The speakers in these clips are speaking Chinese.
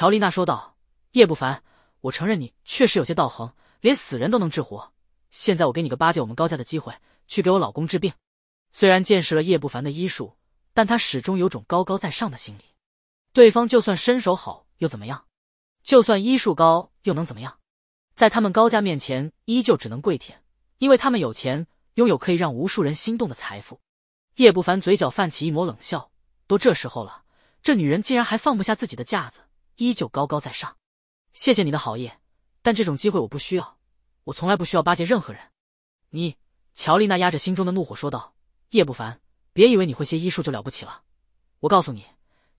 乔丽娜说道：“叶不凡，我承认你确实有些道行，连死人都能治活。现在我给你个巴结我们高家的机会，去给我老公治病。虽然见识了叶不凡的医术，但他始终有种高高在上的心理。对方就算身手好又怎么样？就算医术高又能怎么样？在他们高家面前，依旧只能跪舔，因为他们有钱，拥有可以让无数人心动的财富。”叶不凡嘴角泛起一抹冷笑，都这时候了，这女人竟然还放不下自己的架子。依旧高高在上，谢谢你的好意，但这种机会我不需要，我从来不需要巴结任何人。你，乔丽娜压着心中的怒火说道：“叶不凡，别以为你会些医术就了不起了，我告诉你，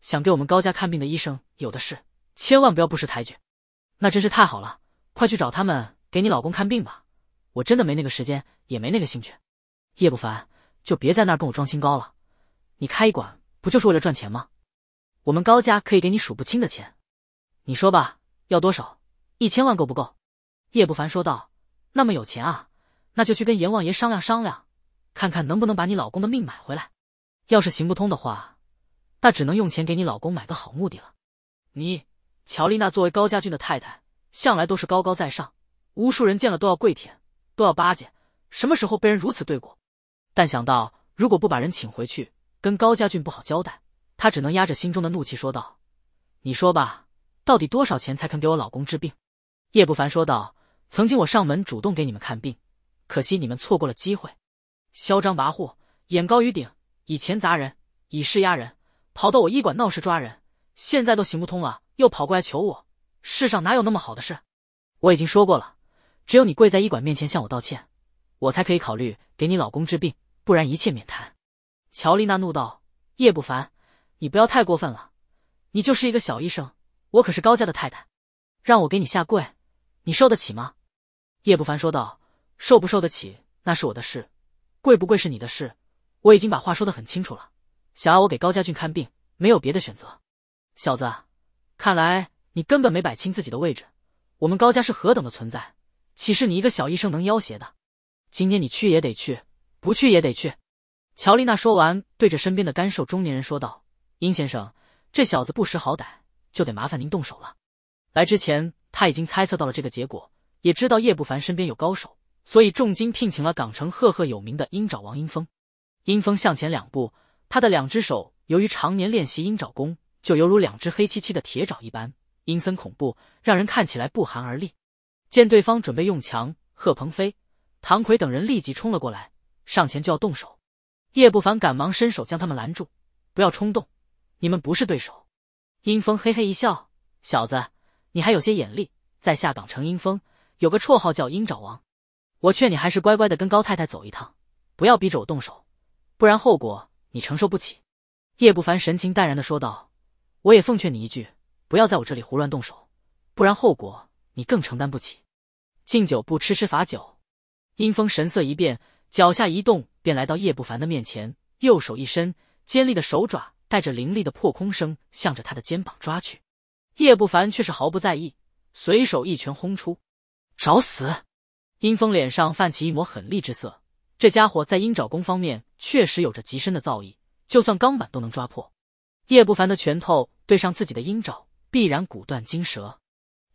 想给我们高家看病的医生有的是，千万不要不识抬举。那真是太好了，快去找他们给你老公看病吧。我真的没那个时间，也没那个兴趣。叶不凡，就别在那儿跟我装清高了，你开医馆不就是为了赚钱吗？我们高家可以给你数不清的钱。”你说吧，要多少？一千万够不够？叶不凡说道：“那么有钱啊，那就去跟阎王爷商量商量，看看能不能把你老公的命买回来。要是行不通的话，那只能用钱给你老公买个好墓地了。”你乔丽娜作为高家俊的太太，向来都是高高在上，无数人见了都要跪舔，都要巴结。什么时候被人如此对过？但想到如果不把人请回去，跟高家俊不好交代，他只能压着心中的怒气说道：“你说吧。”到底多少钱才肯给我老公治病？叶不凡说道：“曾经我上门主动给你们看病，可惜你们错过了机会，嚣张跋扈，眼高于顶，以钱砸人，以势压人，跑到我医馆闹事抓人，现在都行不通了，又跑过来求我。世上哪有那么好的事？我已经说过了，只有你跪在医馆面前向我道歉，我才可以考虑给你老公治病，不然一切免谈。”乔丽娜怒道：“叶不凡，你不要太过分了，你就是一个小医生。”我可是高家的太太，让我给你下跪，你受得起吗？叶不凡说道：“受不受得起那是我的事，跪不跪是你的事。我已经把话说得很清楚了，想要我给高家俊看病，没有别的选择。小子，看来你根本没摆清自己的位置。我们高家是何等的存在，岂是你一个小医生能要挟的？今天你去也得去，不去也得去。”乔丽娜说完，对着身边的干瘦中年人说道：“殷先生，这小子不识好歹。”就得麻烦您动手了。来之前，他已经猜测到了这个结果，也知道叶不凡身边有高手，所以重金聘请了港城赫赫有名的鹰爪王鹰风。鹰风向前两步，他的两只手由于常年练习鹰爪功，就犹如两只黑漆漆的铁爪一般，阴森恐怖，让人看起来不寒而栗。见对方准备用强，贺鹏飞、唐奎等人立即冲了过来，上前就要动手。叶不凡赶忙伸手将他们拦住：“不要冲动，你们不是对手。”阴风嘿嘿一笑，小子，你还有些眼力。在下港城阴风有个绰号叫鹰爪王，我劝你还是乖乖的跟高太太走一趟，不要逼着我动手，不然后果你承受不起。叶不凡神情淡然的说道：“我也奉劝你一句，不要在我这里胡乱动手，不然后果你更承担不起。敬酒不吃吃罚酒。”阴风神色一变，脚下一动，便来到叶不凡的面前，右手一伸，尖利的手爪。带着凌厉的破空声，向着他的肩膀抓去。叶不凡却是毫不在意，随手一拳轰出。找死！阴风脸上泛起一抹狠厉之色。这家伙在鹰爪功方面确实有着极深的造诣，就算钢板都能抓破。叶不凡的拳头对上自己的鹰爪，必然骨断筋折。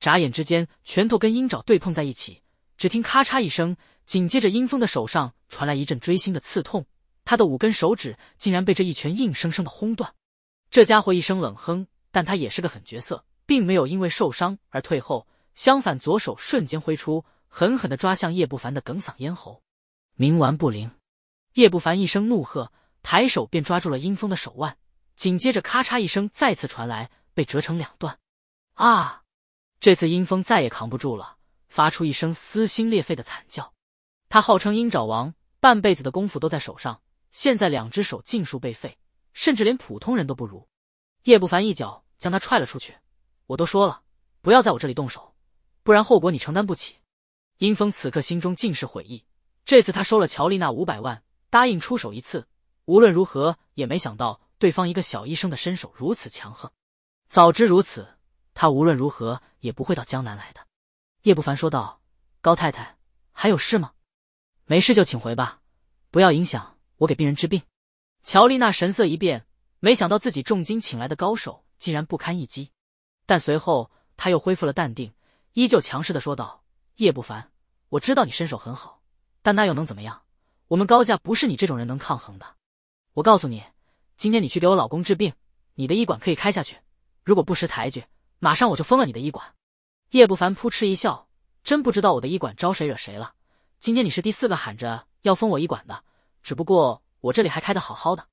眨眼之间，拳头跟鹰爪对碰在一起，只听咔嚓一声，紧接着阴风的手上传来一阵锥心的刺痛。他的五根手指竟然被这一拳硬生生的轰断，这家伙一声冷哼，但他也是个狠角色，并没有因为受伤而退后，相反，左手瞬间挥出，狠狠的抓向叶不凡的哽嗓咽喉，冥顽不灵。叶不凡一声怒喝，抬手便抓住了阴风的手腕，紧接着咔嚓一声再次传来，被折成两段。啊！这次阴风再也扛不住了，发出一声撕心裂肺的惨叫。他号称鹰爪王，半辈子的功夫都在手上。现在两只手尽数被废，甚至连普通人都不如。叶不凡一脚将他踹了出去。我都说了，不要在我这里动手，不然后果你承担不起。阴风此刻心中尽是悔意。这次他收了乔丽娜五百万，答应出手一次，无论如何也没想到对方一个小医生的身手如此强横。早知如此，他无论如何也不会到江南来的。叶不凡说道：“高太太，还有事吗？没事就请回吧，不要影响。”我给病人治病，乔丽娜神色一变，没想到自己重金请来的高手竟然不堪一击，但随后她又恢复了淡定，依旧强势的说道：“叶不凡，我知道你身手很好，但那又能怎么样？我们高家不是你这种人能抗衡的。我告诉你，今天你去给我老公治病，你的医馆可以开下去；如果不识抬举，马上我就封了你的医馆。”叶不凡扑哧一笑，真不知道我的医馆招谁惹谁了。今天你是第四个喊着要封我医馆的。只不过我这里还开的好好的，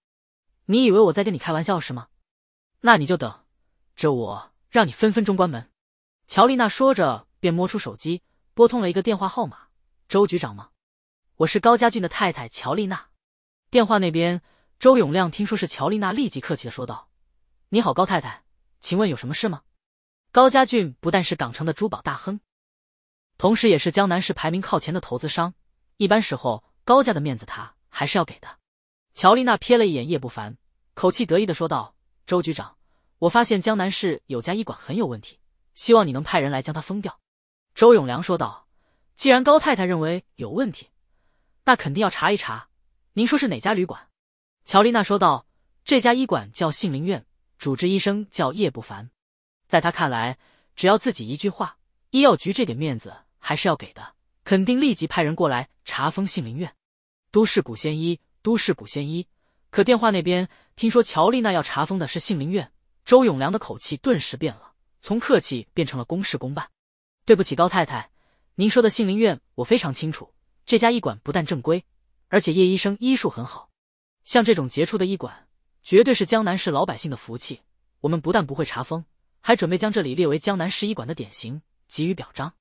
你以为我在跟你开玩笑是吗？那你就等着我让你分分钟关门。乔丽娜说着便摸出手机拨通了一个电话号码：“周局长吗？我是高家俊的太太乔丽娜。”电话那边，周永亮听说是乔丽娜，立即客气的说道：“你好，高太太，请问有什么事吗？”高家俊不但是港城的珠宝大亨，同时也是江南市排名靠前的投资商。一般时候，高家的面子他。还是要给的。乔丽娜瞥了一眼叶不凡，口气得意的说道：“周局长，我发现江南市有家医馆很有问题，希望你能派人来将它封掉。”周永良说道：“既然高太太认为有问题，那肯定要查一查。您说是哪家旅馆？”乔丽娜说道：“这家医馆叫杏林院，主治医生叫叶不凡。在他看来，只要自己一句话，医药局这点面子还是要给的，肯定立即派人过来查封杏林院。”都市古仙医，都市古仙医。可电话那边听说乔丽娜要查封的是杏林院，周永良的口气顿时变了，从客气变成了公事公办。对不起，高太太，您说的杏林院我非常清楚。这家医馆不但正规，而且叶医生医术很好。像这种杰出的医馆，绝对是江南市老百姓的福气。我们不但不会查封，还准备将这里列为江南市医馆的典型，给予表彰。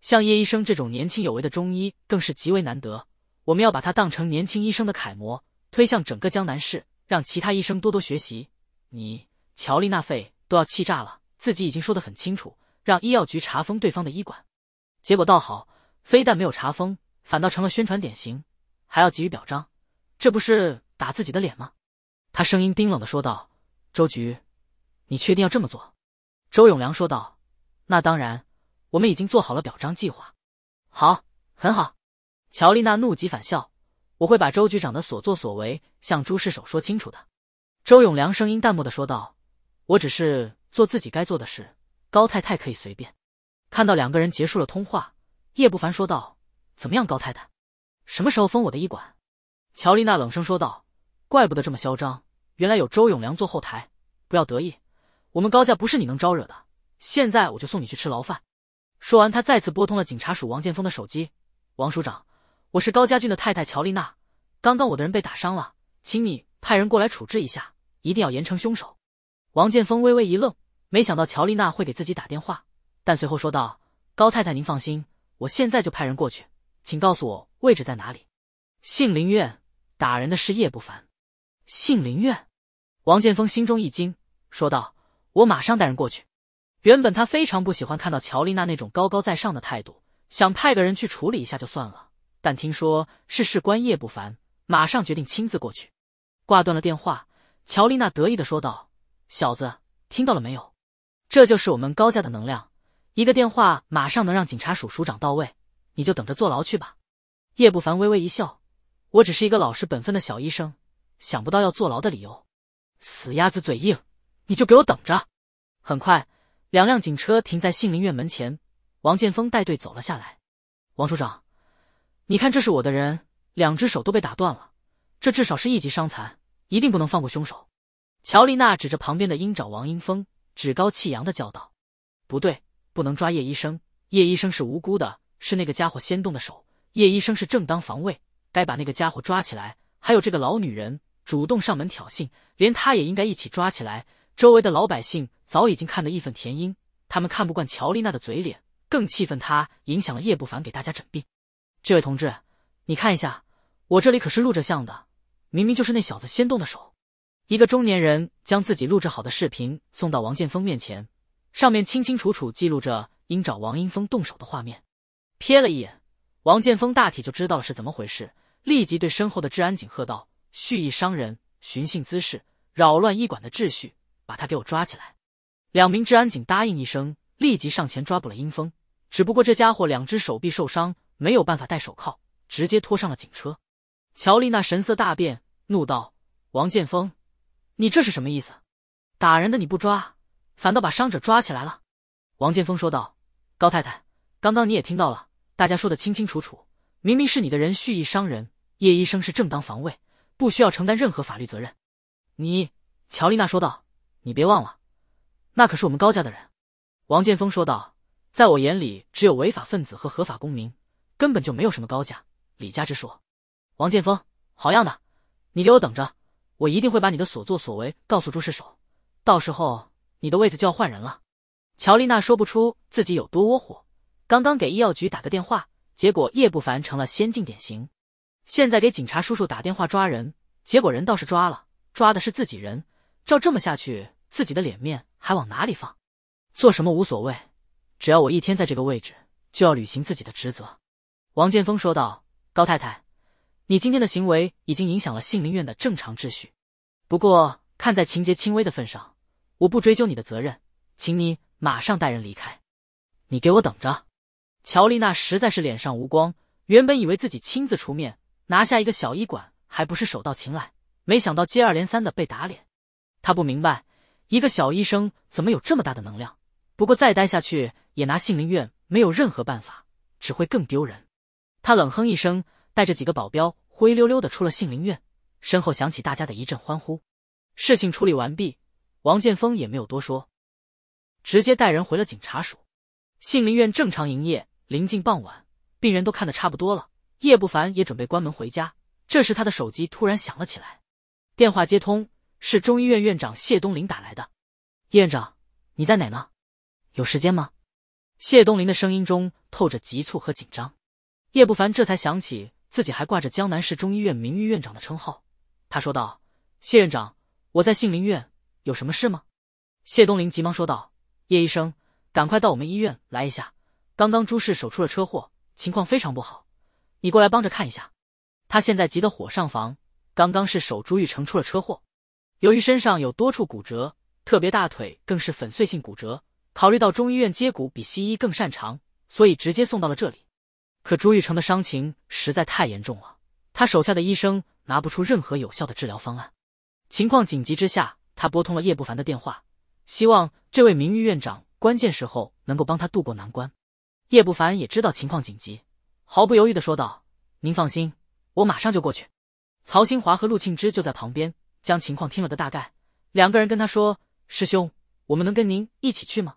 像叶医生这种年轻有为的中医，更是极为难得。我们要把他当成年轻医生的楷模，推向整个江南市，让其他医生多多学习。你乔丽娜费都要气炸了，自己已经说得很清楚，让医药局查封对方的医馆，结果倒好，非但没有查封，反倒成了宣传典型，还要给予表彰，这不是打自己的脸吗？他声音冰冷的说道：“周局，你确定要这么做？”周永良说道：“那当然，我们已经做好了表彰计划。好，很好。”乔丽娜怒极反笑：“我会把周局长的所作所为向朱世守说清楚的。”周永良声音淡漠的说道：“我只是做自己该做的事，高太太可以随便。”看到两个人结束了通话，叶不凡说道：“怎么样，高太太？什么时候封我的医馆？”乔丽娜冷声说道：“怪不得这么嚣张，原来有周永良做后台。不要得意，我们高家不是你能招惹的。现在我就送你去吃牢饭。”说完，他再次拨通了警察署王剑锋的手机：“王署长。”我是高家俊的太太乔丽娜，刚刚我的人被打伤了，请你派人过来处置一下，一定要严惩凶手。王建峰微微一愣，没想到乔丽娜会给自己打电话，但随后说道：“高太太，您放心，我现在就派人过去，请告诉我位置在哪里。”杏林院打人的事，叶不凡。杏林院，王建峰心中一惊，说道：“我马上带人过去。”原本他非常不喜欢看到乔丽娜那种高高在上的态度，想派个人去处理一下就算了。但听说是事关叶不凡，马上决定亲自过去。挂断了电话，乔丽娜得意的说道：“小子，听到了没有？这就是我们高家的能量，一个电话马上能让警察署署长到位，你就等着坐牢去吧。”叶不凡微微一笑：“我只是一个老实本分的小医生，想不到要坐牢的理由。死鸭子嘴硬，你就给我等着。”很快，两辆警车停在杏林院门前，王剑峰带队走了下来。王处长。你看，这是我的人，两只手都被打断了，这至少是一级伤残，一定不能放过凶手。乔丽娜指着旁边的鹰爪王英峰，趾高气扬的叫道：“不对，不能抓叶医生，叶医生是无辜的，是那个家伙先动的手，叶医生是正当防卫，该把那个家伙抓起来。还有这个老女人，主动上门挑衅，连她也应该一起抓起来。”周围的老百姓早已经看得义愤填膺，他们看不惯乔丽娜的嘴脸，更气愤她影响了叶不凡给大家诊病。这位同志，你看一下，我这里可是录着像的，明明就是那小子先动的手。一个中年人将自己录制好的视频送到王剑锋面前，上面清清楚楚记录着鹰爪王英峰动手的画面。瞥了一眼，王剑锋大体就知道了是怎么回事，立即对身后的治安警喝道：“蓄意伤人，寻衅滋事，扰乱医馆的秩序，把他给我抓起来！”两名治安警答应一声，立即上前抓捕了英峰。只不过这家伙两只手臂受伤。没有办法戴手铐，直接拖上了警车。乔丽娜神色大变，怒道：“王剑锋，你这是什么意思？打人的你不抓，反倒把伤者抓起来了？”王剑锋说道：“高太太，刚刚你也听到了，大家说的清清楚楚，明明是你的人蓄意伤人，叶医生是正当防卫，不需要承担任何法律责任。”你，乔丽娜说道：“你别忘了，那可是我们高家的人。”王剑锋说道：“在我眼里，只有违法分子和合法公民。”根本就没有什么高价，李佳之说。王剑锋，好样的，你给我等着，我一定会把你的所作所为告诉朱世守，到时候你的位子就要换人了。乔丽娜说不出自己有多窝火，刚刚给医药局打个电话，结果叶不凡成了先进典型；现在给警察叔叔打电话抓人，结果人倒是抓了，抓的是自己人。照这么下去，自己的脸面还往哪里放？做什么无所谓，只要我一天在这个位置，就要履行自己的职责。王剑锋说道：“高太太，你今天的行为已经影响了杏林院的正常秩序。不过看在情节轻微的份上，我不追究你的责任，请你马上带人离开。你给我等着！”乔丽娜实在是脸上无光。原本以为自己亲自出面拿下一个小医馆还不是手到擒来，没想到接二连三的被打脸。她不明白，一个小医生怎么有这么大的能量。不过再待下去也拿杏林院没有任何办法，只会更丢人。他冷哼一声，带着几个保镖灰溜溜的出了杏林院，身后响起大家的一阵欢呼。事情处理完毕，王剑锋也没有多说，直接带人回了警察署。杏林院正常营业，临近傍晚，病人都看得差不多了，叶不凡也准备关门回家。这时他的手机突然响了起来，电话接通，是中医院院长谢东林打来的。院长，你在哪呢？有时间吗？谢东林的声音中透着急促和紧张。叶不凡这才想起自己还挂着江南市中医院名誉院长的称号，他说道：“谢院长，我在杏林院，有什么事吗？”谢东林急忙说道：“叶医生，赶快到我们医院来一下，刚刚朱氏手出了车祸，情况非常不好，你过来帮着看一下。”他现在急得火上房，刚刚是手朱玉成出了车祸，由于身上有多处骨折，特别大腿更是粉碎性骨折，考虑到中医院接骨比西医更擅长，所以直接送到了这里。可朱玉成的伤情实在太严重了，他手下的医生拿不出任何有效的治疗方案。情况紧急之下，他拨通了叶不凡的电话，希望这位名誉院长关键时候能够帮他渡过难关。叶不凡也知道情况紧急，毫不犹豫的说道：“您放心，我马上就过去。”曹新华和陆庆之就在旁边将情况听了个大概，两个人跟他说：“师兄，我们能跟您一起去吗？”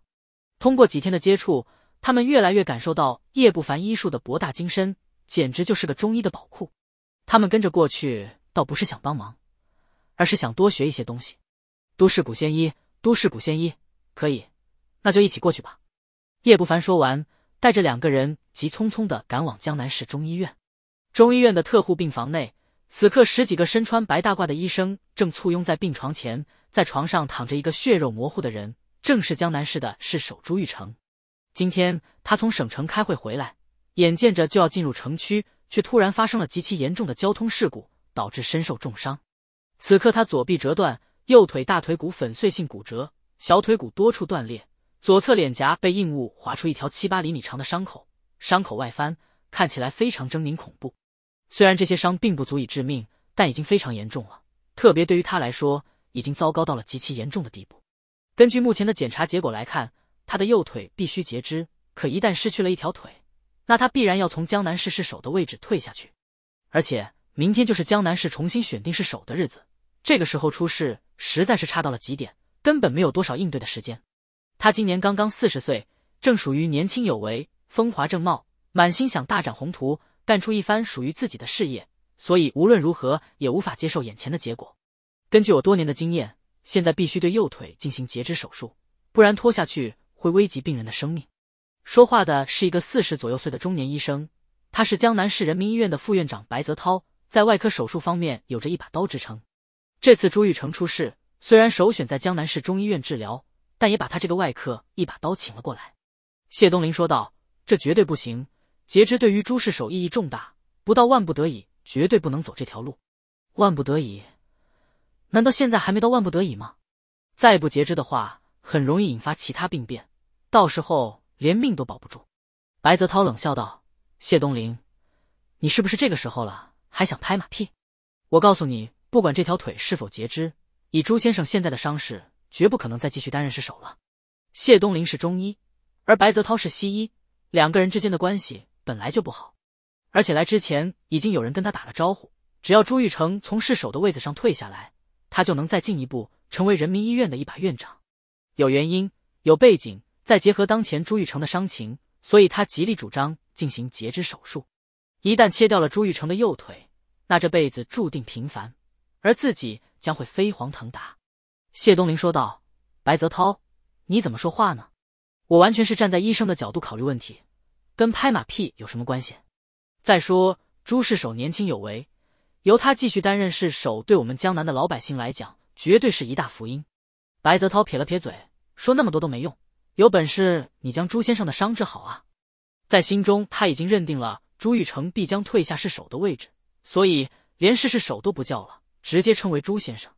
通过几天的接触。他们越来越感受到叶不凡医术的博大精深，简直就是个中医的宝库。他们跟着过去，倒不是想帮忙，而是想多学一些东西。都市古仙医，都市古仙医，可以，那就一起过去吧。叶不凡说完，带着两个人急匆匆的赶往江南市中医院。中医院的特护病房内，此刻十几个身穿白大褂的医生正簇拥在病床前，在床上躺着一个血肉模糊的人，正是江南市的市首朱玉成。今天他从省城开会回来，眼见着就要进入城区，却突然发生了极其严重的交通事故，导致身受重伤。此刻他左臂折断，右腿大腿骨粉碎性骨折，小腿骨多处断裂，左侧脸颊被硬物划出一条七八厘米长的伤口，伤口外翻，看起来非常狰狞恐怖。虽然这些伤并不足以致命，但已经非常严重了，特别对于他来说，已经糟糕到了极其严重的地步。根据目前的检查结果来看。他的右腿必须截肢，可一旦失去了一条腿，那他必然要从江南市市首的位置退下去。而且明天就是江南市重新选定市首的日子，这个时候出事实在是差到了极点，根本没有多少应对的时间。他今年刚刚四十岁，正属于年轻有为、风华正茂，满心想大展宏图，干出一番属于自己的事业。所以无论如何也无法接受眼前的结果。根据我多年的经验，现在必须对右腿进行截肢手术，不然拖下去。会危及病人的生命。说话的是一个四十左右岁的中年医生，他是江南市人民医院的副院长白泽涛，在外科手术方面有着一把刀之称。这次朱玉成出事，虽然首选在江南市中医院治疗，但也把他这个外科一把刀请了过来。谢东林说道：“这绝对不行，截肢对于朱氏手意义重大，不到万不得已，绝对不能走这条路。万不得已？难道现在还没到万不得已吗？再不截肢的话，很容易引发其他病变。”到时候连命都保不住，白泽涛冷笑道：“谢东林，你是不是这个时候了还想拍马屁？我告诉你，不管这条腿是否截肢，以朱先生现在的伤势，绝不可能再继续担任市首了。”谢东林是中医，而白泽涛是西医，两个人之间的关系本来就不好。而且来之前已经有人跟他打了招呼，只要朱玉成从市首的位子上退下来，他就能再进一步，成为人民医院的一把院长。有原因，有背景。再结合当前朱玉成的伤情，所以他极力主张进行截肢手术。一旦切掉了朱玉成的右腿，那这辈子注定平凡，而自己将会飞黄腾达。谢东林说道：“白泽涛，你怎么说话呢？我完全是站在医生的角度考虑问题，跟拍马屁有什么关系？再说朱世守年轻有为，由他继续担任世守，对我们江南的老百姓来讲，绝对是一大福音。”白泽涛撇了撇嘴，说：“那么多都没用。”有本事你将朱先生的伤治好啊！在心中他已经认定了朱玉成必将退下是手的位置，所以连试试手都不叫了，直接称为朱先生。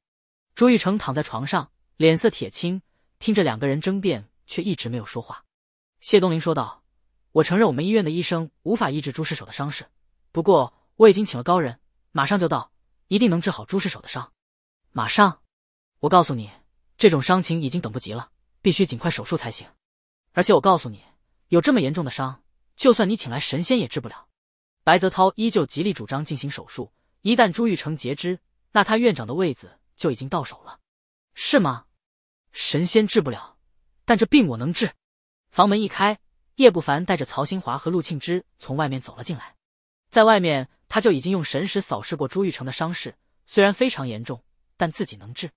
朱玉成躺在床上，脸色铁青，听着两个人争辩，却一直没有说话。谢东林说道：“我承认我们医院的医生无法医治朱世守的伤势，不过我已经请了高人，马上就到，一定能治好朱世守的伤。马上，我告诉你，这种伤情已经等不及了。”必须尽快手术才行，而且我告诉你，有这么严重的伤，就算你请来神仙也治不了。白泽涛依旧极力主张进行手术，一旦朱玉成截肢，那他院长的位子就已经到手了，是吗？神仙治不了，但这病我能治。房门一开，叶不凡带着曹新华和陆庆之从外面走了进来，在外面他就已经用神识扫视过朱玉成的伤势，虽然非常严重，但自己能治。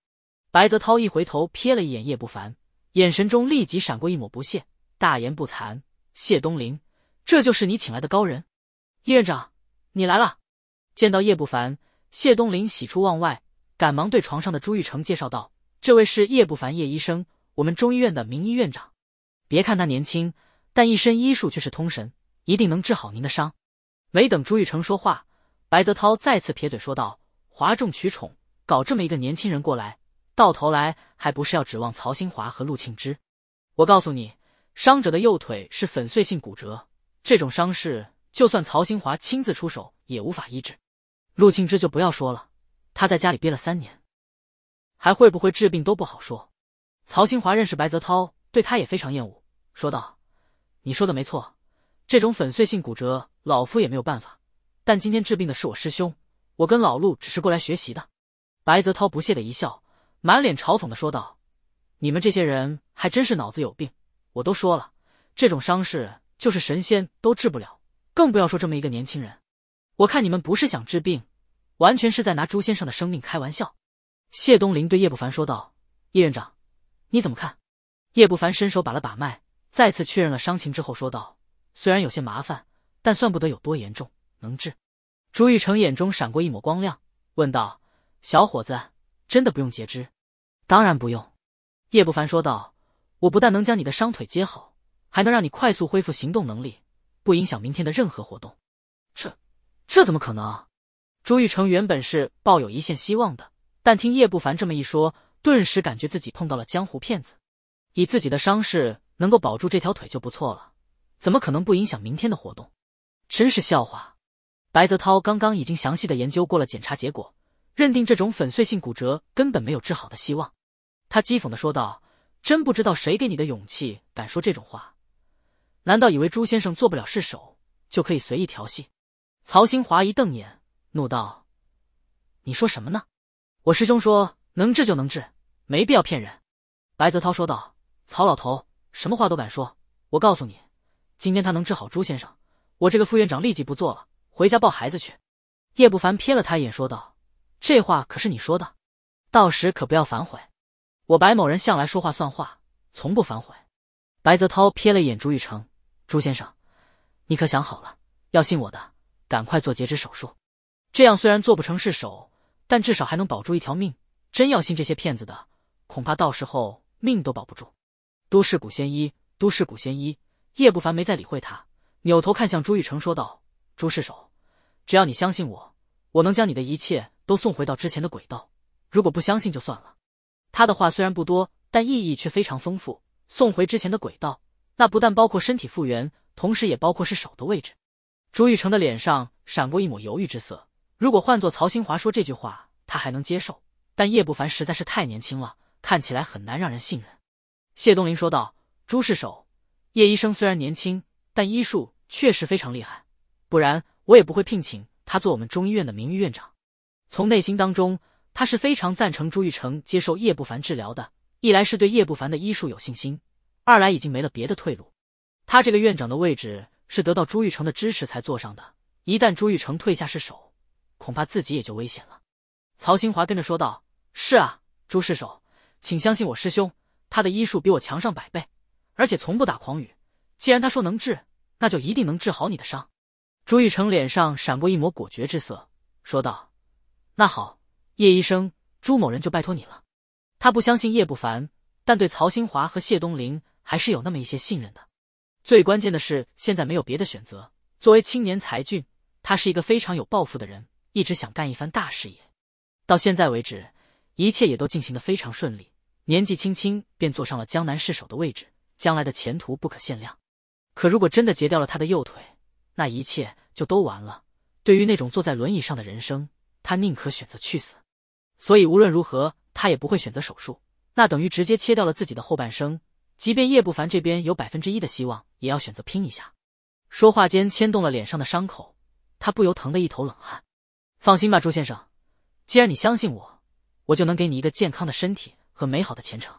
白泽涛一回头，瞥了一眼叶不凡。眼神中立即闪过一抹不屑，大言不惭，谢东林，这就是你请来的高人？叶院长，你来了！见到叶不凡，谢东林喜出望外，赶忙对床上的朱玉成介绍道：“这位是叶不凡，叶医生，我们中医院的名医院长。别看他年轻，但一身医术却是通神，一定能治好您的伤。”没等朱玉成说话，白泽涛再次撇嘴说道：“哗众取宠，搞这么一个年轻人过来。”到头来还不是要指望曹新华和陆庆之。我告诉你，伤者的右腿是粉碎性骨折，这种伤势就算曹新华亲自出手也无法医治。陆庆之就不要说了，他在家里憋了三年，还会不会治病都不好说。曹新华认识白泽涛，对他也非常厌恶，说道：“你说的没错，这种粉碎性骨折老夫也没有办法。但今天治病的是我师兄，我跟老陆只是过来学习的。”白泽涛不屑的一笑。满脸嘲讽的说道：“你们这些人还真是脑子有病！我都说了，这种伤势就是神仙都治不了，更不要说这么一个年轻人。我看你们不是想治病，完全是在拿朱先生的生命开玩笑。”谢东林对叶不凡说道：“叶院长，你怎么看？”叶不凡伸手把了把脉，再次确认了伤情之后说道：“虽然有些麻烦，但算不得有多严重，能治。”朱玉成眼中闪过一抹光亮，问道：“小伙子。”真的不用截肢？当然不用，叶不凡说道：“我不但能将你的伤腿接好，还能让你快速恢复行动能力，不影响明天的任何活动。”这，这怎么可能？朱玉成原本是抱有一线希望的，但听叶不凡这么一说，顿时感觉自己碰到了江湖骗子。以自己的伤势能够保住这条腿就不错了，怎么可能不影响明天的活动？真是笑话！白泽涛刚刚已经详细的研究过了检查结果。认定这种粉碎性骨折根本没有治好的希望，他讥讽的说道：“真不知道谁给你的勇气敢说这种话？难道以为朱先生做不了事手就可以随意调戏？”曹新华一瞪眼，怒道：“你说什么呢？我师兄说能治就能治，没必要骗人。”白泽涛说道：“曹老头什么话都敢说，我告诉你，今天他能治好朱先生，我这个副院长立即不做了，回家抱孩子去。”叶不凡瞥了他一眼，说道。这话可是你说的，到时可不要反悔。我白某人向来说话算话，从不反悔。白泽涛瞥了一眼朱玉成，朱先生，你可想好了？要信我的，赶快做截肢手术。这样虽然做不成是手，但至少还能保住一条命。真要信这些骗子的，恐怕到时候命都保不住。都市古仙医，都市古仙医。叶不凡没再理会他，扭头看向朱玉成，说道：“朱世手，只要你相信我。”我能将你的一切都送回到之前的轨道，如果不相信就算了。他的话虽然不多，但意义却非常丰富。送回之前的轨道，那不但包括身体复原，同时也包括是手的位置。朱玉成的脸上闪过一抹犹豫之色。如果换做曹新华说这句话，他还能接受，但叶不凡实在是太年轻了，看起来很难让人信任。谢东林说道：“朱是手，叶医生虽然年轻，但医术确实非常厉害，不然我也不会聘请。”他做我们中医院的名誉院长，从内心当中，他是非常赞成朱玉成接受叶不凡治疗的。一来是对叶不凡的医术有信心，二来已经没了别的退路。他这个院长的位置是得到朱玉成的支持才坐上的，一旦朱玉成退下是手，恐怕自己也就危险了。曹新华跟着说道：“是啊，朱世手，请相信我师兄，他的医术比我强上百倍，而且从不打诳语。既然他说能治，那就一定能治好你的伤。”朱玉成脸上闪过一抹果决之色，说道：“那好，叶医生，朱某人就拜托你了。”他不相信叶不凡，但对曹新华和谢东林还是有那么一些信任的。最关键的是，现在没有别的选择。作为青年才俊，他是一个非常有抱负的人，一直想干一番大事业。到现在为止，一切也都进行的非常顺利。年纪轻轻便坐上了江南市首的位置，将来的前途不可限量。可如果真的截掉了他的右腿，那一切就都完了。对于那种坐在轮椅上的人生，他宁可选择去死。所以无论如何，他也不会选择手术。那等于直接切掉了自己的后半生。即便叶不凡这边有百分之一的希望，也要选择拼一下。说话间牵动了脸上的伤口，他不由疼得一头冷汗。放心吧，朱先生，既然你相信我，我就能给你一个健康的身体和美好的前程。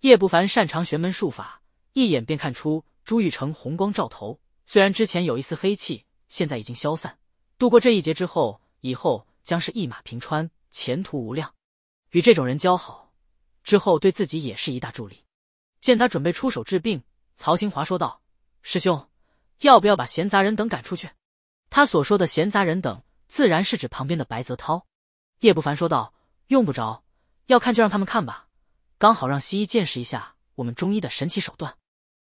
叶不凡擅长玄门术法，一眼便看出朱玉成红光照头。虽然之前有一丝黑气，现在已经消散。度过这一劫之后，以后将是一马平川，前途无量。与这种人交好，之后对自己也是一大助力。见他准备出手治病，曹兴华说道：“师兄，要不要把闲杂人等赶出去？”他所说的闲杂人等，自然是指旁边的白泽涛。叶不凡说道：“用不着，要看就让他们看吧，刚好让西医见识一下我们中医的神奇手段。”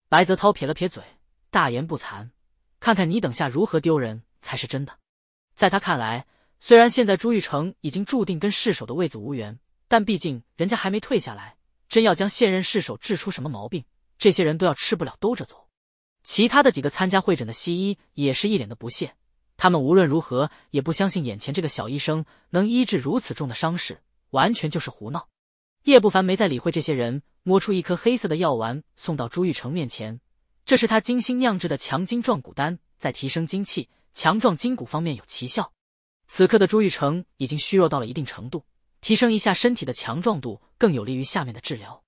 白泽涛撇了撇嘴。大言不惭，看看你等下如何丢人才是真的。在他看来，虽然现在朱玉成已经注定跟世守的位子无缘，但毕竟人家还没退下来，真要将现任世守治出什么毛病，这些人都要吃不了兜着走。其他的几个参加会诊的西医也是一脸的不屑，他们无论如何也不相信眼前这个小医生能医治如此重的伤势，完全就是胡闹。叶不凡没再理会这些人，摸出一颗黑色的药丸送到朱玉成面前。这是他精心酿制的强筋壮骨丹，在提升精气、强壮筋骨方面有奇效。此刻的朱玉成已经虚弱到了一定程度，提升一下身体的强壮度，更有利于下面的治疗。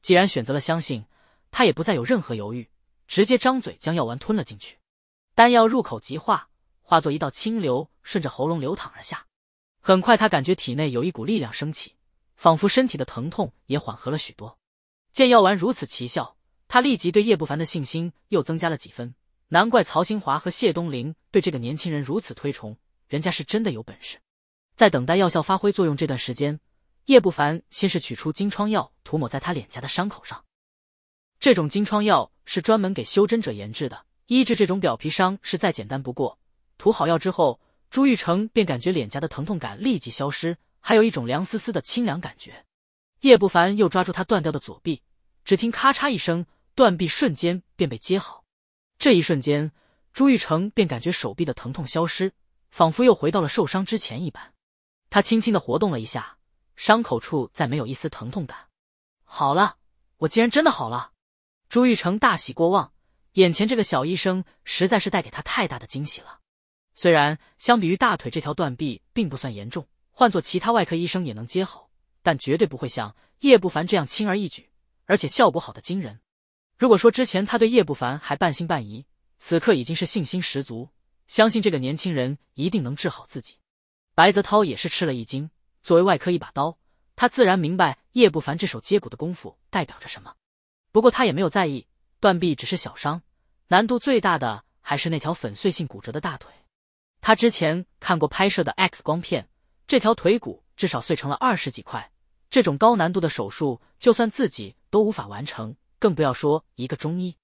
既然选择了相信，他也不再有任何犹豫，直接张嘴将药丸吞了进去。丹药入口即化，化作一道清流，顺着喉咙流淌而下。很快，他感觉体内有一股力量升起，仿佛身体的疼痛也缓和了许多。见药丸如此奇效。他立即对叶不凡的信心又增加了几分。难怪曹兴华和谢东林对这个年轻人如此推崇，人家是真的有本事。在等待药效发挥作用这段时间，叶不凡先是取出金疮药涂抹在他脸颊的伤口上。这种金疮药是专门给修真者研制的，医治这种表皮伤是再简单不过。涂好药之后，朱玉成便感觉脸颊的疼痛感立即消失，还有一种凉丝丝的清凉感觉。叶不凡又抓住他断掉的左臂，只听咔嚓一声。断臂瞬间便被接好，这一瞬间，朱玉成便感觉手臂的疼痛消失，仿佛又回到了受伤之前一般。他轻轻的活动了一下，伤口处再没有一丝疼痛感。好了，我竟然真的好了！朱玉成大喜过望，眼前这个小医生实在是带给他太大的惊喜了。虽然相比于大腿这条断臂并不算严重，换做其他外科医生也能接好，但绝对不会像叶不凡这样轻而易举，而且效果好的惊人。如果说之前他对叶不凡还半信半疑，此刻已经是信心十足，相信这个年轻人一定能治好自己。白泽涛也是吃了一惊。作为外科一把刀，他自然明白叶不凡这手接骨的功夫代表着什么。不过他也没有在意，断臂只是小伤，难度最大的还是那条粉碎性骨折的大腿。他之前看过拍摄的 X 光片，这条腿骨至少碎成了二十几块。这种高难度的手术，就算自己都无法完成。更不要说一个中医。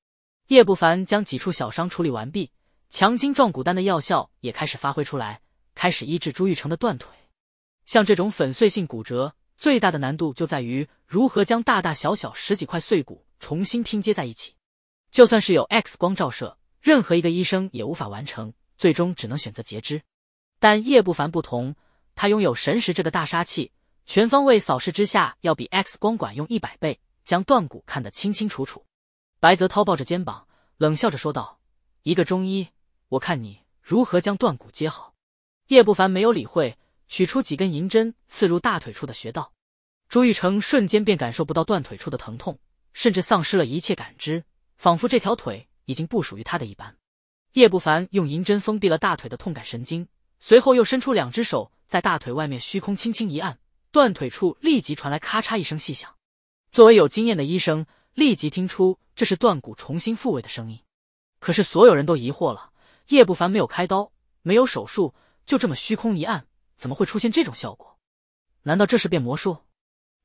叶不凡将几处小伤处理完毕，强筋壮骨丹的药效也开始发挥出来，开始医治朱玉成的断腿。像这种粉碎性骨折，最大的难度就在于如何将大大小小十几块碎骨重新拼接在一起。就算是有 X 光照射，任何一个医生也无法完成，最终只能选择截肢。但叶不凡不同，他拥有神识这个大杀器，全方位扫视之下，要比 X 光管用一百倍。将断骨看得清清楚楚，白泽涛抱着肩膀，冷笑着说道：“一个中医，我看你如何将断骨接好。”叶不凡没有理会，取出几根银针，刺入大腿处的穴道。朱玉成瞬间便感受不到断腿处的疼痛，甚至丧失了一切感知，仿佛这条腿已经不属于他的一般。叶不凡用银针封闭了大腿的痛感神经，随后又伸出两只手，在大腿外面虚空轻轻一按，断腿处立即传来咔嚓一声细响。作为有经验的医生，立即听出这是断骨重新复位的声音。可是所有人都疑惑了：叶不凡没有开刀，没有手术，就这么虚空一按，怎么会出现这种效果？难道这是变魔术？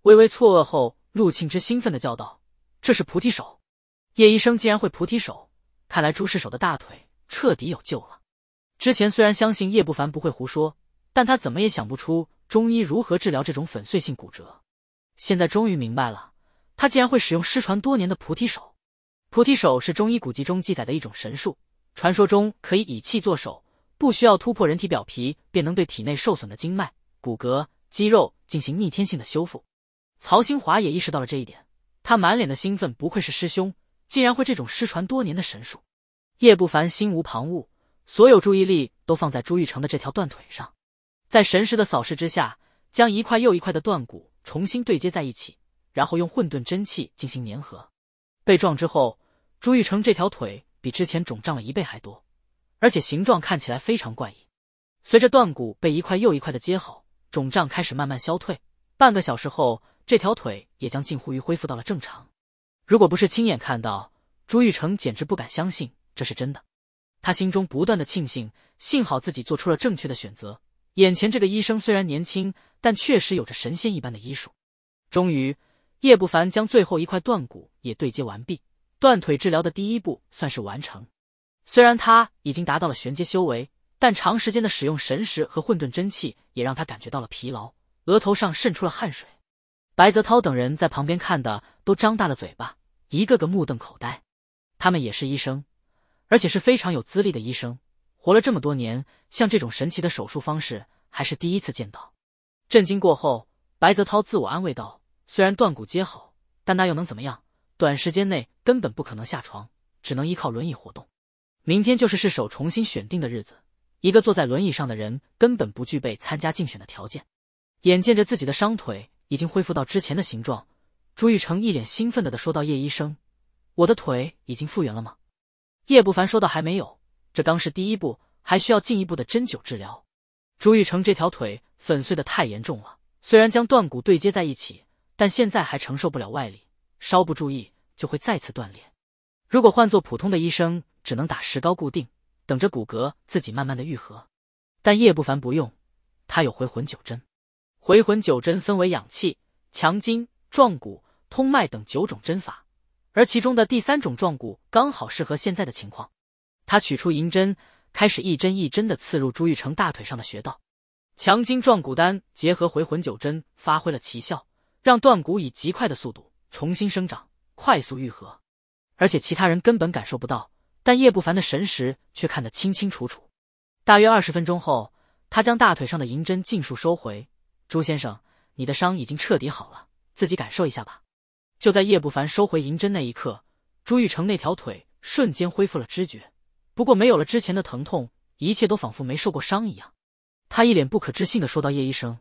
微微错愕后，陆庆之兴奋的叫道：“这是菩提手！叶医生竟然会菩提手！看来朱世守的大腿彻底有救了。”之前虽然相信叶不凡不会胡说，但他怎么也想不出中医如何治疗这种粉碎性骨折。现在终于明白了。他竟然会使用失传多年的菩提手，菩提手是中医古籍中记载的一种神术，传说中可以以气作手，不需要突破人体表皮便能对体内受损的经脉、骨骼、肌肉进行逆天性的修复。曹兴华也意识到了这一点，他满脸的兴奋，不愧是师兄，竟然会这种失传多年的神术。叶不凡心无旁骛，所有注意力都放在朱玉成的这条断腿上，在神识的扫视之下，将一块又一块的断骨重新对接在一起。然后用混沌真气进行粘合。被撞之后，朱玉成这条腿比之前肿胀了一倍还多，而且形状看起来非常怪异。随着断骨被一块又一块的接好，肿胀开始慢慢消退。半个小时后，这条腿也将近乎于恢复到了正常。如果不是亲眼看到，朱玉成简直不敢相信这是真的。他心中不断的庆幸，幸好自己做出了正确的选择。眼前这个医生虽然年轻，但确实有着神仙一般的医术。终于。叶不凡将最后一块断骨也对接完毕，断腿治疗的第一步算是完成。虽然他已经达到了玄阶修为，但长时间的使用神识和混沌真气也让他感觉到了疲劳，额头上渗出了汗水。白泽涛等人在旁边看的都张大了嘴巴，一个个目瞪口呆。他们也是医生，而且是非常有资历的医生，活了这么多年，像这种神奇的手术方式还是第一次见到。震惊过后，白泽涛自我安慰道。虽然断骨接好，但那又能怎么样？短时间内根本不可能下床，只能依靠轮椅活动。明天就是市首重新选定的日子，一个坐在轮椅上的人根本不具备参加竞选的条件。眼见着自己的伤腿已经恢复到之前的形状，朱玉成一脸兴奋的说道：“叶医生，我的腿已经复原了吗？”叶不凡说道：“还没有，这刚是第一步，还需要进一步的针灸治疗。”朱玉成这条腿粉碎的太严重了，虽然将断骨对接在一起。但现在还承受不了外力，稍不注意就会再次断裂。如果换做普通的医生，只能打石膏固定，等着骨骼自己慢慢的愈合。但叶不凡不用，他有回魂九针。回魂九针分为养气、强筋、壮骨、通脉等九种针法，而其中的第三种壮骨刚好适合现在的情况。他取出银针，开始一针一针的刺入朱玉成大腿上的穴道。强筋壮骨丹结合回魂九针，发挥了奇效。让断骨以极快的速度重新生长，快速愈合，而且其他人根本感受不到，但叶不凡的神识却看得清清楚楚。大约二十分钟后，他将大腿上的银针尽数收回。朱先生，你的伤已经彻底好了，自己感受一下吧。就在叶不凡收回银针那一刻，朱玉成那条腿瞬间恢复了知觉，不过没有了之前的疼痛，一切都仿佛没受过伤一样。他一脸不可置信的说道：“叶医生，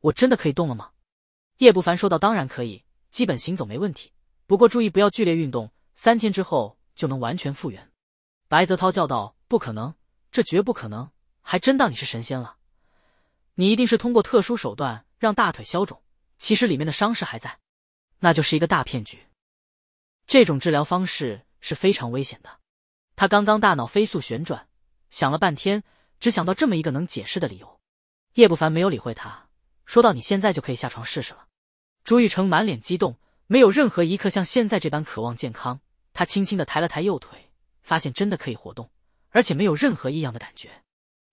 我真的可以动了吗？”叶不凡说道：“当然可以，基本行走没问题，不过注意不要剧烈运动。三天之后就能完全复原。”白泽涛叫道：“不可能，这绝不可能！还真当你是神仙了？你一定是通过特殊手段让大腿消肿，其实里面的伤势还在，那就是一个大骗局。这种治疗方式是非常危险的。”他刚刚大脑飞速旋转，想了半天，只想到这么一个能解释的理由。叶不凡没有理会他，说道：“你现在就可以下床试试了。”朱玉成满脸激动，没有任何一刻像现在这般渴望健康。他轻轻的抬了抬右腿，发现真的可以活动，而且没有任何异样的感觉。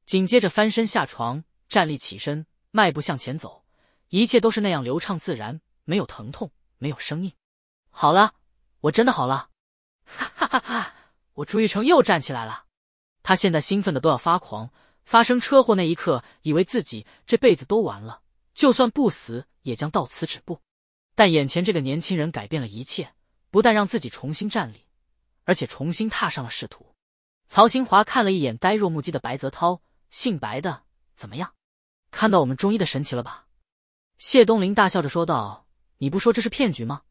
紧接着翻身下床，站立起身，迈步向前走，一切都是那样流畅自然，没有疼痛，没有生硬。好了，我真的好了！哈哈哈哈！我朱玉成又站起来了！他现在兴奋的都要发狂。发生车祸那一刻，以为自己这辈子都完了。就算不死，也将到此止步。但眼前这个年轻人改变了一切，不但让自己重新站立，而且重新踏上了仕途。曹新华看了一眼呆若木鸡的白泽涛，姓白的怎么样？看到我们中医的神奇了吧？谢东林大笑着说道：“你不说这是骗局吗？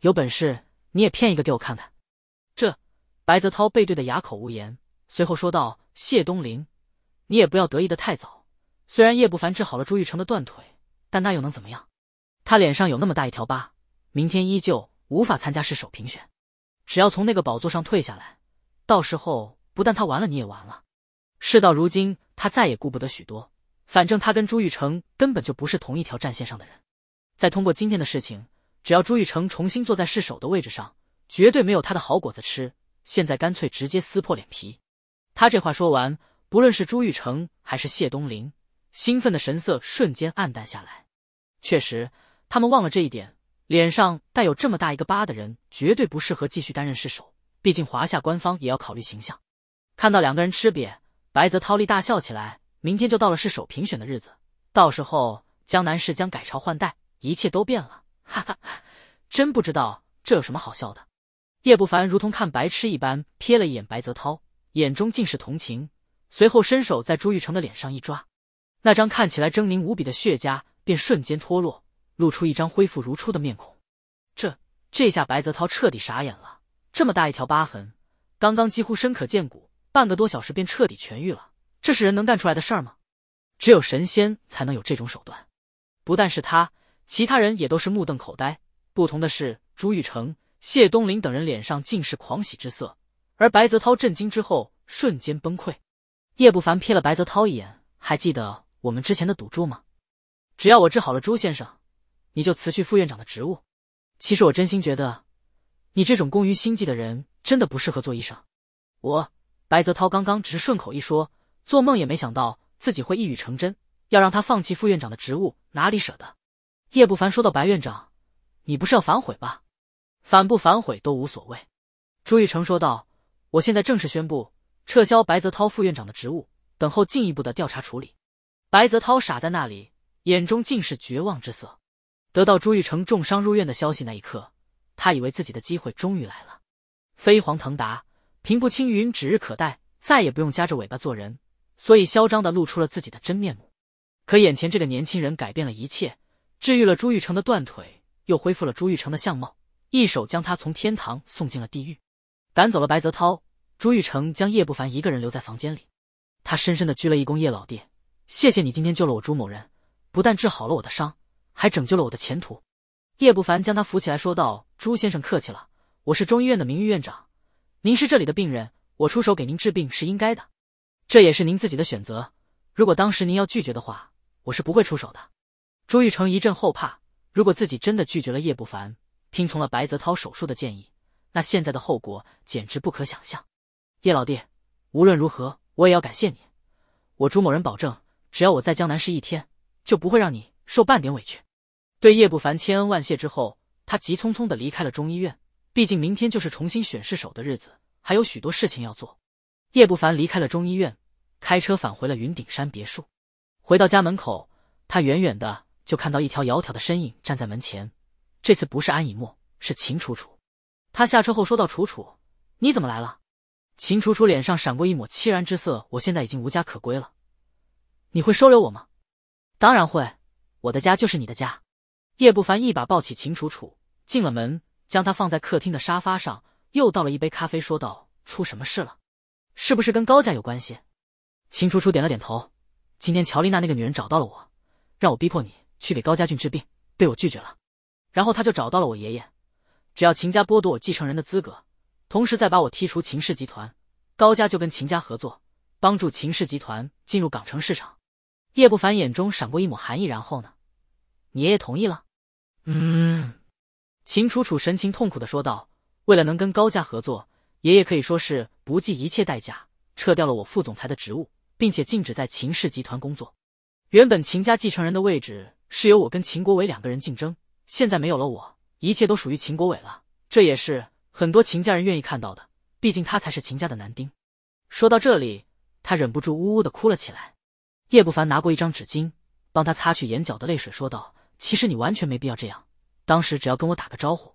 有本事你也骗一个给我看看。”这，白泽涛背对的哑口无言，随后说道：“谢东林，你也不要得意的太早。”虽然叶不凡治好了朱玉成的断腿，但那又能怎么样？他脸上有那么大一条疤，明天依旧无法参加市首评选。只要从那个宝座上退下来，到时候不但他完了，你也完了。事到如今，他再也顾不得许多，反正他跟朱玉成根本就不是同一条战线上的人。再通过今天的事情，只要朱玉成重新坐在市首的位置上，绝对没有他的好果子吃。现在干脆直接撕破脸皮。他这话说完，不论是朱玉成还是谢东林。兴奋的神色瞬间黯淡下来。确实，他们忘了这一点。脸上带有这么大一个疤的人，绝对不适合继续担任市首。毕竟华夏官方也要考虑形象。看到两个人吃瘪，白泽涛立大笑起来。明天就到了市首评选的日子，到时候江南市将改朝换代，一切都变了。哈哈哈，真不知道这有什么好笑的。叶不凡如同看白痴一般瞥了一眼白泽涛，眼中尽是同情。随后伸手在朱玉成的脸上一抓。那张看起来狰狞无比的血痂便瞬间脱落，露出一张恢复如初的面孔。这这下白泽涛彻底傻眼了。这么大一条疤痕，刚刚几乎深可见骨，半个多小时便彻底痊愈了。这是人能干出来的事儿吗？只有神仙才能有这种手段。不但是他，其他人也都是目瞪口呆。不同的是，朱玉成、谢东林等人脸上尽是狂喜之色，而白泽涛震惊之后瞬间崩溃。叶不凡瞥了白泽涛一眼，还记得。我们之前的赌注吗？只要我治好了朱先生，你就辞去副院长的职务。其实我真心觉得，你这种工于心计的人真的不适合做医生。我白泽涛刚刚只是顺口一说，做梦也没想到自己会一语成真，要让他放弃副院长的职务，哪里舍得？叶不凡说到：“白院长，你不是要反悔吧？”反不反悔都无所谓。朱玉成说道：“我现在正式宣布，撤销白泽涛副院长的职务，等候进一步的调查处理。”白泽涛傻在那里，眼中尽是绝望之色。得到朱玉成重伤入院的消息那一刻，他以为自己的机会终于来了，飞黄腾达、平步青云指日可待，再也不用夹着尾巴做人。所以嚣张的露出了自己的真面目。可眼前这个年轻人改变了一切，治愈了朱玉成的断腿，又恢复了朱玉成的相貌，一手将他从天堂送进了地狱。赶走了白泽涛，朱玉成将叶不凡一个人留在房间里，他深深的鞠了一躬：“叶老弟。”谢谢你今天救了我朱某人，不但治好了我的伤，还拯救了我的前途。叶不凡将他扶起来，说道：“朱先生客气了，我是中医院的名誉院长，您是这里的病人，我出手给您治病是应该的，这也是您自己的选择。如果当时您要拒绝的话，我是不会出手的。”朱玉成一阵后怕，如果自己真的拒绝了叶不凡，听从了白泽涛手术的建议，那现在的后果简直不可想象。叶老弟，无论如何，我也要感谢你，我朱某人保证。只要我在江南市一天，就不会让你受半点委屈。对叶不凡千恩万谢之后，他急匆匆的离开了中医院。毕竟明天就是重新选试手的日子，还有许多事情要做。叶不凡离开了中医院，开车返回了云顶山别墅。回到家门口，他远远的就看到一条窈窕的身影站在门前。这次不是安以沫，是秦楚楚。他下车后说道：“楚楚，你怎么来了？”秦楚楚脸上闪过一抹凄然之色：“我现在已经无家可归了。”你会收留我吗？当然会，我的家就是你的家。叶不凡一把抱起秦楚楚，进了门，将她放在客厅的沙发上，又倒了一杯咖啡，说道：“出什么事了？是不是跟高家有关系？”秦楚楚点了点头。今天乔丽娜那个女人找到了我，让我逼迫你去给高家俊治病，被我拒绝了。然后她就找到了我爷爷，只要秦家剥夺我继承人的资格，同时再把我踢出秦氏集团，高家就跟秦家合作，帮助秦氏集团进入港城市场。叶不凡眼中闪过一抹寒意，然后呢？你爷爷同意了？嗯，秦楚楚神情痛苦的说道：“为了能跟高家合作，爷爷可以说是不计一切代价，撤掉了我副总裁的职务，并且禁止在秦氏集团工作。原本秦家继承人的位置是由我跟秦国伟两个人竞争，现在没有了我，一切都属于秦国伟了。这也是很多秦家人愿意看到的，毕竟他才是秦家的男丁。”说到这里，他忍不住呜呜的哭了起来。叶不凡拿过一张纸巾，帮他擦去眼角的泪水，说道：“其实你完全没必要这样，当时只要跟我打个招呼，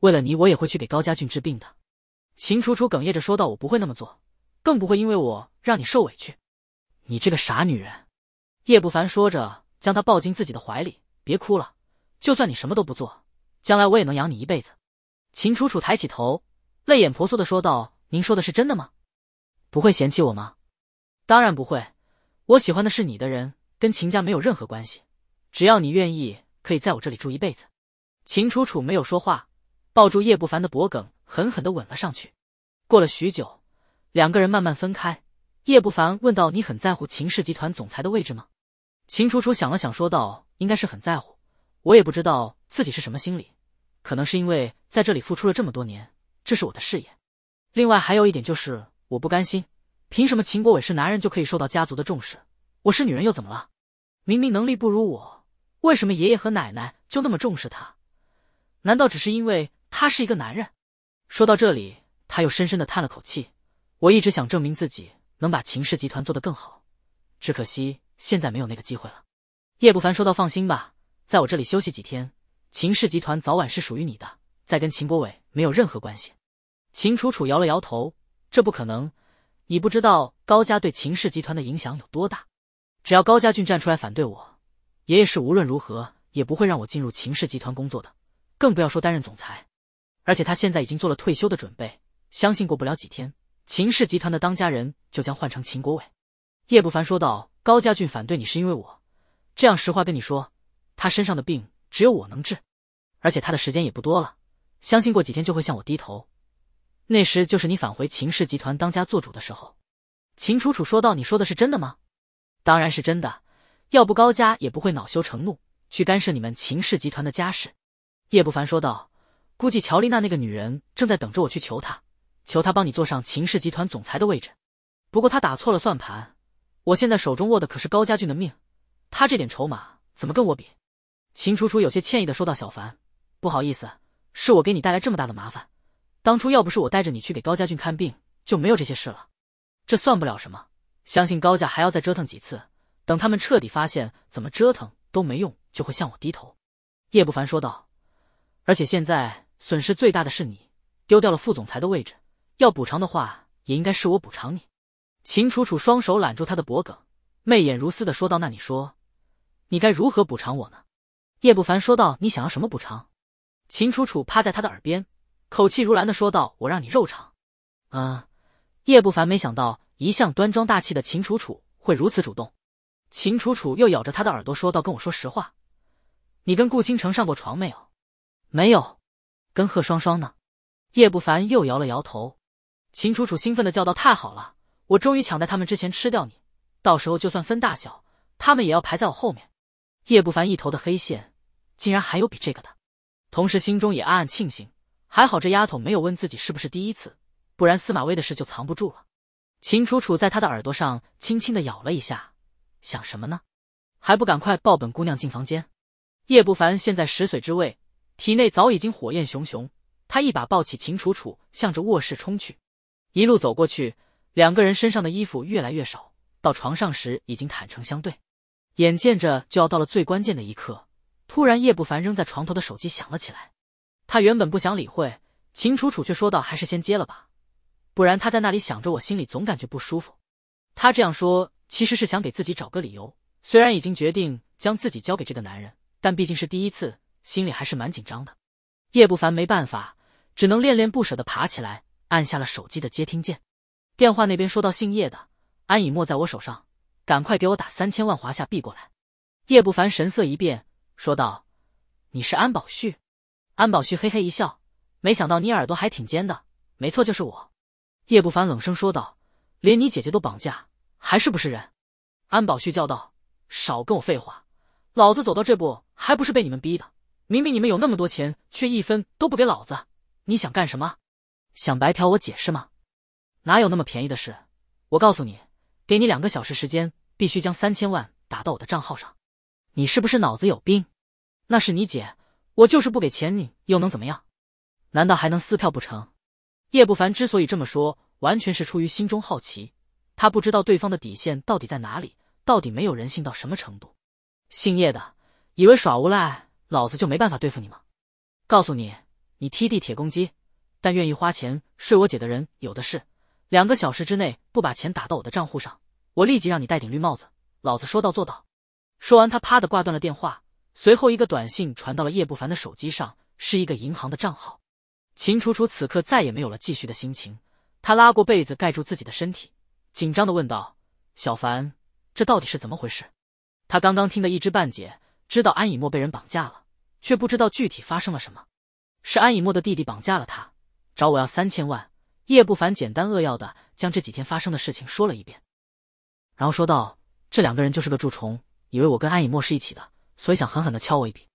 为了你，我也会去给高家俊治病的。”秦楚楚哽咽着说道：“我不会那么做，更不会因为我让你受委屈，你这个傻女人。”叶不凡说着，将她抱进自己的怀里：“别哭了，就算你什么都不做，将来我也能养你一辈子。”秦楚楚抬起头，泪眼婆娑的说道：“您说的是真的吗？不会嫌弃我吗？”“当然不会。”我喜欢的是你的人，跟秦家没有任何关系。只要你愿意，可以在我这里住一辈子。秦楚楚没有说话，抱住叶不凡的脖颈，狠狠的吻了上去。过了许久，两个人慢慢分开。叶不凡问道：“你很在乎秦氏集团总裁的位置吗？”秦楚楚想了想，说道：“应该是很在乎。我也不知道自己是什么心理，可能是因为在这里付出了这么多年，这是我的事业。另外还有一点就是，我不甘心。”凭什么秦国伟是男人就可以受到家族的重视？我是女人又怎么了？明明能力不如我，为什么爷爷和奶奶就那么重视他？难道只是因为他是一个男人？说到这里，他又深深的叹了口气。我一直想证明自己能把秦氏集团做得更好，只可惜现在没有那个机会了。叶不凡说道：“放心吧，在我这里休息几天，秦氏集团早晚是属于你的，再跟秦国伟没有任何关系。”秦楚楚摇了摇头：“这不可能。”你不知道高家对秦氏集团的影响有多大，只要高家俊站出来反对我，爷爷是无论如何也不会让我进入秦氏集团工作的，更不要说担任总裁。而且他现在已经做了退休的准备，相信过不了几天，秦氏集团的当家人就将换成秦国伟。叶不凡说道：“高家俊反对你是因为我，这样实话跟你说，他身上的病只有我能治，而且他的时间也不多了，相信过几天就会向我低头。”那时就是你返回秦氏集团当家做主的时候，秦楚楚说道：“你说的是真的吗？”“当然是真的，要不高家也不会恼羞成怒，去干涉你们秦氏集团的家事。”叶不凡说道：“估计乔丽娜那个女人正在等着我去求她，求她帮你坐上秦氏集团总裁的位置。不过她打错了算盘，我现在手中握的可是高家俊的命，她这点筹码怎么跟我比？”秦楚楚有些歉意的说道：“小凡，不好意思，是我给你带来这么大的麻烦。”当初要不是我带着你去给高家俊看病，就没有这些事了。这算不了什么，相信高家还要再折腾几次，等他们彻底发现怎么折腾都没用，就会向我低头。”叶不凡说道。“而且现在损失最大的是你，丢掉了副总裁的位置。要补偿的话，也应该是我补偿你。”秦楚楚双手揽住他的脖颈，媚眼如丝的说道：“那你说，你该如何补偿我呢？”叶不凡说道：“你想要什么补偿？”秦楚楚趴在他的耳边。口气如兰的说道：“我让你肉偿。”啊！叶不凡没想到一向端庄大气的秦楚楚会如此主动。秦楚楚又咬着他的耳朵说道：“跟我说实话，你跟顾倾城上过床没有？没有，跟贺双双呢？”叶不凡又摇了摇头。秦楚楚兴奋的叫道：“太好了，我终于抢在他们之前吃掉你，到时候就算分大小，他们也要排在我后面。”叶不凡一头的黑线，竟然还有比这个的，同时心中也暗暗庆幸。还好这丫头没有问自己是不是第一次，不然司马威的事就藏不住了。秦楚楚在他的耳朵上轻轻的咬了一下，想什么呢？还不赶快抱本姑娘进房间！叶不凡现在食髓之味，体内早已经火焰熊熊，他一把抱起秦楚楚，向着卧室冲去。一路走过去，两个人身上的衣服越来越少，到床上时已经坦诚相对。眼见着就要到了最关键的一刻，突然叶不凡扔在床头的手机响了起来。他原本不想理会，秦楚楚却说道：“还是先接了吧，不然他在那里想着，我心里总感觉不舒服。”他这样说，其实是想给自己找个理由。虽然已经决定将自己交给这个男人，但毕竟是第一次，心里还是蛮紧张的。叶不凡没办法，只能恋恋不舍的爬起来，按下了手机的接听键。电话那边说到：“姓叶的，安以沫在我手上，赶快给我打三千万华夏币过来。”叶不凡神色一变，说道：“你是安宝旭？”安宝旭嘿嘿一笑，没想到你耳朵还挺尖的。没错，就是我。叶不凡冷声说道：“连你姐姐都绑架，还是不是人？”安宝旭叫道：“少跟我废话，老子走到这步还不是被你们逼的？明明你们有那么多钱，却一分都不给老子。你想干什么？想白嫖我姐是吗？哪有那么便宜的事？我告诉你，给你两个小时时间，必须将三千万打到我的账号上。你是不是脑子有病？那是你姐。”我就是不给钱，你又能怎么样？难道还能撕票不成？叶不凡之所以这么说，完全是出于心中好奇，他不知道对方的底线到底在哪里，到底没有人性到什么程度。姓叶的，以为耍无赖，老子就没办法对付你吗？告诉你，你踢地铁公鸡，但愿意花钱睡我姐的人有的是。两个小时之内不把钱打到我的账户上，我立即让你戴顶绿帽子，老子说到做到。说完，他啪的挂断了电话。随后，一个短信传到了叶不凡的手机上，是一个银行的账号。秦楚楚此刻再也没有了继续的心情，她拉过被子盖住自己的身体，紧张的问道：“小凡，这到底是怎么回事？”他刚刚听得一知半解，知道安以沫被人绑架了，却不知道具体发生了什么。是安以沫的弟弟绑架了他，找我要三千万。叶不凡简单扼要的将这几天发生的事情说了一遍，然后说道：“这两个人就是个蛀虫，以为我跟安以沫是一起的。”所以想狠狠的敲我一笔，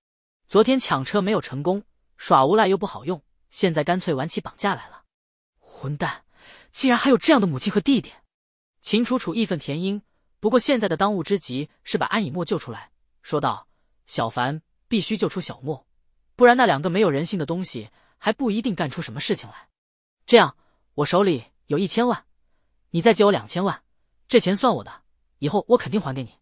昨天抢车没有成功，耍无赖又不好用，现在干脆玩起绑架来了。混蛋，竟然还有这样的母亲和弟弟！秦楚楚义愤填膺。不过现在的当务之急是把安以沫救出来，说道：“小凡必须救出小莫，不然那两个没有人性的东西还不一定干出什么事情来。这样，我手里有一千万，你再借我两千万，这钱算我的，以后我肯定还给你。”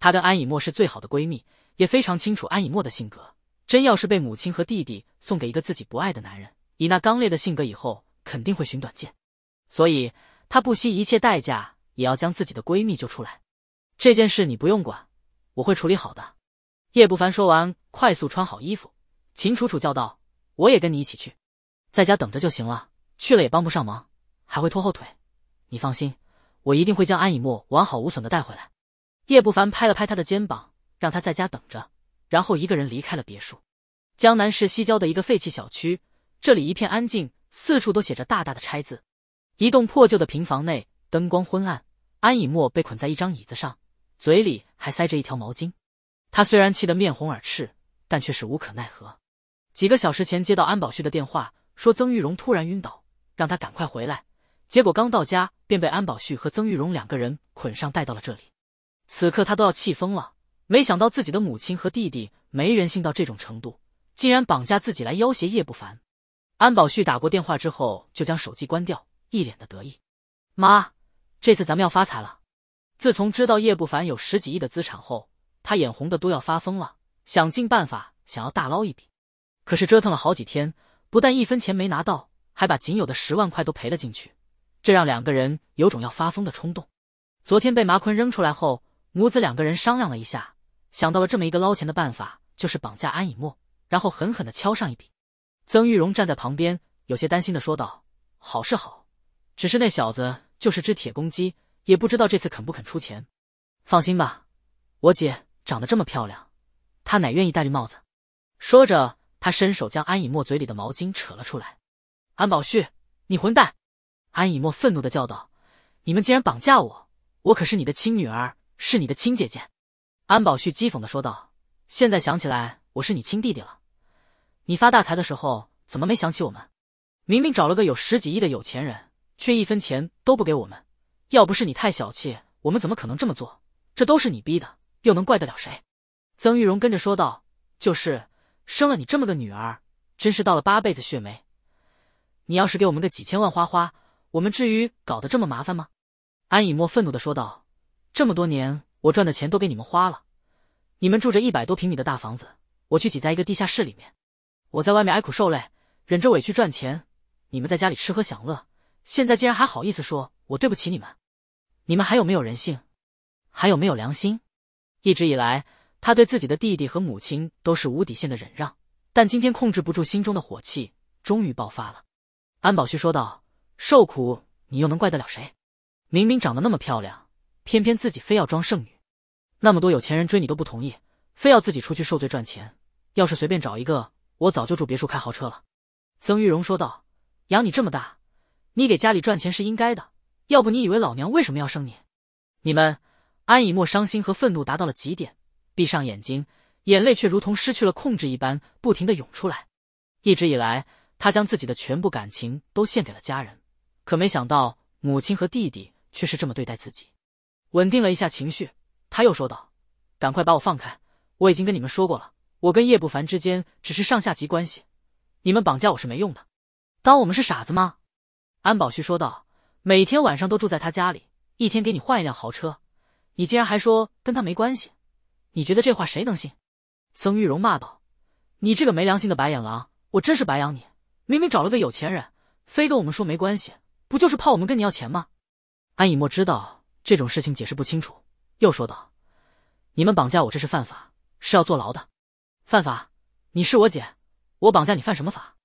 她跟安以沫是最好的闺蜜。也非常清楚安以沫的性格，真要是被母亲和弟弟送给一个自己不爱的男人，以那刚烈的性格，以后肯定会寻短见。所以，他不惜一切代价也要将自己的闺蜜救出来。这件事你不用管，我会处理好的。叶不凡说完，快速穿好衣服。秦楚楚叫道：“我也跟你一起去，在家等着就行了。去了也帮不上忙，还会拖后腿。你放心，我一定会将安以沫完好无损的带回来。”叶不凡拍了拍他的肩膀。让他在家等着，然后一个人离开了别墅。江南市西郊的一个废弃小区，这里一片安静，四处都写着大大的“拆”字。一栋破旧的平房内，灯光昏暗。安以沫被捆在一张椅子上，嘴里还塞着一条毛巾。他虽然气得面红耳赤，但却是无可奈何。几个小时前接到安保旭的电话，说曾玉荣突然晕倒，让他赶快回来。结果刚到家，便被安保旭和曾玉荣两个人捆上带到了这里。此刻他都要气疯了。没想到自己的母亲和弟弟没人性到这种程度，竟然绑架自己来要挟叶不凡。安宝旭打过电话之后，就将手机关掉，一脸的得意。妈，这次咱们要发财了！自从知道叶不凡有十几亿的资产后，他眼红的都要发疯了，想尽办法想要大捞一笔。可是折腾了好几天，不但一分钱没拿到，还把仅有的十万块都赔了进去，这让两个人有种要发疯的冲动。昨天被麻坤扔出来后，母子两个人商量了一下。想到了这么一个捞钱的办法，就是绑架安以沫，然后狠狠的敲上一笔。曾玉荣站在旁边，有些担心的说道：“好是好，只是那小子就是只铁公鸡，也不知道这次肯不肯出钱。”放心吧，我姐长得这么漂亮，她哪愿意戴绿帽子？说着，他伸手将安以沫嘴里的毛巾扯了出来。安宝旭，你混蛋！安以沫愤怒的叫道：“你们竟然绑架我！我可是你的亲女儿，是你的亲姐姐！”安宝旭讥讽的说道：“现在想起来，我是你亲弟弟了。你发大财的时候，怎么没想起我们？明明找了个有十几亿的有钱人，却一分钱都不给我们。要不是你太小气，我们怎么可能这么做？这都是你逼的，又能怪得了谁？”曾玉荣跟着说道：“就是，生了你这么个女儿，真是倒了八辈子血霉。你要是给我们个几千万花花，我们至于搞得这么麻烦吗？”安以沫愤怒的说道：“这么多年。”我赚的钱都给你们花了，你们住着一百多平米的大房子，我去挤在一个地下室里面，我在外面挨苦受累，忍着委屈赚钱，你们在家里吃喝享乐，现在竟然还好意思说我对不起你们，你们还有没有人性，还有没有良心？一直以来，他对自己的弟弟和母亲都是无底线的忍让，但今天控制不住心中的火气，终于爆发了。安宝旭说道：“受苦你又能怪得了谁？明明长得那么漂亮，偏偏自己非要装剩女。”那么多有钱人追你都不同意，非要自己出去受罪赚钱。要是随便找一个，我早就住别墅开豪车了。”曾玉荣说道，“养你这么大，你给家里赚钱是应该的。要不你以为老娘为什么要生你？”你们，安以沫伤心和愤怒达到了极点，闭上眼睛，眼泪却如同失去了控制一般，不停的涌出来。一直以来，他将自己的全部感情都献给了家人，可没想到母亲和弟弟却是这么对待自己。稳定了一下情绪。他又说道：“赶快把我放开！我已经跟你们说过了，我跟叶不凡之间只是上下级关系，你们绑架我是没用的。当我们是傻子吗？”安宝旭说道：“每天晚上都住在他家里，一天给你换一辆豪车，你竟然还说跟他没关系？你觉得这话谁能信？”曾玉荣骂道：“你这个没良心的白眼狼，我真是白养你！明明找了个有钱人，非跟我们说没关系，不就是怕我们跟你要钱吗？”安以沫知道这种事情解释不清楚。又说道：“你们绑架我，这是犯法，是要坐牢的。犯法？你是我姐，我绑架你犯什么法？”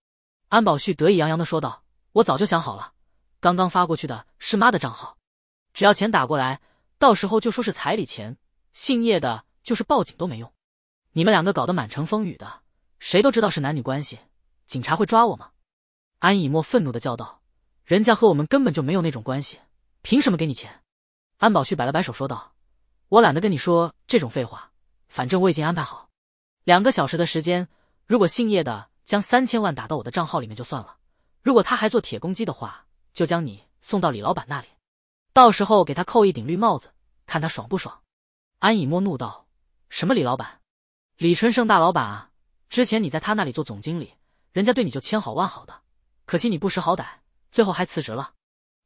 安宝旭得意洋洋的说道：“我早就想好了，刚刚发过去的是妈的账号，只要钱打过来，到时候就说是彩礼钱。姓叶的，就是报警都没用。你们两个搞得满城风雨的，谁都知道是男女关系，警察会抓我吗？”安以沫愤怒的叫道：“人家和我们根本就没有那种关系，凭什么给你钱？”安宝旭摆了摆手说道。我懒得跟你说这种废话，反正我已经安排好，两个小时的时间。如果姓叶的将三千万打到我的账号里面就算了，如果他还做铁公鸡的话，就将你送到李老板那里，到时候给他扣一顶绿帽子，看他爽不爽。安以沫怒道：“什么李老板？李春盛大老板啊！之前你在他那里做总经理，人家对你就千好万好的，可惜你不识好歹，最后还辞职了。”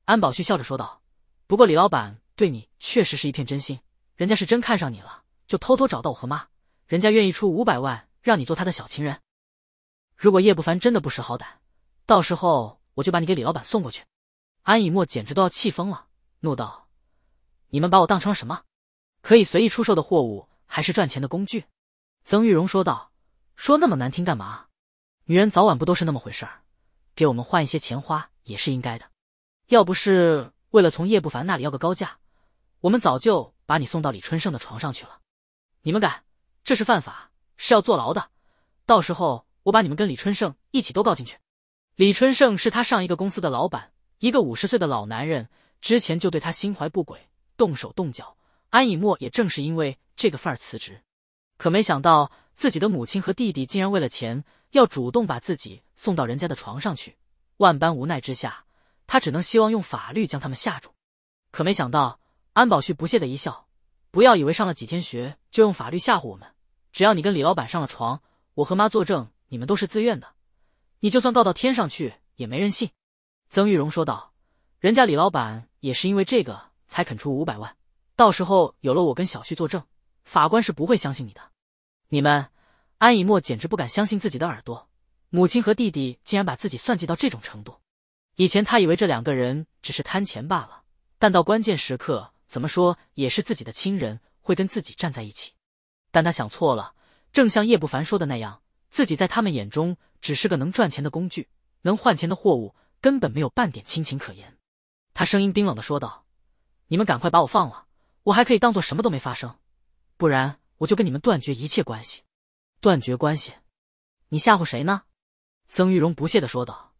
安宝旭笑着说道：“不过李老板对你确实是一片真心。”人家是真看上你了，就偷偷找到我和妈，人家愿意出五百万让你做他的小情人。如果叶不凡真的不识好歹，到时候我就把你给李老板送过去。安以沫简直都要气疯了，怒道：“你们把我当成了什么？可以随意出售的货物，还是赚钱的工具？”曾玉荣说道：“说那么难听干嘛？女人早晚不都是那么回事儿，给我们换一些钱花也是应该的。要不是为了从叶不凡那里要个高价，我们早就……”把你送到李春盛的床上去了，你们敢？这是犯法，是要坐牢的。到时候我把你们跟李春盛一起都告进去。李春盛是他上一个公司的老板，一个五十岁的老男人，之前就对他心怀不轨，动手动脚。安以沫也正是因为这个范儿辞职，可没想到自己的母亲和弟弟竟然为了钱要主动把自己送到人家的床上去，万般无奈之下，他只能希望用法律将他们吓住。可没想到。安宝旭不屑的一笑：“不要以为上了几天学就用法律吓唬我们。只要你跟李老板上了床，我和妈作证，你们都是自愿的。你就算告到天上去，也没人信。”曾玉荣说道：“人家李老板也是因为这个才肯出五百万。到时候有了我跟小旭作证，法官是不会相信你的。”你们，安以沫简直不敢相信自己的耳朵，母亲和弟弟竟然把自己算计到这种程度。以前他以为这两个人只是贪钱罢了，但到关键时刻。怎么说也是自己的亲人，会跟自己站在一起，但他想错了。正像叶不凡说的那样，自己在他们眼中只是个能赚钱的工具，能换钱的货物，根本没有半点亲情可言。他声音冰冷的说道：“你们赶快把我放了，我还可以当做什么都没发生，不然我就跟你们断绝一切关系。”断绝关系？你吓唬谁呢？”曾玉荣不屑的说道：“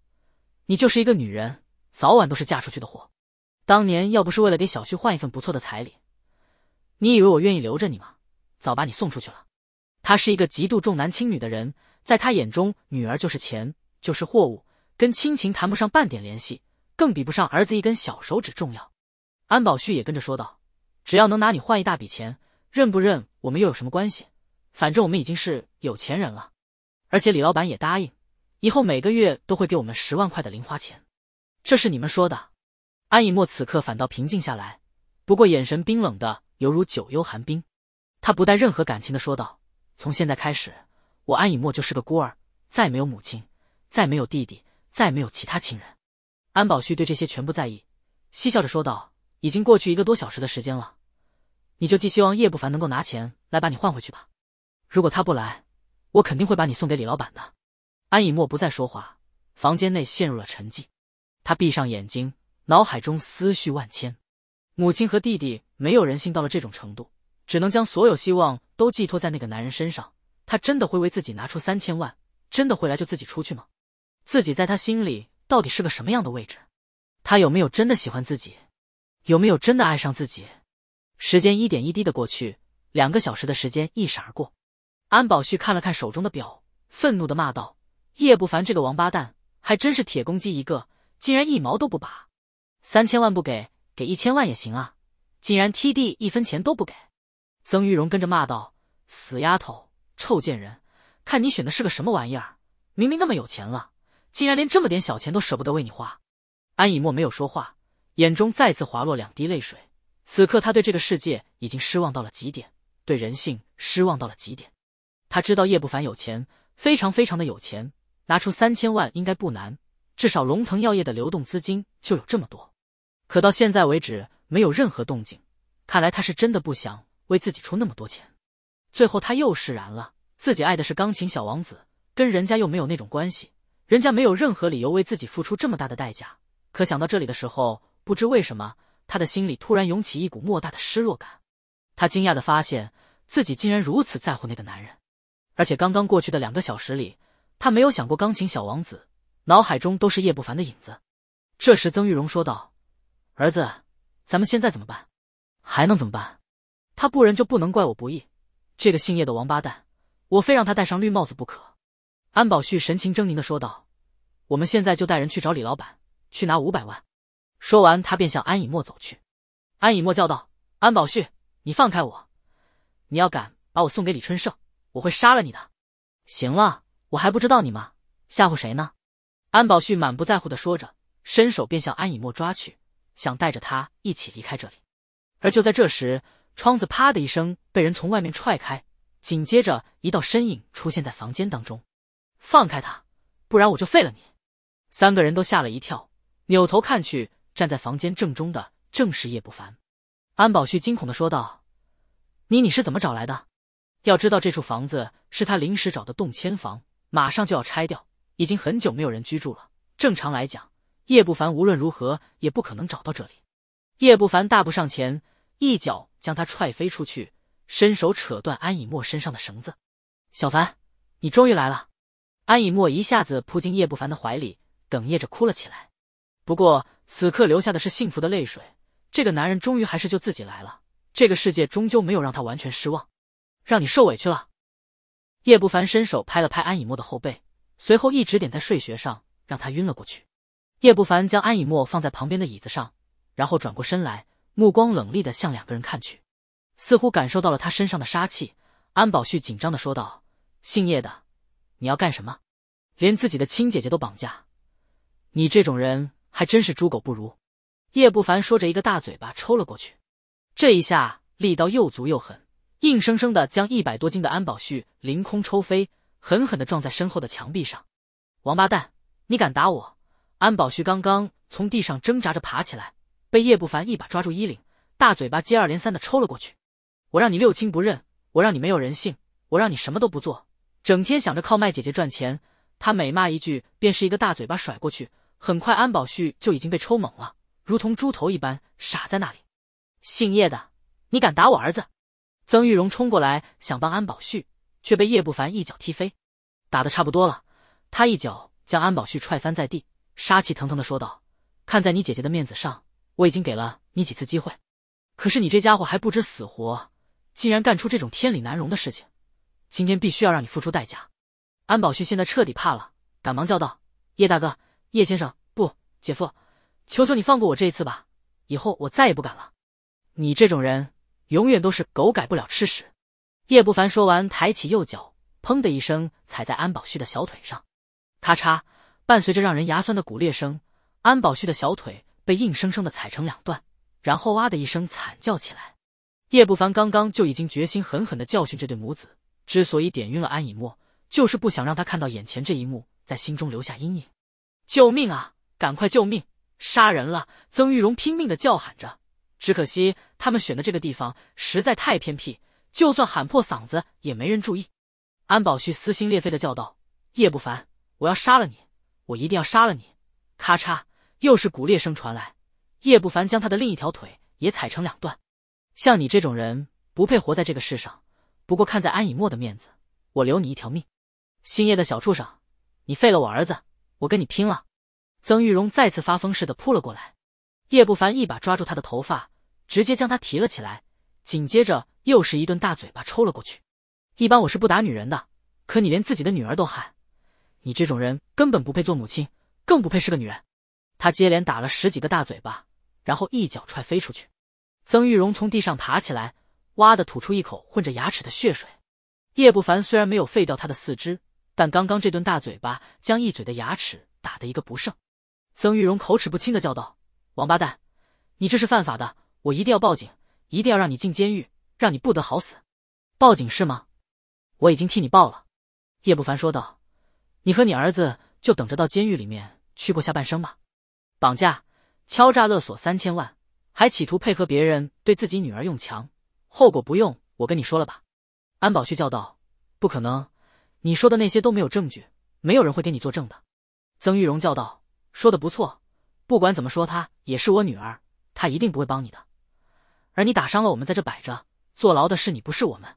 你就是一个女人，早晚都是嫁出去的货。”当年要不是为了给小旭换一份不错的彩礼，你以为我愿意留着你吗？早把你送出去了。他是一个极度重男轻女的人，在他眼中，女儿就是钱，就是货物，跟亲情谈不上半点联系，更比不上儿子一根小手指重要。安保旭也跟着说道：“只要能拿你换一大笔钱，认不认我们又有什么关系？反正我们已经是有钱人了，而且李老板也答应，以后每个月都会给我们十万块的零花钱。这是你们说的。”安以沫此刻反倒平静下来，不过眼神冰冷的犹如九幽寒冰。他不带任何感情的说道：“从现在开始，我安以沫就是个孤儿，再没有母亲，再没有弟弟，再没有其他亲人。”安宝旭对这些全不在意，嬉笑着说道：“已经过去一个多小时的时间了，你就寄希望叶不凡能够拿钱来把你换回去吧。如果他不来，我肯定会把你送给李老板的。”安以沫不再说话，房间内陷入了沉寂。他闭上眼睛。脑海中思绪万千，母亲和弟弟没有人性到了这种程度，只能将所有希望都寄托在那个男人身上。他真的会为自己拿出三千万，真的会来救自己出去吗？自己在他心里到底是个什么样的位置？他有没有真的喜欢自己？有没有真的爱上自己？时间一点一滴的过去，两个小时的时间一闪而过。安宝旭看了看手中的表，愤怒的骂道：“叶不凡这个王八蛋，还真是铁公鸡一个，竟然一毛都不拔。”三千万不给，给一千万也行啊！竟然 T D 一分钱都不给！曾玉荣跟着骂道：“死丫头，臭贱人！看你选的是个什么玩意儿！明明那么有钱了，竟然连这么点小钱都舍不得为你花！”安以沫没有说话，眼中再次滑落两滴泪水。此刻，她对这个世界已经失望到了极点，对人性失望到了极点。她知道叶不凡有钱，非常非常的有钱，拿出三千万应该不难，至少龙腾药业的流动资金就有这么多。可到现在为止没有任何动静，看来他是真的不想为自己出那么多钱。最后他又释然了，自己爱的是钢琴小王子，跟人家又没有那种关系，人家没有任何理由为自己付出这么大的代价。可想到这里的时候，不知为什么他的心里突然涌起一股莫大的失落感。他惊讶的发现自己竟然如此在乎那个男人，而且刚刚过去的两个小时里，他没有想过钢琴小王子，脑海中都是叶不凡的影子。这时曾玉荣说道。儿子，咱们现在怎么办？还能怎么办？他不仁就不能怪我不义。这个姓叶的王八蛋，我非让他戴上绿帽子不可！安宝旭神情狰狞的说道：“我们现在就带人去找李老板，去拿五百万。”说完，他便向安以沫走去。安以沫叫道：“安宝旭，你放开我！你要敢把我送给李春盛，我会杀了你的！”行了，我还不知道你吗？吓唬谁呢？”安宝旭满不在乎的说着，伸手便向安以沫抓去。想带着他一起离开这里，而就在这时，窗子啪的一声被人从外面踹开，紧接着一道身影出现在房间当中。放开他，不然我就废了你！三个人都吓了一跳，扭头看去，站在房间正中的正是叶不凡。安宝旭惊恐的说道：“你你是怎么找来的？要知道这处房子是他临时找的动迁房，马上就要拆掉，已经很久没有人居住了。正常来讲……”叶不凡无论如何也不可能找到这里。叶不凡大步上前，一脚将他踹飞出去，伸手扯断安以沫身上的绳子。“小凡，你终于来了！”安以沫一下子扑进叶不凡的怀里，哽咽着哭了起来。不过此刻留下的是幸福的泪水。这个男人终于还是就自己来了，这个世界终究没有让他完全失望。让你受委屈了。叶不凡伸手拍了拍安以沫的后背，随后一直点在睡穴上，让他晕了过去。叶不凡将安以沫放在旁边的椅子上，然后转过身来，目光冷厉的向两个人看去，似乎感受到了他身上的杀气。安宝旭紧张的说道：“姓叶的，你要干什么？连自己的亲姐姐都绑架，你这种人还真是猪狗不如！”叶不凡说着，一个大嘴巴抽了过去，这一下力道又足又狠，硬生生的将一百多斤的安宝旭凌空抽飞，狠狠的撞在身后的墙壁上。“王八蛋，你敢打我！”安保旭刚刚从地上挣扎着爬起来，被叶不凡一把抓住衣领，大嘴巴接二连三的抽了过去。我让你六亲不认，我让你没有人性，我让你什么都不做，整天想着靠卖姐姐赚钱。他每骂一句，便是一个大嘴巴甩过去。很快，安保旭就已经被抽懵了，如同猪头一般傻在那里。姓叶的，你敢打我儿子！曾玉荣冲过来想帮安保旭，却被叶不凡一脚踢飞。打的差不多了，他一脚将安保旭踹翻在地。杀气腾腾的说道：“看在你姐姐的面子上，我已经给了你几次机会，可是你这家伙还不知死活，竟然干出这种天理难容的事情，今天必须要让你付出代价。”安宝旭现在彻底怕了，赶忙叫道：“叶大哥，叶先生，不，姐夫，求求你放过我这一次吧，以后我再也不敢了。你这种人，永远都是狗改不了吃屎。”叶不凡说完，抬起右脚，砰的一声踩在安宝旭的小腿上，咔嚓。伴随着让人牙酸的骨裂声，安宝旭的小腿被硬生生的踩成两段，然后哇的一声惨叫起来。叶不凡刚刚就已经决心狠狠的教训这对母子，之所以点晕了安以沫，就是不想让他看到眼前这一幕，在心中留下阴影。救命啊！赶快救命！杀人了！曾玉荣拼命的叫喊着，只可惜他们选的这个地方实在太偏僻，就算喊破嗓子也没人注意。安宝旭撕心裂肺的叫道：“叶不凡，我要杀了你！”我一定要杀了你！咔嚓，又是骨裂声传来，叶不凡将他的另一条腿也踩成两段。像你这种人不配活在这个世上。不过看在安以沫的面子，我留你一条命。姓叶的小畜生，你废了我儿子，我跟你拼了！曾玉荣再次发疯似的扑了过来，叶不凡一把抓住他的头发，直接将他提了起来，紧接着又是一顿大嘴巴抽了过去。一般我是不打女人的，可你连自己的女儿都害。你这种人根本不配做母亲，更不配是个女人。他接连打了十几个大嘴巴，然后一脚踹飞出去。曾玉荣从地上爬起来，哇的吐出一口混着牙齿的血水。叶不凡虽然没有废掉他的四肢，但刚刚这顿大嘴巴将一嘴的牙齿打得一个不剩。曾玉荣口齿不清的叫道：“王八蛋，你这是犯法的，我一定要报警，一定要让你进监狱，让你不得好死。”“报警是吗？我已经替你报了。”叶不凡说道。你和你儿子就等着到监狱里面去过下半生吧！绑架、敲诈勒索三千万，还企图配合别人对自己女儿用强，后果不用我跟你说了吧！安保旭叫道：“不可能，你说的那些都没有证据，没有人会给你作证的。”曾玉荣叫道：“说的不错，不管怎么说，她也是我女儿，她一定不会帮你的。而你打伤了我们，在这摆着，坐牢的是你，不是我们。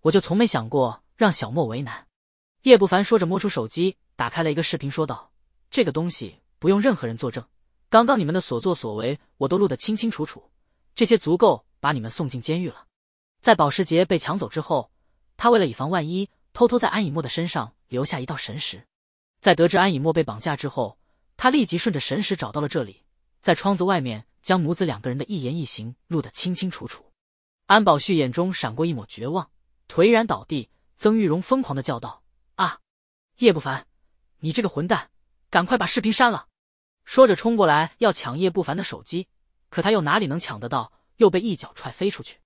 我就从没想过让小莫为难。”叶不凡说着，摸出手机，打开了一个视频，说道：“这个东西不用任何人作证，刚刚你们的所作所为我都录得清清楚楚，这些足够把你们送进监狱了。”在保时捷被抢走之后，他为了以防万一，偷偷在安以沫的身上留下一道神石。在得知安以沫被绑架之后，他立即顺着神石找到了这里，在窗子外面将母子两个人的一言一行录得清清楚楚。安宝旭眼中闪过一抹绝望，颓然倒地。曾玉荣疯狂的叫道。啊！叶不凡，你这个混蛋，赶快把视频删了！说着冲过来要抢叶不凡的手机，可他又哪里能抢得到？又被一脚踹飞出去。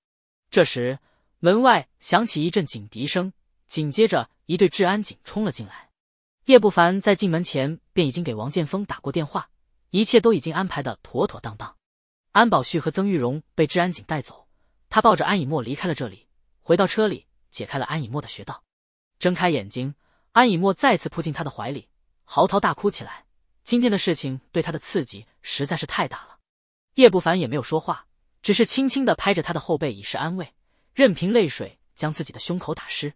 这时门外响起一阵警笛声，紧接着一对治安警冲了进来。叶不凡在进门前便已经给王剑锋打过电话，一切都已经安排的妥妥当当。安宝旭和曾玉荣被治安警带走，他抱着安以沫离开了这里，回到车里解开了安以沫的穴道。睁开眼睛，安以沫再次扑进他的怀里，嚎啕大哭起来。今天的事情对他的刺激实在是太大了。叶不凡也没有说话，只是轻轻的拍着他的后背以示安慰，任凭泪水将自己的胸口打湿。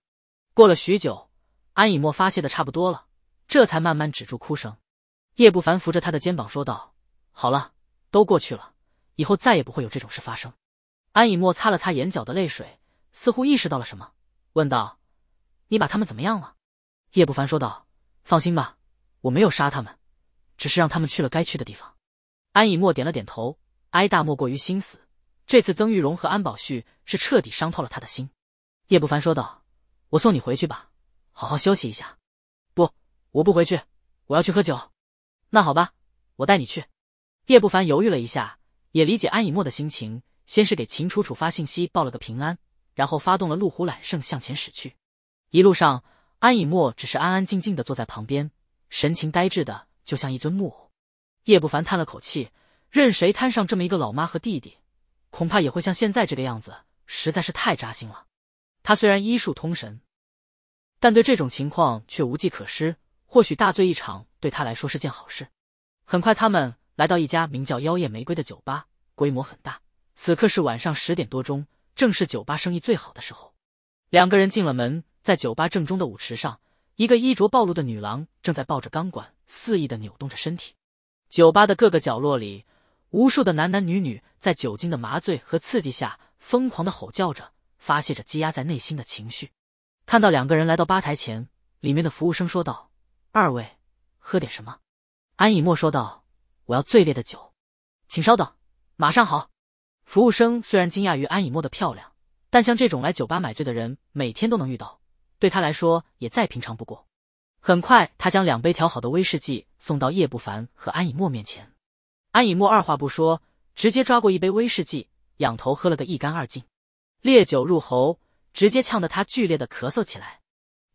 过了许久，安以沫发泄的差不多了，这才慢慢止住哭声。叶不凡扶着他的肩膀说道：“好了，都过去了，以后再也不会有这种事发生。”安以沫擦了擦眼角的泪水，似乎意识到了什么，问道。你把他们怎么样了？叶不凡说道：“放心吧，我没有杀他们，只是让他们去了该去的地方。”安以沫点了点头。哀大莫过于心死，这次曾玉荣和安保旭是彻底伤透了他的心。叶不凡说道：“我送你回去吧，好好休息一下。”“不，我不回去，我要去喝酒。”“那好吧，我带你去。”叶不凡犹豫了一下，也理解安以沫的心情，先是给秦楚楚发信息报了个平安，然后发动了路虎揽胜向前驶去。一路上，安以沫只是安安静静的坐在旁边，神情呆滞的就像一尊木偶。叶不凡叹了口气，任谁摊上这么一个老妈和弟弟，恐怕也会像现在这个样子，实在是太扎心了。他虽然医术通神，但对这种情况却无计可施。或许大醉一场对他来说是件好事。很快，他们来到一家名叫“妖艳玫瑰”的酒吧，规模很大。此刻是晚上十点多钟，正是酒吧生意最好的时候。两个人进了门。在酒吧正中的舞池上，一个衣着暴露的女郎正在抱着钢管肆意的扭动着身体。酒吧的各个角落里，无数的男男女女在酒精的麻醉和刺激下疯狂的吼叫着，发泄着积压在内心的情绪。看到两个人来到吧台前，里面的服务生说道：“二位，喝点什么？”安以沫说道：“我要最烈的酒。”请稍等，马上好。服务生虽然惊讶于安以沫的漂亮，但像这种来酒吧买醉的人，每天都能遇到。对他来说也再平常不过。很快，他将两杯调好的威士忌送到叶不凡和安以沫面前。安以沫二话不说，直接抓过一杯威士忌，仰头喝了个一干二净。烈酒入喉，直接呛得他剧烈的咳嗽起来。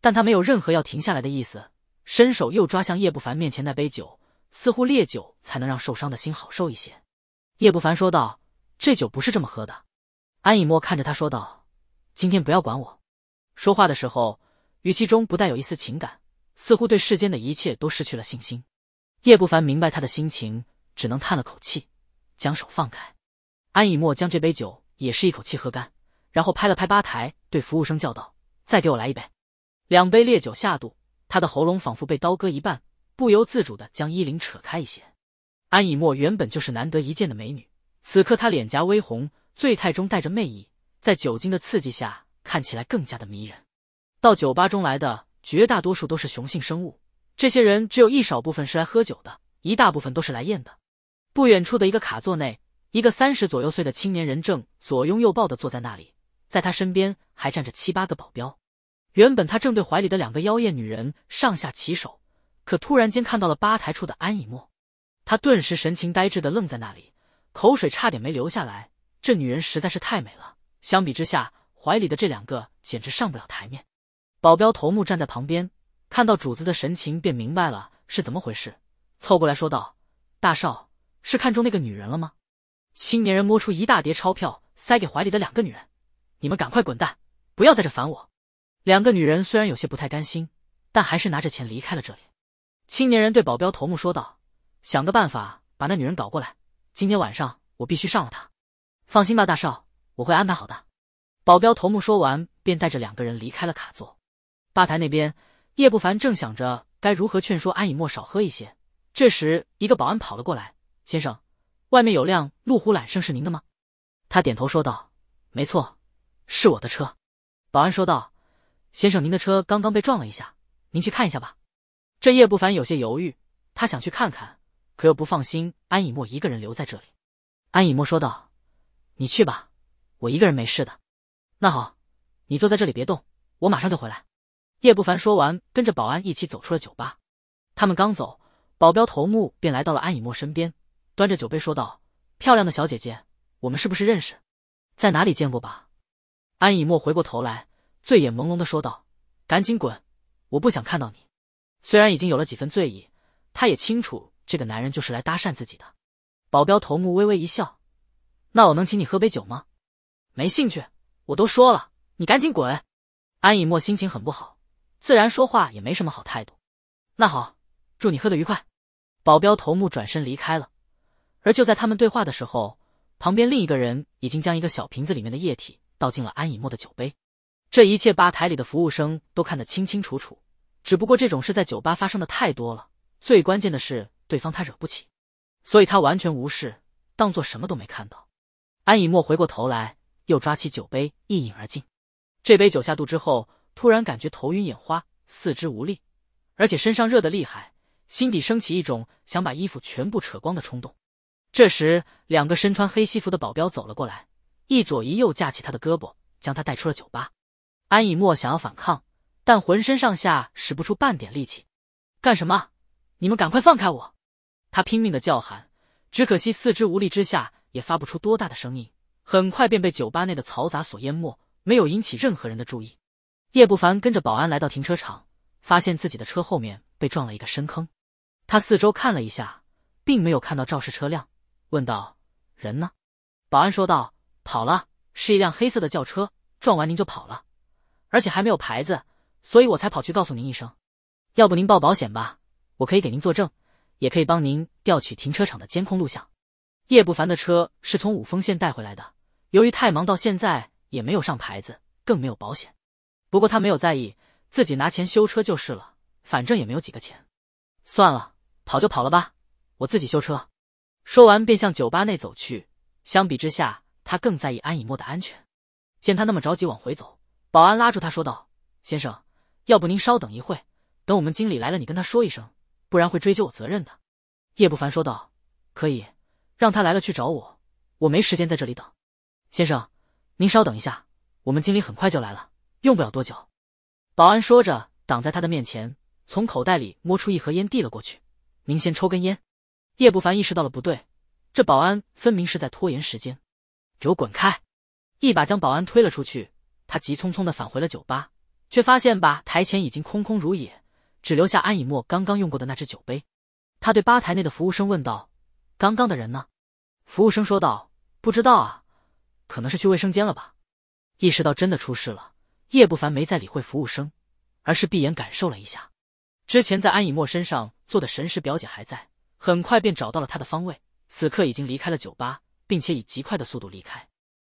但他没有任何要停下来的意思，伸手又抓向叶不凡面前那杯酒，似乎烈酒才能让受伤的心好受一些。叶不凡说道：“这酒不是这么喝的。”安以沫看着他说道：“今天不要管我。”说话的时候，语气中不带有一丝情感，似乎对世间的一切都失去了信心。叶不凡明白他的心情，只能叹了口气，将手放开。安以沫将这杯酒也是一口气喝干，然后拍了拍吧台，对服务生叫道：“再给我来一杯。”两杯烈酒下肚，他的喉咙仿佛被刀割一半，不由自主的将衣领扯开一些。安以沫原本就是难得一见的美女，此刻她脸颊微红，醉态中带着媚意，在酒精的刺激下。看起来更加的迷人。到酒吧中来的绝大多数都是雄性生物，这些人只有一少部分是来喝酒的，一大部分都是来验的。不远处的一个卡座内，一个三十左右岁的青年人正左拥右抱的坐在那里，在他身边还站着七八个保镖。原本他正对怀里的两个妖艳女人上下其手，可突然间看到了吧台处的安以沫，他顿时神情呆滞的愣在那里，口水差点没流下来。这女人实在是太美了，相比之下。怀里的这两个简直上不了台面，保镖头目站在旁边，看到主子的神情便明白了是怎么回事，凑过来说道：“大少是看中那个女人了吗？”青年人摸出一大叠钞票，塞给怀里的两个女人：“你们赶快滚蛋，不要在这烦我。”两个女人虽然有些不太甘心，但还是拿着钱离开了这里。青年人对保镖头目说道：“想个办法把那女人搞过来，今天晚上我必须上了她。”放心吧，大少，我会安排好的。保镖头目说完，便带着两个人离开了卡座。吧台那边，叶不凡正想着该如何劝说安以沫少喝一些。这时，一个保安跑了过来：“先生，外面有辆路虎揽胜是您的吗？”他点头说道：“没错，是我的车。”保安说道：“先生，您的车刚刚被撞了一下，您去看一下吧。”这叶不凡有些犹豫，他想去看看，可又不放心安以沫一个人留在这里。安以沫说道：“你去吧，我一个人没事的。”那好，你坐在这里别动，我马上就回来。叶不凡说完，跟着保安一起走出了酒吧。他们刚走，保镖头目便来到了安以沫身边，端着酒杯说道：“漂亮的小姐姐，我们是不是认识？在哪里见过吧？”安以沫回过头来，醉眼朦胧的说道：“赶紧滚，我不想看到你。”虽然已经有了几分醉意，她也清楚这个男人就是来搭讪自己的。保镖头目微微一笑：“那我能请你喝杯酒吗？”“没兴趣。”我都说了，你赶紧滚！安以沫心情很不好，自然说话也没什么好态度。那好，祝你喝得愉快。保镖头目转身离开了。而就在他们对话的时候，旁边另一个人已经将一个小瓶子里面的液体倒进了安以沫的酒杯。这一切吧台里的服务生都看得清清楚楚。只不过这种事在酒吧发生的太多了，最关键的是对方他惹不起，所以他完全无视，当做什么都没看到。安以沫回过头来。又抓起酒杯一饮而尽，这杯酒下肚之后，突然感觉头晕眼花，四肢无力，而且身上热的厉害，心底升起一种想把衣服全部扯光的冲动。这时，两个身穿黑西服的保镖走了过来，一左一右架起他的胳膊，将他带出了酒吧。安以沫想要反抗，但浑身上下使不出半点力气。干什么？你们赶快放开我！他拼命的叫喊，只可惜四肢无力之下也发不出多大的声音。很快便被酒吧内的嘈杂所淹没，没有引起任何人的注意。叶不凡跟着保安来到停车场，发现自己的车后面被撞了一个深坑。他四周看了一下，并没有看到肇事车辆，问道：“人呢？”保安说道：“跑了，是一辆黑色的轿车，撞完您就跑了，而且还没有牌子，所以我才跑去告诉您一声。要不您报保险吧，我可以给您作证，也可以帮您调取停车场的监控录像。”叶不凡的车是从五峰县带回来的。由于太忙，到现在也没有上牌子，更没有保险。不过他没有在意，自己拿钱修车就是了，反正也没有几个钱。算了，跑就跑了吧，我自己修车。说完便向酒吧内走去。相比之下，他更在意安以沫的安全。见他那么着急往回走，保安拉住他说道：“先生，要不您稍等一会，等我们经理来了，你跟他说一声，不然会追究我责任的。”叶不凡说道：“可以，让他来了去找我，我没时间在这里等。”先生，您稍等一下，我们经理很快就来了，用不了多久。保安说着，挡在他的面前，从口袋里摸出一盒烟，递了过去：“您先抽根烟。”叶不凡意识到了不对，这保安分明是在拖延时间。给我滚开！一把将保安推了出去。他急匆匆的返回了酒吧，却发现吧台前已经空空如也，只留下安以沫刚刚用过的那只酒杯。他对吧台内的服务生问道：“刚刚的人呢？”服务生说道：“不知道啊。”可能是去卫生间了吧。意识到真的出事了，叶不凡没再理会服务生，而是闭眼感受了一下，之前在安以沫身上做的神识表姐还在，很快便找到了他的方位。此刻已经离开了酒吧，并且以极快的速度离开。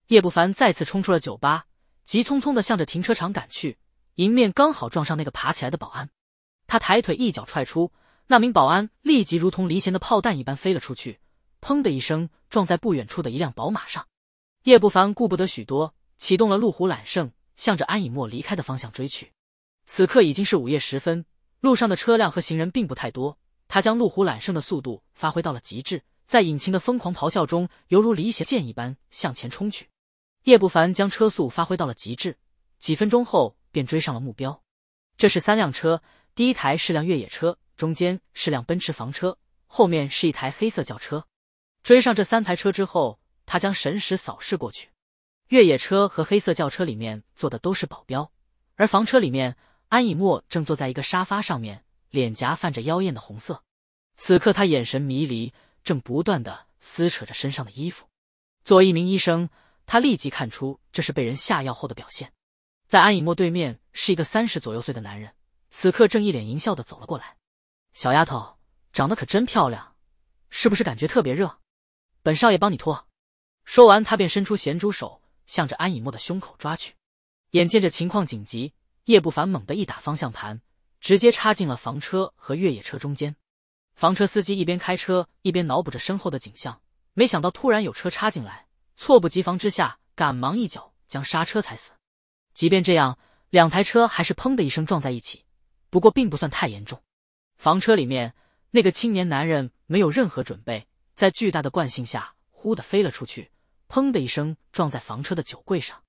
叶不凡再次冲出了酒吧，急匆匆的向着停车场赶去，迎面刚好撞上那个爬起来的保安。他抬腿一脚踹出，那名保安立即如同离弦的炮弹一般飞了出去，砰的一声撞在不远处的一辆宝马上。叶不凡顾不得许多，启动了路虎揽胜，向着安以沫离开的方向追去。此刻已经是午夜时分，路上的车辆和行人并不太多。他将路虎揽胜的速度发挥到了极致，在引擎的疯狂咆哮中，犹如离弦箭一般向前冲去。叶不凡将车速发挥到了极致，几分钟后便追上了目标。这是三辆车，第一台是辆越野车，中间是辆奔驰房车，后面是一台黑色轿车。追上这三台车之后。他将神识扫视过去，越野车和黑色轿车里面坐的都是保镖，而房车里面，安以沫正坐在一个沙发上面，脸颊泛着妖艳的红色。此刻，他眼神迷离，正不断的撕扯着身上的衣服。作为一名医生，他立即看出这是被人下药后的表现。在安以沫对面是一个三十左右岁的男人，此刻正一脸淫笑的走了过来。小丫头长得可真漂亮，是不是感觉特别热？本少爷帮你脱。说完，他便伸出咸猪手，向着安以沫的胸口抓去。眼见着情况紧急，叶不凡猛地一打方向盘，直接插进了房车和越野车中间。房车司机一边开车，一边脑补着身后的景象，没想到突然有车插进来，措不及防之下，赶忙一脚将刹车踩死。即便这样，两台车还是砰的一声撞在一起。不过并不算太严重。房车里面那个青年男人没有任何准备，在巨大的惯性下，忽地飞了出去。砰的一声，撞在房车的酒柜上，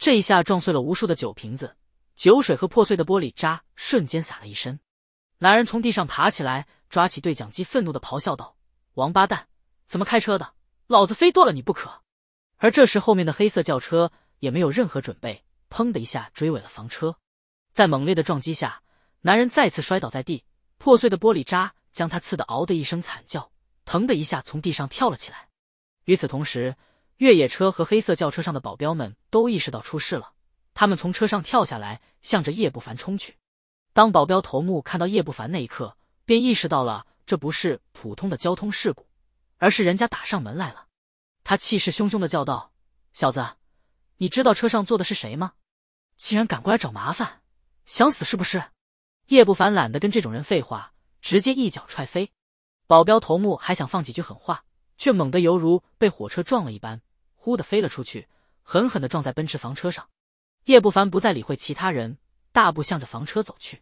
这一下撞碎了无数的酒瓶子，酒水和破碎的玻璃渣瞬间洒了一身。男人从地上爬起来，抓起对讲机，愤怒的咆哮道：“王八蛋，怎么开车的？老子非剁了你不可！”而这时，后面的黑色轿车也没有任何准备，砰的一下追尾了房车。在猛烈的撞击下，男人再次摔倒在地，破碎的玻璃渣将他刺得嗷的一声惨叫，疼的一下从地上跳了起来。与此同时，越野车和黑色轿车上的保镖们都意识到出事了，他们从车上跳下来，向着叶不凡冲去。当保镖头目看到叶不凡那一刻，便意识到了这不是普通的交通事故，而是人家打上门来了。他气势汹汹的叫道：“小子，你知道车上坐的是谁吗？竟然敢过来找麻烦，想死是不是？”叶不凡懒得跟这种人废话，直接一脚踹飞。保镖头目还想放几句狠话，却猛地犹如被火车撞了一般。呼的飞了出去，狠狠的撞在奔驰房车上。叶不凡不再理会其他人，大步向着房车走去。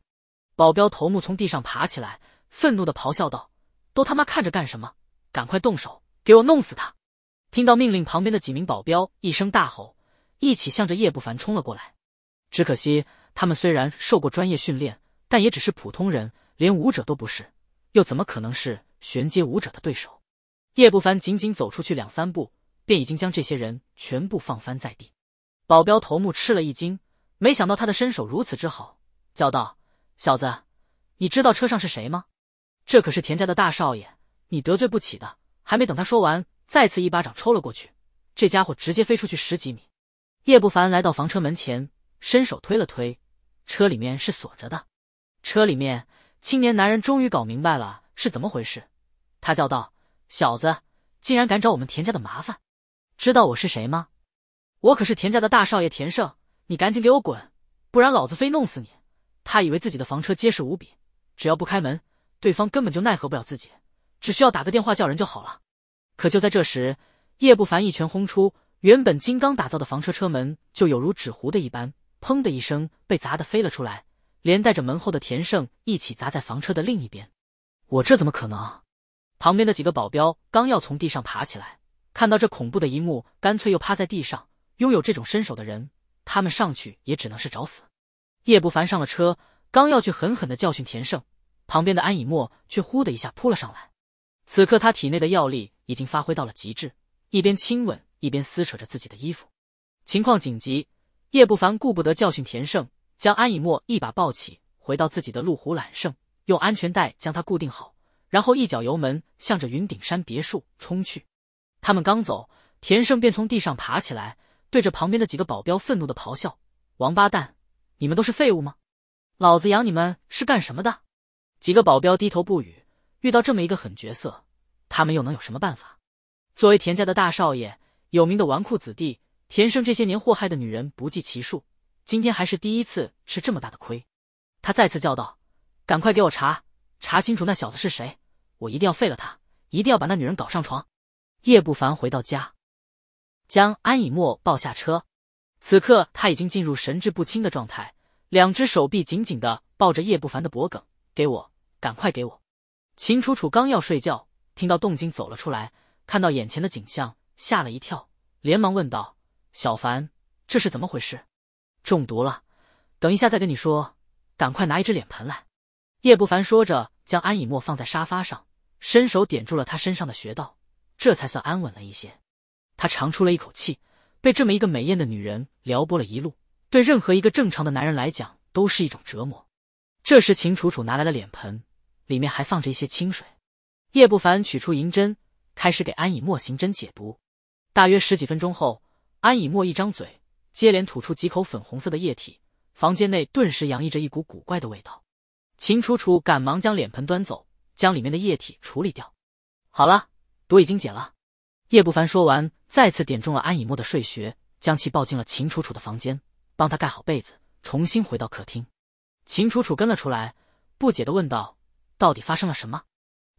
保镖头目从地上爬起来，愤怒的咆哮道：“都他妈看着干什么？赶快动手，给我弄死他！”听到命令，旁边的几名保镖一声大吼，一起向着叶不凡冲了过来。只可惜他们虽然受过专业训练，但也只是普通人，连武者都不是，又怎么可能是玄阶武者的对手？叶不凡仅仅走出去两三步。便已经将这些人全部放翻在地，保镖头目吃了一惊，没想到他的身手如此之好，叫道：“小子，你知道车上是谁吗？这可是田家的大少爷，你得罪不起的。”还没等他说完，再次一巴掌抽了过去，这家伙直接飞出去十几米。叶不凡来到房车门前，伸手推了推，车里面是锁着的。车里面，青年男人终于搞明白了是怎么回事，他叫道：“小子，竟然敢找我们田家的麻烦！”知道我是谁吗？我可是田家的大少爷田胜，你赶紧给我滚，不然老子非弄死你！他以为自己的房车结实无比，只要不开门，对方根本就奈何不了自己，只需要打个电话叫人就好了。可就在这时，叶不凡一拳轰出，原本金刚打造的房车车门就有如纸糊的一般，砰的一声被砸的飞了出来，连带着门后的田胜一起砸在房车的另一边。我这怎么可能？旁边的几个保镖刚要从地上爬起来。看到这恐怖的一幕，干脆又趴在地上。拥有这种身手的人，他们上去也只能是找死。叶不凡上了车，刚要去狠狠的教训田胜，旁边的安以沫却忽的一下扑了上来。此刻他体内的药力已经发挥到了极致，一边亲吻一边撕扯着自己的衣服。情况紧急，叶不凡顾不得教训田胜，将安以沫一把抱起，回到自己的路虎揽胜，用安全带将他固定好，然后一脚油门，向着云顶山别墅冲去。他们刚走，田胜便从地上爬起来，对着旁边的几个保镖愤怒的咆哮：“王八蛋，你们都是废物吗？老子养你们是干什么的？”几个保镖低头不语。遇到这么一个狠角色，他们又能有什么办法？作为田家的大少爷，有名的纨绔子弟，田胜这些年祸害的女人不计其数，今天还是第一次吃这么大的亏。他再次叫道：“赶快给我查，查清楚那小子是谁！我一定要废了他，一定要把那女人搞上床！”叶不凡回到家，将安以沫抱下车。此刻他已经进入神志不清的状态，两只手臂紧紧的抱着叶不凡的脖颈，给我，赶快给我！秦楚楚刚要睡觉，听到动静走了出来，看到眼前的景象，吓了一跳，连忙问道：“小凡，这是怎么回事？中毒了？等一下再跟你说，赶快拿一只脸盆来。”叶不凡说着，将安以沫放在沙发上，伸手点住了他身上的穴道。这才算安稳了一些，他长出了一口气，被这么一个美艳的女人撩拨了一路，对任何一个正常的男人来讲都是一种折磨。这时，秦楚楚拿来了脸盆，里面还放着一些清水。叶不凡取出银针，开始给安以墨行针解毒。大约十几分钟后，安以墨一张嘴，接连吐出几口粉红色的液体，房间内顿时洋溢着一股古怪的味道。秦楚楚赶忙将脸盆端走，将里面的液体处理掉。好了。毒已经解了，叶不凡说完，再次点中了安以沫的睡穴，将其抱进了秦楚楚的房间，帮他盖好被子，重新回到客厅。秦楚楚跟了出来，不解的问道：“到底发生了什么？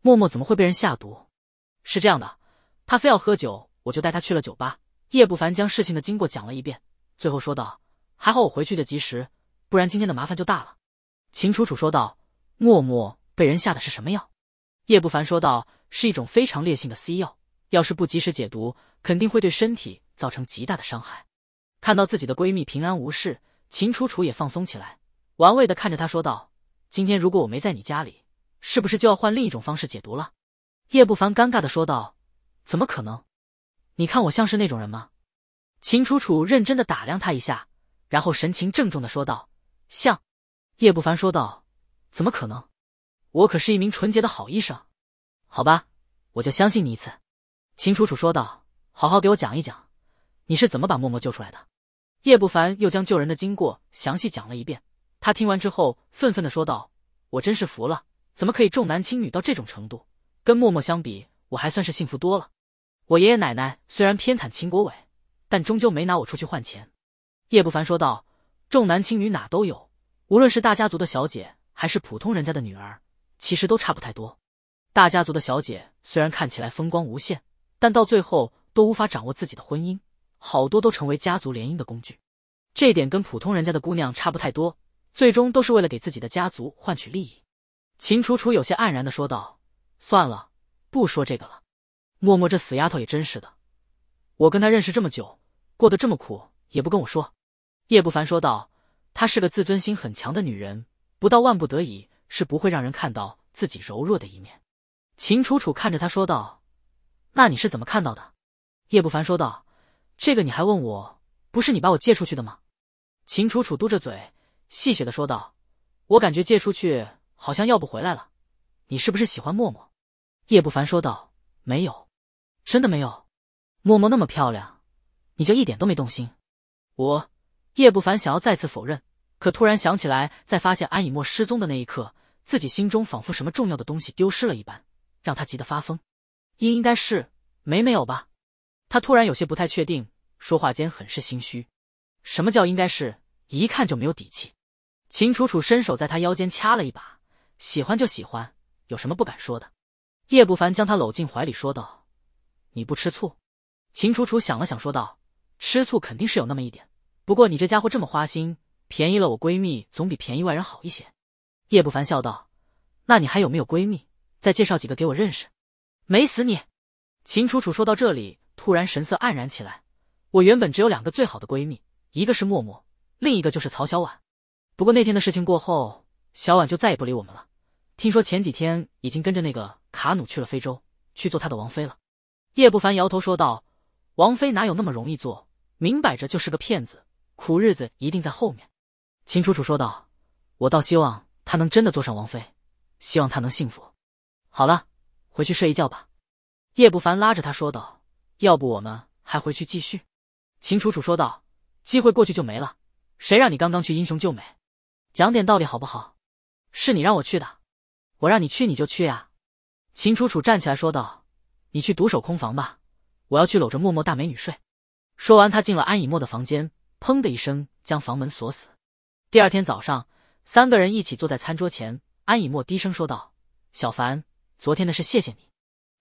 默默怎么会被人下毒？”是这样的，他非要喝酒，我就带他去了酒吧。叶不凡将事情的经过讲了一遍，最后说道：“还好我回去的及时，不然今天的麻烦就大了。”秦楚楚说道：“默默被人下的是什么药？”叶不凡说道。是一种非常烈性的西药，要是不及时解毒，肯定会对身体造成极大的伤害。看到自己的闺蜜平安无事，秦楚楚也放松起来，玩味的看着她说道：“今天如果我没在你家里，是不是就要换另一种方式解毒了？”叶不凡尴尬的说道：“怎么可能？你看我像是那种人吗？”秦楚楚认真的打量他一下，然后神情郑重的说道：“像。”叶不凡说道：“怎么可能？我可是一名纯洁的好医生。”好吧，我就相信你一次。”秦楚楚说道，“好好给我讲一讲，你是怎么把默默救出来的？”叶不凡又将救人的经过详细讲了一遍。他听完之后愤愤的说道：“我真是服了，怎么可以重男轻女到这种程度？跟默默相比，我还算是幸福多了。我爷爷奶奶虽然偏袒秦国伟，但终究没拿我出去换钱。”叶不凡说道：“重男轻女哪都有，无论是大家族的小姐，还是普通人家的女儿，其实都差不太多。”大家族的小姐虽然看起来风光无限，但到最后都无法掌握自己的婚姻，好多都成为家族联姻的工具。这点跟普通人家的姑娘差不太多，最终都是为了给自己的家族换取利益。秦楚楚有些黯然的说道：“算了，不说这个了。”默默这死丫头也真是的，我跟她认识这么久，过得这么苦也不跟我说。”叶不凡说道：“她是个自尊心很强的女人，不到万不得已是不会让人看到自己柔弱的一面。”秦楚楚看着他说道：“那你是怎么看到的？”叶不凡说道：“这个你还问我？不是你把我借出去的吗？”秦楚楚嘟着嘴，戏谑的说道：“我感觉借出去好像要不回来了。”“你是不是喜欢默默？”叶不凡说道：“没有，真的没有。”“默默那么漂亮，你就一点都没动心？”我，叶不凡想要再次否认，可突然想起来，在发现安以沫失踪的那一刻，自己心中仿佛什么重要的东西丢失了一般。让他急得发疯，应应该是没没有吧？他突然有些不太确定，说话间很是心虚。什么叫应该是？一看就没有底气。秦楚楚伸手在他腰间掐了一把，喜欢就喜欢，有什么不敢说的？叶不凡将他搂进怀里说道：“你不吃醋？”秦楚楚想了想说道：“吃醋肯定是有那么一点，不过你这家伙这么花心，便宜了我闺蜜总比便宜外人好一些。”叶不凡笑道：“那你还有没有闺蜜？”再介绍几个给我认识，美死你！秦楚楚说到这里，突然神色黯然起来。我原本只有两个最好的闺蜜，一个是默默，另一个就是曹小婉。不过那天的事情过后，小婉就再也不理我们了。听说前几天已经跟着那个卡努去了非洲，去做他的王妃了。叶不凡摇头说道：“王妃哪有那么容易做？明摆着就是个骗子，苦日子一定在后面。”秦楚楚说道：“我倒希望她能真的做上王妃，希望她能幸福。”好了，回去睡一觉吧。叶不凡拉着他说道：“要不我们还回去继续？”秦楚楚说道：“机会过去就没了，谁让你刚刚去英雄救美？讲点道理好不好？是你让我去的，我让你去你就去啊！”秦楚楚站起来说道：“你去独守空房吧，我要去搂着默默大美女睡。”说完，他进了安以沫的房间，砰的一声将房门锁死。第二天早上，三个人一起坐在餐桌前，安以沫低声说道：“小凡。”昨天的事，谢谢你，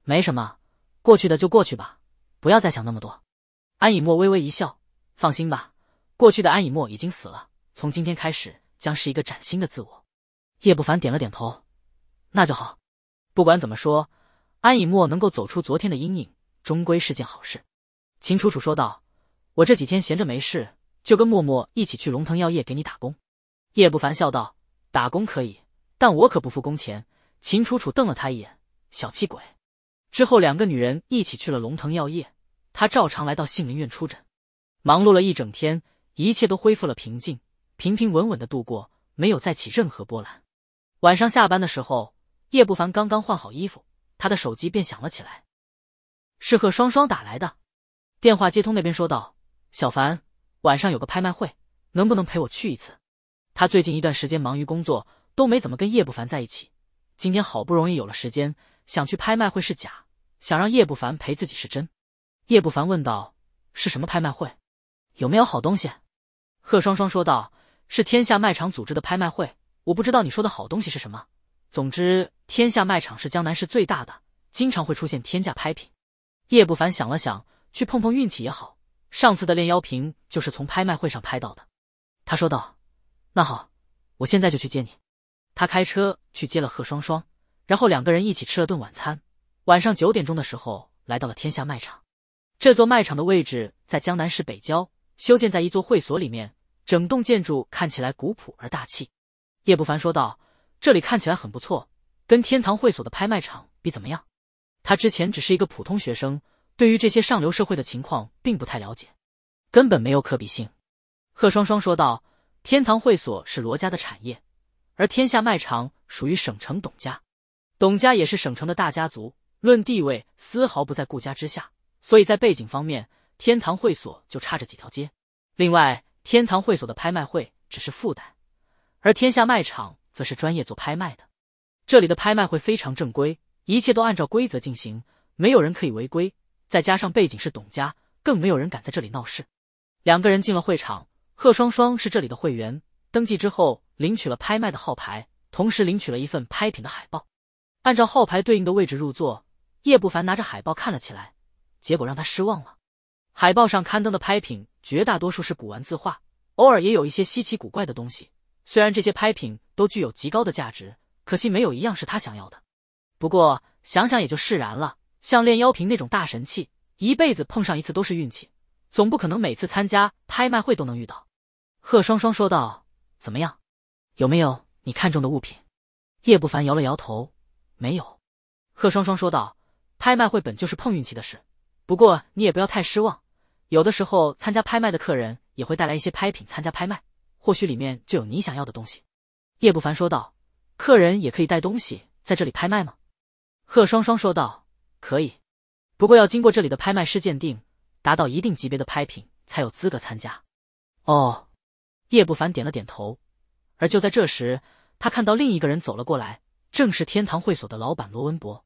没什么，过去的就过去吧，不要再想那么多。安以沫微微一笑，放心吧，过去的安以沫已经死了，从今天开始将是一个崭新的自我。叶不凡点了点头，那就好。不管怎么说，安以沫能够走出昨天的阴影，终归是件好事。秦楚楚说道：“我这几天闲着没事，就跟默默一起去龙腾药业给你打工。”叶不凡笑道：“打工可以，但我可不付工钱。”秦楚楚瞪了他一眼，小气鬼。之后，两个女人一起去了龙腾药业。他照常来到杏林院出诊，忙碌了一整天，一切都恢复了平静，平平稳稳的度过，没有再起任何波澜。晚上下班的时候，叶不凡刚刚换好衣服，他的手机便响了起来，是贺双双打来的。电话接通，那边说道：“小凡，晚上有个拍卖会，能不能陪我去一次？”他最近一段时间忙于工作，都没怎么跟叶不凡在一起。今天好不容易有了时间，想去拍卖会是假，想让叶不凡陪自己是真。叶不凡问道：“是什么拍卖会？有没有好东西？”贺双双说道：“是天下卖场组织的拍卖会，我不知道你说的好东西是什么。总之，天下卖场是江南市最大的，经常会出现天价拍品。”叶不凡想了想，去碰碰运气也好。上次的炼妖瓶就是从拍卖会上拍到的。他说道：“那好，我现在就去接你。”他开车去接了贺双双，然后两个人一起吃了顿晚餐。晚上九点钟的时候，来到了天下卖场。这座卖场的位置在江南市北郊，修建在一座会所里面。整栋建筑看起来古朴而大气。叶不凡说道：“这里看起来很不错，跟天堂会所的拍卖场比怎么样？”他之前只是一个普通学生，对于这些上流社会的情况并不太了解，根本没有可比性。贺双双说道：“天堂会所是罗家的产业。”而天下卖场属于省城董家，董家也是省城的大家族，论地位丝毫不在顾家之下，所以在背景方面，天堂会所就差着几条街。另外，天堂会所的拍卖会只是附带，而天下卖场则是专业做拍卖的。这里的拍卖会非常正规，一切都按照规则进行，没有人可以违规。再加上背景是董家，更没有人敢在这里闹事。两个人进了会场，贺双双是这里的会员，登记之后。领取了拍卖的号牌，同时领取了一份拍品的海报，按照号牌对应的位置入座。叶不凡拿着海报看了起来，结果让他失望了。海报上刊登的拍品绝大多数是古玩字画，偶尔也有一些稀奇古怪的东西。虽然这些拍品都具有极高的价值，可惜没有一样是他想要的。不过想想也就释然了。像炼妖瓶那种大神器，一辈子碰上一次都是运气，总不可能每次参加拍卖会都能遇到。贺双双说道：“怎么样？”有没有你看中的物品？叶不凡摇了摇头，没有。贺双双说道：“拍卖会本就是碰运气的事，不过你也不要太失望。有的时候，参加拍卖的客人也会带来一些拍品参加拍卖，或许里面就有你想要的东西。”叶不凡说道：“客人也可以带东西在这里拍卖吗？”贺双双说道：“可以，不过要经过这里的拍卖师鉴定，达到一定级别的拍品才有资格参加。”哦，叶不凡点了点头。而就在这时，他看到另一个人走了过来，正是天堂会所的老板罗文博。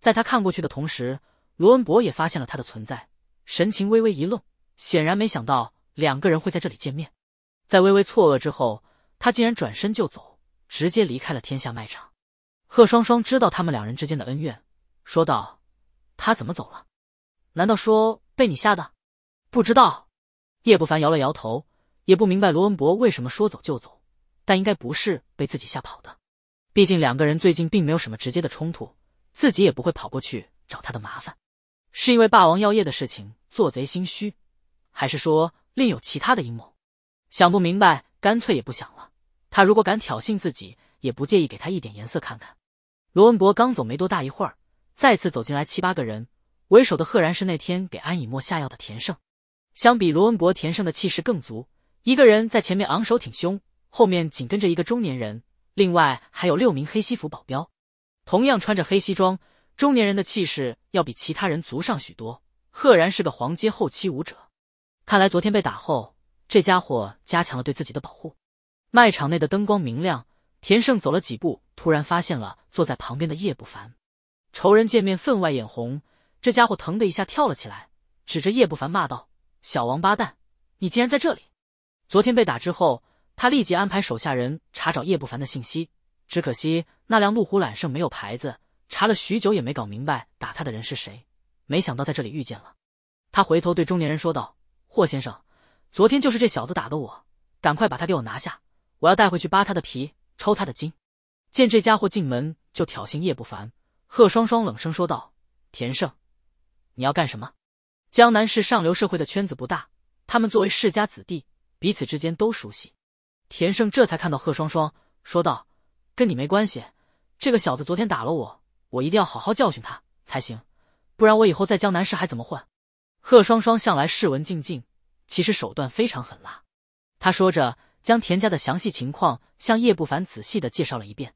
在他看过去的同时，罗文博也发现了他的存在，神情微微一愣，显然没想到两个人会在这里见面。在微微错愕之后，他竟然转身就走，直接离开了天下卖场。贺双双知道他们两人之间的恩怨，说道：“他怎么走了？难道说被你吓的？”“不知道。”叶不凡摇了摇头，也不明白罗文博为什么说走就走。但应该不是被自己吓跑的，毕竟两个人最近并没有什么直接的冲突，自己也不会跑过去找他的麻烦。是因为霸王药业的事情做贼心虚，还是说另有其他的阴谋？想不明白，干脆也不想了。他如果敢挑衅自己，也不介意给他一点颜色看看。罗文博刚走没多大一会儿，再次走进来七八个人，为首的赫然是那天给安以沫下药的田胜。相比罗文博，田胜的气势更足，一个人在前面昂首挺胸。后面紧跟着一个中年人，另外还有六名黑西服保镖，同样穿着黑西装。中年人的气势要比其他人足上许多，赫然是个黄阶后期武者。看来昨天被打后，这家伙加强了对自己的保护。卖场内的灯光明亮，田胜走了几步，突然发现了坐在旁边的叶不凡。仇人见面分外眼红，这家伙疼的一下跳了起来，指着叶不凡骂道：“小王八蛋，你竟然在这里！昨天被打之后。”他立即安排手下人查找叶不凡的信息，只可惜那辆路虎揽胜没有牌子，查了许久也没搞明白打他的人是谁。没想到在这里遇见了，他回头对中年人说道：“霍先生，昨天就是这小子打的我，赶快把他给我拿下，我要带回去扒他的皮，抽他的筋。”见这家伙进门就挑衅叶不凡，贺双双冷声说道：“田胜，你要干什么？”江南市上流社会的圈子不大，他们作为世家子弟，彼此之间都熟悉。田胜这才看到贺双双，说道：“跟你没关系，这个小子昨天打了我，我一定要好好教训他才行，不然我以后在江南市还怎么混？”贺双双向来视文静静，其实手段非常狠辣。他说着，将田家的详细情况向叶不凡仔细的介绍了一遍。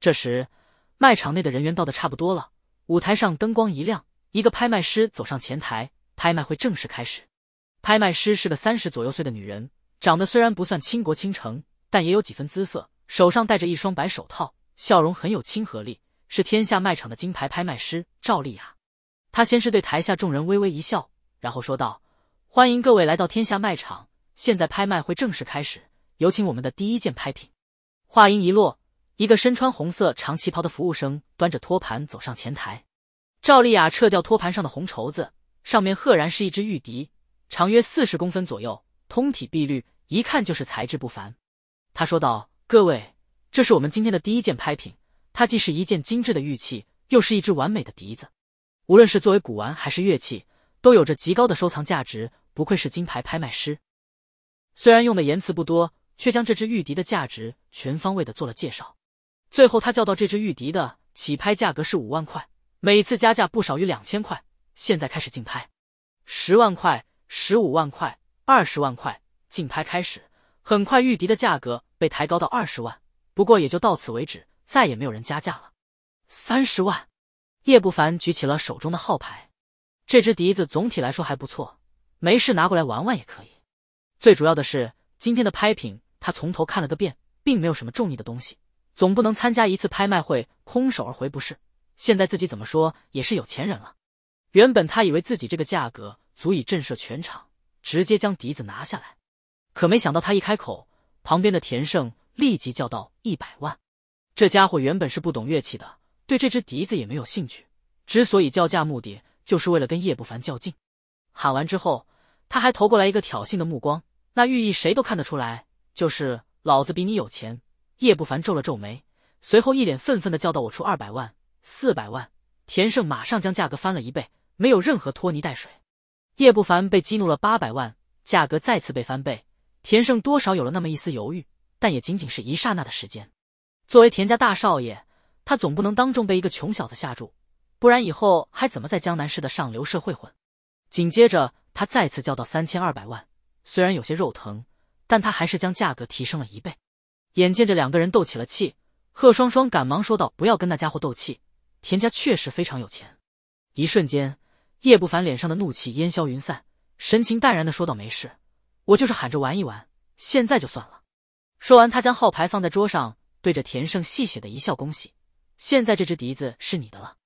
这时，卖场内的人员到的差不多了，舞台上灯光一亮，一个拍卖师走上前台，拍卖会正式开始。拍卖师是个三十左右岁的女人。长得虽然不算倾国倾城，但也有几分姿色。手上戴着一双白手套，笑容很有亲和力，是天下卖场的金牌拍卖师赵丽雅。她先是对台下众人微微一笑，然后说道：“欢迎各位来到天下卖场，现在拍卖会正式开始，有请我们的第一件拍品。”话音一落，一个身穿红色长旗袍的服务生端着托盘走上前台。赵丽雅撤掉托盘上的红绸子，上面赫然是一只玉笛，长约四十公分左右。通体碧绿，一看就是材质不凡。他说道：“各位，这是我们今天的第一件拍品，它既是一件精致的玉器，又是一只完美的笛子。无论是作为古玩还是乐器，都有着极高的收藏价值。不愧是金牌拍卖师，虽然用的言辞不多，却将这只玉笛的价值全方位的做了介绍。最后，他叫到这只玉笛的起拍价格是五万块，每次加价不少于两千块。现在开始竞拍，十万块，十五万块。”二十万块，竞拍开始。很快，玉笛的价格被抬高到二十万，不过也就到此为止，再也没有人加价了。三十万，叶不凡举起了手中的号牌。这支笛子总体来说还不错，没事拿过来玩玩也可以。最主要的是，今天的拍品他从头看了个遍，并没有什么中意的东西。总不能参加一次拍卖会空手而回不是？现在自己怎么说也是有钱人了。原本他以为自己这个价格足以震慑全场。直接将笛子拿下来，可没想到他一开口，旁边的田胜立即叫到一百万。这家伙原本是不懂乐器的，对这支笛子也没有兴趣，之所以叫价，目的就是为了跟叶不凡较劲。喊完之后，他还投过来一个挑衅的目光，那寓意谁都看得出来，就是老子比你有钱。叶不凡皱了皱眉，随后一脸愤愤的叫到：“我出二百万，四百万。”田胜马上将价格翻了一倍，没有任何拖泥带水。叶不凡被激怒了，八百万价格再次被翻倍，田胜多少有了那么一丝犹豫，但也仅仅是一刹那的时间。作为田家大少爷，他总不能当众被一个穷小子吓住，不然以后还怎么在江南市的上流社会混？紧接着，他再次叫到三千二百万，虽然有些肉疼，但他还是将价格提升了一倍。眼见着两个人斗起了气，贺双双赶忙说道：“不要跟那家伙斗气，田家确实非常有钱。”一瞬间。叶不凡脸上的怒气烟消云散，神情淡然的说道：“没事，我就是喊着玩一玩，现在就算了。”说完，他将号牌放在桌上，对着田胜戏谑的一笑：“恭喜，现在这只笛子是你的了。”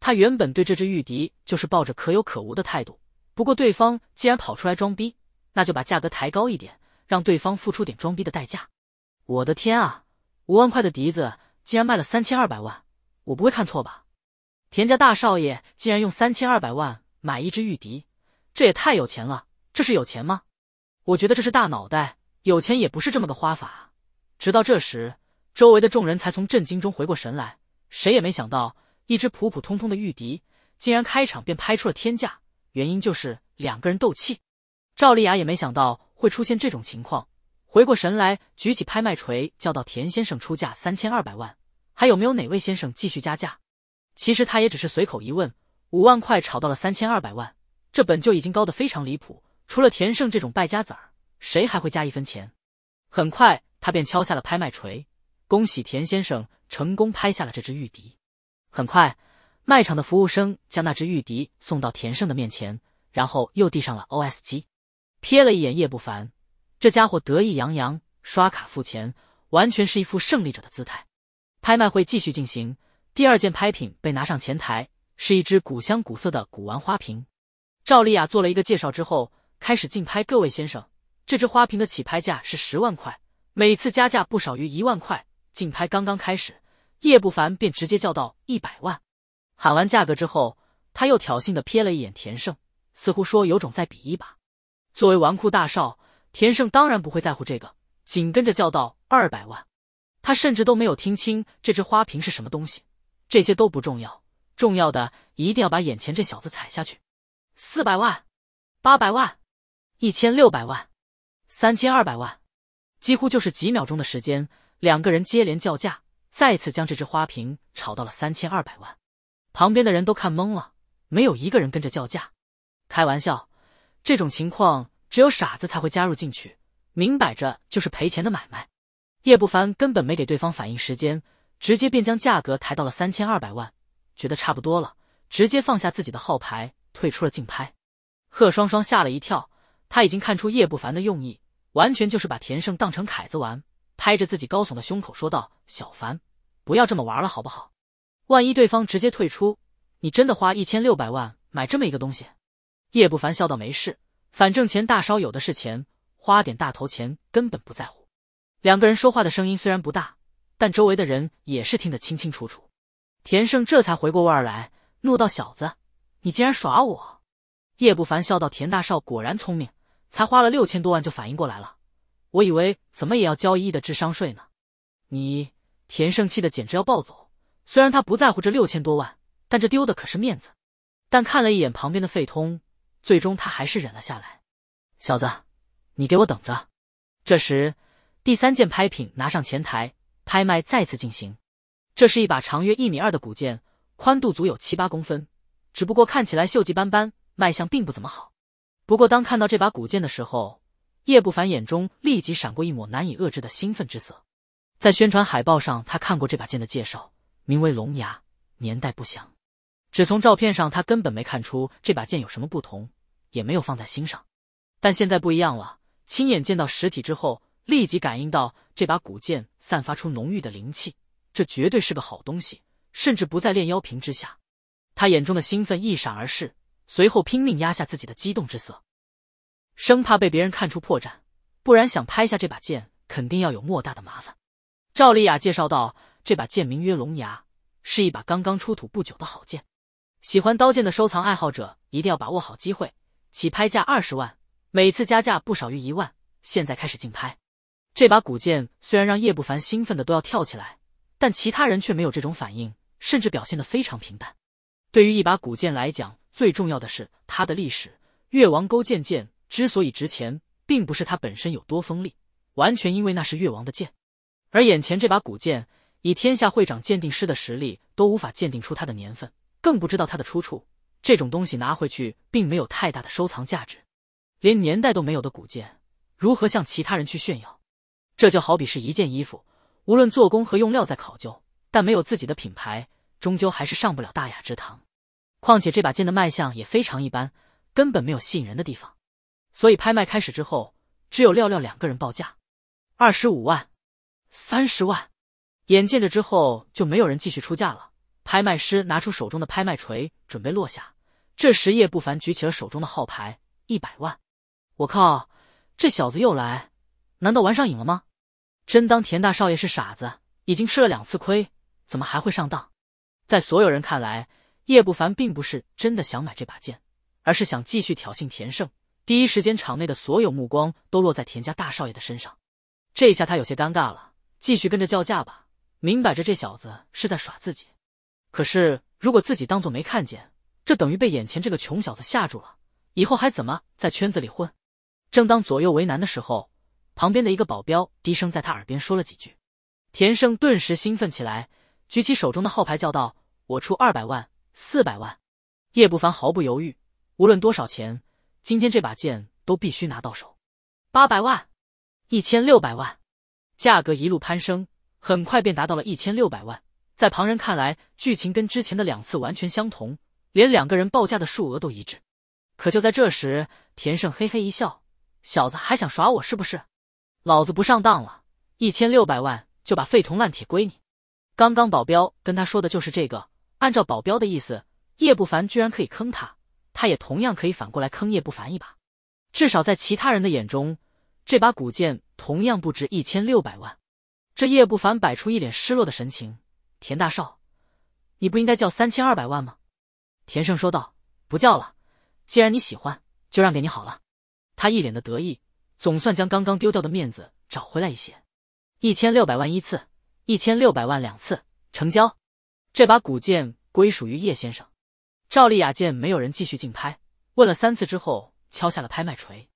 他原本对这只玉笛就是抱着可有可无的态度，不过对方既然跑出来装逼，那就把价格抬高一点，让对方付出点装逼的代价。我的天啊，五万块的笛子竟然卖了三千二百万，我不会看错吧？田家大少爷竟然用三千二百万买一只玉笛，这也太有钱了！这是有钱吗？我觉得这是大脑袋，有钱也不是这么个花法。直到这时，周围的众人才从震惊中回过神来，谁也没想到，一只普普通通的玉笛，竟然开场便拍出了天价。原因就是两个人斗气。赵丽雅也没想到会出现这种情况，回过神来，举起拍卖锤，叫到：“田先生出价三千二百万，还有没有哪位先生继续加价？”其实他也只是随口一问，五万块炒到了三千二百万，这本就已经高的非常离谱。除了田胜这种败家子儿，谁还会加一分钱？很快，他便敲下了拍卖锤。恭喜田先生成功拍下了这只玉笛。很快，卖场的服务生将那只玉笛送到田胜的面前，然后又递上了 OS 机。瞥了一眼叶不凡，这家伙得意洋洋，刷卡付钱，完全是一副胜利者的姿态。拍卖会继续进行。第二件拍品被拿上前台，是一只古香古色的古玩花瓶。赵丽亚做了一个介绍之后，开始竞拍。各位先生，这只花瓶的起拍价是十万块，每次加价不少于一万块。竞拍刚刚开始，叶不凡便直接叫到一百万。喊完价格之后，他又挑衅的瞥了一眼田胜，似乎说有种再比一把。作为纨绔大少，田胜当然不会在乎这个，紧跟着叫到二百万。他甚至都没有听清这只花瓶是什么东西。这些都不重要，重要的一定要把眼前这小子踩下去。四百万，八百万，一千六百万，三千二百万，几乎就是几秒钟的时间，两个人接连叫价，再次将这只花瓶炒到了三千二百万。旁边的人都看懵了，没有一个人跟着叫价。开玩笑，这种情况只有傻子才会加入进去，明摆着就是赔钱的买卖。叶不凡根本没给对方反应时间。直接便将价格抬到了三千二百万，觉得差不多了，直接放下自己的号牌退出了竞拍。贺双双吓了一跳，他已经看出叶不凡的用意，完全就是把田胜当成凯子玩，拍着自己高耸的胸口说道：“小凡，不要这么玩了，好不好？万一对方直接退出，你真的花一千六百万买这么一个东西？”叶不凡笑道：“没事，反正钱大烧有的是钱，花点大头钱根本不在乎。”两个人说话的声音虽然不大。但周围的人也是听得清清楚楚，田胜这才回过味儿来，怒道：“小子，你竟然耍我！”叶不凡笑道：“田大少果然聪明，才花了六千多万就反应过来了。我以为怎么也要交一亿的智商税呢。”你，田胜气的简直要暴走。虽然他不在乎这六千多万，但这丢的可是面子。但看了一眼旁边的费通，最终他还是忍了下来。“小子，你给我等着！”这时，第三件拍品拿上前台。拍卖再次进行，这是一把长约一米二的古剑，宽度足有七八公分，只不过看起来锈迹斑斑，卖相并不怎么好。不过当看到这把古剑的时候，叶不凡眼中立即闪过一抹难以遏制的兴奋之色。在宣传海报上，他看过这把剑的介绍，名为“龙牙”，年代不详。只从照片上，他根本没看出这把剑有什么不同，也没有放在心上。但现在不一样了，亲眼见到实体之后。立即感应到这把古剑散发出浓郁的灵气，这绝对是个好东西，甚至不在炼妖瓶之下。他眼中的兴奋一闪而逝，随后拼命压下自己的激动之色，生怕被别人看出破绽，不然想拍下这把剑肯定要有莫大的麻烦。赵丽雅介绍道：“这把剑名曰龙牙，是一把刚刚出土不久的好剑。喜欢刀剑的收藏爱好者一定要把握好机会。起拍价二十万，每次加价不少于一万。现在开始竞拍。”这把古剑虽然让叶不凡兴奋的都要跳起来，但其他人却没有这种反应，甚至表现的非常平淡。对于一把古剑来讲，最重要的是它的历史。越王勾践剑之所以值钱，并不是它本身有多锋利，完全因为那是越王的剑。而眼前这把古剑，以天下会长鉴定师的实力都无法鉴定出它的年份，更不知道它的出处。这种东西拿回去并没有太大的收藏价值，连年代都没有的古剑，如何向其他人去炫耀？这就好比是一件衣服，无论做工和用料再考究，但没有自己的品牌，终究还是上不了大雅之堂。况且这把剑的卖相也非常一般，根本没有吸引人的地方。所以拍卖开始之后，只有廖廖两个人报价，二十五万、三十万。眼见着之后就没有人继续出价了，拍卖师拿出手中的拍卖锤准备落下。这时叶不凡举起了手中的号牌，一百万！我靠，这小子又来，难道玩上瘾了吗？真当田大少爷是傻子？已经吃了两次亏，怎么还会上当？在所有人看来，叶不凡并不是真的想买这把剑，而是想继续挑衅田胜。第一时间，场内的所有目光都落在田家大少爷的身上。这下他有些尴尬了，继续跟着叫价吧。明摆着这小子是在耍自己，可是如果自己当做没看见，这等于被眼前这个穷小子吓住了，以后还怎么在圈子里混？正当左右为难的时候。旁边的一个保镖低声在他耳边说了几句，田胜顿时兴奋起来，举起手中的号牌叫道：“我出二百万，四百万。”叶不凡毫不犹豫，无论多少钱，今天这把剑都必须拿到手。八百万，一千六百万，价格一路攀升，很快便达到了一千六百万。在旁人看来，剧情跟之前的两次完全相同，连两个人报价的数额都一致。可就在这时，田胜嘿嘿一笑：“小子还想耍我是不是？”老子不上当了，一千六百万就把废铜烂铁归你。刚刚保镖跟他说的就是这个。按照保镖的意思，叶不凡居然可以坑他，他也同样可以反过来坑叶不凡一把。至少在其他人的眼中，这把古剑同样不值一千六百万。这叶不凡摆出一脸失落的神情。田大少，你不应该叫三千二百万吗？田胜说道：“不叫了，既然你喜欢，就让给你好了。”他一脸的得意。总算将刚刚丢掉的面子找回来一些，一千六百万一次，一千六百万两次，成交。这把古剑归属于叶先生。赵丽雅见没有人继续竞拍，问了三次之后，敲下了拍卖锤。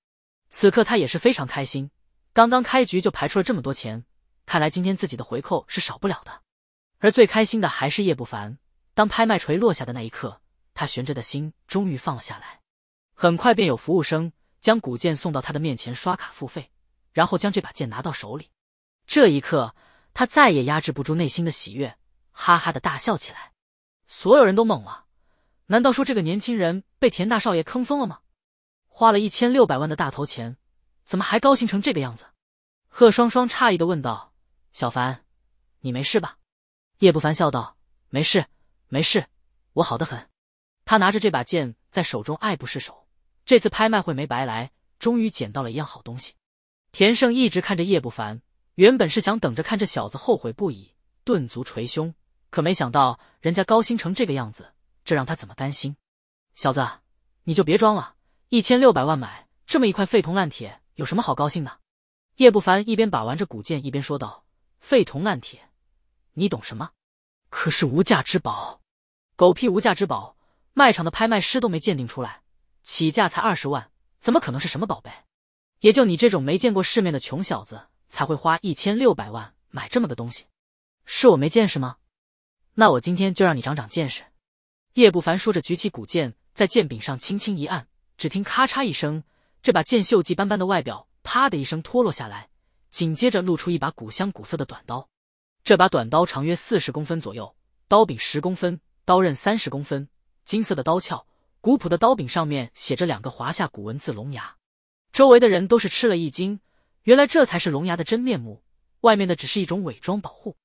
此刻她也是非常开心，刚刚开局就排出了这么多钱，看来今天自己的回扣是少不了的。而最开心的还是叶不凡，当拍卖锤落下的那一刻，他悬着的心终于放了下来。很快便有服务生。将古剑送到他的面前，刷卡付费，然后将这把剑拿到手里。这一刻，他再也压制不住内心的喜悦，哈哈的大笑起来。所有人都懵了，难道说这个年轻人被田大少爷坑疯了吗？花了一千六百万的大头钱，怎么还高兴成这个样子？贺双双诧异的问道：“小凡，你没事吧？”叶不凡笑道：“没事，没事，我好的很。”他拿着这把剑在手中爱不释手。这次拍卖会没白来，终于捡到了一样好东西。田胜一直看着叶不凡，原本是想等着看这小子后悔不已、顿足捶胸，可没想到人家高兴成这个样子，这让他怎么甘心？小子，你就别装了，一千六百万买这么一块废铜烂铁，有什么好高兴的？叶不凡一边把玩着古剑，一边说道：“废铜烂铁，你懂什么？可是无价之宝，狗屁无价之宝，卖场的拍卖师都没鉴定出来。”起价才二十万，怎么可能是什么宝贝？也就你这种没见过世面的穷小子才会花一千六百万买这么个东西。是我没见识吗？那我今天就让你长长见识。叶不凡说着，举起古剑，在剑柄上轻轻一按，只听咔嚓一声，这把剑锈迹斑斑的外表，啪的一声脱落下来，紧接着露出一把古香古色的短刀。这把短刀长约四十公分左右，刀柄十公分，刀刃三十公分，金色的刀鞘。古朴的刀柄上面写着两个华夏古文字“龙牙”，周围的人都是吃了一惊。原来这才是龙牙的真面目，外面的只是一种伪装保护。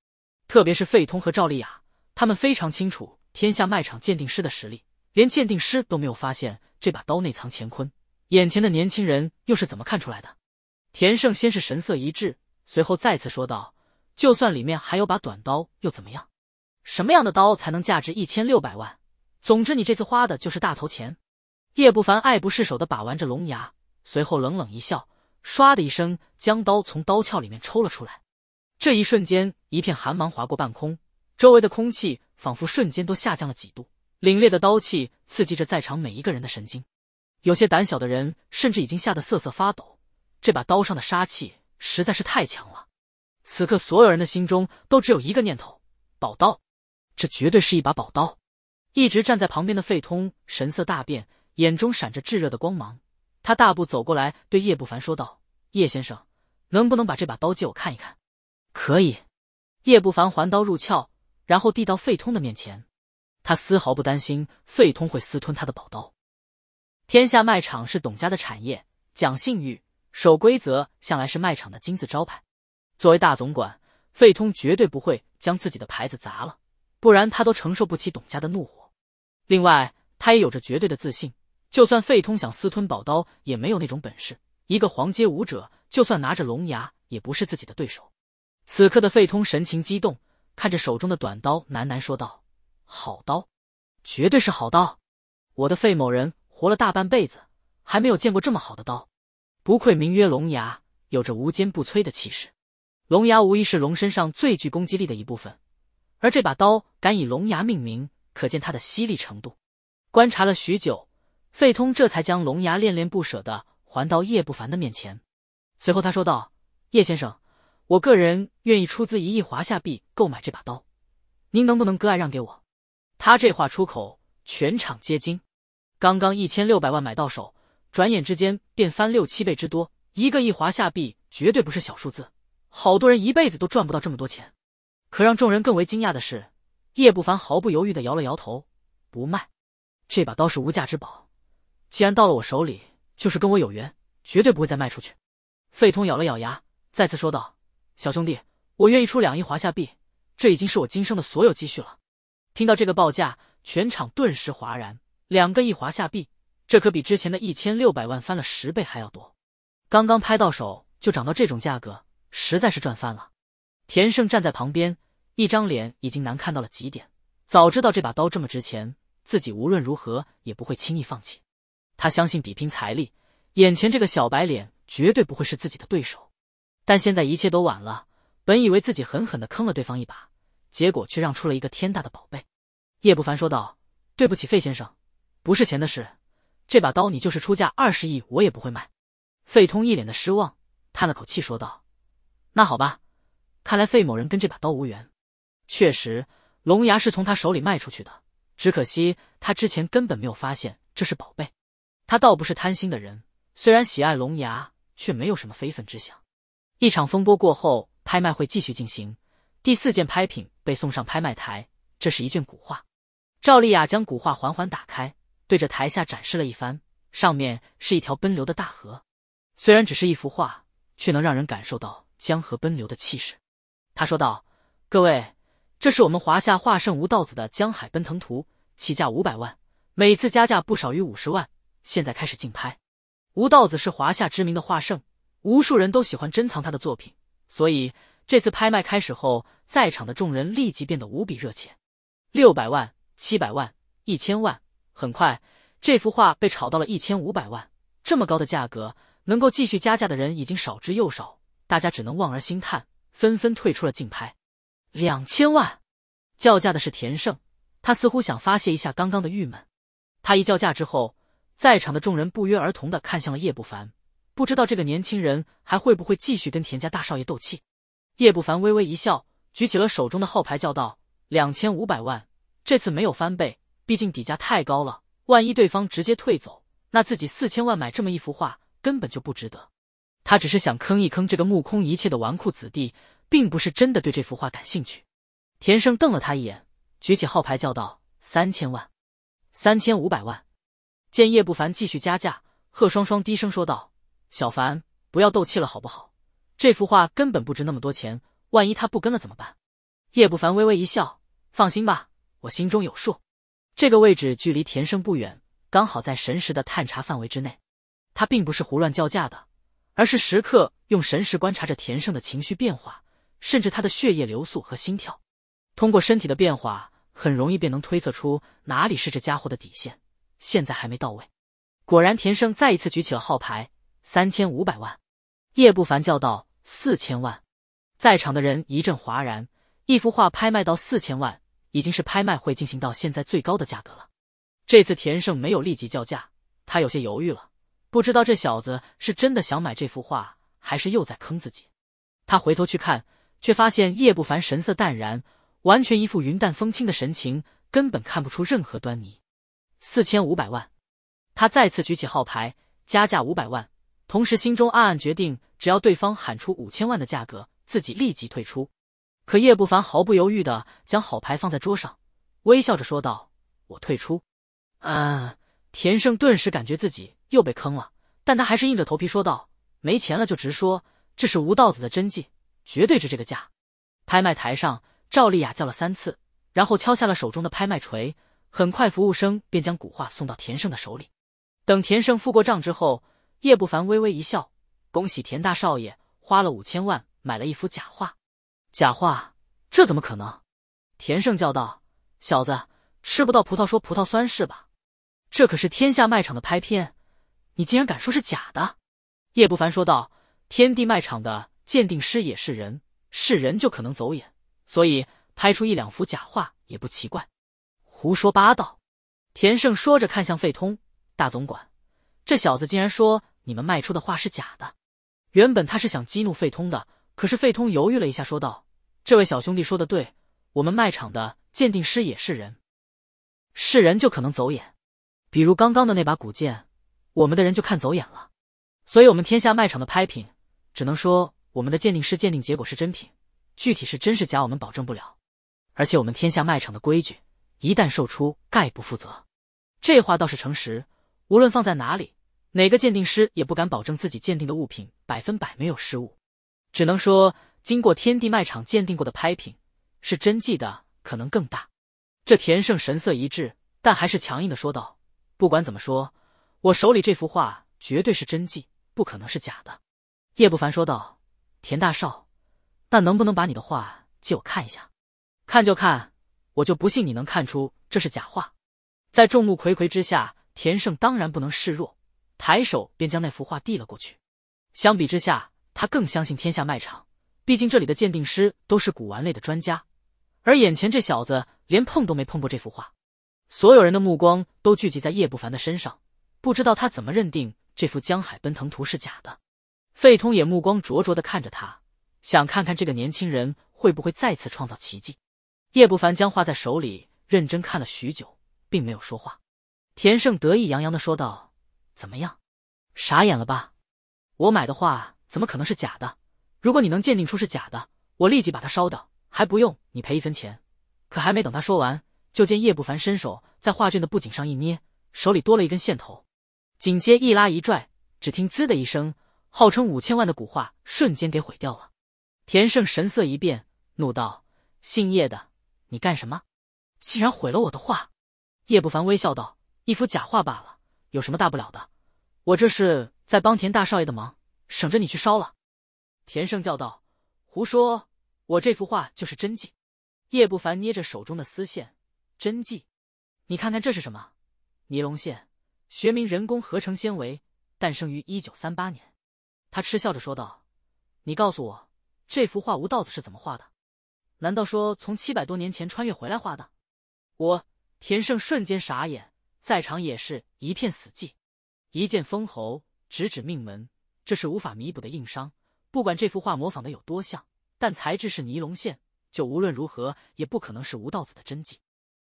特别是费通和赵丽雅，他们非常清楚天下卖场鉴定师的实力，连鉴定师都没有发现这把刀内藏乾坤。眼前的年轻人又是怎么看出来的？田胜先是神色一滞，随后再次说道：“就算里面还有把短刀又怎么样？什么样的刀才能价值一千六百万？”总之，你这次花的就是大头钱。叶不凡爱不释手的把玩着龙牙，随后冷冷一笑，唰的一声将刀从刀鞘里面抽了出来。这一瞬间，一片寒芒划过半空，周围的空气仿佛瞬间都下降了几度，凛冽的刀气刺激着在场每一个人的神经。有些胆小的人甚至已经吓得瑟瑟发抖。这把刀上的杀气实在是太强了。此刻，所有人的心中都只有一个念头：宝刀，这绝对是一把宝刀。一直站在旁边的费通神色大变，眼中闪着炙热的光芒。他大步走过来，对叶不凡说道：“叶先生，能不能把这把刀借我看一看？”“可以。”叶不凡还刀入鞘，然后递到费通的面前。他丝毫不担心费通会私吞他的宝刀。天下卖场是董家的产业，讲信誉、守规则，向来是卖场的金字招牌。作为大总管，费通绝对不会将自己的牌子砸了，不然他都承受不起董家的怒火。另外，他也有着绝对的自信，就算费通想私吞宝刀，也没有那种本事。一个黄阶武者，就算拿着龙牙，也不是自己的对手。此刻的费通神情激动，看着手中的短刀，喃喃说道：“好刀，绝对是好刀！我的费某人活了大半辈子，还没有见过这么好的刀。不愧名曰龙牙，有着无坚不摧的气势。龙牙无疑是龙身上最具攻击力的一部分，而这把刀敢以龙牙命名。”可见他的犀利程度。观察了许久，费通这才将龙牙恋恋不舍的还到叶不凡的面前。随后他说道：“叶先生，我个人愿意出资一亿华夏币购买这把刀，您能不能割爱让给我？”他这话出口，全场皆惊。刚刚一千六百万买到手，转眼之间便翻六七倍之多。一个亿华夏币绝对不是小数字，好多人一辈子都赚不到这么多钱。可让众人更为惊讶的是。叶不凡毫不犹豫的摇了摇头，不卖。这把刀是无价之宝，既然到了我手里，就是跟我有缘，绝对不会再卖出去。费通咬了咬牙，再次说道：“小兄弟，我愿意出两亿华夏币，这已经是我今生的所有积蓄了。”听到这个报价，全场顿时哗然。两个亿华夏币，这可比之前的一千六百万翻了十倍还要多。刚刚拍到手就涨到这种价格，实在是赚翻了。田胜站在旁边。一张脸已经难看到了极点。早知道这把刀这么值钱，自己无论如何也不会轻易放弃。他相信比拼财力，眼前这个小白脸绝对不会是自己的对手。但现在一切都晚了。本以为自己狠狠的坑了对方一把，结果却让出了一个天大的宝贝。叶不凡说道：“对不起，费先生，不是钱的事。这把刀你就是出价二十亿，我也不会卖。”费通一脸的失望，叹了口气说道：“那好吧，看来费某人跟这把刀无缘。”确实，龙牙是从他手里卖出去的。只可惜他之前根本没有发现这是宝贝。他倒不是贪心的人，虽然喜爱龙牙，却没有什么非分之想。一场风波过后，拍卖会继续进行。第四件拍品被送上拍卖台，这是一卷古画。赵丽雅将古画缓缓打开，对着台下展示了一番。上面是一条奔流的大河，虽然只是一幅画，却能让人感受到江河奔流的气势。他说道：“各位。”这是我们华夏画圣吴道子的《江海奔腾图》，起价五百万，每次加价不少于五十万。现在开始竞拍。吴道子是华夏知名的画圣，无数人都喜欢珍藏他的作品，所以这次拍卖开始后，在场的众人立即变得无比热切。六百万、七百万、一千万，很快这幅画被炒到了一千五百万。这么高的价格，能够继续加价的人已经少之又少，大家只能望而兴叹，纷纷退出了竞拍。两千万，叫价的是田胜，他似乎想发泄一下刚刚的郁闷。他一叫价之后，在场的众人不约而同的看向了叶不凡，不知道这个年轻人还会不会继续跟田家大少爷斗气。叶不凡微微一笑，举起了手中的号牌，叫道：“两千五百万。”这次没有翻倍，毕竟底价太高了。万一对方直接退走，那自己四千万买这么一幅画根本就不值得。他只是想坑一坑这个目空一切的纨绔子弟。并不是真的对这幅画感兴趣，田胜瞪了他一眼，举起号牌叫道：“三千万，三千五百万。”见叶不凡继续加价，贺双双低声说道：“小凡，不要斗气了好不好？这幅画根本不值那么多钱，万一他不跟了怎么办？”叶不凡微微一笑：“放心吧，我心中有数。这个位置距离田胜不远，刚好在神识的探查范围之内。他并不是胡乱叫价的，而是时刻用神识观察着田胜的情绪变化。”甚至他的血液流速和心跳，通过身体的变化，很容易便能推测出哪里是这家伙的底线。现在还没到位。果然，田胜再一次举起了号牌，三千五百万。叶不凡叫道：“四千万！”在场的人一阵哗然。一幅画拍卖到四千万，已经是拍卖会进行到现在最高的价格了。这次田胜没有立即叫价，他有些犹豫了，不知道这小子是真的想买这幅画，还是又在坑自己。他回头去看。却发现叶不凡神色淡然，完全一副云淡风轻的神情，根本看不出任何端倪。四千五百万，他再次举起号牌，加价五百万，同时心中暗暗决定，只要对方喊出五千万的价格，自己立即退出。可叶不凡毫不犹豫的将好牌放在桌上，微笑着说道：“我退出。”啊！田胜顿时感觉自己又被坑了，但他还是硬着头皮说道：“没钱了就直说，这是吴道子的真迹。”绝对值这个价！拍卖台上，赵丽雅叫了三次，然后敲下了手中的拍卖锤。很快，服务生便将古画送到田胜的手里。等田胜付过账之后，叶不凡微微一笑：“恭喜田大少爷，花了五千万买了一幅假画。假画？这怎么可能？”田胜叫道：“小子，吃不到葡萄说葡萄酸是吧？这可是天下卖场的拍片，你竟然敢说是假的？”叶不凡说道：“天地卖场的。”鉴定师也是人，是人就可能走眼，所以拍出一两幅假画也不奇怪。胡说八道！田胜说着看向费通大总管，这小子竟然说你们卖出的画是假的。原本他是想激怒费通的，可是费通犹豫了一下，说道：“这位小兄弟说的对，我们卖场的鉴定师也是人，是人就可能走眼。比如刚刚的那把古剑，我们的人就看走眼了。所以，我们天下卖场的拍品，只能说。”我们的鉴定师鉴定结果是真品，具体是真是假，我们保证不了。而且我们天下卖场的规矩，一旦售出，概不负责。这话倒是诚实，无论放在哪里，哪个鉴定师也不敢保证自己鉴定的物品百分百没有失误，只能说经过天地卖场鉴定过的拍品，是真迹的可能更大。这田胜神色一滞，但还是强硬的说道：“不管怎么说，我手里这幅画绝对是真迹，不可能是假的。”叶不凡说道。田大少，那能不能把你的话借我看一下？看就看，我就不信你能看出这是假画。在众目睽睽之下，田胜当然不能示弱，抬手便将那幅画递了过去。相比之下，他更相信天下卖场，毕竟这里的鉴定师都是古玩类的专家，而眼前这小子连碰都没碰过这幅画。所有人的目光都聚集在叶不凡的身上，不知道他怎么认定这幅江海奔腾图是假的。费通也目光灼灼的看着他，想看看这个年轻人会不会再次创造奇迹。叶不凡将画在手里，认真看了许久，并没有说话。田胜得意洋洋的说道：“怎么样，傻眼了吧？我买的画怎么可能是假的？如果你能鉴定出是假的，我立即把它烧掉，还不用你赔一分钱。”可还没等他说完，就见叶不凡伸手在画卷的布景上一捏，手里多了一根线头，紧接一拉一拽，只听“滋”的一声。号称五千万的古画瞬间给毁掉了，田胜神色一变，怒道：“姓叶的，你干什么？竟然毁了我的画！”叶不凡微笑道：“一幅假画罢了，有什么大不了的？我这是在帮田大少爷的忙，省着你去烧了。”田胜叫道：“胡说！我这幅画就是真迹！”叶不凡捏着手中的丝线：“真迹？你看看这是什么？尼龙线，学名人工合成纤维，诞生于一九三八年。”他嗤笑着说道：“你告诉我，这幅画吴道子是怎么画的？难道说从七百多年前穿越回来画的？”我田胜瞬间傻眼，在场也是一片死寂。一剑封喉，直指命门，这是无法弥补的硬伤。不管这幅画模仿的有多像，但材质是尼龙线，就无论如何也不可能是吴道子的真迹。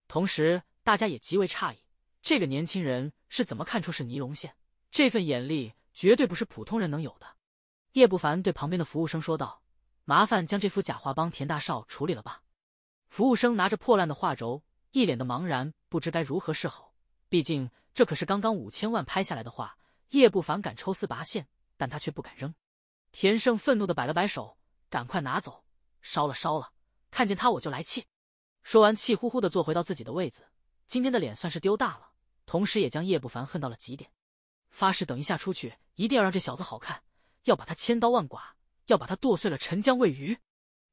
同时，大家也极为诧异，这个年轻人是怎么看出是尼龙线？这份眼力！绝对不是普通人能有的。叶不凡对旁边的服务生说道：“麻烦将这幅假画帮田大少处理了吧。”服务生拿着破烂的画轴，一脸的茫然，不知该如何是好。毕竟这可是刚刚五千万拍下来的画，叶不凡敢抽丝拔线，但他却不敢扔。田胜愤怒的摆了摆手：“赶快拿走，烧了，烧了！看见他我就来气。”说完，气呼呼的坐回到自己的位子。今天的脸算是丢大了，同时也将叶不凡恨到了极点，发誓等一下出去。一定要让这小子好看，要把他千刀万剐，要把他剁碎了沉江喂鱼。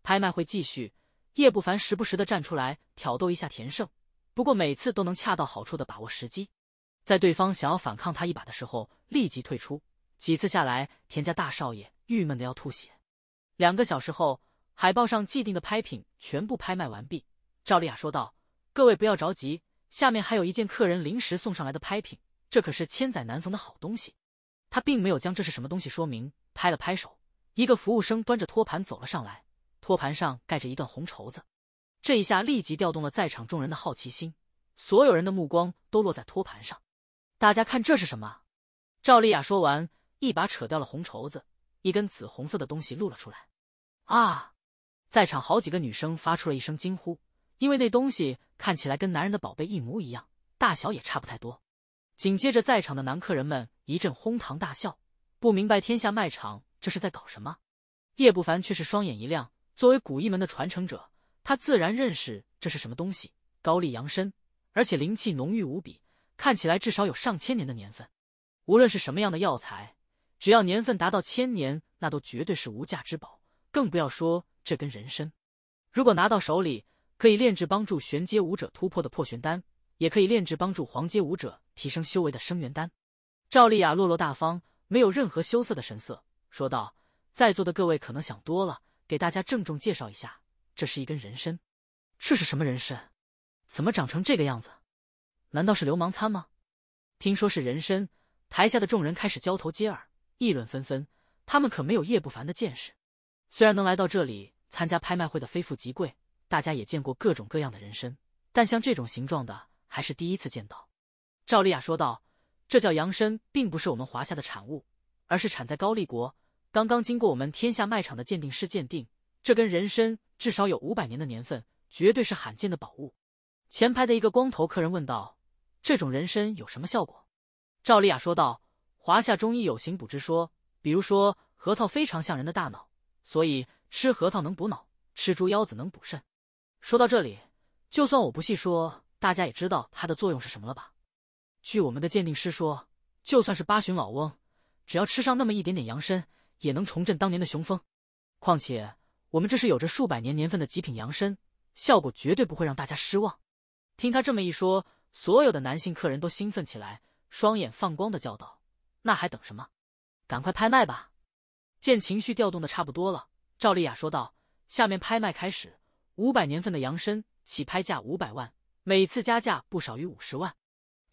拍卖会继续，叶不凡时不时的站出来挑逗一下田胜，不过每次都能恰到好处的把握时机，在对方想要反抗他一把的时候立即退出。几次下来，田家大少爷郁闷的要吐血。两个小时后，海报上既定的拍品全部拍卖完毕。赵丽雅说道：“各位不要着急，下面还有一件客人临时送上来的拍品，这可是千载难逢的好东西。”他并没有将这是什么东西说明，拍了拍手，一个服务生端着托盘走了上来，托盘上盖着一段红绸子，这一下立即调动了在场众人的好奇心，所有人的目光都落在托盘上。大家看这是什么？赵丽雅说完，一把扯掉了红绸子，一根紫红色的东西露了出来。啊！在场好几个女生发出了一声惊呼，因为那东西看起来跟男人的宝贝一模一样，大小也差不太多。紧接着，在场的男客人们一阵哄堂大笑，不明白天下卖场这是在搞什么。叶不凡却是双眼一亮，作为古一门的传承者，他自然认识这是什么东西——高丽阳参，而且灵气浓郁无比，看起来至少有上千年的年份。无论是什么样的药材，只要年份达到千年，那都绝对是无价之宝。更不要说这根人参，如果拿到手里，可以炼制帮助玄阶武者突破的破玄丹，也可以炼制帮助黄阶武者。提升修为的生元丹，赵丽雅落落大方，没有任何羞涩的神色，说道：“在座的各位可能想多了，给大家郑重介绍一下，这是一根人参。这是什么人参？怎么长成这个样子？难道是流氓参吗？”听说是人参，台下的众人开始交头接耳，议论纷纷。他们可没有叶不凡的见识，虽然能来到这里参加拍卖会的非富即贵，大家也见过各种各样的人参，但像这种形状的还是第一次见到。赵丽雅说道：“这叫羊参，并不是我们华夏的产物，而是产在高丽国。刚刚经过我们天下卖场的鉴定师鉴定，这根人参至少有五百年的年份，绝对是罕见的宝物。”前排的一个光头客人问道：“这种人参有什么效果？”赵丽雅说道：“华夏中医有形补之说，比如说核桃非常像人的大脑，所以吃核桃能补脑；吃猪腰子能补肾。说到这里，就算我不细说，大家也知道它的作用是什么了吧？”据我们的鉴定师说，就算是八旬老翁，只要吃上那么一点点羊参，也能重振当年的雄风。况且我们这是有着数百年年份的极品羊参，效果绝对不会让大家失望。听他这么一说，所有的男性客人都兴奋起来，双眼放光的叫道：“那还等什么？赶快拍卖吧！”见情绪调动的差不多了，赵丽雅说道：“下面拍卖开始，五百年份的羊参起拍价五百万，每次加价不少于五十万。”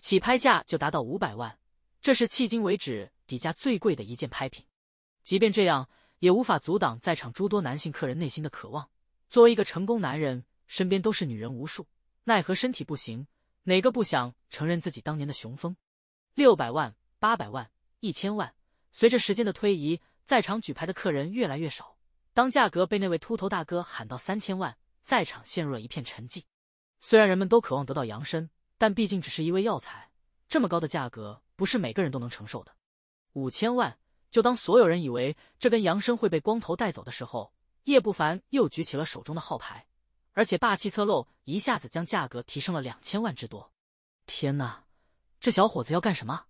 起拍价就达到五百万，这是迄今为止底价最贵的一件拍品。即便这样，也无法阻挡在场诸多男性客人内心的渴望。作为一个成功男人，身边都是女人无数，奈何身体不行，哪个不想承认自己当年的雄风？六百万、八百万、一千万，随着时间的推移，在场举牌的客人越来越少。当价格被那位秃头大哥喊到三千万，在场陷入了一片沉寂。虽然人们都渴望得到扬升。但毕竟只是一味药材，这么高的价格不是每个人都能承受的。五千万！就当所有人以为这根阳生会被光头带走的时候，叶不凡又举起了手中的号牌，而且霸气侧漏，一下子将价格提升了两千万之多。天哪，这小伙子要干什么？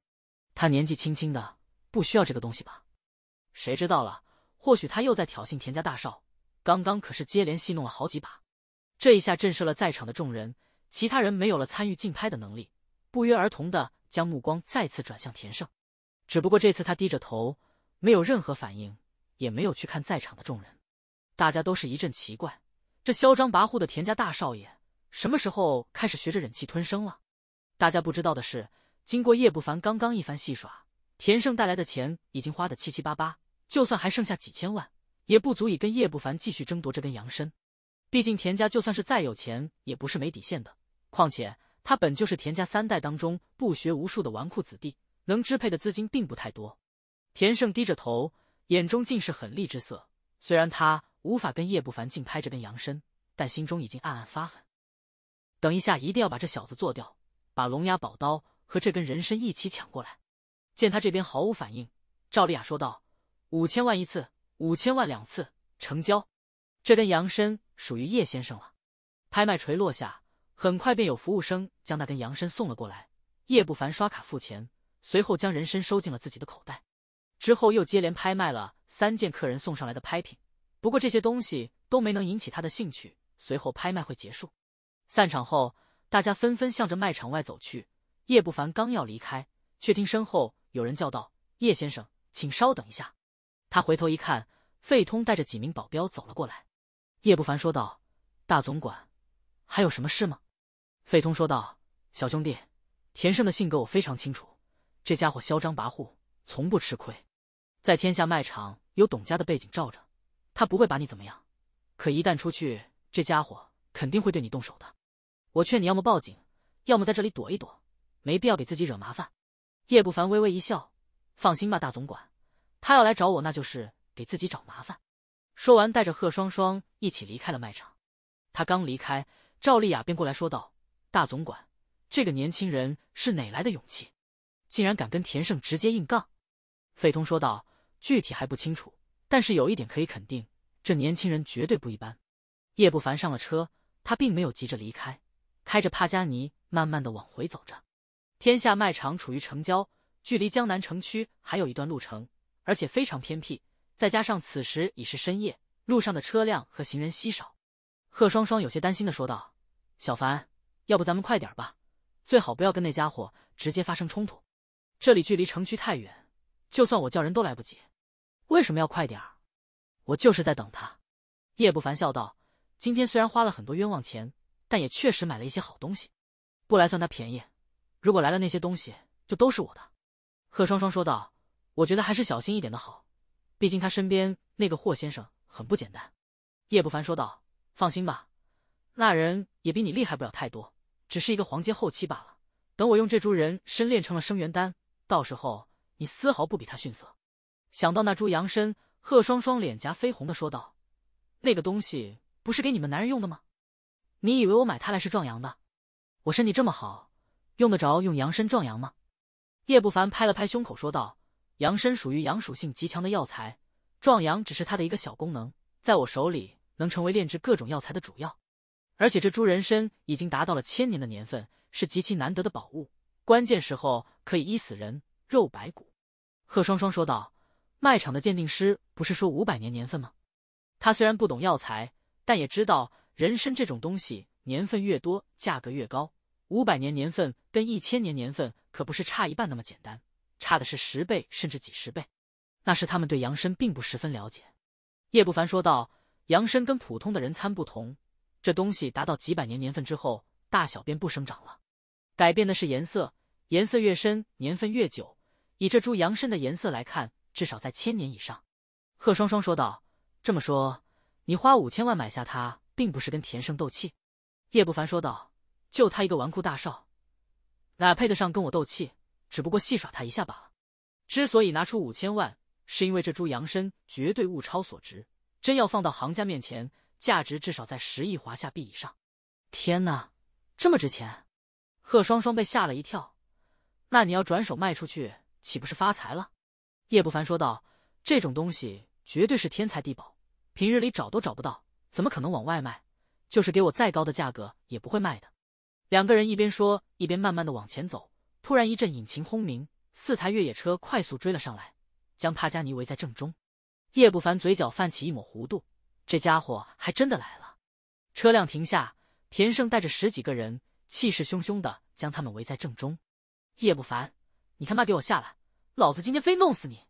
他年纪轻轻的，不需要这个东西吧？谁知道了？或许他又在挑衅田家大少。刚刚可是接连戏弄了好几把，这一下震慑了在场的众人。其他人没有了参与竞拍的能力，不约而同的将目光再次转向田胜，只不过这次他低着头，没有任何反应，也没有去看在场的众人。大家都是一阵奇怪，这嚣张跋扈的田家大少爷，什么时候开始学着忍气吞声了？大家不知道的是，经过叶不凡刚刚一番戏耍，田胜带来的钱已经花得七七八八，就算还剩下几千万，也不足以跟叶不凡继续争夺这根羊身。毕竟田家就算是再有钱，也不是没底线的。况且他本就是田家三代当中不学无术的纨绔子弟，能支配的资金并不太多。田胜低着头，眼中尽是狠厉之色。虽然他无法跟叶不凡竞拍这根羊参，但心中已经暗暗发狠，等一下一定要把这小子做掉，把龙牙宝刀和这根人参一起抢过来。见他这边毫无反应，赵丽雅说道：“五千万一次，五千万两次，成交。这根羊参属于叶先生了。”拍卖锤落下。很快便有服务生将那根羊参送了过来，叶不凡刷卡付钱，随后将人参收进了自己的口袋。之后又接连拍卖了三件客人送上来的拍品，不过这些东西都没能引起他的兴趣。随后拍卖会结束，散场后，大家纷纷向着卖场外走去。叶不凡刚要离开，却听身后有人叫道：“叶先生，请稍等一下。”他回头一看，费通带着几名保镖走了过来。叶不凡说道：“大总管，还有什么事吗？”费通说道：“小兄弟，田胜的性格我非常清楚，这家伙嚣张跋扈，从不吃亏。在天下卖场有董家的背景罩着，他不会把你怎么样。可一旦出去，这家伙肯定会对你动手的。我劝你要么报警，要么在这里躲一躲，没必要给自己惹麻烦。”叶不凡微微一笑：“放心吧，大总管，他要来找我，那就是给自己找麻烦。”说完，带着贺双双一起离开了卖场。他刚离开，赵丽雅便过来说道。大总管，这个年轻人是哪来的勇气，竟然敢跟田胜直接硬杠？费通说道：“具体还不清楚，但是有一点可以肯定，这年轻人绝对不一般。”叶不凡上了车，他并没有急着离开，开着帕加尼慢慢的往回走着。天下卖场处于城郊，距离江南城区还有一段路程，而且非常偏僻，再加上此时已是深夜，路上的车辆和行人稀少。贺双双有些担心的说道：“小凡。”要不咱们快点吧，最好不要跟那家伙直接发生冲突。这里距离城区太远，就算我叫人都来不及。为什么要快点我就是在等他。”叶不凡笑道：“今天虽然花了很多冤枉钱，但也确实买了一些好东西。不来算他便宜，如果来了，那些东西就都是我的。”贺双双说道：“我觉得还是小心一点的好，毕竟他身边那个霍先生很不简单。”叶不凡说道：“放心吧，那人也比你厉害不了太多。”只是一个黄金后期罢了。等我用这株人参炼成了生元丹，到时候你丝毫不比他逊色。想到那株阳参，贺双双脸颊绯红的说道：“那个东西不是给你们男人用的吗？你以为我买它来是壮阳的？我身体这么好，用得着用阳参壮阳吗？”叶不凡拍了拍胸口说道：“阳参属于阳属性极强的药材，壮阳只是它的一个小功能，在我手里能成为炼制各种药材的主药。”而且这株人参已经达到了千年的年份，是极其难得的宝物，关键时候可以医死人肉白骨。”贺双双说道。卖场的鉴定师不是说五百年年份吗？他虽然不懂药材，但也知道人参这种东西年份越多，价格越高。五百年年份跟一千年年份可不是差一半那么简单，差的是十倍甚至几十倍。那是他们对杨参并不十分了解。”叶不凡说道。杨参跟普通的人参不同。这东西达到几百年年份之后，大小便不生长了，改变的是颜色，颜色越深，年份越久。以这株羊参的颜色来看，至少在千年以上。贺双双说道：“这么说，你花五千万买下它，并不是跟田胜斗气？”叶不凡说道：“就他一个纨绔大少，哪配得上跟我斗气？只不过戏耍他一下罢了。之所以拿出五千万，是因为这株羊参绝对物超所值，真要放到行家面前。”价值至少在十亿华夏币以上，天哪，这么值钱！贺双双被吓了一跳。那你要转手卖出去，岂不是发财了？叶不凡说道：“这种东西绝对是天才地宝，平日里找都找不到，怎么可能往外卖？就是给我再高的价格，也不会卖的。”两个人一边说，一边慢慢的往前走。突然一阵引擎轰鸣，四台越野车快速追了上来，将帕加尼围在正中。叶不凡嘴角泛起一抹弧度。这家伙还真的来了，车辆停下，田胜带着十几个人，气势汹汹的将他们围在正中。叶不凡，你他妈给我下来，老子今天非弄死你！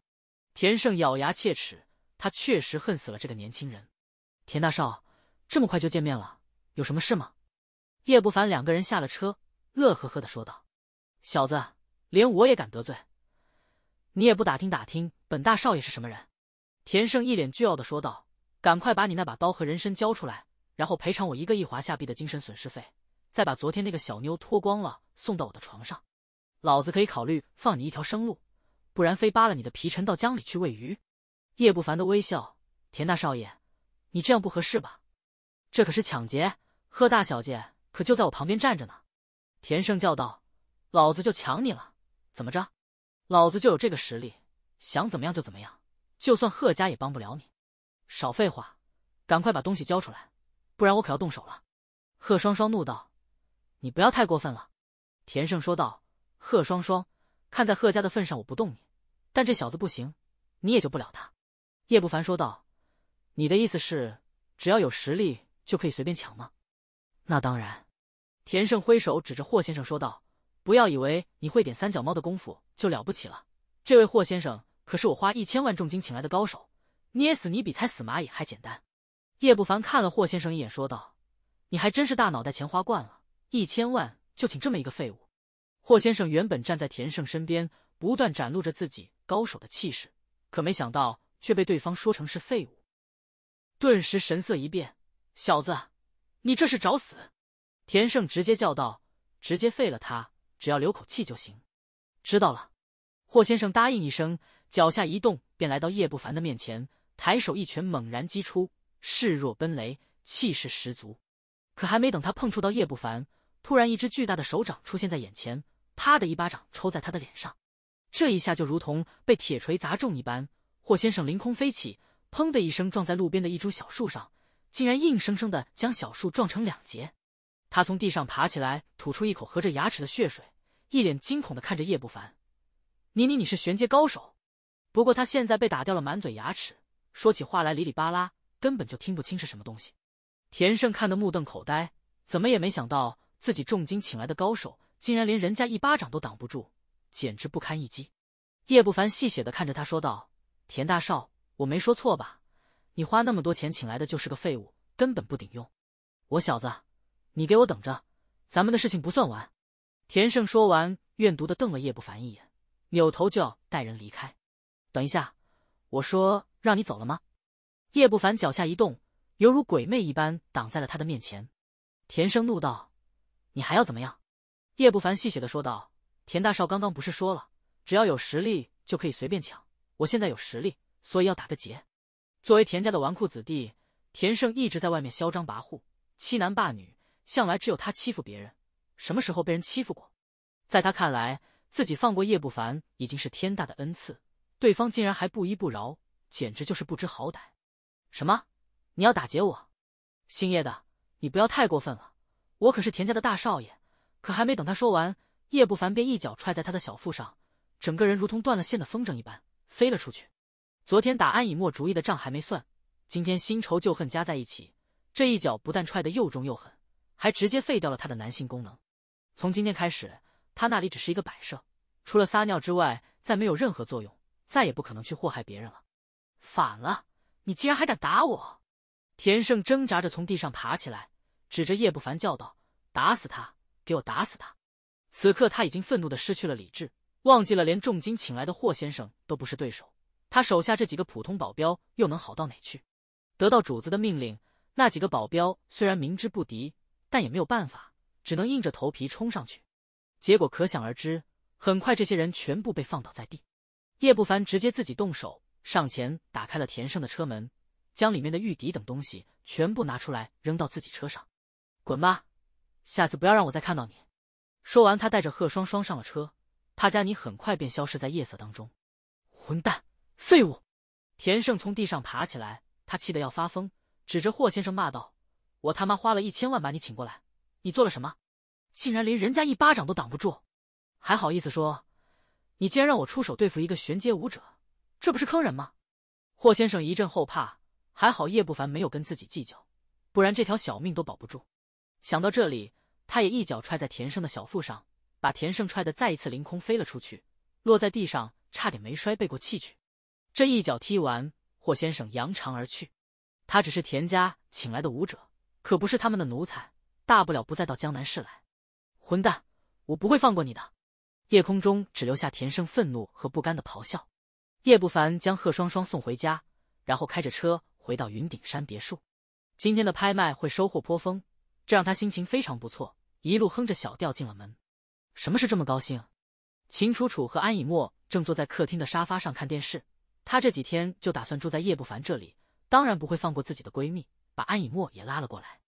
田胜咬牙切齿，他确实恨死了这个年轻人。田大少，这么快就见面了，有什么事吗？叶不凡两个人下了车，乐呵呵的说道：“小子，连我也敢得罪，你也不打听打听本大少爷是什么人？”田胜一脸倨傲的说道。赶快把你那把刀和人参交出来，然后赔偿我一个亿华夏币的精神损失费，再把昨天那个小妞脱光了送到我的床上，老子可以考虑放你一条生路，不然非扒了你的皮沉到江里去喂鱼。叶不凡的微笑，田大少爷，你这样不合适吧？这可是抢劫，贺大小姐可就在我旁边站着呢。田胜叫道：“老子就抢你了，怎么着？老子就有这个实力，想怎么样就怎么样，就算贺家也帮不了你。”少废话，赶快把东西交出来，不然我可要动手了！”贺双双怒道。“你不要太过分了！”田胜说道。“贺双双，看在贺家的份上，我不动你，但这小子不行，你也救不了他。”叶不凡说道。“你的意思是，只要有实力就可以随便抢吗？”“那当然。”田胜挥手指着霍先生说道，“不要以为你会点三脚猫的功夫就了不起了，这位霍先生可是我花一千万重金请来的高手。”捏死你比踩死蚂蚁还简单，叶不凡看了霍先生一眼，说道：“你还真是大脑袋钱花惯了，一千万就请这么一个废物。”霍先生原本站在田胜身边，不断展露着自己高手的气势，可没想到却被对方说成是废物，顿时神色一变：“小子，你这是找死！”田胜直接叫道：“直接废了他，只要留口气就行。”知道了，霍先生答应一声，脚下一动，便来到叶不凡的面前。抬手一拳猛然击出，势若奔雷，气势十足。可还没等他碰触到叶不凡，突然一只巨大的手掌出现在眼前，啪的一巴掌抽在他的脸上。这一下就如同被铁锤砸中一般，霍先生凌空飞起，砰的一声撞在路边的一株小树上，竟然硬生生的将小树撞成两截。他从地上爬起来，吐出一口合着牙齿的血水，一脸惊恐的看着叶不凡：“你你你是玄阶高手？不过他现在被打掉了满嘴牙齿。”说起话来里里巴拉，根本就听不清是什么东西。田胜看得目瞪口呆，怎么也没想到自己重金请来的高手竟然连人家一巴掌都挡不住，简直不堪一击。叶不凡戏谑的看着他说道：“田大少，我没说错吧？你花那么多钱请来的就是个废物，根本不顶用。我小子，你给我等着，咱们的事情不算完。”田胜说完，怨毒的瞪了叶不凡一眼，扭头就要带人离开。等一下，我说。让你走了吗？叶不凡脚下一动，犹如鬼魅一般挡在了他的面前。田生怒道：“你还要怎么样？”叶不凡戏谑的说道：“田大少刚刚不是说了，只要有实力就可以随便抢？我现在有实力，所以要打个结。”作为田家的纨绔子弟，田胜一直在外面嚣张跋扈，欺男霸女，向来只有他欺负别人，什么时候被人欺负过？在他看来，自己放过叶不凡已经是天大的恩赐，对方竟然还不依不饶。简直就是不知好歹！什么？你要打劫我？姓叶的，你不要太过分了！我可是田家的大少爷！可还没等他说完，叶不凡便一脚踹在他的小腹上，整个人如同断了线的风筝一般飞了出去。昨天打安以沫主意的账还没算，今天新仇旧恨加在一起，这一脚不但踹得又重又狠，还直接废掉了他的男性功能。从今天开始，他那里只是一个摆设，除了撒尿之外，再没有任何作用，再也不可能去祸害别人了。反了！你竟然还敢打我！田胜挣扎着从地上爬起来，指着叶不凡叫道：“打死他，给我打死他！”此刻他已经愤怒的失去了理智，忘记了连重金请来的霍先生都不是对手，他手下这几个普通保镖又能好到哪去？得到主子的命令，那几个保镖虽然明知不敌，但也没有办法，只能硬着头皮冲上去。结果可想而知，很快这些人全部被放倒在地。叶不凡直接自己动手。上前打开了田胜的车门，将里面的玉笛等东西全部拿出来扔到自己车上，滚吧！下次不要让我再看到你。说完，他带着贺双双上了车，帕加尼很快便消失在夜色当中。混蛋，废物！田胜从地上爬起来，他气得要发疯，指着霍先生骂道：“我他妈花了一千万把你请过来，你做了什么？竟然连人家一巴掌都挡不住，还好意思说，你竟然让我出手对付一个玄阶武者！”这不是坑人吗？霍先生一阵后怕，还好叶不凡没有跟自己计较，不然这条小命都保不住。想到这里，他也一脚踹在田胜的小腹上，把田胜踹得再一次凌空飞了出去，落在地上差点没摔背过气去。这一脚踢完，霍先生扬长而去。他只是田家请来的武者，可不是他们的奴才，大不了不再到江南市来。混蛋，我不会放过你的！夜空中只留下田胜愤怒和不甘的咆哮。叶不凡将贺双双送回家，然后开着车回到云顶山别墅。今天的拍卖会收获颇丰，这让他心情非常不错。一路哼着小调进了门。什么事这么高兴？秦楚楚和安以沫正坐在客厅的沙发上看电视。她这几天就打算住在叶不凡这里，当然不会放过自己的闺蜜，把安以沫也拉了过来。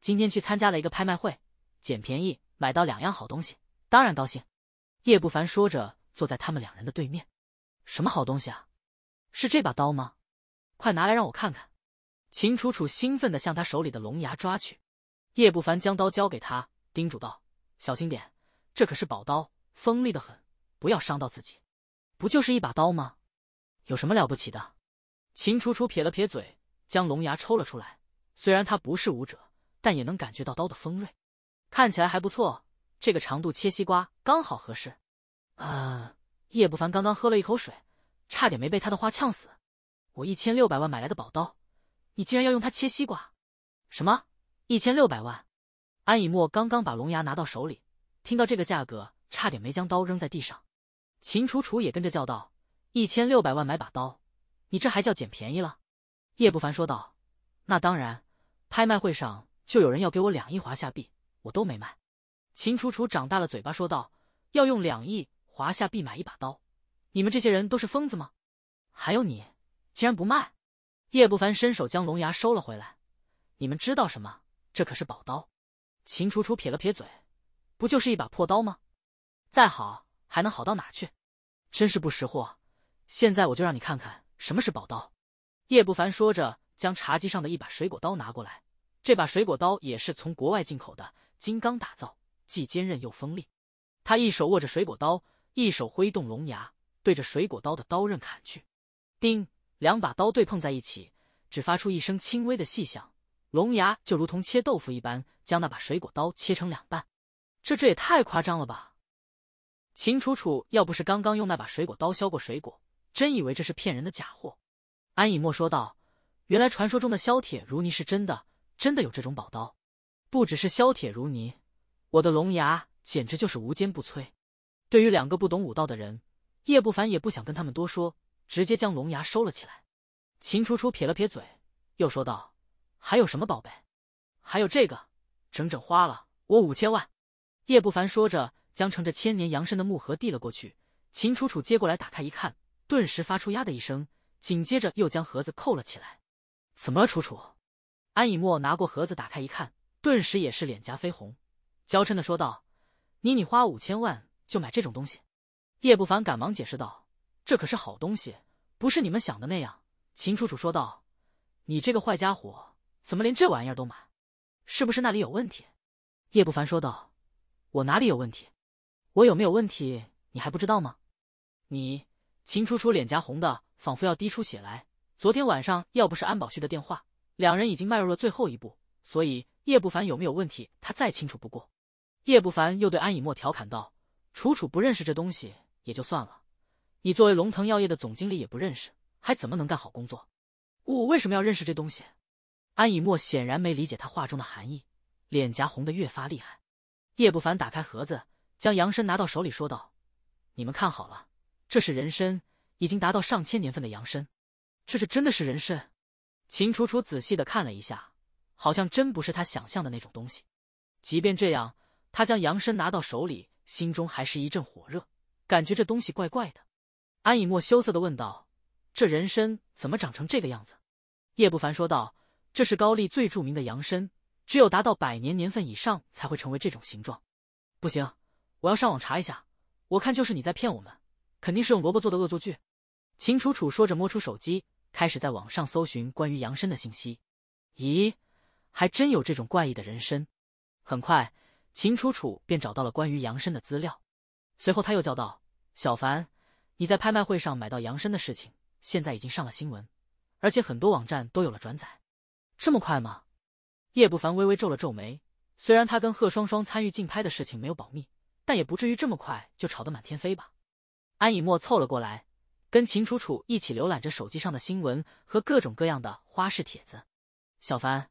今天去参加了一个拍卖会，捡便宜买到两样好东西，当然高兴。叶不凡说着，坐在他们两人的对面。什么好东西啊？是这把刀吗？快拿来让我看看！秦楚楚兴奋的向他手里的龙牙抓去。叶不凡将刀交给他，叮嘱道：“小心点，这可是宝刀，锋利的很，不要伤到自己。”不就是一把刀吗？有什么了不起的？秦楚楚撇了撇嘴，将龙牙抽了出来。虽然他不是武者，但也能感觉到刀的锋锐。看起来还不错，这个长度切西瓜刚好合适。啊。叶不凡刚刚喝了一口水，差点没被他的话呛死。我一千六百万买来的宝刀，你竟然要用它切西瓜？什么一千六百万？安以沫刚刚把龙牙拿到手里，听到这个价格，差点没将刀扔在地上。秦楚楚也跟着叫道：“一千六百万买把刀，你这还叫捡便宜了？”叶不凡说道：“那当然，拍卖会上就有人要给我两亿华夏币，我都没卖。”秦楚楚长大了嘴巴说道：“要用两亿？”华夏必买一把刀，你们这些人都是疯子吗？还有你，竟然不卖！叶不凡伸手将龙牙收了回来。你们知道什么？这可是宝刀！秦楚楚撇了撇嘴，不就是一把破刀吗？再好还能好到哪去？真是不识货！现在我就让你看看什么是宝刀！叶不凡说着，将茶几上的一把水果刀拿过来。这把水果刀也是从国外进口的，精钢打造，既坚韧又锋利。他一手握着水果刀。一手挥动龙牙，对着水果刀的刀刃砍去。叮，两把刀对碰在一起，只发出一声轻微的细响。龙牙就如同切豆腐一般，将那把水果刀切成两半。这这也太夸张了吧！秦楚楚要不是刚刚用那把水果刀削过水果，真以为这是骗人的假货。安以沫说道：“原来传说中的削铁如泥是真的，真的有这种宝刀。不只是削铁如泥，我的龙牙简直就是无坚不摧。”对于两个不懂武道的人，叶不凡也不想跟他们多说，直接将龙牙收了起来。秦楚楚撇了撇嘴，又说道：“还有什么宝贝？还有这个，整整花了我五千万。”叶不凡说着，将盛着千年阳参的木盒递了过去。秦楚楚接过来，打开一看，顿时发出“呀”的一声，紧接着又将盒子扣了起来。“怎么了，楚楚？”安以沫拿过盒子，打开一看，顿时也是脸颊绯红，娇嗔的说道：“你你花五千万。”就买这种东西，叶不凡赶忙解释道：“这可是好东西，不是你们想的那样。”秦楚楚说道：“你这个坏家伙，怎么连这玩意儿都买？是不是那里有问题？”叶不凡说道：“我哪里有问题？我有没有问题？你还不知道吗？”你，秦楚楚脸颊红的仿佛要滴出血来。昨天晚上要不是安宝旭的电话，两人已经迈入了最后一步。所以叶不凡有没有问题，他再清楚不过。叶不凡又对安以沫调侃道。楚楚不认识这东西也就算了，你作为龙腾药业的总经理也不认识，还怎么能干好工作？我为什么要认识这东西？安以沫显然没理解他话中的含义，脸颊红得越发厉害。叶不凡打开盒子，将羊参拿到手里，说道：“你们看好了，这是人参，已经达到上千年份的羊参。这是真的是人参？”秦楚楚仔细的看了一下，好像真不是他想象的那种东西。即便这样，他将羊参拿到手里。心中还是一阵火热，感觉这东西怪怪的。安以沫羞涩的问道：“这人参怎么长成这个样子？”叶不凡说道：“这是高丽最著名的洋参，只有达到百年年份以上才会成为这种形状。”不行，我要上网查一下。我看就是你在骗我们，肯定是用萝卜做的恶作剧。”秦楚楚说着，摸出手机，开始在网上搜寻关于洋参的信息。咦，还真有这种怪异的人参。很快。秦楚楚便找到了关于杨生的资料，随后他又叫道：“小凡，你在拍卖会上买到杨生的事情，现在已经上了新闻，而且很多网站都有了转载。这么快吗？”叶不凡微微皱了皱眉，虽然他跟贺双双参与竞拍的事情没有保密，但也不至于这么快就吵得满天飞吧？安以沫凑了过来，跟秦楚楚一起浏览着手机上的新闻和各种各样的花式帖子。小凡，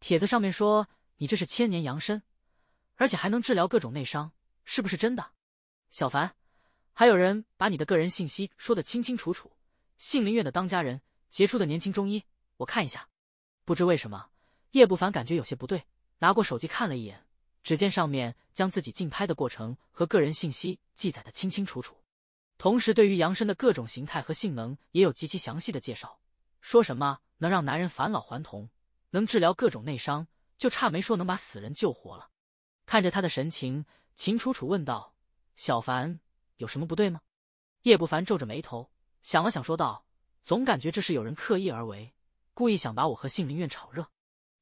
帖子上面说你这是千年杨生。而且还能治疗各种内伤，是不是真的？小凡，还有人把你的个人信息说得清清楚楚。杏林院的当家人，杰出的年轻中医，我看一下。不知为什么，叶不凡感觉有些不对，拿过手机看了一眼，只见上面将自己竞拍的过程和个人信息记载的清清楚楚，同时对于杨参的各种形态和性能也有极其详细的介绍，说什么能让男人返老还童，能治疗各种内伤，就差没说能把死人救活了。看着他的神情，秦楚楚问道：“小凡，有什么不对吗？”叶不凡皱着眉头，想了想，说道：“总感觉这是有人刻意而为，故意想把我和杏林院炒热。”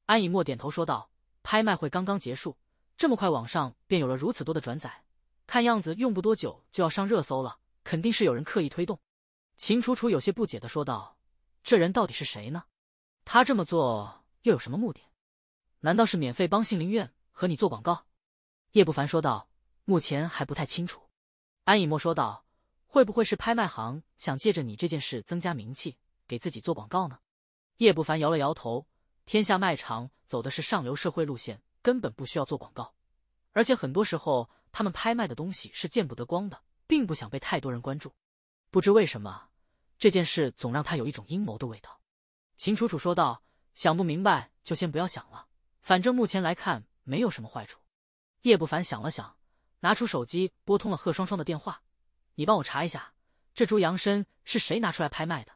安以沫点头说道：“拍卖会刚刚结束，这么快网上便有了如此多的转载，看样子用不多久就要上热搜了，肯定是有人刻意推动。”秦楚楚有些不解的说道：“这人到底是谁呢？他这么做又有什么目的？难道是免费帮杏林院和你做广告？”叶不凡说道：“目前还不太清楚。”安以沫说道：“会不会是拍卖行想借着你这件事增加名气，给自己做广告呢？”叶不凡摇了摇头：“天下卖场走的是上流社会路线，根本不需要做广告。而且很多时候，他们拍卖的东西是见不得光的，并不想被太多人关注。”不知为什么，这件事总让他有一种阴谋的味道。秦楚楚说道：“想不明白就先不要想了，反正目前来看没有什么坏处。”叶不凡想了想，拿出手机拨通了贺双双的电话：“你帮我查一下，这株羊参是谁拿出来拍卖的？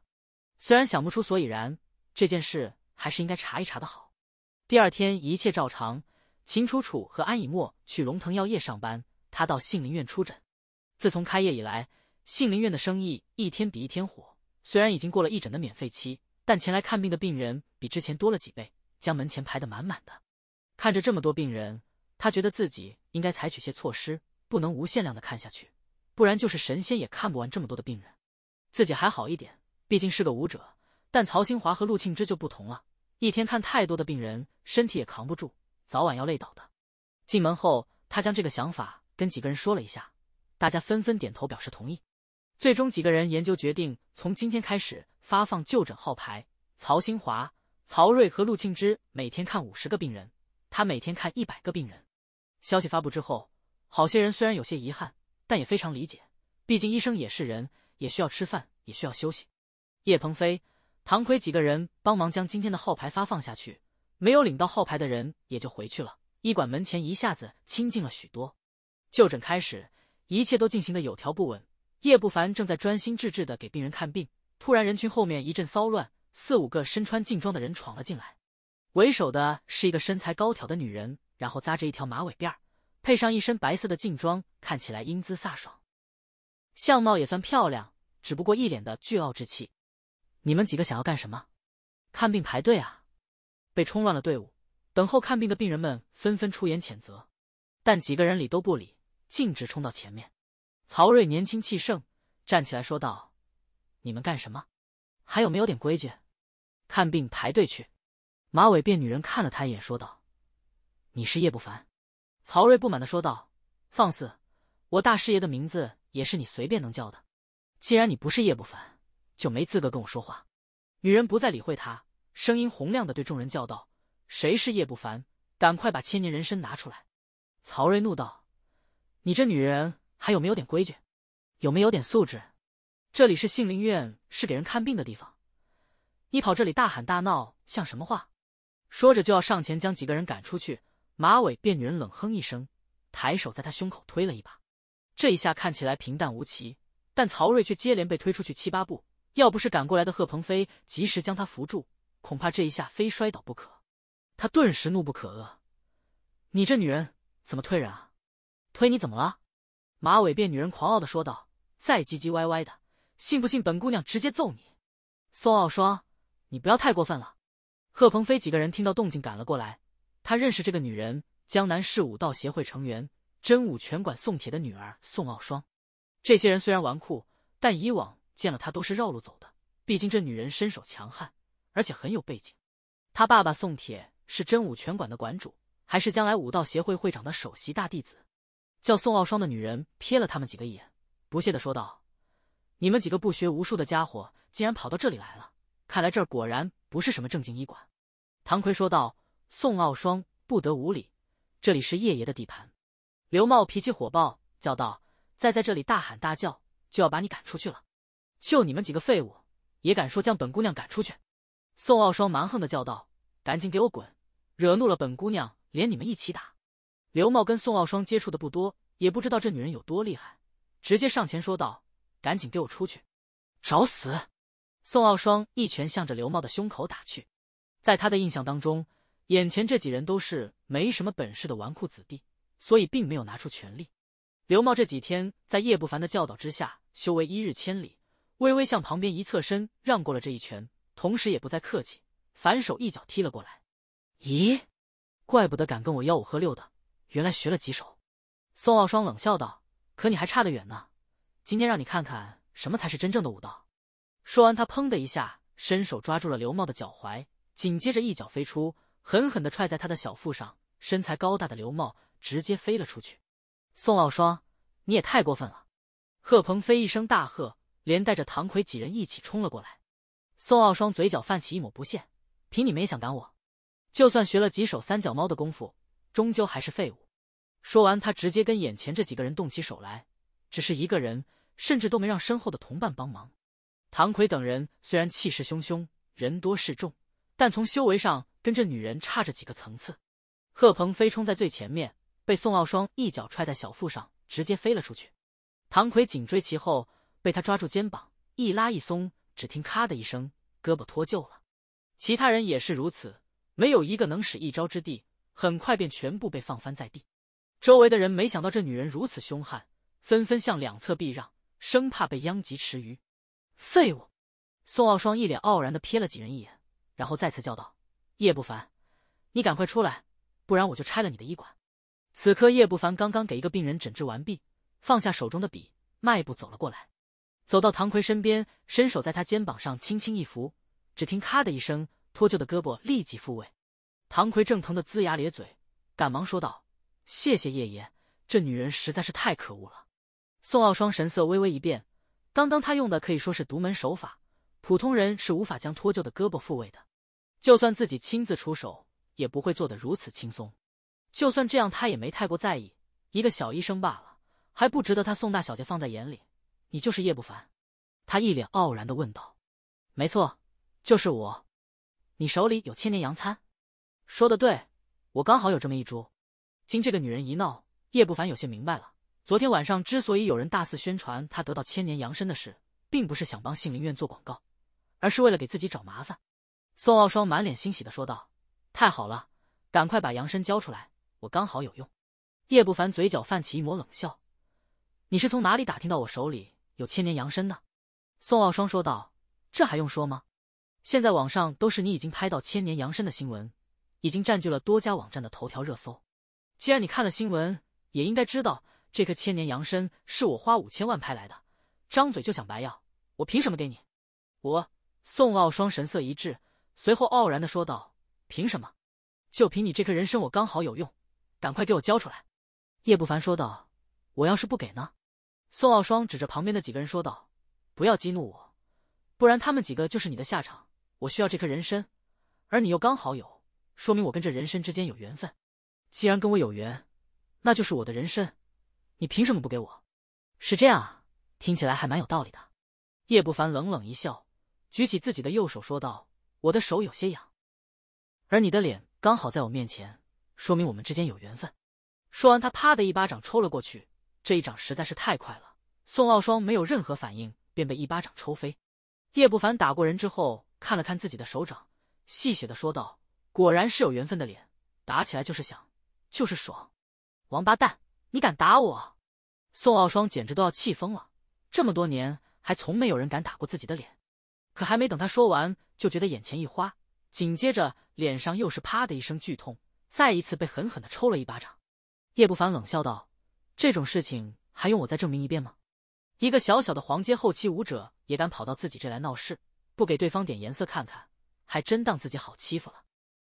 虽然想不出所以然，这件事还是应该查一查的好。”第二天一切照常，秦楚楚和安以沫去龙腾药业上班，他到杏林院出诊。自从开业以来，杏林院的生意一天比一天火。虽然已经过了一诊的免费期，但前来看病的病人比之前多了几倍，将门前排得满满的。看着这么多病人。他觉得自己应该采取些措施，不能无限量的看下去，不然就是神仙也看不完这么多的病人。自己还好一点，毕竟是个武者，但曹新华和陆庆之就不同了，一天看太多的病人，身体也扛不住，早晚要累倒的。进门后，他将这个想法跟几个人说了一下，大家纷纷点头表示同意。最终，几个人研究决定，从今天开始发放就诊号牌。曹新华、曹睿和陆庆之每天看五十个病人，他每天看一百个病人。消息发布之后，好些人虽然有些遗憾，但也非常理解，毕竟医生也是人，也需要吃饭，也需要休息。叶鹏飞、唐奎几个人帮忙将今天的号牌发放下去，没有领到号牌的人也就回去了。医馆门前一下子清静了许多。就诊开始，一切都进行的有条不紊。叶不凡正在专心致志的给病人看病，突然人群后面一阵骚乱，四五个身穿劲装的人闯了进来，为首的是一个身材高挑的女人。然后扎着一条马尾辫儿，配上一身白色的劲装，看起来英姿飒爽，相貌也算漂亮，只不过一脸的倨傲之气。你们几个想要干什么？看病排队啊？被冲乱了队伍，等候看病的病人们纷纷出言谴责，但几个人理都不理，径直冲到前面。曹睿年轻气盛，站起来说道：“你们干什么？还有没有点规矩？看病排队去。”马尾辫女人看了他一眼，说道。你是叶不凡？曹睿不满的说道：“放肆！我大师爷的名字也是你随便能叫的。既然你不是叶不凡，就没资格跟我说话。”女人不再理会他，声音洪亮的对众人叫道：“谁是叶不凡？赶快把千年人参拿出来！”曹睿怒道：“你这女人还有没有点规矩？有没有点素质？这里是杏林院，是给人看病的地方，你跑这里大喊大闹，像什么话？”说着就要上前将几个人赶出去。马尾辫女人冷哼一声，抬手在他胸口推了一把。这一下看起来平淡无奇，但曹睿却接连被推出去七八步。要不是赶过来的贺鹏飞及时将他扶住，恐怕这一下非摔倒不可。他顿时怒不可遏：“你这女人怎么推人啊？推你怎么了？”马尾辫女人狂傲的说道：“再唧唧歪歪的，信不信本姑娘直接揍你？”宋傲霜，你不要太过分了。贺鹏飞几个人听到动静赶了过来。他认识这个女人，江南市武道协会成员，真武拳馆宋铁的女儿宋傲霜。这些人虽然纨绔，但以往见了他都是绕路走的。毕竟这女人身手强悍，而且很有背景。他爸爸宋铁是真武拳馆的馆主，还是将来武道协会会长的首席大弟子。叫宋傲霜的女人瞥了他们几个一眼，不屑的说道：“你们几个不学无术的家伙，竟然跑到这里来了！看来这儿果然不是什么正经医馆。”唐奎说道。宋傲霜不得无礼，这里是叶爷的地盘。刘茂脾气火爆，叫道：“再在这里大喊大叫，就要把你赶出去了！就你们几个废物，也敢说将本姑娘赶出去？”宋傲霜蛮横的叫道：“赶紧给我滚！惹怒了本姑娘，连你们一起打！”刘茂跟宋傲霜接触的不多，也不知道这女人有多厉害，直接上前说道：“赶紧给我出去，找死！”宋傲霜一拳向着刘茂的胸口打去，在他的印象当中。眼前这几人都是没什么本事的纨绔子弟，所以并没有拿出全力。刘茂这几天在叶不凡的教导之下，修为一日千里。微微向旁边一侧身，让过了这一拳，同时也不再客气，反手一脚踢了过来。咦，怪不得敢跟我吆五喝六的，原来学了几手。宋傲霜冷笑道：“可你还差得远呢，今天让你看看什么才是真正的武道。”说完，他砰的一下伸手抓住了刘茂的脚踝，紧接着一脚飞出。狠狠的踹在他的小腹上，身材高大的刘茂直接飞了出去。宋傲霜，你也太过分了！贺鹏飞一声大喝，连带着唐奎几人一起冲了过来。宋傲霜嘴角泛起一抹不屑：“凭你们也想赶我？就算学了几手三脚猫的功夫，终究还是废物。”说完，他直接跟眼前这几个人动起手来，只是一个人，甚至都没让身后的同伴帮忙。唐奎等人虽然气势汹汹，人多势众，但从修为上……跟这女人差着几个层次，贺鹏飞冲在最前面，被宋傲霜一脚踹在小腹上，直接飞了出去。唐奎紧追其后，被他抓住肩膀一拉一松，只听咔的一声，胳膊脱臼了。其他人也是如此，没有一个能使一招之地，很快便全部被放翻在地。周围的人没想到这女人如此凶悍，纷纷向两侧避让，生怕被殃及池鱼。废物！宋傲霜一脸傲然的瞥了几人一眼，然后再次叫道。叶不凡，你赶快出来，不然我就拆了你的医馆。此刻，叶不凡刚刚给一个病人诊治完毕，放下手中的笔，迈步走了过来，走到唐奎身边，伸手在他肩膀上轻轻一扶，只听咔的一声，脱臼的胳膊立即复位。唐奎正疼得龇牙咧嘴，赶忙说道：“谢谢叶爷，这女人实在是太可恶了。”宋傲霜神色微微一变，刚刚他用的可以说是独门手法，普通人是无法将脱臼的胳膊复位的。就算自己亲自出手，也不会做得如此轻松。就算这样，他也没太过在意，一个小医生罢了，还不值得他宋大小姐放在眼里。你就是叶不凡？他一脸傲然的问道。没错，就是我。你手里有千年杨参？说的对，我刚好有这么一株。经这个女人一闹，叶不凡有些明白了，昨天晚上之所以有人大肆宣传他得到千年杨参的事，并不是想帮杏林院做广告，而是为了给自己找麻烦。宋傲霜满脸欣喜的说道：“太好了，赶快把羊参交出来，我刚好有用。”叶不凡嘴角泛起一抹冷笑：“你是从哪里打听到我手里有千年羊参的？”宋傲霜说道：“这还用说吗？现在网上都是你已经拍到千年羊参的新闻，已经占据了多家网站的头条热搜。既然你看了新闻，也应该知道这颗千年羊参是我花五千万拍来的。张嘴就想白要，我凭什么给你？”我宋傲霜神色一滞。随后傲然的说道：“凭什么？就凭你这颗人参，我刚好有用，赶快给我交出来。”叶不凡说道：“我要是不给呢？”宋傲霜指着旁边的几个人说道：“不要激怒我，不然他们几个就是你的下场。我需要这颗人参，而你又刚好有，说明我跟这人参之间有缘分。既然跟我有缘，那就是我的人参，你凭什么不给我？”是这样啊，听起来还蛮有道理的。叶不凡冷冷一笑，举起自己的右手说道。我的手有些痒，而你的脸刚好在我面前，说明我们之间有缘分。说完，他啪的一巴掌抽了过去，这一掌实在是太快了，宋傲霜没有任何反应，便被一巴掌抽飞。叶不凡打过人之后，看了看自己的手掌，戏谑的说道：“果然是有缘分的脸，打起来就是响，就是爽。”王八蛋，你敢打我！宋傲霜简直都要气疯了，这么多年还从没有人敢打过自己的脸。可还没等他说完，就觉得眼前一花，紧接着脸上又是啪的一声剧痛，再一次被狠狠的抽了一巴掌。叶不凡冷笑道：“这种事情还用我再证明一遍吗？一个小小的黄阶后期武者也敢跑到自己这来闹事，不给对方点颜色看看，还真当自己好欺负了？”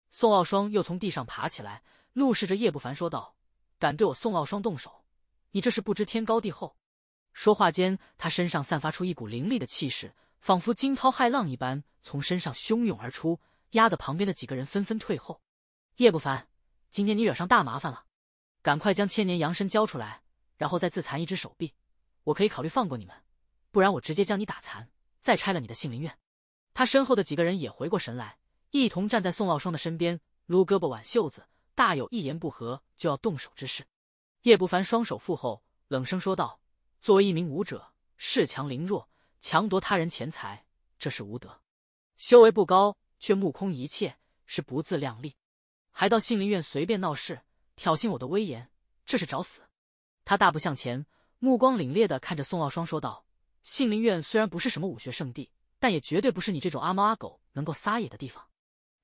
宋傲霜又从地上爬起来，怒视着叶不凡说道：“敢对我宋傲霜动手，你这是不知天高地厚！”说话间，他身上散发出一股凌厉的气势。仿佛惊涛骇浪一般从身上汹涌而出，压得旁边的几个人纷纷退后。叶不凡，今天你惹上大麻烦了，赶快将千年阳身交出来，然后再自残一只手臂，我可以考虑放过你们；不然我直接将你打残，再拆了你的杏林院。他身后的几个人也回过神来，一同站在宋傲霜的身边，撸胳膊挽袖子，大有一言不合就要动手之势。叶不凡双手负后，冷声说道：“作为一名武者，恃强凌弱。”强夺他人钱财，这是无德；修为不高却目空一切，是不自量力；还到杏林院随便闹事，挑衅我的威严，这是找死。他大步向前，目光凛冽的看着宋傲霜说道：“杏林院虽然不是什么武学圣地，但也绝对不是你这种阿猫阿狗能够撒野的地方。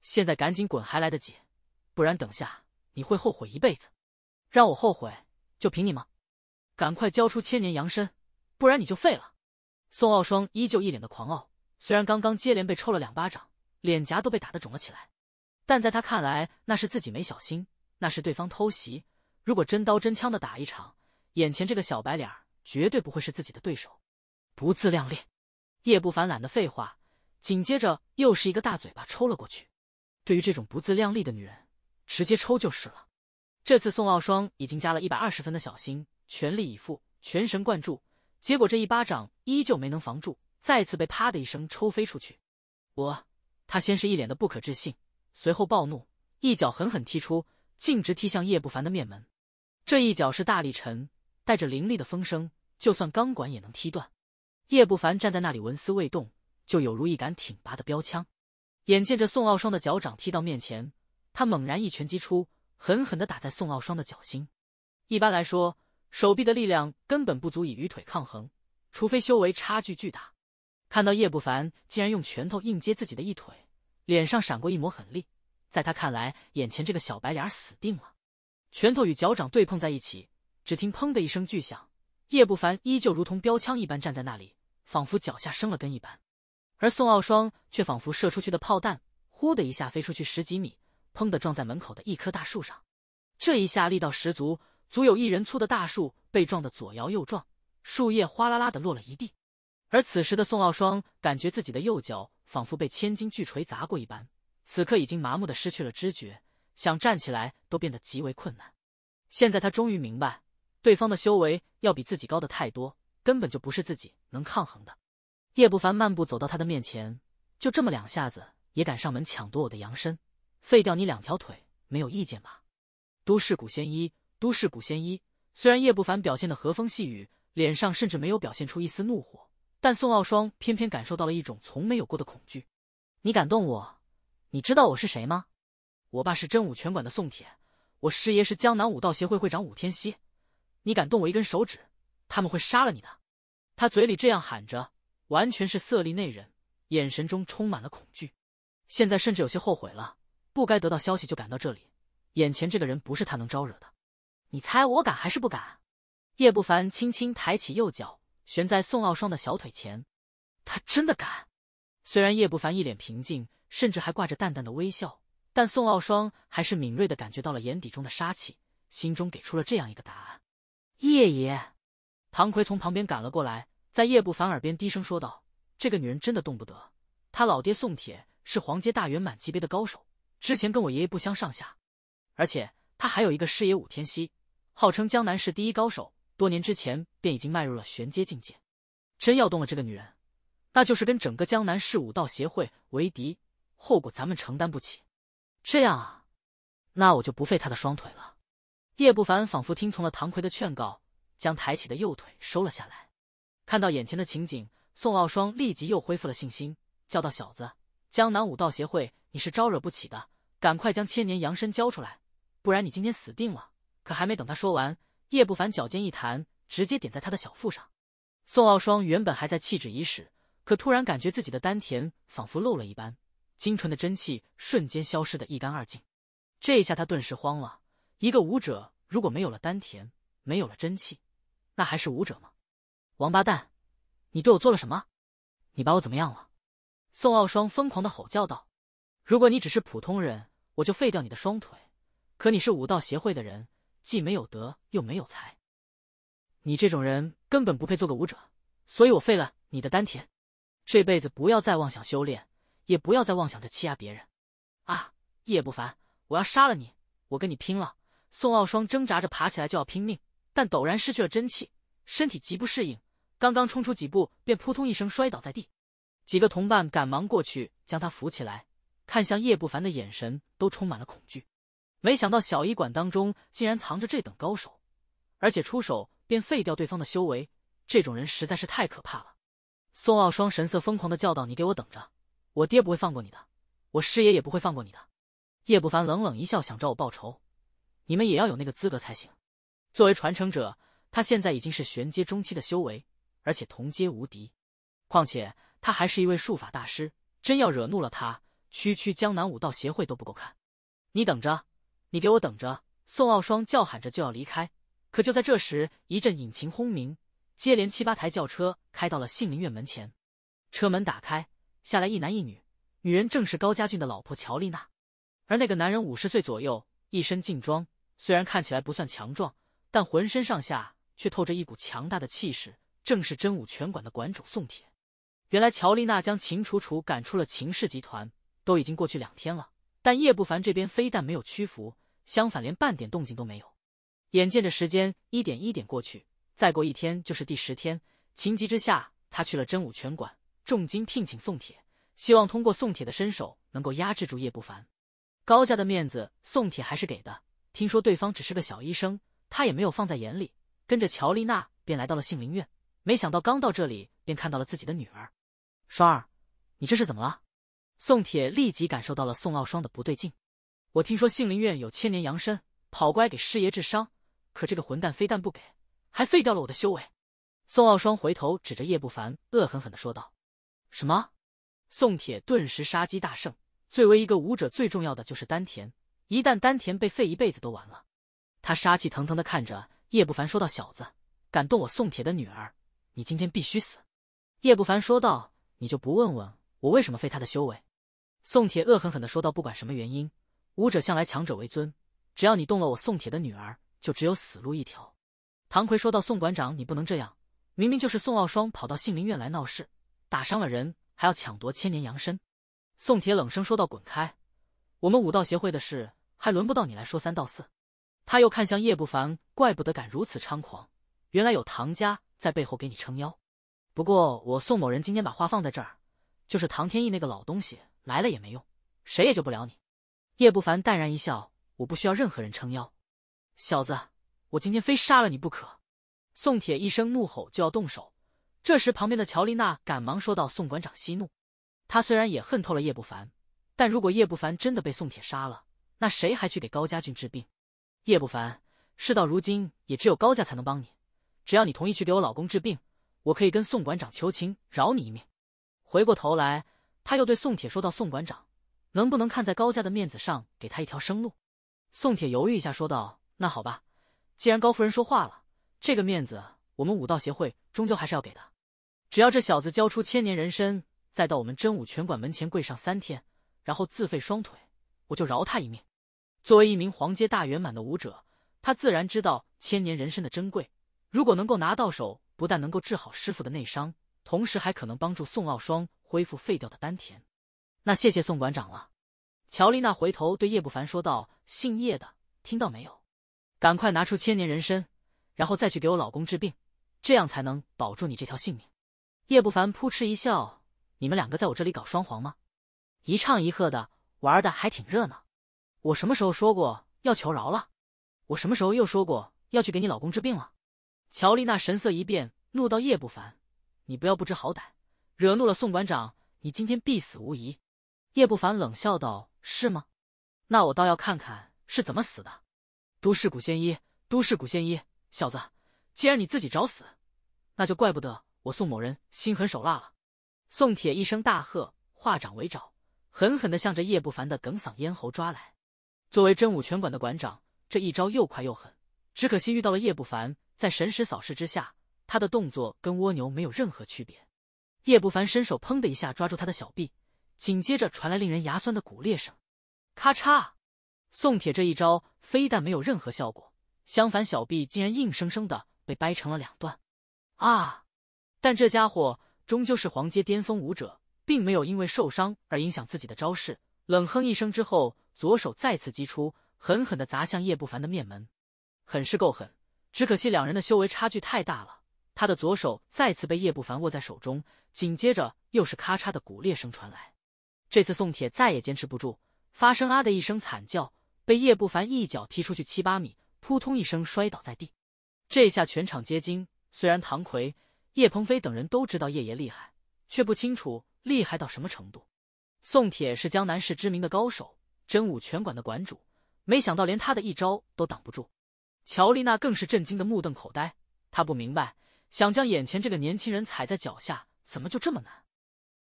现在赶紧滚还来得及，不然等下你会后悔一辈子。让我后悔，就凭你吗？赶快交出千年阳身，不然你就废了。”宋傲霜依旧一脸的狂傲，虽然刚刚接连被抽了两巴掌，脸颊都被打得肿了起来，但在他看来，那是自己没小心，那是对方偷袭。如果真刀真枪的打一场，眼前这个小白脸绝对不会是自己的对手。不自量力！叶不凡懒得废话，紧接着又是一个大嘴巴抽了过去。对于这种不自量力的女人，直接抽就是了。这次宋傲霜已经加了一百二十分的小心，全力以赴，全神贯注。结果这一巴掌依旧没能防住，再次被啪的一声抽飞出去。我他先是一脸的不可置信，随后暴怒，一脚狠狠踢出，径直踢向叶不凡的面门。这一脚是大力沉，带着凌厉的风声，就算钢管也能踢断。叶不凡站在那里纹丝未动，就有如一杆挺拔的标枪。眼见着宋傲霜的脚掌踢到面前，他猛然一拳击出，狠狠的打在宋傲霜的脚心。一般来说。手臂的力量根本不足以与腿抗衡，除非修为差距巨大。看到叶不凡竟然用拳头硬接自己的一腿，脸上闪过一抹狠厉。在他看来，眼前这个小白脸死定了。拳头与脚掌对碰在一起，只听“砰”的一声巨响，叶不凡依旧如同标枪一般站在那里，仿佛脚下生了根一般。而宋傲霜却仿佛射出去的炮弹，呼的一下飞出去十几米，砰的撞在门口的一棵大树上。这一下力道十足。足有一人粗的大树被撞得左摇右撞，树叶哗啦啦的落了一地。而此时的宋傲霜感觉自己的右脚仿佛被千斤巨锤砸过一般，此刻已经麻木的失去了知觉，想站起来都变得极为困难。现在他终于明白，对方的修为要比自己高的太多，根本就不是自己能抗衡的。叶不凡慢步走到他的面前，就这么两下子也敢上门抢夺我的阳身，废掉你两条腿没有意见吧？都市古仙医。都市古仙医。虽然叶不凡表现的和风细雨，脸上甚至没有表现出一丝怒火，但宋傲霜偏偏感受到了一种从没有过的恐惧。你敢动我？你知道我是谁吗？我爸是真武拳馆的宋铁，我师爷是江南武道协会会长武天熙。你敢动我一根手指，他们会杀了你的。他嘴里这样喊着，完全是色厉内荏，眼神中充满了恐惧。现在甚至有些后悔了，不该得到消息就赶到这里。眼前这个人不是他能招惹的。你猜我敢还是不敢？叶不凡轻轻抬起右脚，悬在宋傲霜的小腿前。他真的敢。虽然叶不凡一脸平静，甚至还挂着淡淡的微笑，但宋傲霜还是敏锐的感觉到了眼底中的杀气，心中给出了这样一个答案。叶爷，唐奎从旁边赶了过来，在叶不凡耳边低声说道：“这个女人真的动不得。她老爹宋铁是黄阶大圆满级别的高手，之前跟我爷爷不相上下，而且……”他还有一个师爷武天锡，号称江南市第一高手，多年之前便已经迈入了玄阶境界。真要动了这个女人，那就是跟整个江南市武道协会为敌，后果咱们承担不起。这样啊，那我就不废他的双腿了。叶不凡仿佛听从了唐奎的劝告，将抬起的右腿收了下来。看到眼前的情景，宋傲霜立即又恢复了信心，叫道：“小子，江南武道协会你是招惹不起的，赶快将千年阳身交出来！”不然你今天死定了！可还没等他说完，叶不凡脚尖一弹，直接点在他的小腹上。宋傲霜原本还在气质已始，可突然感觉自己的丹田仿佛漏了一般，精纯的真气瞬间消失的一干二净。这一下他顿时慌了。一个武者如果没有了丹田，没有了真气，那还是武者吗？王八蛋，你对我做了什么？你把我怎么样了？宋傲霜疯狂的吼叫道：“如果你只是普通人，我就废掉你的双腿！”可你是武道协会的人，既没有德又没有才，你这种人根本不配做个武者，所以我废了你的丹田，这辈子不要再妄想修炼，也不要再妄想着欺压别人。啊！叶不凡，我要杀了你，我跟你拼了！宋傲霜挣扎着爬起来就要拼命，但陡然失去了真气，身体极不适应，刚刚冲出几步便扑通一声摔倒在地。几个同伴赶忙过去将他扶起来，看向叶不凡的眼神都充满了恐惧。没想到小医馆当中竟然藏着这等高手，而且出手便废掉对方的修为，这种人实在是太可怕了。宋傲霜神色疯狂的叫道：“你给我等着，我爹不会放过你的，我师爷也不会放过你的。”叶不凡冷冷一笑，想找我报仇，你们也要有那个资格才行。作为传承者，他现在已经是玄阶中期的修为，而且同阶无敌。况且他还是一位术法大师，真要惹怒了他，区区江南武道协会都不够看。你等着。你给我等着！宋傲霜叫喊着就要离开，可就在这时，一阵引擎轰鸣，接连七八台轿车开到了杏林院门前，车门打开，下来一男一女，女人正是高家俊的老婆乔丽娜，而那个男人五十岁左右，一身劲装，虽然看起来不算强壮，但浑身上下却透着一股强大的气势，正是真武拳馆的馆主宋铁。原来乔丽娜将秦楚楚赶出了秦氏集团，都已经过去两天了，但叶不凡这边非但没有屈服。相反，连半点动静都没有。眼见着时间一点一点过去，再过一天就是第十天。情急之下，他去了真武拳馆，重金聘请宋铁，希望通过宋铁的身手能够压制住叶不凡。高家的面子，宋铁还是给的。听说对方只是个小医生，他也没有放在眼里，跟着乔丽娜便来到了杏林院。没想到刚到这里，便看到了自己的女儿。双儿，你这是怎么了？宋铁立即感受到了宋傲霜的不对劲。我听说杏林院有千年阳身，跑过来给师爷治伤，可这个混蛋非但不给，还废掉了我的修为。宋傲霜回头指着叶不凡，恶狠狠的说道：“什么？”宋铁顿时杀机大盛。最为一个武者，最重要的就是丹田，一旦丹田被废，一辈子都完了。他杀气腾腾的看着叶不凡，说道：“小子，敢动我宋铁的女儿，你今天必须死！”叶不凡说道：“你就不问问我为什么废他的修为？”宋铁恶狠狠的说道：“不管什么原因。”武者向来强者为尊，只要你动了我宋铁的女儿，就只有死路一条。”唐奎说道。“宋馆长，你不能这样！明明就是宋傲霜跑到杏林院来闹事，打伤了人，还要抢夺千年阳参。”宋铁冷声说道，“滚开！我们武道协会的事还轮不到你来说三道四。”他又看向叶不凡，“怪不得敢如此猖狂，原来有唐家在背后给你撑腰。不过我宋某人今天把话放在这儿，就是唐天意那个老东西来了也没用，谁也救不了你。”叶不凡淡然一笑：“我不需要任何人撑腰。”小子，我今天非杀了你不可！宋铁一声怒吼就要动手。这时，旁边的乔丽娜赶忙说道：“宋馆长，息怒！他虽然也恨透了叶不凡，但如果叶不凡真的被宋铁杀了，那谁还去给高家俊治病？”叶不凡，事到如今也只有高家才能帮你。只要你同意去给我老公治病，我可以跟宋馆长求情饶你一命。回过头来，他又对宋铁说道：“宋馆长。”能不能看在高家的面子上，给他一条生路？宋铁犹豫一下，说道：“那好吧，既然高夫人说话了，这个面子我们武道协会终究还是要给的。只要这小子交出千年人参，再到我们真武拳馆门前跪上三天，然后自废双腿，我就饶他一命。”作为一名黄阶大圆满的武者，他自然知道千年人参的珍贵。如果能够拿到手，不但能够治好师傅的内伤，同时还可能帮助宋傲霜恢复废掉的丹田。那谢谢宋馆长了，乔丽娜回头对叶不凡说道：“姓叶的，听到没有？赶快拿出千年人参，然后再去给我老公治病，这样才能保住你这条性命。”叶不凡扑哧一笑：“你们两个在我这里搞双簧吗？一唱一和的，玩的还挺热闹。我什么时候说过要求饶了？我什么时候又说过要去给你老公治病了？”乔丽娜神色一变，怒道：“叶不凡，你不要不知好歹，惹怒了宋馆长，你今天必死无疑。”叶不凡冷笑道：“是吗？那我倒要看看是怎么死的。”“都市古仙医，都市古仙医，小子，既然你自己找死，那就怪不得我宋某人心狠手辣了。”宋铁一声大喝，化掌为爪，狠狠的向着叶不凡的哽嗓咽喉抓来。作为真武拳馆的馆长，这一招又快又狠。只可惜遇到了叶不凡，在神识扫视之下，他的动作跟蜗牛没有任何区别。叶不凡伸手，砰的一下抓住他的小臂。紧接着传来令人牙酸的骨裂声，咔嚓！宋铁这一招非但没有任何效果，相反小臂竟然硬生生的被掰成了两段。啊！但这家伙终究是黄阶巅峰武者，并没有因为受伤而影响自己的招式。冷哼一声之后，左手再次击出，狠狠的砸向叶不凡的面门，很是够狠。只可惜两人的修为差距太大了，他的左手再次被叶不凡握在手中，紧接着又是咔嚓的骨裂声传来。这次宋铁再也坚持不住，发生啊的一声惨叫，被叶不凡一脚踢出去七八米，扑通一声摔倒在地。这下全场皆惊。虽然唐奎、叶鹏飞等人都知道叶爷厉害，却不清楚厉害到什么程度。宋铁是江南市知名的高手，真武拳馆的馆主，没想到连他的一招都挡不住。乔丽娜更是震惊的目瞪口呆，她不明白，想将眼前这个年轻人踩在脚下，怎么就这么难？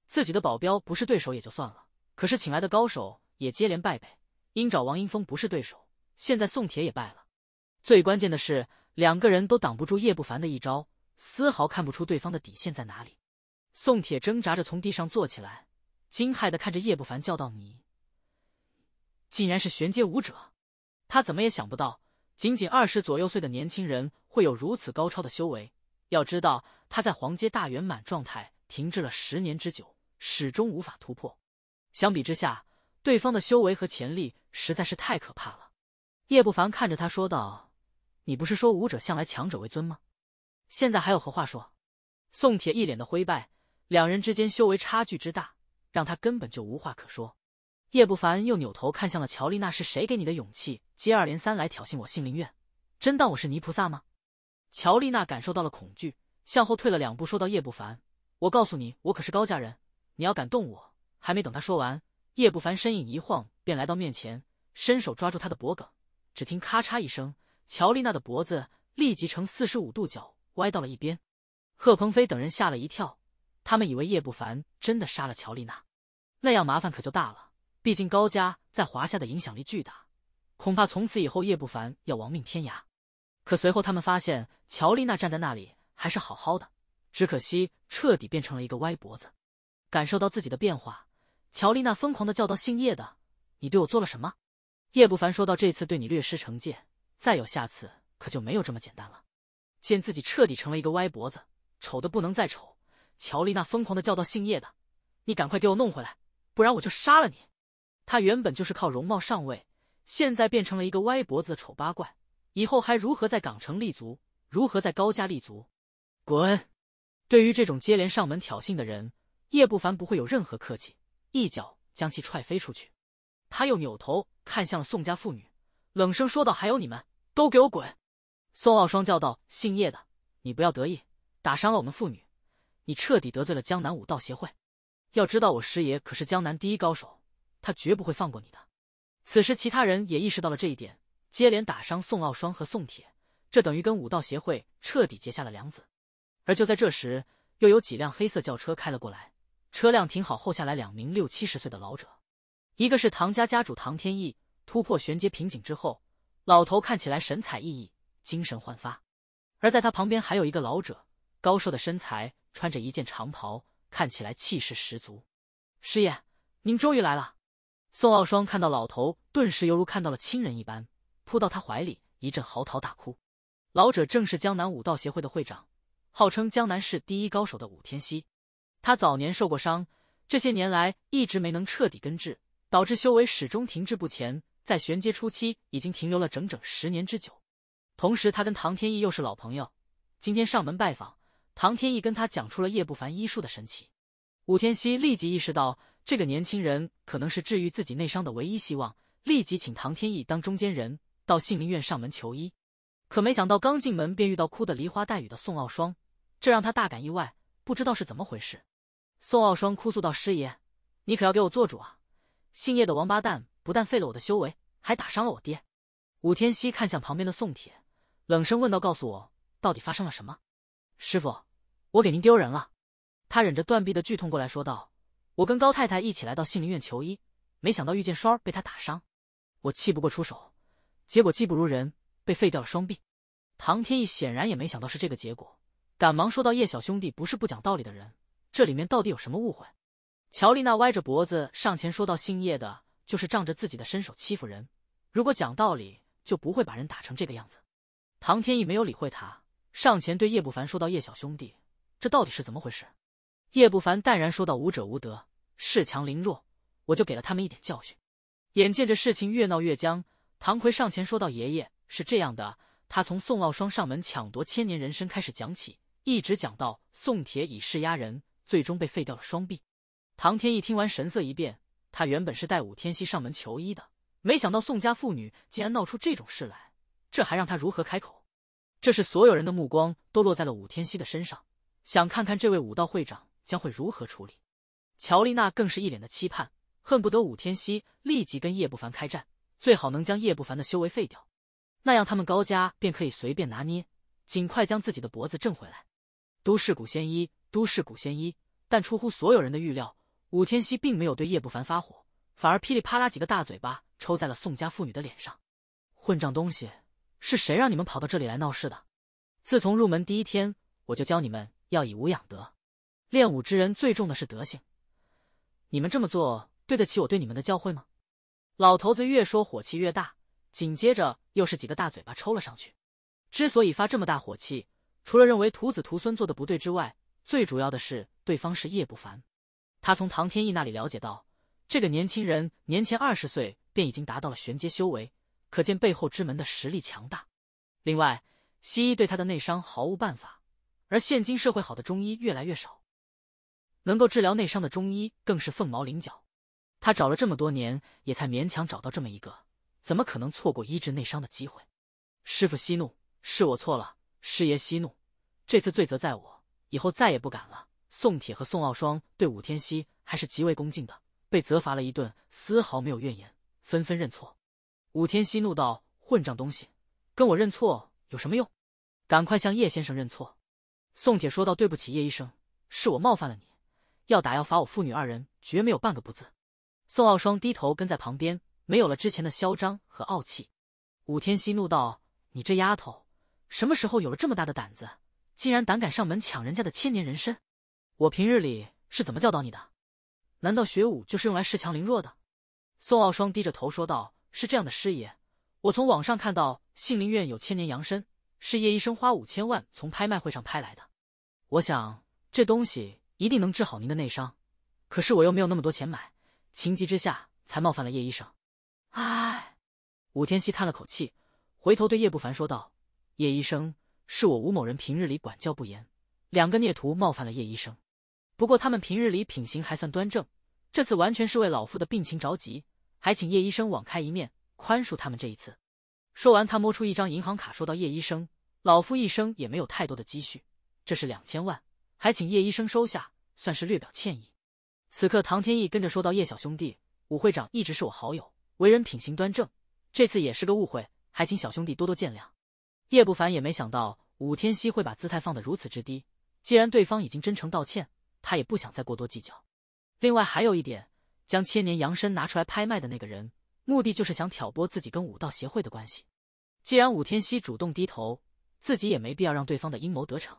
自己的保镖不是对手也就算了。可是请来的高手也接连败北，鹰爪王英峰不是对手。现在宋铁也败了，最关键的是两个人都挡不住叶不凡的一招，丝毫看不出对方的底线在哪里。宋铁挣扎着从地上坐起来，惊骇的看着叶不凡，叫道：“你竟然是玄阶武者！他怎么也想不到，仅仅二十左右岁的年轻人会有如此高超的修为。要知道，他在黄阶大圆满状态停滞了十年之久，始终无法突破。”相比之下，对方的修为和潜力实在是太可怕了。叶不凡看着他说道：“你不是说武者向来强者为尊吗？现在还有何话说？”宋铁一脸的灰败，两人之间修为差距之大，让他根本就无话可说。叶不凡又扭头看向了乔丽娜：“是谁给你的勇气，接二连三来挑衅我杏林院？真当我是泥菩萨吗？”乔丽娜感受到了恐惧，向后退了两步，说道：“叶不凡，我告诉你，我可是高家人，你要敢动我！”还没等他说完，叶不凡身影一晃，便来到面前，伸手抓住他的脖梗。只听咔嚓一声，乔丽娜的脖子立即呈四十五度角歪到了一边。贺鹏飞等人吓了一跳，他们以为叶不凡真的杀了乔丽娜，那样麻烦可就大了。毕竟高家在华夏的影响力巨大，恐怕从此以后叶不凡要亡命天涯。可随后他们发现，乔丽娜站在那里还是好好的，只可惜彻底变成了一个歪脖子。感受到自己的变化。乔丽娜疯狂的叫道：“姓叶的，你对我做了什么？”叶不凡说道：“这次对你略施惩戒，再有下次可就没有这么简单了。”见自己彻底成了一个歪脖子、丑的不能再丑，乔丽娜疯狂的叫道：“姓叶的，你赶快给我弄回来，不然我就杀了你！”他原本就是靠容貌上位，现在变成了一个歪脖子的丑八怪，以后还如何在港城立足？如何在高家立足？滚！对于这种接连上门挑衅的人，叶不凡不会有任何客气。一脚将其踹飞出去，他又扭头看向了宋家妇女，冷声说道：“还有你们，都给我滚！”宋傲霜叫道：“姓叶的，你不要得意，打伤了我们妇女，你彻底得罪了江南武道协会。要知道我师爷可是江南第一高手，他绝不会放过你的。”此时，其他人也意识到了这一点，接连打伤宋傲霜和宋铁，这等于跟武道协会彻底结下了梁子。而就在这时，又有几辆黑色轿车开了过来。车辆停好后，下来两名六七十岁的老者，一个是唐家家主唐天意，突破玄阶瓶颈之后，老头看起来神采奕奕，精神焕发；而在他旁边还有一个老者，高瘦的身材，穿着一件长袍，看起来气势十足。师爷，您终于来了！宋傲霜看到老头，顿时犹如看到了亲人一般，扑到他怀里，一阵嚎啕大哭。老者正是江南武道协会的会长，号称江南市第一高手的武天熙。他早年受过伤，这些年来一直没能彻底根治，导致修为始终停滞不前，在玄阶初期已经停留了整整十年之久。同时，他跟唐天意又是老朋友，今天上门拜访，唐天意跟他讲出了叶不凡医术的神奇。武天熙立即意识到，这个年轻人可能是治愈自己内伤的唯一希望，立即请唐天意当中间人，到杏林院上门求医。可没想到，刚进门便遇到哭得梨花带雨的宋傲霜，这让他大感意外，不知道是怎么回事。宋傲霜哭诉道：“师爷，你可要给我做主啊！姓叶的王八蛋不但废了我的修为，还打伤了我爹。”武天熙看向旁边的宋铁，冷声问道：“告诉我，到底发生了什么？”师傅，我给您丢人了。”他忍着断臂的剧痛过来说道：“我跟高太太一起来到杏林院求医，没想到遇见双儿被他打伤，我气不过出手，结果技不如人，被废掉了双臂。”唐天翼显然也没想到是这个结果，赶忙说道：“叶小兄弟不是不讲道理的人。”这里面到底有什么误会？乔丽娜歪着脖子上前说道：“姓叶的，就是仗着自己的身手欺负人，如果讲道理，就不会把人打成这个样子。”唐天意没有理会他，上前对叶不凡说道：“叶小兄弟，这到底是怎么回事？”叶不凡淡然说道：“无者无德，恃强凌弱，我就给了他们一点教训。”眼见着事情越闹越僵，唐奎上前说道：“爷爷是这样的，他从宋傲霜上门抢夺千年人参开始讲起，一直讲到宋铁以势压人。”最终被废掉了双臂。唐天一听完，神色一变。他原本是带武天熙上门求医的，没想到宋家妇女竟然闹出这种事来，这还让他如何开口？这时，所有人的目光都落在了武天熙的身上，想看看这位武道会长将会如何处理。乔丽娜更是一脸的期盼，恨不得武天熙立即跟叶不凡开战，最好能将叶不凡的修为废掉，那样他们高家便可以随便拿捏，尽快将自己的脖子挣回来。都市古仙医。都市古仙医，但出乎所有人的预料，武天熙并没有对叶不凡发火，反而噼里啪啦几个大嘴巴抽在了宋家妇女的脸上。混账东西，是谁让你们跑到这里来闹事的？自从入门第一天，我就教你们要以武养德，练武之人最重的是德行。你们这么做，对得起我对你们的教诲吗？老头子越说火气越大，紧接着又是几个大嘴巴抽了上去。之所以发这么大火气，除了认为徒子徒孙做的不对之外，最主要的是，对方是叶不凡。他从唐天意那里了解到，这个年轻人年前二十岁便已经达到了玄阶修为，可见背后之门的实力强大。另外，西医对他的内伤毫无办法，而现今社会好的中医越来越少，能够治疗内伤的中医更是凤毛麟角。他找了这么多年，也才勉强找到这么一个，怎么可能错过医治内伤的机会？师傅息怒，是我错了。师爷息怒，这次罪责在我。以后再也不敢了。宋铁和宋傲霜对武天熙还是极为恭敬的，被责罚了一顿，丝毫没有怨言，纷纷认错。武天熙怒道：“混账东西，跟我认错有什么用？赶快向叶先生认错。”宋铁说道：“对不起，叶医生，是我冒犯了你，要打要罚，我父女二人绝没有半个不字。”宋傲霜低头跟在旁边，没有了之前的嚣张和傲气。武天熙怒道：“你这丫头，什么时候有了这么大的胆子？”竟然胆敢上门抢人家的千年人参！我平日里是怎么教导你的？难道学武就是用来恃强凌弱的？宋傲霜低着头说道：“是这样的，师爷，我从网上看到杏林院有千年杨参，是叶医生花五千万从拍卖会上拍来的。我想这东西一定能治好您的内伤，可是我又没有那么多钱买，情急之下才冒犯了叶医生。”哎，武天熙叹了口气，回头对叶不凡说道：“叶医生。”是我吴某人平日里管教不严，两个孽徒冒犯了叶医生。不过他们平日里品行还算端正，这次完全是为老夫的病情着急，还请叶医生网开一面，宽恕他们这一次。说完，他摸出一张银行卡，说道：“叶医生，老夫一生也没有太多的积蓄，这是两千万，还请叶医生收下，算是略表歉意。”此刻，唐天意跟着说道：“叶小兄弟，武会长一直是我好友，为人品行端正，这次也是个误会，还请小兄弟多多见谅。”叶不凡也没想到武天熙会把姿态放得如此之低，既然对方已经真诚道歉，他也不想再过多计较。另外还有一点，将千年阳参拿出来拍卖的那个人，目的就是想挑拨自己跟武道协会的关系。既然武天熙主动低头，自己也没必要让对方的阴谋得逞。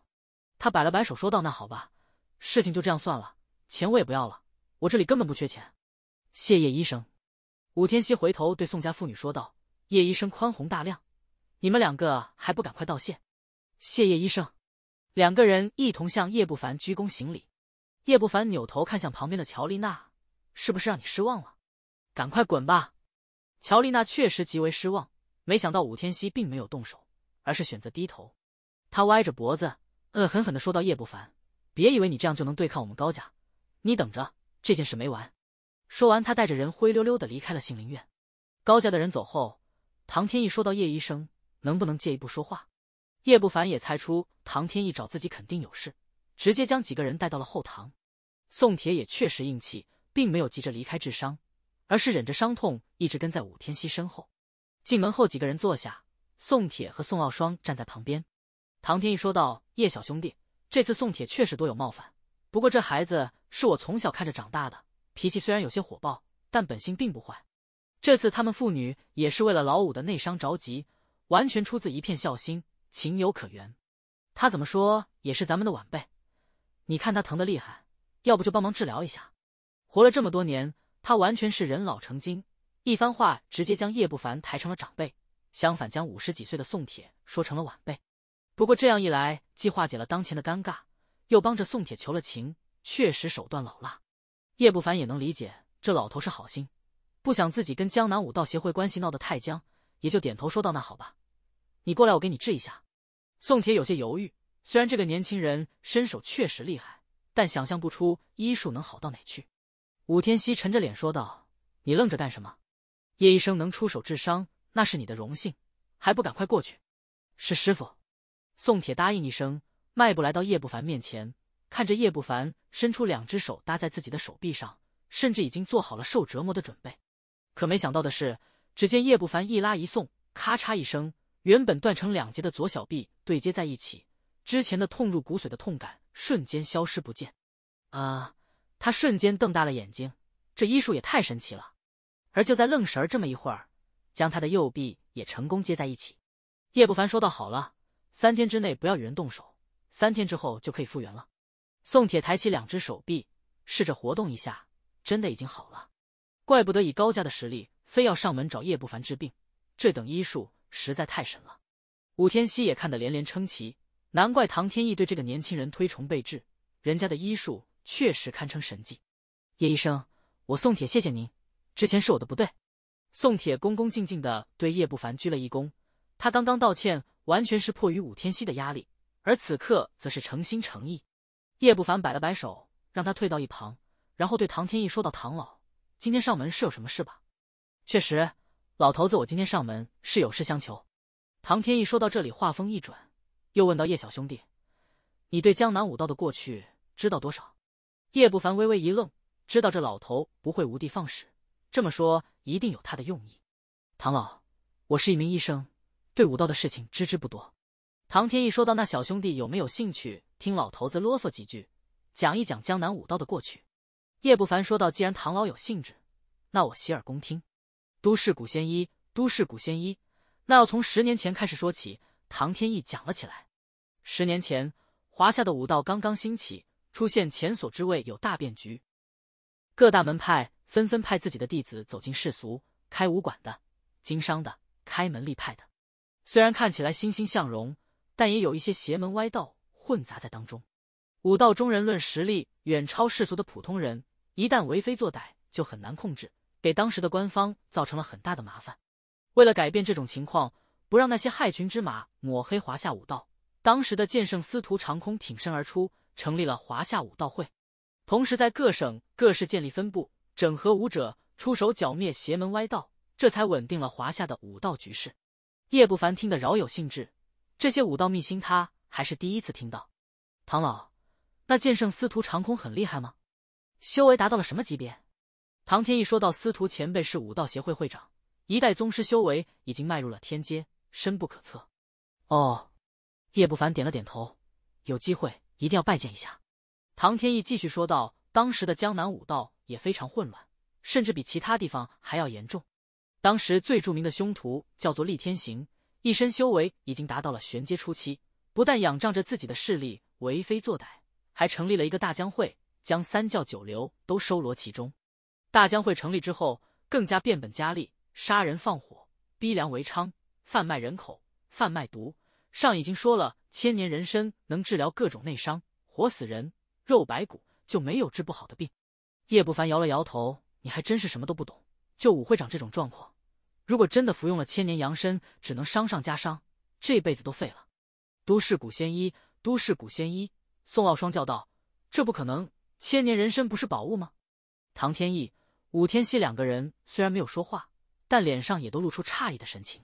他摆了摆手，说道：“那好吧，事情就这样算了，钱我也不要了，我这里根本不缺钱。”谢叶医生，武天熙回头对宋家妇女说道：“叶医生宽宏大量。”你们两个还不赶快道谢，谢叶医生！两个人一同向叶不凡鞠躬行礼。叶不凡扭头看向旁边的乔丽娜：“是不是让你失望了？赶快滚吧！”乔丽娜确实极为失望，没想到武天熙并没有动手，而是选择低头。他歪着脖子，恶狠狠的说道：“叶不凡，别以为你这样就能对抗我们高家，你等着，这件事没完！”说完，他带着人灰溜溜的离开了杏林院。高家的人走后，唐天翼说道：“叶医生。”能不能借一步说话？叶不凡也猜出唐天意找自己肯定有事，直接将几个人带到了后堂。宋铁也确实硬气，并没有急着离开智商，而是忍着伤痛一直跟在武天熙身后。进门后，几个人坐下，宋铁和宋傲霜站在旁边。唐天意说道：“叶小兄弟，这次宋铁确实多有冒犯，不过这孩子是我从小看着长大的，脾气虽然有些火爆，但本性并不坏。这次他们父女也是为了老五的内伤着急。”完全出自一片孝心，情有可原。他怎么说也是咱们的晚辈，你看他疼得厉害，要不就帮忙治疗一下。活了这么多年，他完全是人老成精。一番话直接将叶不凡抬成了长辈，相反将五十几岁的宋铁说成了晚辈。不过这样一来，既化解了当前的尴尬，又帮着宋铁求了情，确实手段老辣。叶不凡也能理解，这老头是好心，不想自己跟江南武道协会关系闹得太僵。也就点头说道：“那好吧，你过来，我给你治一下。”宋铁有些犹豫，虽然这个年轻人身手确实厉害，但想象不出医术能好到哪去。武天熙沉着脸说道：“你愣着干什么？叶医生能出手治伤，那是你的荣幸，还不赶快过去？”是师傅。宋铁答应一声，迈步来到叶不凡面前，看着叶不凡伸出两只手搭在自己的手臂上，甚至已经做好了受折磨的准备。可没想到的是。只见叶不凡一拉一送，咔嚓一声，原本断成两截的左小臂对接在一起，之前的痛入骨髓的痛感瞬间消失不见。啊！他瞬间瞪大了眼睛，这医术也太神奇了。而就在愣神儿这么一会儿，将他的右臂也成功接在一起。叶不凡说道：“好了，三天之内不要与人动手，三天之后就可以复原了。”宋铁抬起两只手臂，试着活动一下，真的已经好了。怪不得以高家的实力。非要上门找叶不凡治病，这等医术实在太神了。武天熙也看得连连称奇，难怪唐天意对这个年轻人推崇备至，人家的医术确实堪称神迹。叶医生，我宋铁谢谢您，之前是我的不对。宋铁恭恭敬敬的对叶不凡鞠了一躬，他刚刚道歉完全是迫于武天熙的压力，而此刻则是诚心诚意。叶不凡摆了摆手，让他退到一旁，然后对唐天翼说道：“唐老，今天上门是有什么事吧？”确实，老头子，我今天上门是有事相求。唐天翼说到这里，话锋一转，又问到：“叶小兄弟，你对江南武道的过去知道多少？”叶不凡微微一愣，知道这老头不会无的放矢，这么说一定有他的用意。唐老，我是一名医生，对武道的事情知之不多。唐天翼说到：“那小兄弟有没有兴趣听老头子啰嗦几句，讲一讲江南武道的过去？”叶不凡说道：“既然唐老有兴致，那我洗耳恭听。”都市古仙医，都市古仙医，那要从十年前开始说起。唐天翼讲了起来。十年前，华夏的武道刚刚兴起，出现前所之未有大变局，各大门派纷纷派自己的弟子走进世俗，开武馆的、经商的、开门立派的。虽然看起来欣欣向荣，但也有一些邪门歪道混杂在当中。武道中人论实力远超世俗的普通人，一旦为非作歹，就很难控制。给当时的官方造成了很大的麻烦。为了改变这种情况，不让那些害群之马抹黑华夏武道，当时的剑圣司徒长空挺身而出，成立了华夏武道会，同时在各省各市建立分部，整合武者，出手剿灭邪门歪道，这才稳定了华夏的武道局势。叶不凡听得饶有兴致，这些武道秘辛他还是第一次听到。唐老，那剑圣司徒长空很厉害吗？修为达到了什么级别？唐天一说到：“司徒前辈是武道协会会长，一代宗师，修为已经迈入了天阶，深不可测。”哦，叶不凡点了点头，有机会一定要拜见一下。唐天一继续说道：“当时的江南武道也非常混乱，甚至比其他地方还要严重。当时最著名的凶徒叫做厉天行，一身修为已经达到了玄阶初期，不但仰仗着自己的势力为非作歹，还成立了一个大江会，将三教九流都收罗其中。”大江会成立之后，更加变本加厉，杀人放火，逼良为娼，贩卖人口，贩卖毒。上已经说了，千年人参能治疗各种内伤，活死人肉白骨就没有治不好的病。叶不凡摇了摇头：“你还真是什么都不懂。就武会长这种状况，如果真的服用了千年羊参，只能伤上加伤，这辈子都废了。”都市古仙医，都市古仙医，宋傲霜叫道：“这不可能！千年人参不是宝物吗？”唐天意。武天熙两个人虽然没有说话，但脸上也都露出诧异的神情。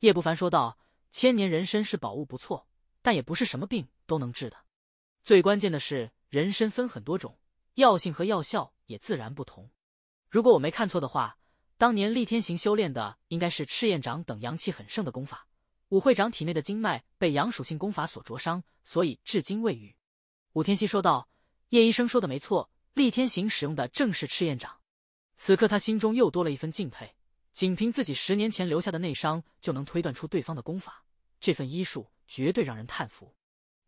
叶不凡说道：“千年人参是宝物，不错，但也不是什么病都能治的。最关键的是，人参分很多种，药性和药效也自然不同。如果我没看错的话，当年厉天行修炼的应该是赤焰掌等阳气很盛的功法。武会长体内的经脉被阳属性功法所灼伤，所以至今未愈。”武天熙说道：“叶医生说的没错，厉天行使用的正是赤焰掌。”此刻他心中又多了一份敬佩，仅凭自己十年前留下的内伤就能推断出对方的功法，这份医术绝对让人叹服。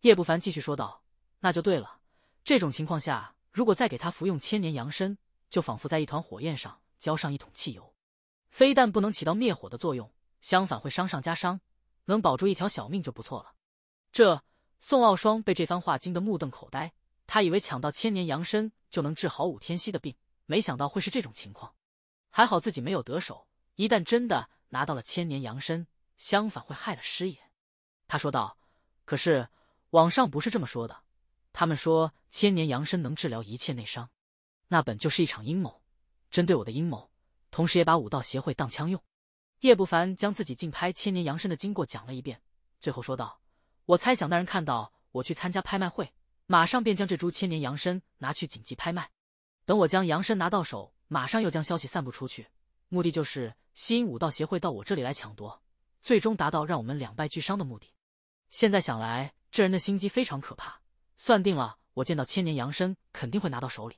叶不凡继续说道：“那就对了，这种情况下，如果再给他服用千年阳参，就仿佛在一团火焰上浇上一桶汽油，非但不能起到灭火的作用，相反会伤上加伤，能保住一条小命就不错了。”这宋傲霜被这番话惊得目瞪口呆，他以为抢到千年阳参就能治好武天熙的病。没想到会是这种情况，还好自己没有得手。一旦真的拿到了千年阳身，相反会害了师爷。他说道：“可是网上不是这么说的，他们说千年阳身能治疗一切内伤，那本就是一场阴谋，针对我的阴谋，同时也把武道协会当枪用。”叶不凡将自己竞拍千年阳身的经过讲了一遍，最后说道：“我猜想那人看到我去参加拍卖会，马上便将这株千年阳身拿去紧急拍卖。”等我将阳身拿到手，马上又将消息散布出去，目的就是吸引武道协会到我这里来抢夺，最终达到让我们两败俱伤的目的。现在想来，这人的心机非常可怕，算定了我见到千年阳身肯定会拿到手里。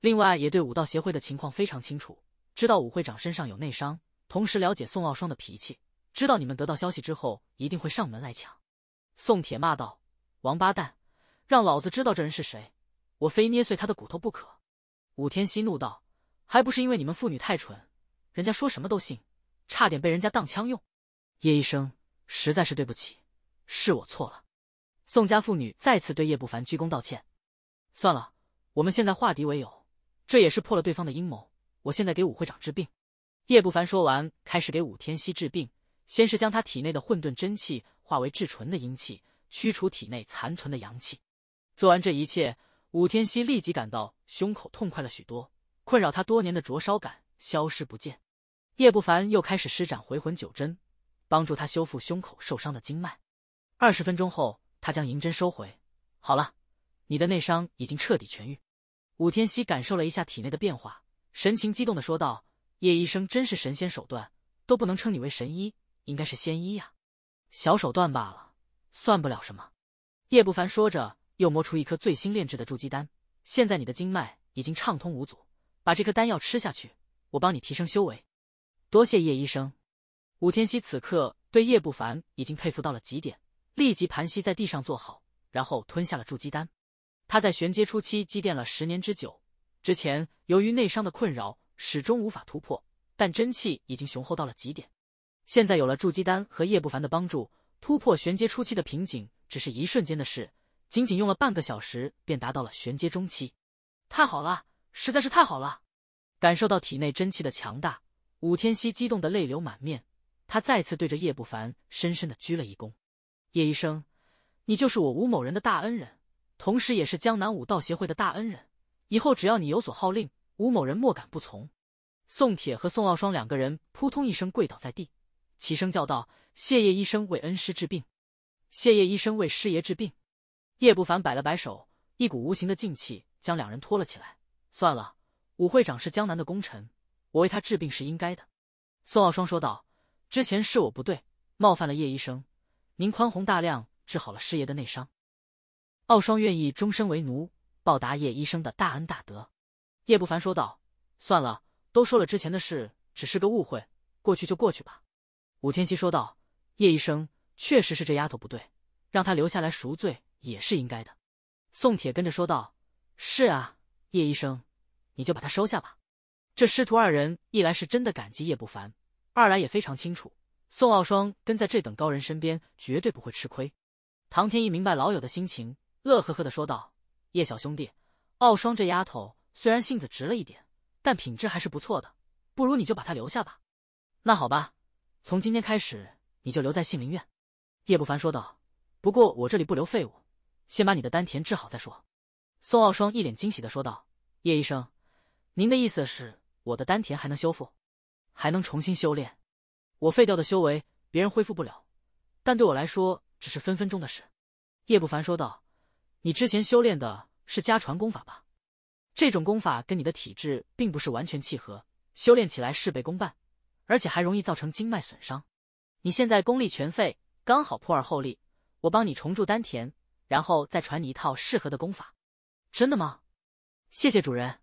另外，也对武道协会的情况非常清楚，知道武会长身上有内伤，同时了解宋傲霜的脾气，知道你们得到消息之后一定会上门来抢。宋铁骂道：“王八蛋，让老子知道这人是谁，我非捏碎他的骨头不可！”武天锡怒道：“还不是因为你们妇女太蠢，人家说什么都信，差点被人家当枪用。”叶医生，实在是对不起，是我错了。宋家妇女再次对叶不凡鞠躬道歉。算了，我们现在化敌为友，这也是破了对方的阴谋。我现在给武会长治病。叶不凡说完，开始给武天熙治病，先是将他体内的混沌真气化为至纯的阴气，驱除体内残存的阳气。做完这一切。武天熙立即感到胸口痛快了许多，困扰他多年的灼烧感消失不见。叶不凡又开始施展回魂九针，帮助他修复胸口受伤的经脉。二十分钟后，他将银针收回。好了，你的内伤已经彻底痊愈。武天熙感受了一下体内的变化，神情激动的说道：“叶医生真是神仙手段，都不能称你为神医，应该是仙医呀。小手段罢了，算不了什么。”叶不凡说着。又摸出一颗最新炼制的筑基丹，现在你的经脉已经畅通无阻，把这颗丹药吃下去，我帮你提升修为。多谢叶医生。武天熙此刻对叶不凡已经佩服到了极点，立即盘膝在地上坐好，然后吞下了筑基丹。他在玄阶初期积淀了十年之久，之前由于内伤的困扰，始终无法突破，但真气已经雄厚到了极点。现在有了筑基丹和叶不凡的帮助，突破玄阶初期的瓶颈只是一瞬间的事。仅仅用了半个小时，便达到了玄阶中期，太好了，实在是太好了！感受到体内真气的强大，武天熙激动的泪流满面，他再次对着叶不凡深深的鞠了一躬：“叶医生，你就是我吴某人的大恩人，同时也是江南武道协会的大恩人，以后只要你有所号令，吴某人莫敢不从。”宋铁和宋傲霜两个人扑通一声跪倒在地，齐声叫道：“谢叶医生为恩师治病，谢叶医生为师爷治病。”叶不凡摆了摆手，一股无形的劲气将两人拖了起来。算了，武会长是江南的功臣，我为他治病是应该的。宋傲霜说道：“之前是我不对，冒犯了叶医生，您宽宏大量，治好了师爷的内伤。傲霜愿意终身为奴，报答叶医生的大恩大德。”叶不凡说道：“算了，都说了之前的事，只是个误会，过去就过去吧。”武天熙说道：“叶医生确实是这丫头不对，让她留下来赎罪。”也是应该的，宋铁跟着说道：“是啊，叶医生，你就把他收下吧。”这师徒二人一来是真的感激叶不凡，二来也非常清楚宋傲霜跟在这等高人身边绝对不会吃亏。唐天一明白老友的心情，乐呵呵的说道：“叶小兄弟，傲霜这丫头虽然性子直了一点，但品质还是不错的，不如你就把她留下吧。”那好吧，从今天开始你就留在杏林院。”叶不凡说道：“不过我这里不留废物。”先把你的丹田治好再说，宋傲霜一脸惊喜的说道：“叶医生，您的意思是我的丹田还能修复，还能重新修炼？我废掉的修为别人恢复不了，但对我来说只是分分钟的事。”叶不凡说道：“你之前修炼的是家传功法吧？这种功法跟你的体质并不是完全契合，修炼起来事倍功半，而且还容易造成经脉损伤。你现在功力全废，刚好破而后立，我帮你重铸丹田。”然后再传你一套适合的功法，真的吗？谢谢主人！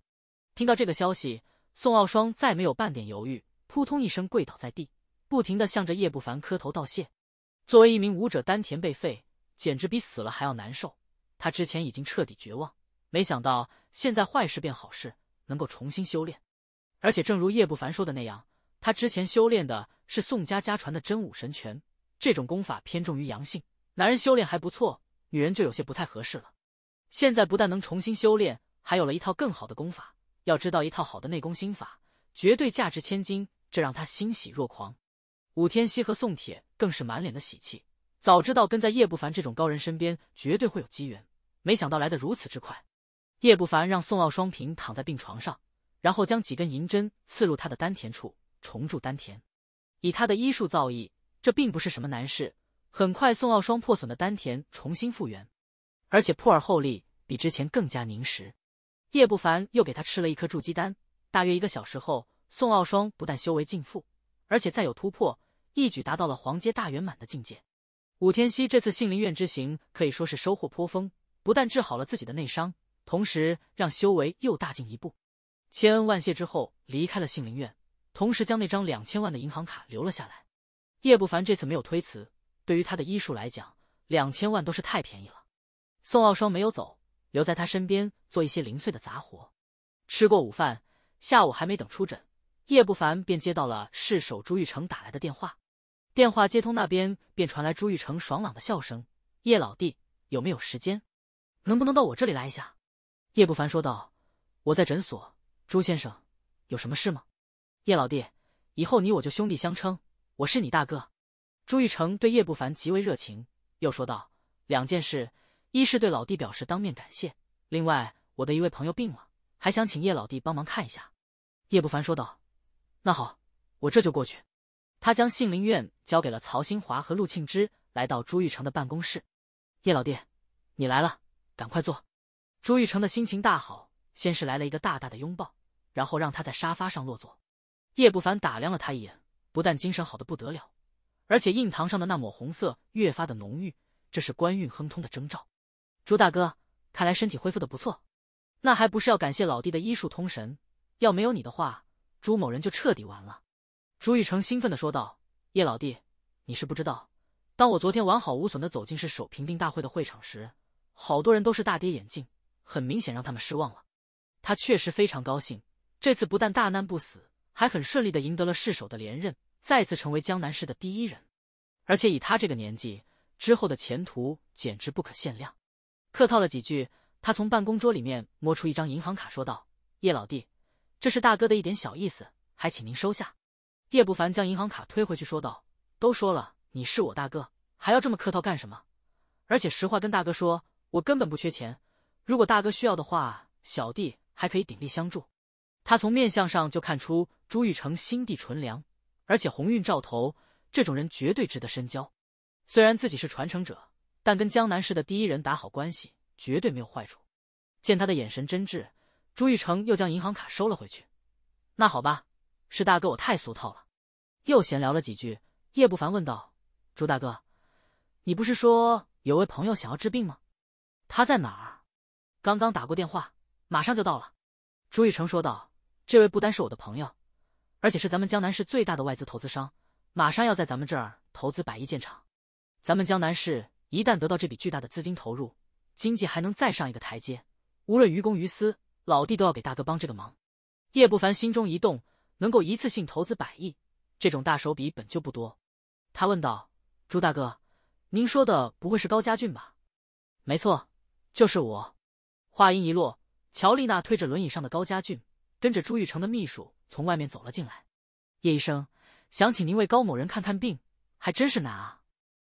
听到这个消息，宋傲霜再没有半点犹豫，扑通一声跪倒在地，不停的向着叶不凡磕头道谢。作为一名武者，丹田被废，简直比死了还要难受。他之前已经彻底绝望，没想到现在坏事变好事，能够重新修炼。而且正如叶不凡说的那样，他之前修炼的是宋家家传的真武神拳，这种功法偏重于阳性，男人修炼还不错。女人就有些不太合适了。现在不但能重新修炼，还有了一套更好的功法。要知道，一套好的内功心法绝对价值千金，这让他欣喜若狂。武天熙和宋铁更是满脸的喜气。早知道跟在叶不凡这种高人身边，绝对会有机缘，没想到来得如此之快。叶不凡让宋傲双平躺在病床上，然后将几根银针刺入他的丹田处，重铸丹田。以他的医术造诣，这并不是什么难事。很快，宋傲霜破损的丹田重新复原，而且破而后立，比之前更加凝实。叶不凡又给他吃了一颗筑基丹。大约一个小时后，宋傲霜不但修为尽复，而且再有突破，一举达到了黄阶大圆满的境界。武天熙这次杏林院之行可以说是收获颇丰，不但治好了自己的内伤，同时让修为又大进一步。千恩万谢之后，离开了杏林院，同时将那张两千万的银行卡留了下来。叶不凡这次没有推辞。对于他的医术来讲，两千万都是太便宜了。宋傲霜没有走，留在他身边做一些零碎的杂活。吃过午饭，下午还没等出诊，叶不凡便接到了市首朱玉成打来的电话。电话接通，那边便传来朱玉成爽朗的笑声：“叶老弟，有没有时间？能不能到我这里来一下？”叶不凡说道：“我在诊所，朱先生，有什么事吗？”叶老弟，以后你我就兄弟相称，我是你大哥。朱玉成对叶不凡极为热情，又说道：“两件事，一是对老弟表示当面感谢，另外我的一位朋友病了，还想请叶老弟帮忙看一下。”叶不凡说道：“那好，我这就过去。”他将杏林院交给了曹新华和陆庆之，来到朱玉成的办公室。“叶老弟，你来了，赶快坐。”朱玉成的心情大好，先是来了一个大大的拥抱，然后让他在沙发上落座。叶不凡打量了他一眼，不但精神好的不得了。而且印堂上的那抹红色越发的浓郁，这是官运亨通的征兆。朱大哥，看来身体恢复的不错，那还不是要感谢老弟的医术通神，要没有你的话，朱某人就彻底完了。朱玉成兴奋的说道：“叶老弟，你是不知道，当我昨天完好无损的走进市首评定大会的会场时，好多人都是大跌眼镜，很明显让他们失望了。他确实非常高兴，这次不但大难不死，还很顺利的赢得了市首的连任。”再次成为江南市的第一人，而且以他这个年纪，之后的前途简直不可限量。客套了几句，他从办公桌里面摸出一张银行卡，说道：“叶老弟，这是大哥的一点小意思，还请您收下。”叶不凡将银行卡推回去，说道：“都说了，你是我大哥，还要这么客套干什么？而且实话跟大哥说，我根本不缺钱。如果大哥需要的话，小弟还可以鼎力相助。”他从面相上就看出朱玉成心地纯良。而且鸿运兆头这种人绝对值得深交，虽然自己是传承者，但跟江南市的第一人打好关系绝对没有坏处。见他的眼神真挚，朱玉成又将银行卡收了回去。那好吧，是大哥我太俗套了。又闲聊了几句，叶不凡问道：“朱大哥，你不是说有位朋友想要治病吗？他在哪儿？刚刚打过电话，马上就到了。”朱玉成说道：“这位不单是我的朋友。”而且是咱们江南市最大的外资投资商，马上要在咱们这儿投资百亿建厂。咱们江南市一旦得到这笔巨大的资金投入，经济还能再上一个台阶。无论于公于私，老弟都要给大哥帮这个忙。叶不凡心中一动，能够一次性投资百亿，这种大手笔本就不多。他问道：“朱大哥，您说的不会是高家俊吧？”“没错，就是我。”话音一落，乔丽娜推着轮椅上的高家俊，跟着朱玉成的秘书。从外面走了进来，叶医生想请您为高某人看看病，还真是难啊。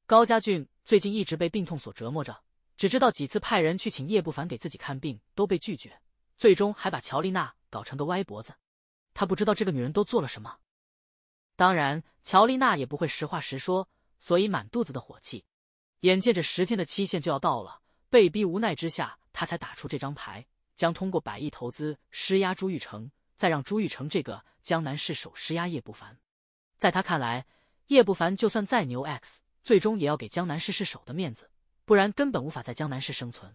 高家俊最近一直被病痛所折磨着，只知道几次派人去请叶不凡给自己看病都被拒绝，最终还把乔丽娜搞成个歪脖子。他不知道这个女人都做了什么，当然乔丽娜也不会实话实说，所以满肚子的火气。眼见着十天的期限就要到了，被逼无奈之下，他才打出这张牌，将通过百亿投资施压朱玉成。再让朱玉成这个江南市首施压叶不凡，在他看来，叶不凡就算再牛 X，最终也要给江南市市首的面子，不然根本无法在江南市生存。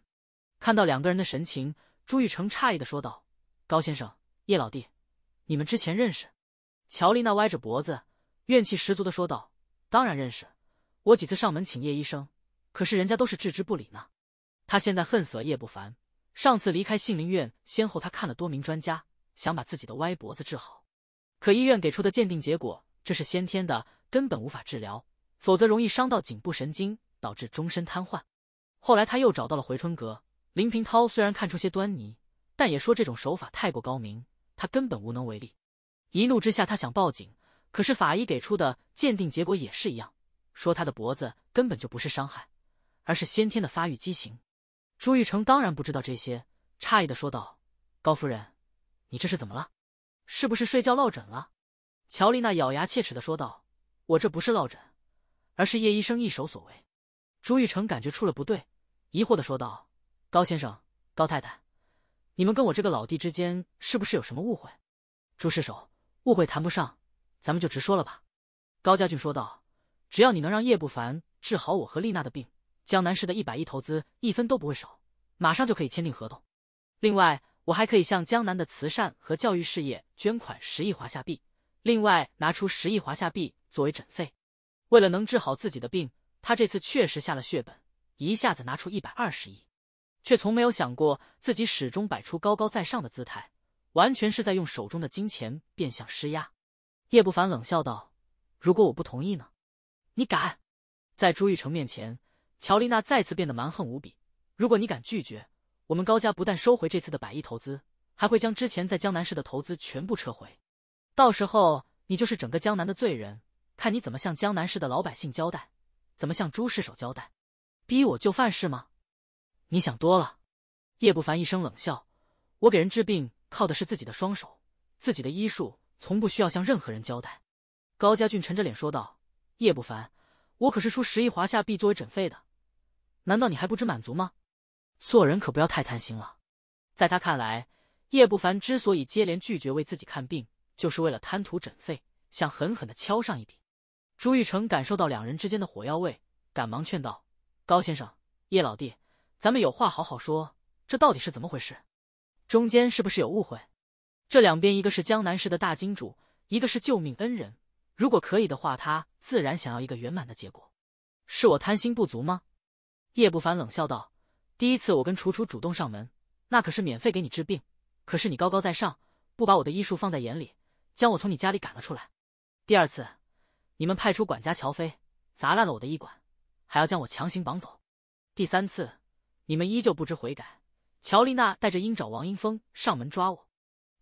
看到两个人的神情，朱玉成诧异的说道：“高先生，叶老弟，你们之前认识？”乔丽娜歪着脖子，怨气十足的说道：“当然认识，我几次上门请叶医生，可是人家都是置之不理呢。他现在恨死了叶不凡。上次离开杏林院，先后他看了多名专家。”想把自己的歪脖子治好，可医院给出的鉴定结果，这是先天的，根本无法治疗，否则容易伤到颈部神经，导致终身瘫痪。后来他又找到了回春阁林平涛，虽然看出些端倪，但也说这种手法太过高明，他根本无能为力。一怒之下，他想报警，可是法医给出的鉴定结果也是一样，说他的脖子根本就不是伤害，而是先天的发育畸形。朱玉成当然不知道这些，诧异的说道：“高夫人。”你这是怎么了？是不是睡觉落枕了？乔丽娜咬牙切齿的说道：“我这不是落枕，而是叶医生一手所为。”朱玉成感觉出了不对，疑惑的说道：“高先生，高太太，你们跟我这个老弟之间是不是有什么误会？”朱世守：“误会谈不上，咱们就直说了吧。”高家俊说道：“只要你能让叶不凡治好我和丽娜的病，江南市的一百亿投资一分都不会少，马上就可以签订合同。另外。”我还可以向江南的慈善和教育事业捐款十亿华夏币，另外拿出十亿华夏币作为诊费。为了能治好自己的病，他这次确实下了血本，一下子拿出一百二十亿，却从没有想过自己始终摆出高高在上的姿态，完全是在用手中的金钱变相施压。叶不凡冷笑道：“如果我不同意呢？你敢？”在朱玉成面前，乔丽娜再次变得蛮横无比。如果你敢拒绝，我们高家不但收回这次的百亿投资，还会将之前在江南市的投资全部撤回。到时候你就是整个江南的罪人，看你怎么向江南市的老百姓交代，怎么向朱世守交代，逼我就范是吗？你想多了。叶不凡一声冷笑：“我给人治病靠的是自己的双手，自己的医术，从不需要向任何人交代。”高家俊沉着脸说道：“叶不凡，我可是出十亿华夏币作为诊费的，难道你还不知满足吗？”做人可不要太贪心了，在他看来，叶不凡之所以接连拒绝为自己看病，就是为了贪图诊费，想狠狠的敲上一笔。朱玉成感受到两人之间的火药味，赶忙劝道：“高先生，叶老弟，咱们有话好好说，这到底是怎么回事？中间是不是有误会？这两边一个是江南市的大金主，一个是救命恩人，如果可以的话，他自然想要一个圆满的结果。是我贪心不足吗？”叶不凡冷笑道。第一次，我跟楚楚主动上门，那可是免费给你治病。可是你高高在上，不把我的医术放在眼里，将我从你家里赶了出来。第二次，你们派出管家乔飞，砸烂了我的医馆，还要将我强行绑走。第三次，你们依旧不知悔改，乔丽娜带着鹰爪王英峰上门抓我，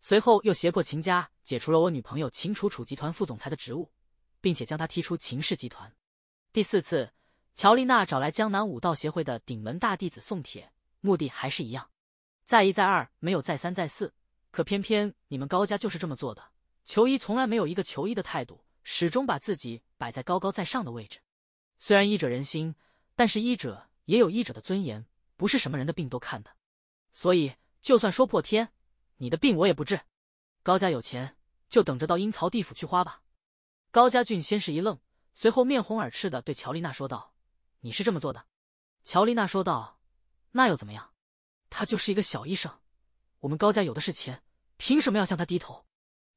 随后又胁迫秦家解除了我女朋友秦楚楚集团副总裁的职务，并且将她踢出秦氏集团。第四次。乔丽娜找来江南武道协会的顶门大弟子宋铁，目的还是一样，再一再二没有再三再四，可偏偏你们高家就是这么做的，求医从来没有一个求医的态度，始终把自己摆在高高在上的位置。虽然医者仁心，但是医者也有医者的尊严，不是什么人的病都看的。所以就算说破天，你的病我也不治。高家有钱，就等着到阴曹地府去花吧。高家俊先是一愣，随后面红耳赤的对乔丽娜说道。你是这么做的，乔丽娜说道。那又怎么样？他就是一个小医生，我们高家有的是钱，凭什么要向他低头？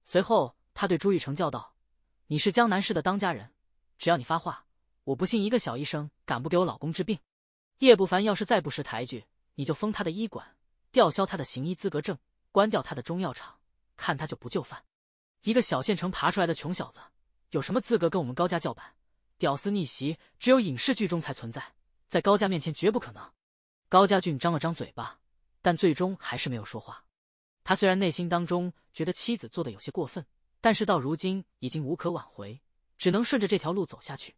随后，她对朱玉成叫道：“你是江南市的当家人，只要你发话，我不信一个小医生敢不给我老公治病。叶不凡要是再不识抬举，你就封他的医馆，吊销他的行医资格证，关掉他的中药厂，看他就不就范。一个小县城爬出来的穷小子，有什么资格跟我们高家叫板？”屌丝逆袭只有影视剧中才存在，在高家面前绝不可能。高家俊张了张嘴巴，但最终还是没有说话。他虽然内心当中觉得妻子做的有些过分，但是到如今已经无可挽回，只能顺着这条路走下去。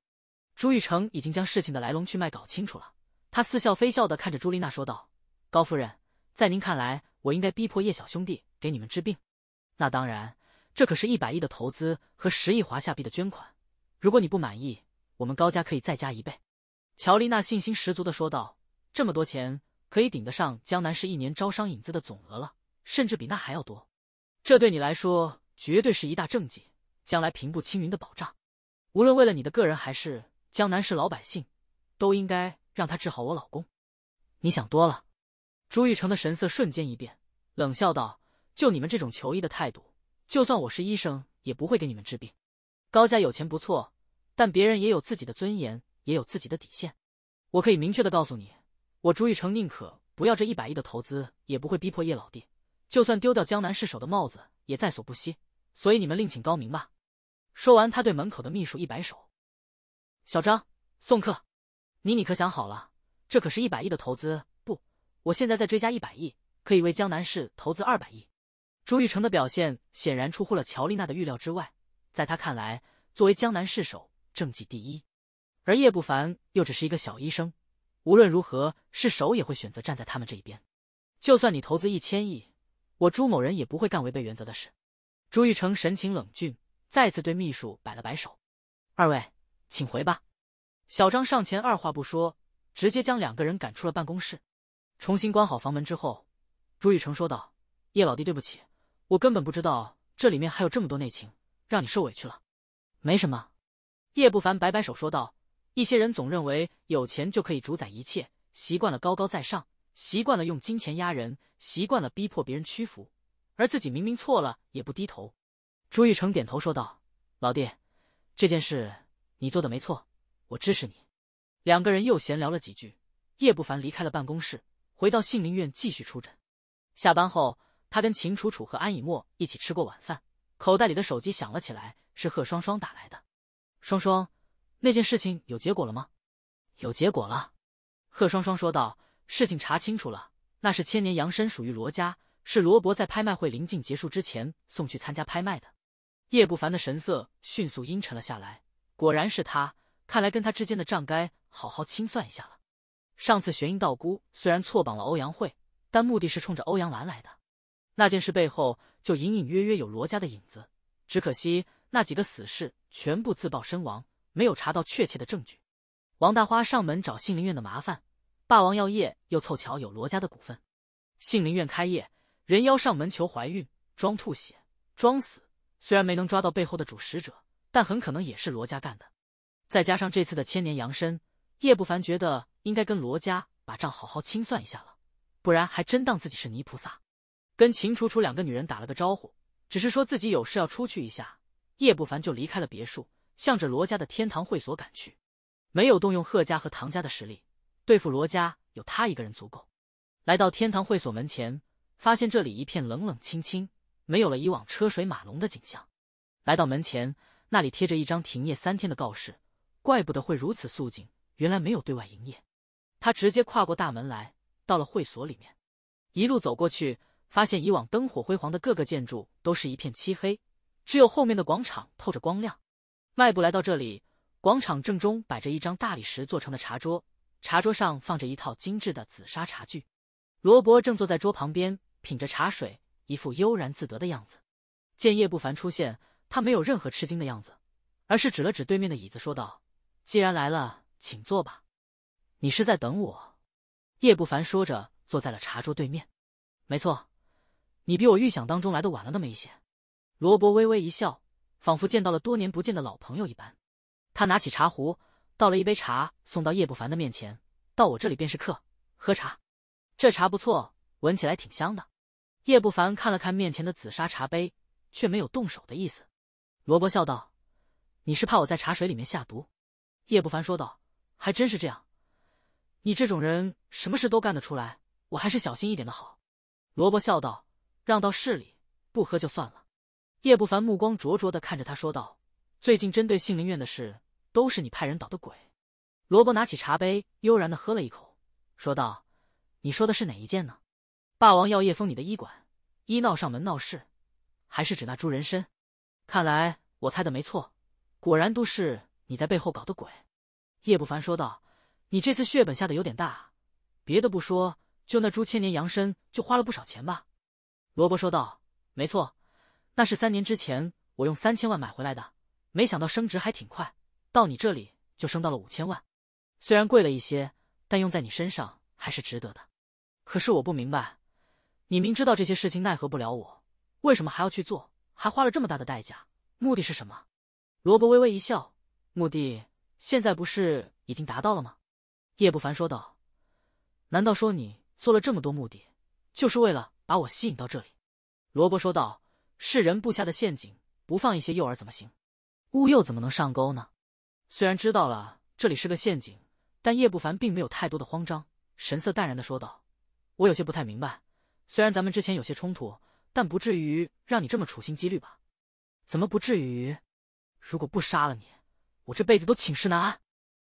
朱玉成已经将事情的来龙去脉搞清楚了，他似笑非笑的看着朱丽娜说道：“高夫人，在您看来，我应该逼迫叶小兄弟给你们治病？那当然，这可是一百亿的投资和十亿华夏币的捐款，如果你不满意。”我们高家可以再加一倍，乔丽娜信心十足的说道：“这么多钱可以顶得上江南市一年招商引资的总额了，甚至比那还要多。这对你来说绝对是一大政绩，将来平步青云的保障。无论为了你的个人还是江南市老百姓，都应该让他治好我老公。”你想多了，朱玉成的神色瞬间一变，冷笑道：“就你们这种求医的态度，就算我是医生，也不会给你们治病。高家有钱不错。”但别人也有自己的尊严，也有自己的底线。我可以明确的告诉你，我朱玉成宁可不要这一百亿的投资，也不会逼迫叶老弟。就算丢掉江南市首的帽子，也在所不惜。所以你们另请高明吧。说完，他对门口的秘书一摆手：“小张，送客。”你你可想好了？这可是一百亿的投资。不，我现在再追加一百亿，可以为江南市投资二百亿。朱玉成的表现显然出乎了乔丽娜的预料之外。在他看来，作为江南市首，政绩第一，而叶不凡又只是一个小医生，无论如何，是手也会选择站在他们这一边。就算你投资一千亿，我朱某人也不会干违背原则的事。朱玉成神情冷峻，再次对秘书摆了摆手：“二位，请回吧。”小张上前，二话不说，直接将两个人赶出了办公室。重新关好房门之后，朱玉成说道：“叶老弟，对不起，我根本不知道这里面还有这么多内情，让你受委屈了。”“没什么。”叶不凡摆摆手说道：“一些人总认为有钱就可以主宰一切，习惯了高高在上，习惯了用金钱压人，习惯了逼迫别人屈服，而自己明明错了也不低头。”朱玉成点头说道：“老弟，这件事你做的没错，我支持你。”两个人又闲聊了几句，叶不凡离开了办公室，回到杏林院继续出诊。下班后，他跟秦楚楚和安以沫一起吃过晚饭，口袋里的手机响了起来，是贺双双打来的。双双，那件事情有结果了吗？有结果了，贺双双说道：“事情查清楚了，那是千年阳参属于罗家，是罗伯在拍卖会临近结束之前送去参加拍卖的。”叶不凡的神色迅速阴沉了下来。果然是他，看来跟他之间的账该好好清算一下了。上次玄阴道姑虽然错绑了欧阳慧，但目的是冲着欧阳兰来的。那件事背后就隐隐约约有罗家的影子，只可惜那几个死士。全部自爆身亡，没有查到确切的证据。王大花上门找杏林院的麻烦，霸王药业又凑巧有罗家的股份。杏林院开业，人妖上门求怀孕，装吐血，装死。虽然没能抓到背后的主使者，但很可能也是罗家干的。再加上这次的千年阳身，叶不凡觉得应该跟罗家把账好好清算一下了，不然还真当自己是泥菩萨。跟秦楚楚两个女人打了个招呼，只是说自己有事要出去一下。叶不凡就离开了别墅，向着罗家的天堂会所赶去。没有动用贺家和唐家的实力对付罗家，有他一个人足够。来到天堂会所门前，发现这里一片冷冷清清，没有了以往车水马龙的景象。来到门前，那里贴着一张停业三天的告示，怪不得会如此肃静，原来没有对外营业。他直接跨过大门，来到了会所里面。一路走过去，发现以往灯火辉煌的各个建筑都是一片漆黑。只有后面的广场透着光亮，迈步来到这里，广场正中摆着一张大理石做成的茶桌，茶桌上放着一套精致的紫砂茶具。罗伯正坐在桌旁边品着茶水，一副悠然自得的样子。见叶不凡出现，他没有任何吃惊的样子，而是指了指对面的椅子说道：“既然来了，请坐吧。”“你是在等我？”叶不凡说着，坐在了茶桌对面。“没错，你比我预想当中来的晚了那么一些。”罗伯微微一笑，仿佛见到了多年不见的老朋友一般。他拿起茶壶，倒了一杯茶，送到叶不凡的面前。到我这里便是客，喝茶。这茶不错，闻起来挺香的。叶不凡看了看面前的紫砂茶杯，却没有动手的意思。罗伯笑道：“你是怕我在茶水里面下毒？”叶不凡说道：“还真是这样。你这种人，什么事都干得出来，我还是小心一点的好。”罗伯笑道：“让到市里，不喝就算了。”叶不凡目光灼灼的看着他说道：“最近针对杏林院的事，都是你派人捣的鬼。”罗伯拿起茶杯，悠然的喝了一口，说道：“你说的是哪一件呢？霸王要叶枫你的医馆，医闹上门闹事，还是指那株人参？看来我猜的没错，果然都是你在背后搞的鬼。”叶不凡说道：“你这次血本下的有点大，别的不说，就那株千年羊参就花了不少钱吧？”罗伯说道：“没错。”那是三年之前我用三千万买回来的，没想到升值还挺快，到你这里就升到了五千万，虽然贵了一些，但用在你身上还是值得的。可是我不明白，你明知道这些事情奈何不了我，为什么还要去做，还花了这么大的代价？目的是什么？罗伯微微一笑，目的现在不是已经达到了吗？叶不凡说道：“难道说你做了这么多目的，就是为了把我吸引到这里？”罗伯说道。是人布下的陷阱，不放一些诱饵怎么行？乌又怎么能上钩呢？虽然知道了这里是个陷阱，但叶不凡并没有太多的慌张，神色淡然的说道：“我有些不太明白，虽然咱们之前有些冲突，但不至于让你这么处心积虑吧？怎么不至于？如果不杀了你，我这辈子都寝食难安。”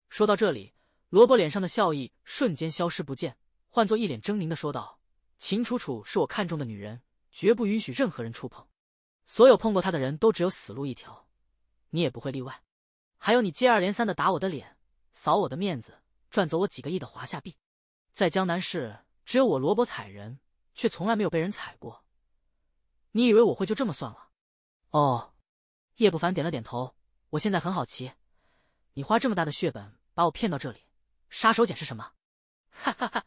说到这里，萝卜脸上的笑意瞬间消失不见，换作一脸狰狞的说道：“秦楚楚是我看中的女人，绝不允许任何人触碰。”所有碰过他的人都只有死路一条，你也不会例外。还有你接二连三的打我的脸，扫我的面子，赚走我几个亿的华夏币，在江南市只有我萝卜踩人，却从来没有被人踩过。你以为我会就这么算了？哦，叶不凡点了点头。我现在很好奇，你花这么大的血本把我骗到这里，杀手锏是什么？哈哈哈！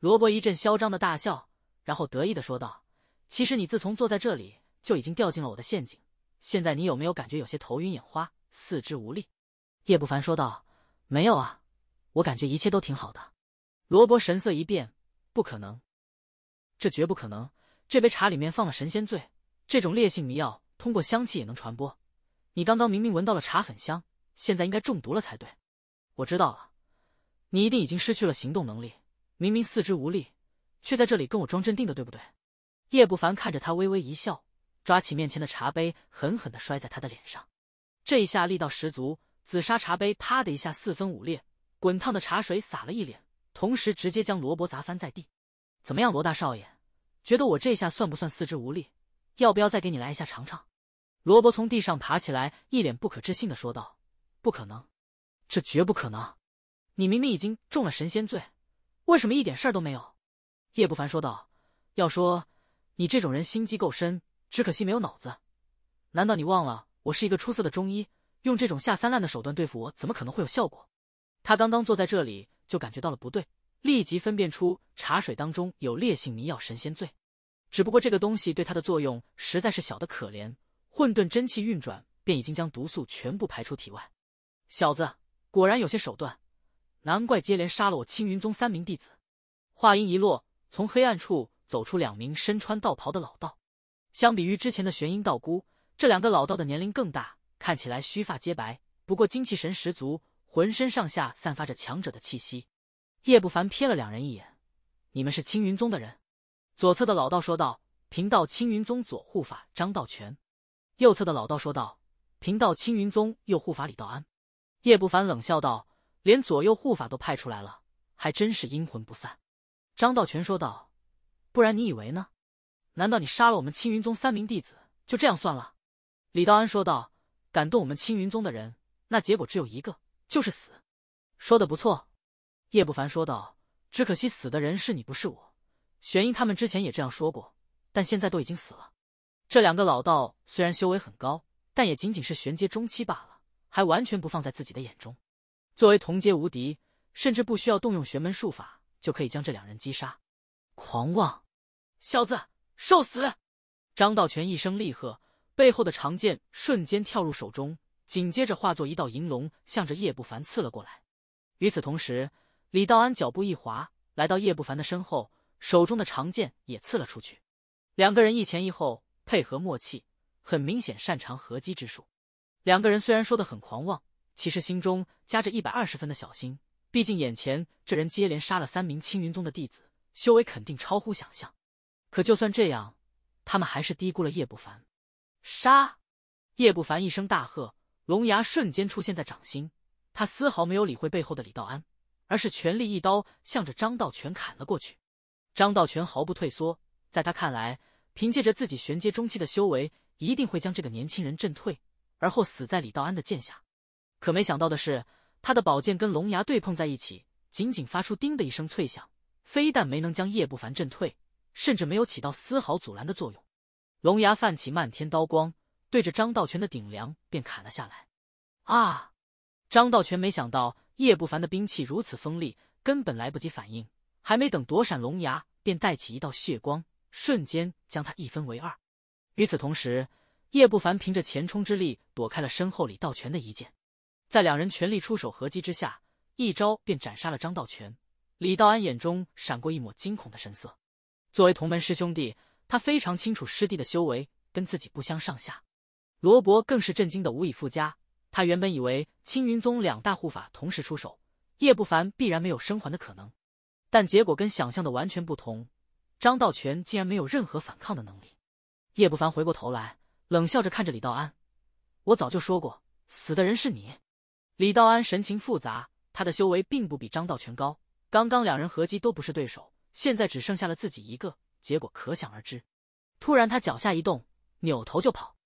萝卜一阵嚣张的大笑，然后得意的说道：“其实你自从坐在这里。”就已经掉进了我的陷阱。现在你有没有感觉有些头晕眼花、四肢无力？叶不凡说道：“没有啊，我感觉一切都挺好的。”罗伯神色一变：“不可能，这绝不可能！这杯茶里面放了神仙醉，这种烈性迷药通过香气也能传播。你刚刚明明闻到了茶很香，现在应该中毒了才对。”我知道了，你一定已经失去了行动能力，明明四肢无力，却在这里跟我装镇定的，对不对？叶不凡看着他，微微一笑。抓起面前的茶杯，狠狠的摔在他的脸上。这一下力道十足，紫砂茶杯啪的一下四分五裂，滚烫的茶水洒了一脸，同时直接将罗伯砸翻在地。怎么样，罗大少爷，觉得我这下算不算四肢无力？要不要再给你来一下尝尝？罗伯从地上爬起来，一脸不可置信的说道：“不可能，这绝不可能！你明明已经中了神仙罪，为什么一点事儿都没有？”叶不凡说道：“要说你这种人心机够深。”只可惜没有脑子，难道你忘了我是一个出色的中医？用这种下三滥的手段对付我，怎么可能会有效果？他刚刚坐在这里就感觉到了不对，立即分辨出茶水当中有烈性迷药神仙醉。只不过这个东西对他的作用实在是小的可怜，混沌真气运转便已经将毒素全部排出体外。小子果然有些手段，难怪接连杀了我青云宗三名弟子。话音一落，从黑暗处走出两名身穿道袍的老道。相比于之前的玄阴道姑，这两个老道的年龄更大，看起来须发皆白，不过精气神十足，浑身上下散发着强者的气息。叶不凡瞥了两人一眼：“你们是青云宗的人？”左侧的老道说道：“贫道青云宗左护法张道全。”右侧的老道说道：“贫道青云宗右护法李道安。”叶不凡冷笑道：“连左右护法都派出来了，还真是阴魂不散。”张道全说道：“不然你以为呢？”难道你杀了我们青云宗三名弟子就这样算了？李道安说道：“敢动我们青云宗的人，那结果只有一个，就是死。”说的不错，叶不凡说道：“只可惜死的人是你，不是我。”玄英他们之前也这样说过，但现在都已经死了。这两个老道虽然修为很高，但也仅仅是玄阶中期罢了，还完全不放在自己的眼中。作为同阶无敌，甚至不需要动用玄门术法就可以将这两人击杀。狂妄，小子！受死！张道全一声厉喝，背后的长剑瞬间跳入手中，紧接着化作一道银龙，向着叶不凡刺了过来。与此同时，李道安脚步一滑，来到叶不凡的身后，手中的长剑也刺了出去。两个人一前一后，配合默契，很明显擅长合击之术。两个人虽然说的很狂妄，其实心中夹着一百二十分的小心。毕竟眼前这人接连杀了三名青云宗的弟子，修为肯定超乎想象。可就算这样，他们还是低估了叶不凡。杀！叶不凡一声大喝，龙牙瞬间出现在掌心。他丝毫没有理会背后的李道安，而是全力一刀向着张道全砍了过去。张道全毫不退缩，在他看来，凭借着自己玄阶中期的修为，一定会将这个年轻人震退，而后死在李道安的剑下。可没想到的是，他的宝剑跟龙牙对碰在一起，仅仅发出“叮”的一声脆响，非但没能将叶不凡震退。甚至没有起到丝毫阻拦的作用，龙牙泛起漫天刀光，对着张道全的顶梁便砍了下来。啊！张道全没想到叶不凡的兵器如此锋利，根本来不及反应，还没等躲闪，龙牙便带起一道血光，瞬间将他一分为二。与此同时，叶不凡凭着前冲之力躲开了身后李道全的一剑，在两人全力出手合击之下，一招便斩杀了张道全。李道安眼中闪过一抹惊恐的神色。作为同门师兄弟，他非常清楚师弟的修为跟自己不相上下。罗伯更是震惊的无以复加，他原本以为青云宗两大护法同时出手，叶不凡必然没有生还的可能，但结果跟想象的完全不同，张道全竟然没有任何反抗的能力。叶不凡回过头来，冷笑着看着李道安：“我早就说过，死的人是你。”李道安神情复杂，他的修为并不比张道全高，刚刚两人合击都不是对手。现在只剩下了自己一个，结果可想而知。突然，他脚下一动，扭头就跑。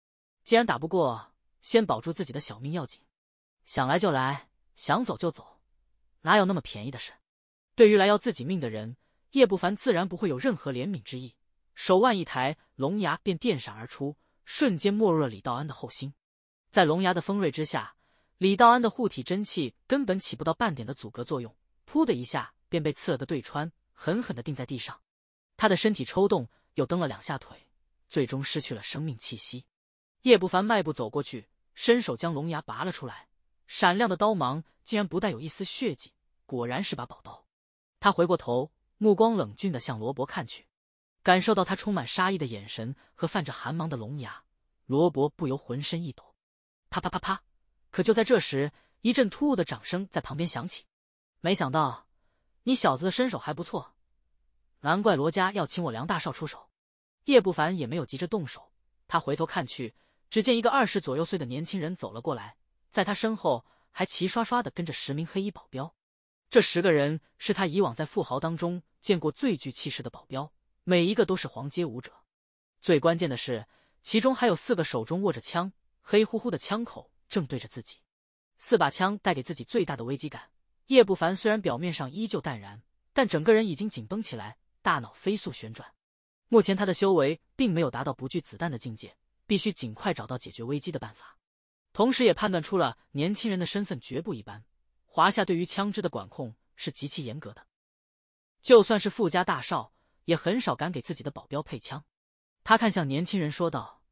既然打不过，先保住自己的小命要紧。想来就来，想走就走，哪有那么便宜的事？对于来要自己命的人，叶不凡自然不会有任何怜悯之意。手腕一抬，龙牙便电闪而出，瞬间没入了李道安的后心。在龙牙的锋锐之下，李道安的护体真气根本起不到半点的阻隔作用，噗的一下便被刺了个对穿。狠狠的钉在地上，他的身体抽动，又蹬了两下腿，最终失去了生命气息。叶不凡迈步走过去，伸手将龙牙拔了出来，闪亮的刀芒竟然不带有一丝血迹，果然是把宝刀。他回过头，目光冷峻的向罗伯看去，感受到他充满杀意的眼神和泛着寒芒的龙牙，罗伯不由浑身一抖。啪啪啪啪！可就在这时，一阵突兀的掌声在旁边响起，没想到。你小子的身手还不错，难怪罗家要请我梁大少出手。叶不凡也没有急着动手，他回头看去，只见一个二十左右岁的年轻人走了过来，在他身后还齐刷刷的跟着十名黑衣保镖。这十个人是他以往在富豪当中见过最具气势的保镖，每一个都是黄阶武者。最关键的是，其中还有四个手中握着枪，黑乎乎的枪口正对着自己，四把枪带给自己最大的危机感。叶不凡虽然表面上依旧淡然，但整个人已经紧绷起来，大脑飞速旋转。目前他的修为并没有达到不惧子弹的境界，必须尽快找到解决危机的办法。同时，也判断出了年轻人的身份绝不一般。华夏对于枪支的管控是极其严格的，就算是富家大少，也很少敢给自己的保镖配枪。他看向年轻人说道：“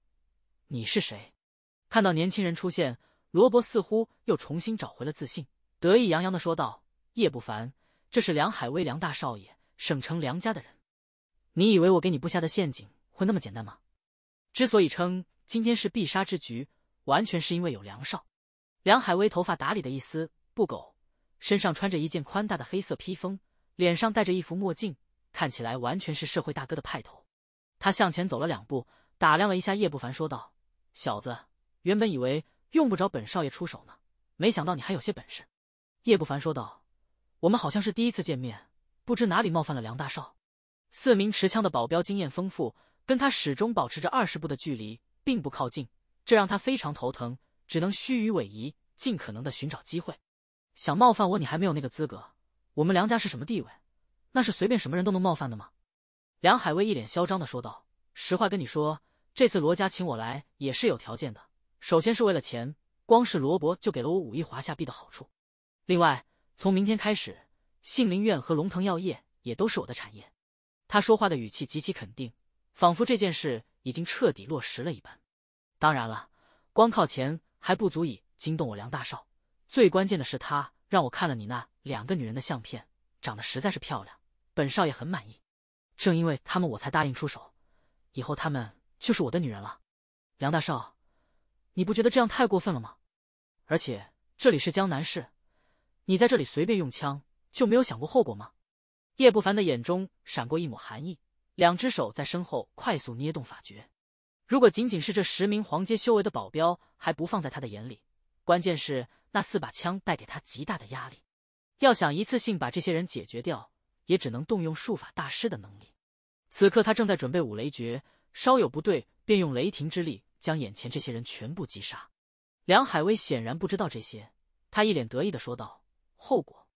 你是谁？”看到年轻人出现，罗伯似乎又重新找回了自信。得意洋洋的说道：“叶不凡，这是梁海威，梁大少爷，省城梁家的人。你以为我给你布下的陷阱会那么简单吗？之所以称今天是必杀之局，完全是因为有梁少。梁海威头发打理的一丝不苟，身上穿着一件宽大的黑色披风，脸上戴着一副墨镜，看起来完全是社会大哥的派头。他向前走了两步，打量了一下叶不凡，说道：‘小子，原本以为用不着本少爷出手呢，没想到你还有些本事。’”叶不凡说道：“我们好像是第一次见面，不知哪里冒犯了梁大少。”四名持枪的保镖经验丰富，跟他始终保持着二十步的距离，并不靠近，这让他非常头疼，只能虚与委蛇，尽可能的寻找机会。想冒犯我，你还没有那个资格。我们梁家是什么地位？那是随便什么人都能冒犯的吗？梁海威一脸嚣张的说道：“实话跟你说，这次罗家请我来也是有条件的。首先是为了钱，光是罗伯就给了我五亿华夏币的好处。”另外，从明天开始，杏林院和龙腾药业也都是我的产业。他说话的语气极其肯定，仿佛这件事已经彻底落实了一般。当然了，光靠钱还不足以惊动我梁大少。最关键的是，他让我看了你那两个女人的相片，长得实在是漂亮，本少爷很满意。正因为他们，我才答应出手。以后他们就是我的女人了。梁大少，你不觉得这样太过分了吗？而且这里是江南市。你在这里随便用枪，就没有想过后果吗？叶不凡的眼中闪过一抹寒意，两只手在身后快速捏动法诀。如果仅仅是这十名黄阶修为的保镖还不放在他的眼里，关键是那四把枪带给他极大的压力。要想一次性把这些人解决掉，也只能动用术法大师的能力。此刻他正在准备五雷诀，稍有不对便用雷霆之力将眼前这些人全部击杀。梁海威显然不知道这些，他一脸得意的说道。后果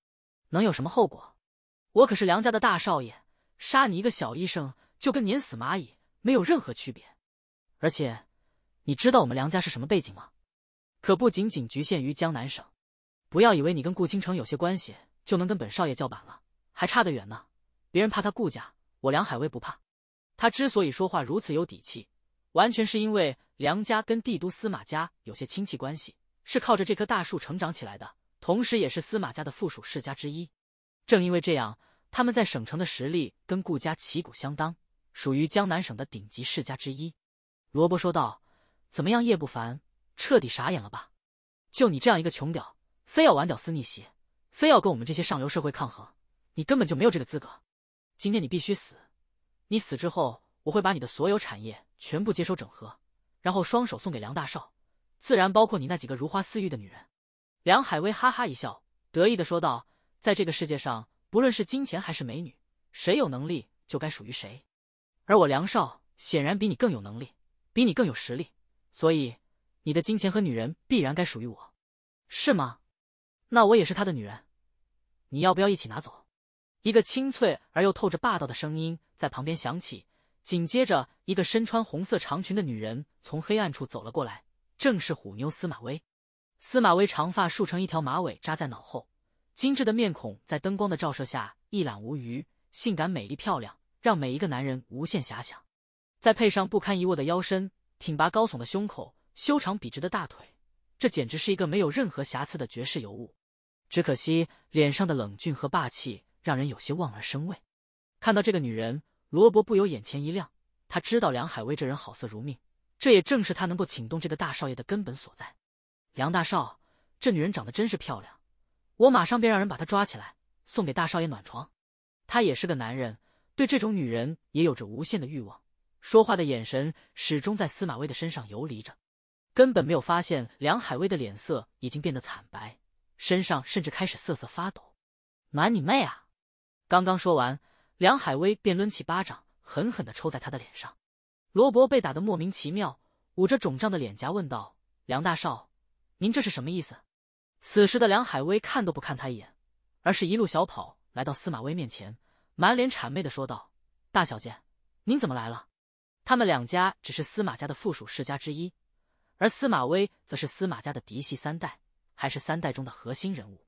能有什么后果？我可是梁家的大少爷，杀你一个小医生就跟碾死蚂蚁没有任何区别。而且，你知道我们梁家是什么背景吗？可不仅仅局限于江南省。不要以为你跟顾倾城有些关系就能跟本少爷叫板了，还差得远呢。别人怕他顾家，我梁海威不怕。他之所以说话如此有底气，完全是因为梁家跟帝都司马家有些亲戚关系，是靠着这棵大树成长起来的。同时，也是司马家的附属世家之一。正因为这样，他们在省城的实力跟顾家旗鼓相当，属于江南省的顶级世家之一。罗伯说道：“怎么样，叶不凡，彻底傻眼了吧？就你这样一个穷屌，非要玩屌丝逆袭，非要跟我们这些上流社会抗衡，你根本就没有这个资格。今天你必须死，你死之后，我会把你的所有产业全部接收整合，然后双手送给梁大少，自然包括你那几个如花似玉的女人。”梁海威哈哈一笑，得意的说道：“在这个世界上，不论是金钱还是美女，谁有能力就该属于谁。而我梁少显然比你更有能力，比你更有实力，所以你的金钱和女人必然该属于我，是吗？那我也是他的女人，你要不要一起拿走？”一个清脆而又透着霸道的声音在旁边响起，紧接着，一个身穿红色长裙的女人从黑暗处走了过来，正是虎妞司马威。司马威长发束成一条马尾，扎在脑后，精致的面孔在灯光的照射下一览无余，性感美丽漂亮，让每一个男人无限遐想。再配上不堪一握的腰身、挺拔高耸的胸口、修长笔直的大腿，这简直是一个没有任何瑕疵的绝世尤物。只可惜脸上的冷峻和霸气，让人有些望而生畏。看到这个女人，罗伯不由眼前一亮。他知道梁海威这人好色如命，这也正是他能够请动这个大少爷的根本所在。梁大少，这女人长得真是漂亮，我马上便让人把她抓起来，送给大少爷暖床。他也是个男人，对这种女人也有着无限的欲望。说话的眼神始终在司马威的身上游离着，根本没有发现梁海威的脸色已经变得惨白，身上甚至开始瑟瑟发抖。暖你妹啊！刚刚说完，梁海威便抡起巴掌，狠狠的抽在他的脸上。罗伯被打得莫名其妙，捂着肿胀的脸颊问道：“梁大少。”您这是什么意思？此时的梁海威看都不看他一眼，而是一路小跑来到司马威面前，满脸谄媚的说道：“大小姐，您怎么来了？”他们两家只是司马家的附属世家之一，而司马威则是司马家的嫡系三代，还是三代中的核心人物。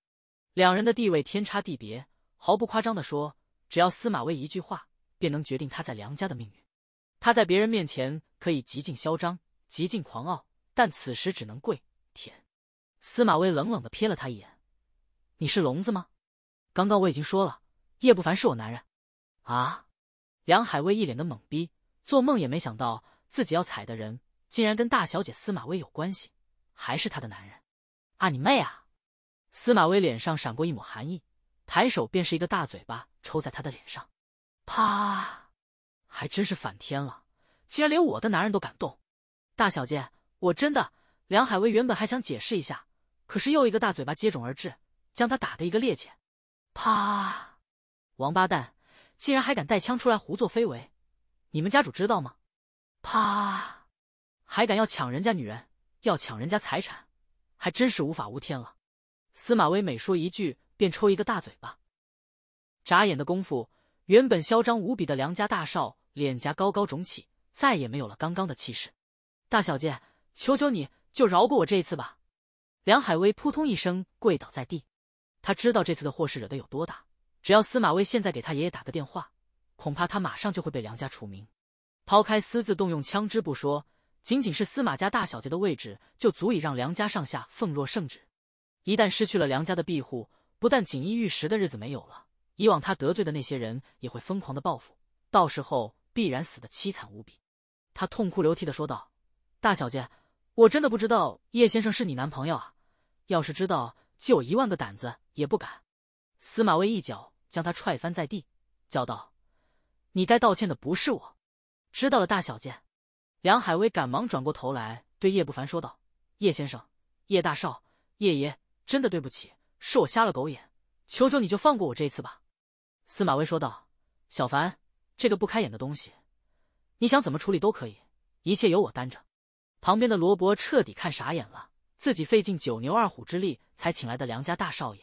两人的地位天差地别，毫不夸张的说，只要司马威一句话，便能决定他在梁家的命运。他在别人面前可以极尽嚣张，极尽狂傲，但此时只能跪。天！司马威冷冷的瞥了他一眼：“你是聋子吗？刚刚我已经说了，叶不凡是我男人。”啊！梁海威一脸的懵逼，做梦也没想到自己要踩的人竟然跟大小姐司马威有关系，还是他的男人啊！你妹啊！司马威脸上闪过一抹寒意，抬手便是一个大嘴巴抽在他的脸上，啪！还真是反天了，竟然连我的男人都敢动！大小姐，我真的……梁海威原本还想解释一下，可是又一个大嘴巴接踵而至，将他打得一个趔趄。啪！王八蛋，竟然还敢带枪出来胡作非为！你们家主知道吗？啪！还敢要抢人家女人，要抢人家财产，还真是无法无天了！司马威每说一句，便抽一个大嘴巴。眨眼的功夫，原本嚣张无比的梁家大少脸颊高高肿起，再也没有了刚刚的气势。大小姐，求求你！就饶过我这一次吧！梁海威扑通一声跪倒在地，他知道这次的祸事惹得有多大。只要司马威现在给他爷爷打个电话，恐怕他马上就会被梁家除名。抛开私自动用枪支不说，仅仅是司马家大小姐的位置，就足以让梁家上下奉若圣旨。一旦失去了梁家的庇护，不但锦衣玉食的日子没有了，以往他得罪的那些人也会疯狂的报复，到时候必然死得凄惨无比。他痛哭流涕的说道：“大小姐。”我真的不知道叶先生是你男朋友啊！要是知道，借我一万个胆子也不敢。司马威一脚将他踹翻在地，叫道：“你该道歉的不是我。”知道了，大小姐。梁海威赶忙转过头来对叶不凡说道：“叶先生，叶大少，叶爷，真的对不起，是我瞎了狗眼，求求你就放过我这一次吧。”司马威说道：“小凡，这个不开眼的东西，你想怎么处理都可以，一切由我担着。”旁边的罗伯彻底看傻眼了，自己费尽九牛二虎之力才请来的梁家大少爷，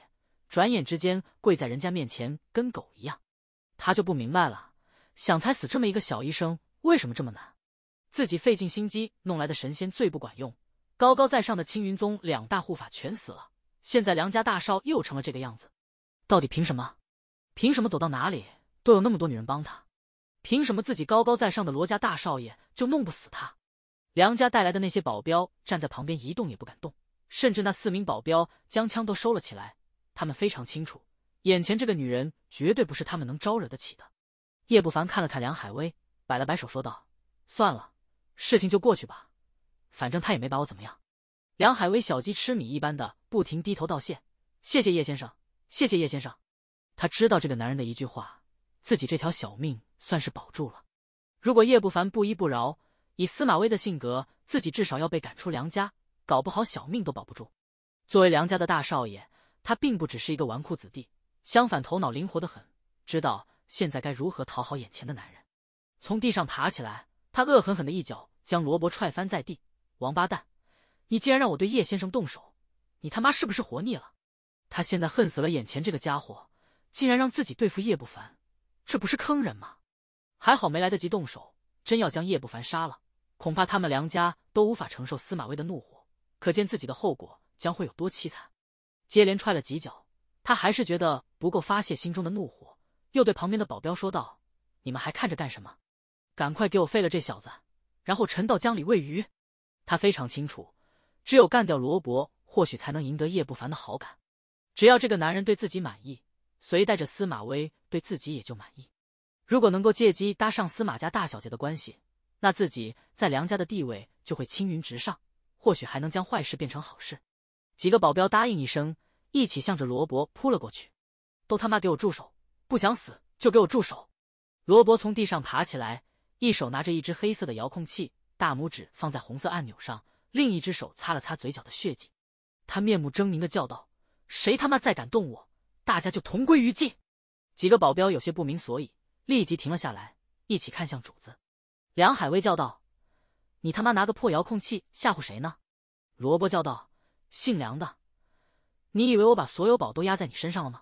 转眼之间跪在人家面前跟狗一样。他就不明白了，想踩死这么一个小医生为什么这么难？自己费尽心机弄来的神仙最不管用，高高在上的青云宗两大护法全死了，现在梁家大少又成了这个样子，到底凭什么？凭什么走到哪里都有那么多女人帮他？凭什么自己高高在上的罗家大少爷就弄不死他？梁家带来的那些保镖站在旁边一动也不敢动，甚至那四名保镖将枪都收了起来。他们非常清楚，眼前这个女人绝对不是他们能招惹得起的。叶不凡看了看梁海威，摆了摆手，说道：“算了，事情就过去吧，反正他也没把我怎么样。”梁海威小鸡吃米一般的不停低头道谢：“谢谢叶先生，谢谢叶先生。”他知道这个男人的一句话，自己这条小命算是保住了。如果叶不凡不依不饶。以司马威的性格，自己至少要被赶出梁家，搞不好小命都保不住。作为梁家的大少爷，他并不只是一个纨绔子弟，相反，头脑灵活的很，知道现在该如何讨好眼前的男人。从地上爬起来，他恶狠狠的一脚将罗伯踹翻在地。王八蛋，你竟然让我对叶先生动手，你他妈是不是活腻了？他现在恨死了眼前这个家伙，竟然让自己对付叶不凡，这不是坑人吗？还好没来得及动手，真要将叶不凡杀了。恐怕他们梁家都无法承受司马威的怒火，可见自己的后果将会有多凄惨。接连踹了几脚，他还是觉得不够发泄心中的怒火，又对旁边的保镖说道：“你们还看着干什么？赶快给我废了这小子，然后沉到江里喂鱼。”他非常清楚，只有干掉罗伯，或许才能赢得叶不凡的好感。只要这个男人对自己满意，随带着司马威对自己也就满意。如果能够借机搭上司马家大小姐的关系。那自己在梁家的地位就会青云直上，或许还能将坏事变成好事。几个保镖答应一声，一起向着罗伯扑了过去。都他妈给我住手！不想死就给我住手！罗伯从地上爬起来，一手拿着一只黑色的遥控器，大拇指放在红色按钮上，另一只手擦了擦嘴角的血迹。他面目狰狞的叫道：“谁他妈再敢动我，大家就同归于尽！”几个保镖有些不明所以，立即停了下来，一起看向主子。梁海威叫道：“你他妈拿个破遥控器吓唬谁呢？”萝卜叫道：“姓梁的，你以为我把所有宝都压在你身上了吗？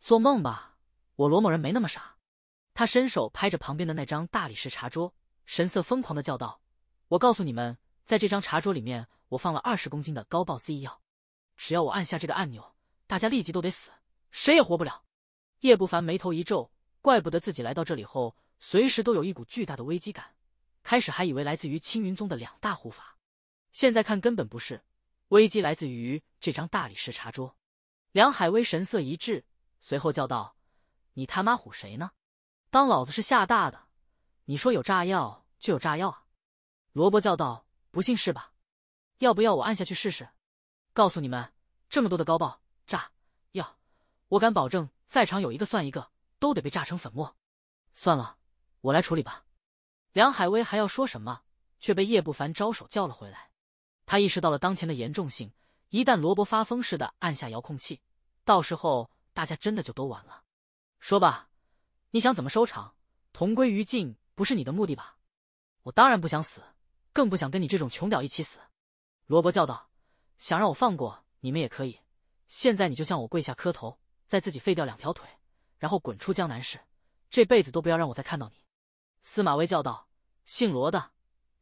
做梦吧！我罗某人没那么傻。”他伸手拍着旁边的那张大理石茶桌，神色疯狂的叫道：“我告诉你们，在这张茶桌里面，我放了二十公斤的高爆医药，只要我按下这个按钮，大家立即都得死，谁也活不了。”叶不凡眉头一皱，怪不得自己来到这里后，随时都有一股巨大的危机感。开始还以为来自于青云宗的两大护法，现在看根本不是，危机来自于这张大理石茶桌。梁海威神色一滞，随后叫道：“你他妈唬谁呢？当老子是吓大的？你说有炸药就有炸药啊！”萝卜叫道：“不信是吧？要不要我按下去试试？告诉你们，这么多的高爆炸药，我敢保证在场有一个算一个，都得被炸成粉末。算了，我来处理吧。”梁海威还要说什么，却被叶不凡招手叫了回来。他意识到了当前的严重性，一旦罗伯发疯似的按下遥控器，到时候大家真的就都完了。说吧，你想怎么收场？同归于尽不是你的目的吧？我当然不想死，更不想跟你这种穷屌一起死。罗伯叫道：“想让我放过你们也可以，现在你就向我跪下磕头，再自己废掉两条腿，然后滚出江南市，这辈子都不要让我再看到你。”司马威叫道：“姓罗的，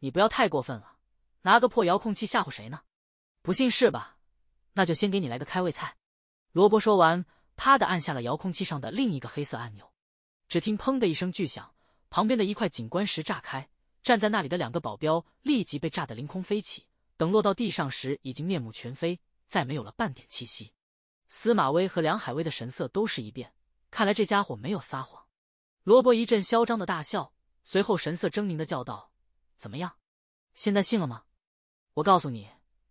你不要太过分了，拿个破遥控器吓唬谁呢？不信是吧？那就先给你来个开胃菜。”罗伯说完，啪的按下了遥控器上的另一个黑色按钮，只听砰的一声巨响，旁边的一块景观石炸开，站在那里的两个保镖立即被炸得凌空飞起，等落到地上时已经面目全非，再没有了半点气息。司马威和梁海威的神色都是一变，看来这家伙没有撒谎。罗伯一阵嚣张的大笑。随后神色狰狞的叫道：“怎么样，现在信了吗？我告诉你，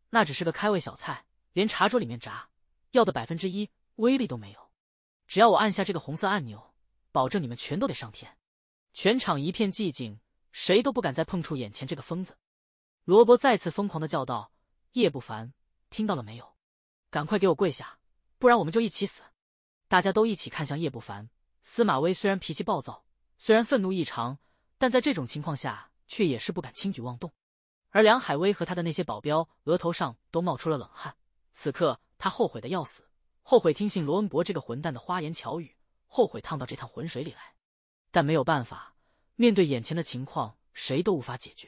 那只是个开胃小菜，连茶桌里面炸要的百分之一威力都没有。只要我按下这个红色按钮，保证你们全都得上天。”全场一片寂静，谁都不敢再碰触眼前这个疯子。罗伯再次疯狂的叫道：“叶不凡，听到了没有？赶快给我跪下，不然我们就一起死！”大家都一起看向叶不凡。司马威虽然脾气暴躁，虽然愤怒异常。但在这种情况下，却也是不敢轻举妄动。而梁海威和他的那些保镖额头上都冒出了冷汗，此刻他后悔的要死，后悔听信罗文博这个混蛋的花言巧语，后悔趟到这趟浑水里来。但没有办法，面对眼前的情况，谁都无法解决。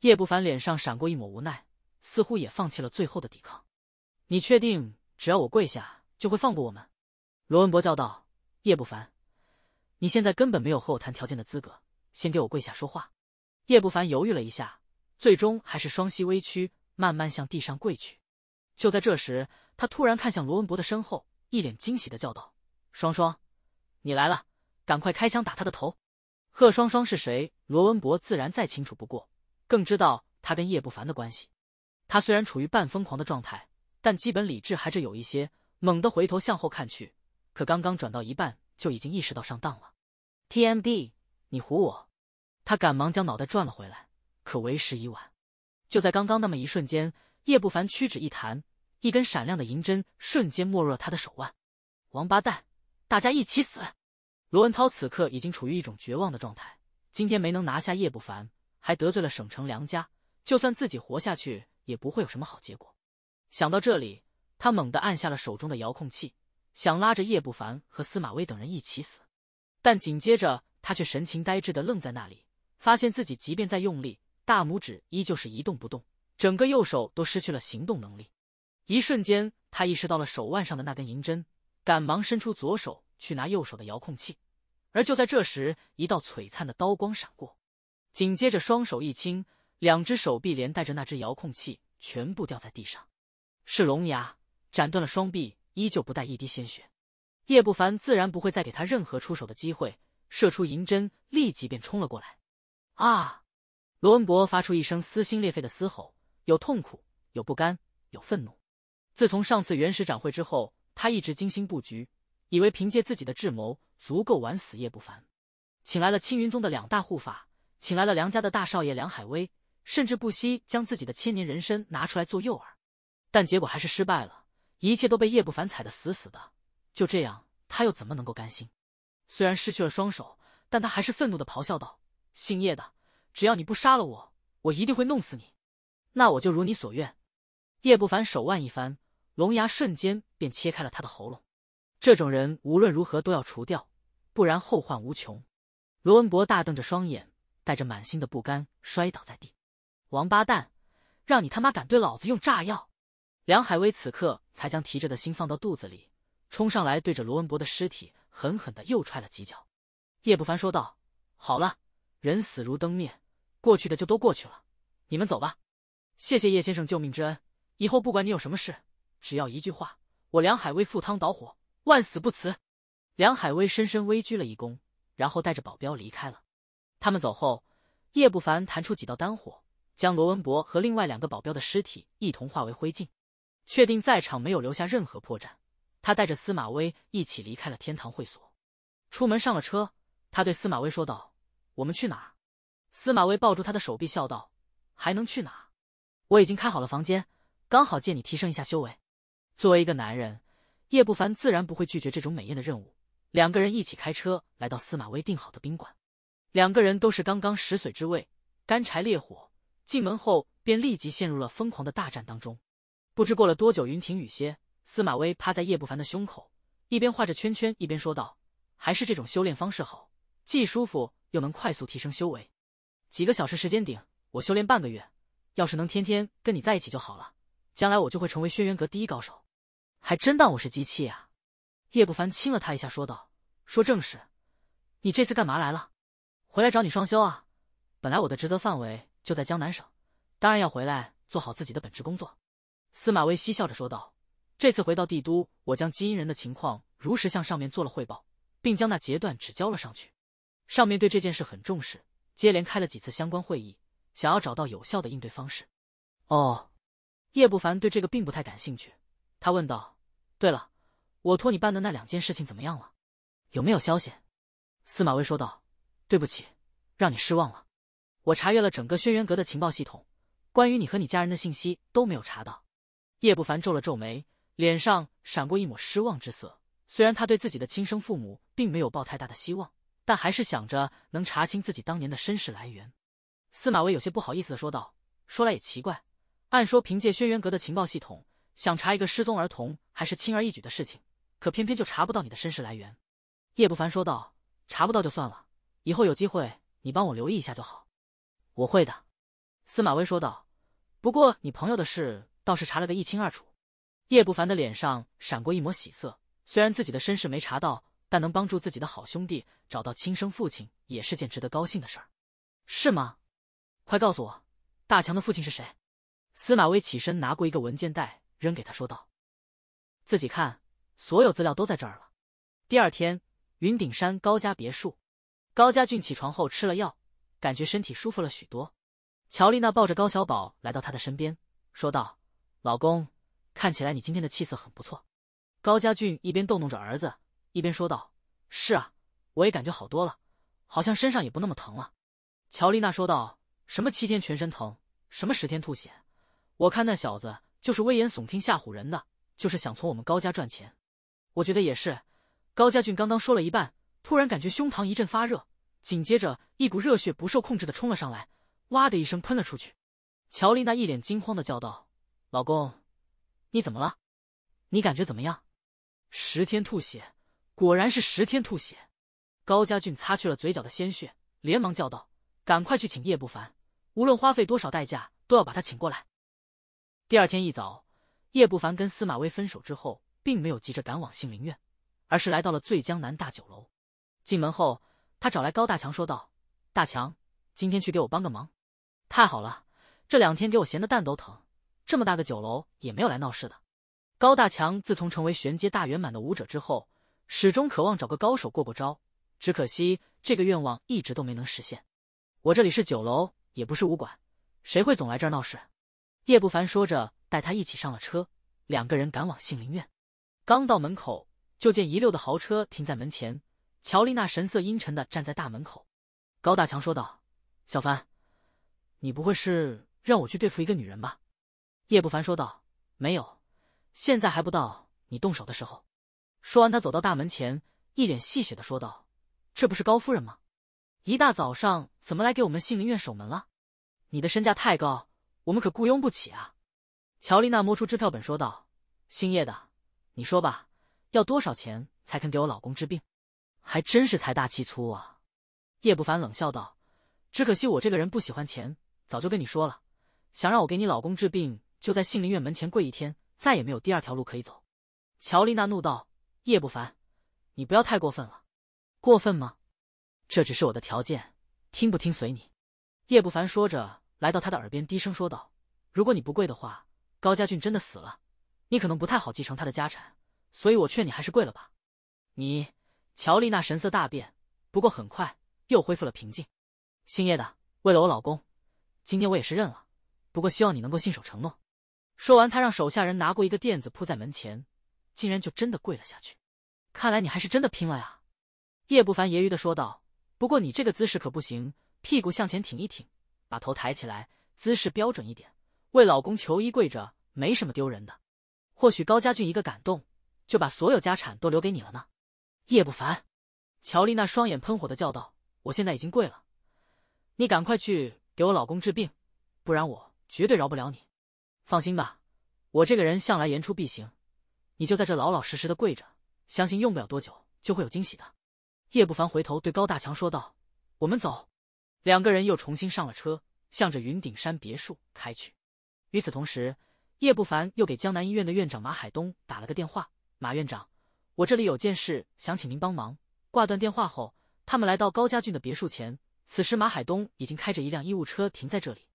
叶不凡脸上闪过一抹无奈，似乎也放弃了最后的抵抗。你确定只要我跪下就会放过我们？罗文博叫道：“叶不凡，你现在根本没有和我谈条件的资格。”先给我跪下说话！叶不凡犹豫了一下，最终还是双膝微屈，慢慢向地上跪去。就在这时，他突然看向罗文博的身后，一脸惊喜的叫道：“双双，你来了！赶快开枪打他的头！”贺双双是谁？罗文博自然再清楚不过，更知道他跟叶不凡的关系。他虽然处于半疯狂的状态，但基本理智还是有一些。猛地回头向后看去，可刚刚转到一半，就已经意识到上当了。TMD，你唬我！他赶忙将脑袋转了回来，可为时已晚。就在刚刚那么一瞬间，叶不凡屈指一弹，一根闪亮的银针瞬间没入了他的手腕。王八蛋，大家一起死！罗文涛此刻已经处于一种绝望的状态。今天没能拿下叶不凡，还得罪了省城梁家，就算自己活下去，也不会有什么好结果。想到这里，他猛地按下了手中的遥控器，想拉着叶不凡和司马威等人一起死。但紧接着，他却神情呆滞地愣在那里。发现自己即便在用力，大拇指依旧是一动不动，整个右手都失去了行动能力。一瞬间，他意识到了手腕上的那根银针，赶忙伸出左手去拿右手的遥控器。而就在这时，一道璀璨的刀光闪过，紧接着双手一轻，两只手臂连带着那只遥控器全部掉在地上。是龙牙斩断了双臂，依旧不带一滴鲜血。叶不凡自然不会再给他任何出手的机会，射出银针，立即便冲了过来。啊！罗文博发出一声撕心裂肺的嘶吼，有痛苦，有不甘，有愤怒。自从上次原始展会之后，他一直精心布局，以为凭借自己的智谋足够玩死叶不凡。请来了青云宗的两大护法，请来了梁家的大少爷梁海威，甚至不惜将自己的千年人参拿出来做诱饵。但结果还是失败了，一切都被叶不凡踩得死死的。就这样，他又怎么能够甘心？虽然失去了双手，但他还是愤怒的咆哮道。姓叶的，只要你不杀了我，我一定会弄死你。那我就如你所愿。叶不凡手腕一翻，龙牙瞬间便切开了他的喉咙。这种人无论如何都要除掉，不然后患无穷。罗文博大瞪着双眼，带着满心的不甘摔倒在地。王八蛋，让你他妈敢对老子用炸药！梁海威此刻才将提着的心放到肚子里，冲上来对着罗文博的尸体狠狠的又踹了几脚。叶不凡说道：“好了。”人死如灯灭，过去的就都过去了，你们走吧。谢谢叶先生救命之恩，以后不管你有什么事，只要一句话，我梁海威赴汤蹈火，万死不辞。梁海威深深微鞠了一躬，然后带着保镖离开了。他们走后，叶不凡弹出几道丹火，将罗文博和另外两个保镖的尸体一同化为灰烬，确定在场没有留下任何破绽，他带着司马威一起离开了天堂会所。出门上了车，他对司马威说道。我们去哪儿？司马威抱住他的手臂笑道：“还能去哪我已经开好了房间，刚好借你提升一下修为。”作为一个男人，叶不凡自然不会拒绝这种美艳的任务。两个人一起开车来到司马威订好的宾馆。两个人都是刚刚食髓之味，干柴烈火，进门后便立即陷入了疯狂的大战当中。不知过了多久，云停雨歇，司马威趴在叶不凡的胸口，一边画着圈圈，一边说道：“还是这种修炼方式好。”既舒服又能快速提升修为，几个小时时间顶我修炼半个月。要是能天天跟你在一起就好了，将来我就会成为轩辕阁第一高手。还真当我是机器啊！叶不凡亲了他一下，说道：“说正事，你这次干嘛来了？回来找你双修啊？本来我的职责范围就在江南省，当然要回来做好自己的本职工作。”司马威嬉笑着说道：“这次回到帝都，我将基因人的情况如实向上面做了汇报，并将那截断纸交了上去。”上面对这件事很重视，接连开了几次相关会议，想要找到有效的应对方式。哦，叶不凡对这个并不太感兴趣，他问道：“对了，我托你办的那两件事情怎么样了？有没有消息？”司马威说道：“对不起，让你失望了。我查阅了整个轩辕阁的情报系统，关于你和你家人的信息都没有查到。”叶不凡皱了皱眉，脸上闪过一抹失望之色。虽然他对自己的亲生父母并没有抱太大的希望。但还是想着能查清自己当年的身世来源。司马威有些不好意思的说道：“说来也奇怪，按说凭借轩辕阁的情报系统，想查一个失踪儿童还是轻而易举的事情，可偏偏就查不到你的身世来源。”叶不凡说道：“查不到就算了，以后有机会你帮我留意一下就好。”我会的，司马威说道。不过你朋友的事倒是查了个一清二楚。叶不凡的脸上闪过一抹喜色，虽然自己的身世没查到。但能帮助自己的好兄弟找到亲生父亲也是件值得高兴的事儿，是吗？快告诉我，大强的父亲是谁？司马威起身拿过一个文件袋，扔给他说道：“自己看，所有资料都在这儿了。”第二天，云顶山高家别墅，高家俊起床后吃了药，感觉身体舒服了许多。乔丽娜抱着高小宝来到他的身边，说道：“老公，看起来你今天的气色很不错。”高家俊一边逗弄着儿子。一边说道：“是啊，我也感觉好多了，好像身上也不那么疼了。”乔丽娜说道：“什么七天全身疼，什么十天吐血，我看那小子就是危言耸听吓唬人的，就是想从我们高家赚钱。”我觉得也是。高家俊刚刚说了一半，突然感觉胸膛一阵发热，紧接着一股热血不受控制的冲了上来，哇的一声喷了出去。乔丽娜一脸惊慌的叫道：“老公，你怎么了？你感觉怎么样？十天吐血？”果然是十天吐血，高家俊擦去了嘴角的鲜血，连忙叫道：“赶快去请叶不凡，无论花费多少代价，都要把他请过来。”第二天一早，叶不凡跟司马威分手之后，并没有急着赶往杏林院，而是来到了醉江南大酒楼。进门后，他找来高大强说道：“大强，今天去给我帮个忙。”“太好了，这两天给我闲的蛋都疼，这么大个酒楼也没有来闹事的。”高大强自从成为玄阶大圆满的武者之后。始终渴望找个高手过过招，只可惜这个愿望一直都没能实现。我这里是酒楼，也不是武馆，谁会总来这儿闹事？叶不凡说着，带他一起上了车，两个人赶往杏林院。刚到门口，就见一溜的豪车停在门前，乔丽娜神色阴沉的站在大门口。高大强说道：“小凡，你不会是让我去对付一个女人吧？”叶不凡说道：“没有，现在还不到你动手的时候。”说完，他走到大门前，一脸戏谑的说道：“这不是高夫人吗？一大早上怎么来给我们杏林院守门了？你的身价太高，我们可雇佣不起啊！”乔丽娜摸出支票本说道：“姓叶的，你说吧，要多少钱才肯给我老公治病？还真是财大气粗啊！”叶不凡冷笑道：“只可惜我这个人不喜欢钱，早就跟你说了，想让我给你老公治病，就在杏林院门前跪一天，再也没有第二条路可以走。”乔丽娜怒道。叶不凡，你不要太过分了，过分吗？这只是我的条件，听不听随你。叶不凡说着，来到他的耳边低声说道：“如果你不跪的话，高家俊真的死了，你可能不太好继承他的家产，所以我劝你还是跪了吧。”你，乔丽娜神色大变，不过很快又恢复了平静。姓叶的，为了我老公，今天我也是认了，不过希望你能够信守承诺。说完，他让手下人拿过一个垫子铺在门前。竟然就真的跪了下去，看来你还是真的拼了呀！叶不凡揶揄的说道。不过你这个姿势可不行，屁股向前挺一挺，把头抬起来，姿势标准一点。为老公求医跪着没什么丢人的，或许高家俊一个感动就把所有家产都留给你了呢。叶不凡，乔丽娜双眼喷火的叫道：“我现在已经跪了，你赶快去给我老公治病，不然我绝对饶不了你！放心吧，我这个人向来言出必行。”你就在这老老实实的跪着，相信用不了多久就会有惊喜的。叶不凡回头对高大强说道：“我们走。”两个人又重新上了车，向着云顶山别墅开去。与此同时，叶不凡又给江南医院的院长马海东打了个电话：“马院长，我这里有件事想请您帮忙。”挂断电话后，他们来到高家俊的别墅前。此时，马海东已经开着一辆医务车停在这里。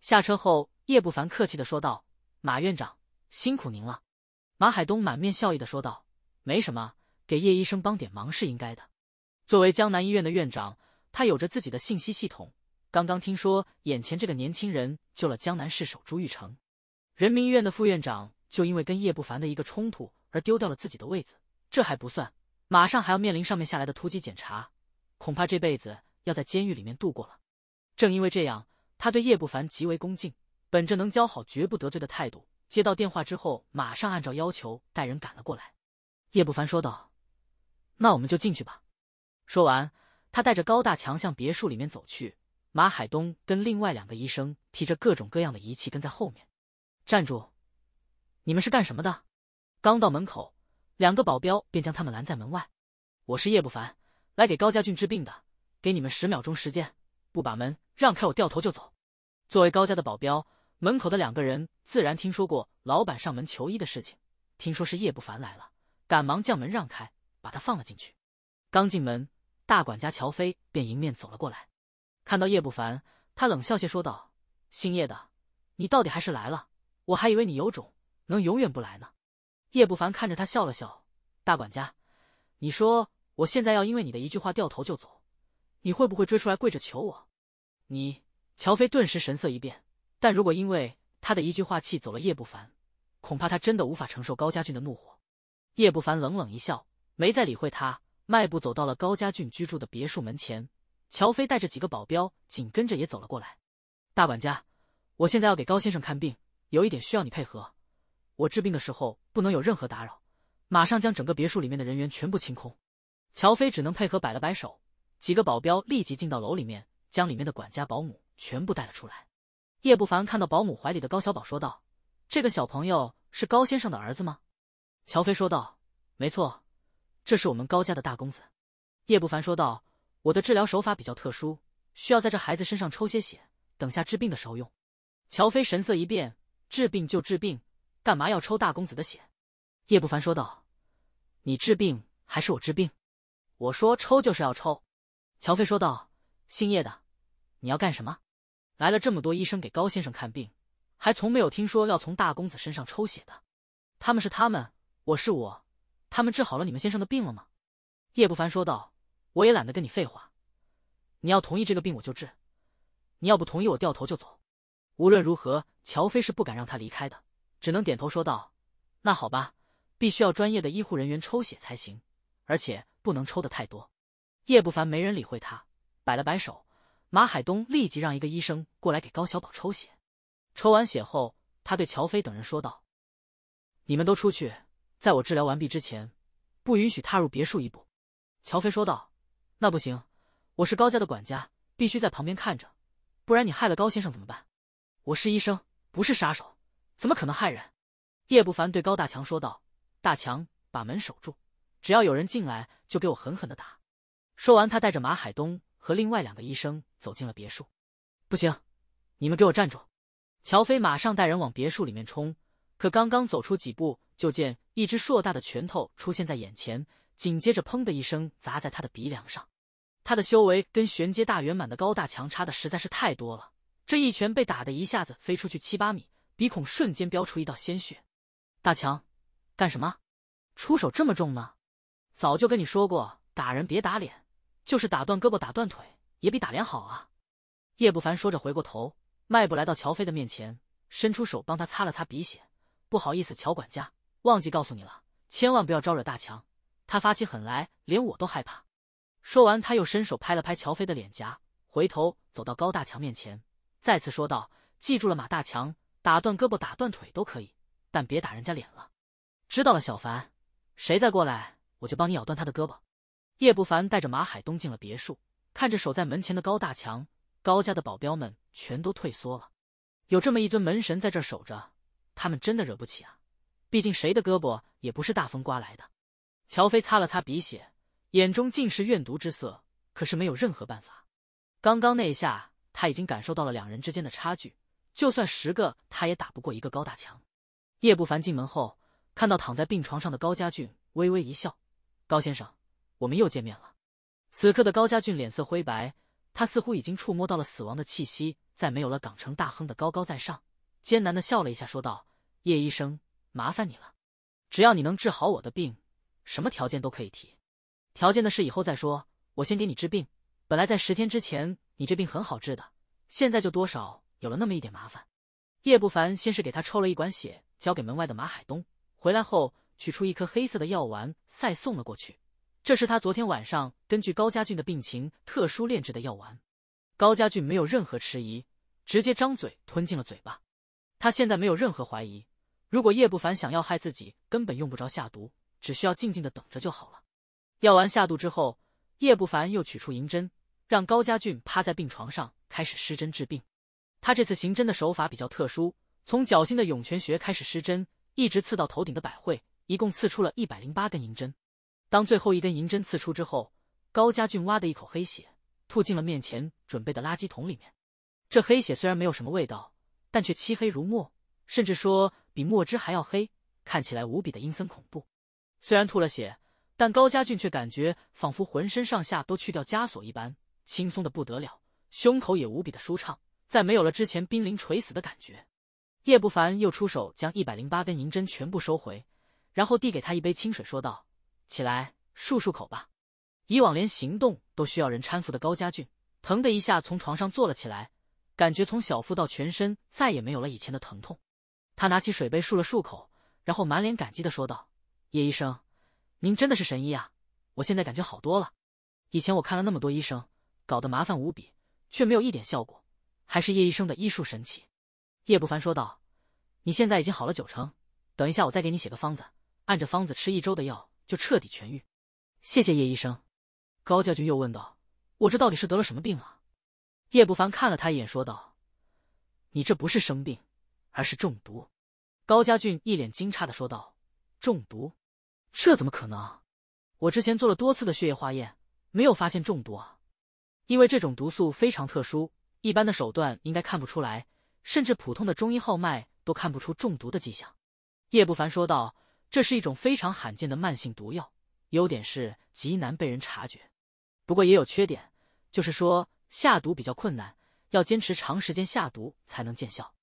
下车后，叶不凡客气的说道：“马院长，辛苦您了。”马海东满面笑意的说道：“没什么，给叶医生帮点忙是应该的。作为江南医院的院长，他有着自己的信息系统。刚刚听说眼前这个年轻人救了江南市首朱玉成，人民医院的副院长就因为跟叶不凡的一个冲突而丢掉了自己的位子。这还不算，马上还要面临上面下来的突击检查，恐怕这辈子要在监狱里面度过了。正因为这样，他对叶不凡极为恭敬，本着能交好绝不得罪的态度。”接到电话之后，马上按照要求带人赶了过来。叶不凡说道：“那我们就进去吧。”说完，他带着高大强向别墅里面走去。马海东跟另外两个医生提着各种各样的仪器跟在后面。站住！你们是干什么的？刚到门口，两个保镖便将他们拦在门外。我是叶不凡，来给高家俊治病的。给你们十秒钟时间，不把门让开，我掉头就走。作为高家的保镖。门口的两个人自然听说过老板上门求医的事情，听说是叶不凡来了，赶忙将门让开，把他放了进去。刚进门，大管家乔飞便迎面走了过来，看到叶不凡，他冷笑些说道：“姓叶的，你到底还是来了，我还以为你有种能永远不来呢。”叶不凡看着他笑了笑：“大管家，你说我现在要因为你的一句话掉头就走，你会不会追出来跪着求我？”你乔飞顿时神色一变。但如果因为他的一句话气走了叶不凡，恐怕他真的无法承受高家俊的怒火。叶不凡冷冷一笑，没再理会他，迈步走到了高家俊居住的别墅门前。乔飞带着几个保镖紧跟着也走了过来。大管家，我现在要给高先生看病，有一点需要你配合，我治病的时候不能有任何打扰，马上将整个别墅里面的人员全部清空。乔飞只能配合，摆了摆手，几个保镖立即进到楼里面，将里面的管家、保姆全部带了出来。叶不凡看到保姆怀里的高小宝，说道：“这个小朋友是高先生的儿子吗？”乔飞说道：“没错，这是我们高家的大公子。”叶不凡说道：“我的治疗手法比较特殊，需要在这孩子身上抽些血，等下治病的时候用。”乔飞神色一变：“治病就治病，干嘛要抽大公子的血？”叶不凡说道：“你治病还是我治病？我说抽就是要抽。”乔飞说道：“姓叶的，你要干什么？”来了这么多医生给高先生看病，还从没有听说要从大公子身上抽血的。他们是他们，我是我。他们治好了你们先生的病了吗？叶不凡说道。我也懒得跟你废话。你要同意这个病我就治，你要不同意我掉头就走。无论如何，乔飞是不敢让他离开的，只能点头说道：“那好吧，必须要专业的医护人员抽血才行，而且不能抽的太多。”叶不凡没人理会他，摆了摆手。马海东立即让一个医生过来给高小宝抽血，抽完血后，他对乔飞等人说道：“你们都出去，在我治疗完毕之前，不允许踏入别墅一步。”乔飞说道：“那不行，我是高家的管家，必须在旁边看着，不然你害了高先生怎么办？”“我是医生，不是杀手，怎么可能害人？”叶不凡对高大强说道：“大强，把门守住，只要有人进来，就给我狠狠的打。”说完，他带着马海东。和另外两个医生走进了别墅。不行，你们给我站住！乔飞马上带人往别墅里面冲。可刚刚走出几步，就见一只硕大的拳头出现在眼前，紧接着砰的一声砸在他的鼻梁上。他的修为跟玄阶大圆满的高大强差的实在是太多了，这一拳被打的一下子飞出去七八米，鼻孔瞬间飙出一道鲜血。大强，干什么？出手这么重呢？早就跟你说过，打人别打脸。就是打断胳膊、打断腿，也比打脸好啊！叶不凡说着，回过头，迈步来到乔飞的面前，伸出手帮他擦了擦鼻血。不好意思，乔管家，忘记告诉你了，千万不要招惹大强，他发起狠来，连我都害怕。说完，他又伸手拍了拍乔飞的脸颊，回头走到高大强面前，再次说道：“记住了，马大强，打断胳膊、打断腿都可以，但别打人家脸了。”知道了，小凡，谁再过来，我就帮你咬断他的胳膊。叶不凡带着马海东进了别墅，看着守在门前的高大强，高家的保镖们全都退缩了。有这么一尊门神在这守着，他们真的惹不起啊！毕竟谁的胳膊也不是大风刮来的。乔飞擦了擦鼻血，眼中尽是怨毒之色，可是没有任何办法。刚刚那一下，他已经感受到了两人之间的差距，就算十个他也打不过一个高大强。叶不凡进门后，看到躺在病床上的高家俊，微微一笑：“高先生。”我们又见面了。此刻的高家俊脸色灰白，他似乎已经触摸到了死亡的气息。再没有了港城大亨的高高在上，艰难的笑了一下，说道：“叶医生，麻烦你了。只要你能治好我的病，什么条件都可以提。条件的事以后再说，我先给你治病。本来在十天之前，你这病很好治的，现在就多少有了那么一点麻烦。”叶不凡先是给他抽了一管血，交给门外的马海东，回来后取出一颗黑色的药丸，塞送了过去。这是他昨天晚上根据高家俊的病情特殊炼制的药丸，高家俊没有任何迟疑，直接张嘴吞进了嘴巴。他现在没有任何怀疑，如果叶不凡想要害自己，根本用不着下毒，只需要静静的等着就好了。药丸下肚之后，叶不凡又取出银针，让高家俊趴在病床上开始施针治病。他这次行针的手法比较特殊，从脚心的涌泉穴开始施针，一直刺到头顶的百会，一共刺出了一百零八根银针。当最后一根银针刺出之后，高家俊哇的一口黑血吐进了面前准备的垃圾桶里面。这黑血虽然没有什么味道，但却漆黑如墨，甚至说比墨汁还要黑，看起来无比的阴森恐怖。虽然吐了血，但高家俊却感觉仿佛浑身上下都去掉枷锁一般，轻松的不得了，胸口也无比的舒畅，再没有了之前濒临垂死的感觉。叶不凡又出手将一百零八根银针全部收回，然后递给他一杯清水，说道。起来，漱漱口吧。以往连行动都需要人搀扶的高家俊，疼的一下从床上坐了起来，感觉从小腹到全身再也没有了以前的疼痛。他拿起水杯漱了漱口，然后满脸感激的说道：“叶医生，您真的是神医啊！我现在感觉好多了。以前我看了那么多医生，搞得麻烦无比，却没有一点效果，还是叶医生的医术神奇。”叶不凡说道：“你现在已经好了九成，等一下我再给你写个方子，按着方子吃一周的药。”就彻底痊愈，谢谢叶医生。高家俊又问道：“我这到底是得了什么病啊？”叶不凡看了他一眼，说道：“你这不是生病，而是中毒。”高家俊一脸惊诧的说道：“中毒？这怎么可能？我之前做了多次的血液化验，没有发现中毒啊！因为这种毒素非常特殊，一般的手段应该看不出来，甚至普通的中医号脉都看不出中毒的迹象。”叶不凡说道。这是一种非常罕见的慢性毒药，优点是极难被人察觉，不过也有缺点，就是说下毒比较困难，要坚持长时间下毒才能见效。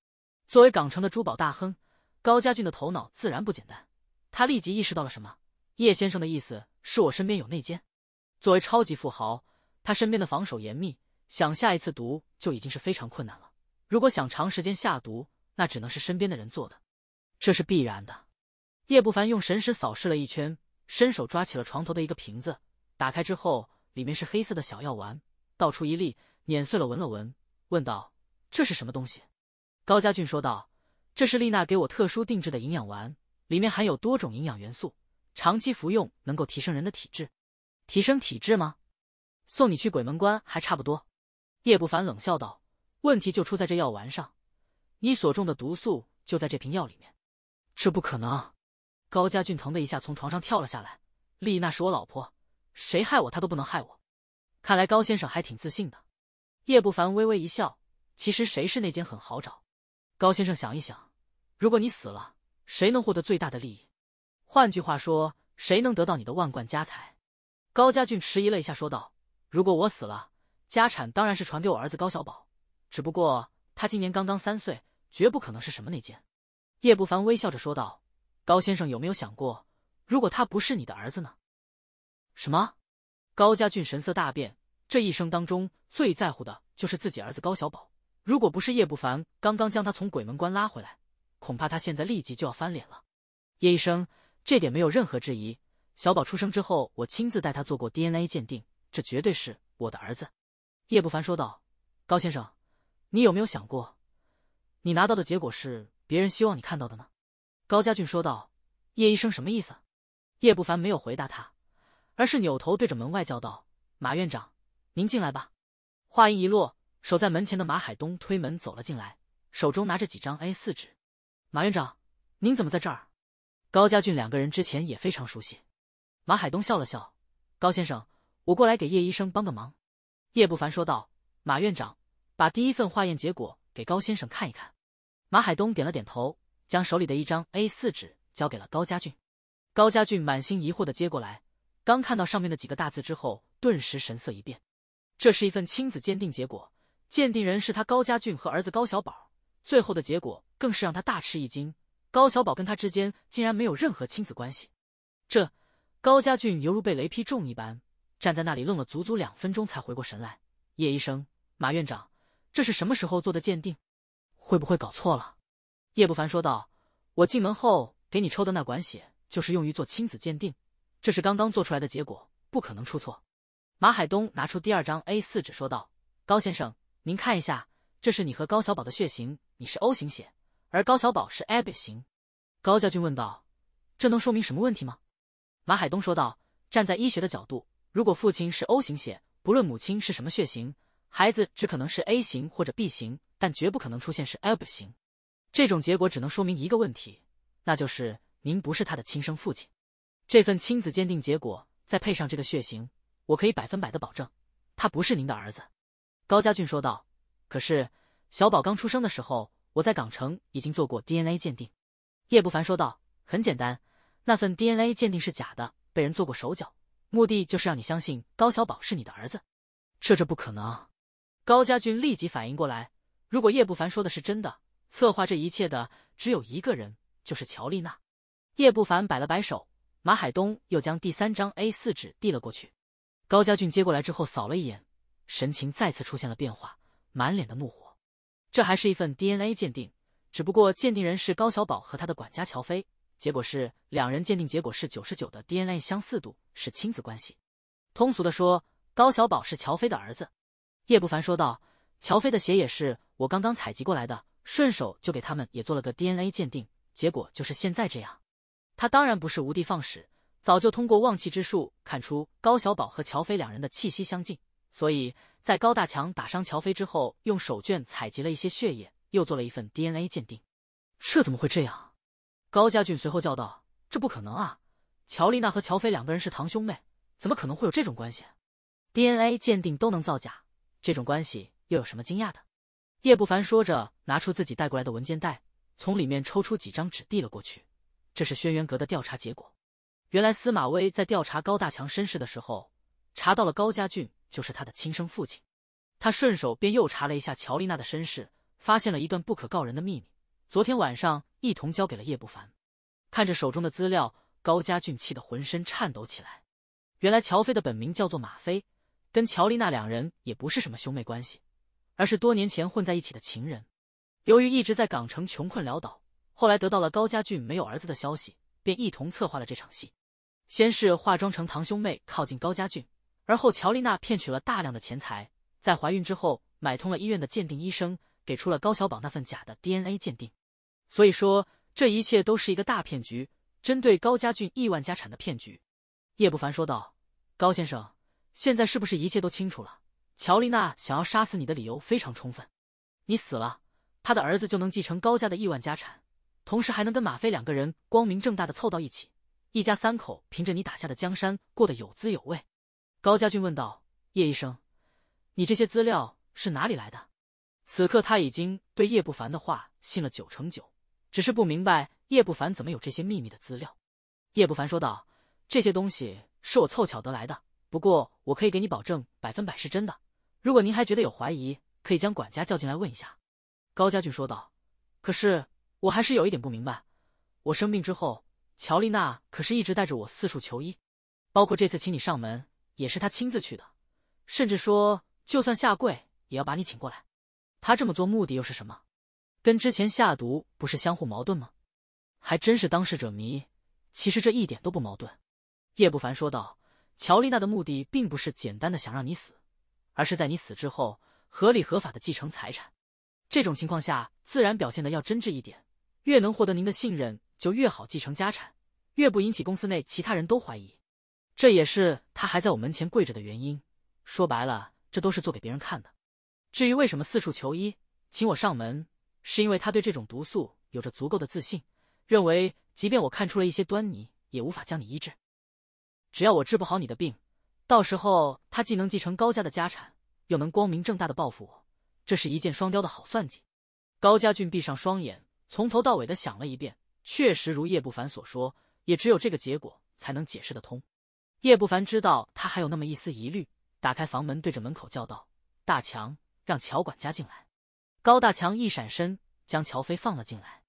作为港城的珠宝大亨，高家俊的头脑自然不简单，他立即意识到了什么？叶先生的意思是我身边有内奸。作为超级富豪，他身边的防守严密，想下一次毒就已经是非常困难了。如果想长时间下毒，那只能是身边的人做的，这是必然的。叶不凡用神识扫视了一圈，伸手抓起了床头的一个瓶子，打开之后，里面是黑色的小药丸，倒出一粒，碾碎了，闻了闻，问道：“这是什么东西？”高家俊说道：“这是丽娜给我特殊定制的营养丸，里面含有多种营养元素，长期服用能够提升人的体质。”“提升体质吗？送你去鬼门关还差不多。”叶不凡冷笑道。“问题就出在这药丸上，你所中的毒素就在这瓶药里面。”“这不可能。”高家俊疼的一下从床上跳了下来。丽娜是我老婆，谁害我她都不能害我。看来高先生还挺自信的。叶不凡微微一笑，其实谁是内奸很好找。高先生想一想，如果你死了，谁能获得最大的利益？换句话说，谁能得到你的万贯家财？高家俊迟疑了一下，说道：“如果我死了，家产当然是传给我儿子高小宝。只不过他今年刚刚三岁，绝不可能是什么内奸。”叶不凡微笑着说道。高先生有没有想过，如果他不是你的儿子呢？什么？高家俊神色大变。这一生当中最在乎的就是自己儿子高小宝。如果不是叶不凡刚刚将他从鬼门关拉回来，恐怕他现在立即就要翻脸了。叶医生，这点没有任何质疑。小宝出生之后，我亲自带他做过 DNA 鉴定，这绝对是我的儿子。叶不凡说道：“高先生，你有没有想过，你拿到的结果是别人希望你看到的呢？”高家俊说道：“叶医生什么意思？”叶不凡没有回答他，而是扭头对着门外叫道：“马院长，您进来吧。”话音一落，守在门前的马海东推门走了进来，手中拿着几张 A 四纸。“马院长，您怎么在这儿？”高家俊两个人之前也非常熟悉。马海东笑了笑：“高先生，我过来给叶医生帮个忙。”叶不凡说道：“马院长，把第一份化验结果给高先生看一看。”马海东点了点头。将手里的一张 A 四纸交给了高家俊，高家俊满心疑惑的接过来，刚看到上面的几个大字之后，顿时神色一变。这是一份亲子鉴定结果，鉴定人是他高家俊和儿子高小宝，最后的结果更是让他大吃一惊，高小宝跟他之间竟然没有任何亲子关系。这高家俊犹如被雷劈中一般，站在那里愣了足足两分钟才回过神来。叶医生，马院长，这是什么时候做的鉴定？会不会搞错了？叶不凡说道：“我进门后给你抽的那管血，就是用于做亲子鉴定。这是刚刚做出来的结果，不可能出错。”马海东拿出第二张 A 四纸说道：“高先生，您看一下，这是你和高小宝的血型。你是 O 型血，而高小宝是 AB 型。”高家军问道：“这能说明什么问题吗？”马海东说道：“站在医学的角度，如果父亲是 O 型血，不论母亲是什么血型，孩子只可能是 A 型或者 B 型，但绝不可能出现是 AB 型。”这种结果只能说明一个问题，那就是您不是他的亲生父亲。这份亲子鉴定结果再配上这个血型，我可以百分百的保证，他不是您的儿子。”高家俊说道。“可是小宝刚出生的时候，我在港城已经做过 DNA 鉴定。”叶不凡说道。“很简单，那份 DNA 鉴定是假的，被人做过手脚，目的就是让你相信高小宝是你的儿子。”这这不可能！高家俊立即反应过来，如果叶不凡说的是真的。策划这一切的只有一个人，就是乔丽娜。叶不凡摆了摆手，马海东又将第三张 A 四纸递了过去。高家俊接过来之后扫了一眼，神情再次出现了变化，满脸的怒火。这还是一份 DNA 鉴定，只不过鉴定人是高小宝和他的管家乔飞，结果是两人鉴定结果是九十九的 DNA 相似度，是亲子关系。通俗的说，高小宝是乔飞的儿子。叶不凡说道：“乔飞的血也是我刚刚采集过来的。”顺手就给他们也做了个 DNA 鉴定，结果就是现在这样。他当然不是无的放矢，早就通过望气之术看出高小宝和乔飞两人的气息相近，所以在高大强打伤乔飞之后，用手绢采集了一些血液，又做了一份 DNA 鉴定。这怎么会这样？高家俊随后叫道：“这不可能啊！乔丽娜和乔飞两个人是堂兄妹，怎么可能会有这种关系？DNA 鉴定都能造假，这种关系又有什么惊讶的？”叶不凡说着，拿出自己带过来的文件袋，从里面抽出几张纸递了过去。这是轩辕阁的调查结果。原来司马威在调查高大强身世的时候，查到了高家俊就是他的亲生父亲。他顺手便又查了一下乔丽娜的身世，发现了一段不可告人的秘密。昨天晚上，一同交给了叶不凡。看着手中的资料，高家俊气得浑身颤抖起来。原来乔飞的本名叫做马飞，跟乔丽娜两人也不是什么兄妹关系。而是多年前混在一起的情人，由于一直在港城穷困潦倒，后来得到了高家俊没有儿子的消息，便一同策划了这场戏。先是化妆成堂兄妹靠近高家俊，而后乔丽娜骗取了大量的钱财，在怀孕之后买通了医院的鉴定医生，给出了高小宝那份假的 DNA 鉴定。所以说，这一切都是一个大骗局，针对高家俊亿万家产的骗局。叶不凡说道：“高先生，现在是不是一切都清楚了？”乔丽娜想要杀死你的理由非常充分，你死了，她的儿子就能继承高家的亿万家产，同时还能跟马飞两个人光明正大的凑到一起，一家三口凭着你打下的江山过得有滋有味。高家俊问道：“叶医生，你这些资料是哪里来的？”此刻他已经对叶不凡的话信了九成九，只是不明白叶不凡怎么有这些秘密的资料。叶不凡说道：“这些东西是我凑巧得来的，不过我可以给你保证，百分百是真的。”如果您还觉得有怀疑，可以将管家叫进来问一下。”高家俊说道。“可是我还是有一点不明白，我生病之后，乔丽娜可是一直带着我四处求医，包括这次请你上门，也是她亲自去的，甚至说就算下跪也要把你请过来。她这么做目的又是什么？跟之前下毒不是相互矛盾吗？”还真是当事者迷，其实这一点都不矛盾。”叶不凡说道，“乔丽娜的目的并不是简单的想让你死。”而是在你死之后，合理合法的继承财产，这种情况下自然表现的要真挚一点，越能获得您的信任就越好继承家产，越不引起公司内其他人都怀疑。这也是他还在我门前跪着的原因。说白了，这都是做给别人看的。至于为什么四处求医，请我上门，是因为他对这种毒素有着足够的自信，认为即便我看出了一些端倪，也无法将你医治。只要我治不好你的病。到时候他既能继承高家的家产，又能光明正大的报复我，这是一箭双雕的好算计。高家俊闭上双眼，从头到尾的想了一遍，确实如叶不凡所说，也只有这个结果才能解释得通。叶不凡知道他还有那么一丝疑虑，打开房门，对着门口叫道：“大强，让乔管家进来。”高大强一闪身，将乔飞放了进来。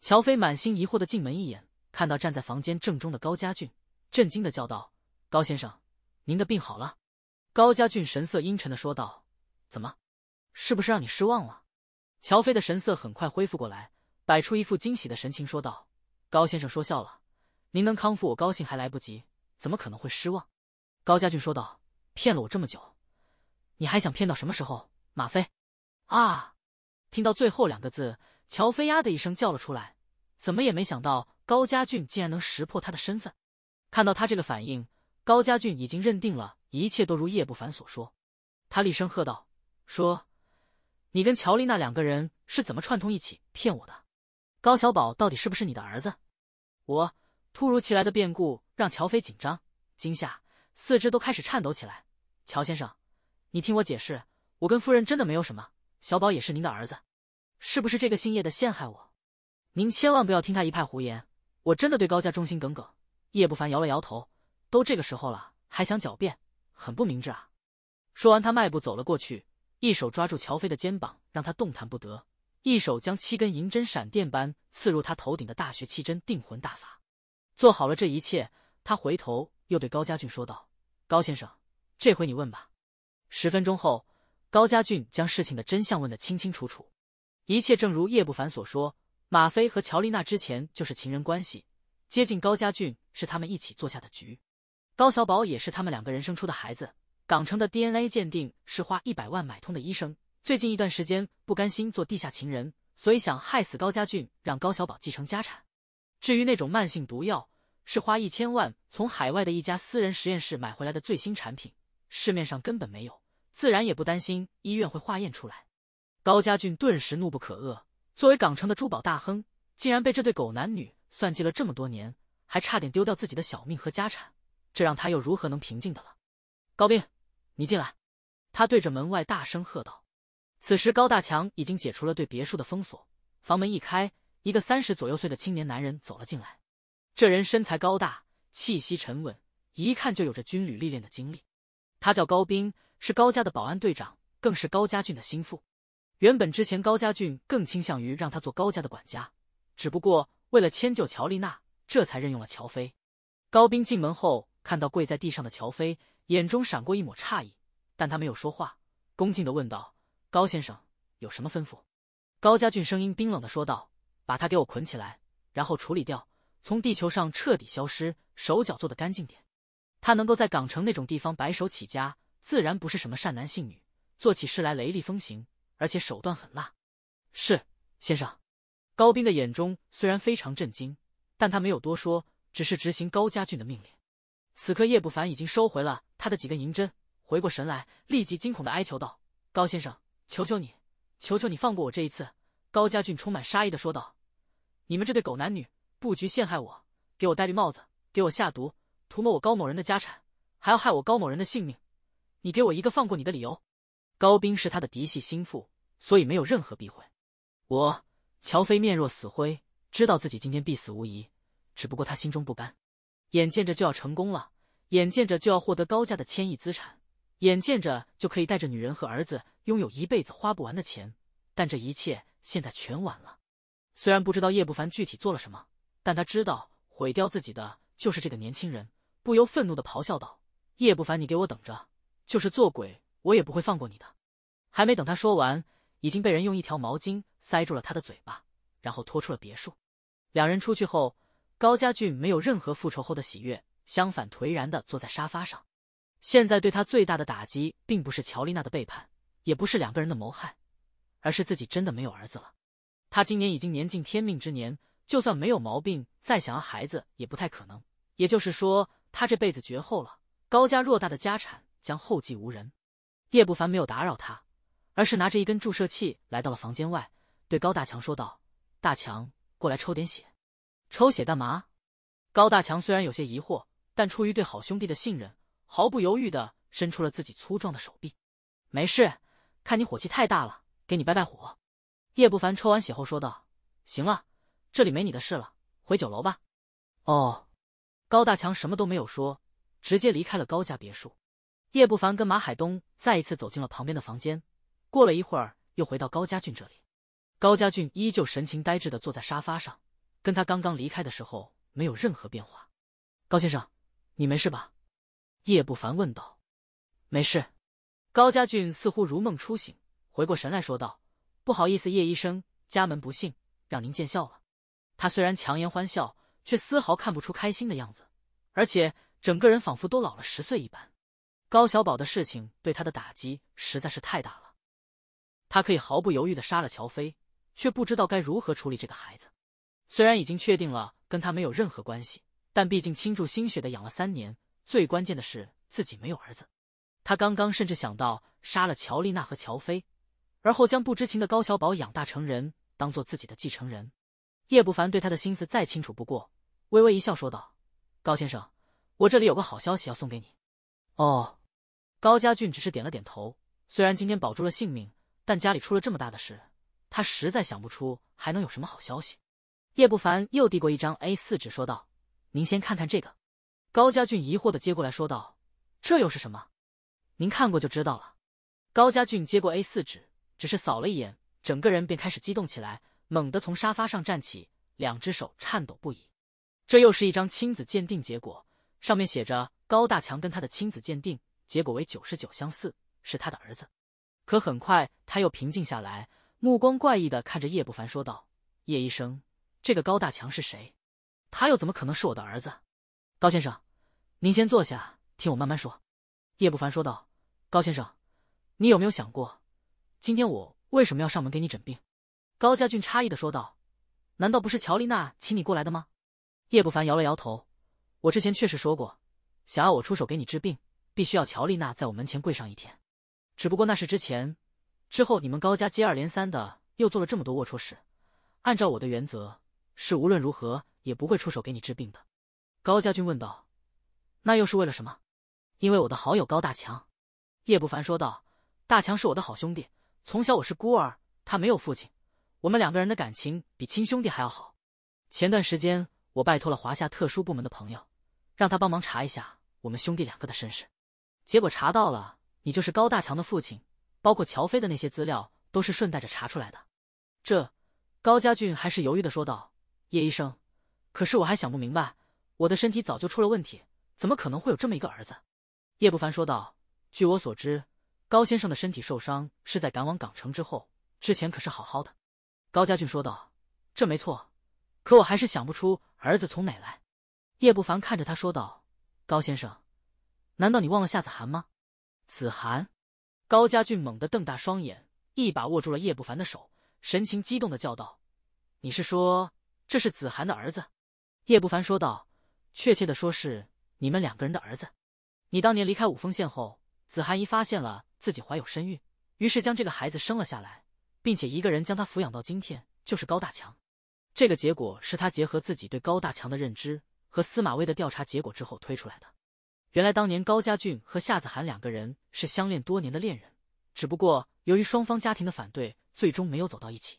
乔飞满心疑惑的进门一眼，看到站在房间正中的高家俊，震惊的叫道：“高先生！”您的病好了，高家俊神色阴沉的说道：“怎么，是不是让你失望了？”乔飞的神色很快恢复过来，摆出一副惊喜的神情说道：“高先生说笑了，您能康复，我高兴还来不及，怎么可能会失望？”高家俊说道：“骗了我这么久，你还想骗到什么时候？”马飞，啊！听到最后两个字，乔飞呀的一声叫了出来，怎么也没想到高家俊竟然能识破他的身份。看到他这个反应。高家俊已经认定了一切都如叶不凡所说，他厉声喝道：“说，你跟乔丽那两个人是怎么串通一起骗我的？高小宝到底是不是你的儿子？”我突如其来的变故让乔飞紧张惊吓，四肢都开始颤抖起来。乔先生，你听我解释，我跟夫人真的没有什么，小宝也是您的儿子，是不是这个姓叶的陷害我？您千万不要听他一派胡言，我真的对高家忠心耿耿。叶不凡摇了摇头。都这个时候了，还想狡辩，很不明智啊！说完，他迈步走了过去，一手抓住乔飞的肩膀，让他动弹不得，一手将七根银针闪电般刺入他头顶的大学七针定魂大法。做好了这一切，他回头又对高家俊说道：“高先生，这回你问吧。”十分钟后，高家俊将事情的真相问得清清楚楚，一切正如叶不凡所说，马飞和乔丽娜之前就是情人关系，接近高家俊是他们一起做下的局。高小宝也是他们两个人生出的孩子。港城的 DNA 鉴定是花一百万买通的医生。最近一段时间不甘心做地下情人，所以想害死高家俊，让高小宝继承家产。至于那种慢性毒药，是花一千万从海外的一家私人实验室买回来的最新产品，市面上根本没有，自然也不担心医院会化验出来。高家俊顿时怒不可遏，作为港城的珠宝大亨，竟然被这对狗男女算计了这么多年，还差点丢掉自己的小命和家产。这让他又如何能平静的了？高斌，你进来！他对着门外大声喝道。此时，高大强已经解除了对别墅的封锁，房门一开，一个三十左右岁的青年男人走了进来。这人身材高大，气息沉稳，一看就有着军旅历练的经历。他叫高斌，是高家的保安队长，更是高家俊的心腹。原本之前高家俊更倾向于让他做高家的管家，只不过为了迁就乔丽娜，这才任用了乔飞。高斌进门后。看到跪在地上的乔飞，眼中闪过一抹诧异，但他没有说话，恭敬的问道：“高先生有什么吩咐？”高家俊声音冰冷的说道：“把他给我捆起来，然后处理掉，从地球上彻底消失，手脚做得干净点。”他能够在港城那种地方白手起家，自然不是什么善男信女，做起事来雷厉风行，而且手段狠辣。是先生。高斌的眼中虽然非常震惊，但他没有多说，只是执行高家俊的命令。此刻叶不凡已经收回了他的几根银针，回过神来，立即惊恐的哀求道：“高先生，求求你，求求你放过我这一次。”高家俊充满杀意的说道：“你们这对狗男女，布局陷害我，给我戴绿帽子，给我下毒，图谋我高某人的家产，还要害我高某人的性命，你给我一个放过你的理由。”高斌是他的嫡系心腹，所以没有任何避讳。我，乔飞面若死灰，知道自己今天必死无疑，只不过他心中不甘。眼见着就要成功了，眼见着就要获得高价的千亿资产，眼见着就可以带着女人和儿子拥有一辈子花不完的钱，但这一切现在全完了。虽然不知道叶不凡具体做了什么，但他知道毁掉自己的就是这个年轻人，不由愤怒的咆哮道：“叶不凡，你给我等着！就是做鬼，我也不会放过你的！”还没等他说完，已经被人用一条毛巾塞住了他的嘴巴，然后拖出了别墅。两人出去后。高家俊没有任何复仇后的喜悦，相反颓然的坐在沙发上。现在对他最大的打击，并不是乔丽娜的背叛，也不是两个人的谋害，而是自己真的没有儿子了。他今年已经年近天命之年，就算没有毛病，再想要孩子也不太可能。也就是说，他这辈子绝后了。高家偌大的家产将后继无人。叶不凡没有打扰他，而是拿着一根注射器来到了房间外，对高大强说道：“大强，过来抽点血。”抽血干嘛？高大强虽然有些疑惑，但出于对好兄弟的信任，毫不犹豫的伸出了自己粗壮的手臂。没事，看你火气太大了，给你拜拜火。叶不凡抽完血后说道：“行了，这里没你的事了，回酒楼吧。”哦。高大强什么都没有说，直接离开了高家别墅。叶不凡跟马海东再一次走进了旁边的房间，过了一会儿，又回到高家俊这里。高家俊依旧神情呆滞的坐在沙发上。跟他刚刚离开的时候没有任何变化，高先生，你没事吧？叶不凡问道。没事。高家俊似乎如梦初醒，回过神来说道：“不好意思，叶医生，家门不幸，让您见笑了。”他虽然强颜欢笑，却丝毫看不出开心的样子，而且整个人仿佛都老了十岁一般。高小宝的事情对他的打击实在是太大了，他可以毫不犹豫的杀了乔飞，却不知道该如何处理这个孩子。虽然已经确定了跟他没有任何关系，但毕竟倾注心血的养了三年，最关键的是自己没有儿子。他刚刚甚至想到杀了乔丽娜和乔飞，而后将不知情的高小宝养大成人，当做自己的继承人。叶不凡对他的心思再清楚不过，微微一笑说道：“高先生，我这里有个好消息要送给你。”哦，高家俊只是点了点头。虽然今天保住了性命，但家里出了这么大的事，他实在想不出还能有什么好消息。叶不凡又递过一张 A 四纸，说道：“您先看看这个。”高家俊疑惑的接过来说道：“这又是什么？您看过就知道了。”高家俊接过 A 四纸，只是扫了一眼，整个人便开始激动起来，猛地从沙发上站起，两只手颤抖不已。这又是一张亲子鉴定结果，上面写着高大强跟他的亲子鉴定结果为九十九相似，是他的儿子。可很快他又平静下来，目光怪异的看着叶不凡说道：“叶医生。”这个高大强是谁？他又怎么可能是我的儿子？高先生，您先坐下，听我慢慢说。”叶不凡说道。“高先生，你有没有想过，今天我为什么要上门给你诊病？”高家俊诧异的说道，“难道不是乔丽娜请你过来的吗？”叶不凡摇了摇头，“我之前确实说过，想要我出手给你治病，必须要乔丽娜在我门前跪上一天。只不过那是之前，之后你们高家接二连三的又做了这么多龌龊事，按照我的原则。”是无论如何也不会出手给你治病的，高家俊问道：“那又是为了什么？”因为我的好友高大强，叶不凡说道：“大强是我的好兄弟，从小我是孤儿，他没有父亲，我们两个人的感情比亲兄弟还要好。前段时间我拜托了华夏特殊部门的朋友，让他帮忙查一下我们兄弟两个的身世，结果查到了，你就是高大强的父亲，包括乔飞的那些资料都是顺带着查出来的。”这，高家俊还是犹豫的说道。叶医生，可是我还想不明白，我的身体早就出了问题，怎么可能会有这么一个儿子？叶不凡说道。据我所知，高先生的身体受伤是在赶往港城之后，之前可是好好的。高家俊说道：“这没错，可我还是想不出儿子从哪来。”叶不凡看着他说道：“高先生，难道你忘了夏子涵吗？”子涵？高家俊猛地瞪大双眼，一把握住了叶不凡的手，神情激动的叫道：“你是说？”这是子涵的儿子，叶不凡说道：“确切的说，是你们两个人的儿子。你当年离开五峰县后，子涵一发现了自己怀有身孕，于是将这个孩子生了下来，并且一个人将他抚养到今天，就是高大强。这个结果是他结合自己对高大强的认知和司马威的调查结果之后推出来的。原来当年高家俊和夏子涵两个人是相恋多年的恋人，只不过由于双方家庭的反对，最终没有走到一起。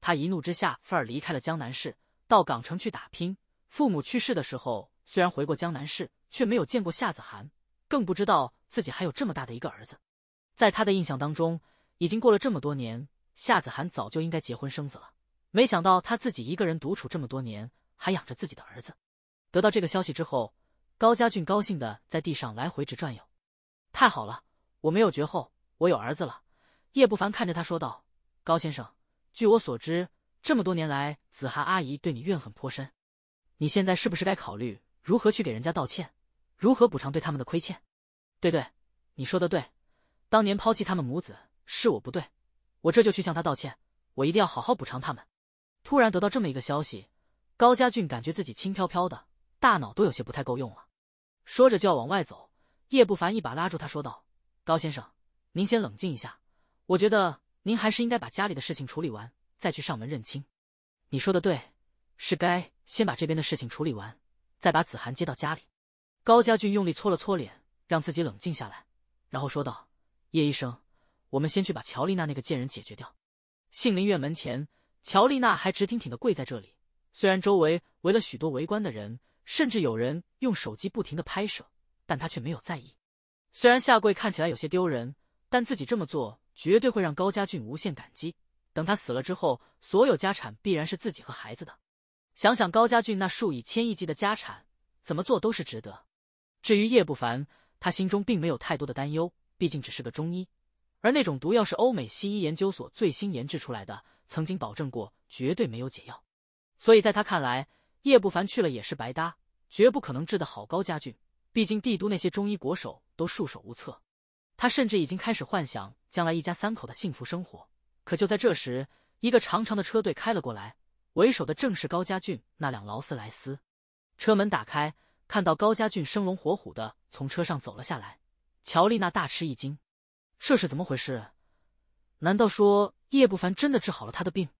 他一怒之下，愤而离开了江南市。”到港城去打拼。父母去世的时候，虽然回过江南市，却没有见过夏子涵，更不知道自己还有这么大的一个儿子。在他的印象当中，已经过了这么多年，夏子涵早就应该结婚生子了。没想到他自己一个人独处这么多年，还养着自己的儿子。得到这个消息之后，高家俊高兴的在地上来回直转悠。太好了，我没有绝后，我有儿子了。叶不凡看着他说道：“高先生，据我所知。”这么多年来，子涵阿姨对你怨恨颇深，你现在是不是该考虑如何去给人家道歉，如何补偿对他们的亏欠？对对，你说的对，当年抛弃他们母子是我不对，我这就去向他道歉，我一定要好好补偿他们。突然得到这么一个消息，高家俊感觉自己轻飘飘的，大脑都有些不太够用了。说着就要往外走，叶不凡一把拉住他，说道：“高先生，您先冷静一下，我觉得您还是应该把家里的事情处理完。”再去上门认亲，你说的对，是该先把这边的事情处理完，再把子涵接到家里。高家俊用力搓了搓脸，让自己冷静下来，然后说道：“叶医生，我们先去把乔丽娜那个贱人解决掉。”杏林院门前，乔丽娜还直挺挺的跪在这里。虽然周围围了许多围观的人，甚至有人用手机不停的拍摄，但她却没有在意。虽然下跪看起来有些丢人，但自己这么做绝对会让高家俊无限感激。等他死了之后，所有家产必然是自己和孩子的。想想高家俊那数以千亿计的家产，怎么做都是值得。至于叶不凡，他心中并没有太多的担忧，毕竟只是个中医。而那种毒药是欧美西医研究所最新研制出来的，曾经保证过绝对没有解药。所以在他看来，叶不凡去了也是白搭，绝不可能治得好高家俊。毕竟帝都那些中医国手都束手无策。他甚至已经开始幻想将来一家三口的幸福生活。可就在这时，一个长长的车队开了过来，为首的正是高家俊那辆劳斯莱斯。车门打开，看到高家俊生龙活虎的从车上走了下来，乔丽娜大吃一惊：“这是怎么回事？难道说叶不凡真的治好了他的病？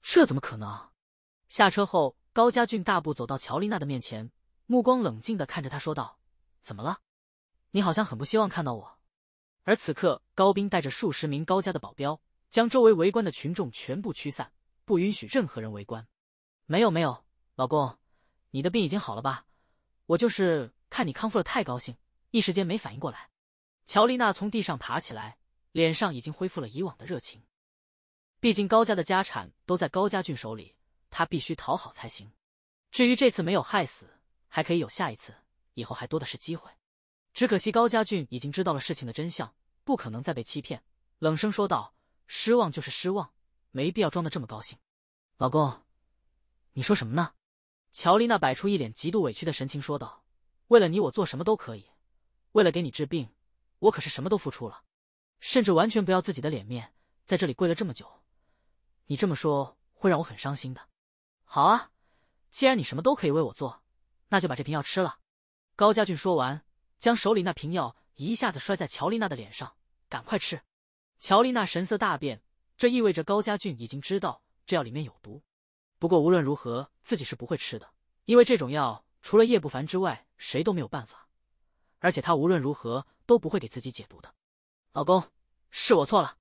这怎么可能？”下车后，高家俊大步走到乔丽娜的面前，目光冷静的看着她说道：“怎么了？你好像很不希望看到我。”而此刻，高斌带着数十名高家的保镖。将周围围观的群众全部驱散，不允许任何人围观。没有没有，老公，你的病已经好了吧？我就是看你康复了太高兴，一时间没反应过来。乔丽娜从地上爬起来，脸上已经恢复了以往的热情。毕竟高家的家产都在高家俊手里，她必须讨好才行。至于这次没有害死，还可以有下一次，以后还多的是机会。只可惜高家俊已经知道了事情的真相，不可能再被欺骗。冷声说道。失望就是失望，没必要装的这么高兴。老公，你说什么呢？乔丽娜摆出一脸极度委屈的神情说道：“为了你，我做什么都可以。为了给你治病，我可是什么都付出了，甚至完全不要自己的脸面，在这里跪了这么久。你这么说会让我很伤心的。”好啊，既然你什么都可以为我做，那就把这瓶药吃了。高家俊说完，将手里那瓶药一下子摔在乔丽娜的脸上：“赶快吃！”乔丽娜神色大变，这意味着高家俊已经知道这药里面有毒。不过无论如何，自己是不会吃的，因为这种药除了叶不凡之外，谁都没有办法。而且他无论如何都不会给自己解毒的。老公，是我错了。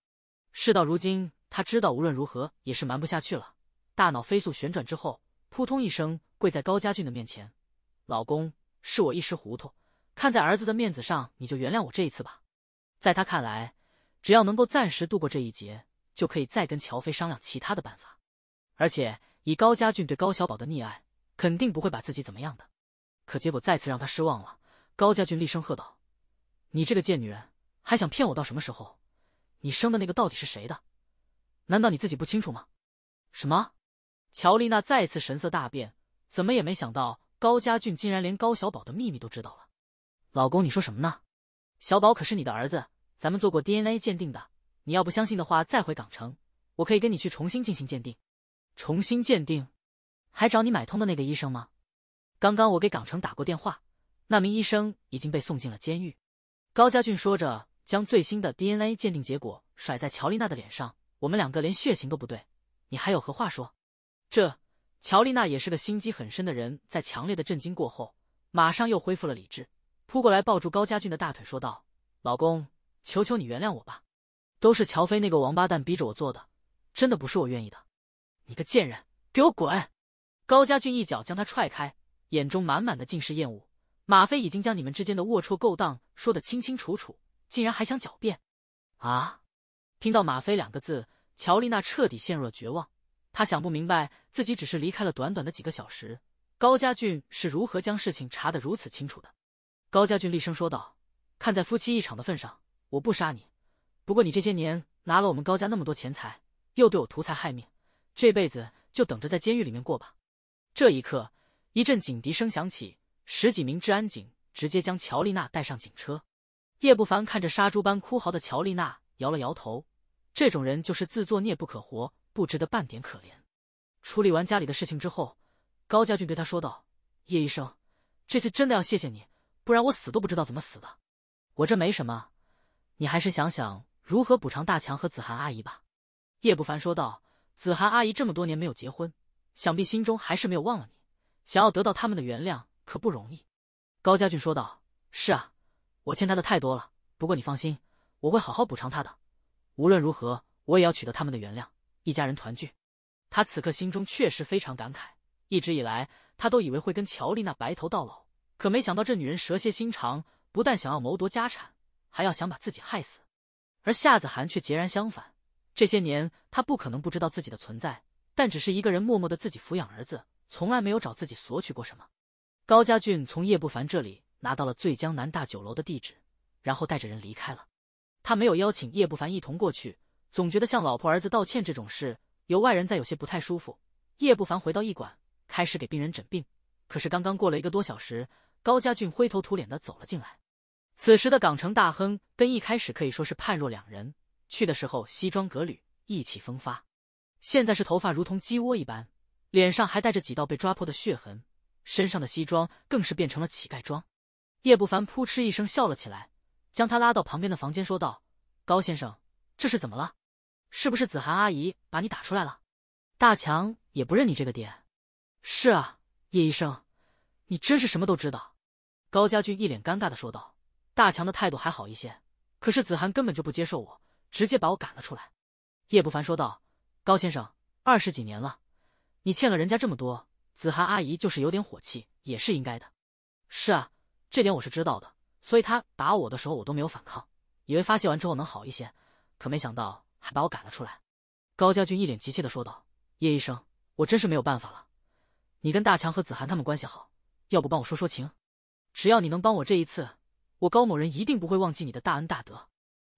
事到如今，他知道无论如何也是瞒不下去了。大脑飞速旋转之后，扑通一声跪在高家俊的面前。老公，是我一时糊涂，看在儿子的面子上，你就原谅我这一次吧。在他看来。只要能够暂时度过这一劫，就可以再跟乔飞商量其他的办法。而且以高家俊对高小宝的溺爱，肯定不会把自己怎么样的。可结果再次让他失望了。高家俊厉声喝道：“你这个贱女人，还想骗我到什么时候？你生的那个到底是谁的？难道你自己不清楚吗？”什么？乔丽娜再次神色大变，怎么也没想到高家俊竟然连高小宝的秘密都知道了。老公，你说什么呢？小宝可是你的儿子。咱们做过 DNA 鉴定的，你要不相信的话，再回港城，我可以跟你去重新进行鉴定。重新鉴定，还找你买通的那个医生吗？刚刚我给港城打过电话，那名医生已经被送进了监狱。高家俊说着，将最新的 DNA 鉴定结果甩在乔丽娜的脸上。我们两个连血型都不对，你还有何话说？这乔丽娜也是个心机很深的人，在强烈的震惊过后，马上又恢复了理智，扑过来抱住高家俊的大腿，说道：“老公。”求求你原谅我吧，都是乔飞那个王八蛋逼着我做的，真的不是我愿意的。你个贱人，给我滚！高家俊一脚将他踹开，眼中满满的尽是厌恶。马飞已经将你们之间的龌龊勾当说得清清楚楚，竟然还想狡辩？啊！听到“马飞”两个字，乔丽娜彻底陷入了绝望。她想不明白，自己只是离开了短短的几个小时，高家俊是如何将事情查得如此清楚的？高家俊厉声说道：“看在夫妻一场的份上。”我不杀你，不过你这些年拿了我们高家那么多钱财，又对我图财害命，这辈子就等着在监狱里面过吧。这一刻，一阵警笛声响起，十几名治安警直接将乔丽娜带上警车。叶不凡看着杀猪般哭嚎的乔丽娜，摇了摇头，这种人就是自作孽不可活，不值得半点可怜。处理完家里的事情之后，高家俊对他说道：“叶医生，这次真的要谢谢你，不然我死都不知道怎么死的。我这没什么。”你还是想想如何补偿大强和子涵阿姨吧，叶不凡说道。子涵阿姨这么多年没有结婚，想必心中还是没有忘了你，想要得到他们的原谅可不容易。高家俊说道：“是啊，我欠她的太多了。不过你放心，我会好好补偿她的。无论如何，我也要取得他们的原谅，一家人团聚。”他此刻心中确实非常感慨，一直以来他都以为会跟乔丽娜白头到老，可没想到这女人蛇蝎心肠，不但想要谋夺家产。还要想把自己害死，而夏子涵却截然相反。这些年，他不可能不知道自己的存在，但只是一个人默默的自己抚养儿子，从来没有找自己索取过什么。高家俊从叶不凡这里拿到了醉江南大酒楼的地址，然后带着人离开了。他没有邀请叶不凡一同过去，总觉得向老婆儿子道歉这种事，有外人在有些不太舒服。叶不凡回到医馆，开始给病人诊病。可是刚刚过了一个多小时，高家俊灰头土脸的走了进来。此时的港城大亨跟一开始可以说是判若两人。去的时候西装革履、意气风发，现在是头发如同鸡窝一般，脸上还带着几道被抓破的血痕，身上的西装更是变成了乞丐装。叶不凡扑哧一声笑了起来，将他拉到旁边的房间说道：“高先生，这是怎么了？是不是子涵阿姨把你打出来了？大强也不认你这个爹？”“是啊，叶医生，你真是什么都知道。”高家军一脸尴尬的说道。大强的态度还好一些，可是子涵根本就不接受我，直接把我赶了出来。叶不凡说道：“高先生，二十几年了，你欠了人家这么多，子涵阿姨就是有点火气也是应该的。”“是啊，这点我是知道的，所以他打我的时候我都没有反抗，以为发泄完之后能好一些，可没想到还把我赶了出来。”高家俊一脸急切的说道：“叶医生，我真是没有办法了，你跟大强和子涵他们关系好，要不帮我说说情？只要你能帮我这一次。”我高某人一定不会忘记你的大恩大德。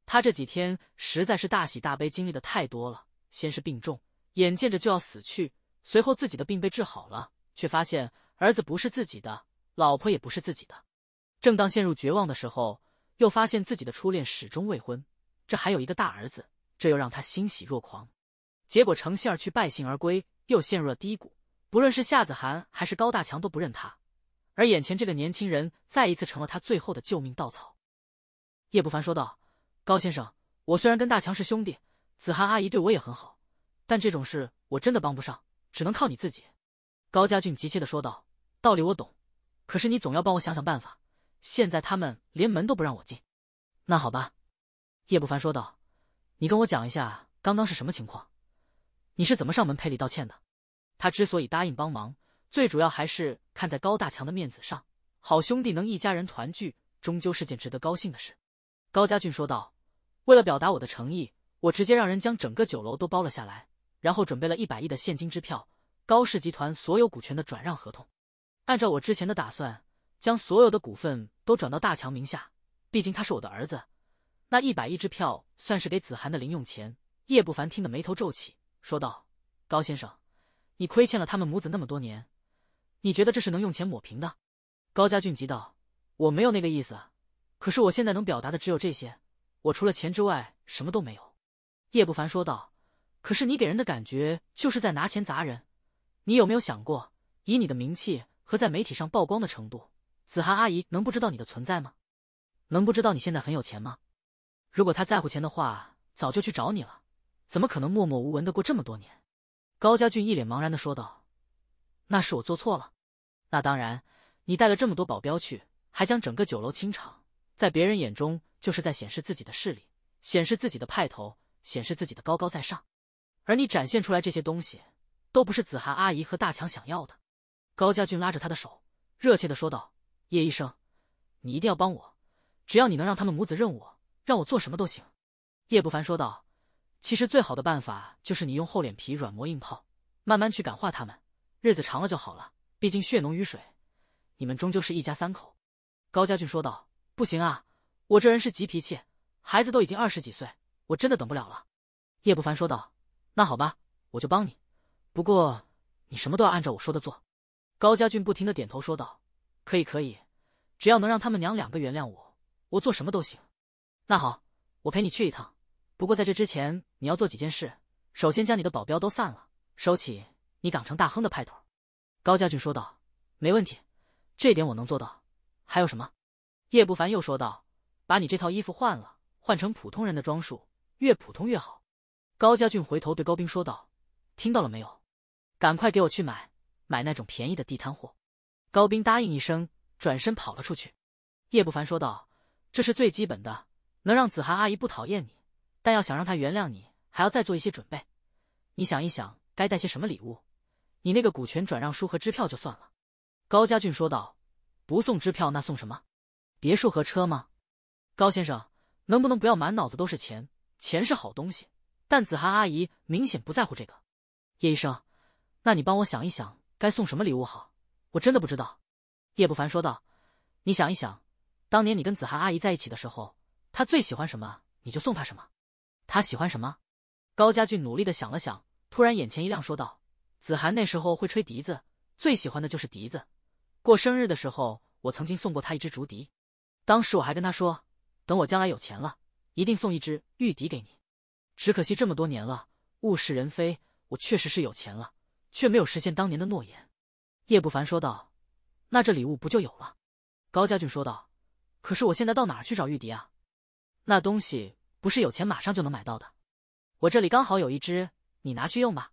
他这几天实在是大喜大悲，经历的太多了。先是病重，眼见着就要死去，随后自己的病被治好了，却发现儿子不是自己的，老婆也不是自己的。正当陷入绝望的时候，又发现自己的初恋始终未婚，这还有一个大儿子，这又让他欣喜若狂。结果乘兴而去，败兴而归，又陷入了低谷。不论是夏子涵还是高大强，都不认他。而眼前这个年轻人再一次成了他最后的救命稻草，叶不凡说道：“高先生，我虽然跟大强是兄弟，子涵阿姨对我也很好，但这种事我真的帮不上，只能靠你自己。”高家俊急切的说道：“道理我懂，可是你总要帮我想想办法。现在他们连门都不让我进。”“那好吧。”叶不凡说道：“你跟我讲一下刚刚是什么情况，你是怎么上门赔礼道歉的？他之所以答应帮忙。”最主要还是看在高大强的面子上，好兄弟能一家人团聚，终究是件值得高兴的事。高家俊说道：“为了表达我的诚意，我直接让人将整个酒楼都包了下来，然后准备了一百亿的现金支票，高氏集团所有股权的转让合同。按照我之前的打算，将所有的股份都转到大强名下，毕竟他是我的儿子。那一百亿支票算是给子涵的零用钱。”叶不凡听得眉头皱起，说道：“高先生，你亏欠了他们母子那么多年。”你觉得这是能用钱抹平的？高家俊急道：“我没有那个意思，可是我现在能表达的只有这些。我除了钱之外什么都没有。”叶不凡说道：“可是你给人的感觉就是在拿钱砸人。你有没有想过，以你的名气和在媒体上曝光的程度，子涵阿姨能不知道你的存在吗？能不知道你现在很有钱吗？如果他在乎钱的话，早就去找你了，怎么可能默默无闻的过这么多年？”高家俊一脸茫然的说道：“那是我做错了。”那当然，你带了这么多保镖去，还将整个酒楼清场，在别人眼中就是在显示自己的势力，显示自己的派头，显示自己的高高在上。而你展现出来这些东西，都不是子涵阿姨和大强想要的。高家俊拉着他的手，热切的说道：“叶医生，你一定要帮我，只要你能让他们母子认我，让我做什么都行。”叶不凡说道：“其实最好的办法就是你用厚脸皮、软磨硬泡，慢慢去感化他们，日子长了就好了。”毕竟血浓于水，你们终究是一家三口。高家俊说道：“不行啊，我这人是急脾气，孩子都已经二十几岁，我真的等不了了。”叶不凡说道：“那好吧，我就帮你，不过你什么都要按照我说的做。”高家俊不停的点头说道：“可以，可以，只要能让他们娘两个原谅我，我做什么都行。”那好，我陪你去一趟，不过在这之前你要做几件事，首先将你的保镖都散了，收起你港城大亨的派头。高家俊说道：“没问题，这点我能做到。还有什么？”叶不凡又说道：“把你这套衣服换了，换成普通人的装束，越普通越好。”高家俊回头对高兵说道：“听到了没有？赶快给我去买，买那种便宜的地摊货。”高兵答应一声，转身跑了出去。叶不凡说道：“这是最基本的，能让子涵阿姨不讨厌你，但要想让她原谅你，还要再做一些准备。你想一想，该带些什么礼物？”你那个股权转让书和支票就算了，高家俊说道：“不送支票，那送什么？别墅和车吗？”高先生，能不能不要满脑子都是钱？钱是好东西，但子涵阿姨明显不在乎这个。叶医生，那你帮我想一想，该送什么礼物好？我真的不知道。”叶不凡说道：“你想一想，当年你跟子涵阿姨在一起的时候，她最喜欢什么，你就送她什么。她喜欢什么？”高家俊努力的想了想，突然眼前一亮，说道。子涵那时候会吹笛子，最喜欢的就是笛子。过生日的时候，我曾经送过他一支竹笛。当时我还跟他说，等我将来有钱了，一定送一支玉笛给你。只可惜这么多年了，物是人非。我确实是有钱了，却没有实现当年的诺言。叶不凡说道：“那这礼物不就有了？”高家俊说道：“可是我现在到哪儿去找玉笛啊？那东西不是有钱马上就能买到的。我这里刚好有一只，你拿去用吧。”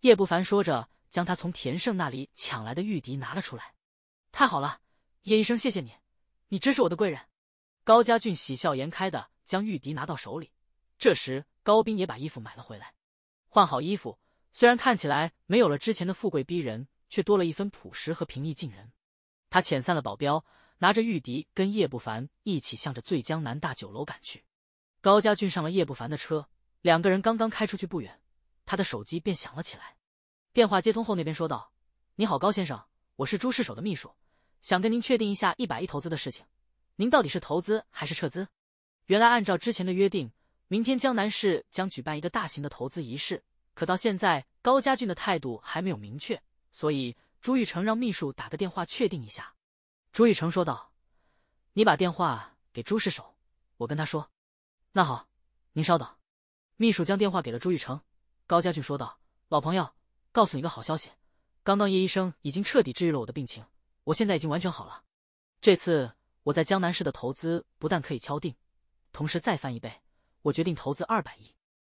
叶不凡说着，将他从田胜那里抢来的玉笛拿了出来。太好了，叶医生，谢谢你，你真是我的贵人。高家俊喜笑颜开的将玉笛拿到手里。这时，高斌也把衣服买了回来，换好衣服，虽然看起来没有了之前的富贵逼人，却多了一分朴实和平易近人。他遣散了保镖，拿着玉笛跟叶不凡一起向着醉江南大酒楼赶去。高家俊上了叶不凡的车，两个人刚刚开出去不远。他的手机便响了起来，电话接通后，那边说道：“你好，高先生，我是朱世守的秘书，想跟您确定一下一百亿投资的事情。您到底是投资还是撤资？”原来按照之前的约定，明天江南市将举办一个大型的投资仪式，可到现在高家俊的态度还没有明确，所以朱玉成让秘书打个电话确定一下。朱玉成说道：“你把电话给朱世守，我跟他说。”“那好，您稍等。”秘书将电话给了朱玉成。高家俊说道：“老朋友，告诉你个好消息，刚刚叶医生已经彻底治愈了我的病情，我现在已经完全好了。这次我在江南市的投资不但可以敲定，同时再翻一倍，我决定投资二百亿。”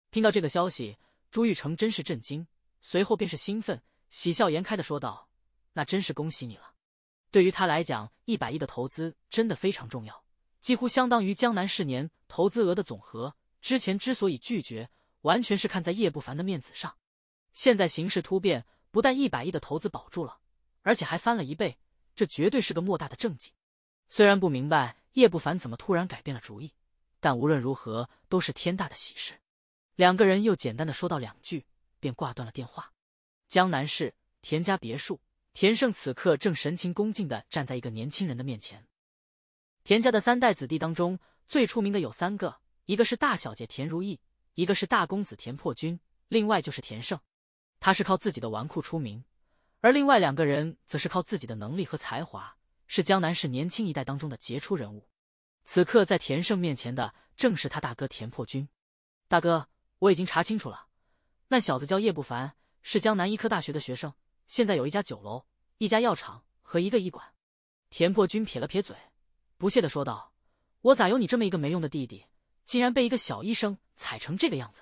听到这个消息，朱玉成真是震惊，随后便是兴奋、喜笑颜开的说道：“那真是恭喜你了。”对于他来讲，一百亿的投资真的非常重要，几乎相当于江南市年投资额的总和。之前之所以拒绝。完全是看在叶不凡的面子上，现在形势突变，不但一百亿的投资保住了，而且还翻了一倍，这绝对是个莫大的政绩。虽然不明白叶不凡怎么突然改变了主意，但无论如何都是天大的喜事。两个人又简单的说到两句，便挂断了电话。江南市田家别墅，田胜此刻正神情恭敬的站在一个年轻人的面前。田家的三代子弟当中，最出名的有三个，一个是大小姐田如意。一个是大公子田破军，另外就是田胜，他是靠自己的纨绔出名，而另外两个人则是靠自己的能力和才华，是江南市年轻一代当中的杰出人物。此刻在田胜面前的正是他大哥田破军，大哥，我已经查清楚了，那小子叫叶不凡，是江南医科大学的学生，现在有一家酒楼、一家药厂和一个医馆。田破军撇了撇嘴，不屑的说道：“我咋有你这么一个没用的弟弟，竟然被一个小医生。”踩成这个样子，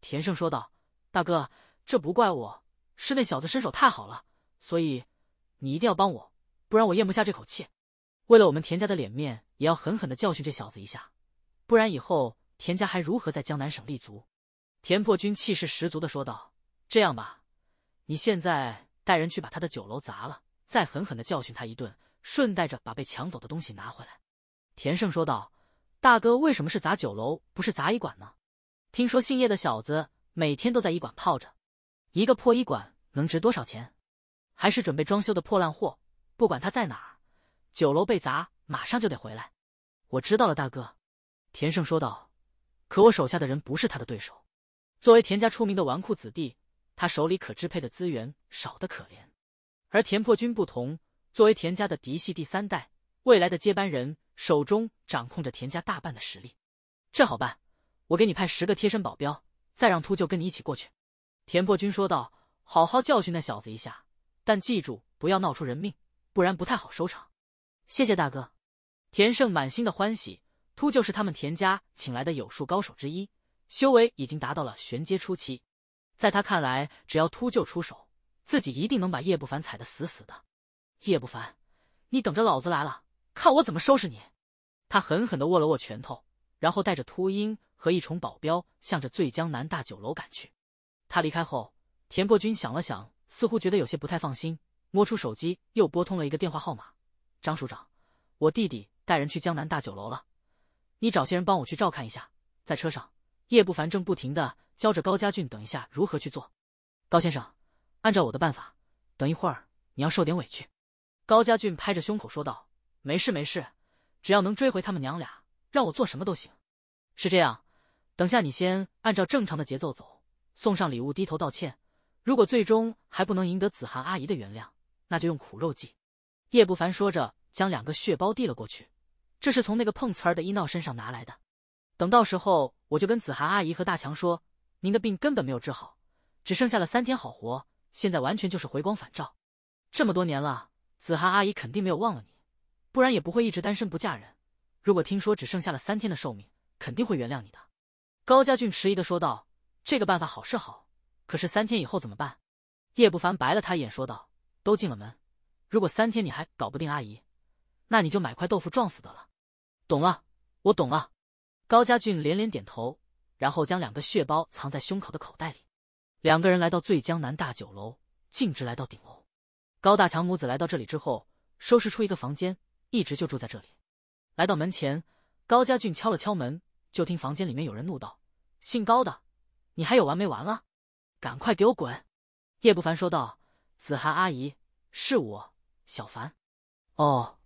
田胜说道：“大哥，这不怪我，是那小子身手太好了，所以你一定要帮我，不然我咽不下这口气。为了我们田家的脸面，也要狠狠的教训这小子一下，不然以后田家还如何在江南省立足？”田破军气势十足的说道：“这样吧，你现在带人去把他的酒楼砸了，再狠狠的教训他一顿，顺带着把被抢走的东西拿回来。”田胜说道：“大哥，为什么是砸酒楼，不是砸医馆呢？”听说姓叶的小子每天都在医馆泡着，一个破医馆能值多少钱？还是准备装修的破烂货。不管他在哪儿，酒楼被砸，马上就得回来。我知道了，大哥。”田胜说道，“可我手下的人不是他的对手。作为田家出名的纨绔子弟，他手里可支配的资源少得可怜。而田破军不同，作为田家的嫡系第三代，未来的接班人，手中掌控着田家大半的实力。这好办。”我给你派十个贴身保镖，再让秃鹫跟你一起过去。”田破军说道，“好好教训那小子一下，但记住不要闹出人命，不然不太好收场。”谢谢大哥。田胜满心的欢喜。秃鹫是他们田家请来的有术高手之一，修为已经达到了玄阶初期。在他看来，只要秃鹫出手，自己一定能把叶不凡踩得死死的。叶不凡，你等着，老子来了，看我怎么收拾你！他狠狠地握了握拳头，然后带着秃鹰。和一重保镖向着醉江南大酒楼赶去。他离开后，田伯钧想了想，似乎觉得有些不太放心，摸出手机又拨通了一个电话号码：“张署长，我弟弟带人去江南大酒楼了，你找些人帮我去照看一下。”在车上，叶不凡正不停的教着高家俊，等一下如何去做。高先生，按照我的办法，等一会儿你要受点委屈。”高家俊拍着胸口说道：“没事没事，只要能追回他们娘俩，让我做什么都行。”是这样。等下，你先按照正常的节奏走，送上礼物，低头道歉。如果最终还不能赢得子涵阿姨的原谅，那就用苦肉计。叶不凡说着，将两个血包递了过去，这是从那个碰瓷儿的医闹身上拿来的。等到时候，我就跟子涵阿姨和大强说，您的病根本没有治好，只剩下了三天好活，现在完全就是回光返照。这么多年了，子涵阿姨肯定没有忘了你，不然也不会一直单身不嫁人。如果听说只剩下了三天的寿命，肯定会原谅你的。高家俊迟疑的说道：“这个办法好是好，可是三天以后怎么办？”叶不凡白了他一眼，说道：“都进了门，如果三天你还搞不定阿姨，那你就买块豆腐撞死得了。”懂了，我懂了。高家俊连连点头，然后将两个血包藏在胸口的口袋里。两个人来到醉江南大酒楼，径直来到顶楼。高大强母子来到这里之后，收拾出一个房间，一直就住在这里。来到门前，高家俊敲了敲门。就听房间里面有人怒道：“姓高的，你还有完没完了？赶快给我滚！”叶不凡说道：“子涵阿姨，是我，小凡。”“哦，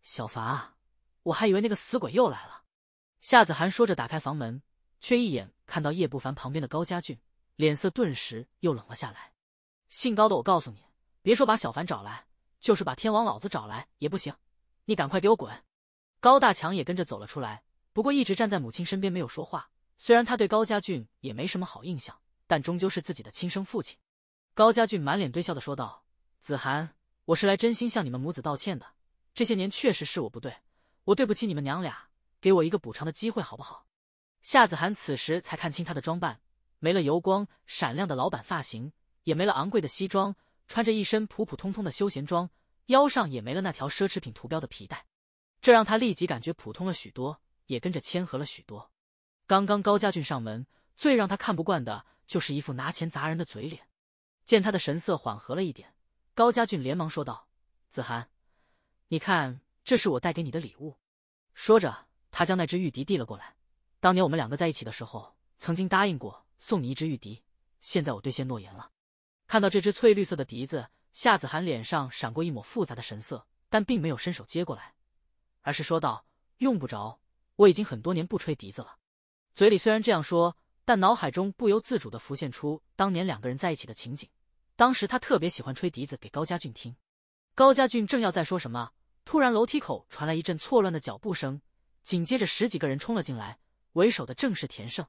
小凡啊，我还以为那个死鬼又来了。”夏子涵说着打开房门，却一眼看到叶不凡旁边的高家俊，脸色顿时又冷了下来。“姓高的，我告诉你，别说把小凡找来，就是把天王老子找来也不行，你赶快给我滚！”高大强也跟着走了出来。不过一直站在母亲身边没有说话。虽然他对高家俊也没什么好印象，但终究是自己的亲生父亲。高家俊满脸堆笑的说道：“子涵，我是来真心向你们母子道歉的。这些年确实是我不对，我对不起你们娘俩，给我一个补偿的机会好不好？”夏子涵此时才看清他的装扮，没了油光闪亮的老板发型，也没了昂贵的西装，穿着一身普普通通的休闲装，腰上也没了那条奢侈品图标的皮带，这让他立即感觉普通了许多。也跟着谦和了许多。刚刚高家俊上门，最让他看不惯的就是一副拿钱砸人的嘴脸。见他的神色缓和了一点，高家俊连忙说道：“子涵，你看，这是我带给你的礼物。”说着，他将那只玉笛递了过来。当年我们两个在一起的时候，曾经答应过送你一只玉笛，现在我兑现诺言了。看到这只翠绿色的笛子，夏子涵脸上闪过一抹复杂的神色，但并没有伸手接过来，而是说道：“用不着。”我已经很多年不吹笛子了，嘴里虽然这样说，但脑海中不由自主的浮现出当年两个人在一起的情景。当时他特别喜欢吹笛子给高家俊听，高家俊正要再说什么，突然楼梯口传来一阵错乱的脚步声，紧接着十几个人冲了进来，为首的正是田胜。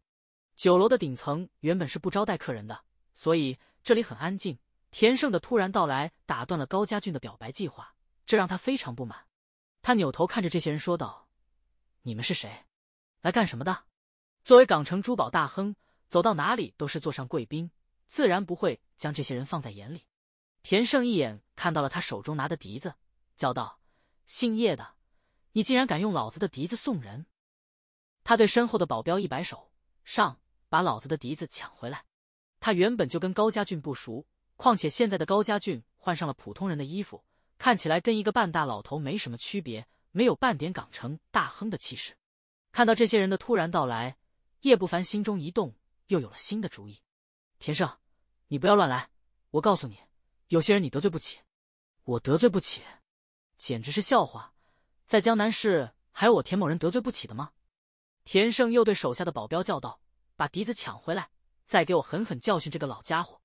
酒楼的顶层原本是不招待客人的，所以这里很安静。田胜的突然到来打断了高家俊的表白计划，这让他非常不满。他扭头看着这些人说道。你们是谁？来干什么的？作为港城珠宝大亨，走到哪里都是坐上贵宾，自然不会将这些人放在眼里。田胜一眼看到了他手中拿的笛子，叫道：“姓叶的，你竟然敢用老子的笛子送人！”他对身后的保镖一摆手：“上，把老子的笛子抢回来！”他原本就跟高家俊不熟，况且现在的高家俊换上了普通人的衣服，看起来跟一个半大老头没什么区别。没有半点港城大亨的气势。看到这些人的突然到来，叶不凡心中一动，又有了新的主意。田胜，你不要乱来！我告诉你，有些人你得罪不起，我得罪不起，简直是笑话！在江南市，还有我田某人得罪不起的吗？田胜又对手下的保镖叫道：“把笛子抢回来，再给我狠狠教训这个老家伙！”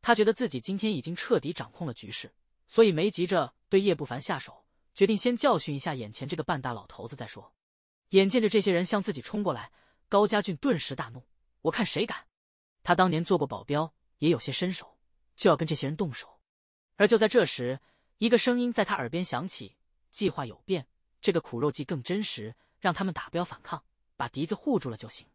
他觉得自己今天已经彻底掌控了局势，所以没急着对叶不凡下手。决定先教训一下眼前这个半大老头子再说。眼见着这些人向自己冲过来，高家俊顿时大怒：“我看谁敢！”他当年做过保镖，也有些身手，就要跟这些人动手。而就在这时，一个声音在他耳边响起：“计划有变，这个苦肉计更真实，让他们打不反抗，把笛子护住了就行。”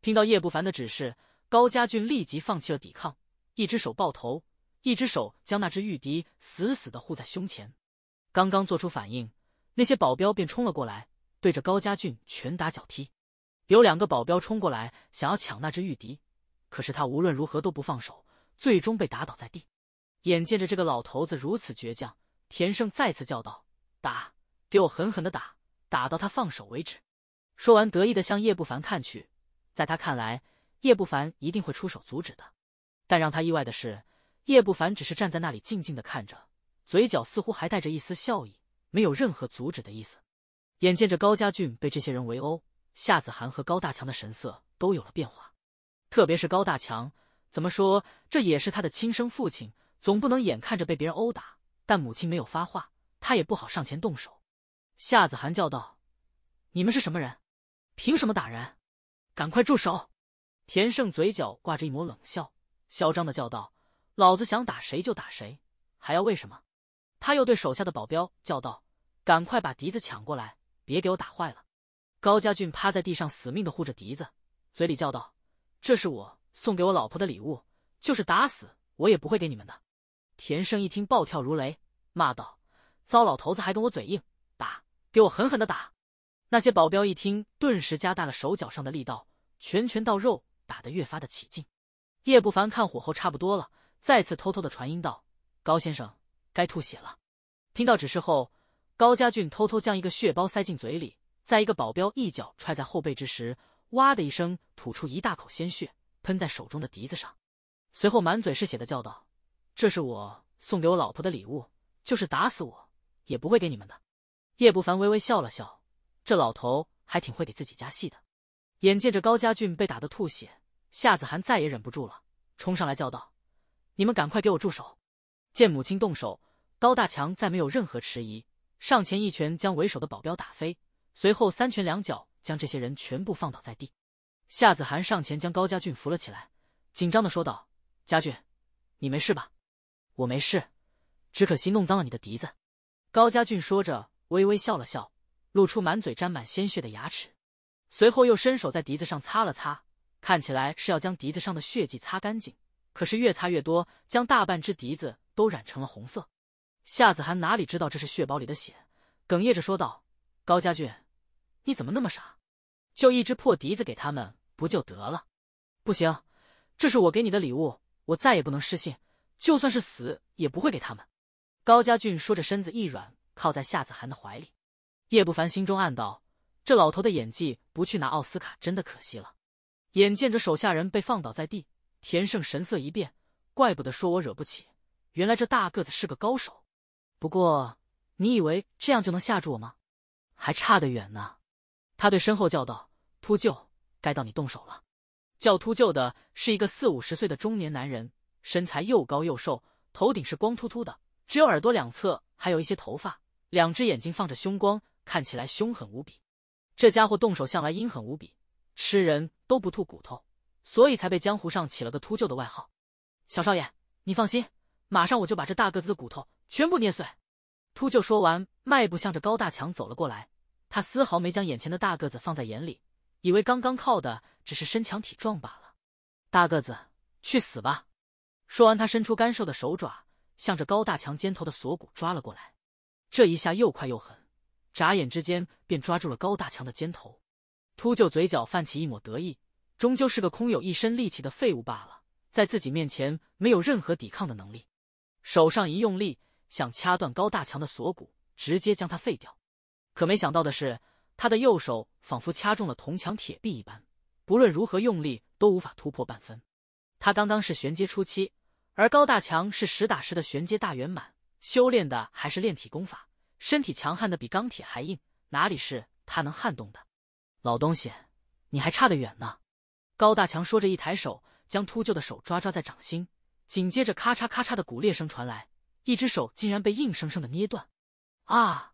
听到叶不凡的指示，高家俊立即放弃了抵抗，一只手抱头，一只手将那只玉笛死死地护在胸前。刚刚做出反应，那些保镖便冲了过来，对着高家俊拳打脚踢。有两个保镖冲过来想要抢那只玉笛，可是他无论如何都不放手，最终被打倒在地。眼见着这个老头子如此倔强，田胜再次叫道：“打，给我狠狠的打，打到他放手为止。”说完，得意的向叶不凡看去。在他看来，叶不凡一定会出手阻止的，但让他意外的是，叶不凡只是站在那里静静的看着。嘴角似乎还带着一丝笑意，没有任何阻止的意思。眼见着高家俊被这些人围殴，夏子涵和高大强的神色都有了变化。特别是高大强，怎么说这也是他的亲生父亲，总不能眼看着被别人殴打。但母亲没有发话，他也不好上前动手。夏子涵叫道：“你们是什么人？凭什么打人？赶快住手！”田胜嘴角挂着一抹冷笑，嚣张的叫道：“老子想打谁就打谁，还要为什么？”他又对手下的保镖叫道：“赶快把笛子抢过来，别给我打坏了。”高家俊趴在地上，死命的护着笛子，嘴里叫道：“这是我送给我老婆的礼物，就是打死我也不会给你们的。”田胜一听，暴跳如雷，骂道：“糟老头子还跟我嘴硬，打，给我狠狠的打！”那些保镖一听，顿时加大了手脚上的力道，拳拳到肉，打得越发的起劲。叶不凡看火候差不多了，再次偷偷的传音道：“高先生。”该吐血了。听到指示后，高家俊偷偷将一个血包塞进嘴里，在一个保镖一脚踹在后背之时，哇的一声吐出一大口鲜血，喷在手中的笛子上。随后满嘴是血的叫道：“这是我送给我老婆的礼物，就是打死我也不会给你们的。”叶不凡微微笑了笑，这老头还挺会给自己加戏的。眼见着高家俊被打得吐血，夏子涵再也忍不住了，冲上来叫道：“你们赶快给我住手！”见母亲动手，高大强再没有任何迟疑，上前一拳将为首的保镖打飞，随后三拳两脚将这些人全部放倒在地。夏子涵上前将高家俊扶了起来，紧张的说道：“家俊，你没事吧？”“我没事，只可惜弄脏了你的笛子。”高家俊说着，微微笑了笑，露出满嘴沾满鲜血的牙齿，随后又伸手在笛子上擦了擦，看起来是要将笛子上的血迹擦干净，可是越擦越多，将大半只笛子。都染成了红色，夏子涵哪里知道这是血包里的血，哽咽着说道：“高家俊，你怎么那么傻？就一只破笛子给他们不就得了？不行，这是我给你的礼物，我再也不能失信，就算是死也不会给他们。”高家俊说着，身子一软，靠在夏子涵的怀里。叶不凡心中暗道：这老头的演技不去拿奥斯卡真的可惜了。眼见着手下人被放倒在地，田胜神色一变，怪不得说我惹不起。原来这大个子是个高手，不过你以为这样就能吓住我吗？还差得远呢！他对身后叫道：“秃鹫，该到你动手了。”叫秃鹫的是一个四五十岁的中年男人，身材又高又瘦，头顶是光秃秃的，只有耳朵两侧还有一些头发，两只眼睛放着凶光，看起来凶狠无比。这家伙动手向来阴狠无比，吃人都不吐骨头，所以才被江湖上起了个秃鹫的外号。小少爷，你放心。马上我就把这大个子的骨头全部捏碎！秃鹫说完，迈步向着高大强走了过来。他丝毫没将眼前的大个子放在眼里，以为刚刚靠的只是身强体壮罢了。大个子，去死吧！说完，他伸出干瘦的手爪，向着高大强肩头的锁骨抓了过来。这一下又快又狠，眨眼之间便抓住了高大强的肩头。秃鹫嘴角泛起一抹得意，终究是个空有一身力气的废物罢了，在自己面前没有任何抵抗的能力。手上一用力，想掐断高大强的锁骨，直接将他废掉。可没想到的是，他的右手仿佛掐中了铜墙铁壁一般，不论如何用力都无法突破半分。他刚刚是玄阶初期，而高大强是实打实的玄阶大圆满，修炼的还是炼体功法，身体强悍的比钢铁还硬，哪里是他能撼动的？老东西，你还差得远呢！高大强说着，一抬手，将秃鹫的手抓抓在掌心。紧接着，咔嚓咔嚓的骨裂声传来，一只手竟然被硬生生的捏断，啊！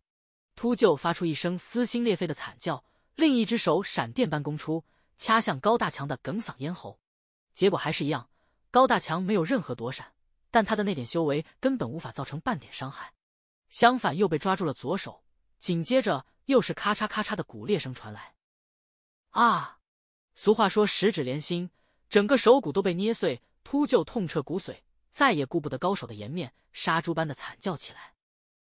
秃鹫发出一声撕心裂肺的惨叫，另一只手闪电般攻出，掐向高大强的哽嗓咽喉，结果还是一样，高大强没有任何躲闪，但他的那点修为根本无法造成半点伤害，相反又被抓住了左手，紧接着又是咔嚓咔嚓的骨裂声传来，啊！俗话说十指连心，整个手骨都被捏碎。秃鹫痛彻骨髓，再也顾不得高手的颜面，杀猪般的惨叫起来。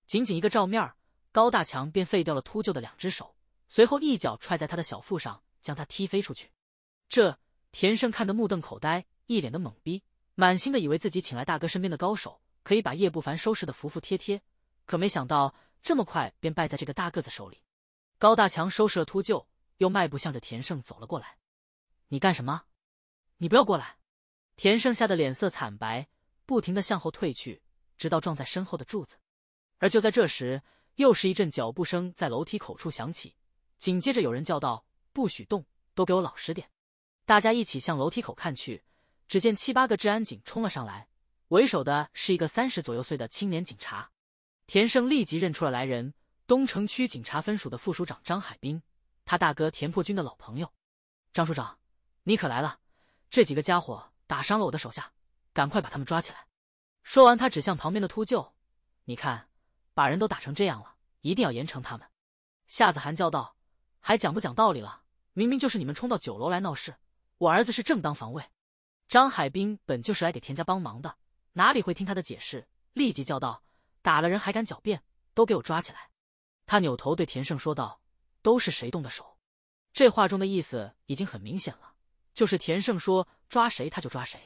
仅仅一个照面，高大强便废掉了秃鹫的两只手，随后一脚踹在他的小腹上，将他踢飞出去。这田胜看得目瞪口呆，一脸的懵逼，满心的以为自己请来大哥身边的高手，可以把叶不凡收拾的服服帖帖，可没想到这么快便败在这个大个子手里。高大强收拾了秃鹫，又迈步向着田胜走了过来。“你干什么？你不要过来！”田胜吓得脸色惨白，不停的向后退去，直到撞在身后的柱子。而就在这时，又是一阵脚步声在楼梯口处响起，紧接着有人叫道：“不许动，都给我老实点！”大家一起向楼梯口看去，只见七八个治安警冲了上来，为首的是一个三十左右岁的青年警察。田胜立即认出了来人，东城区警察分署的副署长张海滨，他大哥田破军的老朋友。张署长，你可来了，这几个家伙。打伤了我的手下，赶快把他们抓起来！说完，他指向旁边的秃鹫，你看，把人都打成这样了，一定要严惩他们！夏子涵叫道：“还讲不讲道理了？明明就是你们冲到酒楼来闹事，我儿子是正当防卫！”张海滨本就是来给田家帮忙的，哪里会听他的解释？立即叫道：“打了人还敢狡辩，都给我抓起来！”他扭头对田胜说道：“都是谁动的手？”这话中的意思已经很明显了。就是田胜说抓谁他就抓谁，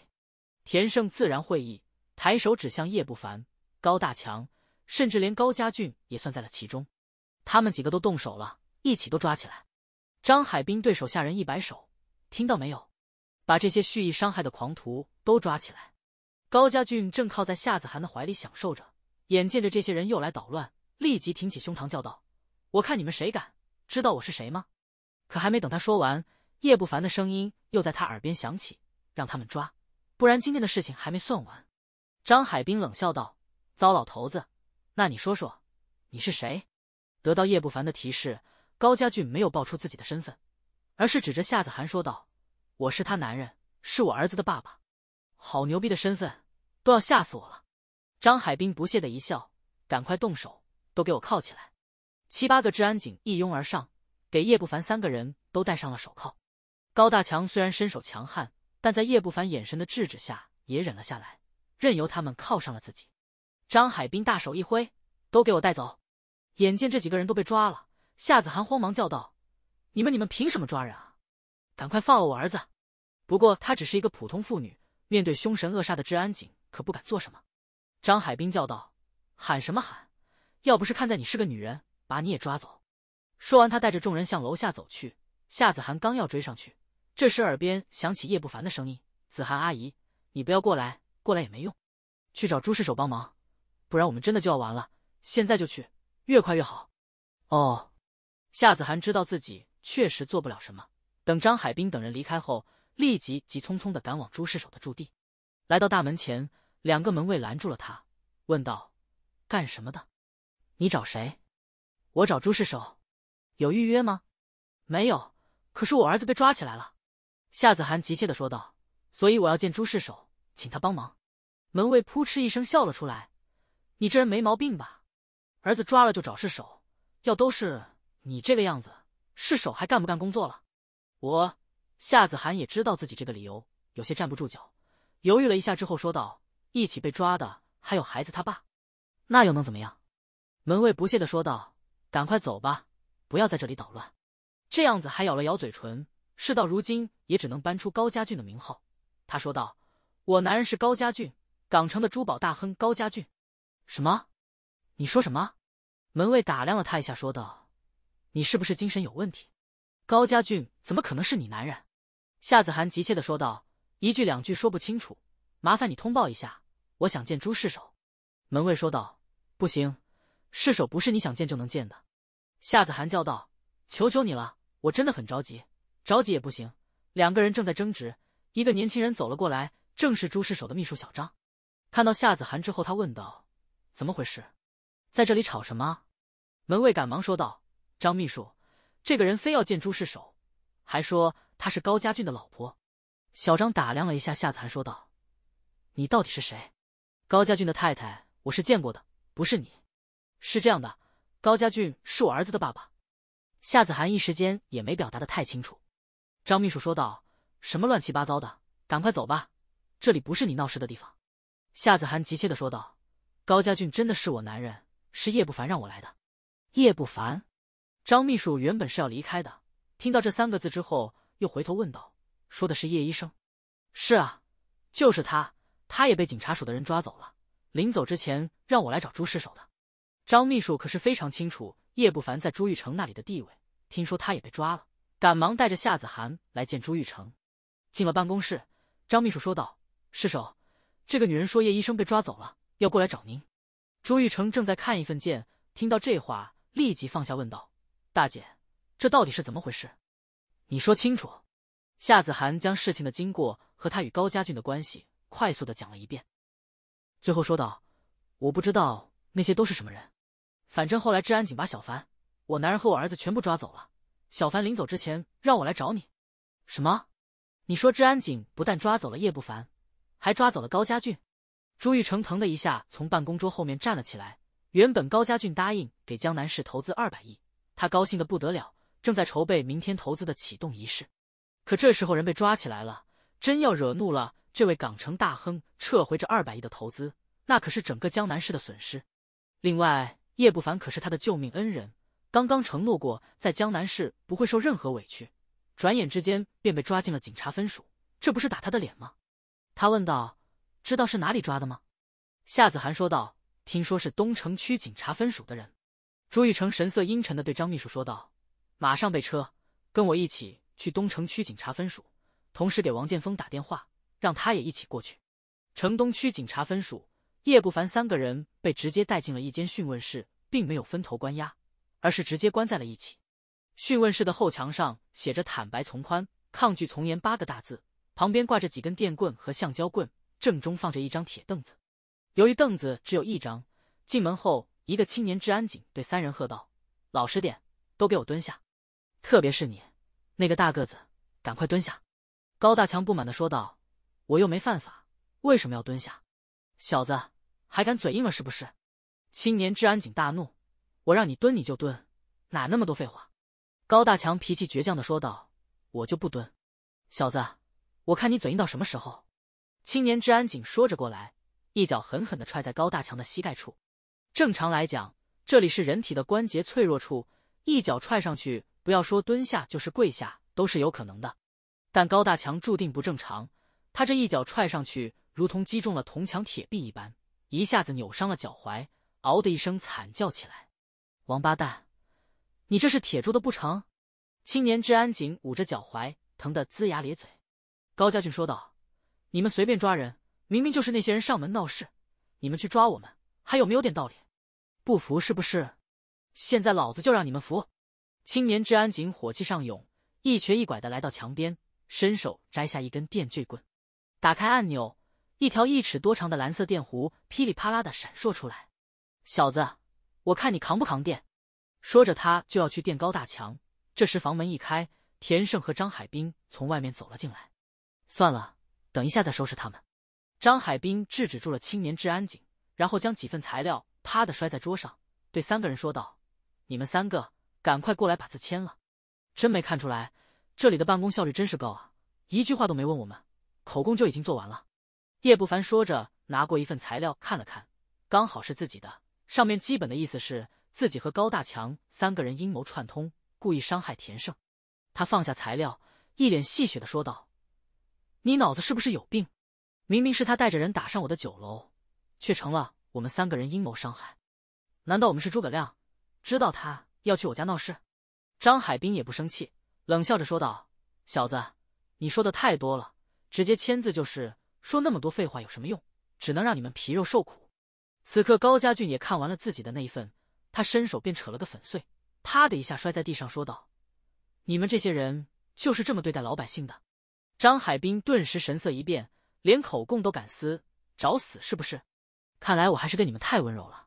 田胜自然会意，抬手指向叶不凡、高大强，甚至连高家俊也算在了其中。他们几个都动手了，一起都抓起来。张海滨对手下人一摆手，听到没有？把这些蓄意伤害的狂徒都抓起来。高家俊正靠在夏子涵的怀里享受着，眼见着这些人又来捣乱，立即挺起胸膛叫道：“我看你们谁敢？知道我是谁吗？”可还没等他说完，叶不凡的声音。又在他耳边响起，让他们抓，不然今天的事情还没算完。张海滨冷笑道：“糟老头子，那你说说，你是谁？”得到叶不凡的提示，高家俊没有报出自己的身份，而是指着夏子涵说道：“我是他男人，是我儿子的爸爸。”好牛逼的身份，都要吓死我了。张海滨不屑的一笑：“赶快动手，都给我铐起来！”七八个治安警一拥而上，给叶不凡三个人都戴上了手铐。高大强虽然身手强悍，但在叶不凡眼神的制止下，也忍了下来，任由他们靠上了自己。张海滨大手一挥：“都给我带走！”眼见这几个人都被抓了，夏子涵慌忙叫道：“你们，你们凭什么抓人啊？赶快放了我儿子！”不过她只是一个普通妇女，面对凶神恶煞的治安警，可不敢做什么。张海滨叫道：“喊什么喊？要不是看在你是个女人，把你也抓走。”说完，他带着众人向楼下走去。夏子涵刚要追上去。这时，耳边响起叶不凡的声音：“子涵阿姨，你不要过来，过来也没用，去找朱世守帮忙，不然我们真的就要完了。现在就去，越快越好。”哦，夏子涵知道自己确实做不了什么，等张海滨等人离开后，立即急匆匆的赶往朱世守的驻地。来到大门前，两个门卫拦住了他，问道：“干什么的？你找谁？我找朱世守，有预约吗？没有，可是我儿子被抓起来了。”夏子涵急切的说道：“所以我要见朱世守，请他帮忙。”门卫扑哧一声笑了出来：“你这人没毛病吧？儿子抓了就找世守，要都是你这个样子，世手还干不干工作了？”我夏子涵也知道自己这个理由有些站不住脚，犹豫了一下之后说道：“一起被抓的还有孩子他爸，那又能怎么样？”门卫不屑的说道：“赶快走吧，不要在这里捣乱。”这样子还咬了咬嘴唇。事到如今，也只能搬出高家俊的名号。他说道：“我男人是高家俊，港城的珠宝大亨高家俊。”“什么？你说什么？”门卫打量了他一下，说道：“你是不是精神有问题？高家俊怎么可能是你男人？”夏子涵急切的说道：“一句两句说不清楚，麻烦你通报一下，我想见朱世守。”门卫说道：“不行，世守不是你想见就能见的。”夏子涵叫道：“求求你了，我真的很着急。”着急也不行，两个人正在争执。一个年轻人走了过来，正是朱世守的秘书小张。看到夏子涵之后，他问道：“怎么回事？在这里吵什么？”门卫赶忙说道：“张秘书，这个人非要见朱世守，还说他是高家俊的老婆。”小张打量了一下夏子涵，说道：“你到底是谁？高家俊的太太，我是见过的，不是你。是这样的，高家俊是我儿子的爸爸。”夏子涵一时间也没表达的太清楚。张秘书说道：“什么乱七八糟的，赶快走吧，这里不是你闹事的地方。”夏子涵急切的说道：“高家俊真的是我男人，是叶不凡让我来的。”叶不凡，张秘书原本是要离开的，听到这三个字之后，又回头问道：“说的是叶医生？”“是啊，就是他，他也被警察署的人抓走了。”临走之前，让我来找朱世守的。张秘书可是非常清楚叶不凡在朱玉成那里的地位，听说他也被抓了。赶忙带着夏子涵来见朱玉成。进了办公室，张秘书说道：“市首，这个女人说叶医生被抓走了，要过来找您。”朱玉成正在看一份件，听到这话，立即放下，问道：“大姐，这到底是怎么回事？你说清楚。”夏子涵将事情的经过和他与高家俊的关系快速的讲了一遍，最后说道：“我不知道那些都是什么人，反正后来治安警把小凡、我男人和我儿子全部抓走了。”小凡临走之前让我来找你，什么？你说治安警不但抓走了叶不凡，还抓走了高家俊？朱玉成腾的一下从办公桌后面站了起来。原本高家俊答应给江南市投资二百亿，他高兴的不得了，正在筹备明天投资的启动仪式。可这时候人被抓起来了，真要惹怒了这位港城大亨，撤回这二百亿的投资，那可是整个江南市的损失。另外，叶不凡可是他的救命恩人。刚刚承诺过在江南市不会受任何委屈，转眼之间便被抓进了警察分署，这不是打他的脸吗？他问道：“知道是哪里抓的吗？”夏子涵说道：“听说是东城区警察分署的人。”朱玉成神色阴沉的对张秘书说道：“马上备车，跟我一起去东城区警察分署，同时给王建峰打电话，让他也一起过去。”城东区警察分署，叶不凡三个人被直接带进了一间讯问室，并没有分头关押。而是直接关在了一起。讯问室的后墙上写着“坦白从宽，抗拒从严”八个大字，旁边挂着几根电棍和橡胶棍，正中放着一张铁凳子。由于凳子只有一张，进门后，一个青年治安警对三人喝道：“老实点，都给我蹲下！特别是你，那个大个子，赶快蹲下！”高大强不满的说道：“我又没犯法，为什么要蹲下？小子，还敢嘴硬了是不是？”青年治安警大怒。我让你蹲你就蹲，哪那么多废话！高大强脾气倔强的说道：“我就不蹲，小子，我看你嘴硬到什么时候！”青年治安警说着过来，一脚狠狠的踹在高大强的膝盖处。正常来讲，这里是人体的关节脆弱处，一脚踹上去，不要说蹲下，就是跪下都是有可能的。但高大强注定不正常，他这一脚踹上去，如同击中了铜墙铁壁一般，一下子扭伤了脚踝，嗷的一声惨叫起来。王八蛋，你这是铁铸的不成？青年治安警捂着脚踝，疼得龇牙咧嘴。高家俊说道：“你们随便抓人，明明就是那些人上门闹事，你们去抓我们，还有没有点道理？不服是不是？现在老子就让你们服！”青年治安警火气上涌，一瘸一拐的来到墙边，伸手摘下一根电锯棍，打开按钮，一条一尺多长的蓝色电弧噼里啪啦的闪烁出来。小子。我看你扛不扛电，说着他就要去垫高大墙。这时房门一开，田胜和张海滨从外面走了进来。算了，等一下再收拾他们。张海滨制止住了青年治安警，然后将几份材料啪的摔在桌上，对三个人说道：“你们三个赶快过来把字签了。”真没看出来，这里的办公效率真是高啊！一句话都没问我们，口供就已经做完了。叶不凡说着，拿过一份材料看了看，刚好是自己的。上面基本的意思是自己和高大强三个人阴谋串通，故意伤害田胜。他放下材料，一脸戏谑的说道：“你脑子是不是有病？明明是他带着人打上我的酒楼，却成了我们三个人阴谋伤害。难道我们是诸葛亮，知道他要去我家闹事？”张海滨也不生气，冷笑着说道：“小子，你说的太多了，直接签字就是。说那么多废话有什么用？只能让你们皮肉受苦。”此刻高家俊也看完了自己的那一份，他伸手便扯了个粉碎，啪的一下摔在地上，说道：“你们这些人就是这么对待老百姓的？”张海滨顿时神色一变，连口供都敢撕，找死是不是？看来我还是对你们太温柔了。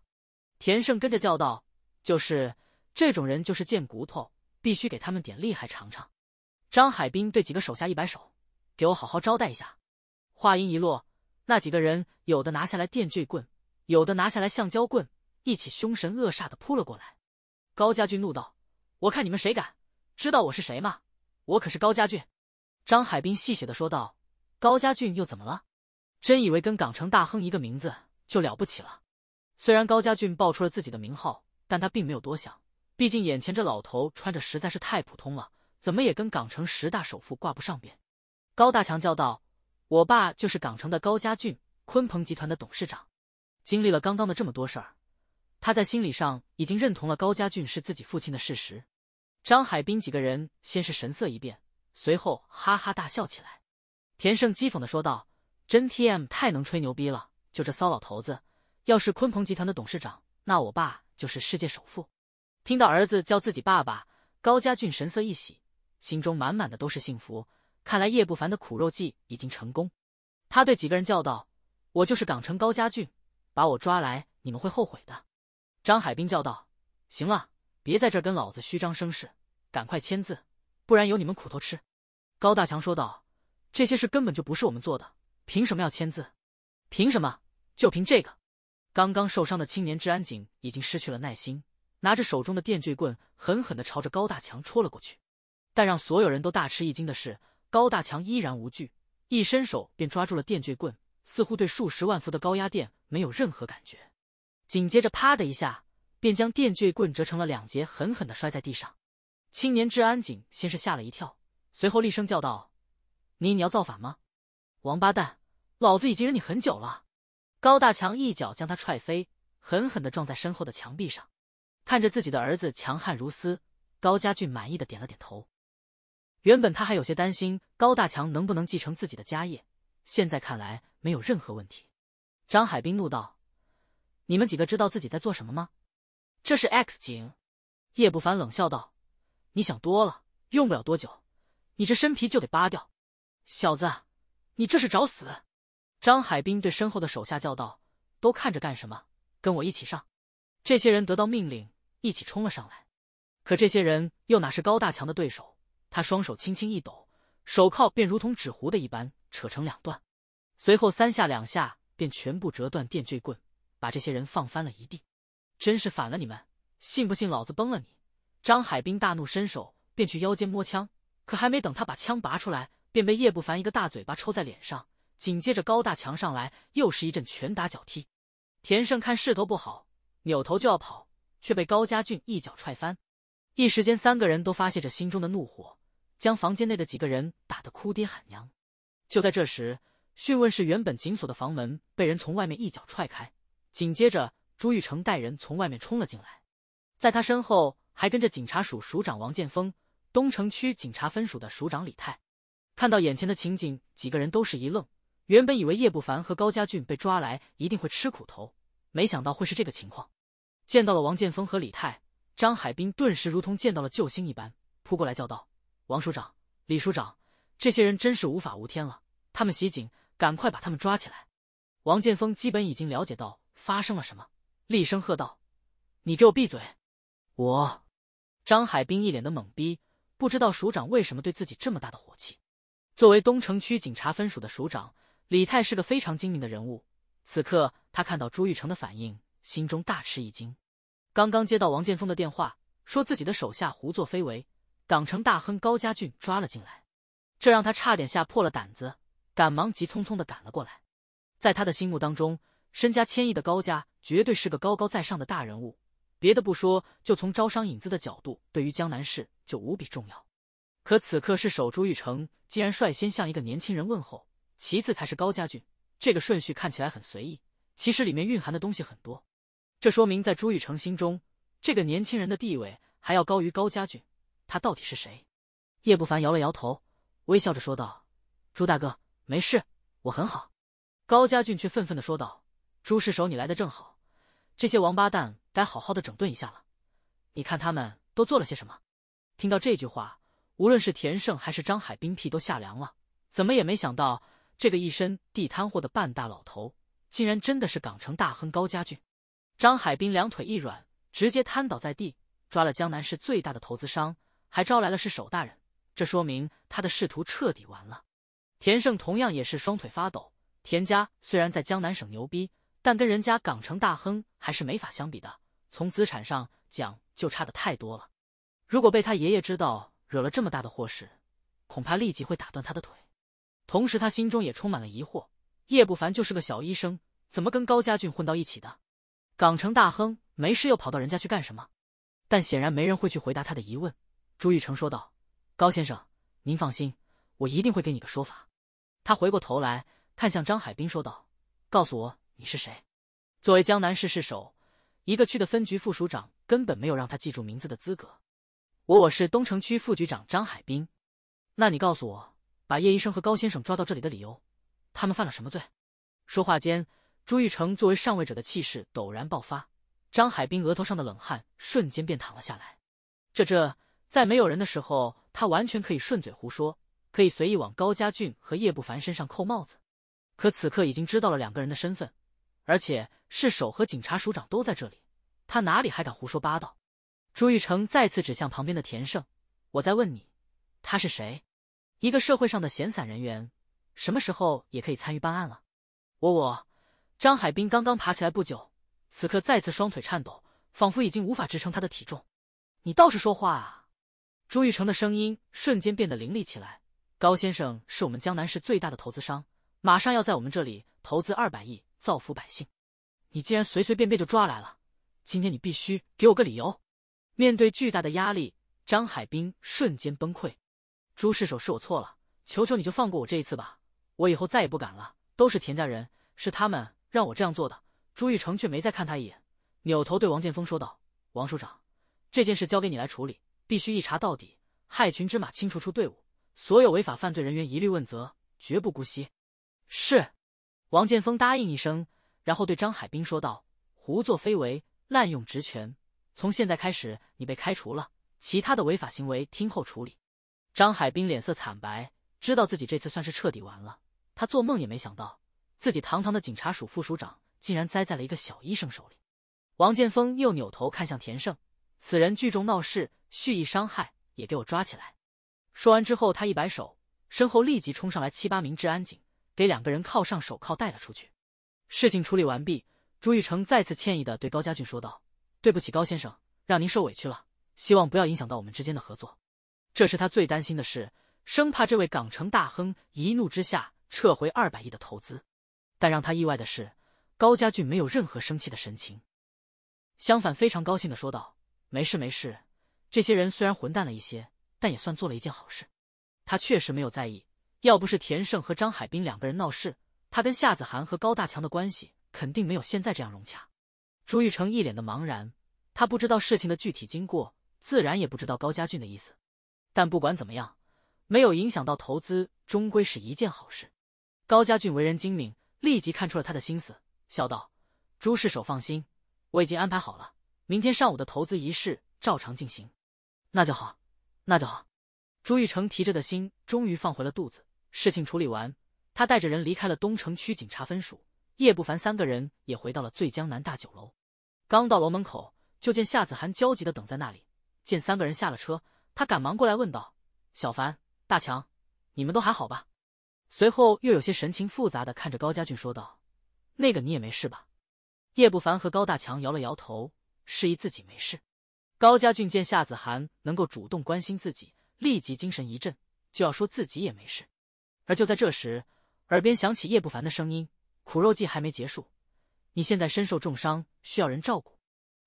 田胜跟着叫道：“就是这种人，就是贱骨头，必须给他们点厉害尝尝。”张海滨对几个手下一摆手：“给我好好招待一下。”话音一落，那几个人有的拿下来电锯棍。有的拿下来橡胶棍，一起凶神恶煞的扑了过来。高家俊怒道：“我看你们谁敢？知道我是谁吗？我可是高家俊。”张海滨戏谑的说道：“高家俊又怎么了？真以为跟港城大亨一个名字就了不起了？”虽然高家俊报出了自己的名号，但他并没有多想，毕竟眼前这老头穿着实在是太普通了，怎么也跟港城十大首富挂不上边。高大强叫道：“我爸就是港城的高家俊，鲲鹏集团的董事长。”经历了刚刚的这么多事儿，他在心理上已经认同了高家俊是自己父亲的事实。张海滨几个人先是神色一变，随后哈哈大笑起来。田胜讥讽的说道：“真 TM 太能吹牛逼了！就这骚老头子，要是鲲鹏集团的董事长，那我爸就是世界首富。”听到儿子叫自己爸爸，高家俊神色一喜，心中满满的都是幸福。看来叶不凡的苦肉计已经成功，他对几个人叫道：“我就是港城高家俊。”把我抓来，你们会后悔的。”张海滨叫道。“行了，别在这儿跟老子虚张声势，赶快签字，不然有你们苦头吃。”高大强说道。“这些事根本就不是我们做的，凭什么要签字？凭什么？就凭这个！”刚刚受伤的青年治安警已经失去了耐心，拿着手中的电锯棍狠狠地朝着高大强戳了过去。但让所有人都大吃一惊的是，高大强依然无惧，一伸手便抓住了电锯棍，似乎对数十万伏的高压电。没有任何感觉，紧接着啪的一下，便将电锯棍折成了两截，狠狠的摔在地上。青年治安警先是吓了一跳，随后厉声叫道：“你你要造反吗？王八蛋！老子已经忍你很久了！”高大强一脚将他踹飞，狠狠的撞在身后的墙壁上。看着自己的儿子强悍如斯，高家俊满意的点了点头。原本他还有些担心高大强能不能继承自己的家业，现在看来没有任何问题。张海滨怒道：“你们几个知道自己在做什么吗？这是 X 警。”叶不凡冷笑道：“你想多了，用不了多久，你这身皮就得扒掉。”小子，你这是找死！”张海滨对身后的手下叫道：“都看着干什么？跟我一起上！”这些人得到命令，一起冲了上来。可这些人又哪是高大强的对手？他双手轻轻一抖，手铐便如同纸糊的一般扯成两段。随后三下两下。便全部折断电锯棍，把这些人放翻了一地，真是反了你们！信不信老子崩了你？张海滨大怒，伸手便去腰间摸枪，可还没等他把枪拔出来，便被叶不凡一个大嘴巴抽在脸上，紧接着高大强上来又是一阵拳打脚踢。田胜看势头不好，扭头就要跑，却被高家俊一脚踹翻。一时间，三个人都发泄着心中的怒火，将房间内的几个人打得哭爹喊娘。就在这时，讯问室原本紧锁的房门被人从外面一脚踹开，紧接着朱玉成带人从外面冲了进来，在他身后还跟着警察署署长王建峰、东城区警察分署的署长李泰。看到眼前的情景，几个人都是一愣，原本以为叶不凡和高家俊被抓来一定会吃苦头，没想到会是这个情况。见到了王建峰和李泰，张海滨顿时如同见到了救星一般，扑过来叫道：“王署长、李署长，这些人真是无法无天了，他们袭警！”赶快把他们抓起来！王剑锋基本已经了解到发生了什么，厉声喝道：“你给我闭嘴！”我，张海滨一脸的懵逼，不知道署长为什么对自己这么大的火气。作为东城区警察分署的署长，李泰是个非常精明的人物。此刻他看到朱玉成的反应，心中大吃一惊。刚刚接到王剑锋的电话，说自己的手下胡作非为，港城大亨高家俊抓了进来，这让他差点吓破了胆子。赶忙急匆匆的赶了过来，在他的心目当中，身家千亿的高家绝对是个高高在上的大人物。别的不说，就从招商引资的角度，对于江南市就无比重要。可此刻是守朱玉成，竟然率先向一个年轻人问候，其次才是高家俊。这个顺序看起来很随意，其实里面蕴含的东西很多。这说明在朱玉成心中，这个年轻人的地位还要高于高家俊。他到底是谁？叶不凡摇了摇头，微笑着说道：“朱大哥。”没事，我很好。高家俊却愤愤地说道：“朱市守，你来的正好，这些王八蛋该好好的整顿一下了。你看他们都做了些什么？”听到这句话，无论是田胜还是张海滨屁都吓凉了。怎么也没想到，这个一身地摊货的半大老头，竟然真的是港城大亨高家俊。张海滨两腿一软，直接瘫倒在地。抓了江南市最大的投资商，还招来了市守大人，这说明他的仕途彻底完了。田胜同样也是双腿发抖。田家虽然在江南省牛逼，但跟人家港城大亨还是没法相比的。从资产上讲，就差的太多了。如果被他爷爷知道惹了这么大的祸事，恐怕立即会打断他的腿。同时，他心中也充满了疑惑：叶不凡就是个小医生，怎么跟高家俊混到一起的？港城大亨没事又跑到人家去干什么？但显然没人会去回答他的疑问。朱玉成说道：“高先生，您放心，我一定会给你个说法。”他回过头来，看向张海滨，说道：“告诉我你是谁？作为江南市市首，一个区的分局副署长，根本没有让他记住名字的资格。我我是东城区副局长张海滨。那你告诉我，把叶医生和高先生抓到这里的理由？他们犯了什么罪？”说话间，朱玉成作为上位者的气势陡然爆发，张海滨额头上的冷汗瞬间便淌了下来。这这，在没有人的时候，他完全可以顺嘴胡说。可以随意往高家俊和叶不凡身上扣帽子，可此刻已经知道了两个人的身份，而且是首和警察署长都在这里，他哪里还敢胡说八道？朱玉成再次指向旁边的田胜：“我在问你，他是谁？一个社会上的闲散人员，什么时候也可以参与办案了？”我我，张海滨刚刚爬起来不久，此刻再次双腿颤抖，仿佛已经无法支撑他的体重。你倒是说话啊！朱玉成的声音瞬间变得凌厉起来。高先生是我们江南市最大的投资商，马上要在我们这里投资二百亿，造福百姓。你竟然随随便便就抓来了，今天你必须给我个理由！面对巨大的压力，张海滨瞬间崩溃。朱世首是我错了，求求你就放过我这一次吧，我以后再也不敢了。都是田家人，是他们让我这样做的。朱玉成却没再看他一眼，扭头对王剑锋说道：“王处长，这件事交给你来处理，必须一查到底，害群之马清除出队伍。”所有违法犯罪人员一律问责，绝不姑息。是，王剑锋答应一声，然后对张海滨说道：“胡作非为，滥用职权，从现在开始，你被开除了。其他的违法行为听候处理。”张海滨脸色惨白，知道自己这次算是彻底完了。他做梦也没想到，自己堂堂的警察署副署长竟然栽在了一个小医生手里。王剑锋又扭头看向田胜：“此人聚众闹事，蓄意伤害，也给我抓起来。”说完之后，他一摆手，身后立即冲上来七八名治安警，给两个人铐上手铐，带了出去。事情处理完毕，朱玉成再次歉意的对高家俊说道：“对不起，高先生，让您受委屈了，希望不要影响到我们之间的合作。”这是他最担心的事，生怕这位港城大亨一怒之下撤回二百亿的投资。但让他意外的是，高家俊没有任何生气的神情，相反非常高兴的说道：“没事没事，这些人虽然混蛋了一些。”但也算做了一件好事，他确实没有在意。要不是田胜和张海滨两个人闹事，他跟夏子涵和高大强的关系肯定没有现在这样融洽。朱玉成一脸的茫然，他不知道事情的具体经过，自然也不知道高家俊的意思。但不管怎么样，没有影响到投资，终归是一件好事。高家俊为人精明，立即看出了他的心思，笑道：“朱世首放心，我已经安排好了，明天上午的投资仪式照常进行。”那就好。那就好，朱玉成提着的心终于放回了肚子。事情处理完，他带着人离开了东城区警察分署。叶不凡三个人也回到了醉江南大酒楼。刚到楼门口，就见夏子涵焦急的等在那里。见三个人下了车，他赶忙过来问道：“小凡、大强，你们都还好吧？”随后又有些神情复杂的看着高家俊说道：“那个，你也没事吧？”叶不凡和高大强摇了摇头，示意自己没事。高家俊见夏子涵能够主动关心自己，立即精神一振，就要说自己也没事。而就在这时，耳边响起叶不凡的声音：“苦肉计还没结束，你现在身受重伤，需要人照顾。”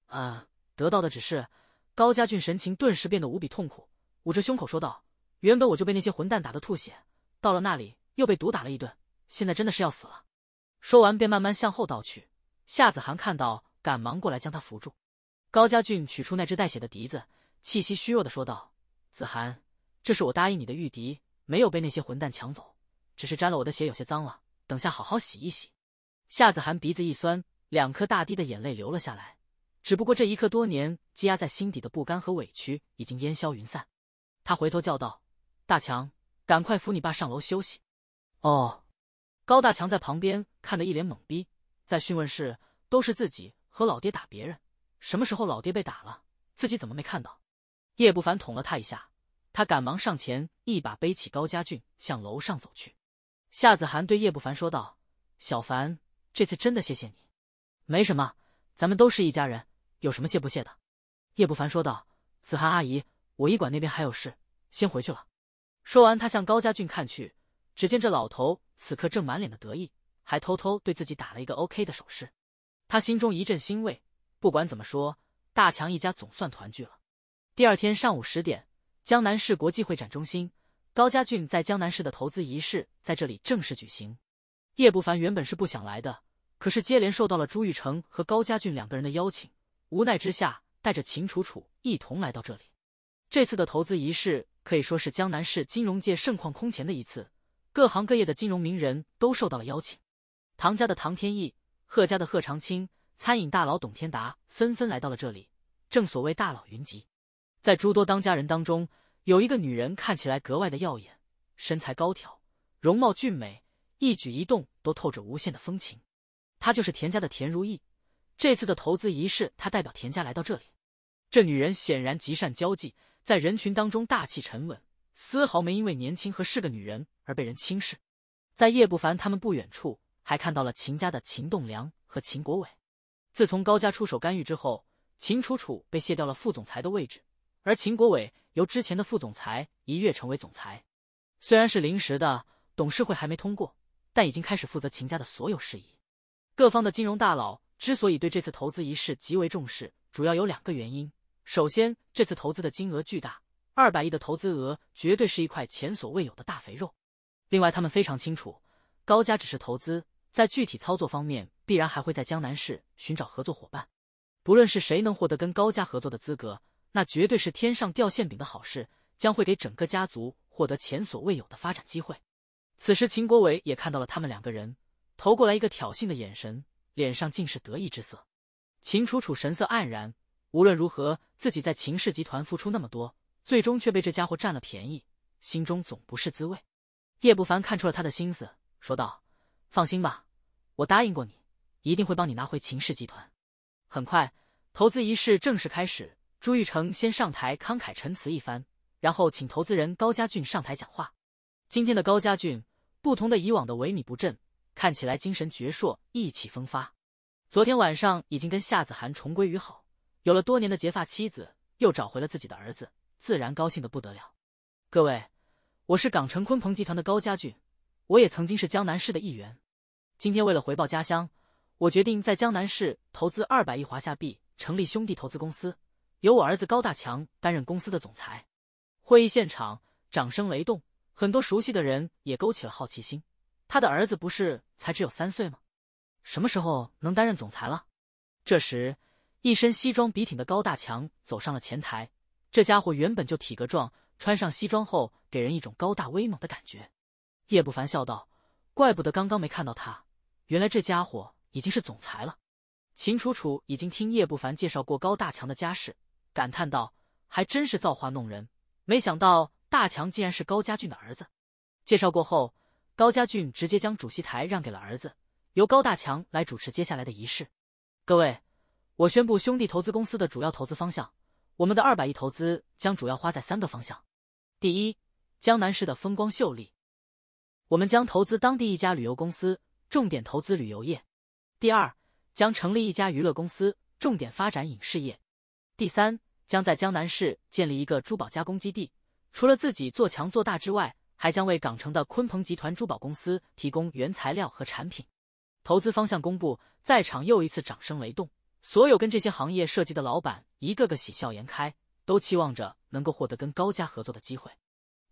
啊！得到的指示，高家俊神情顿时变得无比痛苦，捂着胸口说道：“原本我就被那些混蛋打得吐血，到了那里又被毒打了一顿，现在真的是要死了。”说完便慢慢向后倒去。夏子涵看到，赶忙过来将他扶住。高家俊取出那只带血的笛子，气息虚弱的说道：“子涵，这是我答应你的玉笛，没有被那些混蛋抢走，只是沾了我的血，有些脏了。等下好好洗一洗。”夏子涵鼻子一酸，两颗大滴的眼泪流了下来。只不过这一刻，多年积压在心底的不甘和委屈已经烟消云散。他回头叫道：“大强，赶快扶你爸上楼休息。”哦，高大强在旁边看得一脸懵逼，在讯问室都是自己和老爹打别人。什么时候老爹被打了？自己怎么没看到？叶不凡捅了他一下，他赶忙上前一把背起高家俊，向楼上走去。夏子涵对叶不凡说道：“小凡，这次真的谢谢你。”“没什么，咱们都是一家人，有什么谢不谢的？”叶不凡说道。“子涵阿姨，我医馆那边还有事，先回去了。”说完，他向高家俊看去，只见这老头此刻正满脸的得意，还偷偷对自己打了一个 OK 的手势。他心中一阵欣慰。不管怎么说，大强一家总算团聚了。第二天上午十点，江南市国际会展中心，高家俊在江南市的投资仪式在这里正式举行。叶不凡原本是不想来的，可是接连受到了朱玉成和高家俊两个人的邀请，无奈之下，带着秦楚楚一同来到这里。这次的投资仪式可以说是江南市金融界盛况空前的一次，各行各业的金融名人都受到了邀请。唐家的唐天意，贺家的贺长青。餐饮大佬董天达纷纷来到了这里，正所谓大佬云集。在诸多当家人当中，有一个女人看起来格外的耀眼，身材高挑，容貌俊美，一举一动都透着无限的风情。她就是田家的田如意。这次的投资仪式，她代表田家来到这里。这女人显然极善交际，在人群当中大气沉稳，丝毫没因为年轻和是个女人而被人轻视。在叶不凡他们不远处，还看到了秦家的秦栋梁和秦国伟。自从高家出手干预之后，秦楚楚被卸掉了副总裁的位置，而秦国伟由之前的副总裁一跃成为总裁。虽然是临时的，董事会还没通过，但已经开始负责秦家的所有事宜。各方的金融大佬之所以对这次投资一事极为重视，主要有两个原因：首先，这次投资的金额巨大，二百亿的投资额绝对是一块前所未有的大肥肉；另外，他们非常清楚，高家只是投资。在具体操作方面，必然还会在江南市寻找合作伙伴。不论是谁能获得跟高家合作的资格，那绝对是天上掉馅饼的好事，将会给整个家族获得前所未有的发展机会。此时，秦国伟也看到了他们两个人，投过来一个挑衅的眼神，脸上尽是得意之色。秦楚楚神色黯然，无论如何，自己在秦氏集团付出那么多，最终却被这家伙占了便宜，心中总不是滋味。叶不凡看出了他的心思，说道：“放心吧。”我答应过你，一定会帮你拿回秦氏集团。很快，投资仪式正式开始。朱玉成先上台慷慨陈词一番，然后请投资人高家俊上台讲话。今天的高家俊，不同的以往的萎靡不振，看起来精神矍铄、意气风发。昨天晚上已经跟夏子涵重归于好，有了多年的结发妻子，又找回了自己的儿子，自然高兴的不得了。各位，我是港城鲲鹏集团的高家俊，我也曾经是江南市的一员。今天为了回报家乡，我决定在江南市投资二百亿华夏币，成立兄弟投资公司，由我儿子高大强担任公司的总裁。会议现场掌声雷动，很多熟悉的人也勾起了好奇心。他的儿子不是才只有三岁吗？什么时候能担任总裁了？这时，一身西装笔挺的高大强走上了前台。这家伙原本就体格壮，穿上西装后给人一种高大威猛的感觉。叶不凡笑道：“怪不得刚刚没看到他。”原来这家伙已经是总裁了，秦楚楚已经听叶不凡介绍过高大强的家世，感叹道：“还真是造化弄人，没想到大强竟然是高家俊的儿子。”介绍过后，高家俊直接将主席台让给了儿子，由高大强来主持接下来的仪式。各位，我宣布兄弟投资公司的主要投资方向：我们的二百亿投资将主要花在三个方向。第一，江南市的风光秀丽，我们将投资当地一家旅游公司。重点投资旅游业。第二，将成立一家娱乐公司，重点发展影视业。第三，将在江南市建立一个珠宝加工基地。除了自己做强做大之外，还将为港城的鲲鹏集团珠宝公司提供原材料和产品。投资方向公布，在场又一次掌声雷动，所有跟这些行业涉及的老板一个个喜笑颜开，都期望着能够获得跟高家合作的机会。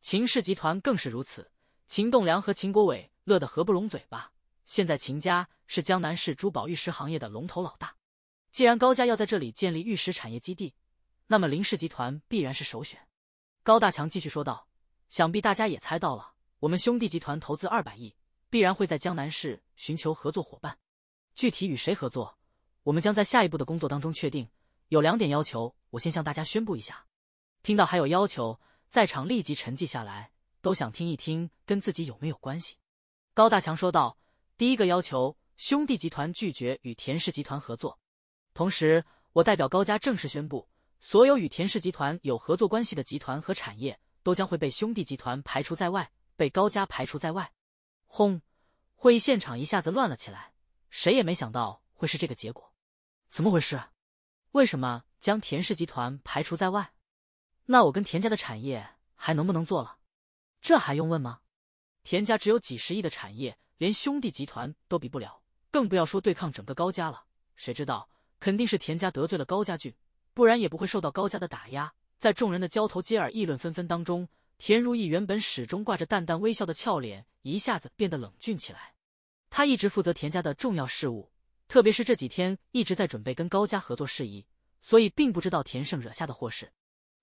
秦氏集团更是如此，秦栋梁和秦国伟乐得合不拢嘴巴。现在秦家是江南市珠宝玉石行业的龙头老大，既然高家要在这里建立玉石产业基地，那么林氏集团必然是首选。高大强继续说道：“想必大家也猜到了，我们兄弟集团投资二百亿，必然会在江南市寻求合作伙伴。具体与谁合作，我们将在下一步的工作当中确定。有两点要求，我先向大家宣布一下。”听到还有要求，在场立即沉寂下来，都想听一听跟自己有没有关系。高大强说道。第一个要求，兄弟集团拒绝与田氏集团合作。同时，我代表高家正式宣布，所有与田氏集团有合作关系的集团和产业，都将会被兄弟集团排除在外，被高家排除在外。轰！会议现场一下子乱了起来，谁也没想到会是这个结果。怎么回事？为什么将田氏集团排除在外？那我跟田家的产业还能不能做了？这还用问吗？田家只有几十亿的产业。连兄弟集团都比不了，更不要说对抗整个高家了。谁知道肯定是田家得罪了高家俊，不然也不会受到高家的打压。在众人的交头接耳、议论纷纷当中，田如意原本始终挂着淡淡微笑的俏脸一下子变得冷峻起来。他一直负责田家的重要事务，特别是这几天一直在准备跟高家合作事宜，所以并不知道田胜惹下的祸事。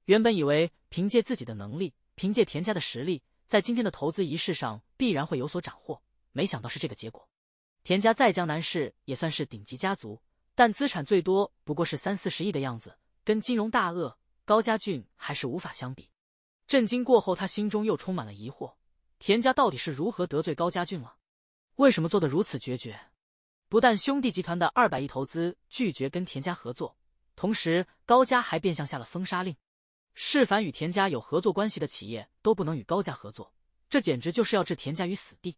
原本以为凭借自己的能力，凭借田家的实力，在今天的投资仪式上必然会有所斩获。没想到是这个结果。田家在江南市也算是顶级家族，但资产最多不过是三四十亿的样子，跟金融大鳄高家俊还是无法相比。震惊过后，他心中又充满了疑惑：田家到底是如何得罪高家俊了？为什么做的如此决绝？不但兄弟集团的二百亿投资拒绝跟田家合作，同时高家还变相下了封杀令，是凡与田家有合作关系的企业都不能与高家合作，这简直就是要置田家于死地。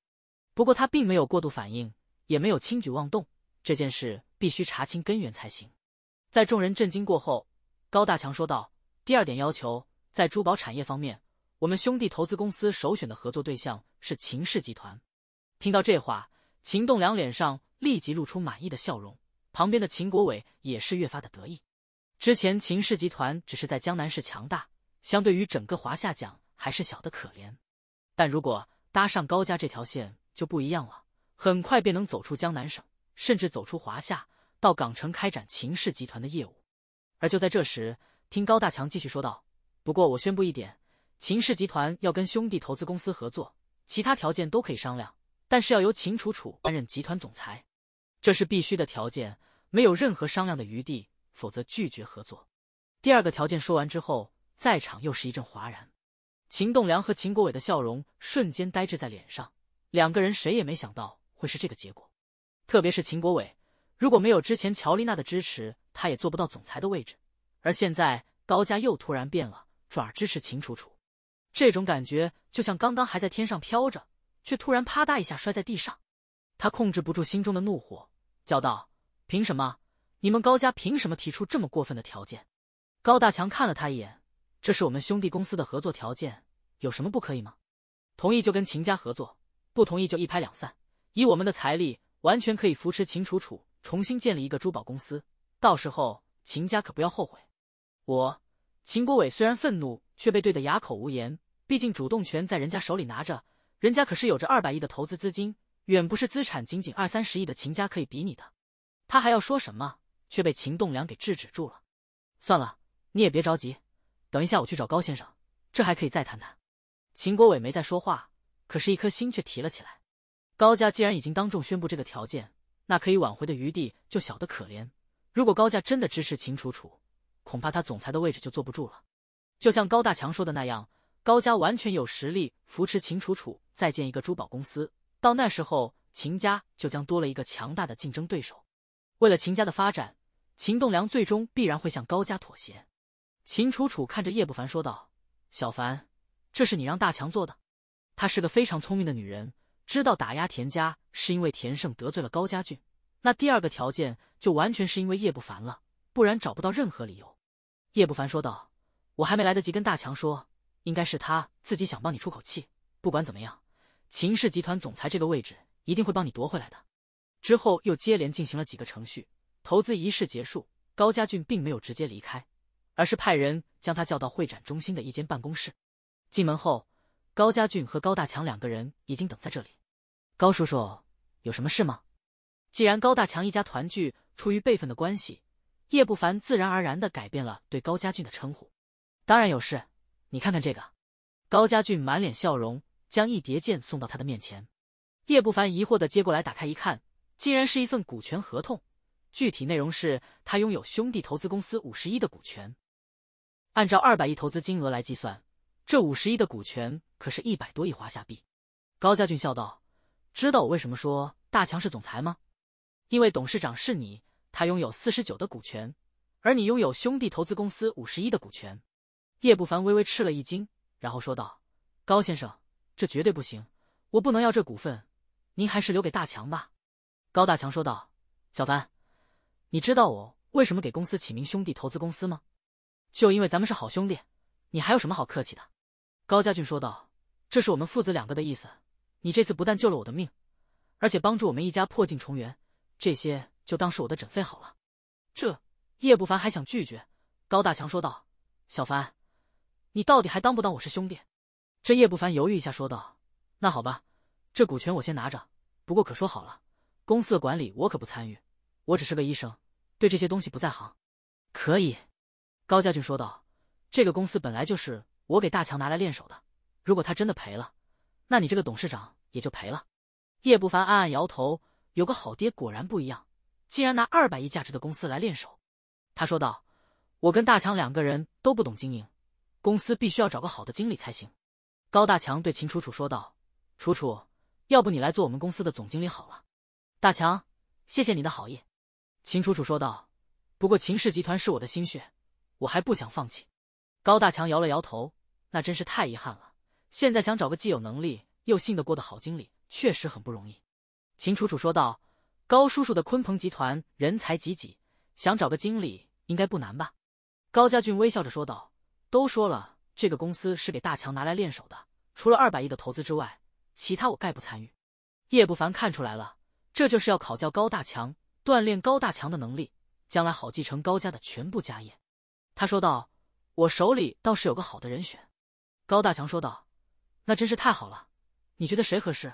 不过他并没有过度反应，也没有轻举妄动。这件事必须查清根源才行。在众人震惊过后，高大强说道：“第二点要求，在珠宝产业方面，我们兄弟投资公司首选的合作对象是秦氏集团。”听到这话，秦栋梁脸上立即露出满意的笑容，旁边的秦国伟也是越发的得意。之前秦氏集团只是在江南市强大，相对于整个华夏讲还是小的可怜。但如果搭上高家这条线，就不一样了，很快便能走出江南省，甚至走出华夏，到港城开展秦氏集团的业务。而就在这时，听高大强继续说道：“不过我宣布一点，秦氏集团要跟兄弟投资公司合作，其他条件都可以商量，但是要由秦楚楚担任集团总裁，这是必须的条件，没有任何商量的余地，否则拒绝合作。”第二个条件说完之后，在场又是一阵哗然，秦栋梁和秦国伟的笑容瞬间呆滞在脸上。两个人谁也没想到会是这个结果，特别是秦国伟，如果没有之前乔丽娜的支持，他也做不到总裁的位置。而现在高家又突然变了，转而支持秦楚楚，这种感觉就像刚刚还在天上飘着，却突然啪嗒一下摔在地上。他控制不住心中的怒火，叫道：“凭什么？你们高家凭什么提出这么过分的条件？”高大强看了他一眼：“这是我们兄弟公司的合作条件，有什么不可以吗？同意就跟秦家合作。”不同意就一拍两散。以我们的财力，完全可以扶持秦楚楚重新建立一个珠宝公司。到时候，秦家可不要后悔。我，秦国伟虽然愤怒，却被怼得哑口无言。毕竟主动权在人家手里拿着，人家可是有着二百亿的投资资金，远不是资产仅仅二三十亿的秦家可以比拟的。他还要说什么，却被秦栋梁给制止住了。算了，你也别着急，等一下我去找高先生，这还可以再谈谈。秦国伟没再说话。可是，一颗心却提了起来。高家既然已经当众宣布这个条件，那可以挽回的余地就小得可怜。如果高家真的支持秦楚楚，恐怕他总裁的位置就坐不住了。就像高大强说的那样，高家完全有实力扶持秦楚楚再建一个珠宝公司。到那时候，秦家就将多了一个强大的竞争对手。为了秦家的发展，秦栋梁最终必然会向高家妥协。秦楚楚看着叶不凡说道：“小凡，这是你让大强做的？”她是个非常聪明的女人，知道打压田家是因为田胜得罪了高家俊，那第二个条件就完全是因为叶不凡了，不然找不到任何理由。叶不凡说道：“我还没来得及跟大强说，应该是他自己想帮你出口气。不管怎么样，秦氏集团总裁这个位置一定会帮你夺回来的。”之后又接连进行了几个程序，投资仪式结束，高家俊并没有直接离开，而是派人将他叫到会展中心的一间办公室。进门后。高家俊和高大强两个人已经等在这里。高叔叔，有什么事吗？既然高大强一家团聚，出于辈分的关系，叶不凡自然而然的改变了对高家俊的称呼。当然有事，你看看这个。高家俊满脸笑容，将一叠剑送到他的面前。叶不凡疑惑的接过来，打开一看，竟然是一份股权合同。具体内容是他拥有兄弟投资公司五十一的股权。按照二百亿投资金额来计算，这五十亿的股权。可是，一百多亿华夏币，高家俊笑道：“知道我为什么说大强是总裁吗？因为董事长是你，他拥有四十九的股权，而你拥有兄弟投资公司五十一的股权。”叶不凡微微吃了一惊，然后说道：“高先生，这绝对不行，我不能要这股份，您还是留给大强吧。”高大强说道：“小凡，你知道我为什么给公司起名兄弟投资公司吗？就因为咱们是好兄弟，你还有什么好客气的？”高家俊说道：“这是我们父子两个的意思，你这次不但救了我的命，而且帮助我们一家破镜重圆，这些就当是我的诊费好了。”这叶不凡还想拒绝，高大强说道：“小凡，你到底还当不当我是兄弟？”这叶不凡犹豫一下说道：“那好吧，这股权我先拿着，不过可说好了，公司的管理我可不参与，我只是个医生，对这些东西不在行。”可以，高家俊说道：“这个公司本来就是。”我给大强拿来练手的，如果他真的赔了，那你这个董事长也就赔了。叶不凡暗暗摇头，有个好爹果然不一样，竟然拿二百亿价值的公司来练手。他说道：“我跟大强两个人都不懂经营，公司必须要找个好的经理才行。”高大强对秦楚楚说道：“楚楚，要不你来做我们公司的总经理好了。”大强，谢谢你的好意。”秦楚楚说道：“不过秦氏集团是我的心血，我还不想放弃。”高大强摇了摇头。那真是太遗憾了。现在想找个既有能力又信得过的好经理，确实很不容易。秦楚楚说道：“高叔叔的鲲鹏集团人才济济，想找个经理应该不难吧？”高家俊微笑着说道：“都说了，这个公司是给大强拿来练手的。除了二百亿的投资之外，其他我概不参与。”叶不凡看出来了，这就是要考教高大强，锻炼高大强的能力，将来好继承高家的全部家业。他说道：“我手里倒是有个好的人选。”高大强说道：“那真是太好了，你觉得谁合适？”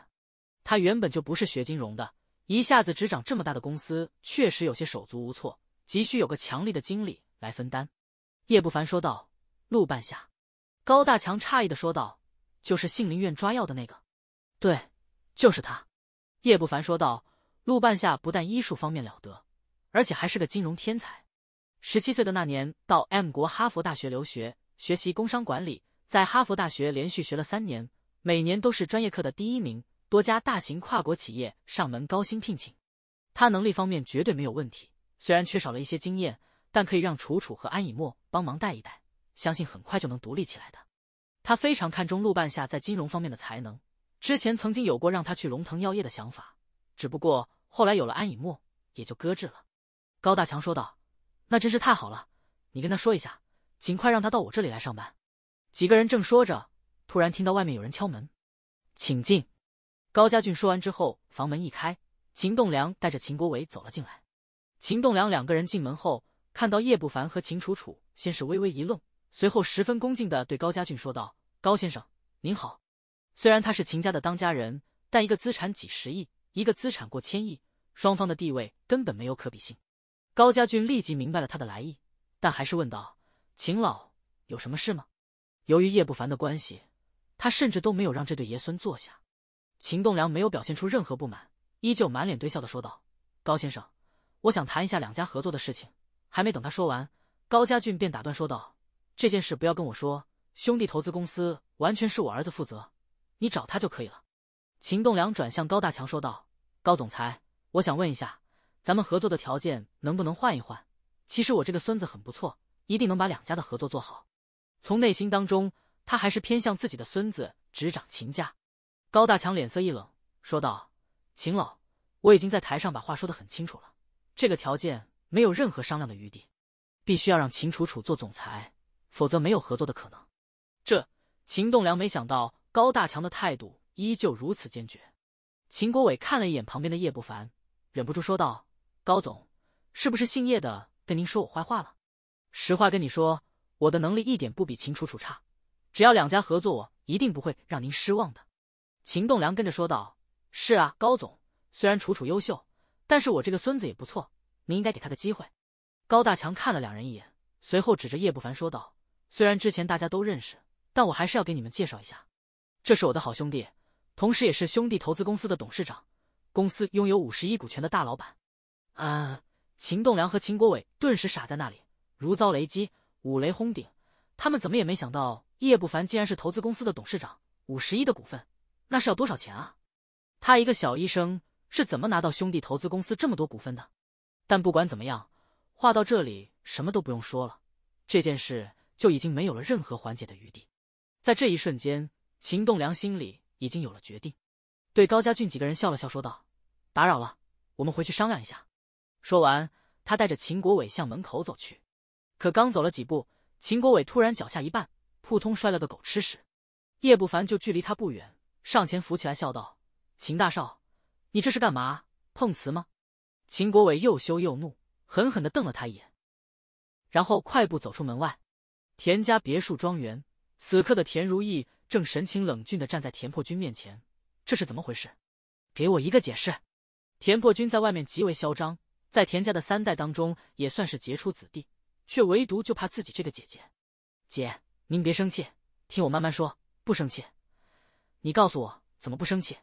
他原本就不是学金融的，一下子执掌这么大的公司，确实有些手足无措，急需有个强力的经理来分担。”叶不凡说道：“陆半夏。”高大强诧异的说道：“就是杏林院抓药的那个？”“对，就是他。”叶不凡说道：“陆半夏不但医术方面了得，而且还是个金融天才。十七岁的那年，到 M 国哈佛大学留学，学习工商管理。”在哈佛大学连续学了三年，每年都是专业课的第一名。多家大型跨国企业上门高薪聘请，他能力方面绝对没有问题。虽然缺少了一些经验，但可以让楚楚和安以沫帮忙带一带，相信很快就能独立起来的。他非常看重陆半夏在金融方面的才能，之前曾经有过让他去龙腾药业的想法，只不过后来有了安以沫，也就搁置了。高大强说道：“那真是太好了，你跟他说一下，尽快让他到我这里来上班。”几个人正说着，突然听到外面有人敲门，请进。高家俊说完之后，房门一开，秦栋梁带着秦国伟走了进来。秦栋梁两个人进门后，看到叶不凡和秦楚楚，先是微微一愣，随后十分恭敬地对高家俊说道：“高先生您好。”虽然他是秦家的当家人，但一个资产几十亿，一个资产过千亿，双方的地位根本没有可比性。高家俊立即明白了他的来意，但还是问道：“秦老有什么事吗？”由于叶不凡的关系，他甚至都没有让这对爷孙坐下。秦栋梁没有表现出任何不满，依旧满脸堆笑的说道：“高先生，我想谈一下两家合作的事情。”还没等他说完，高家俊便打断说道：“这件事不要跟我说，兄弟投资公司完全是我儿子负责，你找他就可以了。”秦栋梁转向高大强说道：“高总裁，我想问一下，咱们合作的条件能不能换一换？其实我这个孙子很不错，一定能把两家的合作做好。”从内心当中，他还是偏向自己的孙子执掌秦家。高大强脸色一冷，说道：“秦老，我已经在台上把话说的很清楚了，这个条件没有任何商量的余地，必须要让秦楚楚做总裁，否则没有合作的可能。”这秦栋梁没想到高大强的态度依旧如此坚决。秦国伟看了一眼旁边的叶不凡，忍不住说道：“高总，是不是姓叶的跟您说我坏话了？”实话跟你说。我的能力一点不比秦楚楚差，只要两家合作，我一定不会让您失望的。”秦栋梁跟着说道：“是啊，高总，虽然楚楚优秀，但是我这个孙子也不错，您应该给他个机会。”高大强看了两人一眼，随后指着叶不凡说道：“虽然之前大家都认识，但我还是要给你们介绍一下，这是我的好兄弟，同时也是兄弟投资公司的董事长，公司拥有五十亿股权的大老板。”啊！秦栋梁和秦国伟顿时傻在那里，如遭雷击。五雷轰顶，他们怎么也没想到叶不凡竟然是投资公司的董事长。五十亿的股份，那是要多少钱啊？他一个小医生是怎么拿到兄弟投资公司这么多股份的？但不管怎么样，话到这里什么都不用说了，这件事就已经没有了任何缓解的余地。在这一瞬间，秦栋梁心里已经有了决定，对高家俊几个人笑了笑，说道：“打扰了，我们回去商量一下。”说完，他带着秦国伟向门口走去。可刚走了几步，秦国伟突然脚下一绊，扑通摔了个狗吃屎。叶不凡就距离他不远，上前扶起来，笑道：“秦大少，你这是干嘛？碰瓷吗？”秦国伟又羞又怒，狠狠的瞪了他一眼，然后快步走出门外。田家别墅庄园，此刻的田如意正神情冷峻的站在田破军面前，这是怎么回事？给我一个解释！田破军在外面极为嚣张，在田家的三代当中也算是杰出子弟。却唯独就怕自己这个姐姐，姐，您别生气，听我慢慢说。不生气，你告诉我怎么不生气？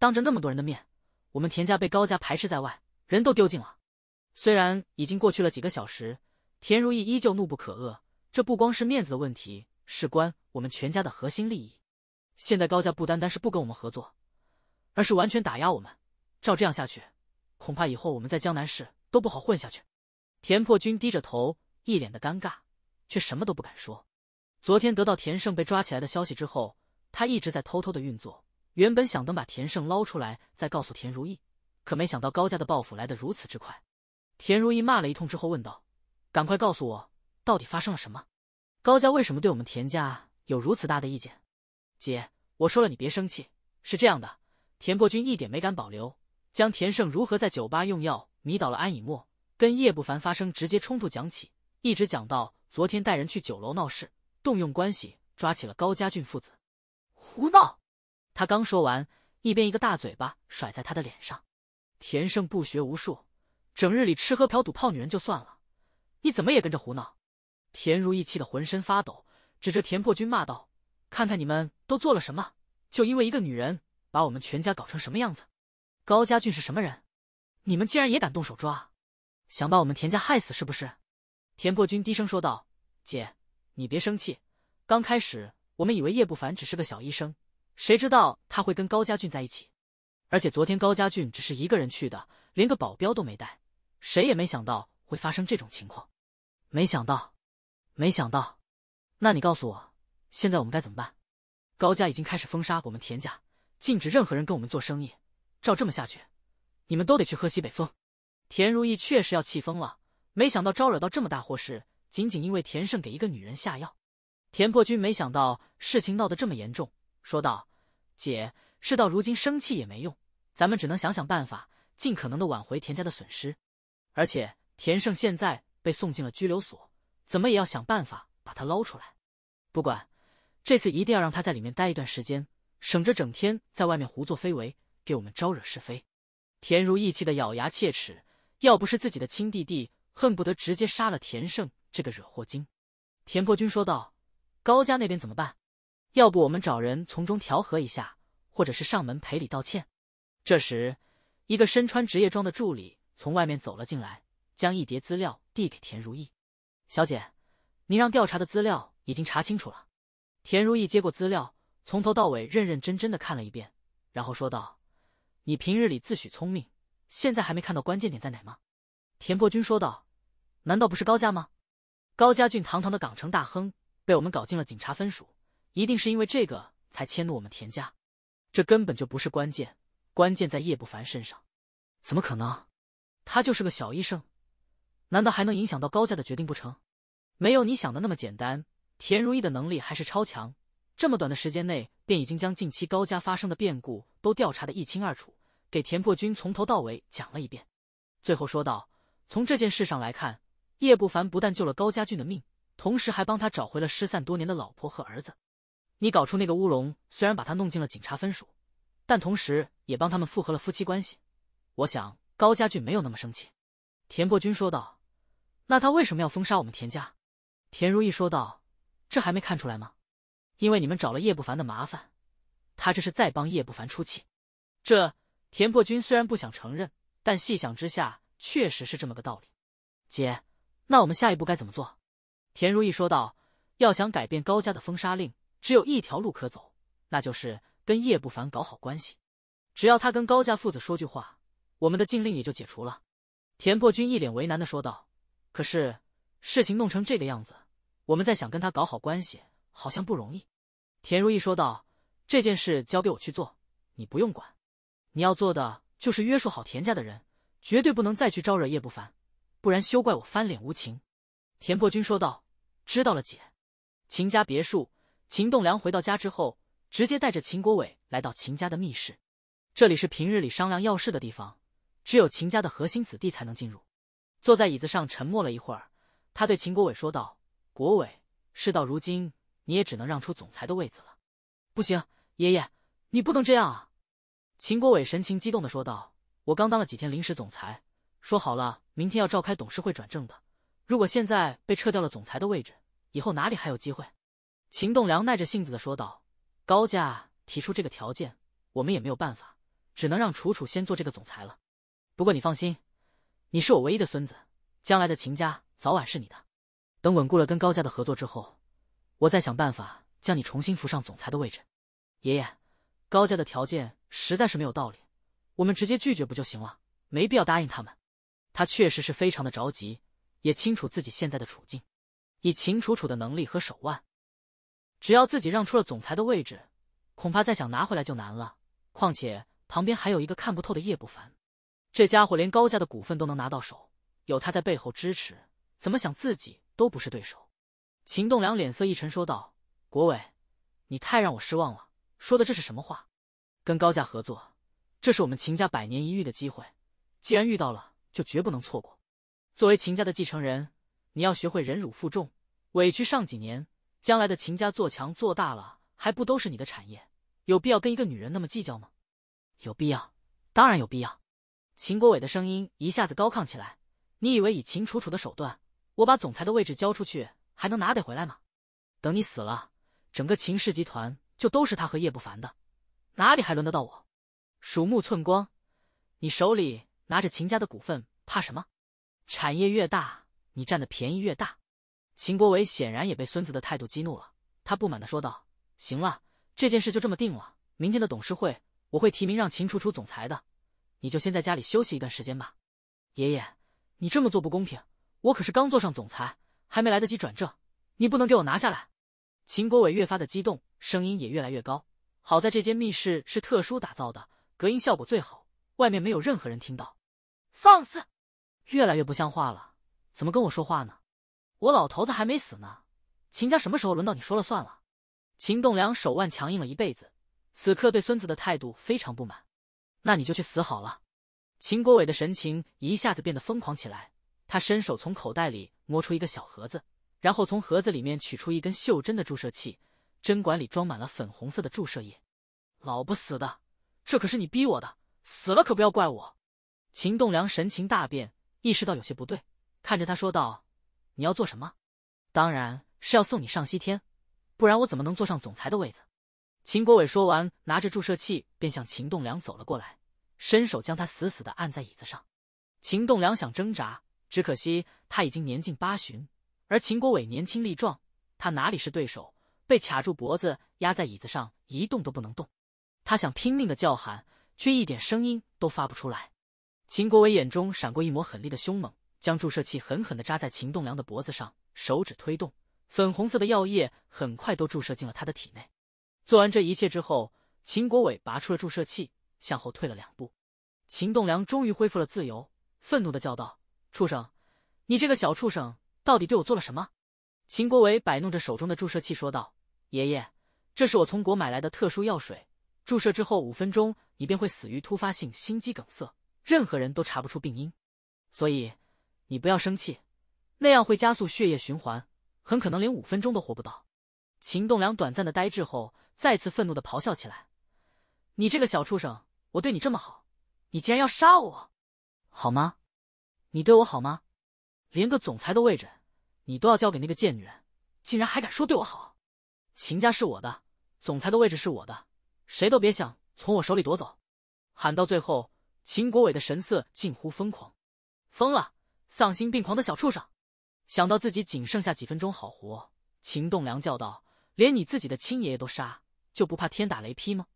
当着那么多人的面，我们田家被高家排斥在外，人都丢尽了。虽然已经过去了几个小时，田如意依旧怒不可遏。这不光是面子的问题，事关我们全家的核心利益。现在高家不单单是不跟我们合作，而是完全打压我们。照这样下去，恐怕以后我们在江南市都不好混下去。田破军低着头。一脸的尴尬，却什么都不敢说。昨天得到田胜被抓起来的消息之后，他一直在偷偷的运作。原本想等把田胜捞出来再告诉田如意，可没想到高家的报复来得如此之快。田如意骂了一通之后问道：“赶快告诉我，到底发生了什么？高家为什么对我们田家有如此大的意见？”姐，我说了你别生气。是这样的，田伯君一点没敢保留，将田胜如何在酒吧用药迷倒了安以沫，跟叶不凡发生直接冲突讲起。一直讲到昨天，带人去酒楼闹事，动用关系抓起了高家俊父子。胡闹！他刚说完，一边一个大嘴巴甩在他的脸上。田胜不学无术，整日里吃喝嫖赌泡女人就算了，你怎么也跟着胡闹？田如意气得浑身发抖，指着田破军骂道：“看看你们都做了什么！就因为一个女人，把我们全家搞成什么样子？高家俊是什么人？你们竟然也敢动手抓？想把我们田家害死是不是？”田破军低声说道：“姐，你别生气。刚开始我们以为叶不凡只是个小医生，谁知道他会跟高家俊在一起。而且昨天高家俊只是一个人去的，连个保镖都没带。谁也没想到会发生这种情况。没想到，没想到。那你告诉我，现在我们该怎么办？高家已经开始封杀我们田家，禁止任何人跟我们做生意。照这么下去，你们都得去喝西北风。”田如意确实要气疯了。没想到招惹到这么大祸事，仅仅因为田胜给一个女人下药。田破军没想到事情闹得这么严重，说道：“姐，事到如今生气也没用，咱们只能想想办法，尽可能的挽回田家的损失。而且田胜现在被送进了拘留所，怎么也要想办法把他捞出来。不管，这次一定要让他在里面待一段时间，省着整天在外面胡作非为，给我们招惹是非。”田如意气得咬牙切齿，要不是自己的亲弟弟。恨不得直接杀了田胜这个惹祸精。田破军说道：“高家那边怎么办？要不我们找人从中调和一下，或者是上门赔礼道歉？”这时，一个身穿职业装的助理从外面走了进来，将一叠资料递给田如意：“小姐，您让调查的资料已经查清楚了。”田如意接过资料，从头到尾认认真真的看了一遍，然后说道：“你平日里自诩聪明，现在还没看到关键点在哪吗？”田破军说道：“难道不是高家吗？高家俊堂堂的港城大亨，被我们搞进了警察分署，一定是因为这个才迁怒我们田家。这根本就不是关键，关键在叶不凡身上。怎么可能？他就是个小医生，难道还能影响到高家的决定不成？没有你想的那么简单。田如意的能力还是超强，这么短的时间内便已经将近期高家发生的变故都调查的一清二楚，给田破军从头到尾讲了一遍。最后说道。”从这件事上来看，叶不凡不但救了高家俊的命，同时还帮他找回了失散多年的老婆和儿子。你搞出那个乌龙，虽然把他弄进了警察分署，但同时也帮他们复合了夫妻关系。我想高家俊没有那么生气。”田伯君说道。“那他为什么要封杀我们田家？”田如意说道，“这还没看出来吗？因为你们找了叶不凡的麻烦，他这是在帮叶不凡出气。”这田破军虽然不想承认，但细想之下。确实是这么个道理，姐，那我们下一步该怎么做？田如意说道：“要想改变高家的封杀令，只有一条路可走，那就是跟叶不凡搞好关系。只要他跟高家父子说句话，我们的禁令也就解除了。”田破军一脸为难的说道：“可是事情弄成这个样子，我们再想跟他搞好关系，好像不容易。”田如意说道：“这件事交给我去做，你不用管。你要做的就是约束好田家的人。”绝对不能再去招惹叶不凡，不然休怪我翻脸无情。”田破军说道。“知道了，姐。”秦家别墅，秦栋梁回到家之后，直接带着秦国伟来到秦家的密室。这里是平日里商量要事的地方，只有秦家的核心子弟才能进入。坐在椅子上沉默了一会儿，他对秦国伟说道：“国伟，事到如今，你也只能让出总裁的位子了。”“不行，爷爷，你不能这样啊！”秦国伟神情激动的说道。我刚当了几天临时总裁，说好了明天要召开董事会转正的。如果现在被撤掉了总裁的位置，以后哪里还有机会？秦栋梁耐着性子的说道：“高家提出这个条件，我们也没有办法，只能让楚楚先做这个总裁了。不过你放心，你是我唯一的孙子，将来的秦家早晚是你的。等稳固了跟高家的合作之后，我再想办法将你重新扶上总裁的位置。”爷爷，高家的条件实在是没有道理。我们直接拒绝不就行了？没必要答应他们。他确实是非常的着急，也清楚自己现在的处境。以秦楚楚的能力和手腕，只要自己让出了总裁的位置，恐怕再想拿回来就难了。况且旁边还有一个看不透的叶不凡，这家伙连高家的股份都能拿到手，有他在背后支持，怎么想自己都不是对手。秦栋梁脸色一沉，说道：“国伟，你太让我失望了。说的这是什么话？跟高家合作？”这是我们秦家百年一遇的机会，既然遇到了，就绝不能错过。作为秦家的继承人，你要学会忍辱负重，委屈上几年，将来的秦家做强做大了，还不都是你的产业？有必要跟一个女人那么计较吗？有必要，当然有必要。秦国伟的声音一下子高亢起来：“你以为以秦楚楚的手段，我把总裁的位置交出去，还能拿得回来吗？等你死了，整个秦氏集团就都是他和叶不凡的，哪里还轮得到我？”鼠目寸光！你手里拿着秦家的股份，怕什么？产业越大，你占的便宜越大。秦国伟显然也被孙子的态度激怒了，他不满的说道：“行了，这件事就这么定了。明天的董事会，我会提名让秦楚楚总裁的。你就先在家里休息一段时间吧。”爷爷，你这么做不公平！我可是刚做上总裁，还没来得及转正，你不能给我拿下来！秦国伟越发的激动，声音也越来越高。好在这间密室是特殊打造的。隔音效果最好，外面没有任何人听到。放肆！越来越不像话了，怎么跟我说话呢？我老头子还没死呢，秦家什么时候轮到你说了算了？秦栋梁手腕强硬了一辈子，此刻对孙子的态度非常不满。那你就去死好了！秦国伟的神情一下子变得疯狂起来，他伸手从口袋里摸出一个小盒子，然后从盒子里面取出一根袖珍的注射器，针管里装满了粉红色的注射液。老不死的！这可是你逼我的，死了可不要怪我。秦栋梁神情大变，意识到有些不对，看着他说道：“你要做什么？当然是要送你上西天，不然我怎么能坐上总裁的位子？”秦国伟说完，拿着注射器便向秦栋梁走了过来，伸手将他死死的按在椅子上。秦栋梁想挣扎，只可惜他已经年近八旬，而秦国伟年轻力壮，他哪里是对手？被卡住脖子，压在椅子上，一动都不能动。他想拼命的叫喊，却一点声音都发不出来。秦国伟眼中闪过一抹狠厉的凶猛，将注射器狠狠的扎在秦栋梁的脖子上，手指推动，粉红色的药液很快都注射进了他的体内。做完这一切之后，秦国伟拔出了注射器，向后退了两步。秦栋梁终于恢复了自由，愤怒的叫道：“畜生！你这个小畜生，到底对我做了什么？”秦国伟摆弄着手中的注射器，说道：“爷爷，这是我从国买来的特殊药水。”注射之后五分钟，你便会死于突发性心肌梗塞，任何人都查不出病因。所以你不要生气，那样会加速血液循环，很可能连五分钟都活不到。秦栋梁短暂的呆滞后，再次愤怒的咆哮起来：“你这个小畜生，我对你这么好，你竟然要杀我，好吗？你对我好吗？连个总裁的位置，你都要交给那个贱女人，竟然还敢说对我好？秦家是我的，总裁的位置是我的。”谁都别想从我手里夺走！喊到最后，秦国伟的神色近乎疯狂，疯了，丧心病狂的小畜生！想到自己仅剩下几分钟好活，秦栋梁叫道：“连你自己的亲爷爷都杀，就不怕天打雷劈吗？”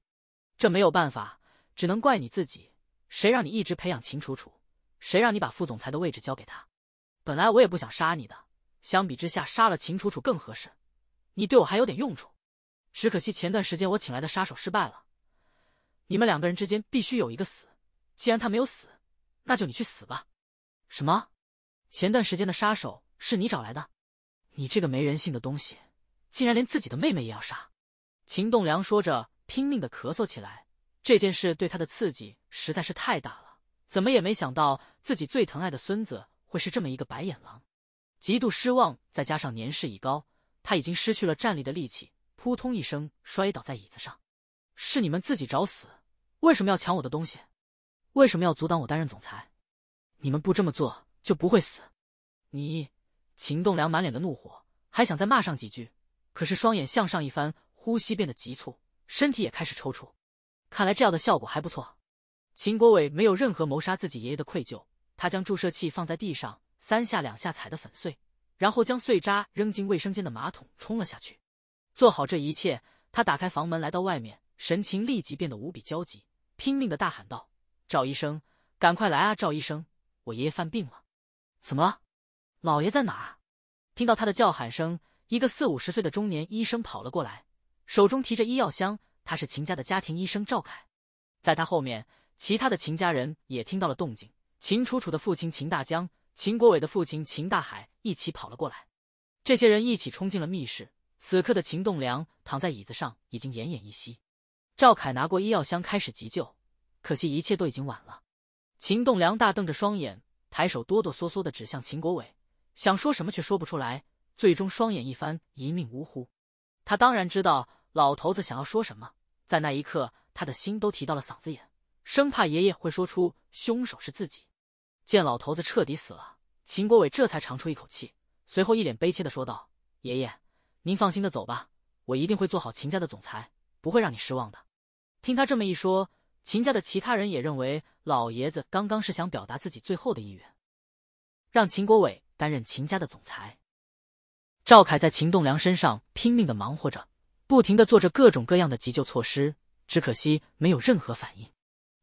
这没有办法，只能怪你自己。谁让你一直培养秦楚楚，谁让你把副总裁的位置交给他？本来我也不想杀你的，相比之下，杀了秦楚楚更合适。你对我还有点用处。只可惜前段时间我请来的杀手失败了，你们两个人之间必须有一个死。既然他没有死，那就你去死吧！什么？前段时间的杀手是你找来的？你这个没人性的东西，竟然连自己的妹妹也要杀！秦栋梁说着，拼命的咳嗽起来。这件事对他的刺激实在是太大了，怎么也没想到自己最疼爱的孙子会是这么一个白眼狼。极度失望，再加上年事已高，他已经失去了站立的力气。扑通一声摔倒在椅子上，是你们自己找死！为什么要抢我的东西？为什么要阻挡我担任总裁？你们不这么做就不会死！你，秦栋梁满脸的怒火，还想再骂上几句，可是双眼向上一翻，呼吸变得急促，身体也开始抽搐。看来这样的效果还不错。秦国伟没有任何谋杀自己爷爷的愧疚，他将注射器放在地上，三下两下踩得粉碎，然后将碎渣扔进卫生间的马桶冲了下去。做好这一切，他打开房门来到外面，神情立即变得无比焦急，拼命的大喊道：“赵医生，赶快来啊！赵医生，我爷爷犯病了，怎么了？老爷在哪？”听到他的叫喊声，一个四五十岁的中年医生跑了过来，手中提着医药箱。他是秦家的家庭医生赵凯。在他后面，其他的秦家人也听到了动静，秦楚楚的父亲秦大江、秦国伟的父亲秦大海一起跑了过来。这些人一起冲进了密室。此刻的秦栋梁躺在椅子上，已经奄奄一息。赵凯拿过医药箱开始急救，可惜一切都已经晚了。秦栋梁大瞪着双眼，抬手哆哆嗦嗦地指向秦国伟，想说什么却说不出来，最终双眼一翻，一命呜呼。他当然知道老头子想要说什么，在那一刻，他的心都提到了嗓子眼，生怕爷爷会说出凶手是自己。见老头子彻底死了，秦国伟这才长出一口气，随后一脸悲切的说道：“爷爷。”您放心的走吧，我一定会做好秦家的总裁，不会让你失望的。听他这么一说，秦家的其他人也认为老爷子刚刚是想表达自己最后的意愿，让秦国伟担任秦家的总裁。赵凯在秦栋梁身上拼命的忙活着，不停的做着各种各样的急救措施，只可惜没有任何反应。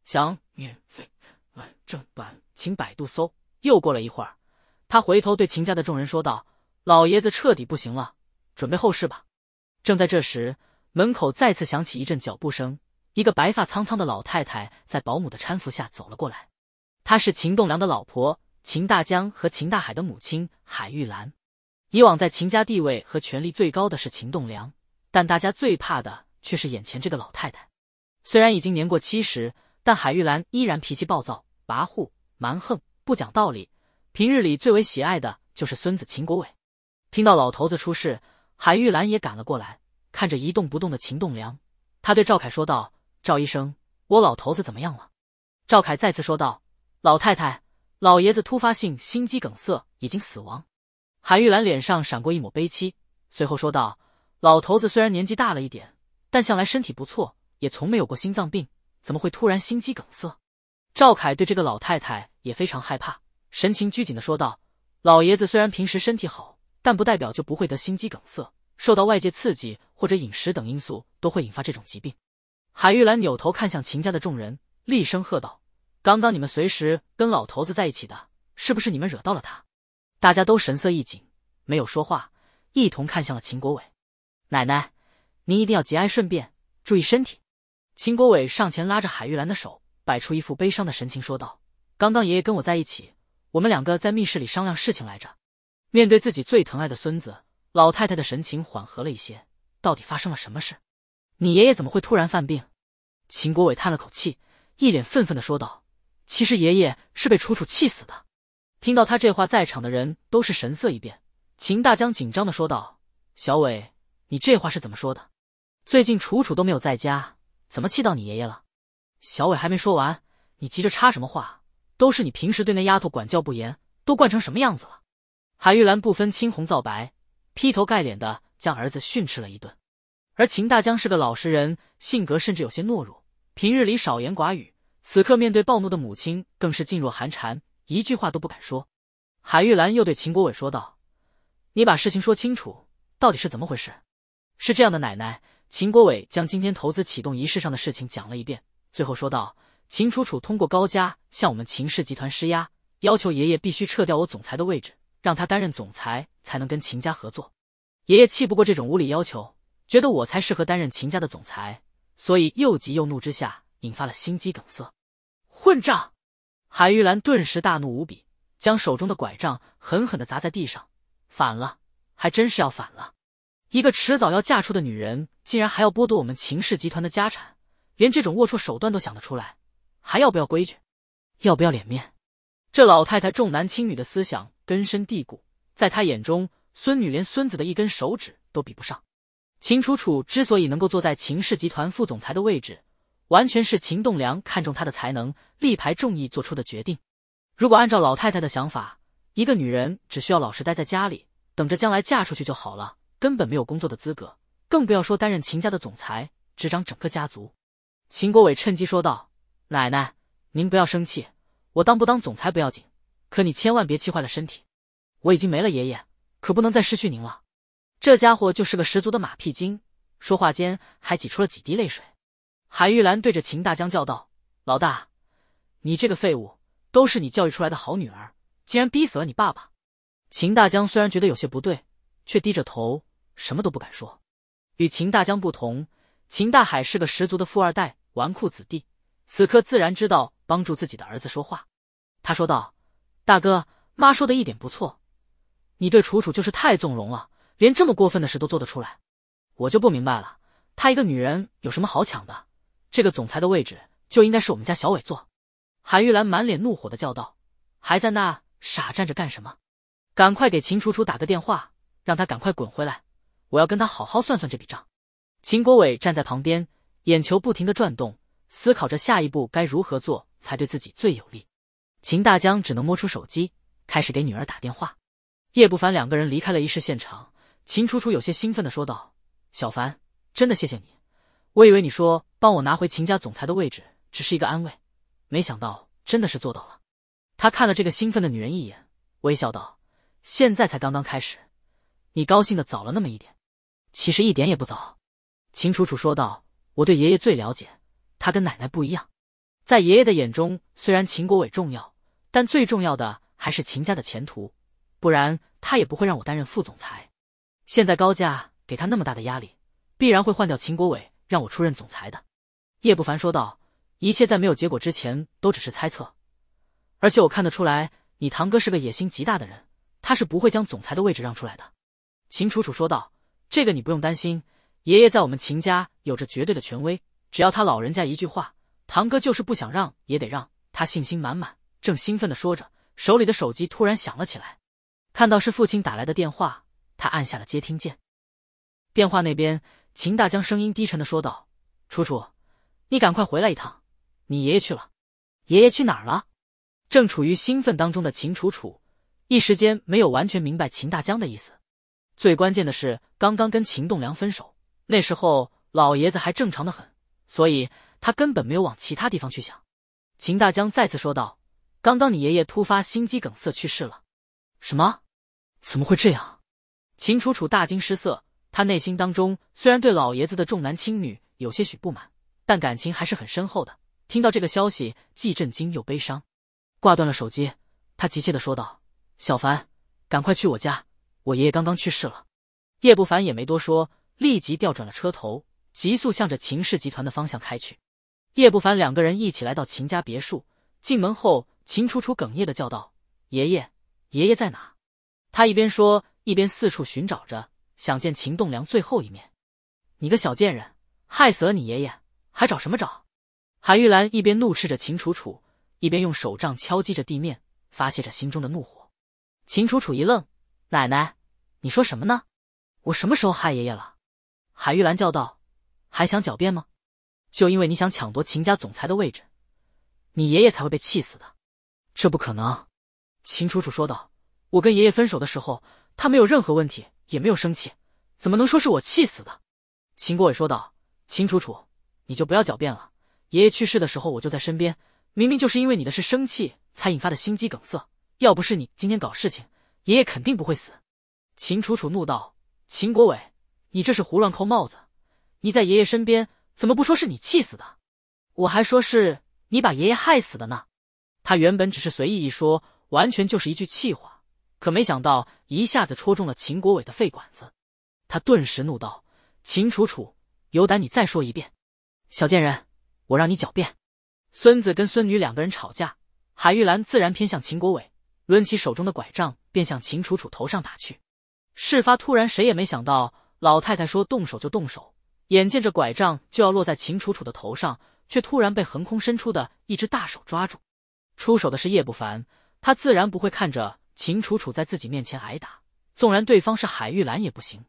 想免费完整版，请百度搜。又过了一会儿，他回头对秦家的众人说道：“老爷子彻底不行了。”准备后事吧。正在这时，门口再次响起一阵脚步声。一个白发苍苍的老太太在保姆的搀扶下走了过来。她是秦栋梁的老婆，秦大江和秦大海的母亲海玉兰。以往在秦家地位和权力最高的是秦栋梁，但大家最怕的却是眼前这个老太太。虽然已经年过七十，但海玉兰依然脾气暴躁、跋扈、蛮横、不讲道理。平日里最为喜爱的就是孙子秦国伟。听到老头子出事。海玉兰也赶了过来，看着一动不动的秦栋梁，他对赵凯说道：“赵医生，我老头子怎么样了？”赵凯再次说道：“老太太，老爷子突发性心肌梗塞，已经死亡。”海玉兰脸上闪过一抹悲戚，随后说道：“老头子虽然年纪大了一点，但向来身体不错，也从没有过心脏病，怎么会突然心肌梗塞？”赵凯对这个老太太也非常害怕，神情拘谨的说道：“老爷子虽然平时身体好。”但不代表就不会得心肌梗塞，受到外界刺激或者饮食等因素都会引发这种疾病。海玉兰扭头看向秦家的众人，厉声喝道：“刚刚你们随时跟老头子在一起的，是不是你们惹到了他？”大家都神色一紧，没有说话，一同看向了秦国伟。奶奶，您一定要节哀顺变，注意身体。秦国伟上前拉着海玉兰的手，摆出一副悲伤的神情说道：“刚刚爷爷跟我在一起，我们两个在密室里商量事情来着。”面对自己最疼爱的孙子，老太太的神情缓和了一些。到底发生了什么事？你爷爷怎么会突然犯病？秦国伟叹了口气，一脸愤愤的说道：“其实爷爷是被楚楚气死的。”听到他这话，在场的人都是神色一变。秦大江紧张的说道：“小伟，你这话是怎么说的？最近楚楚都没有在家，怎么气到你爷爷了？”小伟还没说完，你急着插什么话？都是你平时对那丫头管教不严，都惯成什么样子了？海玉兰不分青红皂白，劈头盖脸的将儿子训斥了一顿，而秦大江是个老实人，性格甚至有些懦弱，平日里少言寡语，此刻面对暴怒的母亲，更是噤若寒蝉，一句话都不敢说。海玉兰又对秦国伟说道：“你把事情说清楚，到底是怎么回事？”是这样的，奶奶，秦国伟将今天投资启动仪式上的事情讲了一遍，最后说道：“秦楚楚通过高家向我们秦氏集团施压，要求爷爷必须撤掉我总裁的位置。”让他担任总裁才能跟秦家合作，爷爷气不过这种无理要求，觉得我才适合担任秦家的总裁，所以又急又怒之下引发了心肌梗塞。混账！海玉兰顿时大怒无比，将手中的拐杖狠狠地砸在地上。反了，还真是要反了！一个迟早要嫁出的女人，竟然还要剥夺我们秦氏集团的家产，连这种龌龊手段都想得出来，还要不要规矩？要不要脸面？这老太太重男轻女的思想根深蒂固，在她眼中，孙女连孙子的一根手指都比不上。秦楚楚之所以能够坐在秦氏集团副总裁的位置，完全是秦栋梁看中她的才能，力排众议做出的决定。如果按照老太太的想法，一个女人只需要老实待在家里，等着将来嫁出去就好了，根本没有工作的资格，更不要说担任秦家的总裁，执掌整个家族。秦国伟趁机说道：“奶奶，您不要生气。”我当不当总裁不要紧，可你千万别气坏了身体。我已经没了爷爷，可不能再失去您了。这家伙就是个十足的马屁精，说话间还挤出了几滴泪水。海玉兰对着秦大江叫道：“老大，你这个废物，都是你教育出来的好女儿，竟然逼死了你爸爸！”秦大江虽然觉得有些不对，却低着头，什么都不敢说。与秦大江不同，秦大海是个十足的富二代纨绔子弟。此刻自然知道帮助自己的儿子说话，他说道：“大哥，妈说的一点不错，你对楚楚就是太纵容了，连这么过分的事都做得出来。我就不明白了，她一个女人有什么好抢的？这个总裁的位置就应该是我们家小伟坐。”韩玉兰满脸怒火的叫道：“还在那傻站着干什么？赶快给秦楚楚打个电话，让她赶快滚回来！我要跟她好好算算这笔账。”秦国伟站在旁边，眼球不停的转动。思考着下一步该如何做才对自己最有利，秦大江只能摸出手机，开始给女儿打电话。叶不凡两个人离开了仪式现场。秦楚楚有些兴奋的说道：“小凡，真的谢谢你！我以为你说帮我拿回秦家总裁的位置只是一个安慰，没想到真的是做到了。”他看了这个兴奋的女人一眼，微笑道：“现在才刚刚开始，你高兴的早了那么一点，其实一点也不早。”秦楚楚说道：“我对爷爷最了解。”他跟奶奶不一样，在爷爷的眼中，虽然秦国伟重要，但最重要的还是秦家的前途，不然他也不会让我担任副总裁。现在高家给他那么大的压力，必然会换掉秦国伟，让我出任总裁的。叶不凡说道：“一切在没有结果之前都只是猜测，而且我看得出来，你堂哥是个野心极大的人，他是不会将总裁的位置让出来的。”秦楚楚说道：“这个你不用担心，爷爷在我们秦家有着绝对的权威。”只要他老人家一句话，堂哥就是不想让也得让他信心满满，正兴奋的说着，手里的手机突然响了起来。看到是父亲打来的电话，他按下了接听键。电话那边，秦大江声音低沉的说道：“楚楚，你赶快回来一趟，你爷爷去了。”“爷爷去哪儿了？”正处于兴奋当中的秦楚楚，一时间没有完全明白秦大江的意思。最关键的是，刚刚跟秦栋梁分手，那时候老爷子还正常的很。所以他根本没有往其他地方去想，秦大江再次说道：“刚刚你爷爷突发心肌梗塞去世了，什么？怎么会这样？”秦楚楚大惊失色，他内心当中虽然对老爷子的重男轻女有些许不满，但感情还是很深厚的。听到这个消息，既震惊又悲伤，挂断了手机，他急切的说道：“小凡，赶快去我家，我爷爷刚刚去世了。”叶不凡也没多说，立即调转了车头。急速向着秦氏集团的方向开去。叶不凡两个人一起来到秦家别墅，进门后，秦楚楚哽咽的叫道：“爷爷，爷爷在哪？”他一边说，一边四处寻找着，想见秦栋梁最后一面。“你个小贱人，害死了你爷爷，还找什么找？”海玉兰一边怒斥着秦楚楚，一边用手杖敲击着地面，发泄着心中的怒火。秦楚楚一愣：“奶奶，你说什么呢？我什么时候害爷爷了？”海玉兰叫道。还想狡辩吗？就因为你想抢夺秦家总裁的位置，你爷爷才会被气死的。这不可能！秦楚楚说道：“我跟爷爷分手的时候，他没有任何问题，也没有生气，怎么能说是我气死的？”秦国伟说道：“秦楚楚，你就不要狡辩了。爷爷去世的时候，我就在身边，明明就是因为你的事生气才引发的心肌梗塞。要不是你今天搞事情，爷爷肯定不会死。”秦楚楚怒道：“秦国伟，你这是胡乱扣帽子！”你在爷爷身边，怎么不说是你气死的？我还说是你把爷爷害死的呢。他原本只是随意一说，完全就是一句气话，可没想到一下子戳中了秦国伟的肺管子。他顿时怒道：“秦楚楚，有胆你再说一遍，小贱人，我让你狡辩。”孙子跟孙女两个人吵架，海玉兰自然偏向秦国伟，抡起手中的拐杖便向秦楚楚头上打去。事发突然，谁也没想到老太太说动手就动手。眼见着拐杖就要落在秦楚楚的头上，却突然被横空伸出的一只大手抓住。出手的是叶不凡，他自然不会看着秦楚楚在自己面前挨打，纵然对方是海玉兰也不行。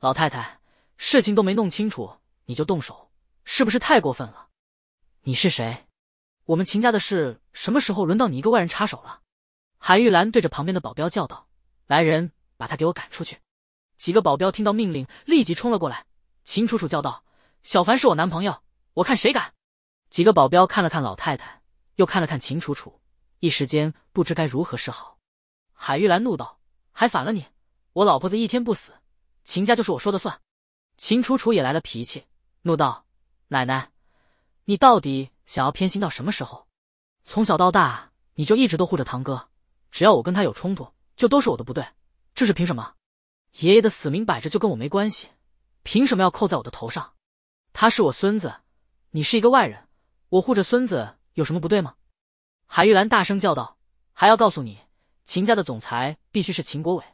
老太太，事情都没弄清楚你就动手，是不是太过分了？你是谁？我们秦家的事什么时候轮到你一个外人插手了？海玉兰对着旁边的保镖叫道：“来人，把他给我赶出去！”几个保镖听到命令，立即冲了过来。秦楚楚叫道：“小凡是我男朋友，我看谁敢！”几个保镖看了看老太太，又看了看秦楚楚，一时间不知该如何是好。海玉兰怒道：“还反了你！我老婆子一天不死，秦家就是我说的算。”秦楚楚也来了脾气，怒道：“奶奶，你到底想要偏心到什么时候？从小到大，你就一直都护着堂哥，只要我跟他有冲突，就都是我的不对，这是凭什么？爷爷的死明摆着就跟我没关系。”凭什么要扣在我的头上？他是我孙子，你是一个外人，我护着孙子有什么不对吗？海玉兰大声叫道：“还要告诉你，秦家的总裁必须是秦国伟，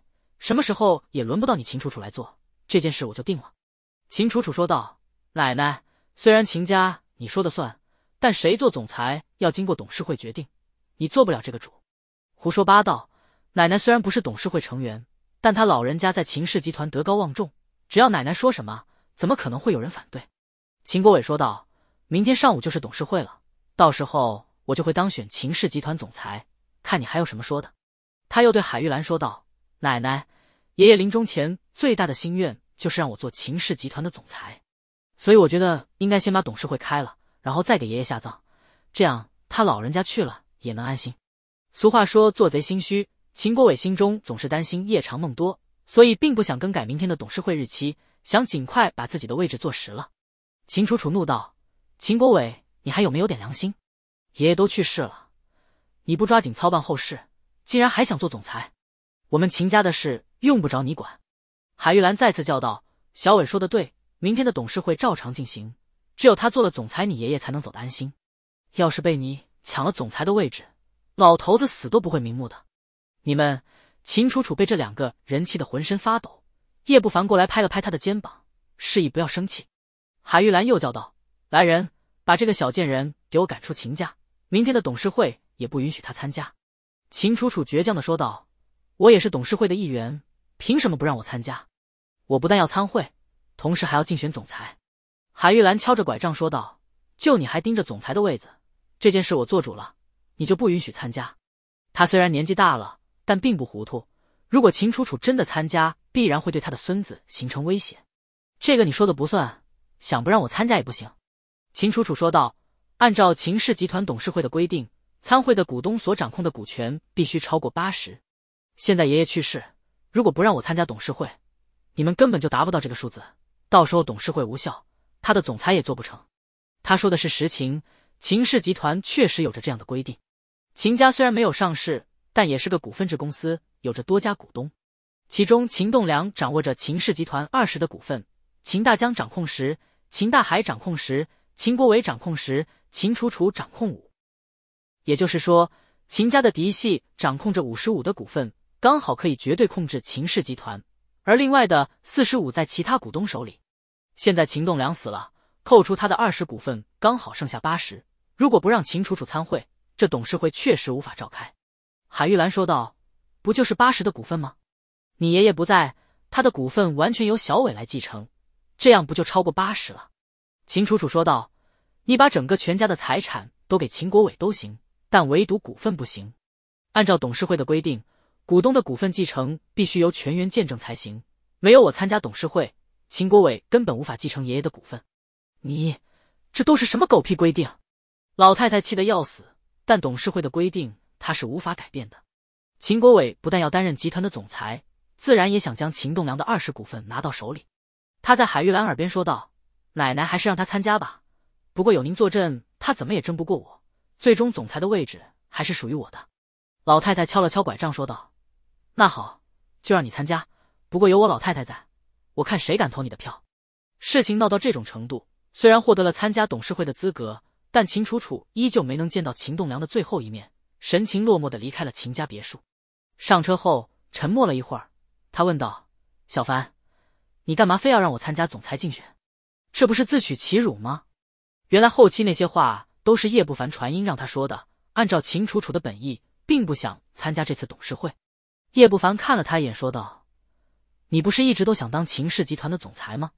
什么时候也轮不到你秦楚楚来做这件事。”我就定了。”秦楚楚说道：“奶奶，虽然秦家你说的算，但谁做总裁要经过董事会决定，你做不了这个主。”胡说八道！奶奶虽然不是董事会成员，但她老人家在秦氏集团德高望重。只要奶奶说什么，怎么可能会有人反对？秦国伟说道：“明天上午就是董事会了，到时候我就会当选秦氏集团总裁。看你还有什么说的。”他又对海玉兰说道：“奶奶，爷爷临终前最大的心愿就是让我做秦氏集团的总裁，所以我觉得应该先把董事会开了，然后再给爷爷下葬，这样他老人家去了也能安心。俗话说，做贼心虚。秦国伟心中总是担心夜长梦多。”所以并不想更改明天的董事会日期，想尽快把自己的位置坐实了。秦楚楚怒道：“秦国伟，你还有没有点良心？爷爷都去世了，你不抓紧操办后事，竟然还想做总裁？我们秦家的事用不着你管。”海玉兰再次叫道：“小伟说的对，明天的董事会照常进行，只有他做了总裁，你爷爷才能走得安心。要是被你抢了总裁的位置，老头子死都不会瞑目的。”你们。秦楚楚被这两个人气得浑身发抖，叶不凡过来拍了拍他的肩膀，示意不要生气。海玉兰又叫道：“来人，把这个小贱人给我赶出秦家，明天的董事会也不允许他参加。”秦楚楚倔强的说道：“我也是董事会的一员，凭什么不让我参加？我不但要参会，同时还要竞选总裁。”海玉兰敲着拐杖说道：“就你还盯着总裁的位子，这件事我做主了，你就不允许参加。”他虽然年纪大了。但并不糊涂。如果秦楚楚真的参加，必然会对他的孙子形成威胁。这个你说的不算，想不让我参加也不行。”秦楚楚说道，“按照秦氏集团董事会的规定，参会的股东所掌控的股权必须超过八十。现在爷爷去世，如果不让我参加董事会，你们根本就达不到这个数字。到时候董事会无效，他的总裁也做不成。”他说的是实情，秦氏集团确实有着这样的规定。秦家虽然没有上市。但也是个股份制公司，有着多家股东，其中秦栋梁掌握着秦氏集团二十的股份，秦大江掌控十，秦大海掌控十，秦国伟掌控十，秦楚楚掌控五。也就是说，秦家的嫡系掌控着五十五的股份，刚好可以绝对控制秦氏集团，而另外的四十五在其他股东手里。现在秦栋梁死了，扣除他的二十股份，刚好剩下八十。如果不让秦楚楚参会，这董事会确实无法召开。海玉兰说道：“不就是八十的股份吗？你爷爷不在，他的股份完全由小伟来继承，这样不就超过八十了？”秦楚楚说道：“你把整个全家的财产都给秦国伟都行，但唯独股份不行。按照董事会的规定，股东的股份继承必须由全员见证才行。没有我参加董事会，秦国伟根本无法继承爷爷的股份。你这都是什么狗屁规定？”老太太气得要死，但董事会的规定。他是无法改变的。秦国伟不但要担任集团的总裁，自然也想将秦栋梁的二十股份拿到手里。他在海玉兰耳边说道：“奶奶还是让他参加吧，不过有您坐镇，他怎么也争不过我。最终总裁的位置还是属于我的。”老太太敲了敲拐杖说道：“那好，就让你参加。不过有我老太太在，我看谁敢投你的票。”事情闹到这种程度，虽然获得了参加董事会的资格，但秦楚楚依旧没能见到秦栋梁的最后一面。神情落寞的离开了秦家别墅，上车后沉默了一会儿，他问道：“小凡，你干嘛非要让我参加总裁竞选？这不是自取其辱吗？”原来后期那些话都是叶不凡传音让他说的。按照秦楚楚的本意，并不想参加这次董事会。叶不凡看了他一眼，说道：“你不是一直都想当秦氏集团的总裁吗？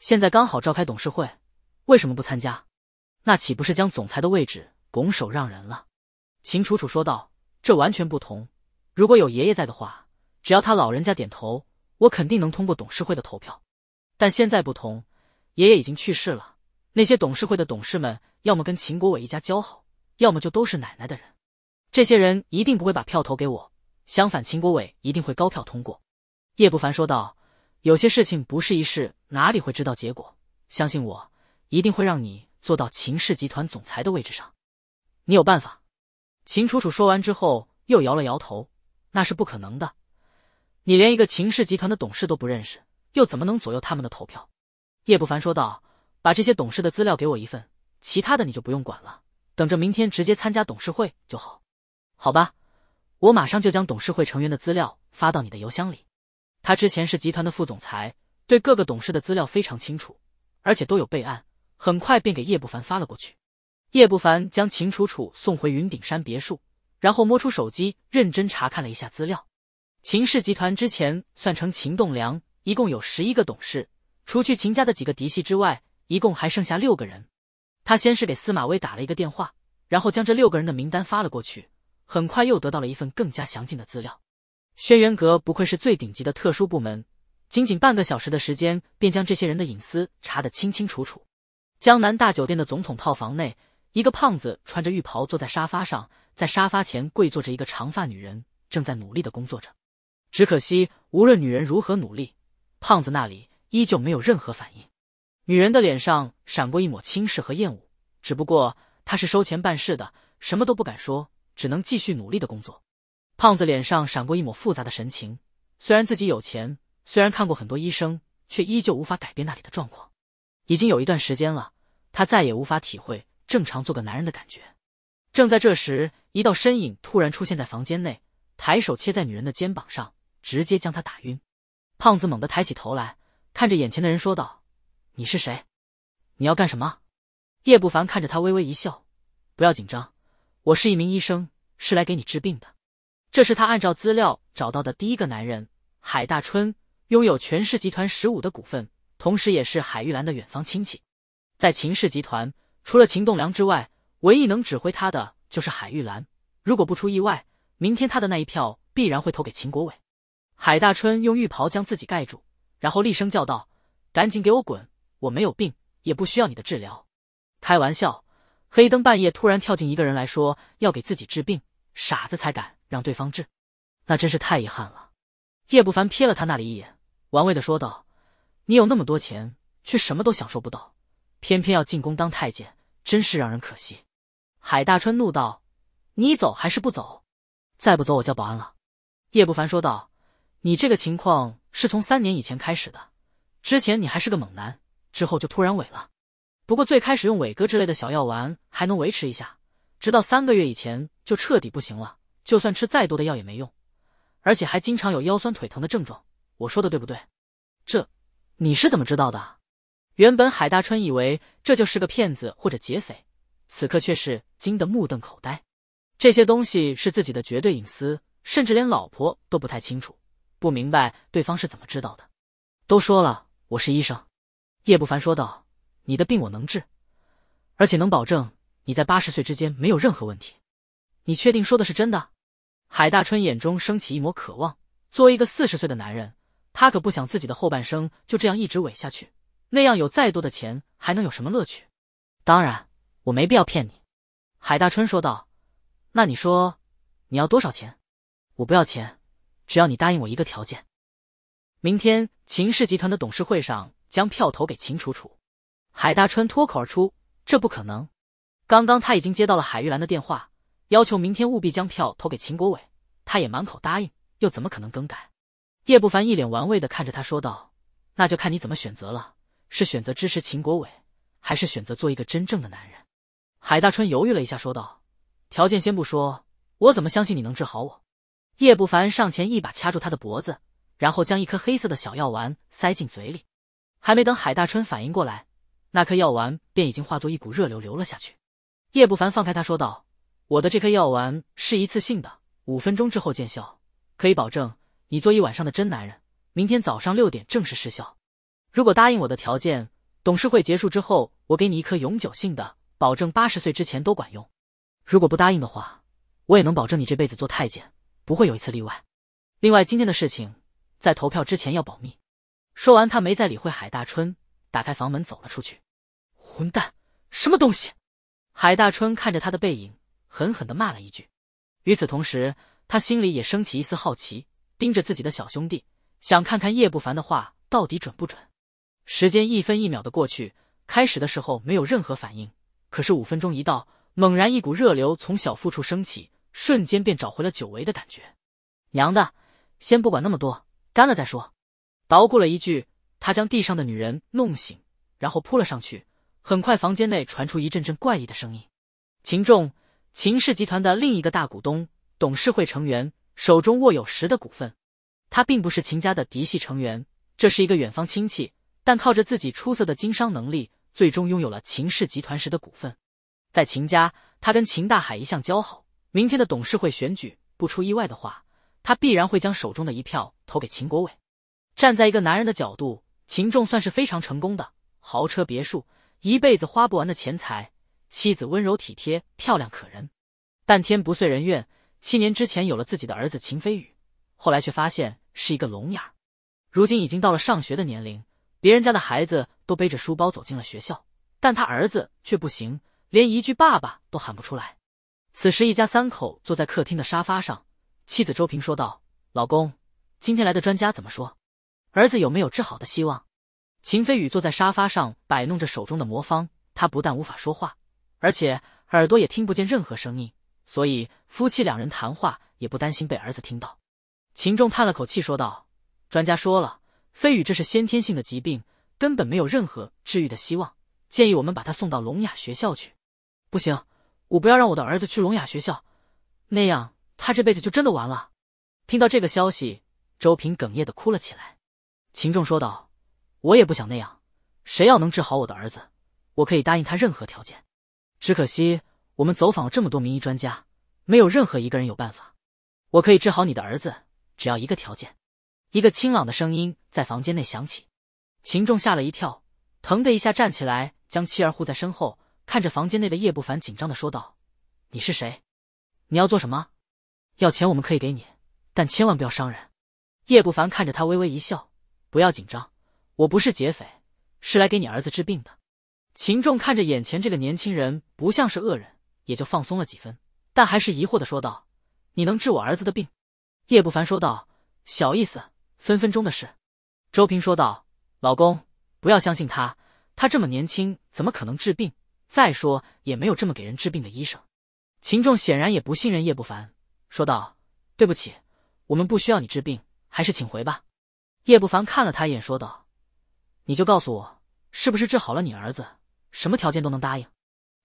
现在刚好召开董事会，为什么不参加？那岂不是将总裁的位置拱手让人了？”秦楚楚说道：“这完全不同。如果有爷爷在的话，只要他老人家点头，我肯定能通过董事会的投票。但现在不同，爷爷已经去世了。那些董事会的董事们，要么跟秦国伟一家交好，要么就都是奶奶的人。这些人一定不会把票投给我。相反，秦国伟一定会高票通过。”叶不凡说道：“有些事情不试一试，哪里会知道结果？相信我，一定会让你坐到秦氏集团总裁的位置上。你有办法。”秦楚楚说完之后，又摇了摇头：“那是不可能的，你连一个秦氏集团的董事都不认识，又怎么能左右他们的投票？”叶不凡说道：“把这些董事的资料给我一份，其他的你就不用管了，等着明天直接参加董事会就好。”“好吧，我马上就将董事会成员的资料发到你的邮箱里。”他之前是集团的副总裁，对各个董事的资料非常清楚，而且都有备案，很快便给叶不凡发了过去。叶不凡将秦楚楚送回云顶山别墅，然后摸出手机，认真查看了一下资料。秦氏集团之前算成秦栋梁，一共有十一个董事，除去秦家的几个嫡系之外，一共还剩下六个人。他先是给司马威打了一个电话，然后将这六个人的名单发了过去。很快又得到了一份更加详尽的资料。轩辕阁不愧是最顶级的特殊部门，仅仅半个小时的时间，便将这些人的隐私查得清清楚楚。江南大酒店的总统套房内。一个胖子穿着浴袍坐在沙发上，在沙发前跪坐着一个长发女人，正在努力的工作着。只可惜，无论女人如何努力，胖子那里依旧没有任何反应。女人的脸上闪过一抹轻视和厌恶，只不过她是收钱办事的，什么都不敢说，只能继续努力的工作。胖子脸上闪过一抹复杂的神情，虽然自己有钱，虽然看过很多医生，却依旧无法改变那里的状况。已经有一段时间了，他再也无法体会。正常做个男人的感觉。正在这时，一道身影突然出现在房间内，抬手切在女人的肩膀上，直接将她打晕。胖子猛地抬起头来，看着眼前的人说道：“你是谁？你要干什么？”叶不凡看着他，微微一笑：“不要紧张，我是一名医生，是来给你治病的。”这是他按照资料找到的第一个男人，海大春，拥有全氏集团十五的股份，同时也是海玉兰的远方亲戚，在秦氏集团。除了秦栋梁之外，唯一能指挥他的就是海玉兰。如果不出意外，明天他的那一票必然会投给秦国伟。海大春用浴袍将自己盖住，然后厉声叫道：“赶紧给我滚！我没有病，也不需要你的治疗。”开玩笑，黑灯半夜突然跳进一个人来说要给自己治病，傻子才敢让对方治，那真是太遗憾了。叶不凡瞥了他那里一眼，玩味的说道：“你有那么多钱，却什么都享受不到，偏偏要进宫当太监。”真是让人可惜，海大春怒道：“你走还是不走？再不走，我叫保安了。”叶不凡说道：“你这个情况是从三年以前开始的，之前你还是个猛男，之后就突然萎了。不过最开始用伟哥之类的小药丸还能维持一下，直到三个月以前就彻底不行了，就算吃再多的药也没用，而且还经常有腰酸腿疼的症状。我说的对不对？这你是怎么知道的？”原本海大春以为这就是个骗子或者劫匪，此刻却是惊得目瞪口呆。这些东西是自己的绝对隐私，甚至连老婆都不太清楚，不明白对方是怎么知道的。都说了我是医生，叶不凡说道：“你的病我能治，而且能保证你在八十岁之间没有任何问题。你确定说的是真的？”海大春眼中升起一抹渴望。作为一个四十岁的男人，他可不想自己的后半生就这样一直萎下去。那样有再多的钱还能有什么乐趣？当然，我没必要骗你。”海大春说道。“那你说，你要多少钱？我不要钱，只要你答应我一个条件：，明天秦氏集团的董事会上将票投给秦楚楚。”海大春脱口而出：“这不可能！刚刚他已经接到了海玉兰的电话，要求明天务必将票投给秦国伟，他也满口答应，又怎么可能更改？”叶不凡一脸玩味的看着他说道：“那就看你怎么选择了。”是选择支持秦国伟，还是选择做一个真正的男人？海大春犹豫了一下，说道：“条件先不说，我怎么相信你能治好我？”叶不凡上前一把掐住他的脖子，然后将一颗黑色的小药丸塞进嘴里。还没等海大春反应过来，那颗药丸便已经化作一股热流流了下去。叶不凡放开他，说道：“我的这颗药丸是一次性的，五分钟之后见效，可以保证你做一晚上的真男人。明天早上六点正式失效。”如果答应我的条件，董事会结束之后，我给你一颗永久性的，保证八十岁之前都管用。如果不答应的话，我也能保证你这辈子做太监不会有一次例外。另外，今天的事情在投票之前要保密。说完，他没再理会海大春，打开房门走了出去。混蛋，什么东西！海大春看着他的背影，狠狠的骂了一句。与此同时，他心里也升起一丝好奇，盯着自己的小兄弟，想看看叶不凡的话到底准不准。时间一分一秒的过去，开始的时候没有任何反应，可是五分钟一到，猛然一股热流从小腹处升起，瞬间便找回了久违的感觉。娘的，先不管那么多，干了再说。捣鼓了一句，他将地上的女人弄醒，然后扑了上去。很快，房间内传出一阵阵怪异的声音。秦仲，秦氏集团的另一个大股东，董事会成员，手中握有十的股份。他并不是秦家的嫡系成员，这是一个远方亲戚。但靠着自己出色的经商能力，最终拥有了秦氏集团时的股份。在秦家，他跟秦大海一向交好。明天的董事会选举，不出意外的话，他必然会将手中的一票投给秦国伟。站在一个男人的角度，秦仲算是非常成功的。豪车、别墅，一辈子花不完的钱财，妻子温柔体贴、漂亮可人。但天不遂人愿，七年之前有了自己的儿子秦飞宇，后来却发现是一个聋哑。如今已经到了上学的年龄。别人家的孩子都背着书包走进了学校，但他儿子却不行，连一句爸爸都喊不出来。此时，一家三口坐在客厅的沙发上，妻子周平说道：“老公，今天来的专家怎么说？儿子有没有治好的希望？”秦飞宇坐在沙发上摆弄着手中的魔方，他不但无法说话，而且耳朵也听不见任何声音，所以夫妻两人谈话也不担心被儿子听到。秦仲叹了口气说道：“专家说了。”飞宇，这是先天性的疾病，根本没有任何治愈的希望。建议我们把他送到聋哑学校去。不行，我不要让我的儿子去聋哑学校，那样他这辈子就真的完了。听到这个消息，周平哽咽的哭了起来。秦仲说道：“我也不想那样，谁要能治好我的儿子，我可以答应他任何条件。只可惜我们走访了这么多名医专家，没有任何一个人有办法。我可以治好你的儿子，只要一个条件。”一个清朗的声音在房间内响起，秦仲吓了一跳，疼的一下站起来，将妻儿护在身后，看着房间内的叶不凡，紧张的说道：“你是谁？你要做什么？要钱我们可以给你，但千万不要伤人。”叶不凡看着他微微一笑：“不要紧张，我不是劫匪，是来给你儿子治病的。”秦仲看着眼前这个年轻人，不像是恶人，也就放松了几分，但还是疑惑的说道：“你能治我儿子的病？”叶不凡说道：“小意思。”分分钟的事，周平说道：“老公，不要相信他，他这么年轻，怎么可能治病？再说也没有这么给人治病的医生。”秦仲显然也不信任叶不凡，说道：“对不起，我们不需要你治病，还是请回吧。”叶不凡看了他一眼，说道：“你就告诉我，是不是治好了你儿子？什么条件都能答应？”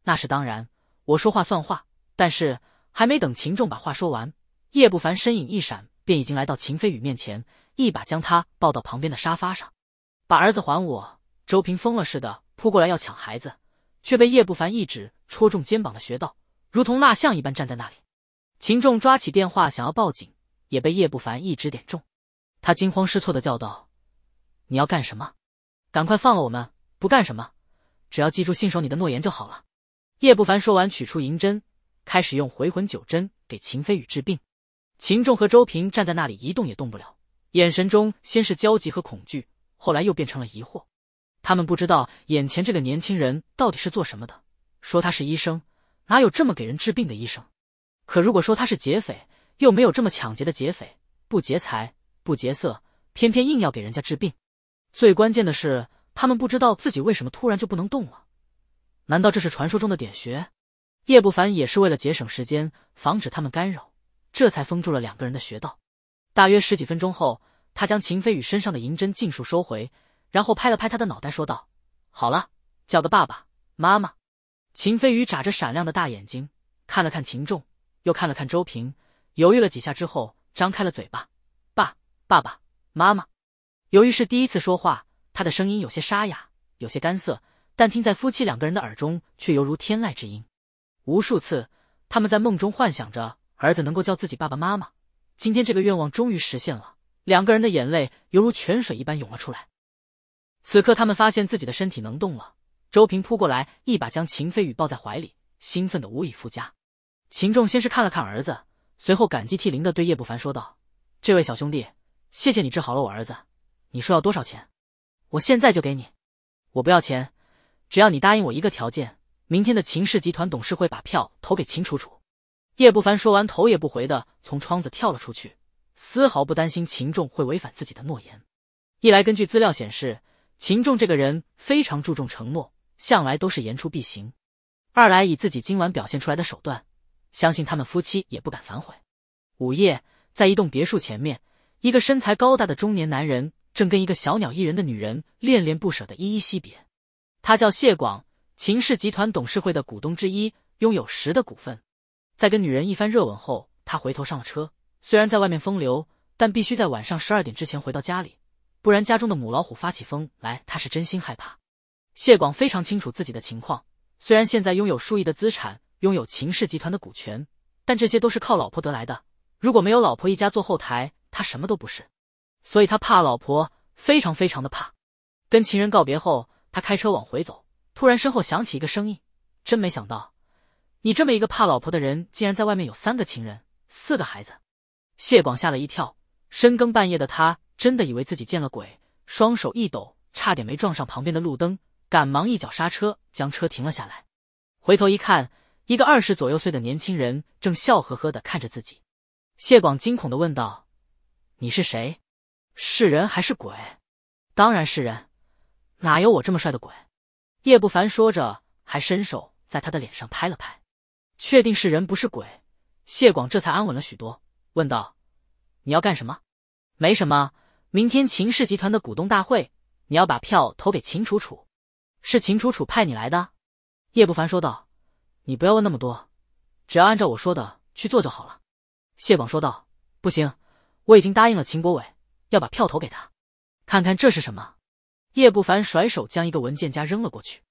那是当然，我说话算话。但是还没等秦仲把话说完，叶不凡身影一闪，便已经来到秦飞宇面前。一把将他抱到旁边的沙发上，把儿子还我！周平疯了似的扑过来要抢孩子，却被叶不凡一指戳中肩膀的穴道，如同蜡像一般站在那里。秦仲抓起电话想要报警，也被叶不凡一指点中，他惊慌失措的叫道：“你要干什么？赶快放了我们！不干什么，只要记住信守你的诺言就好了。”叶不凡说完，取出银针，开始用回魂九针给秦飞宇治病。秦仲和周平站在那里一动也动不了。眼神中先是焦急和恐惧，后来又变成了疑惑。他们不知道眼前这个年轻人到底是做什么的。说他是医生，哪有这么给人治病的医生？可如果说他是劫匪，又没有这么抢劫的劫匪，不劫财不劫色，偏偏硬要给人家治病。最关键的是，他们不知道自己为什么突然就不能动了。难道这是传说中的点穴？叶不凡也是为了节省时间，防止他们干扰，这才封住了两个人的穴道。大约十几分钟后，他将秦飞宇身上的银针尽数收回，然后拍了拍他的脑袋，说道：“好了，叫个爸爸妈妈。”秦飞宇眨着闪亮的大眼睛，看了看秦仲，又看了看周平，犹豫了几下之后，张开了嘴巴：“爸，爸爸，妈妈。”由于是第一次说话，他的声音有些沙哑，有些干涩，但听在夫妻两个人的耳中，却犹如天籁之音。无数次，他们在梦中幻想着儿子能够叫自己爸爸妈妈。今天这个愿望终于实现了，两个人的眼泪犹如泉水一般涌了出来。此刻，他们发现自己的身体能动了。周平扑过来，一把将秦飞宇抱在怀里，兴奋的无以复加。秦仲先是看了看儿子，随后感激涕零的对叶不凡说道：“这位小兄弟，谢谢你治好了我儿子。你说要多少钱？我现在就给你。我不要钱，只要你答应我一个条件，明天的秦氏集团董事会把票投给秦楚楚。”叶不凡说完，头也不回的从窗子跳了出去，丝毫不担心秦仲会违反自己的诺言。一来，根据资料显示，秦仲这个人非常注重承诺，向来都是言出必行；二来，以自己今晚表现出来的手段，相信他们夫妻也不敢反悔。午夜，在一栋别墅前面，一个身材高大的中年男人正跟一个小鸟依人的女人恋恋不舍的依依惜别。他叫谢广，秦氏集团董事会的股东之一，拥有十的股份。在跟女人一番热吻后，他回头上了车。虽然在外面风流，但必须在晚上十二点之前回到家里，不然家中的母老虎发起疯来，他是真心害怕。谢广非常清楚自己的情况，虽然现在拥有数亿的资产，拥有秦氏集团的股权，但这些都是靠老婆得来的。如果没有老婆一家做后台，他什么都不是。所以他怕老婆，非常非常的怕。跟情人告别后，他开车往回走，突然身后响起一个声音，真没想到。你这么一个怕老婆的人，竟然在外面有三个情人、四个孩子！谢广吓了一跳，深更半夜的，他真的以为自己见了鬼，双手一抖，差点没撞上旁边的路灯，赶忙一脚刹车，将车停了下来。回头一看，一个二十左右岁的年轻人正笑呵呵的看着自己。谢广惊恐的问道：“你是谁？是人还是鬼？”“当然是人，哪有我这么帅的鬼？”叶不凡说着，还伸手在他的脸上拍了拍。确定是人不是鬼，谢广这才安稳了许多，问道：“你要干什么？”“没什么，明天秦氏集团的股东大会，你要把票投给秦楚楚。”“是秦楚楚派你来的？”叶不凡说道：“你不要问那么多，只要按照我说的去做就好了。”谢广说道：“不行，我已经答应了秦国伟，要把票投给他。”“看看这是什么？”叶不凡甩手将一个文件夹扔了过去。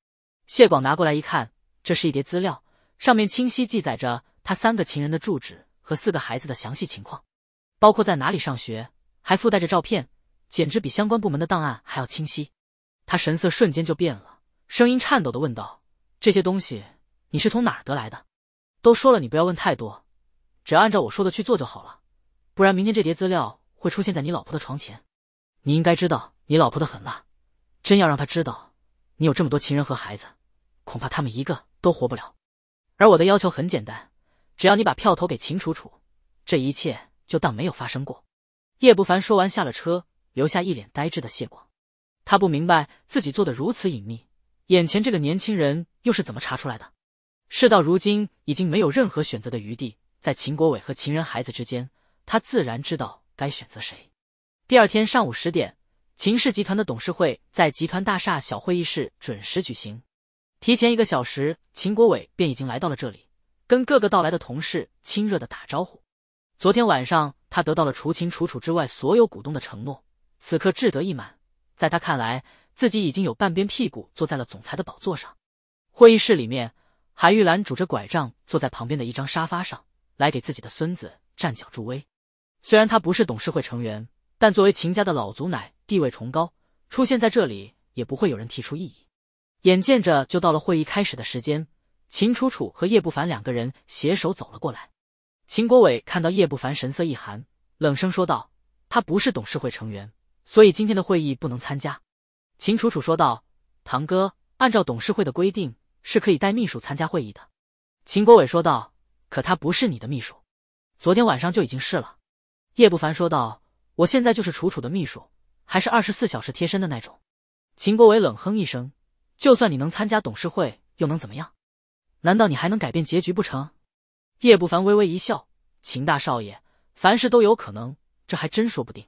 谢广拿过来一看，这是一叠资料。上面清晰记载着他三个情人的住址和四个孩子的详细情况，包括在哪里上学，还附带着照片，简直比相关部门的档案还要清晰。他神色瞬间就变了，声音颤抖的问道：“这些东西你是从哪儿得来的？”都说了你不要问太多，只要按照我说的去做就好了，不然明天这叠资料会出现在你老婆的床前。你应该知道你老婆的狠辣，真要让她知道你有这么多情人和孩子，恐怕他们一个都活不了。而我的要求很简单，只要你把票投给秦楚楚，这一切就当没有发生过。叶不凡说完，下了车，留下一脸呆滞的谢广。他不明白自己做的如此隐秘，眼前这个年轻人又是怎么查出来的？事到如今，已经没有任何选择的余地，在秦国伟和秦人孩子之间，他自然知道该选择谁。第二天上午十点，秦氏集团的董事会在集团大厦小会议室准时举行。提前一个小时，秦国伟便已经来到了这里，跟各个到来的同事亲热的打招呼。昨天晚上，他得到了除秦楚楚之外所有股东的承诺，此刻志得意满。在他看来，自己已经有半边屁股坐在了总裁的宝座上。会议室里面，海玉兰拄着拐杖坐在旁边的一张沙发上，来给自己的孙子站脚助威。虽然他不是董事会成员，但作为秦家的老祖奶，地位崇高，出现在这里也不会有人提出异议。眼见着就到了会议开始的时间，秦楚楚和叶不凡两个人携手走了过来。秦国伟看到叶不凡，神色一寒，冷声说道：“他不是董事会成员，所以今天的会议不能参加。”秦楚楚说道：“堂哥，按照董事会的规定，是可以带秘书参加会议的。”秦国伟说道：“可他不是你的秘书，昨天晚上就已经是了。”叶不凡说道：“我现在就是楚楚的秘书，还是二十四小时贴身的那种。”秦国伟冷哼一声。就算你能参加董事会，又能怎么样？难道你还能改变结局不成？叶不凡微微一笑：“秦大少爷，凡事都有可能，这还真说不定。”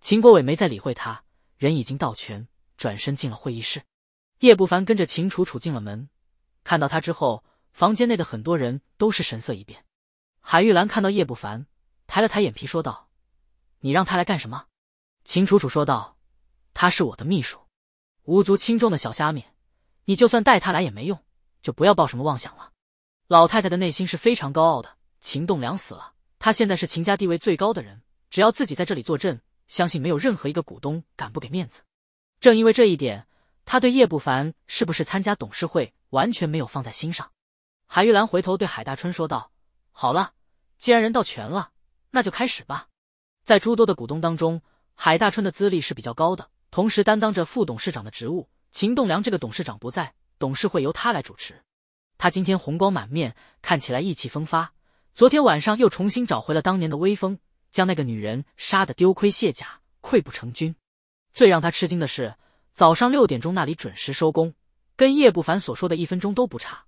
秦国伟没再理会他，人已经到全，转身进了会议室。叶不凡跟着秦楚楚进了门，看到他之后，房间内的很多人都是神色一变。海玉兰看到叶不凡，抬了抬眼皮说道：“你让他来干什么？”秦楚楚说道：“他是我的秘书，无足轻重的小虾米。”你就算带他来也没用，就不要抱什么妄想了。老太太的内心是非常高傲的，秦栋梁死了，他现在是秦家地位最高的人，只要自己在这里坐镇，相信没有任何一个股东敢不给面子。正因为这一点，他对叶不凡是不是参加董事会完全没有放在心上。海玉兰回头对海大春说道：“好了，既然人到全了，那就开始吧。”在诸多的股东当中，海大春的资历是比较高的，同时担当着副董事长的职务。秦栋梁这个董事长不在，董事会由他来主持。他今天红光满面，看起来意气风发。昨天晚上又重新找回了当年的威风，将那个女人杀得丢盔卸甲、溃不成军。最让他吃惊的是，早上六点钟那里准时收工，跟叶不凡所说的一分钟都不差。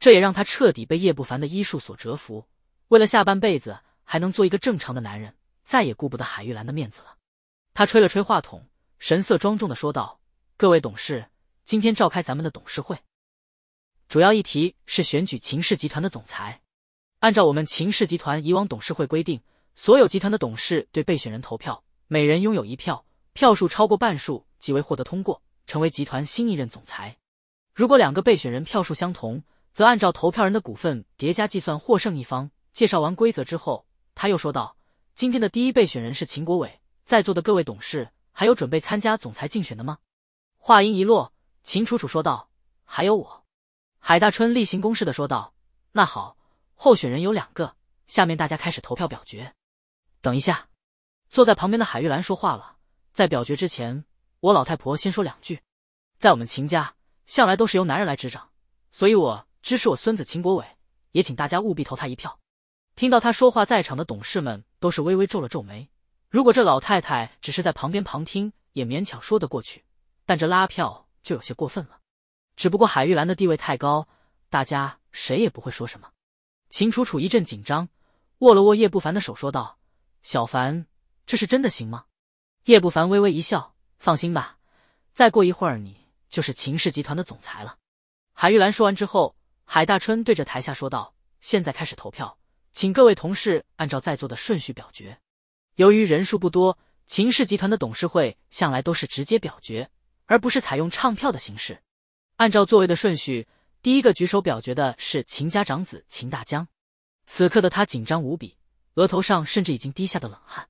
这也让他彻底被叶不凡的医术所折服。为了下半辈子还能做一个正常的男人，再也顾不得海玉兰的面子了。他吹了吹话筒，神色庄重的说道。各位董事，今天召开咱们的董事会，主要议题是选举秦氏集团的总裁。按照我们秦氏集团以往董事会规定，所有集团的董事对备选人投票，每人拥有一票，票数超过半数即为获得通过，成为集团新一任总裁。如果两个备选人票数相同，则按照投票人的股份叠加计算获胜一方。介绍完规则之后，他又说道：“今天的第一备选人是秦国伟，在座的各位董事，还有准备参加总裁竞选的吗？”话音一落，秦楚楚说道：“还有我。”海大春例行公事的说道：“那好，候选人有两个，下面大家开始投票表决。”等一下，坐在旁边的海玉兰说话了：“在表决之前，我老太婆先说两句。在我们秦家，向来都是由男人来执掌，所以我支持我孙子秦国伟，也请大家务必投他一票。”听到他说话，在场的董事们都是微微皱了皱眉。如果这老太太只是在旁边旁听，也勉强说得过去。但这拉票就有些过分了。只不过海玉兰的地位太高，大家谁也不会说什么。秦楚楚一阵紧张，握了握叶不凡的手，说道：“小凡，这是真的行吗？”叶不凡微微一笑，放心吧，再过一会儿你就是秦氏集团的总裁了。”海玉兰说完之后，海大春对着台下说道：“现在开始投票，请各位同事按照在座的顺序表决。由于人数不多，秦氏集团的董事会向来都是直接表决。”而不是采用唱票的形式，按照座位的顺序，第一个举手表决的是秦家长子秦大江。此刻的他紧张无比，额头上甚至已经滴下的冷汗。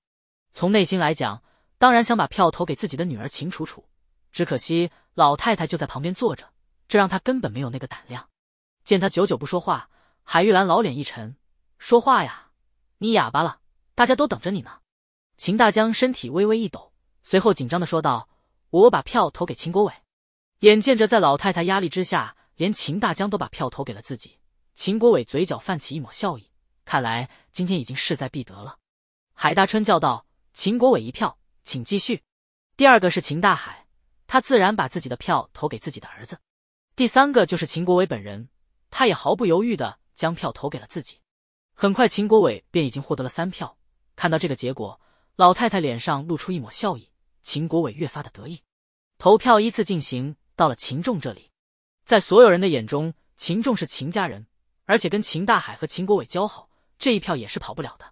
从内心来讲，当然想把票投给自己的女儿秦楚楚，只可惜老太太就在旁边坐着，这让他根本没有那个胆量。见他久久不说话，海玉兰老脸一沉，说话呀，你哑巴了？大家都等着你呢。秦大江身体微微一抖，随后紧张的说道。我把票投给秦国伟。眼见着在老太太压力之下，连秦大江都把票投给了自己，秦国伟嘴角泛起一抹笑意，看来今天已经势在必得了。海大春叫道：“秦国伟一票，请继续。”第二个是秦大海，他自然把自己的票投给自己的儿子。第三个就是秦国伟本人，他也毫不犹豫的将票投给了自己。很快，秦国伟便已经获得了三票。看到这个结果，老太太脸上露出一抹笑意。秦国伟越发的得意，投票依次进行到了秦仲这里，在所有人的眼中，秦仲是秦家人，而且跟秦大海和秦国伟交好，这一票也是跑不了的。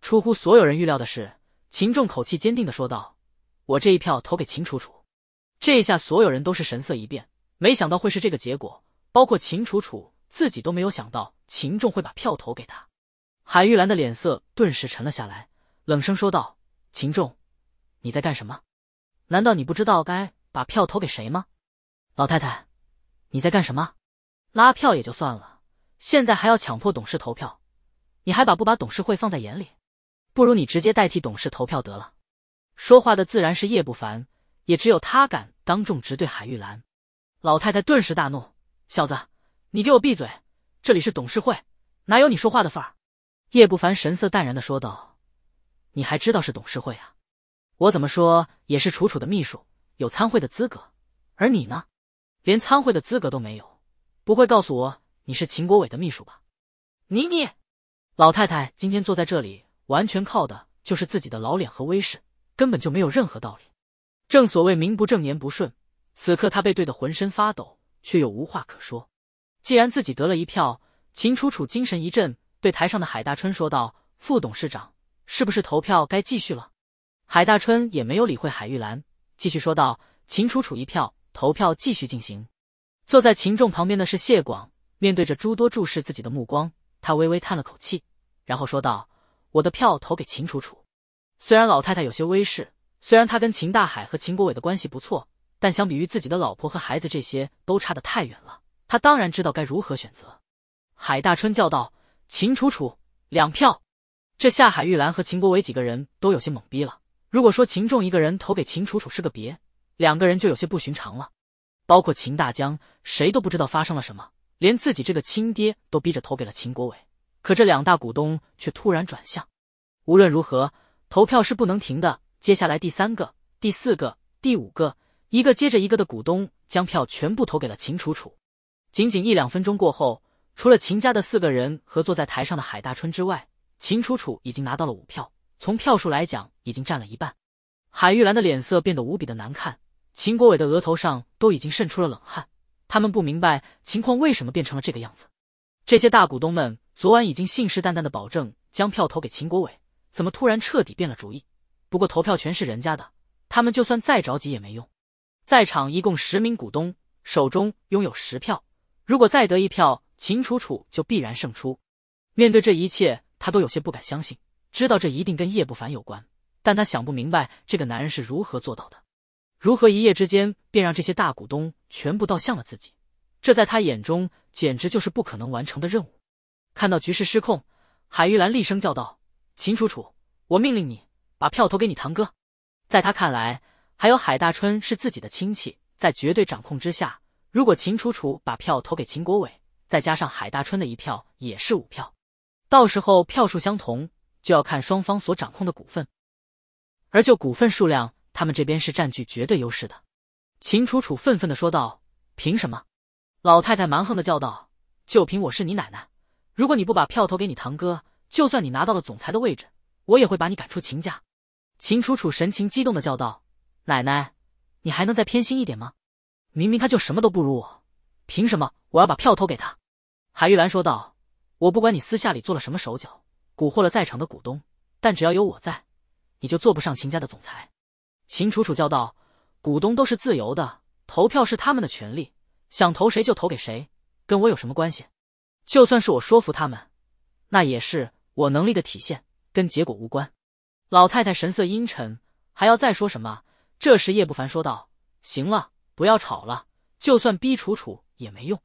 出乎所有人预料的是，秦仲口气坚定的说道：“我这一票投给秦楚楚。”这一下，所有人都是神色一变，没想到会是这个结果，包括秦楚楚自己都没有想到秦仲会把票投给他。海玉兰的脸色顿时沉了下来，冷声说道：“秦仲。”你在干什么？难道你不知道该把票投给谁吗？老太太，你在干什么？拉票也就算了，现在还要强迫董事投票，你还把不把董事会放在眼里？不如你直接代替董事投票得了。说话的自然是叶不凡，也只有他敢当众直对海玉兰。老太太顿时大怒：“小子，你给我闭嘴！这里是董事会，哪有你说话的份儿？”叶不凡神色淡然的说道：“你还知道是董事会啊？”我怎么说也是楚楚的秘书，有参会的资格，而你呢，连参会的资格都没有，不会告诉我你是秦国伟的秘书吧？你你，老太太今天坐在这里，完全靠的就是自己的老脸和威势，根本就没有任何道理。正所谓名不正言不顺，此刻她被怼得浑身发抖，却又无话可说。既然自己得了一票，秦楚楚精神一振，对台上的海大春说道：“副董事长，是不是投票该继续了？”海大春也没有理会海玉兰，继续说道：“秦楚楚一票，投票继续进行。”坐在秦仲旁边的是谢广，面对着诸多注视自己的目光，他微微叹了口气，然后说道：“我的票投给秦楚楚。”虽然老太太有些威势，虽然她跟秦大海和秦国伟的关系不错，但相比于自己的老婆和孩子，这些都差得太远了。他当然知道该如何选择。海大春叫道：“秦楚楚两票！”这下海玉兰和秦国伟几个人都有些懵逼了。如果说秦仲一个人投给秦楚楚是个别，两个人就有些不寻常了。包括秦大江，谁都不知道发生了什么，连自己这个亲爹都逼着投给了秦国伟。可这两大股东却突然转向。无论如何，投票是不能停的。接下来第三个、第四个、第五个，一个接着一个的股东将票全部投给了秦楚楚。仅仅一两分钟过后，除了秦家的四个人和坐在台上的海大春之外，秦楚楚已经拿到了五票。从票数来讲，已经占了一半。海玉兰的脸色变得无比的难看，秦国伟的额头上都已经渗出了冷汗。他们不明白情况为什么变成了这个样子。这些大股东们昨晚已经信誓旦旦的保证将票投给秦国伟，怎么突然彻底变了主意？不过投票权是人家的，他们就算再着急也没用。在场一共十名股东，手中拥有十票，如果再得一票，秦楚楚就必然胜出。面对这一切，他都有些不敢相信。知道这一定跟叶不凡有关，但他想不明白这个男人是如何做到的，如何一夜之间便让这些大股东全部倒向了自己？这在他眼中简直就是不可能完成的任务。看到局势失控，海玉兰厉声叫道：“秦楚楚，我命令你把票投给你堂哥。”在他看来，还有海大春是自己的亲戚，在绝对掌控之下，如果秦楚楚把票投给秦国伟，再加上海大春的一票，也是五票，到时候票数相同。就要看双方所掌控的股份，而就股份数量，他们这边是占据绝对优势的。秦楚楚愤愤的说道：“凭什么？”老太太蛮横的叫道：“就凭我是你奶奶！如果你不把票投给你堂哥，就算你拿到了总裁的位置，我也会把你赶出秦家。”秦楚楚神情激动的叫道：“奶奶，你还能再偏心一点吗？明明他就什么都不如我，凭什么我要把票投给他？”海玉兰说道：“我不管你私下里做了什么手脚。”蛊惑了在场的股东，但只要有我在，你就做不上秦家的总裁。”秦楚楚叫道，“股东都是自由的，投票是他们的权利，想投谁就投给谁，跟我有什么关系？就算是我说服他们，那也是我能力的体现，跟结果无关。”老太太神色阴沉，还要再说什么。这时叶不凡说道：“行了，不要吵了，就算逼楚楚也没用。”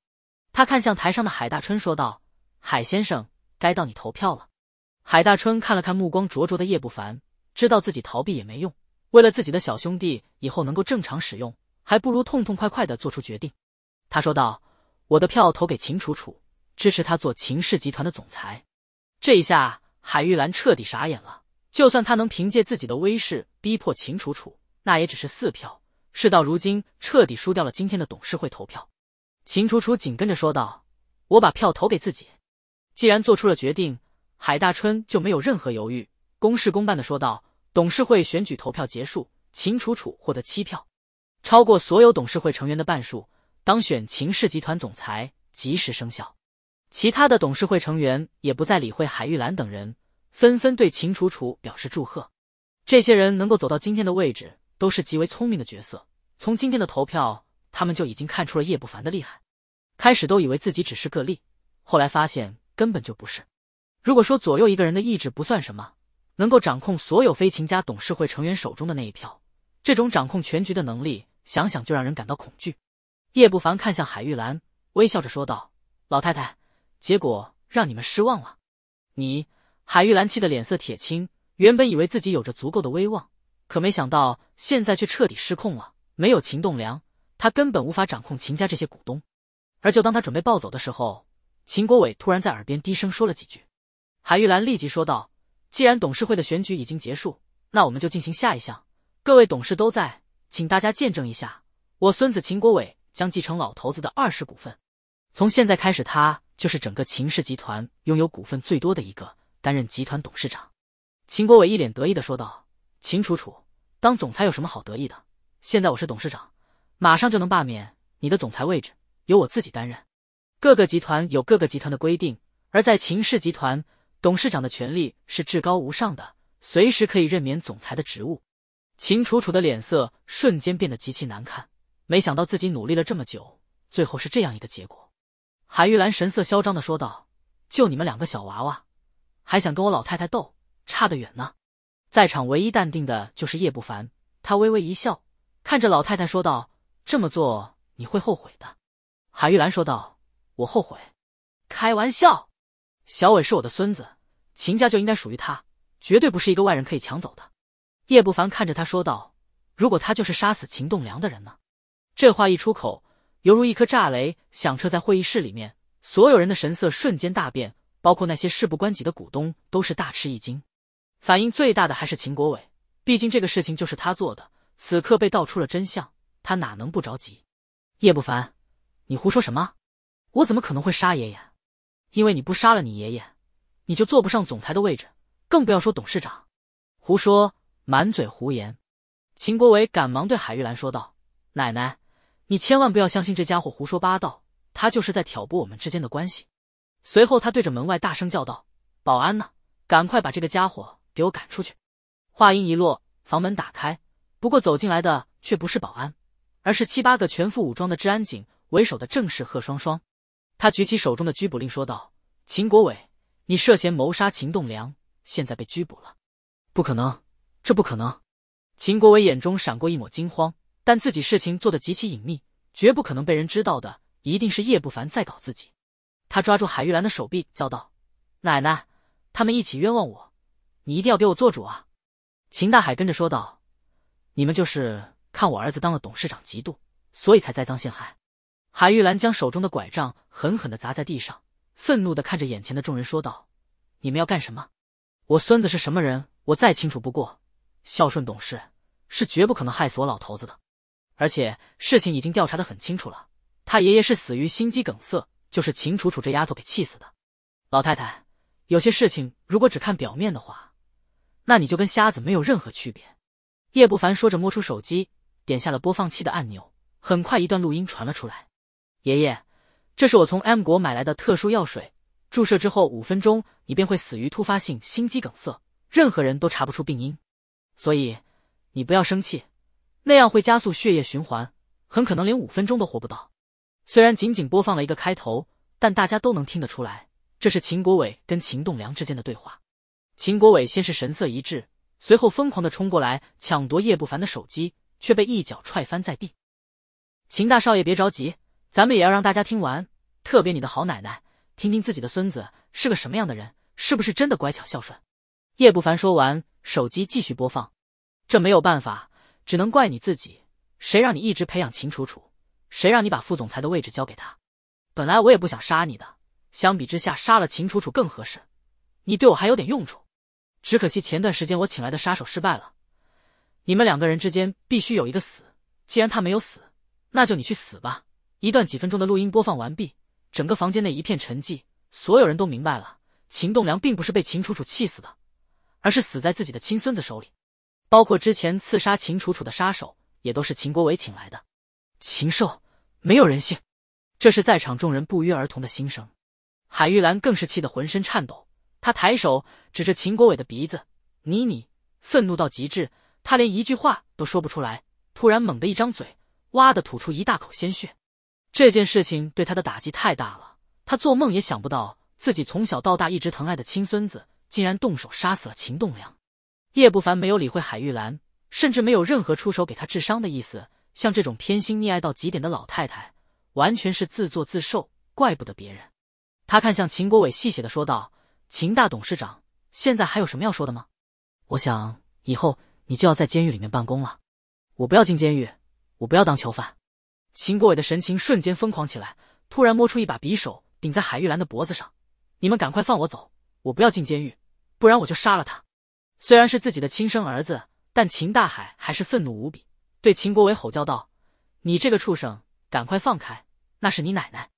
他看向台上的海大春，说道：“海先生，该到你投票了。”海大春看了看目光灼灼的叶不凡，知道自己逃避也没用。为了自己的小兄弟以后能够正常使用，还不如痛痛快快的做出决定。他说道：“我的票投给秦楚楚，支持他做秦氏集团的总裁。”这一下，海玉兰彻底傻眼了。就算他能凭借自己的威势逼迫秦楚楚，那也只是四票。事到如今，彻底输掉了今天的董事会投票。秦楚楚紧跟着说道：“我把票投给自己。既然做出了决定。”海大春就没有任何犹豫，公事公办的说道：“董事会选举投票结束，秦楚楚获得七票，超过所有董事会成员的半数，当选秦氏集团总裁，即时生效。”其他的董事会成员也不再理会海玉兰等人，纷纷对秦楚楚表示祝贺。这些人能够走到今天的位置，都是极为聪明的角色。从今天的投票，他们就已经看出了叶不凡的厉害。开始都以为自己只是个例，后来发现根本就不是。如果说左右一个人的意志不算什么，能够掌控所有飞禽家董事会成员手中的那一票，这种掌控全局的能力，想想就让人感到恐惧。叶不凡看向海玉兰，微笑着说道：“老太太，结果让你们失望了。”你，海玉兰气得脸色铁青。原本以为自己有着足够的威望，可没想到现在却彻底失控了。没有秦栋梁，他根本无法掌控秦家这些股东。而就当他准备暴走的时候，秦国伟突然在耳边低声说了几句。海玉兰立即说道：“既然董事会的选举已经结束，那我们就进行下一项。各位董事都在，请大家见证一下，我孙子秦国伟将继承老头子的二十股份。从现在开始，他就是整个秦氏集团拥有股份最多的一个，担任集团董事长。”秦国伟一脸得意的说道：“秦楚楚，当总裁有什么好得意的？现在我是董事长，马上就能罢免你的总裁位置，由我自己担任。各个集团有各个集团的规定，而在秦氏集团。”董事长的权力是至高无上的，随时可以任免总裁的职务。秦楚楚的脸色瞬间变得极其难看，没想到自己努力了这么久，最后是这样一个结果。海玉兰神色嚣张的说道：“就你们两个小娃娃，还想跟我老太太斗，差得远呢。”在场唯一淡定的就是叶不凡，他微微一笑，看着老太太说道：“这么做你会后悔的。”海玉兰说道：“我后悔？”开玩笑。小伟是我的孙子，秦家就应该属于他，绝对不是一个外人可以抢走的。叶不凡看着他说道：“如果他就是杀死秦栋梁的人呢？”这话一出口，犹如一颗炸雷响彻在会议室里面，所有人的神色瞬间大变，包括那些事不关己的股东都是大吃一惊。反应最大的还是秦国伟，毕竟这个事情就是他做的，此刻被道出了真相，他哪能不着急？叶不凡，你胡说什么？我怎么可能会杀爷爷？因为你不杀了你爷爷，你就坐不上总裁的位置，更不要说董事长。胡说，满嘴胡言！秦国伟赶忙对海玉兰说道：“奶奶，你千万不要相信这家伙胡说八道，他就是在挑拨我们之间的关系。”随后，他对着门外大声叫道：“保安呢？赶快把这个家伙给我赶出去！”话音一落，房门打开，不过走进来的却不是保安，而是七八个全副武装的治安警，为首的正是贺双双。他举起手中的拘捕令，说道：“秦国伟，你涉嫌谋杀秦栋梁，现在被拘捕了。”“不可能，这不可能！”秦国伟眼中闪过一抹惊慌，但自己事情做得极其隐秘，绝不可能被人知道的。一定是叶不凡在搞自己。他抓住海玉兰的手臂，叫道：“奶奶，他们一起冤枉我，你一定要给我做主啊！”秦大海跟着说道：“你们就是看我儿子当了董事长，嫉妒，所以才栽赃陷害。”海玉兰将手中的拐杖狠狠地砸在地上，愤怒地看着眼前的众人，说道：“你们要干什么？我孙子是什么人，我再清楚不过。孝顺懂事，是绝不可能害死我老头子的。而且事情已经调查的很清楚了，他爷爷是死于心肌梗塞，就是秦楚楚这丫头给气死的。老太太，有些事情如果只看表面的话，那你就跟瞎子没有任何区别。”叶不凡说着，摸出手机，点下了播放器的按钮，很快一段录音传了出来。爷爷，这是我从 M 国买来的特殊药水，注射之后五分钟，你便会死于突发性心肌梗塞，任何人都查不出病因。所以你不要生气，那样会加速血液循环，很可能连五分钟都活不到。虽然仅仅播放了一个开头，但大家都能听得出来，这是秦国伟跟秦栋梁之间的对话。秦国伟先是神色一滞，随后疯狂的冲过来抢夺叶不凡的手机，却被一脚踹翻在地。秦大少爷别着急。咱们也要让大家听完，特别你的好奶奶听听自己的孙子是个什么样的人，是不是真的乖巧孝顺？叶不凡说完，手机继续播放。这没有办法，只能怪你自己。谁让你一直培养秦楚楚，谁让你把副总裁的位置交给他？本来我也不想杀你的，相比之下杀了秦楚楚更合适。你对我还有点用处，只可惜前段时间我请来的杀手失败了。你们两个人之间必须有一个死，既然他没有死，那就你去死吧。一段几分钟的录音播放完毕，整个房间内一片沉寂。所有人都明白了，秦栋梁并不是被秦楚楚气死的，而是死在自己的亲孙子手里。包括之前刺杀秦楚楚的杀手，也都是秦国伟请来的。禽兽，没有人性！这是在场众人不约而同的心声。海玉兰更是气得浑身颤抖，她抬手指着秦国伟的鼻子：“妮妮愤怒到极致，她连一句话都说不出来。突然，猛地一张嘴，哇的吐出一大口鲜血。这件事情对他的打击太大了，他做梦也想不到自己从小到大一直疼爱的亲孙子，竟然动手杀死了秦栋梁。叶不凡没有理会海玉兰，甚至没有任何出手给他治伤的意思。像这种偏心溺爱到极点的老太太，完全是自作自受，怪不得别人。他看向秦国伟，戏谑的说道：“秦大董事长，现在还有什么要说的吗？我想以后你就要在监狱里面办公了。我不要进监狱，我不要当囚犯。”秦国伟的神情瞬间疯狂起来，突然摸出一把匕首顶在海玉兰的脖子上：“你们赶快放我走，我不要进监狱，不然我就杀了他！”虽然是自己的亲生儿子，但秦大海还是愤怒无比，对秦国伟吼叫道：“你这个畜生，赶快放开！那是你奶奶，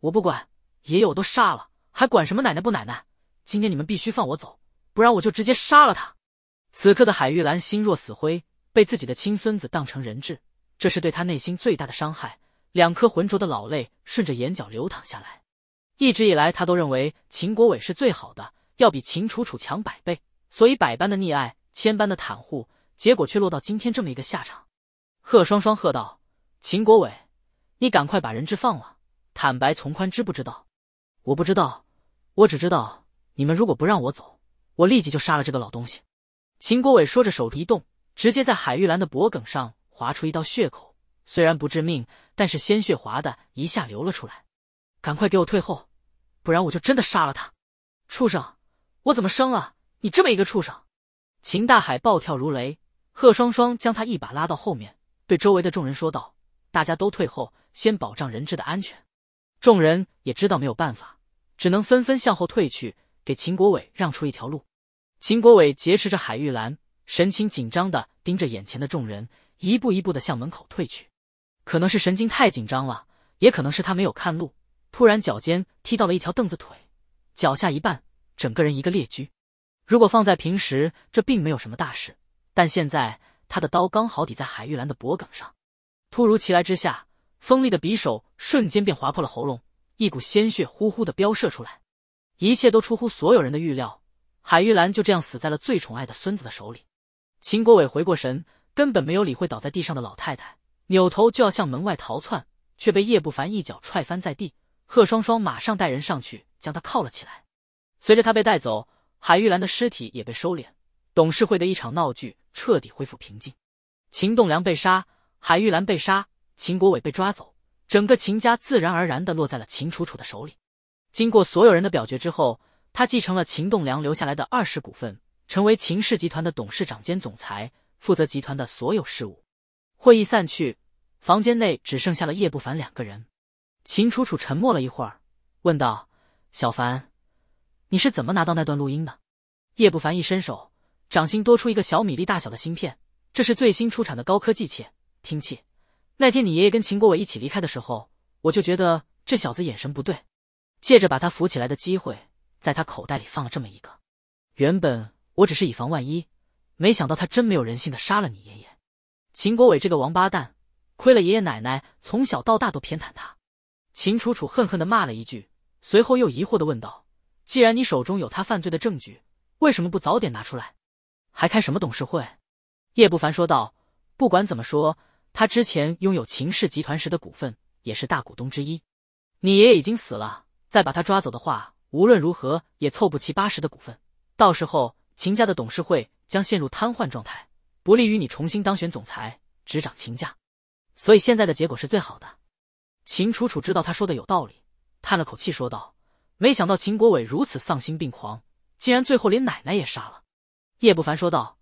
我不管，爷爷我都杀了，还管什么奶奶不奶奶？今天你们必须放我走，不然我就直接杀了他！”此刻的海玉兰心若死灰，被自己的亲孙子当成人质。这是对他内心最大的伤害。两颗浑浊的老泪顺着眼角流淌下来。一直以来，他都认为秦国伟是最好的，要比秦楚楚强百倍，所以百般的溺爱，千般的袒护，结果却落到今天这么一个下场。贺双双喝道：“秦国伟，你赶快把人质放了，坦白从宽，知不知道？”“我不知道，我只知道你们如果不让我走，我立即就杀了这个老东西。”秦国伟说着，手一动，直接在海玉兰的脖颈上。划出一道血口，虽然不致命，但是鲜血划的一下流了出来。赶快给我退后，不然我就真的杀了他！畜生，我怎么生了你这么一个畜生？秦大海暴跳如雷，贺双双将他一把拉到后面对周围的众人说道：“大家都退后，先保障人质的安全。”众人也知道没有办法，只能纷纷向后退去，给秦国伟让出一条路。秦国伟劫持着海玉兰，神情紧张的盯着眼前的众人。一步一步的向门口退去，可能是神经太紧张了，也可能是他没有看路，突然脚尖踢到了一条凳子腿，脚下一绊，整个人一个趔趄。如果放在平时，这并没有什么大事，但现在他的刀刚好抵在海玉兰的脖梗上，突如其来之下，锋利的匕首瞬间便划破了喉咙，一股鲜血呼呼的飙射出来。一切都出乎所有人的预料，海玉兰就这样死在了最宠爱的孙子的手里。秦国伟回过神。根本没有理会倒在地上的老太太，扭头就要向门外逃窜，却被叶不凡一脚踹翻在地。贺双双马上带人上去将他铐了起来。随着他被带走，海玉兰的尸体也被收敛。董事会的一场闹剧彻底恢复平静。秦栋梁被杀，海玉兰被杀，秦国伟被抓走，整个秦家自然而然的落在了秦楚楚的手里。经过所有人的表决之后，他继承了秦栋梁留下来的二十股份，成为秦氏集团的董事长兼总裁。负责集团的所有事务。会议散去，房间内只剩下了叶不凡两个人。秦楚楚沉默了一会儿，问道：“小凡，你是怎么拿到那段录音的？”叶不凡一伸手，掌心多出一个小米粒大小的芯片，这是最新出产的高科技窃听器。那天你爷爷跟秦国伟一起离开的时候，我就觉得这小子眼神不对，借着把他扶起来的机会，在他口袋里放了这么一个。原本我只是以防万一。没想到他真没有人性的杀了你爷爷，秦国伟这个王八蛋！亏了爷爷奶奶从小到大都偏袒他。秦楚楚恨恨的骂了一句，随后又疑惑的问道：“既然你手中有他犯罪的证据，为什么不早点拿出来？还开什么董事会？”叶不凡说道：“不管怎么说，他之前拥有秦氏集团时的股份也是大股东之一。你爷爷已经死了，再把他抓走的话，无论如何也凑不齐八十的股份。到时候秦家的董事会……”将陷入瘫痪状态，不利于你重新当选总裁，执掌秦家。所以现在的结果是最好的。秦楚楚知道他说的有道理，叹了口气说道：“没想到秦国伟如此丧心病狂，竟然最后连奶奶也杀了。”叶不凡说道：“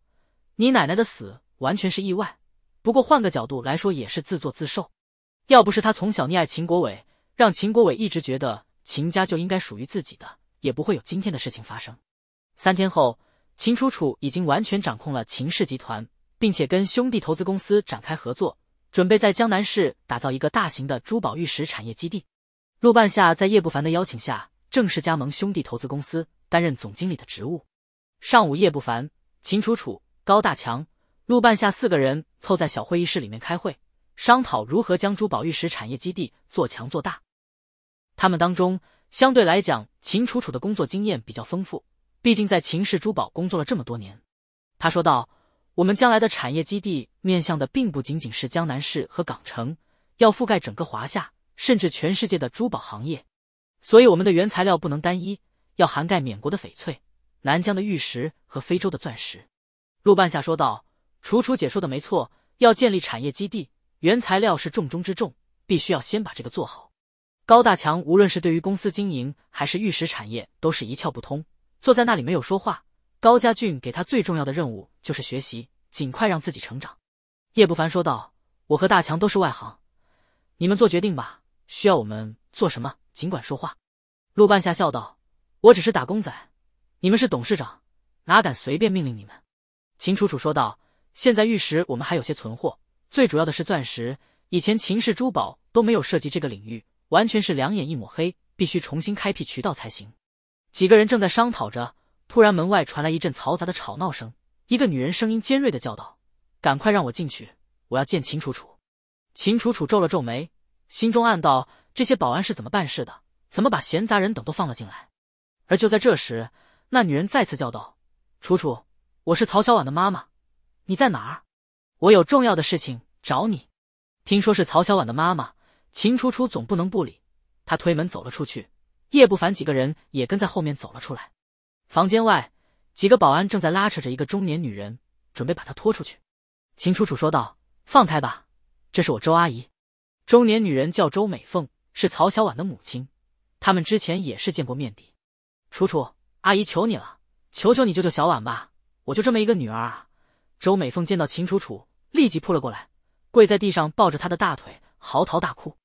你奶奶的死完全是意外，不过换个角度来说，也是自作自受。要不是他从小溺爱秦国伟，让秦国伟一直觉得秦家就应该属于自己的，也不会有今天的事情发生。”三天后。秦楚楚已经完全掌控了秦氏集团，并且跟兄弟投资公司展开合作，准备在江南市打造一个大型的珠宝玉石产业基地。陆半夏在叶不凡的邀请下，正式加盟兄弟投资公司，担任总经理的职务。上午，叶不凡、秦楚楚、高大强、陆半夏四个人凑在小会议室里面开会，商讨如何将珠宝玉石产业基地做强做大。他们当中，相对来讲，秦楚楚的工作经验比较丰富。毕竟在秦氏珠宝工作了这么多年，他说道：“我们将来的产业基地面向的并不仅仅是江南市和港城，要覆盖整个华夏，甚至全世界的珠宝行业。所以我们的原材料不能单一，要涵盖缅国的翡翠、南疆的玉石和非洲的钻石。”陆半夏说道：“楚楚姐说的没错，要建立产业基地，原材料是重中之重，必须要先把这个做好。”高大强无论是对于公司经营还是玉石产业，都是一窍不通。坐在那里没有说话。高家俊给他最重要的任务就是学习，尽快让自己成长。叶不凡说道：“我和大强都是外行，你们做决定吧。需要我们做什么，尽管说话。”陆半夏笑道：“我只是打工仔，你们是董事长，哪敢随便命令你们？”秦楚楚说道：“现在玉石我们还有些存货，最主要的是钻石。以前秦氏珠宝都没有涉及这个领域，完全是两眼一抹黑，必须重新开辟渠道才行。”几个人正在商讨着，突然门外传来一阵嘈杂的吵闹声。一个女人声音尖锐的叫道：“赶快让我进去，我要见秦楚楚！”秦楚楚皱了皱眉，心中暗道：这些保安是怎么办事的？怎么把闲杂人等都放了进来？而就在这时，那女人再次叫道：“楚楚，我是曹小婉的妈妈，你在哪儿？我有重要的事情找你。”听说是曹小婉的妈妈，秦楚楚总不能不理，她推门走了出去。叶不凡几个人也跟在后面走了出来。房间外，几个保安正在拉扯着一个中年女人，准备把她拖出去。秦楚楚说道：“放开吧，这是我周阿姨。”中年女人叫周美凤，是曹小婉的母亲，他们之前也是见过面的。楚楚，阿姨求你了，求求你救救小婉吧，我就这么一个女儿。啊！周美凤见到秦楚楚，立即扑了过来，跪在地上抱着她的大腿嚎啕大哭。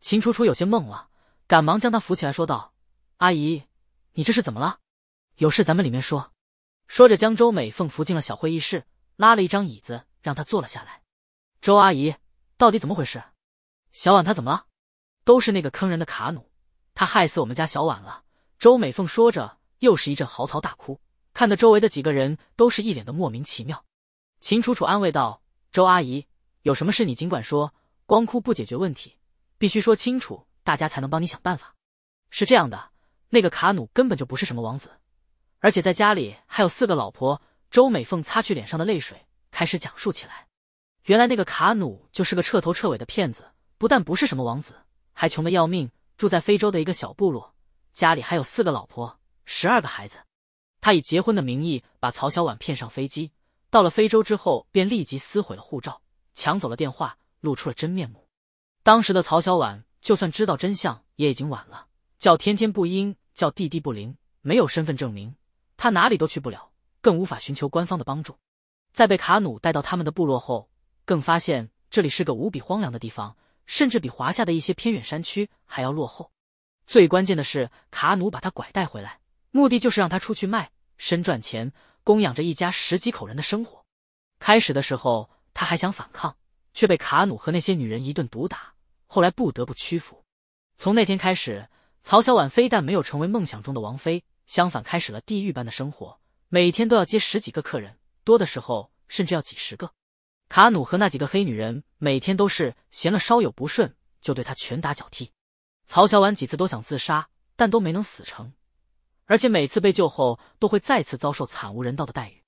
秦楚楚有些懵了。赶忙将她扶起来，说道：“阿姨，你这是怎么了？有事咱们里面说。”说着，将周美凤扶进了小会议室，拉了一张椅子让她坐了下来。周阿姨，到底怎么回事？小婉她怎么了？都是那个坑人的卡努，他害死我们家小婉了！周美凤说着，又是一阵嚎啕大哭，看得周围的几个人都是一脸的莫名其妙。秦楚楚安慰道：“周阿姨，有什么事你尽管说，光哭不解决问题，必须说清楚。”大家才能帮你想办法。是这样的，那个卡努根本就不是什么王子，而且在家里还有四个老婆。周美凤擦去脸上的泪水，开始讲述起来。原来那个卡努就是个彻头彻尾的骗子，不但不是什么王子，还穷得要命，住在非洲的一个小部落，家里还有四个老婆、十二个孩子。他以结婚的名义把曹小婉骗上飞机，到了非洲之后便立即撕毁了护照，抢走了电话，露出了真面目。当时的曹小婉。就算知道真相，也已经晚了。叫天天不应，叫地地不灵。没有身份证明，他哪里都去不了，更无法寻求官方的帮助。在被卡努带到他们的部落后，更发现这里是个无比荒凉的地方，甚至比华夏的一些偏远山区还要落后。最关键的是，卡努把他拐带回来，目的就是让他出去卖身赚钱，供养着一家十几口人的生活。开始的时候，他还想反抗，却被卡努和那些女人一顿毒打。后来不得不屈服。从那天开始，曹小婉非但没有成为梦想中的王妃，相反开始了地狱般的生活，每天都要接十几个客人，多的时候甚至要几十个。卡努和那几个黑女人每天都是闲了，稍有不顺就对他拳打脚踢。曹小婉几次都想自杀，但都没能死成，而且每次被救后都会再次遭受惨无人道的待遇。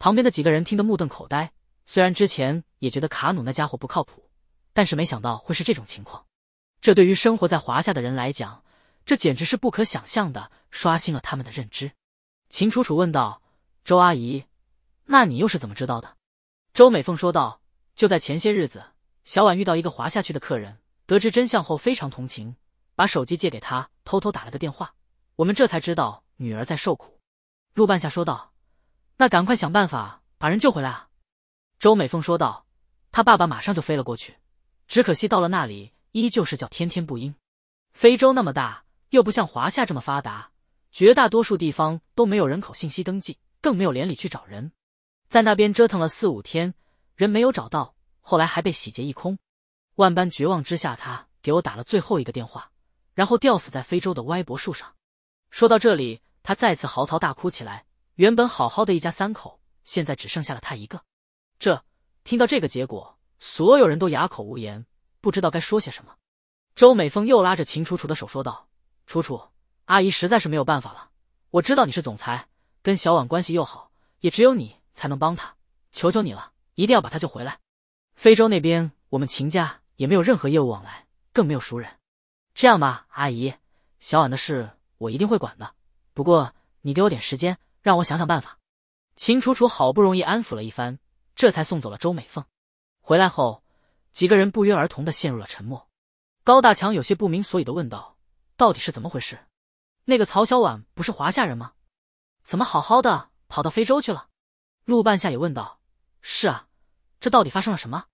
旁边的几个人听得目瞪口呆，虽然之前也觉得卡努那家伙不靠谱。但是没想到会是这种情况，这对于生活在华夏的人来讲，这简直是不可想象的，刷新了他们的认知。秦楚楚问道：“周阿姨，那你又是怎么知道的？”周美凤说道：“就在前些日子，小婉遇到一个华夏去的客人，得知真相后非常同情，把手机借给他，偷偷打了个电话，我们这才知道女儿在受苦。”陆半夏说道：“那赶快想办法把人救回来啊！”周美凤说道：“他爸爸马上就飞了过去。”只可惜到了那里，依旧是叫天天不应。非洲那么大，又不像华夏这么发达，绝大多数地方都没有人口信息登记，更没有连里去找人。在那边折腾了四五天，人没有找到，后来还被洗劫一空。万般绝望之下，他给我打了最后一个电话，然后吊死在非洲的歪脖树上。说到这里，他再次嚎啕大哭起来。原本好好的一家三口，现在只剩下了他一个。这，听到这个结果。所有人都哑口无言，不知道该说些什么。周美凤又拉着秦楚楚的手说道：“楚楚，阿姨实在是没有办法了。我知道你是总裁，跟小婉关系又好，也只有你才能帮她。求求你了，一定要把她救回来。非洲那边我们秦家也没有任何业务往来，更没有熟人。这样吧，阿姨，小婉的事我一定会管的。不过你给我点时间，让我想想办法。”秦楚楚好不容易安抚了一番，这才送走了周美凤。回来后，几个人不约而同的陷入了沉默。高大强有些不明所以的问道：“到底是怎么回事？那个曹小婉不是华夏人吗？怎么好好的跑到非洲去了？”陆半夏也问道：“是啊，这到底发生了什么？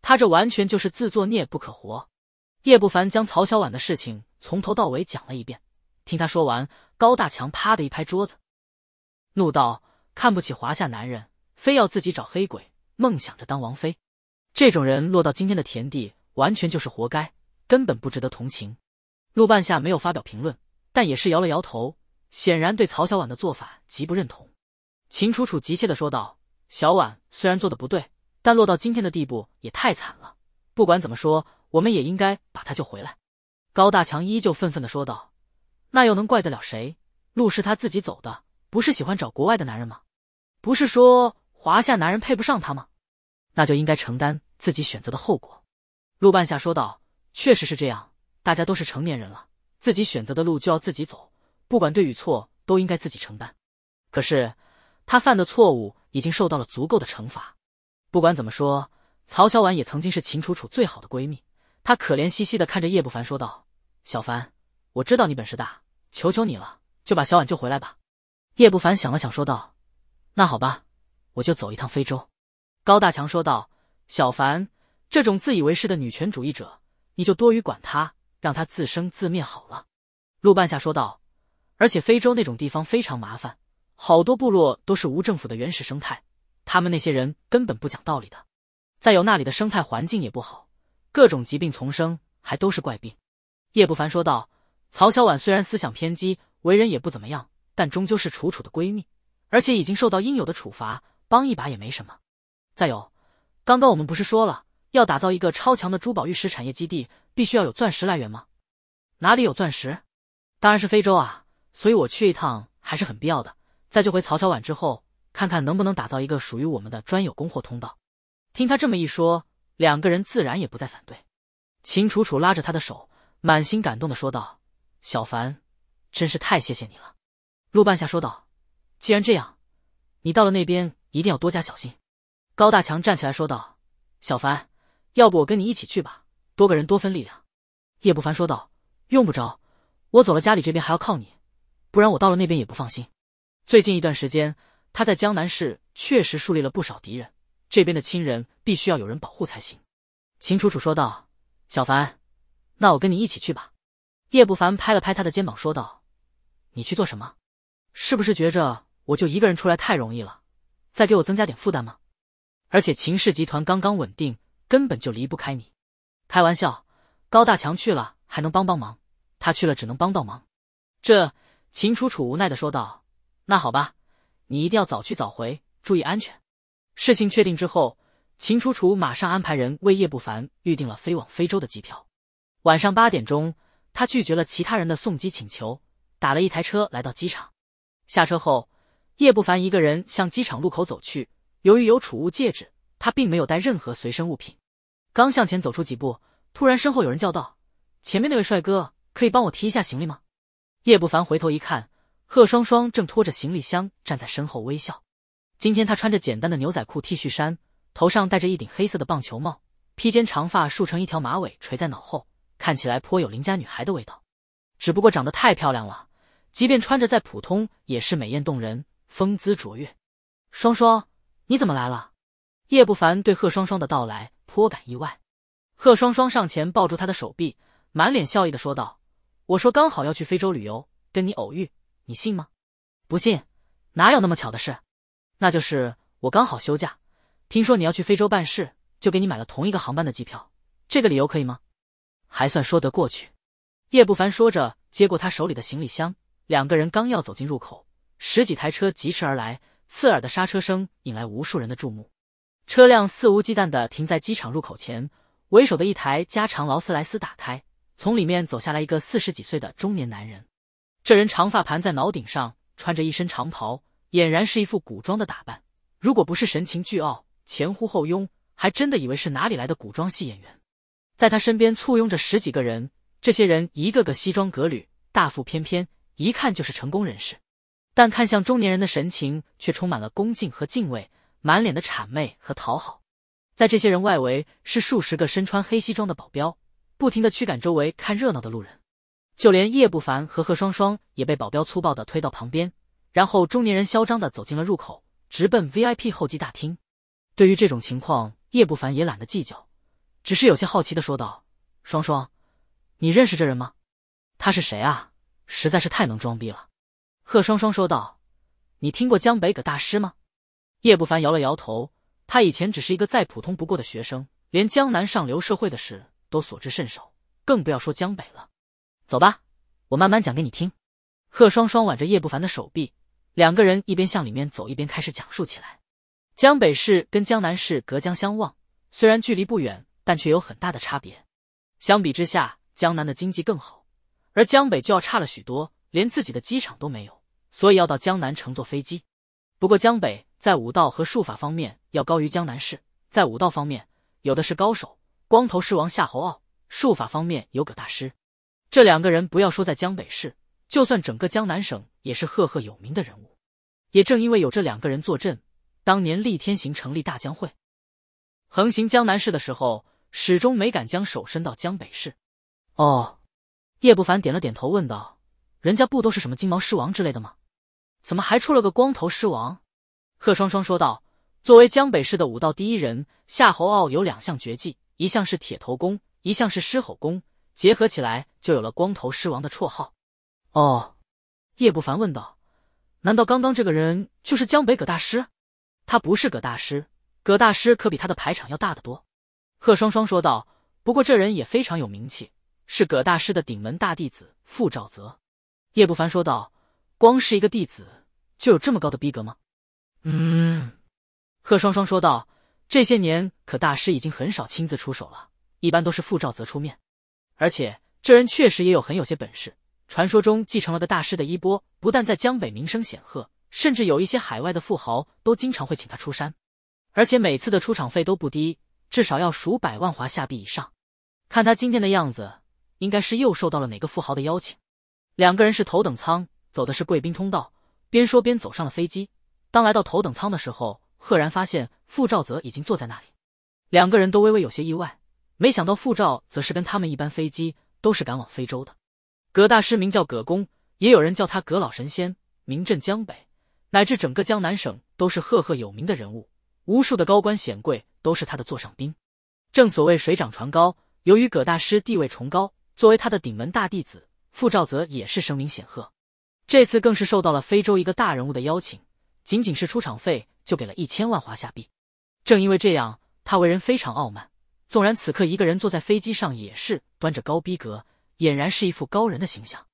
他这完全就是自作孽不可活。”叶不凡将曹小婉的事情从头到尾讲了一遍。听他说完，高大强啪的一拍桌子，怒道：“看不起华夏男人，非要自己找黑鬼，梦想着当王妃。”这种人落到今天的田地，完全就是活该，根本不值得同情。陆半夏没有发表评论，但也是摇了摇头，显然对曹小婉的做法极不认同。秦楚楚急切的说道：“小婉虽然做的不对，但落到今天的地步也太惨了。不管怎么说，我们也应该把她救回来。”高大强依旧愤愤的说道：“那又能怪得了谁？路是她自己走的，不是喜欢找国外的男人吗？不是说华夏男人配不上她吗？那就应该承担。”自己选择的后果，陆半夏说道：“确实是这样，大家都是成年人了，自己选择的路就要自己走，不管对与错，都应该自己承担。可是他犯的错误已经受到了足够的惩罚。不管怎么说，曹小婉也曾经是秦楚楚最好的闺蜜。”她可怜兮兮的看着叶不凡说道：“小凡，我知道你本事大，求求你了，就把小婉救回来吧。”叶不凡想了想说道：“那好吧，我就走一趟非洲。”高大强说道。小凡这种自以为是的女权主义者，你就多余管他，让他自生自灭好了。”陆半夏说道。“而且非洲那种地方非常麻烦，好多部落都是无政府的原始生态，他们那些人根本不讲道理的。再有那里的生态环境也不好，各种疾病丛生，还都是怪病。”叶不凡说道。“曹小婉虽然思想偏激，为人也不怎么样，但终究是楚楚的闺蜜，而且已经受到应有的处罚，帮一把也没什么。再有。”刚刚我们不是说了，要打造一个超强的珠宝玉石产业基地，必须要有钻石来源吗？哪里有钻石？当然是非洲啊！所以我去一趟还是很必要的。在救回曹小婉之后，看看能不能打造一个属于我们的专有供货通道。听他这么一说，两个人自然也不再反对。秦楚楚拉着他的手，满心感动的说道：“小凡，真是太谢谢你了。”陆半夏说道：“既然这样，你到了那边一定要多加小心。”高大强站起来说道：“小凡，要不我跟你一起去吧，多个人多分力量。”叶不凡说道：“用不着，我走了家里这边还要靠你，不然我到了那边也不放心。最近一段时间他在江南市确实树立了不少敌人，这边的亲人必须要有人保护才行。”秦楚楚说道：“小凡，那我跟你一起去吧。”叶不凡拍了拍他的肩膀说道：“你去做什么？是不是觉着我就一个人出来太容易了，再给我增加点负担吗？”而且秦氏集团刚刚稳定，根本就离不开你。开玩笑，高大强去了还能帮帮忙，他去了只能帮倒忙。这，秦楚楚无奈的说道：“那好吧，你一定要早去早回，注意安全。”事情确定之后，秦楚楚马上安排人为叶不凡预定了飞往非洲的机票。晚上八点钟，他拒绝了其他人的送机请求，打了一台车来到机场。下车后，叶不凡一个人向机场路口走去。由于有储物戒指，他并没有带任何随身物品。刚向前走出几步，突然身后有人叫道：“前面那位帅哥，可以帮我提一下行李吗？”叶不凡回头一看，贺双双正拖着行李箱站在身后微笑。今天他穿着简单的牛仔裤、T 恤衫，头上戴着一顶黑色的棒球帽，披肩长发束成一条马尾垂在脑后，看起来颇有邻家女孩的味道。只不过长得太漂亮了，即便穿着再普通，也是美艳动人，风姿卓越。双双。你怎么来了？叶不凡对贺双双的到来颇感意外。贺双双上前抱住他的手臂，满脸笑意的说道：“我说刚好要去非洲旅游，跟你偶遇，你信吗？不信，哪有那么巧的事？那就是我刚好休假，听说你要去非洲办事，就给你买了同一个航班的机票。这个理由可以吗？还算说得过去。”叶不凡说着，接过他手里的行李箱。两个人刚要走进入口，十几台车疾驰而来。刺耳的刹车声引来无数人的注目，车辆肆无忌惮的停在机场入口前。为首的一台加长劳斯莱斯打开，从里面走下来一个四十几岁的中年男人。这人长发盘在脑顶上，穿着一身长袍，俨然是一副古装的打扮。如果不是神情倨傲，前呼后拥，还真的以为是哪里来的古装戏演员。在他身边簇拥着十几个人，这些人一个个西装革履，大腹翩翩，一看就是成功人士。但看向中年人的神情却充满了恭敬和敬畏，满脸的谄媚和讨好。在这些人外围是数十个身穿黑西装的保镖，不停的驱赶周围看热闹的路人。就连叶不凡和贺双双也被保镖粗暴的推到旁边，然后中年人嚣张的走进了入口，直奔 VIP 候机大厅。对于这种情况，叶不凡也懒得计较，只是有些好奇的说道：“双双，你认识这人吗？他是谁啊？实在是太能装逼了。”贺双双说道：“你听过江北葛大师吗？”叶不凡摇了摇头。他以前只是一个再普通不过的学生，连江南上流社会的事都所知甚少，更不要说江北了。走吧，我慢慢讲给你听。”贺双双挽着叶不凡的手臂，两个人一边向里面走，一边开始讲述起来。江北市跟江南市隔江相望，虽然距离不远，但却有很大的差别。相比之下，江南的经济更好，而江北就要差了许多，连自己的机场都没有。所以要到江南乘坐飞机。不过江北在武道和术法方面要高于江南市，在武道方面有的是高手，光头狮王夏侯傲；术法方面有葛大师。这两个人不要说在江北市，就算整个江南省也是赫赫有名的人物。也正因为有这两个人坐镇，当年厉天行成立大江会，横行江南市的时候，始终没敢将手伸到江北市。哦，叶不凡点了点头，问道：“人家不都是什么金毛狮王之类的吗？”怎么还出了个光头狮王？贺双双说道：“作为江北市的武道第一人，夏侯傲有两项绝技，一项是铁头功，一项是狮吼功，结合起来就有了光头狮王的绰号。”哦，叶不凡问道：“难道刚刚这个人就是江北葛大师？”他不是葛大师，葛大师可比他的排场要大得多。”贺双双说道：“不过这人也非常有名气，是葛大师的顶门大弟子傅沼泽。”叶不凡说道：“光是一个弟子。”就有这么高的逼格吗？嗯，贺双双说道：“这些年，可大师已经很少亲自出手了，一般都是傅兆泽出面。而且这人确实也有很有些本事，传说中继承了个大师的衣钵，不但在江北名声显赫，甚至有一些海外的富豪都经常会请他出山，而且每次的出场费都不低，至少要数百万华夏币以上。看他今天的样子，应该是又受到了哪个富豪的邀请。两个人是头等舱，走的是贵宾通道。”边说边走上了飞机。当来到头等舱的时候，赫然发现傅兆泽已经坐在那里。两个人都微微有些意外，没想到傅兆则是跟他们一般，飞机都是赶往非洲的。葛大师名叫葛公，也有人叫他葛老神仙，名震江北，乃至整个江南省都是赫赫有名的人物。无数的高官显贵都是他的座上宾。正所谓水涨船高，由于葛大师地位崇高，作为他的顶门大弟子，傅兆泽也是声名显赫。这次更是受到了非洲一个大人物的邀请，仅仅是出场费就给了一千万华夏币。正因为这样，他为人非常傲慢，纵然此刻一个人坐在飞机上，也是端着高逼格，俨然是一副高人的形象。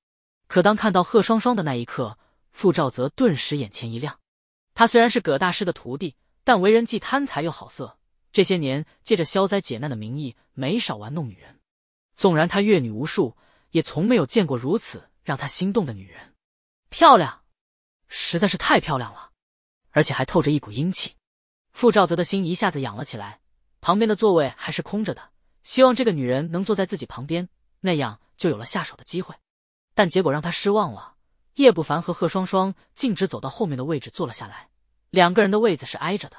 可当看到贺双双的那一刻，傅兆泽顿时眼前一亮。他虽然是葛大师的徒弟，但为人既贪财又好色，这些年借着消灾解难的名义，没少玩弄女人。纵然他阅女无数，也从没有见过如此让他心动的女人。漂亮，实在是太漂亮了，而且还透着一股英气。傅兆泽的心一下子痒了起来。旁边的座位还是空着的，希望这个女人能坐在自己旁边，那样就有了下手的机会。但结果让他失望了，叶不凡和贺双双径直走到后面的位置坐了下来，两个人的位子是挨着的。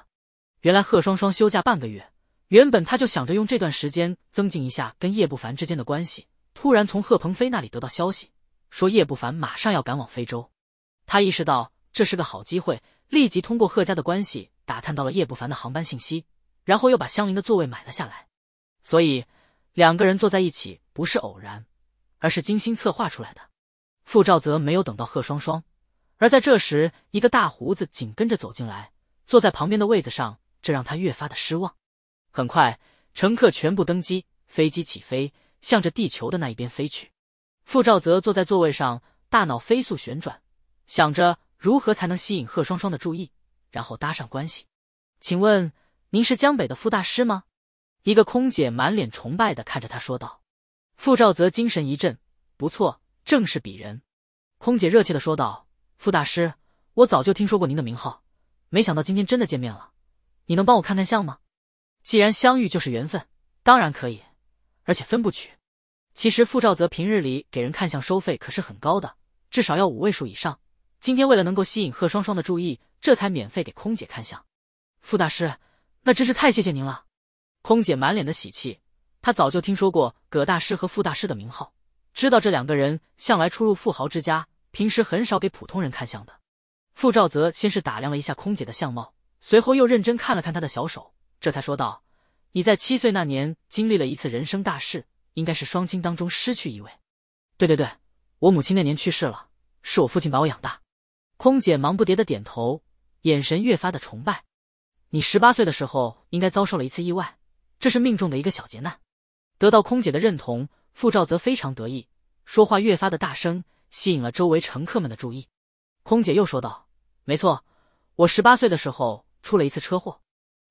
原来贺双双休假半个月，原本他就想着用这段时间增进一下跟叶不凡之间的关系，突然从贺鹏飞那里得到消息。说叶不凡马上要赶往非洲，他意识到这是个好机会，立即通过贺家的关系打探到了叶不凡的航班信息，然后又把相邻的座位买了下来。所以两个人坐在一起不是偶然，而是精心策划出来的。傅兆泽没有等到贺双双，而在这时，一个大胡子紧跟着走进来，坐在旁边的位子上，这让他越发的失望。很快，乘客全部登机，飞机起飞，向着地球的那一边飞去。傅兆泽坐在座位上，大脑飞速旋转，想着如何才能吸引贺双双的注意，然后搭上关系。请问您是江北的傅大师吗？一个空姐满脸崇拜的看着他说道。傅兆泽精神一振，不错，正是鄙人。空姐热切的说道：“傅大师，我早就听说过您的名号，没想到今天真的见面了。你能帮我看看相吗？既然相遇就是缘分，当然可以，而且分不取。”其实傅兆泽平日里给人看相收费可是很高的，至少要五位数以上。今天为了能够吸引贺双双的注意，这才免费给空姐看相。傅大师，那真是太谢谢您了！空姐满脸的喜气，她早就听说过葛大师和傅大师的名号，知道这两个人向来出入富豪之家，平时很少给普通人看相的。傅兆泽先是打量了一下空姐的相貌，随后又认真看了看她的小手，这才说道：“你在七岁那年经历了一次人生大事。”应该是双亲当中失去一位。对对对，我母亲那年去世了，是我父亲把我养大。空姐忙不迭的点头，眼神越发的崇拜。你十八岁的时候应该遭受了一次意外，这是命中的一个小劫难。得到空姐的认同，傅兆泽非常得意，说话越发的大声，吸引了周围乘客们的注意。空姐又说道：“没错，我十八岁的时候出了一次车祸，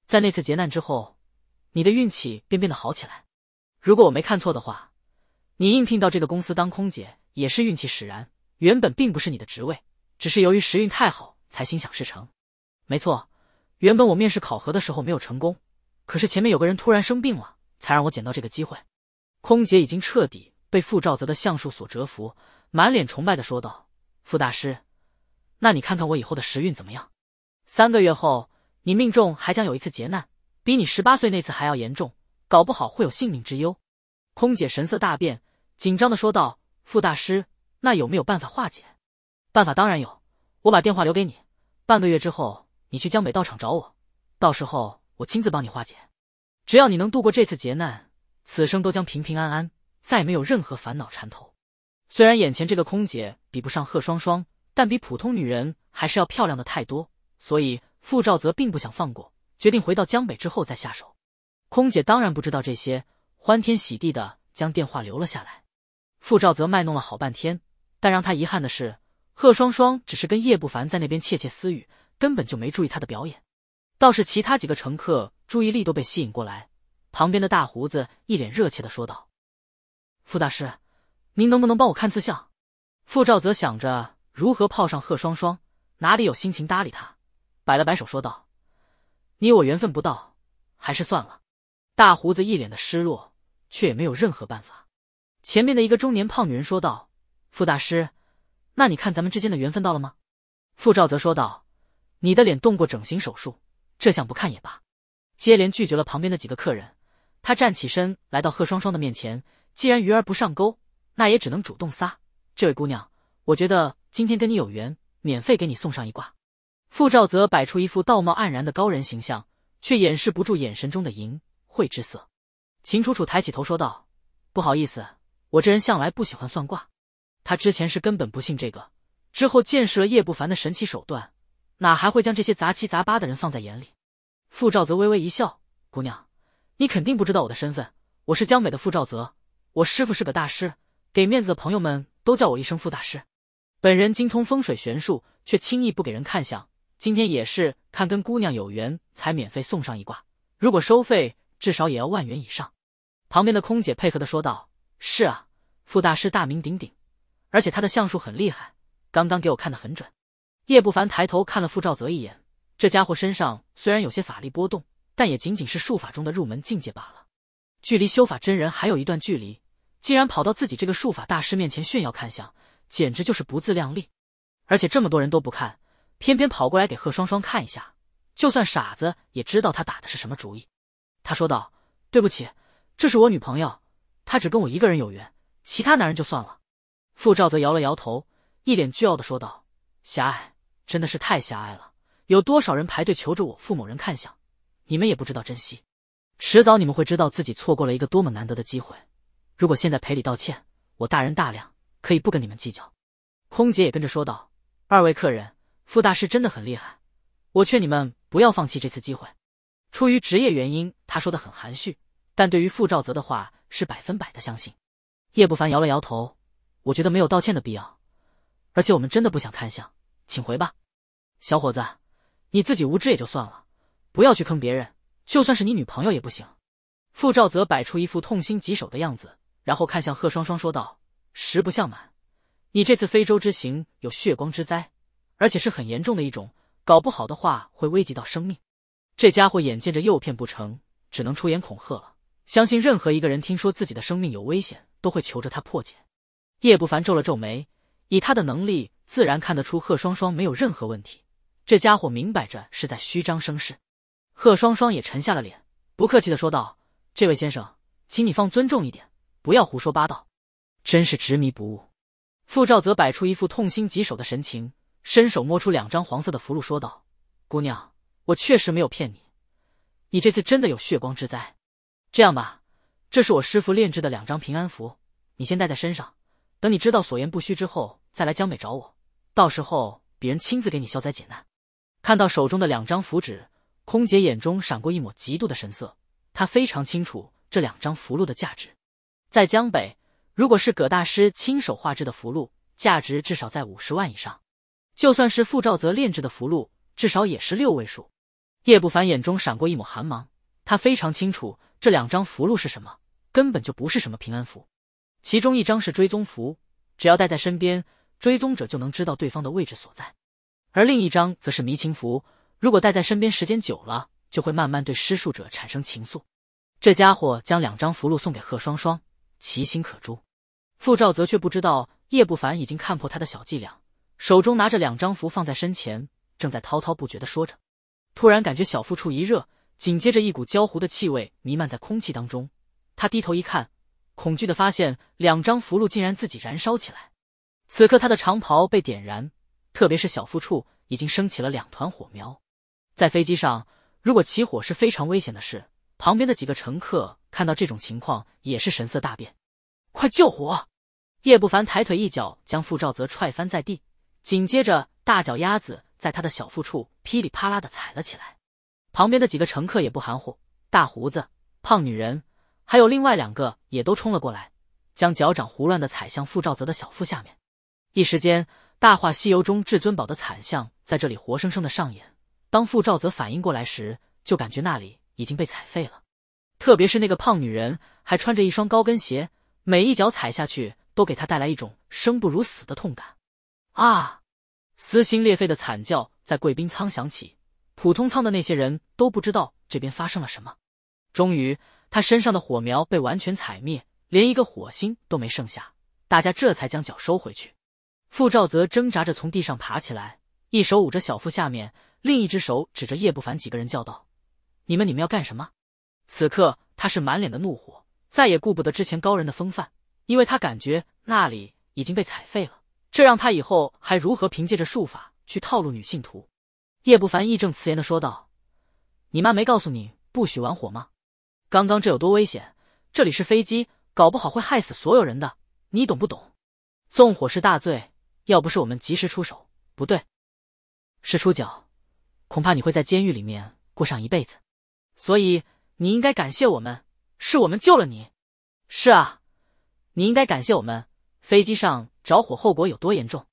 在那次劫难之后，你的运气便变得好起来。”如果我没看错的话，你应聘到这个公司当空姐也是运气使然，原本并不是你的职位，只是由于时运太好才心想事成。没错，原本我面试考核的时候没有成功，可是前面有个人突然生病了，才让我捡到这个机会。空姐已经彻底被傅兆泽的相术所折服，满脸崇拜的说道：“傅大师，那你看看我以后的时运怎么样？三个月后，你命中还将有一次劫难，比你十八岁那次还要严重。”搞不好会有性命之忧，空姐神色大变，紧张的说道：“傅大师，那有没有办法化解？办法当然有，我把电话留给你，半个月之后你去江北道场找我，到时候我亲自帮你化解。只要你能度过这次劫难，此生都将平平安安，再没有任何烦恼缠头。虽然眼前这个空姐比不上贺双双，但比普通女人还是要漂亮的太多，所以傅兆泽并不想放过，决定回到江北之后再下手。”空姐当然不知道这些，欢天喜地的将电话留了下来。傅照泽卖弄了好半天，但让他遗憾的是，贺双双只是跟叶不凡在那边窃窃私语，根本就没注意他的表演。倒是其他几个乘客注意力都被吸引过来，旁边的大胡子一脸热切的说道：“傅大师，您能不能帮我看次相？”傅照泽想着如何泡上贺双双，哪里有心情搭理他，摆了摆手说道：“你我缘分不到，还是算了。”大胡子一脸的失落，却也没有任何办法。前面的一个中年胖女人说道：“傅大师，那你看咱们之间的缘分到了吗？”傅兆泽说道：“你的脸动过整形手术，这项不看也罢。”接连拒绝了旁边的几个客人，他站起身来到贺双双的面前。既然鱼儿不上钩，那也只能主动撒。这位姑娘，我觉得今天跟你有缘，免费给你送上一卦。傅兆泽摆出一副道貌岸然的高人形象，却掩饰不住眼神中的淫。晦之色，秦楚楚抬起头说道：“不好意思，我这人向来不喜欢算卦。他之前是根本不信这个，之后见识了叶不凡的神奇手段，哪还会将这些杂七杂八的人放在眼里？”傅兆泽微微一笑：“姑娘，你肯定不知道我的身份，我是江北的傅兆泽。我师傅是个大师，给面子的朋友们都叫我一声傅大师。本人精通风水玄术，却轻易不给人看相。今天也是看跟姑娘有缘，才免费送上一卦。如果收费。”至少也要万元以上。旁边的空姐配合的说道：“是啊，傅大师大名鼎鼎，而且他的相术很厉害，刚刚给我看的很准。”叶不凡抬头看了傅兆泽一眼，这家伙身上虽然有些法力波动，但也仅仅是术法中的入门境界罢了，距离修法真人还有一段距离。竟然跑到自己这个术法大师面前炫耀看相，简直就是不自量力。而且这么多人都不看，偏偏跑过来给贺双双看一下，就算傻子也知道他打的是什么主意。他说道：“对不起，这是我女朋友，她只跟我一个人有缘，其他男人就算了。”傅兆则摇了摇头，一脸倨傲的说道：“狭隘，真的是太狭隘了！有多少人排队求着我傅某人看相，你们也不知道珍惜，迟早你们会知道自己错过了一个多么难得的机会。如果现在赔礼道歉，我大人大量可以不跟你们计较。”空姐也跟着说道：“二位客人，傅大师真的很厉害，我劝你们不要放弃这次机会。”出于职业原因，他说的很含蓄，但对于傅兆泽的话是百分百的相信。叶不凡摇了摇头，我觉得没有道歉的必要，而且我们真的不想看相，请回吧。小伙子，你自己无知也就算了，不要去坑别人，就算是你女朋友也不行。傅兆泽摆出一副痛心疾首的样子，然后看向贺双双说道：“实不相瞒，你这次非洲之行有血光之灾，而且是很严重的一种，搞不好的话会危及到生命。”这家伙眼见着诱骗不成，只能出言恐吓了。相信任何一个人听说自己的生命有危险，都会求着他破解。叶不凡皱了皱眉，以他的能力，自然看得出贺双双没有任何问题。这家伙明摆着是在虚张声势。贺双双也沉下了脸，不客气的说道：“这位先生，请你放尊重一点，不要胡说八道，真是执迷不悟。”傅兆泽摆出一副痛心疾首的神情，伸手摸出两张黄色的符箓，说道：“姑娘。”我确实没有骗你，你这次真的有血光之灾。这样吧，这是我师傅炼制的两张平安符，你先带在身上。等你知道所言不虚之后，再来江北找我，到时候鄙人亲自给你消灾解难。看到手中的两张符纸，空姐眼中闪过一抹极度的神色。她非常清楚这两张符箓的价值，在江北，如果是葛大师亲手画制的符箓，价值至少在五十万以上；就算是傅兆泽炼制的符箓，至少也是六位数。叶不凡眼中闪过一抹寒芒，他非常清楚这两张符箓是什么，根本就不是什么平安符。其中一张是追踪符，只要带在身边，追踪者就能知道对方的位置所在；而另一张则是迷情符，如果带在身边时间久了，就会慢慢对施术者产生情愫。这家伙将两张符箓送给贺双双，其心可诛。傅兆则却不知道叶不凡已经看破他的小伎俩，手中拿着两张符放在身前，正在滔滔不绝的说着。突然感觉小腹处一热，紧接着一股焦糊的气味弥漫在空气当中。他低头一看，恐惧的发现两张符箓竟然自己燃烧起来。此刻他的长袍被点燃，特别是小腹处已经升起了两团火苗。在飞机上，如果起火是非常危险的事。旁边的几个乘客看到这种情况也是神色大变，快救火！叶不凡抬腿一脚将傅兆泽踹翻在地，紧接着大脚丫子。在他的小腹处噼里啪啦的踩了起来，旁边的几个乘客也不含糊，大胡子、胖女人，还有另外两个也都冲了过来，将脚掌胡乱的踩向傅兆泽的小腹下面。一时间，《大话西游》中至尊宝的惨象在这里活生生的上演。当傅兆泽反应过来时，就感觉那里已经被踩废了。特别是那个胖女人还穿着一双高跟鞋，每一脚踩下去都给他带来一种生不如死的痛感。啊！撕心裂肺的惨叫在贵宾舱响起，普通舱的那些人都不知道这边发生了什么。终于，他身上的火苗被完全踩灭，连一个火星都没剩下，大家这才将脚收回去。傅兆泽挣扎着从地上爬起来，一手捂着小腹下面，另一只手指着叶不凡几个人叫道：“你们，你们要干什么？”此刻他是满脸的怒火，再也顾不得之前高人的风范，因为他感觉那里已经被踩废了。这让他以后还如何凭借着术法去套路女信徒？叶不凡义正辞严的说道：“你妈没告诉你不许玩火吗？刚刚这有多危险？这里是飞机，搞不好会害死所有人的，你懂不懂？纵火是大罪，要不是我们及时出手，不对，是出脚，恐怕你会在监狱里面过上一辈子。所以你应该感谢我们，是我们救了你。是啊，你应该感谢我们。”飞机上着火，后果有多严重？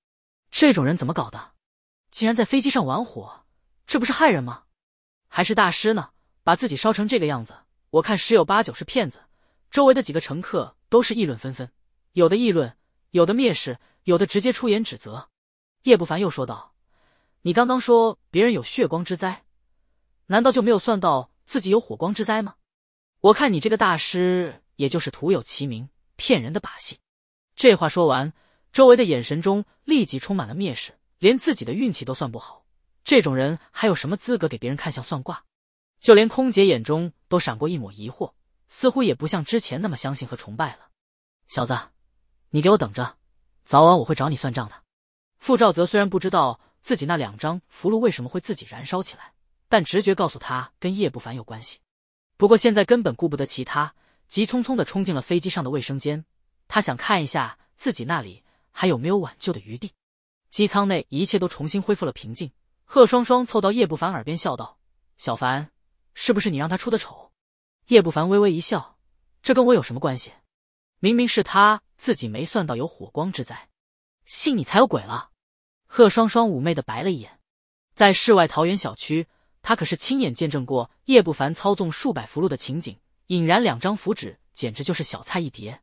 这种人怎么搞的？竟然在飞机上玩火，这不是害人吗？还是大师呢？把自己烧成这个样子，我看十有八九是骗子。周围的几个乘客都是议论纷纷，有的议论，有的蔑视，有的直接出言指责。叶不凡又说道：“你刚刚说别人有血光之灾，难道就没有算到自己有火光之灾吗？我看你这个大师，也就是徒有其名，骗人的把戏。”这话说完，周围的眼神中立即充满了蔑视，连自己的运气都算不好，这种人还有什么资格给别人看相算卦？就连空姐眼中都闪过一抹疑惑，似乎也不像之前那么相信和崇拜了。小子，你给我等着，早晚我会找你算账的。傅兆泽虽然不知道自己那两张符箓为什么会自己燃烧起来，但直觉告诉他跟叶不凡有关系。不过现在根本顾不得其他，急匆匆的冲进了飞机上的卫生间。他想看一下自己那里还有没有挽救的余地。机舱内一切都重新恢复了平静。贺双双凑到叶不凡耳边笑道：“小凡，是不是你让他出的丑？”叶不凡微微一笑：“这跟我有什么关系？明明是他自己没算到有火光之灾，信你才有鬼了。”贺双双妩媚的白了一眼。在世外桃源小区，他可是亲眼见证过叶不凡操纵数百符箓的情景，引燃两张符纸简直就是小菜一碟。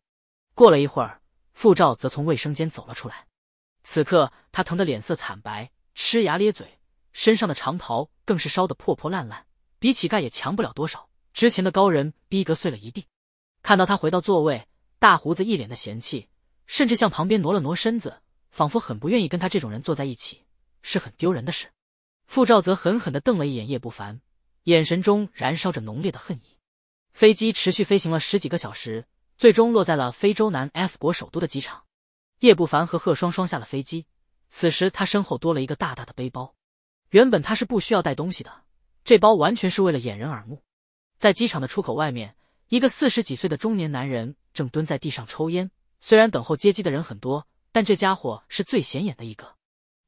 过了一会儿，傅照则从卫生间走了出来。此刻他疼得脸色惨白，呲牙咧嘴，身上的长袍更是烧得破破烂烂，比乞丐也强不了多少。之前的高人逼格碎了一地。看到他回到座位，大胡子一脸的嫌弃，甚至向旁边挪了挪身子，仿佛很不愿意跟他这种人坐在一起，是很丢人的事。傅照则狠狠地瞪了一眼叶不凡，眼神中燃烧着浓烈的恨意。飞机持续飞行了十几个小时。最终落在了非洲南 F 国首都的机场，叶不凡和贺双双下了飞机。此时他身后多了一个大大的背包，原本他是不需要带东西的，这包完全是为了掩人耳目。在机场的出口外面，一个四十几岁的中年男人正蹲在地上抽烟。虽然等候接机的人很多，但这家伙是最显眼的一个，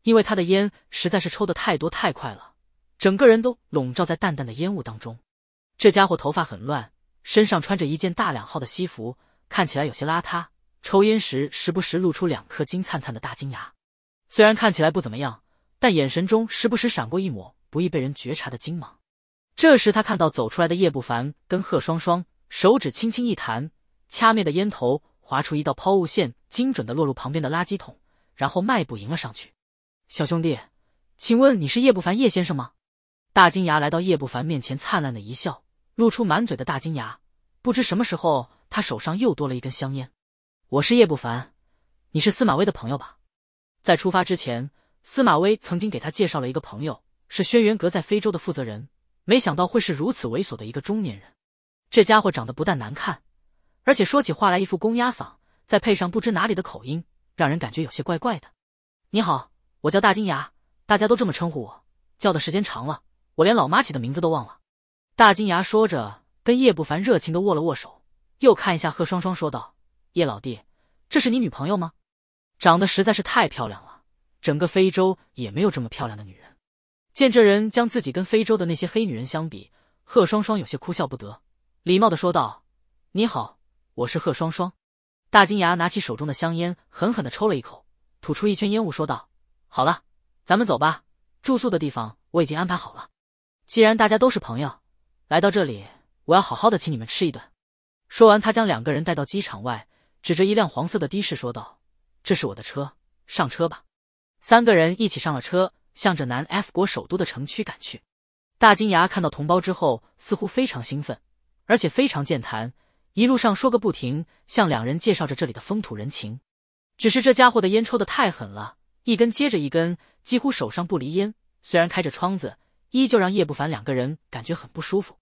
因为他的烟实在是抽的太多太快了，整个人都笼罩在淡淡的烟雾当中。这家伙头发很乱。身上穿着一件大两号的西服，看起来有些邋遢。抽烟时，时不时露出两颗金灿灿的大金牙。虽然看起来不怎么样，但眼神中时不时闪过一抹不易被人觉察的精芒。这时，他看到走出来的叶不凡跟贺双双，手指轻轻一弹，掐灭的烟头划出一道抛物线，精准的落入旁边的垃圾桶，然后迈步迎了上去。小兄弟，请问你是叶不凡叶先生吗？大金牙来到叶不凡面前，灿烂的一笑。露出满嘴的大金牙，不知什么时候他手上又多了一根香烟。我是叶不凡，你是司马威的朋友吧？在出发之前，司马威曾经给他介绍了一个朋友，是轩辕阁在非洲的负责人。没想到会是如此猥琐的一个中年人。这家伙长得不但难看，而且说起话来一副公鸭嗓，再配上不知哪里的口音，让人感觉有些怪怪的。你好，我叫大金牙，大家都这么称呼我，叫的时间长了，我连老妈起的名字都忘了。大金牙说着，跟叶不凡热情的握了握手，又看一下贺双双，说道：“叶老弟，这是你女朋友吗？长得实在是太漂亮了，整个非洲也没有这么漂亮的女人。”见这人将自己跟非洲的那些黑女人相比，贺双双有些哭笑不得，礼貌的说道：“你好，我是贺双双。”大金牙拿起手中的香烟，狠狠的抽了一口，吐出一圈烟雾，说道：“好了，咱们走吧，住宿的地方我已经安排好了。既然大家都是朋友。”来到这里，我要好好的请你们吃一顿。说完，他将两个人带到机场外，指着一辆黄色的的士说道：“这是我的车，上车吧。”三个人一起上了车，向着南 F 国首都的城区赶去。大金牙看到同胞之后，似乎非常兴奋，而且非常健谈，一路上说个不停，向两人介绍着这里的风土人情。只是这家伙的烟抽的太狠了，一根接着一根，几乎手上不离烟。虽然开着窗子，依旧让叶不凡两个人感觉很不舒服。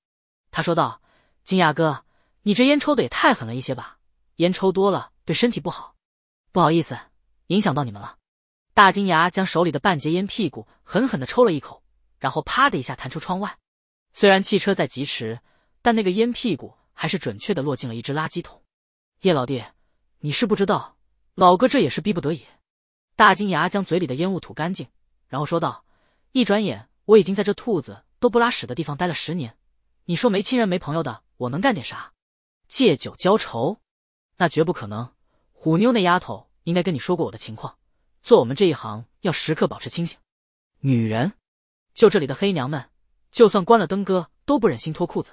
他说道：“金牙哥，你这烟抽的也太狠了一些吧？烟抽多了对身体不好。不好意思，影响到你们了。”大金牙将手里的半截烟屁股狠狠的抽了一口，然后啪的一下弹出窗外。虽然汽车在疾驰，但那个烟屁股还是准确的落进了一只垃圾桶。叶老弟，你是不知道，老哥这也是逼不得已。大金牙将嘴里的烟雾吐干净，然后说道：“一转眼，我已经在这兔子都不拉屎的地方待了十年。”你说没亲人没朋友的，我能干点啥？借酒浇愁？那绝不可能。虎妞那丫头应该跟你说过我的情况。做我们这一行要时刻保持清醒。女人，就这里的黑娘们，就算关了灯哥都不忍心脱裤子。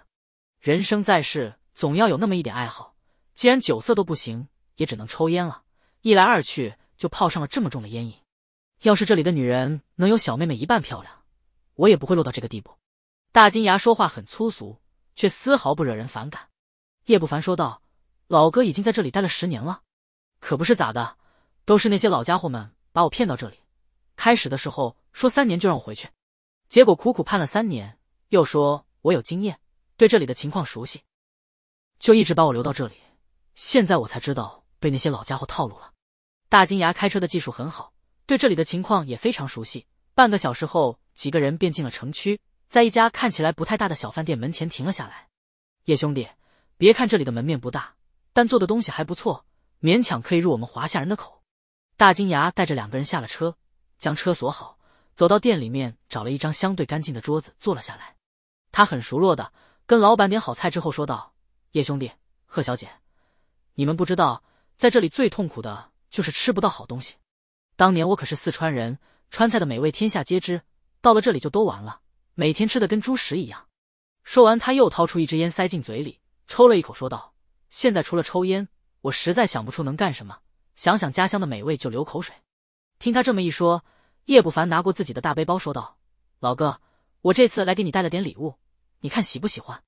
人生在世，总要有那么一点爱好。既然酒色都不行，也只能抽烟了。一来二去就泡上了这么重的烟瘾。要是这里的女人能有小妹妹一半漂亮，我也不会落到这个地步。大金牙说话很粗俗，却丝毫不惹人反感。叶不凡说道：“老哥已经在这里待了十年了，可不是咋的，都是那些老家伙们把我骗到这里。开始的时候说三年就让我回去，结果苦苦盼了三年，又说我有经验，对这里的情况熟悉，就一直把我留到这里。现在我才知道被那些老家伙套路了。”大金牙开车的技术很好，对这里的情况也非常熟悉。半个小时后，几个人便进了城区。在一家看起来不太大的小饭店门前停了下来。叶兄弟，别看这里的门面不大，但做的东西还不错，勉强可以入我们华夏人的口。大金牙带着两个人下了车，将车锁好，走到店里面找了一张相对干净的桌子坐了下来。他很熟络的跟老板点好菜之后说道：“叶兄弟，贺小姐，你们不知道，在这里最痛苦的就是吃不到好东西。当年我可是四川人，川菜的美味天下皆知，到了这里就都完了。”每天吃的跟猪食一样。说完，他又掏出一支烟塞进嘴里，抽了一口，说道：“现在除了抽烟，我实在想不出能干什么。想想家乡的美味就流口水。”听他这么一说，叶不凡拿过自己的大背包，说道：“老哥，我这次来给你带了点礼物，你看喜不喜欢？”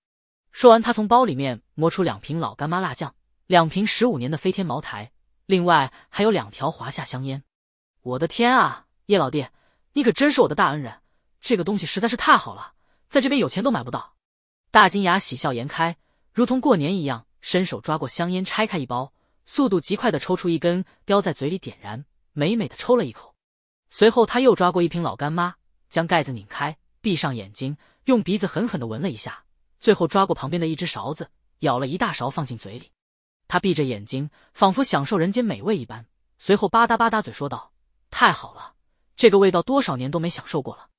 说完，他从包里面摸出两瓶老干妈辣酱，两瓶十五年的飞天茅台，另外还有两条华夏香烟。我的天啊，叶老弟，你可真是我的大恩人！这个东西实在是太好了，在这边有钱都买不到。大金牙喜笑颜开，如同过年一样，伸手抓过香烟，拆开一包，速度极快的抽出一根，叼在嘴里点燃，美美的抽了一口。随后他又抓过一瓶老干妈，将盖子拧开，闭上眼睛，用鼻子狠狠的闻了一下，最后抓过旁边的一只勺子，舀了一大勺放进嘴里。他闭着眼睛，仿佛享受人间美味一般，随后吧嗒吧嗒嘴说道：“太好了，这个味道多少年都没享受过了。”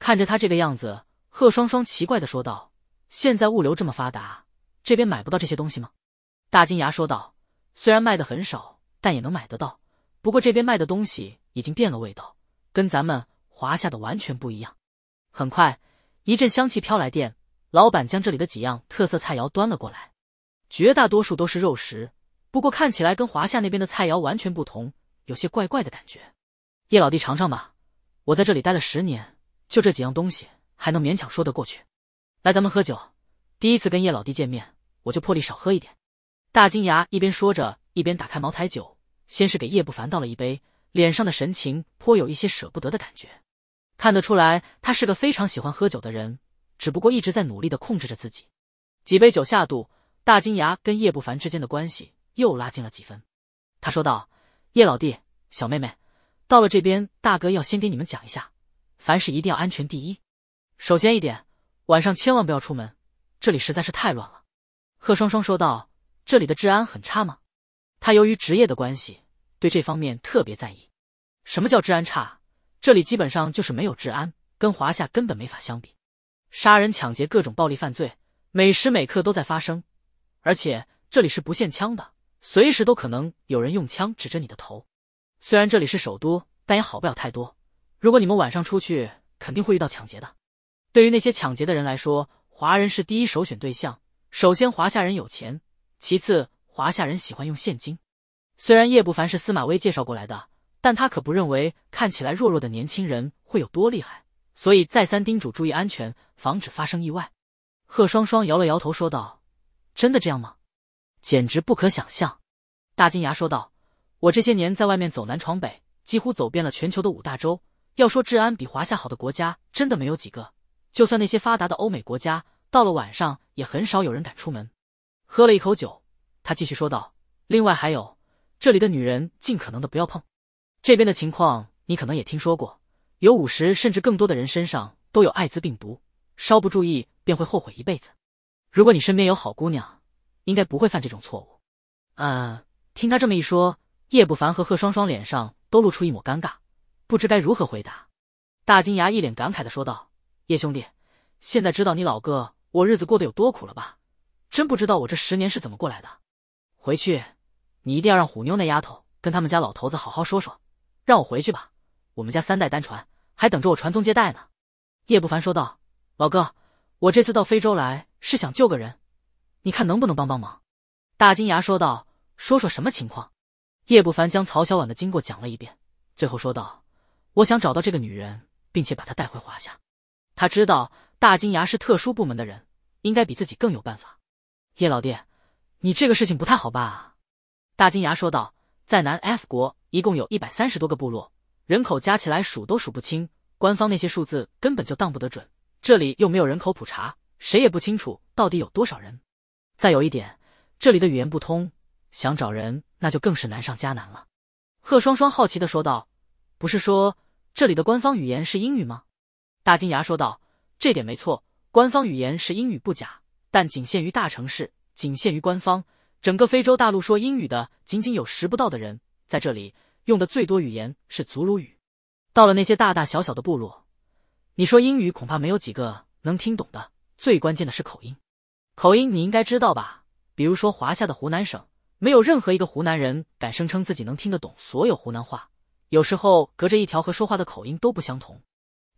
看着他这个样子，贺双双奇怪的说道：“现在物流这么发达，这边买不到这些东西吗？”大金牙说道：“虽然卖的很少，但也能买得到。不过这边卖的东西已经变了味道，跟咱们华夏的完全不一样。”很快，一阵香气飘来，店老板将这里的几样特色菜肴端了过来，绝大多数都是肉食，不过看起来跟华夏那边的菜肴完全不同，有些怪怪的感觉。叶老弟尝尝吧，我在这里待了十年。就这几样东西，还能勉强说得过去。来，咱们喝酒。第一次跟叶老弟见面，我就破例少喝一点。大金牙一边说着，一边打开茅台酒，先是给叶不凡倒了一杯，脸上的神情颇有一些舍不得的感觉。看得出来，他是个非常喜欢喝酒的人，只不过一直在努力的控制着自己。几杯酒下肚，大金牙跟叶不凡之间的关系又拉近了几分。他说道：“叶老弟，小妹妹，到了这边，大哥要先给你们讲一下。”凡事一定要安全第一。首先一点，晚上千万不要出门，这里实在是太乱了。贺双双说道：“这里的治安很差吗？”他由于职业的关系，对这方面特别在意。什么叫治安差？这里基本上就是没有治安，跟华夏根本没法相比。杀人、抢劫、各种暴力犯罪，每时每刻都在发生。而且这里是不限枪的，随时都可能有人用枪指着你的头。虽然这里是首都，但也好不了太多。如果你们晚上出去，肯定会遇到抢劫的。对于那些抢劫的人来说，华人是第一首选对象。首先，华夏人有钱；其次，华夏人喜欢用现金。虽然叶不凡是司马威介绍过来的，但他可不认为看起来弱弱的年轻人会有多厉害，所以再三叮嘱注意安全，防止发生意外。贺双双摇了摇头说道：“真的这样吗？简直不可想象。”大金牙说道：“我这些年在外面走南闯北，几乎走遍了全球的五大洲。”要说治安比华夏好的国家，真的没有几个。就算那些发达的欧美国家，到了晚上也很少有人敢出门。喝了一口酒，他继续说道：“另外还有，这里的女人尽可能的不要碰。这边的情况你可能也听说过，有五十甚至更多的人身上都有艾滋病毒，稍不注意便会后悔一辈子。如果你身边有好姑娘，应该不会犯这种错误。”啊，听他这么一说，叶不凡和贺双双脸上都露出一抹尴尬。不知该如何回答，大金牙一脸感慨的说道：“叶兄弟，现在知道你老哥我日子过得有多苦了吧？真不知道我这十年是怎么过来的。回去，你一定要让虎妞那丫头跟他们家老头子好好说说，让我回去吧。我们家三代单传，还等着我传宗接代呢。”叶不凡说道：“老哥，我这次到非洲来是想救个人，你看能不能帮帮忙？”大金牙说道：“说说什么情况？”叶不凡将曹小婉的经过讲了一遍，最后说道。我想找到这个女人，并且把她带回华夏。他知道大金牙是特殊部门的人，应该比自己更有办法。叶老弟，你这个事情不太好办啊。”大金牙说道。在南 F 国，一共有一百三十多个部落，人口加起来数都数不清，官方那些数字根本就当不得准。这里又没有人口普查，谁也不清楚到底有多少人。再有一点，这里的语言不通，想找人那就更是难上加难了。”贺双双好奇的说道。不是说这里的官方语言是英语吗？大金牙说道：“这点没错，官方语言是英语不假，但仅限于大城市，仅限于官方。整个非洲大陆说英语的仅仅有十不到的人，在这里用的最多语言是祖鲁语。到了那些大大小小的部落，你说英语恐怕没有几个能听懂的。最关键的是口音，口音你应该知道吧？比如说，华夏的湖南省，没有任何一个湖南人敢声称自己能听得懂所有湖南话。”有时候隔着一条和说话的口音都不相同，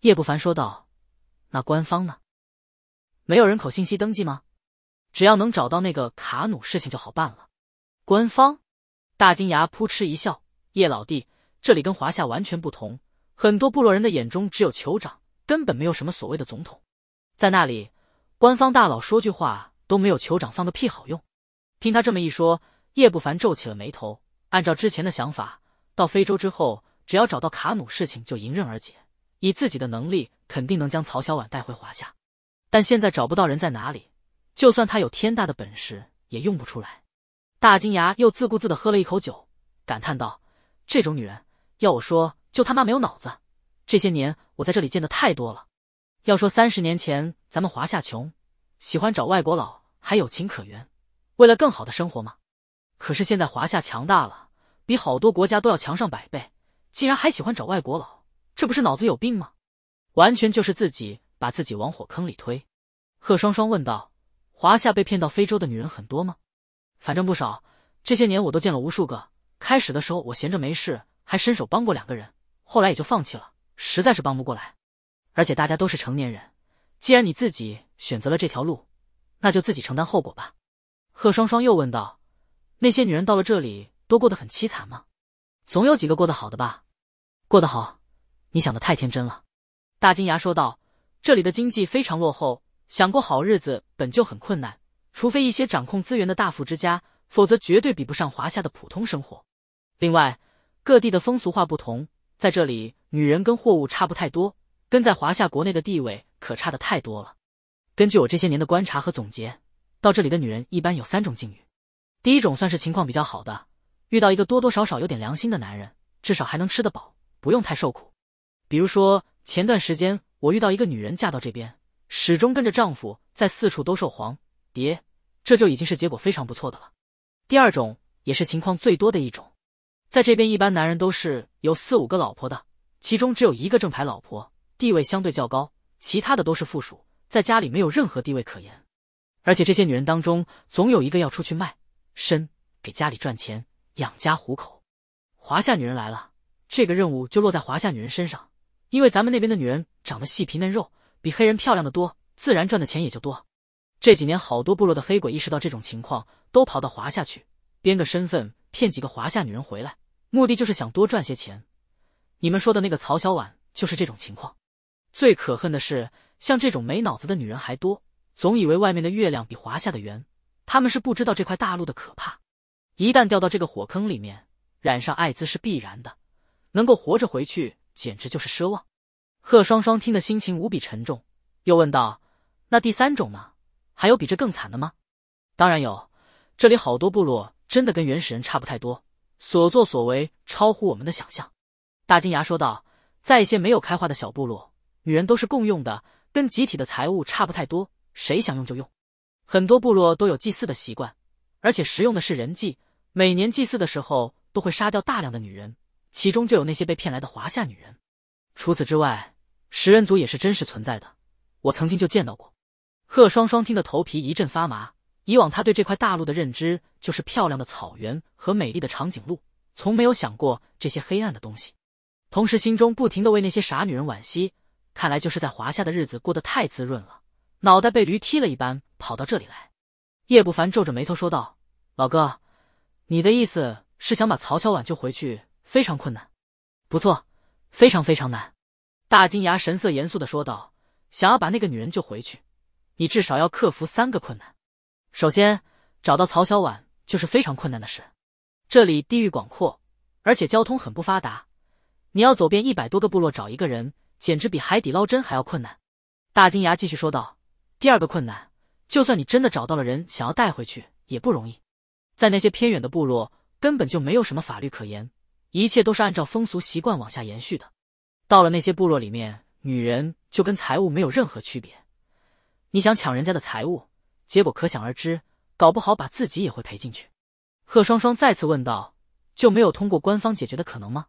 叶不凡说道：“那官方呢？没有人口信息登记吗？只要能找到那个卡努，事情就好办了。”官方，大金牙扑哧一笑：“叶老弟，这里跟华夏完全不同，很多部落人的眼中只有酋长，根本没有什么所谓的总统。在那里，官方大佬说句话都没有酋长放个屁好用。”听他这么一说，叶不凡皱起了眉头。按照之前的想法。到非洲之后，只要找到卡努，事情就迎刃而解。以自己的能力，肯定能将曹小婉带回华夏。但现在找不到人在哪里，就算他有天大的本事，也用不出来。大金牙又自顾自的喝了一口酒，感叹道：“这种女人，要我说，就他妈没有脑子。这些年我在这里见的太多了。要说三十年前咱们华夏穷，喜欢找外国佬还有情可原，为了更好的生活吗？可是现在华夏强大了。”比好多国家都要强上百倍，竟然还喜欢找外国佬，这不是脑子有病吗？完全就是自己把自己往火坑里推。贺双双问道：“华夏被骗到非洲的女人很多吗？”“反正不少，这些年我都见了无数个。开始的时候我闲着没事还伸手帮过两个人，后来也就放弃了，实在是帮不过来。而且大家都是成年人，既然你自己选择了这条路，那就自己承担后果吧。”贺双双又问道：“那些女人到了这里？”都过得很凄惨吗？总有几个过得好的吧。过得好，你想的太天真了。大金牙说道：“这里的经济非常落后，想过好日子本就很困难，除非一些掌控资源的大富之家，否则绝对比不上华夏的普通生活。另外，各地的风俗化不同，在这里，女人跟货物差不太多，跟在华夏国内的地位可差的太多了。根据我这些年的观察和总结，到这里的女人一般有三种境遇。第一种算是情况比较好的。”遇到一个多多少少有点良心的男人，至少还能吃得饱，不用太受苦。比如说前段时间我遇到一个女人嫁到这边，始终跟着丈夫在四处兜售黄碟，这就已经是结果非常不错的了。第二种也是情况最多的一种，在这边一般男人都是有四五个老婆的，其中只有一个正牌老婆，地位相对较高，其他的都是附属，在家里没有任何地位可言。而且这些女人当中总有一个要出去卖身给家里赚钱。养家糊口，华夏女人来了，这个任务就落在华夏女人身上，因为咱们那边的女人长得细皮嫩肉，比黑人漂亮的多，自然赚的钱也就多。这几年好多部落的黑鬼意识到这种情况，都跑到华夏去，编个身份骗几个华夏女人回来，目的就是想多赚些钱。你们说的那个曹小婉就是这种情况。最可恨的是，像这种没脑子的女人还多，总以为外面的月亮比华夏的圆，他们是不知道这块大陆的可怕。一旦掉到这个火坑里面，染上艾滋是必然的，能够活着回去简直就是奢望。贺双双听得心情无比沉重，又问道：“那第三种呢？还有比这更惨的吗？”“当然有，这里好多部落真的跟原始人差不太多，所作所为超乎我们的想象。”大金牙说道：“在一些没有开化的小部落，女人都是共用的，跟集体的财物差不太多，谁想用就用。很多部落都有祭祀的习惯。”而且食用的是人祭，每年祭祀的时候都会杀掉大量的女人，其中就有那些被骗来的华夏女人。除此之外，食人族也是真实存在的，我曾经就见到过。贺双双听得头皮一阵发麻，以往他对这块大陆的认知就是漂亮的草原和美丽的长颈鹿，从没有想过这些黑暗的东西。同时心中不停的为那些傻女人惋惜，看来就是在华夏的日子过得太滋润了，脑袋被驴踢了一般跑到这里来。叶不凡皱着眉头说道：“老哥，你的意思是想把曹小婉救回去，非常困难。”“不错，非常非常难。”大金牙神色严肃的说道：“想要把那个女人救回去，你至少要克服三个困难。首先，找到曹小婉就是非常困难的事。这里地域广阔，而且交通很不发达，你要走遍一百多个部落找一个人，简直比海底捞针还要困难。”大金牙继续说道：“第二个困难。”就算你真的找到了人想要带回去，也不容易，在那些偏远的部落根本就没有什么法律可言，一切都是按照风俗习惯往下延续的。到了那些部落里面，女人就跟财物没有任何区别，你想抢人家的财物，结果可想而知，搞不好把自己也会赔进去。贺双双再次问道：“就没有通过官方解决的可能吗？”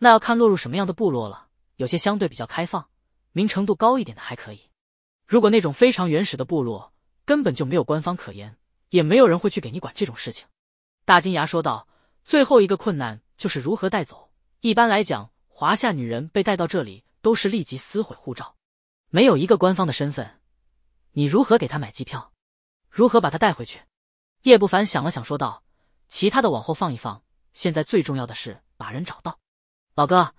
那要看落入什么样的部落了。有些相对比较开放、明程度高一点的还可以，如果那种非常原始的部落。根本就没有官方可言，也没有人会去给你管这种事情。大金牙说道：“最后一个困难就是如何带走。一般来讲，华夏女人被带到这里都是立即撕毁护照，没有一个官方的身份，你如何给她买机票，如何把她带回去？”叶不凡想了想说道：“其他的往后放一放，现在最重要的是把人找到。老哥，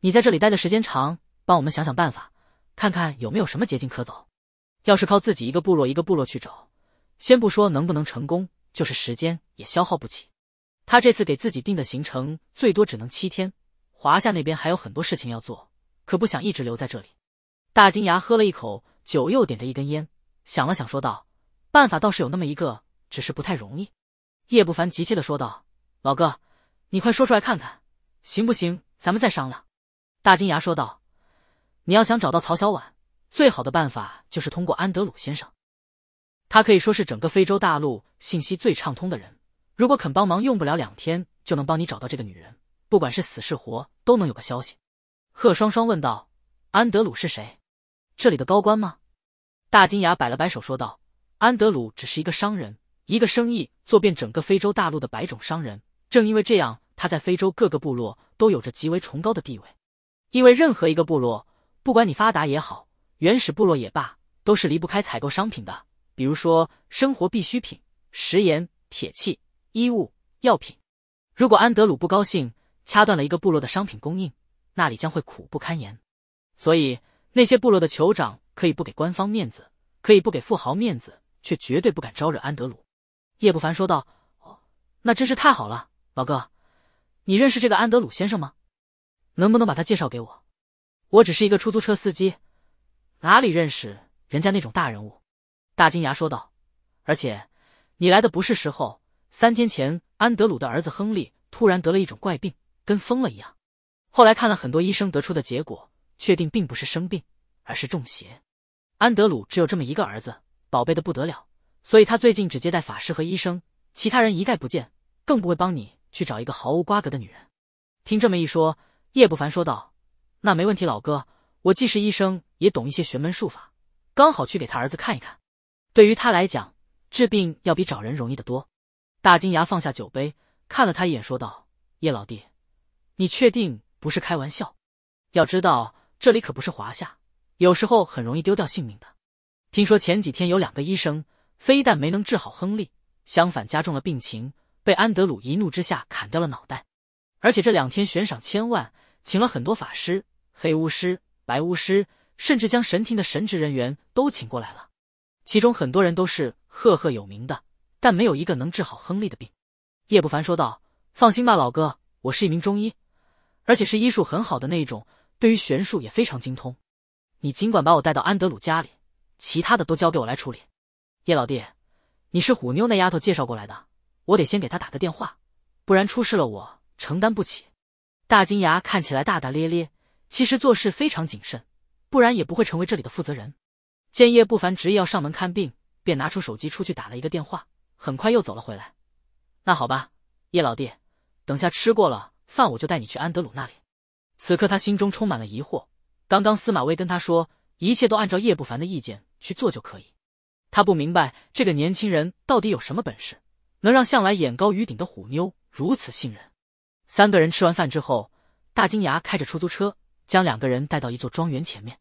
你在这里待的时间长，帮我们想想办法，看看有没有什么捷径可走。”要是靠自己一个部落一个部落去找，先不说能不能成功，就是时间也消耗不起。他这次给自己定的行程最多只能七天，华夏那边还有很多事情要做，可不想一直留在这里。大金牙喝了一口酒，又点着一根烟，想了想说道：“办法倒是有那么一个，只是不太容易。”叶不凡急切的说道：“老哥，你快说出来看看，行不行？咱们再商量。”大金牙说道：“你要想找到曹小婉。”最好的办法就是通过安德鲁先生，他可以说是整个非洲大陆信息最畅通的人。如果肯帮忙，用不了两天就能帮你找到这个女人，不管是死是活，都能有个消息。贺双双问道：“安德鲁是谁？这里的高官吗？”大金牙摆了摆手说道：“安德鲁只是一个商人，一个生意做遍整个非洲大陆的百种商人。正因为这样，他在非洲各个部落都有着极为崇高的地位。因为任何一个部落，不管你发达也好。”原始部落也罢，都是离不开采购商品的，比如说生活必需品、食盐、铁器、衣物、药品。如果安德鲁不高兴，掐断了一个部落的商品供应，那里将会苦不堪言。所以那些部落的酋长可以不给官方面子，可以不给富豪面子，却绝对不敢招惹安德鲁。叶不凡说道：“哦，那真是太好了，老哥，你认识这个安德鲁先生吗？能不能把他介绍给我？我只是一个出租车司机。”哪里认识人家那种大人物？大金牙说道。而且，你来的不是时候。三天前，安德鲁的儿子亨利突然得了一种怪病，跟疯了一样。后来看了很多医生，得出的结果确定并不是生病，而是中邪。安德鲁只有这么一个儿子，宝贝的不得了，所以他最近只接待法师和医生，其他人一概不见，更不会帮你去找一个毫无瓜葛的女人。听这么一说，叶不凡说道：“那没问题，老哥。”我既是医生，也懂一些玄门术法，刚好去给他儿子看一看。对于他来讲，治病要比找人容易得多。大金牙放下酒杯，看了他一眼，说道：“叶老弟，你确定不是开玩笑？要知道，这里可不是华夏，有时候很容易丢掉性命的。听说前几天有两个医生，非但没能治好亨利，相反加重了病情，被安德鲁一怒之下砍掉了脑袋。而且这两天悬赏千万，请了很多法师、黑巫师。”白巫师甚至将神庭的神职人员都请过来了，其中很多人都是赫赫有名的，但没有一个能治好亨利的病。叶不凡说道：“放心吧，老哥，我是一名中医，而且是医术很好的那一种，对于玄术也非常精通。你尽管把我带到安德鲁家里，其他的都交给我来处理。”叶老弟，你是虎妞那丫头介绍过来的，我得先给她打个电话，不然出事了我承担不起。大金牙看起来大大咧咧。其实做事非常谨慎，不然也不会成为这里的负责人。见叶不凡执意要上门看病，便拿出手机出去打了一个电话，很快又走了回来。那好吧，叶老弟，等下吃过了饭，我就带你去安德鲁那里。此刻他心中充满了疑惑。刚刚司马威跟他说，一切都按照叶不凡的意见去做就可以。他不明白这个年轻人到底有什么本事，能让向来眼高于顶的虎妞如此信任。三个人吃完饭之后，大金牙开着出租车。将两个人带到一座庄园前面。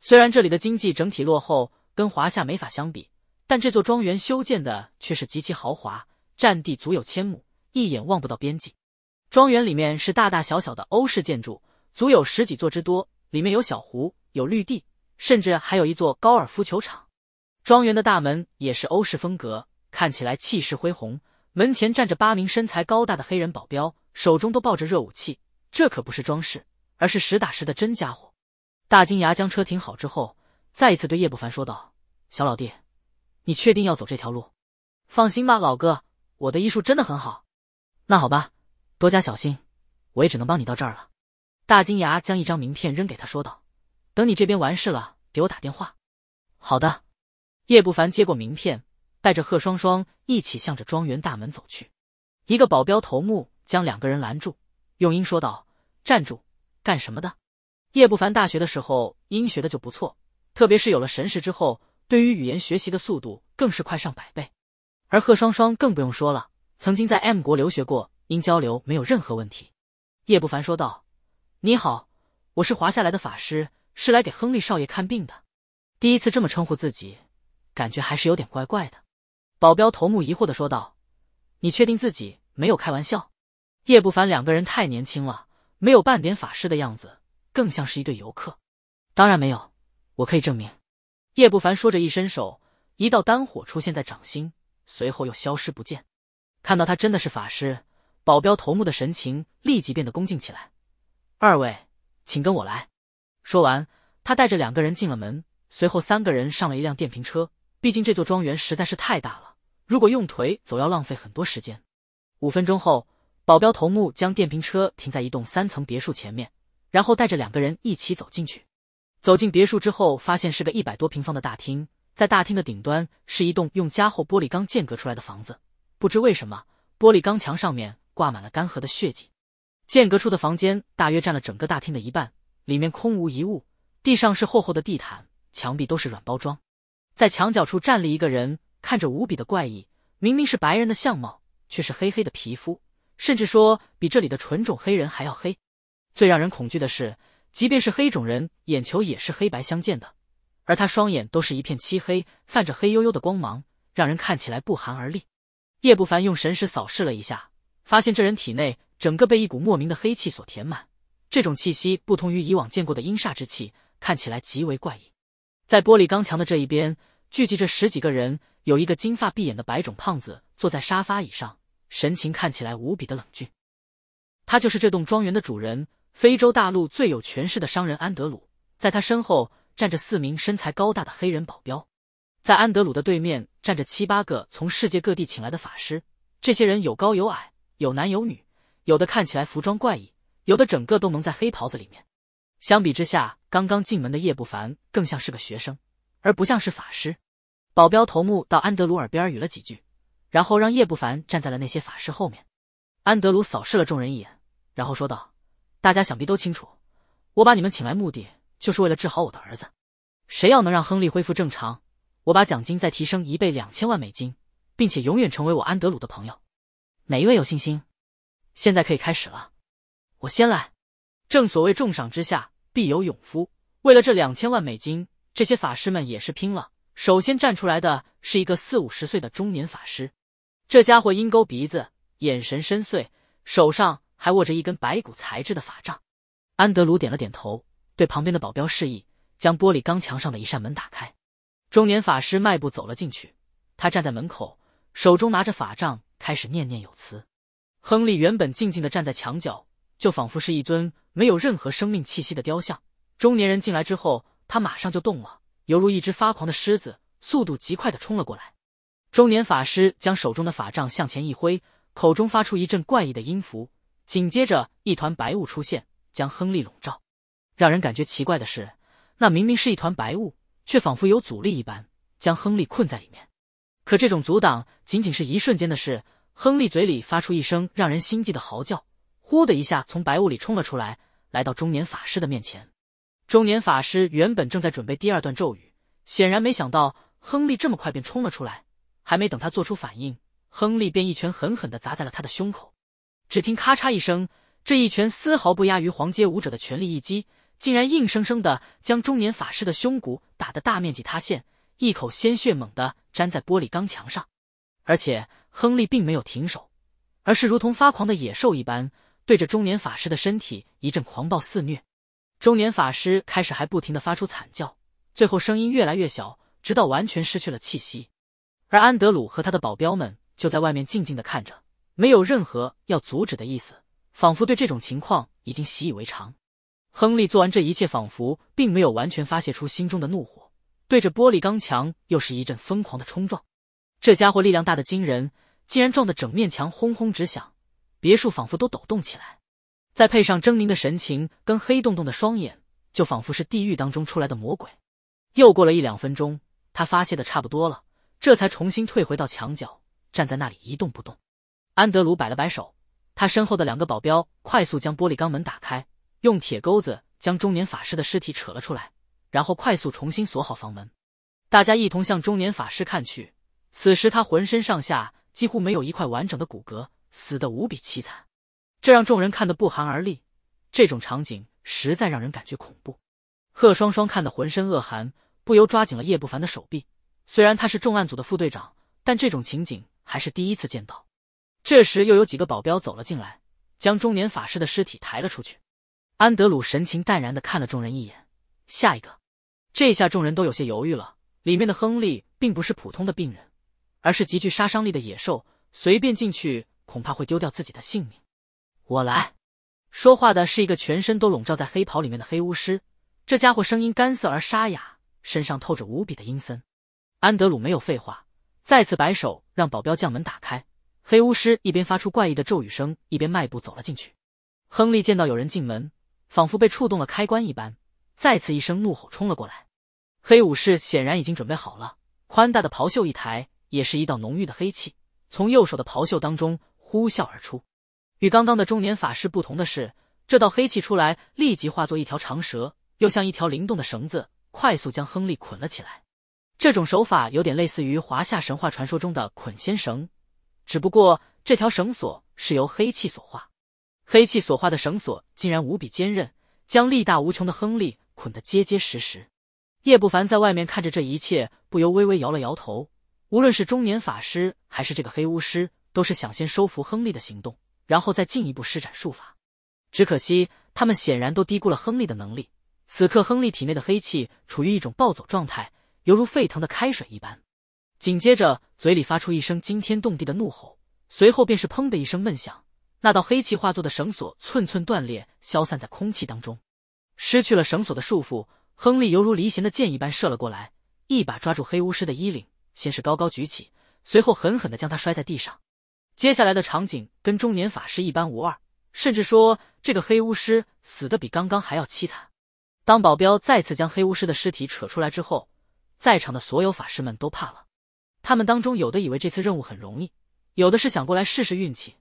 虽然这里的经济整体落后，跟华夏没法相比，但这座庄园修建的却是极其豪华，占地足有千亩，一眼望不到边际。庄园里面是大大小小的欧式建筑，足有十几座之多。里面有小湖，有绿地，甚至还有一座高尔夫球场。庄园的大门也是欧式风格，看起来气势恢宏。门前站着八名身材高大的黑人保镖，手中都抱着热武器，这可不是装饰。而是实打实的真家伙。大金牙将车停好之后，再一次对叶不凡说道：“小老弟，你确定要走这条路？”“放心吧，老哥，我的医术真的很好。”“那好吧，多加小心。”“我也只能帮你到这儿了。”大金牙将一张名片扔给他，说道：“等你这边完事了，给我打电话。”“好的。”叶不凡接过名片，带着贺双双一起向着庄园大门走去。一个保镖头目将两个人拦住，用音说道：“站住！”干什么的？叶不凡大学的时候英学的就不错，特别是有了神识之后，对于语言学习的速度更是快上百倍。而贺双双更不用说了，曾经在 M 国留学过，音交流没有任何问题。叶不凡说道：“你好，我是华夏来的法师，是来给亨利少爷看病的。第一次这么称呼自己，感觉还是有点怪怪的。”保镖头目疑惑的说道：“你确定自己没有开玩笑？”叶不凡两个人太年轻了。没有半点法师的样子，更像是一对游客。当然没有，我可以证明。叶不凡说着，一伸手，一道丹火出现在掌心，随后又消失不见。看到他真的是法师，保镖头目的神情立即变得恭敬起来。二位，请跟我来。说完，他带着两个人进了门，随后三个人上了一辆电瓶车。毕竟这座庄园实在是太大了，如果用腿走要浪费很多时间。五分钟后。保镖头目将电瓶车停在一栋三层别墅前面，然后带着两个人一起走进去。走进别墅之后，发现是个一百多平方的大厅。在大厅的顶端是一栋用加厚玻璃钢间隔出来的房子，不知为什么，玻璃钢墙上面挂满了干涸的血迹。间隔处的房间大约占了整个大厅的一半，里面空无一物，地上是厚厚的地毯，墙壁都是软包装。在墙角处站立一个人，看着无比的怪异，明明是白人的相貌，却是黑黑的皮肤。甚至说比这里的纯种黑人还要黑。最让人恐惧的是，即便是黑种人，眼球也是黑白相间的，而他双眼都是一片漆黑，泛着黑黝黝的光芒，让人看起来不寒而栗。叶不凡用神识扫视了一下，发现这人体内整个被一股莫名的黑气所填满，这种气息不同于以往见过的阴煞之气，看起来极为怪异。在玻璃钢墙的这一边，聚集着十几个人，有一个金发碧眼的白种胖子坐在沙发椅上。神情看起来无比的冷峻，他就是这栋庄园的主人，非洲大陆最有权势的商人安德鲁。在他身后站着四名身材高大的黑人保镖，在安德鲁的对面站着七八个从世界各地请来的法师。这些人有高有矮，有男有女，有的看起来服装怪异，有的整个都蒙在黑袍子里面。相比之下，刚刚进门的叶不凡更像是个学生，而不像是法师。保镖头目到安德鲁耳边语了几句。然后让叶不凡站在了那些法师后面。安德鲁扫视了众人一眼，然后说道：“大家想必都清楚，我把你们请来目的就是为了治好我的儿子。谁要能让亨利恢复正常，我把奖金再提升一倍，两千万美金，并且永远成为我安德鲁的朋友。哪一位有信心？现在可以开始了。我先来。正所谓重赏之下，必有勇夫。为了这两千万美金，这些法师们也是拼了。首先站出来的是一个四五十岁的中年法师。”这家伙鹰钩鼻子，眼神深邃，手上还握着一根白骨材质的法杖。安德鲁点了点头，对旁边的保镖示意，将玻璃钢墙上的一扇门打开。中年法师迈步走了进去，他站在门口，手中拿着法杖，开始念念有词。亨利原本静静的站在墙角，就仿佛是一尊没有任何生命气息的雕像。中年人进来之后，他马上就动了，犹如一只发狂的狮子，速度极快的冲了过来。中年法师将手中的法杖向前一挥，口中发出一阵怪异的音符，紧接着一团白雾出现，将亨利笼罩。让人感觉奇怪的是，那明明是一团白雾，却仿佛有阻力一般，将亨利困在里面。可这种阻挡仅仅是一瞬间的事，亨利嘴里发出一声让人心悸的嚎叫，呼的一下从白雾里冲了出来，来到中年法师的面前。中年法师原本正在准备第二段咒语，显然没想到亨利这么快便冲了出来。还没等他做出反应，亨利便一拳狠狠地砸在了他的胸口。只听咔嚓一声，这一拳丝毫不亚于黄阶武者的全力一击，竟然硬生生的将中年法师的胸骨打得大面积塌陷，一口鲜血猛地粘在玻璃钢墙上。而且亨利并没有停手，而是如同发狂的野兽一般，对着中年法师的身体一阵狂暴肆虐。中年法师开始还不停的发出惨叫，最后声音越来越小，直到完全失去了气息。而安德鲁和他的保镖们就在外面静静的看着，没有任何要阻止的意思，仿佛对这种情况已经习以为常。亨利做完这一切，仿佛并没有完全发泄出心中的怒火，对着玻璃钢墙又是一阵疯狂的冲撞。这家伙力量大的惊人，竟然撞得整面墙轰轰直响，别墅仿佛都抖动起来。再配上狰狞的神情跟黑洞洞的双眼，就仿佛是地狱当中出来的魔鬼。又过了一两分钟，他发泄的差不多了。这才重新退回到墙角，站在那里一动不动。安德鲁摆了摆手，他身后的两个保镖快速将玻璃钢门打开，用铁钩子将中年法师的尸体扯了出来，然后快速重新锁好房门。大家一同向中年法师看去，此时他浑身上下几乎没有一块完整的骨骼，死得无比凄惨，这让众人看得不寒而栗。这种场景实在让人感觉恐怖。贺双双看得浑身恶寒，不由抓紧了叶不凡的手臂。虽然他是重案组的副队长，但这种情景还是第一次见到。这时，又有几个保镖走了进来，将中年法师的尸体抬了出去。安德鲁神情淡然的看了众人一眼：“下一个。”这下众人都有些犹豫了。里面的亨利并不是普通的病人，而是极具杀伤力的野兽，随便进去恐怕会丢掉自己的性命。我来说话的是一个全身都笼罩在黑袍里面的黑巫师，这家伙声音干涩而沙哑，身上透着无比的阴森。安德鲁没有废话，再次摆手让保镖将门打开。黑巫师一边发出怪异的咒语声，一边迈步走了进去。亨利见到有人进门，仿佛被触动了开关一般，再次一声怒吼冲了过来。黑武士显然已经准备好了，宽大的袍袖一抬，也是一道浓郁的黑气从右手的袍袖当中呼啸而出。与刚刚的中年法师不同的是，这道黑气出来立即化作一条长蛇，又像一条灵动的绳子，快速将亨利捆了起来。这种手法有点类似于华夏神话传说中的捆仙绳，只不过这条绳索是由黑气所化。黑气所化的绳索竟然无比坚韧，将力大无穷的亨利捆得结结实实。叶不凡在外面看着这一切，不由微微摇了摇头。无论是中年法师还是这个黑巫师，都是想先收服亨利的行动，然后再进一步施展术法。只可惜他们显然都低估了亨利的能力。此刻，亨利体内的黑气处于一种暴走状态。犹如沸腾的开水一般，紧接着嘴里发出一声惊天动地的怒吼，随后便是砰的一声闷响，那道黑气化作的绳索寸寸断裂，消散在空气当中。失去了绳索的束缚，亨利犹如离弦的箭一般射了过来，一把抓住黑巫师的衣领，先是高高举起，随后狠狠的将他摔在地上。接下来的场景跟中年法师一般无二，甚至说这个黑巫师死的比刚刚还要凄惨。当保镖再次将黑巫师的尸体扯出来之后。在场的所有法师们都怕了，他们当中有的以为这次任务很容易，有的是想过来试试运气，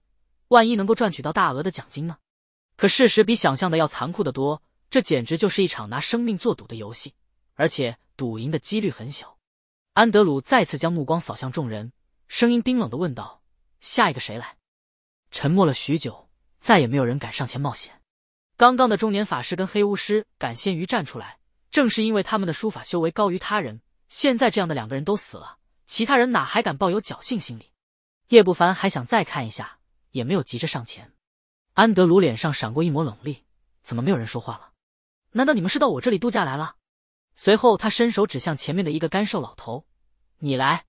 万一能够赚取到大额的奖金呢？可事实比想象的要残酷的多，这简直就是一场拿生命做赌的游戏，而且赌赢的几率很小。安德鲁再次将目光扫向众人，声音冰冷的问道：“下一个谁来？”沉默了许久，再也没有人敢上前冒险。刚刚的中年法师跟黑巫师敢先于站出来，正是因为他们的书法修为高于他人。现在这样的两个人都死了，其他人哪还敢抱有侥幸心理？叶不凡还想再看一下，也没有急着上前。安德鲁脸上闪过一抹冷厉，怎么没有人说话了？难道你们是到我这里度假来了？随后他伸手指向前面的一个干瘦老头：“你来。”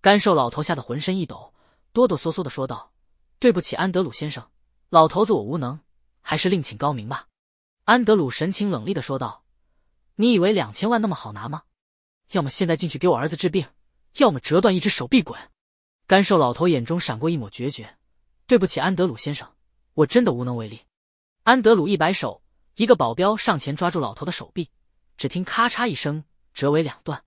干瘦老头吓得浑身一抖，哆哆嗦嗦的说道：“对不起，安德鲁先生，老头子我无能，还是另请高明吧。”安德鲁神情冷厉的说道：“你以为两千万那么好拿吗？”要么现在进去给我儿子治病，要么折断一只手臂滚。干瘦老头眼中闪过一抹决绝。对不起，安德鲁先生，我真的无能为力。安德鲁一摆手，一个保镖上前抓住老头的手臂，只听咔嚓一声，折为两段。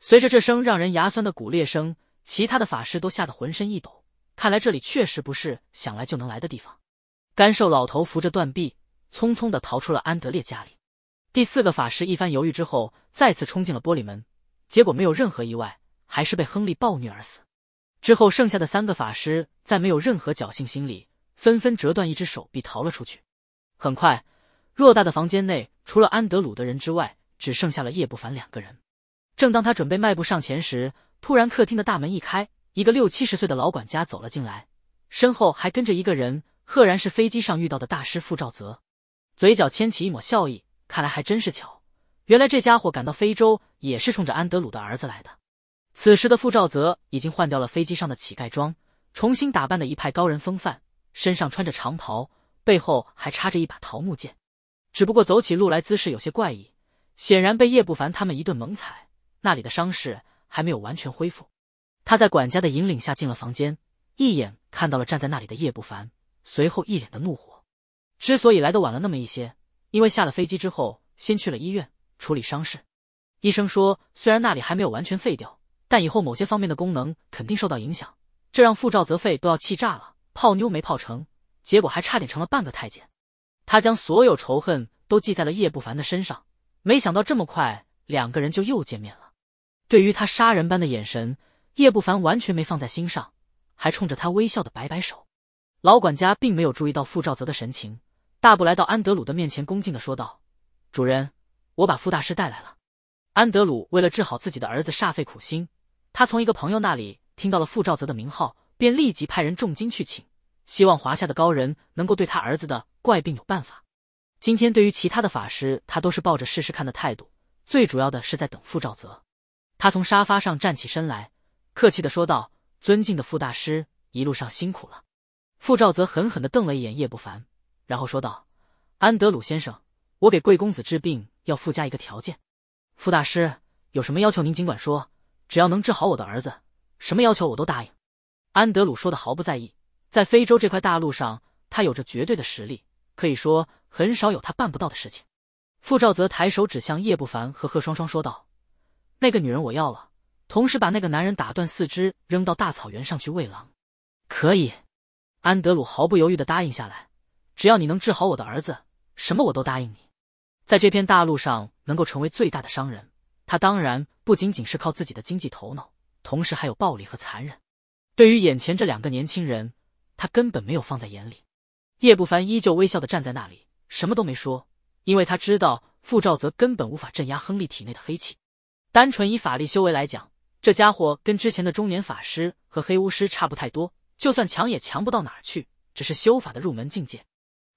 随着这声让人牙酸的骨裂声，其他的法师都吓得浑身一抖。看来这里确实不是想来就能来的地方。干瘦老头扶着断臂，匆匆的逃出了安德烈家里。第四个法师一番犹豫之后，再次冲进了玻璃门。结果没有任何意外，还是被亨利暴虐而死。之后剩下的三个法师再没有任何侥幸心理，纷纷折断一只手臂逃了出去。很快，偌大的房间内除了安德鲁的人之外，只剩下了叶不凡两个人。正当他准备迈步上前时，突然客厅的大门一开，一个六七十岁的老管家走了进来，身后还跟着一个人，赫然是飞机上遇到的大师傅赵泽，嘴角牵起一抹笑意，看来还真是巧。原来这家伙赶到非洲也是冲着安德鲁的儿子来的。此时的傅兆泽已经换掉了飞机上的乞丐装，重新打扮的一派高人风范，身上穿着长袍，背后还插着一把桃木剑。只不过走起路来姿势有些怪异，显然被叶不凡他们一顿猛踩，那里的伤势还没有完全恢复。他在管家的引领下进了房间，一眼看到了站在那里的叶不凡，随后一脸的怒火。之所以来的晚了那么一些，因为下了飞机之后先去了医院。处理伤势，医生说，虽然那里还没有完全废掉，但以后某些方面的功能肯定受到影响。这让傅兆泽肺都要气炸了，泡妞没泡成，结果还差点成了半个太监。他将所有仇恨都记在了叶不凡的身上。没想到这么快，两个人就又见面了。对于他杀人般的眼神，叶不凡完全没放在心上，还冲着他微笑的摆摆手。老管家并没有注意到傅兆泽的神情，大步来到安德鲁的面前，恭敬的说道：“主人。”我把傅大师带来了。安德鲁为了治好自己的儿子，煞费苦心。他从一个朋友那里听到了傅兆泽的名号，便立即派人重金去请，希望华夏的高人能够对他儿子的怪病有办法。今天对于其他的法师，他都是抱着试试看的态度。最主要的是在等傅兆泽。他从沙发上站起身来，客气的说道：“尊敬的傅大师，一路上辛苦了。”傅兆泽狠狠的瞪了一眼叶不凡，然后说道：“安德鲁先生，我给贵公子治病。”要附加一个条件，傅大师有什么要求您尽管说，只要能治好我的儿子，什么要求我都答应。安德鲁说的毫不在意，在非洲这块大陆上，他有着绝对的实力，可以说很少有他办不到的事情。傅兆泽抬手指向叶不凡和贺双双说道：“那个女人我要了，同时把那个男人打断四肢，扔到大草原上去喂狼。”可以。安德鲁毫不犹豫的答应下来，只要你能治好我的儿子，什么我都答应你。在这片大陆上能够成为最大的商人，他当然不仅仅是靠自己的经济头脑，同时还有暴力和残忍。对于眼前这两个年轻人，他根本没有放在眼里。叶不凡依旧微笑的站在那里，什么都没说，因为他知道傅兆泽根本无法镇压亨利体内的黑气。单纯以法力修为来讲，这家伙跟之前的中年法师和黑巫师差不太多，就算强也强不到哪儿去，只是修法的入门境界。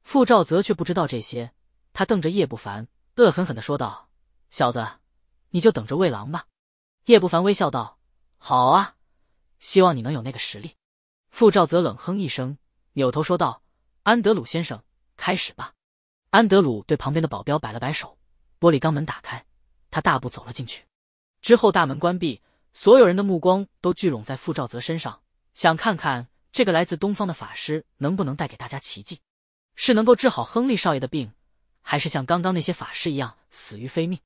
傅兆泽却不知道这些。他瞪着叶不凡，恶狠狠的说道：“小子，你就等着喂狼吧。”叶不凡微笑道：“好啊，希望你能有那个实力。”傅兆泽冷哼一声，扭头说道：“安德鲁先生，开始吧。”安德鲁对旁边的保镖摆了摆手，玻璃钢门打开，他大步走了进去。之后大门关闭，所有人的目光都聚拢在傅兆泽身上，想看看这个来自东方的法师能不能带给大家奇迹，是能够治好亨利少爷的病。还是像刚刚那些法师一样死于非命。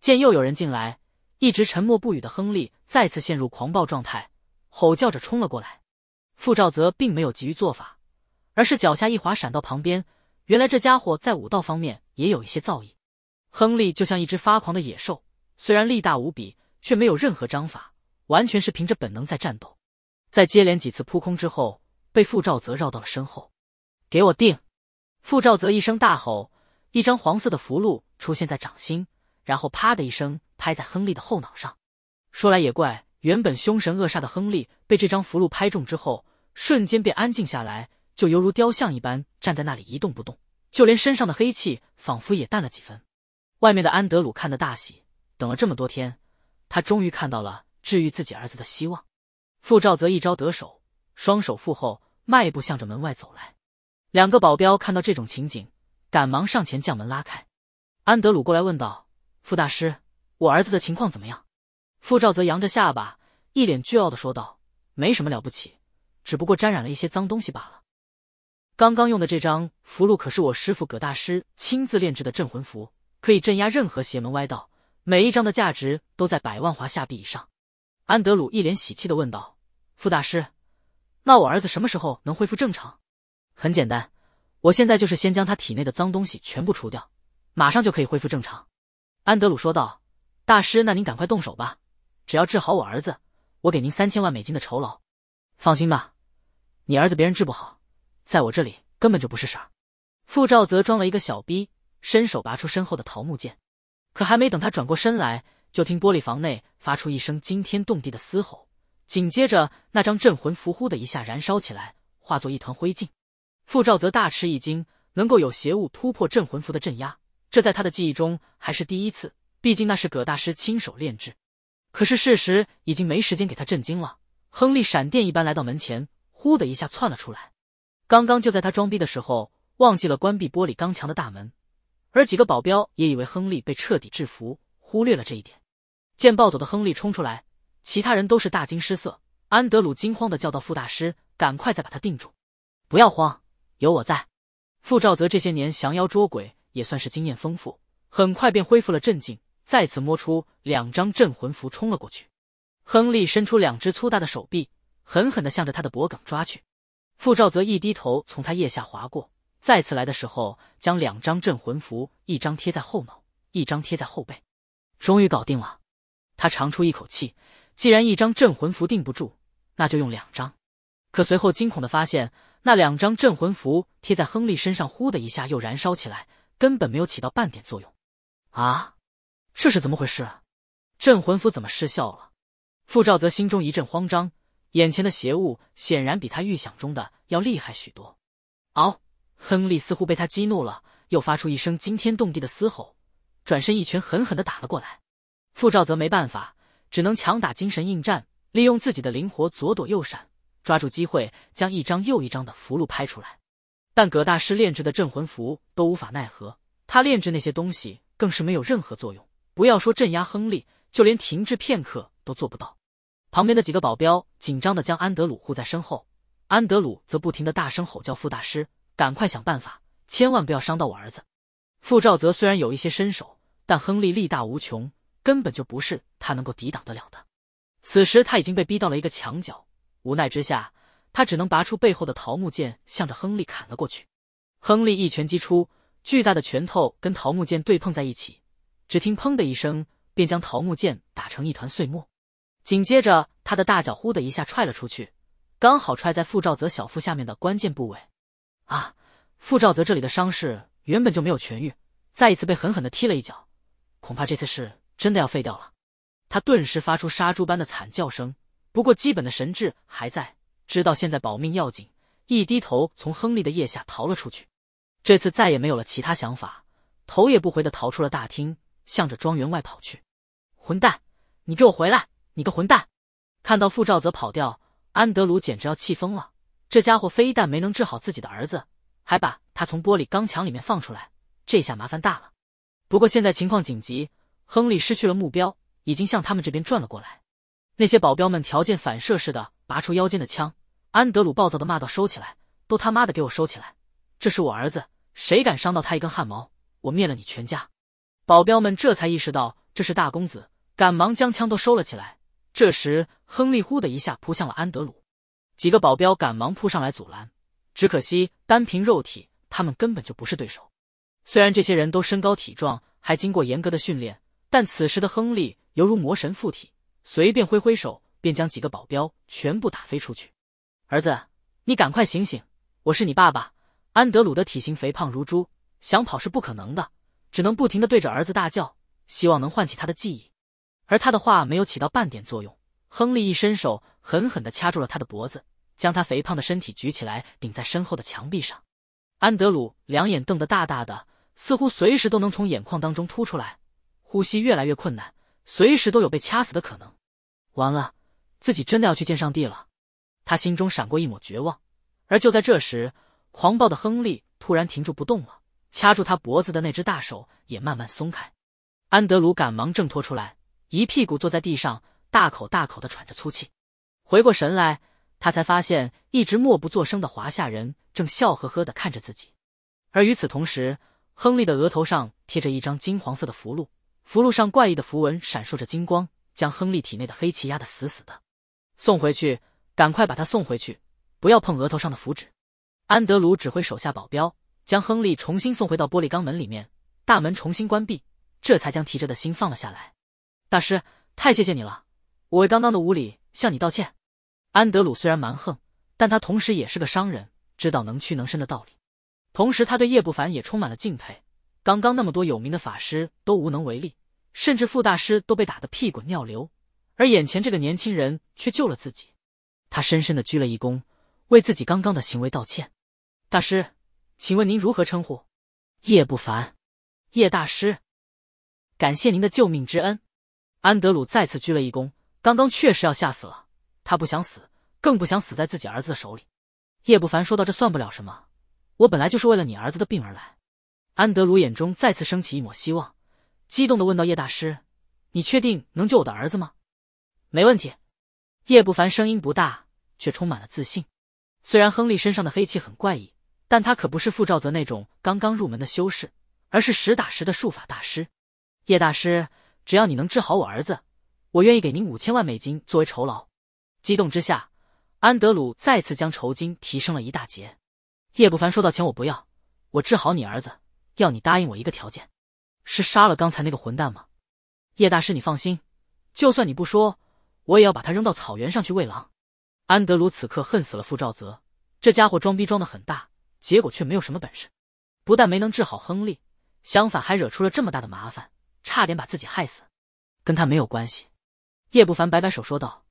见又有人进来，一直沉默不语的亨利再次陷入狂暴状态，吼叫着冲了过来。傅兆泽并没有急于做法，而是脚下一滑闪到旁边。原来这家伙在武道方面也有一些造诣。亨利就像一只发狂的野兽，虽然力大无比，却没有任何章法，完全是凭着本能在战斗。在接连几次扑空之后，被傅兆泽绕到了身后。给我定！傅兆泽一声大吼。一张黄色的符箓出现在掌心，然后啪的一声拍在亨利的后脑上。说来也怪，原本凶神恶煞的亨利被这张符箓拍中之后，瞬间便安静下来，就犹如雕像一般站在那里一动不动，就连身上的黑气仿佛也淡了几分。外面的安德鲁看得大喜，等了这么多天，他终于看到了治愈自己儿子的希望。傅兆则一招得手，双手负后，迈步向着门外走来。两个保镖看到这种情景。赶忙上前将门拉开，安德鲁过来问道：“傅大师，我儿子的情况怎么样？”傅兆泽扬着下巴，一脸倨傲的说道：“没什么了不起，只不过沾染了一些脏东西罢了。刚刚用的这张符箓可是我师傅葛大师亲自炼制的镇魂符，可以镇压任何邪门歪道，每一张的价值都在百万华夏币以上。”安德鲁一脸喜气的问道：“傅大师，那我儿子什么时候能恢复正常？”“很简单。”我现在就是先将他体内的脏东西全部除掉，马上就可以恢复正常。”安德鲁说道，“大师，那您赶快动手吧！只要治好我儿子，我给您三千万美金的酬劳。”放心吧，你儿子别人治不好，在我这里根本就不是事儿。”傅兆泽装了一个小逼，伸手拔出身后的桃木剑，可还没等他转过身来，就听玻璃房内发出一声惊天动地的嘶吼，紧接着那张镇魂符忽的一下燃烧起来，化作一团灰烬。傅兆则大吃一惊，能够有邪物突破镇魂符的镇压，这在他的记忆中还是第一次。毕竟那是葛大师亲手炼制。可是事实已经没时间给他震惊了。亨利闪电一般来到门前，呼的一下窜了出来。刚刚就在他装逼的时候，忘记了关闭玻璃钢墙的大门，而几个保镖也以为亨利被彻底制服，忽略了这一点。见暴走的亨利冲出来，其他人都是大惊失色。安德鲁惊慌的叫道：“傅大师，赶快再把他定住，不要慌。”有我在，傅兆泽这些年降妖捉鬼也算是经验丰富，很快便恢复了镇静，再次摸出两张镇魂符冲了过去。亨利伸出两只粗大的手臂，狠狠的向着他的脖颈抓去。傅兆泽一低头，从他腋下划过。再次来的时候，将两张镇魂符一张贴在后脑，一张贴在后背。终于搞定了，他长出一口气。既然一张镇魂符定不住，那就用两张。可随后惊恐的发现。那两张镇魂符贴在亨利身上，呼的一下又燃烧起来，根本没有起到半点作用。啊，这是怎么回事？镇魂符怎么失效了？傅兆泽心中一阵慌张，眼前的邪物显然比他预想中的要厉害许多。嗷！亨利似乎被他激怒了，又发出一声惊天动地的嘶吼，转身一拳狠狠的打了过来。傅兆泽没办法，只能强打精神应战，利用自己的灵活左躲右闪。抓住机会，将一张又一张的符箓拍出来，但葛大师炼制的镇魂符都无法奈何他，炼制那些东西更是没有任何作用。不要说镇压亨利，就连停滞片刻都做不到。旁边的几个保镖紧张的将安德鲁护在身后，安德鲁则不停的大声吼叫：“傅大师，赶快想办法，千万不要伤到我儿子！”傅兆泽虽然有一些身手，但亨利力大无穷，根本就不是他能够抵挡得了的。此时他已经被逼到了一个墙角。无奈之下，他只能拔出背后的桃木剑，向着亨利砍了过去。亨利一拳击出，巨大的拳头跟桃木剑对碰在一起，只听“砰”的一声，便将桃木剑打成一团碎末。紧接着，他的大脚“呼”的一下踹了出去，刚好踹在傅兆泽小腹下面的关键部位。啊！傅兆泽这里的伤势原本就没有痊愈，再一次被狠狠的踢了一脚，恐怕这次是真的要废掉了。他顿时发出杀猪般的惨叫声。不过，基本的神智还在，知道现在保命要紧，一低头从亨利的腋下逃了出去。这次再也没有了其他想法，头也不回的逃出了大厅，向着庄园外跑去。混蛋，你给我回来！你个混蛋！看到傅兆泽跑掉，安德鲁简直要气疯了。这家伙非但没能治好自己的儿子，还把他从玻璃钢墙里面放出来，这下麻烦大了。不过现在情况紧急，亨利失去了目标，已经向他们这边转了过来。那些保镖们条件反射似的拔出腰间的枪，安德鲁暴躁的骂道：“收起来，都他妈的给我收起来！这是我儿子，谁敢伤到他一根汗毛，我灭了你全家！”保镖们这才意识到这是大公子，赶忙将枪都收了起来。这时，亨利忽的一下扑向了安德鲁，几个保镖赶忙扑上来阻拦，只可惜单凭肉体，他们根本就不是对手。虽然这些人都身高体壮，还经过严格的训练，但此时的亨利犹如魔神附体。随便挥挥手，便将几个保镖全部打飞出去。儿子，你赶快醒醒！我是你爸爸，安德鲁的体型肥胖如猪，想跑是不可能的，只能不停的对着儿子大叫，希望能唤起他的记忆。而他的话没有起到半点作用。亨利一伸手，狠狠地掐住了他的脖子，将他肥胖的身体举起来，顶在身后的墙壁上。安德鲁两眼瞪得大大的，似乎随时都能从眼眶当中凸出来，呼吸越来越困难，随时都有被掐死的可能。完了，自己真的要去见上帝了。他心中闪过一抹绝望，而就在这时，狂暴的亨利突然停住不动了，掐住他脖子的那只大手也慢慢松开。安德鲁赶忙挣脱出来，一屁股坐在地上，大口大口的喘着粗气。回过神来，他才发现一直默不作声的华夏人正笑呵呵的看着自己，而与此同时，亨利的额头上贴着一张金黄色的符箓，符箓上怪异的符文闪烁着金光。将亨利体内的黑气压得死死的，送回去，赶快把他送回去，不要碰额头上的符纸。安德鲁指挥手下保镖将亨利重新送回到玻璃钢门里面，大门重新关闭，这才将提着的心放了下来。大师，太谢谢你了，我刚刚的无礼向你道歉。安德鲁虽然蛮横，但他同时也是个商人，知道能屈能伸的道理。同时，他对叶不凡也充满了敬佩，刚刚那么多有名的法师都无能为力。甚至傅大师都被打得屁滚尿流，而眼前这个年轻人却救了自己。他深深的鞠了一躬，为自己刚刚的行为道歉。大师，请问您如何称呼？叶不凡，叶大师，感谢您的救命之恩。安德鲁再次鞠了一躬，刚刚确实要吓死了，他不想死，更不想死在自己儿子的手里。叶不凡说道：“这算不了什么，我本来就是为了你儿子的病而来。”安德鲁眼中再次升起一抹希望。激动的问道：“叶大师，你确定能救我的儿子吗？”“没问题。”叶不凡声音不大，却充满了自信。虽然亨利身上的黑气很怪异，但他可不是傅兆泽那种刚刚入门的修士，而是实打实的术法大师。叶大师，只要你能治好我儿子，我愿意给您五千万美金作为酬劳。激动之下，安德鲁再次将酬金提升了一大截。叶不凡说道：“钱我不要，我治好你儿子，要你答应我一个条件。”是杀了刚才那个混蛋吗？叶大师，你放心，就算你不说，我也要把他扔到草原上去喂狼。安德鲁此刻恨死了傅兆泽，这家伙装逼装的很大，结果却没有什么本事，不但没能治好亨利，相反还惹出了这么大的麻烦，差点把自己害死，跟他没有关系。叶不凡摆摆手说道：“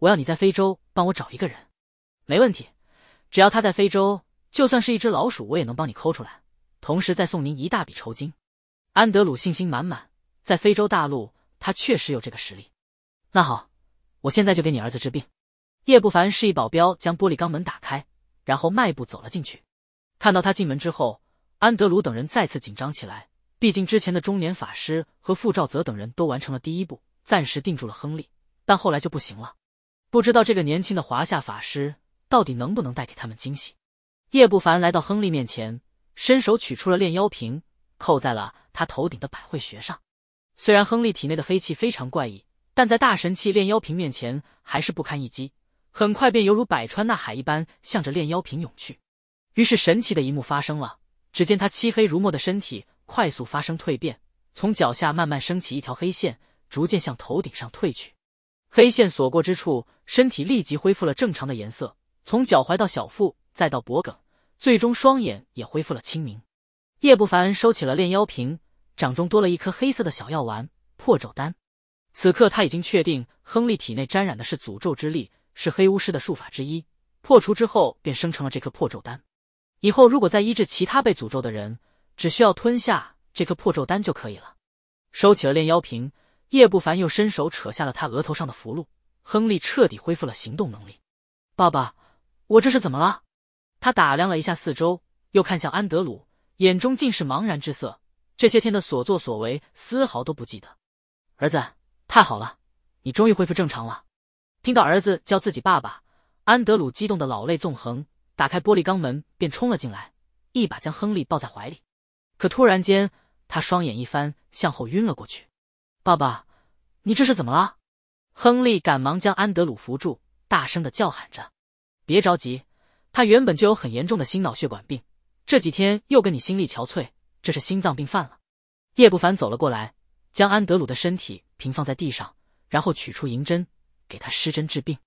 我要你在非洲帮我找一个人，没问题，只要他在非洲，就算是一只老鼠，我也能帮你抠出来，同时再送您一大笔酬金。”安德鲁信心满满，在非洲大陆，他确实有这个实力。那好，我现在就给你儿子治病。叶不凡示意保镖将玻璃钢门打开，然后迈步走了进去。看到他进门之后，安德鲁等人再次紧张起来。毕竟之前的中年法师和傅兆泽等人都完成了第一步，暂时定住了亨利，但后来就不行了。不知道这个年轻的华夏法师到底能不能带给他们惊喜。叶不凡来到亨利面前，伸手取出了炼妖瓶。扣在了他头顶的百会穴上。虽然亨利体内的黑气非常怪异，但在大神器炼妖瓶面前还是不堪一击，很快便犹如百川纳海一般向着炼妖瓶涌去。于是神奇的一幕发生了，只见他漆黑如墨的身体快速发生蜕变，从脚下慢慢升起一条黑线，逐渐向头顶上退去。黑线所过之处，身体立即恢复了正常的颜色，从脚踝到小腹，再到脖颈，最终双眼也恢复了清明。叶不凡收起了炼妖瓶，掌中多了一颗黑色的小药丸——破咒丹。此刻他已经确定，亨利体内沾染的是诅咒之力，是黑巫师的术法之一。破除之后，便生成了这颗破咒丹。以后如果再医治其他被诅咒的人，只需要吞下这颗破咒丹就可以了。收起了炼妖瓶，叶不凡又伸手扯下了他额头上的符箓。亨利彻底恢复了行动能力。爸爸，我这是怎么了？他打量了一下四周，又看向安德鲁。眼中尽是茫然之色，这些天的所作所为丝毫都不记得。儿子，太好了，你终于恢复正常了！听到儿子叫自己爸爸，安德鲁激动的老泪纵横，打开玻璃钢门便冲了进来，一把将亨利抱在怀里。可突然间，他双眼一翻，向后晕了过去。爸爸，你这是怎么了？亨利赶忙将安德鲁扶住，大声的叫喊着：“别着急，他原本就有很严重的心脑血管病。”这几天又跟你心力憔悴，这是心脏病犯了。叶不凡走了过来，将安德鲁的身体平放在地上，然后取出银针，给他施针治病。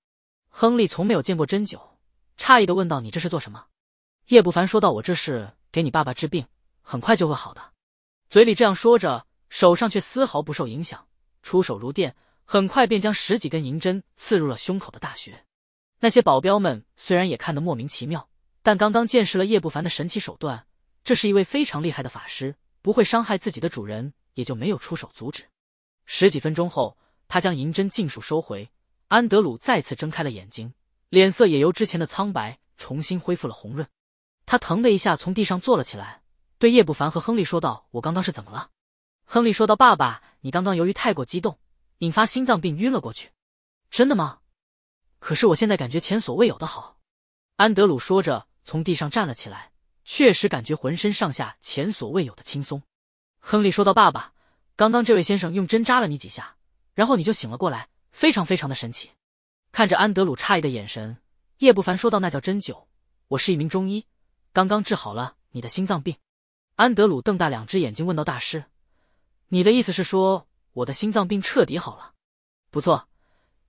亨利从没有见过针灸，诧异的问道：“你这是做什么？”叶不凡说道：“我这是给你爸爸治病，很快就会好的。”嘴里这样说着，手上却丝毫不受影响，出手如电，很快便将十几根银针刺入了胸口的大穴。那些保镖们虽然也看得莫名其妙。但刚刚见识了叶不凡的神奇手段，这是一位非常厉害的法师，不会伤害自己的主人，也就没有出手阻止。十几分钟后，他将银针尽数收回。安德鲁再次睁开了眼睛，脸色也由之前的苍白重新恢复了红润。他疼的一下从地上坐了起来，对叶不凡和亨利说道：“我刚刚是怎么了？”亨利说道：“爸爸，你刚刚由于太过激动，引发心脏病晕了过去。”“真的吗？”“可是我现在感觉前所未有的好。”安德鲁说着。从地上站了起来，确实感觉浑身上下前所未有的轻松。亨利说道：“爸爸，刚刚这位先生用针扎了你几下，然后你就醒了过来，非常非常的神奇。”看着安德鲁诧异的眼神，叶不凡说道：“那叫针灸，我是一名中医，刚刚治好了你的心脏病。”安德鲁瞪大两只眼睛问道：“大师，你的意思是说我的心脏病彻底好了？”“不错，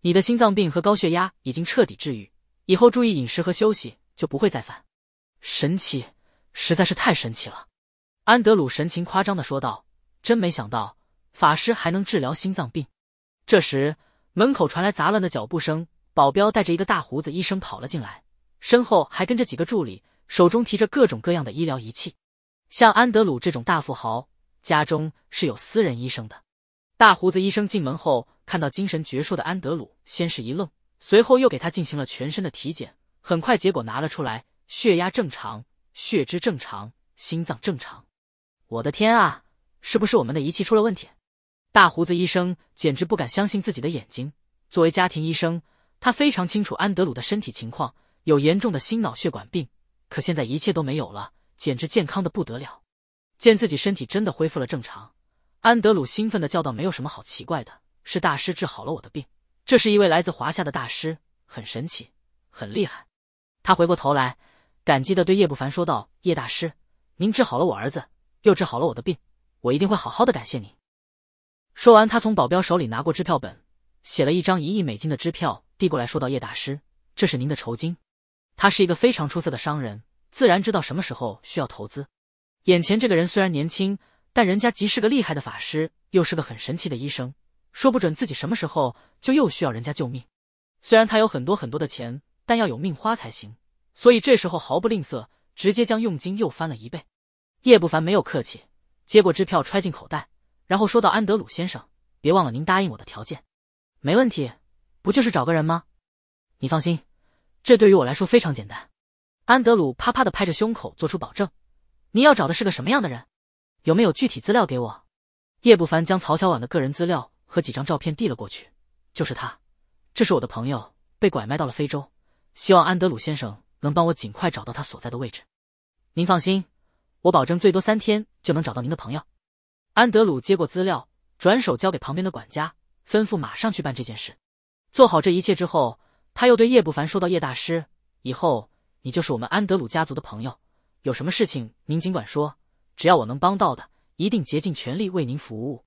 你的心脏病和高血压已经彻底治愈，以后注意饮食和休息，就不会再犯。”神奇，实在是太神奇了！安德鲁神情夸张的说道：“真没想到，法师还能治疗心脏病。”这时，门口传来杂乱的脚步声，保镖带着一个大胡子医生跑了进来，身后还跟着几个助理，手中提着各种各样的医疗仪器。像安德鲁这种大富豪，家中是有私人医生的。大胡子医生进门后，看到精神矍铄的安德鲁，先是一愣，随后又给他进行了全身的体检，很快结果拿了出来。血压正常，血脂正常，心脏正常。我的天啊！是不是我们的仪器出了问题？大胡子医生简直不敢相信自己的眼睛。作为家庭医生，他非常清楚安德鲁的身体情况，有严重的心脑血管病，可现在一切都没有了，简直健康的不得了。见自己身体真的恢复了正常，安德鲁兴奋的叫道：“没有什么好奇怪的，是大师治好了我的病。这是一位来自华夏的大师，很神奇，很厉害。”他回过头来。感激的对叶不凡说道：“叶大师，您治好了我儿子，又治好了我的病，我一定会好好的感谢您。”说完，他从保镖手里拿过支票本，写了一张一亿美金的支票递过来，说道：“叶大师，这是您的酬金。”他是一个非常出色的商人，自然知道什么时候需要投资。眼前这个人虽然年轻，但人家既是个厉害的法师，又是个很神奇的医生，说不准自己什么时候就又需要人家救命。虽然他有很多很多的钱，但要有命花才行。所以这时候毫不吝啬，直接将佣金又翻了一倍。叶不凡没有客气，接过支票揣进口袋，然后说道：“安德鲁先生，别忘了您答应我的条件。”“没问题，不就是找个人吗？你放心，这对于我来说非常简单。”安德鲁啪啪的拍着胸口做出保证。“您要找的是个什么样的人？有没有具体资料给我？”叶不凡将曹小婉的个人资料和几张照片递了过去。“就是他，这是我的朋友，被拐卖到了非洲，希望安德鲁先生。”能帮我尽快找到他所在的位置，您放心，我保证最多三天就能找到您的朋友。安德鲁接过资料，转手交给旁边的管家，吩咐马上去办这件事。做好这一切之后，他又对叶不凡说道：“叶大师，以后你就是我们安德鲁家族的朋友，有什么事情您尽管说，只要我能帮到的，一定竭尽全力为您服务。”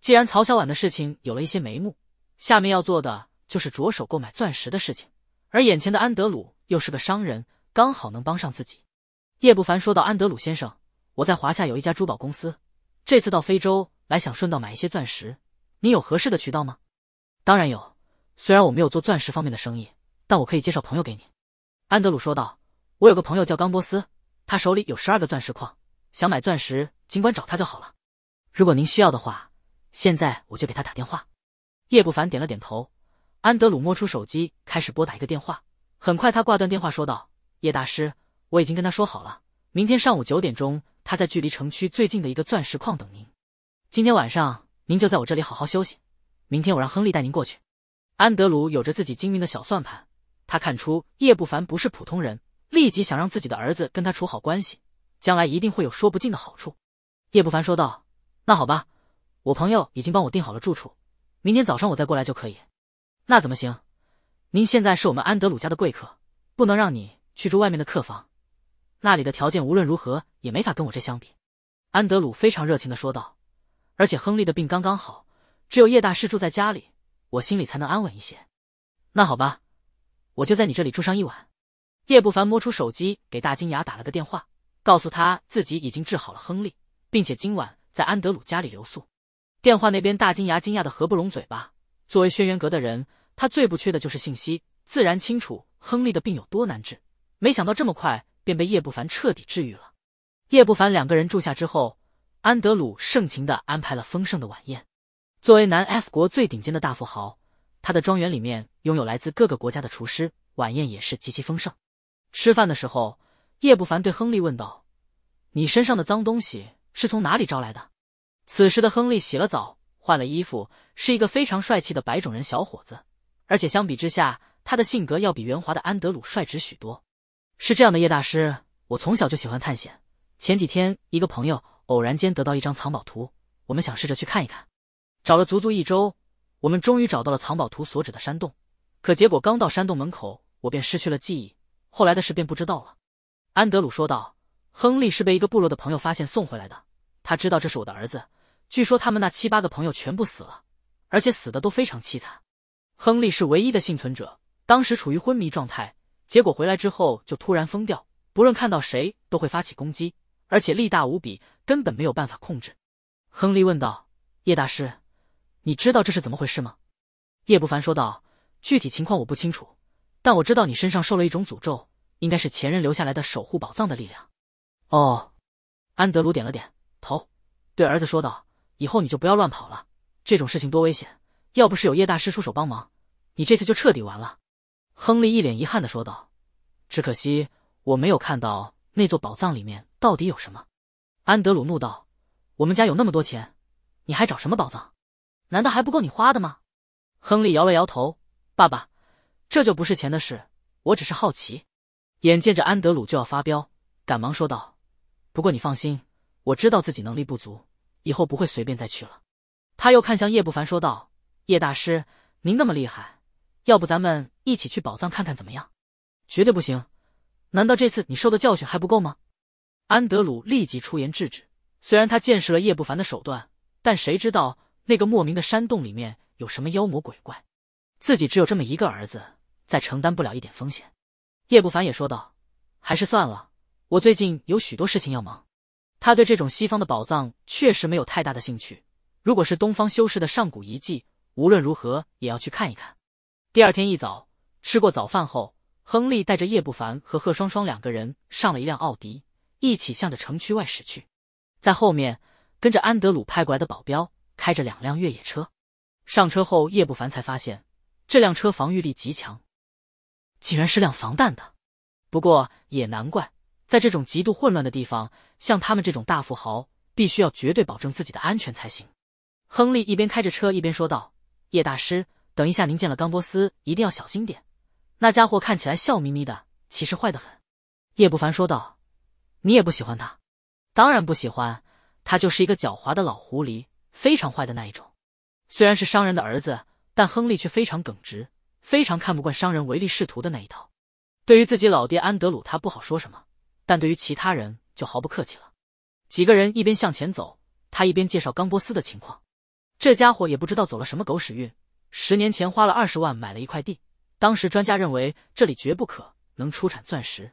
既然曹小婉的事情有了一些眉目，下面要做的就是着手购买钻石的事情，而眼前的安德鲁。又是个商人，刚好能帮上自己。叶不凡说道：“安德鲁先生，我在华夏有一家珠宝公司，这次到非洲来，想顺道买一些钻石。您有合适的渠道吗？”“当然有，虽然我没有做钻石方面的生意，但我可以介绍朋友给你。”安德鲁说道：“我有个朋友叫冈波斯，他手里有十二个钻石矿，想买钻石，尽管找他就好了。如果您需要的话，现在我就给他打电话。”叶不凡点了点头。安德鲁摸出手机，开始拨打一个电话。很快，他挂断电话，说道：“叶大师，我已经跟他说好了，明天上午九点钟，他在距离城区最近的一个钻石矿等您。今天晚上您就在我这里好好休息，明天我让亨利带您过去。”安德鲁有着自己精明的小算盘，他看出叶不凡不是普通人，立即想让自己的儿子跟他处好关系，将来一定会有说不尽的好处。叶不凡说道：“那好吧，我朋友已经帮我订好了住处，明天早上我再过来就可以。”那怎么行？您现在是我们安德鲁家的贵客，不能让你去住外面的客房，那里的条件无论如何也没法跟我这相比。安德鲁非常热情的说道，而且亨利的病刚刚好，只有叶大师住在家里，我心里才能安稳一些。那好吧，我就在你这里住上一晚。叶不凡摸出手机给大金牙打了个电话，告诉他自己已经治好了亨利，并且今晚在安德鲁家里留宿。电话那边大金牙惊讶的合不拢嘴巴，作为轩辕阁的人。他最不缺的就是信息，自然清楚亨利的病有多难治。没想到这么快便被叶不凡彻底治愈了。叶不凡两个人住下之后，安德鲁盛情的安排了丰盛的晚宴。作为南 F 国最顶尖的大富豪，他的庄园里面拥有来自各个国家的厨师，晚宴也是极其丰盛。吃饭的时候，叶不凡对亨利问道：“你身上的脏东西是从哪里招来的？”此时的亨利洗了澡，换了衣服，是一个非常帅气的白种人小伙子。而且相比之下，他的性格要比圆滑的安德鲁率直许多。是这样的，叶大师，我从小就喜欢探险。前几天，一个朋友偶然间得到一张藏宝图，我们想试着去看一看。找了足足一周，我们终于找到了藏宝图所指的山洞。可结果刚到山洞门口，我便失去了记忆。后来的事便不知道了。安德鲁说道：“亨利是被一个部落的朋友发现送回来的。他知道这是我的儿子。据说他们那七八个朋友全部死了，而且死的都非常凄惨。”亨利是唯一的幸存者，当时处于昏迷状态，结果回来之后就突然疯掉，不论看到谁都会发起攻击，而且力大无比，根本没有办法控制。亨利问道：“叶大师，你知道这是怎么回事吗？”叶不凡说道：“具体情况我不清楚，但我知道你身上受了一种诅咒，应该是前人留下来的守护宝藏的力量。”哦，安德鲁点了点头，对儿子说道：“以后你就不要乱跑了，这种事情多危险。”要不是有叶大师出手帮忙，你这次就彻底完了。”亨利一脸遗憾的说道，“只可惜我没有看到那座宝藏里面到底有什么。”安德鲁怒道：“我们家有那么多钱，你还找什么宝藏？难道还不够你花的吗？”亨利摇了摇头：“爸爸，这就不是钱的事，我只是好奇。”眼见着安德鲁就要发飙，赶忙说道：“不过你放心，我知道自己能力不足，以后不会随便再去了。”他又看向叶不凡说道。叶大师，您那么厉害，要不咱们一起去宝藏看看怎么样？绝对不行！难道这次你受的教训还不够吗？安德鲁立即出言制止。虽然他见识了叶不凡的手段，但谁知道那个莫名的山洞里面有什么妖魔鬼怪？自己只有这么一个儿子，再承担不了一点风险。叶不凡也说道：“还是算了，我最近有许多事情要忙。”他对这种西方的宝藏确实没有太大的兴趣。如果是东方修士的上古遗迹，无论如何也要去看一看。第二天一早吃过早饭后，亨利带着叶不凡和贺双双两个人上了一辆奥迪，一起向着城区外驶去。在后面跟着安德鲁派过来的保镖，开着两辆越野车。上车后，叶不凡才发现这辆车防御力极强，竟然是辆防弹的。不过也难怪，在这种极度混乱的地方，像他们这种大富豪必须要绝对保证自己的安全才行。亨利一边开着车一边说道。叶大师，等一下，您见了冈波斯一定要小心点。那家伙看起来笑眯眯的，其实坏得很。叶不凡说道：“你也不喜欢他？当然不喜欢，他就是一个狡猾的老狐狸，非常坏的那一种。虽然是商人的儿子，但亨利却非常耿直，非常看不惯商人唯利是图的那一套。对于自己老爹安德鲁，他不好说什么，但对于其他人就毫不客气了。几个人一边向前走，他一边介绍冈波斯的情况。”这家伙也不知道走了什么狗屎运，十年前花了二十万买了一块地，当时专家认为这里绝不可能出产钻石，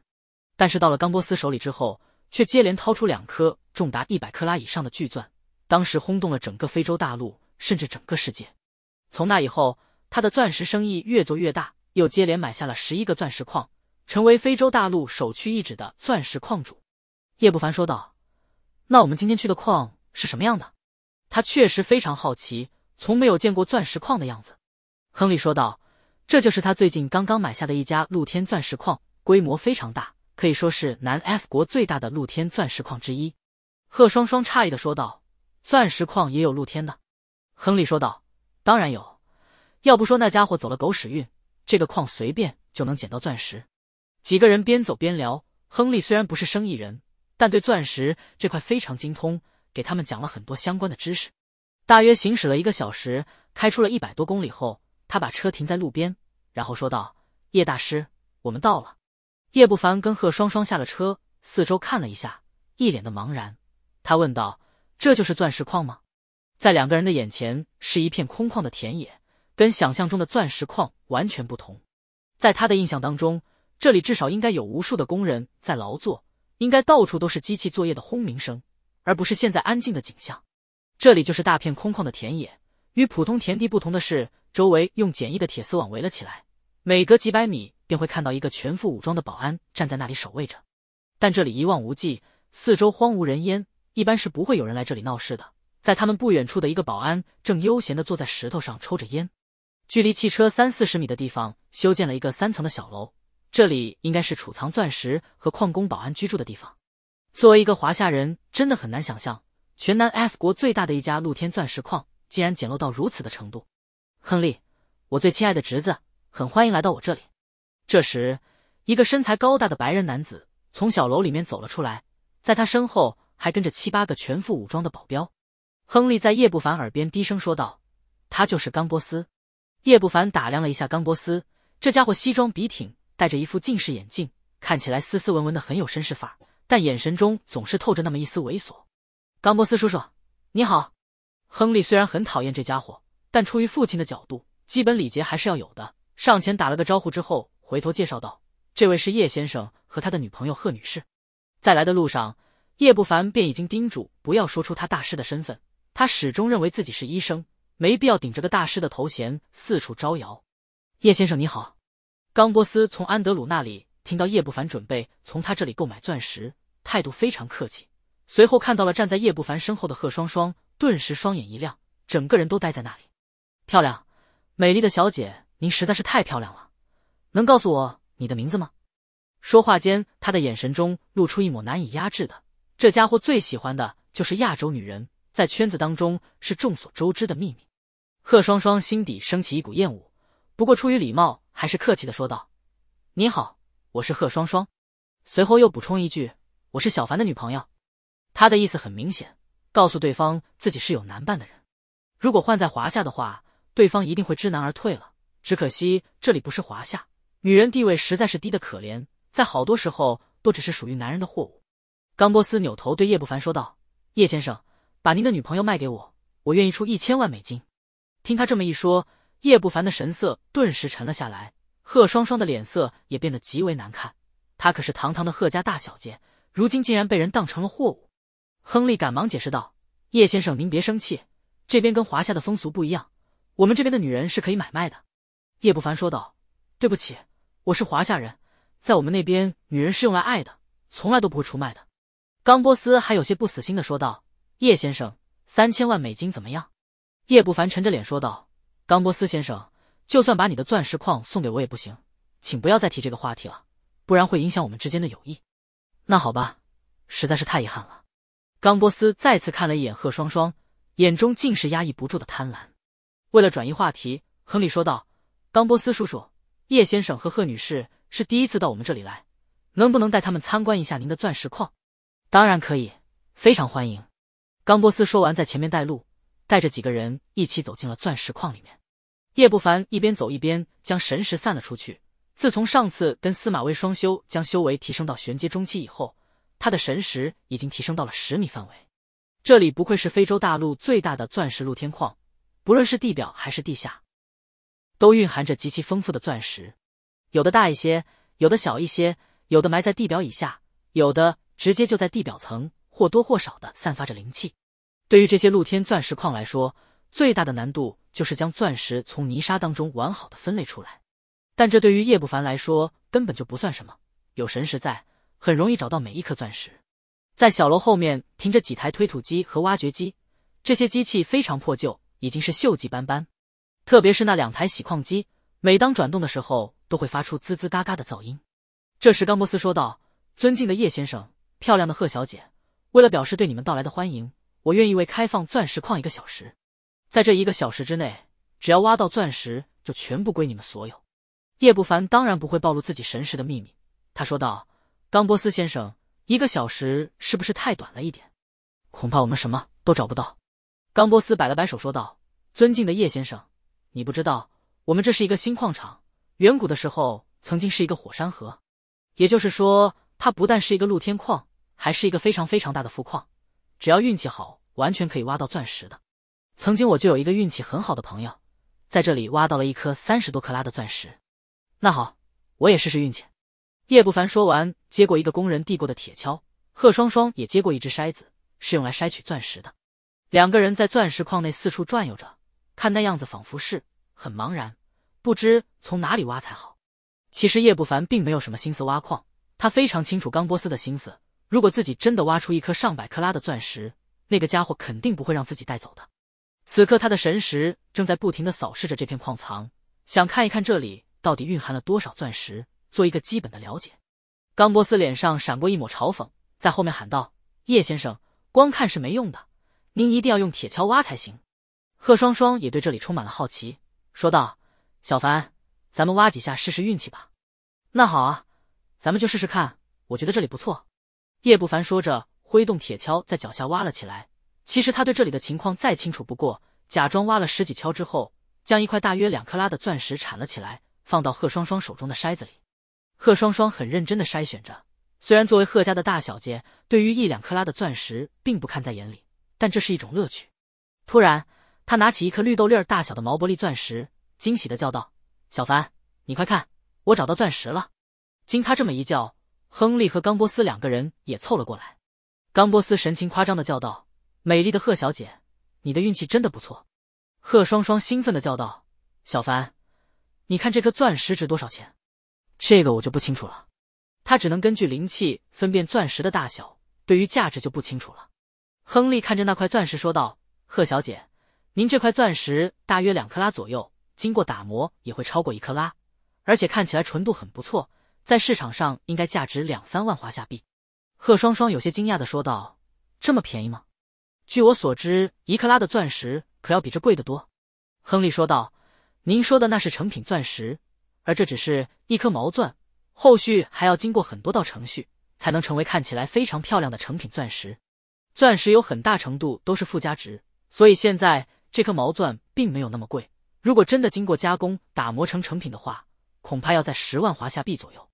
但是到了冈波斯手里之后，却接连掏出两颗重达一百克拉以上的巨钻，当时轰动了整个非洲大陆，甚至整个世界。从那以后，他的钻石生意越做越大，又接连买下了十一个钻石矿，成为非洲大陆首屈一指的钻石矿主。叶不凡说道：“那我们今天去的矿是什么样的？”他确实非常好奇，从没有见过钻石矿的样子。亨利说道：“这就是他最近刚刚买下的一家露天钻石矿，规模非常大，可以说是南 F 国最大的露天钻石矿之一。”贺双双诧异的说道：“钻石矿也有露天的？”亨利说道：“当然有，要不说那家伙走了狗屎运，这个矿随便就能捡到钻石。”几个人边走边聊。亨利虽然不是生意人，但对钻石这块非常精通。给他们讲了很多相关的知识，大约行驶了一个小时，开出了一百多公里后，他把车停在路边，然后说道：“叶大师，我们到了。”叶不凡跟贺双双下了车，四周看了一下，一脸的茫然。他问道：“这就是钻石矿吗？”在两个人的眼前是一片空旷的田野，跟想象中的钻石矿完全不同。在他的印象当中，这里至少应该有无数的工人在劳作，应该到处都是机器作业的轰鸣声。而不是现在安静的景象，这里就是大片空旷的田野。与普通田地不同的是，周围用简易的铁丝网围了起来。每隔几百米便会看到一个全副武装的保安站在那里守卫着。但这里一望无际，四周荒无人烟，一般是不会有人来这里闹事的。在他们不远处的一个保安正悠闲的坐在石头上抽着烟。距离汽车三四十米的地方修建了一个三层的小楼，这里应该是储藏钻石和矿工保安居住的地方。作为一个华夏人，真的很难想象，全南 F 国最大的一家露天钻石矿竟然简陋到如此的程度。亨利，我最亲爱的侄子，很欢迎来到我这里。这时，一个身材高大的白人男子从小楼里面走了出来，在他身后还跟着七八个全副武装的保镖。亨利在叶不凡耳边低声说道：“他就是冈波斯。”叶不凡打量了一下冈波斯，这家伙西装笔挺，戴着一副近视眼镜，看起来斯斯文文的，很有绅士范儿。但眼神中总是透着那么一丝猥琐。冈波斯叔叔，你好。亨利虽然很讨厌这家伙，但出于父亲的角度，基本礼节还是要有的。上前打了个招呼之后，回头介绍道：“这位是叶先生和他的女朋友贺女士。”在来的路上，叶不凡便已经叮嘱不要说出他大师的身份。他始终认为自己是医生，没必要顶着个大师的头衔四处招摇。叶先生你好。冈波斯从安德鲁那里。听到叶不凡准备从他这里购买钻石，态度非常客气。随后看到了站在叶不凡身后的贺双双，顿时双眼一亮，整个人都呆在那里。漂亮，美丽的小姐，您实在是太漂亮了，能告诉我你的名字吗？说话间，他的眼神中露出一抹难以压制的。这家伙最喜欢的就是亚洲女人，在圈子当中是众所周知的秘密。贺双双心底升起一股厌恶，不过出于礼貌，还是客气的说道：“你好。”我是贺双双，随后又补充一句：“我是小凡的女朋友。”他的意思很明显，告诉对方自己是有男伴的人。如果换在华夏的话，对方一定会知难而退了。只可惜这里不是华夏，女人地位实在是低的可怜，在好多时候都只是属于男人的货物。冈波斯扭头对叶不凡说道：“叶先生，把您的女朋友卖给我，我愿意出一千万美金。”听他这么一说，叶不凡的神色顿时沉了下来。贺双双的脸色也变得极为难看，她可是堂堂的贺家大小姐，如今竟然被人当成了货物。亨利赶忙解释道：“叶先生，您别生气，这边跟华夏的风俗不一样，我们这边的女人是可以买卖的。”叶不凡说道：“对不起，我是华夏人，在我们那边，女人是用来爱的，从来都不会出卖的。”冈波斯还有些不死心的说道：“叶先生，三千万美金怎么样？”叶不凡沉着脸说道：“冈波斯先生。”就算把你的钻石矿送给我也不行，请不要再提这个话题了，不然会影响我们之间的友谊。那好吧，实在是太遗憾了。冈波斯再次看了一眼贺双双，眼中尽是压抑不住的贪婪。为了转移话题，亨利说道：“冈波斯叔叔，叶先生和贺女士是第一次到我们这里来，能不能带他们参观一下您的钻石矿？”“当然可以，非常欢迎。”冈波斯说完，在前面带路，带着几个人一起走进了钻石矿里面。叶不凡一边走一边将神识散了出去。自从上次跟司马威双修，将修为提升到玄阶中期以后，他的神识已经提升到了十米范围。这里不愧是非洲大陆最大的钻石露天矿，不论是地表还是地下，都蕴含着极其丰富的钻石。有的大一些，有的小一些，有的埋在地表以下，有的直接就在地表层，或多或少的散发着灵气。对于这些露天钻石矿来说，最大的难度就是将钻石从泥沙当中完好的分类出来，但这对于叶不凡来说根本就不算什么，有神石在，很容易找到每一颗钻石。在小楼后面停着几台推土机和挖掘机，这些机器非常破旧，已经是锈迹斑斑。特别是那两台洗矿机，每当转动的时候都会发出滋滋嘎嘎的噪音。这时，冈博斯说道：“尊敬的叶先生，漂亮的贺小姐，为了表示对你们到来的欢迎，我愿意为开放钻石矿一个小时。”在这一个小时之内，只要挖到钻石，就全部归你们所有。叶不凡当然不会暴露自己神识的秘密，他说道：“冈波斯先生，一个小时是不是太短了一点？恐怕我们什么都找不到。”冈波斯摆了摆手说道：“尊敬的叶先生，你不知道，我们这是一个新矿场。远古的时候曾经是一个火山河，也就是说，它不但是一个露天矿，还是一个非常非常大的富矿。只要运气好，完全可以挖到钻石的。”曾经我就有一个运气很好的朋友，在这里挖到了一颗三十多克拉的钻石。那好，我也试试运气。叶不凡说完，接过一个工人递过的铁锹。贺双双也接过一只筛子，是用来筛取钻石的。两个人在钻石矿内四处转悠着，看那样子仿佛是很茫然，不知从哪里挖才好。其实叶不凡并没有什么心思挖矿，他非常清楚冈波斯的心思。如果自己真的挖出一颗上百克拉的钻石，那个家伙肯定不会让自己带走的。此刻，他的神识正在不停的扫视着这片矿藏，想看一看这里到底蕴含了多少钻石，做一个基本的了解。冈博斯脸上闪过一抹嘲讽，在后面喊道：“叶先生，光看是没用的，您一定要用铁锹挖才行。”贺双双也对这里充满了好奇，说道：“小凡，咱们挖几下试试运气吧。”“那好啊，咱们就试试看。”“我觉得这里不错。”叶不凡说着，挥动铁锹在脚下挖了起来。其实他对这里的情况再清楚不过，假装挖了十几锹之后，将一块大约两克拉的钻石铲了起来，放到贺双双手中的筛子里。贺双双很认真的筛选着，虽然作为贺家的大小姐，对于一两克拉的钻石并不看在眼里，但这是一种乐趣。突然，他拿起一颗绿豆粒儿大小的毛玻璃钻石，惊喜的叫道：“小凡，你快看，我找到钻石了！”经他这么一叫，亨利和冈波斯两个人也凑了过来。冈波斯神情夸张的叫道。美丽的贺小姐，你的运气真的不错！贺双双兴奋的叫道：“小凡，你看这颗钻石值多少钱？”这个我就不清楚了，他只能根据灵气分辨钻石的大小，对于价值就不清楚了。亨利看着那块钻石说道：“贺小姐，您这块钻石大约两克拉左右，经过打磨也会超过一克拉，而且看起来纯度很不错，在市场上应该价值两三万华夏币。”贺双双有些惊讶的说道：“这么便宜吗？”据我所知，一克拉的钻石可要比这贵得多。”亨利说道，“您说的那是成品钻石，而这只是一颗毛钻，后续还要经过很多道程序，才能成为看起来非常漂亮的成品钻石。钻石有很大程度都是附加值，所以现在这颗毛钻并没有那么贵。如果真的经过加工打磨成成品的话，恐怕要在十万华夏币左右。”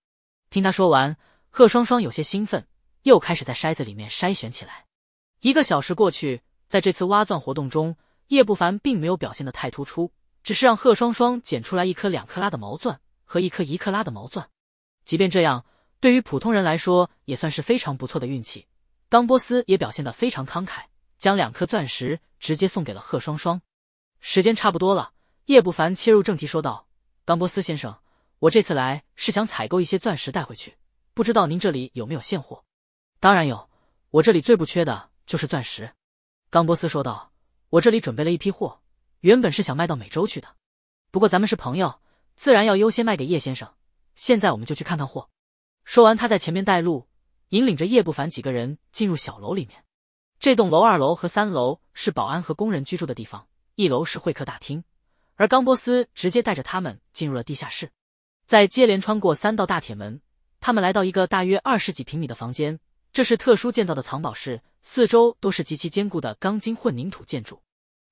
听他说完，贺双双有些兴奋，又开始在筛子里面筛选起来。一个小时过去，在这次挖钻活动中，叶不凡并没有表现的太突出，只是让贺双双捡出来一颗两克拉的毛钻和一颗一克拉的毛钻。即便这样，对于普通人来说也算是非常不错的运气。冈波斯也表现的非常慷慨，将两颗钻石直接送给了贺双双。时间差不多了，叶不凡切入正题说道：“冈波斯先生，我这次来是想采购一些钻石带回去，不知道您这里有没有现货？当然有，我这里最不缺的。”就是钻石，冈波斯说道：“我这里准备了一批货，原本是想卖到美洲去的，不过咱们是朋友，自然要优先卖给叶先生。现在我们就去看看货。”说完，他在前面带路，引领着叶不凡几个人进入小楼里面。这栋楼二楼和三楼是保安和工人居住的地方，一楼是会客大厅，而冈波斯直接带着他们进入了地下室。在接连穿过三道大铁门，他们来到一个大约二十几平米的房间。这是特殊建造的藏宝室，四周都是极其坚固的钢筋混凝土建筑。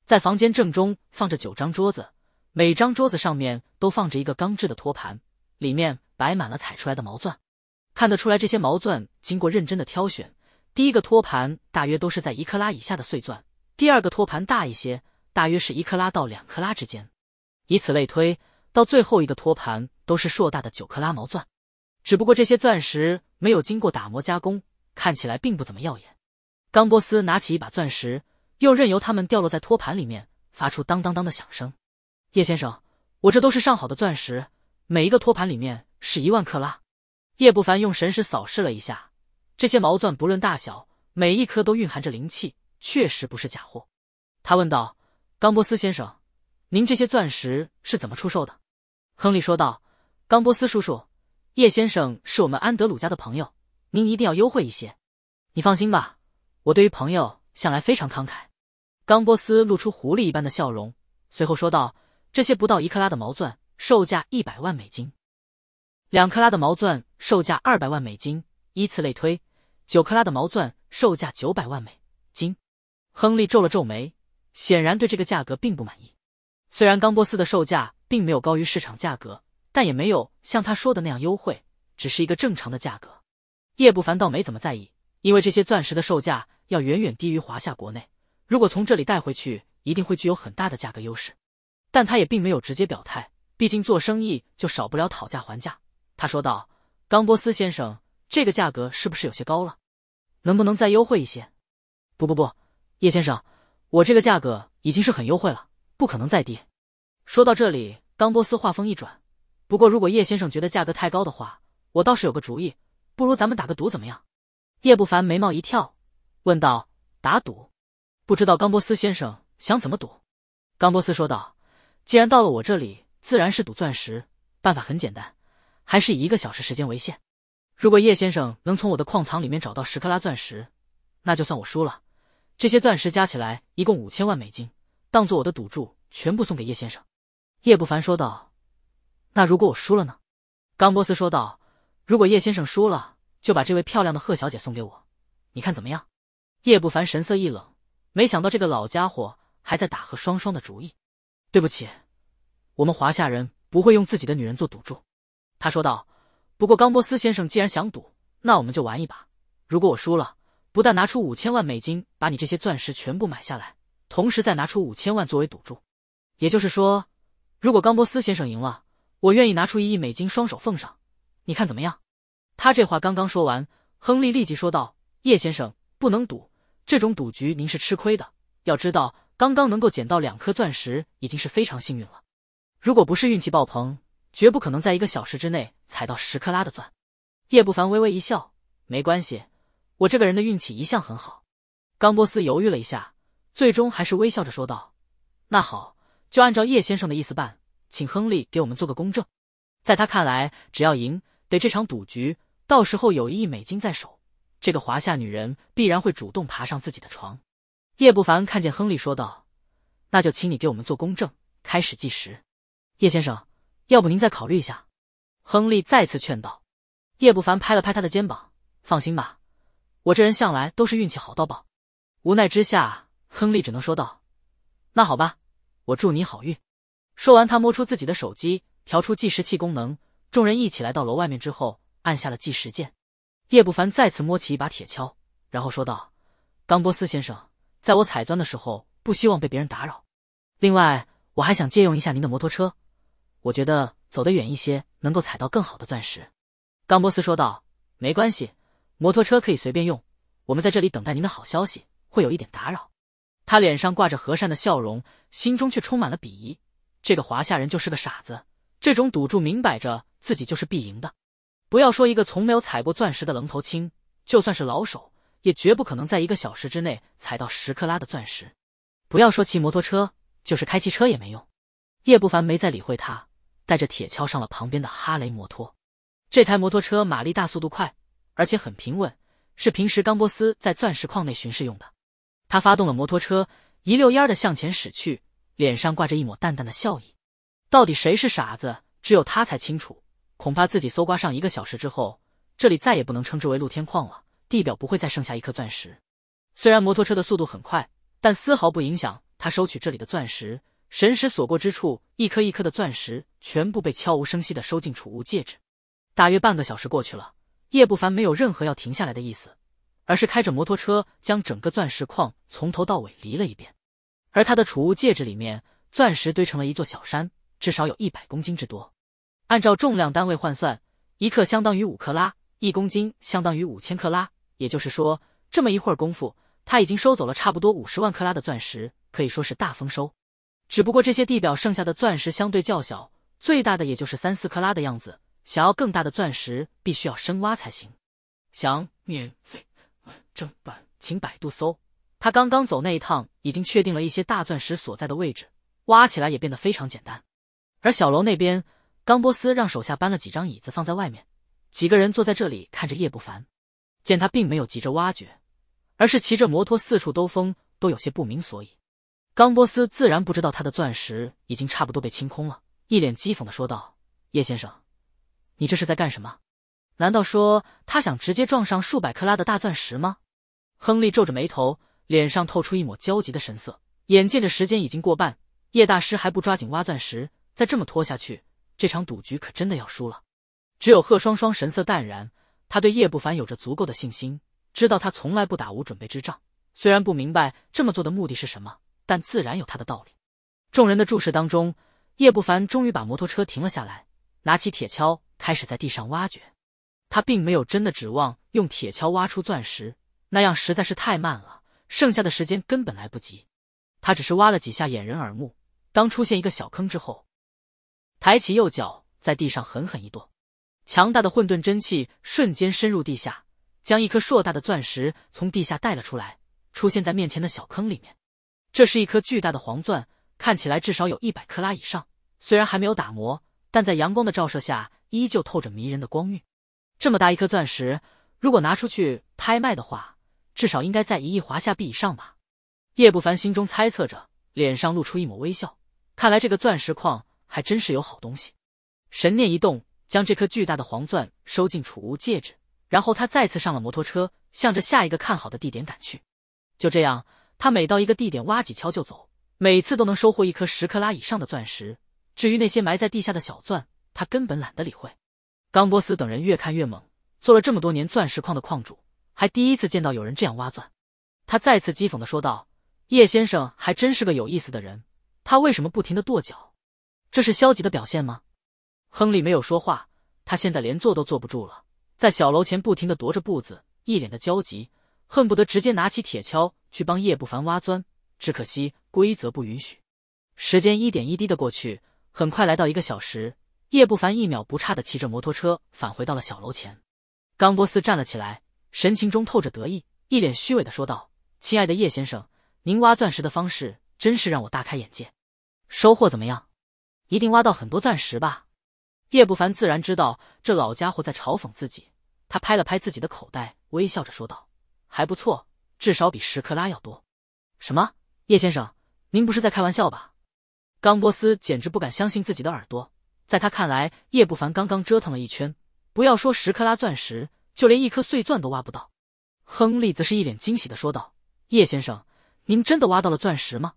在房间正中放着九张桌子，每张桌子上面都放着一个钢制的托盘，里面摆满了采出来的毛钻。看得出来，这些毛钻经过认真的挑选。第一个托盘大约都是在一克拉以下的碎钻，第二个托盘大一些，大约是一克拉到两克拉之间，以此类推，到最后一个托盘都是硕大的九克拉毛钻。只不过这些钻石没有经过打磨加工。看起来并不怎么耀眼。冈波斯拿起一把钻石，又任由它们掉落在托盘里面，发出当当当的响声。叶先生，我这都是上好的钻石，每一个托盘里面是一万克拉。叶不凡用神识扫视了一下，这些毛钻不论大小，每一颗都蕴含着灵气，确实不是假货。他问道：“冈波斯先生，您这些钻石是怎么出售的？”亨利说道：“冈波斯叔叔，叶先生是我们安德鲁家的朋友。”您一定要优惠一些，你放心吧，我对于朋友向来非常慷慨。冈波斯露出狐狸一般的笑容，随后说道：“这些不到一克拉的毛钻售价一百万美金，两克拉的毛钻售价二百万美金，依次类推，九克拉的毛钻售价九百万美金。”亨利皱了皱眉，显然对这个价格并不满意。虽然冈波斯的售价并没有高于市场价格，但也没有像他说的那样优惠，只是一个正常的价格。叶不凡倒没怎么在意，因为这些钻石的售价要远远低于华夏国内，如果从这里带回去，一定会具有很大的价格优势。但他也并没有直接表态，毕竟做生意就少不了讨价还价。他说道：“冈波斯先生，这个价格是不是有些高了？能不能再优惠一些？”“不不不，叶先生，我这个价格已经是很优惠了，不可能再低。”说到这里，冈波斯话锋一转：“不过，如果叶先生觉得价格太高的话，我倒是有个主意。”不如咱们打个赌，怎么样？叶不凡眉毛一跳，问道：“打赌？不知道冈波斯先生想怎么赌？”冈波斯说道：“既然到了我这里，自然是赌钻石。办法很简单，还是以一个小时时间为限。如果叶先生能从我的矿藏里面找到十克拉钻石，那就算我输了。这些钻石加起来一共五千万美金，当做我的赌注，全部送给叶先生。”叶不凡说道：“那如果我输了呢？”冈波斯说道。如果叶先生输了，就把这位漂亮的贺小姐送给我，你看怎么样？叶不凡神色一冷，没想到这个老家伙还在打贺双双的主意。对不起，我们华夏人不会用自己的女人做赌注，他说道。不过冈波斯先生既然想赌，那我们就玩一把。如果我输了，不但拿出五千万美金把你这些钻石全部买下来，同时再拿出五千万作为赌注。也就是说，如果冈波斯先生赢了，我愿意拿出一亿美金双手奉上。你看怎么样？他这话刚刚说完，亨利立即说道：“叶先生，不能赌这种赌局，您是吃亏的。要知道，刚刚能够捡到两颗钻石，已经是非常幸运了。如果不是运气爆棚，绝不可能在一个小时之内踩到十克拉的钻。”叶不凡微微一笑：“没关系，我这个人的运气一向很好。”冈波斯犹豫了一下，最终还是微笑着说道：“那好，就按照叶先生的意思办，请亨利给我们做个公证。”在他看来，只要赢。得这场赌局，到时候有一亿美金在手，这个华夏女人必然会主动爬上自己的床。叶不凡看见亨利说道：“那就请你给我们做公证，开始计时。”叶先生，要不您再考虑一下？”亨利再次劝道。叶不凡拍了拍他的肩膀：“放心吧，我这人向来都是运气好到爆。”无奈之下，亨利只能说道：“那好吧，我祝你好运。”说完，他摸出自己的手机，调出计时器功能。众人一起来到楼外面之后，按下了计时键。叶不凡再次摸起一把铁锹，然后说道：“冈波斯先生，在我采钻的时候，不希望被别人打扰。另外，我还想借用一下您的摩托车，我觉得走得远一些，能够采到更好的钻石。”冈波斯说道：“没关系，摩托车可以随便用。我们在这里等待您的好消息，会有一点打扰。”他脸上挂着和善的笑容，心中却充满了鄙夷。这个华夏人就是个傻子。这种赌注明摆着自己就是必赢的，不要说一个从没有踩过钻石的愣头青，就算是老手，也绝不可能在一个小时之内踩到十克拉的钻石。不要说骑摩托车，就是开汽车也没用。叶不凡没再理会他，带着铁锹上了旁边的哈雷摩托。这台摩托车马力大、速度快，而且很平稳，是平时冈波斯在钻石矿内巡视用的。他发动了摩托车，一溜烟的向前驶去，脸上挂着一抹淡淡的笑意。到底谁是傻子？只有他才清楚。恐怕自己搜刮上一个小时之后，这里再也不能称之为露天矿了。地表不会再剩下一颗钻石。虽然摩托车的速度很快，但丝毫不影响他收取这里的钻石。神石所过之处，一颗一颗的钻石全部被悄无声息的收进储物戒指。大约半个小时过去了，叶不凡没有任何要停下来的意思，而是开着摩托车将整个钻石矿从头到尾犁了一遍。而他的储物戒指里面，钻石堆成了一座小山。至少有一百公斤之多，按照重量单位换算，一克相当于五克拉，一公斤相当于五千克拉。也就是说，这么一会儿功夫，他已经收走了差不多五十万克拉的钻石，可以说是大丰收。只不过这些地表剩下的钻石相对较小，最大的也就是三四克拉的样子。想要更大的钻石，必须要深挖才行。想免费正版，请百度搜。他刚刚走那一趟，已经确定了一些大钻石所在的位置，挖起来也变得非常简单。而小楼那边，冈波斯让手下搬了几张椅子放在外面，几个人坐在这里看着叶不凡。见他并没有急着挖掘，而是骑着摩托四处兜风，都有些不明所以。冈波斯自然不知道他的钻石已经差不多被清空了，一脸讥讽的说道：“叶先生，你这是在干什么？难道说他想直接撞上数百克拉的大钻石吗？”亨利皱着眉头，脸上透出一抹焦急的神色。眼见着时间已经过半，叶大师还不抓紧挖钻石。再这么拖下去，这场赌局可真的要输了。只有贺双双神色淡然，他对叶不凡有着足够的信心，知道他从来不打无准备之仗。虽然不明白这么做的目的是什么，但自然有他的道理。众人的注视当中，叶不凡终于把摩托车停了下来，拿起铁锹开始在地上挖掘。他并没有真的指望用铁锹挖出钻石，那样实在是太慢了，剩下的时间根本来不及。他只是挖了几下掩人耳目，当出现一个小坑之后。抬起右脚，在地上狠狠一跺，强大的混沌真气瞬间深入地下，将一颗硕大的钻石从地下带了出来，出现在面前的小坑里面。这是一颗巨大的黄钻，看起来至少有一百克拉以上。虽然还没有打磨，但在阳光的照射下，依旧透着迷人的光晕。这么大一颗钻石，如果拿出去拍卖的话，至少应该在一亿华夏币以上吧？叶不凡心中猜测着，脸上露出一抹微笑。看来这个钻石矿……还真是有好东西，神念一动，将这颗巨大的黄钻收进储物戒指，然后他再次上了摩托车，向着下一个看好的地点赶去。就这样，他每到一个地点挖几锹就走，每次都能收获一颗十克拉以上的钻石。至于那些埋在地下的小钻，他根本懒得理会。冈波斯等人越看越猛，做了这么多年钻石矿的矿主，还第一次见到有人这样挖钻。他再次讥讽的说道：“叶先生还真是个有意思的人，他为什么不停的跺脚？”这是消极的表现吗？亨利没有说话，他现在连坐都坐不住了，在小楼前不停的踱着步子，一脸的焦急，恨不得直接拿起铁锹去帮叶不凡挖钻。只可惜规则不允许。时间一点一滴的过去，很快来到一个小时。叶不凡一秒不差的骑着摩托车返回到了小楼前。冈波斯站了起来，神情中透着得意，一脸虚伪的说道：“亲爱的叶先生，您挖钻石的方式真是让我大开眼界，收获怎么样？”一定挖到很多钻石吧？叶不凡自然知道这老家伙在嘲讽自己，他拍了拍自己的口袋，微笑着说道：“还不错，至少比十克拉要多。”“什么？叶先生，您不是在开玩笑吧？”冈波斯简直不敢相信自己的耳朵，在他看来，叶不凡刚刚折腾了一圈，不要说十克拉钻石，就连一颗碎钻都挖不到。亨利则是一脸惊喜的说道：“叶先生，您真的挖到了钻石吗？”“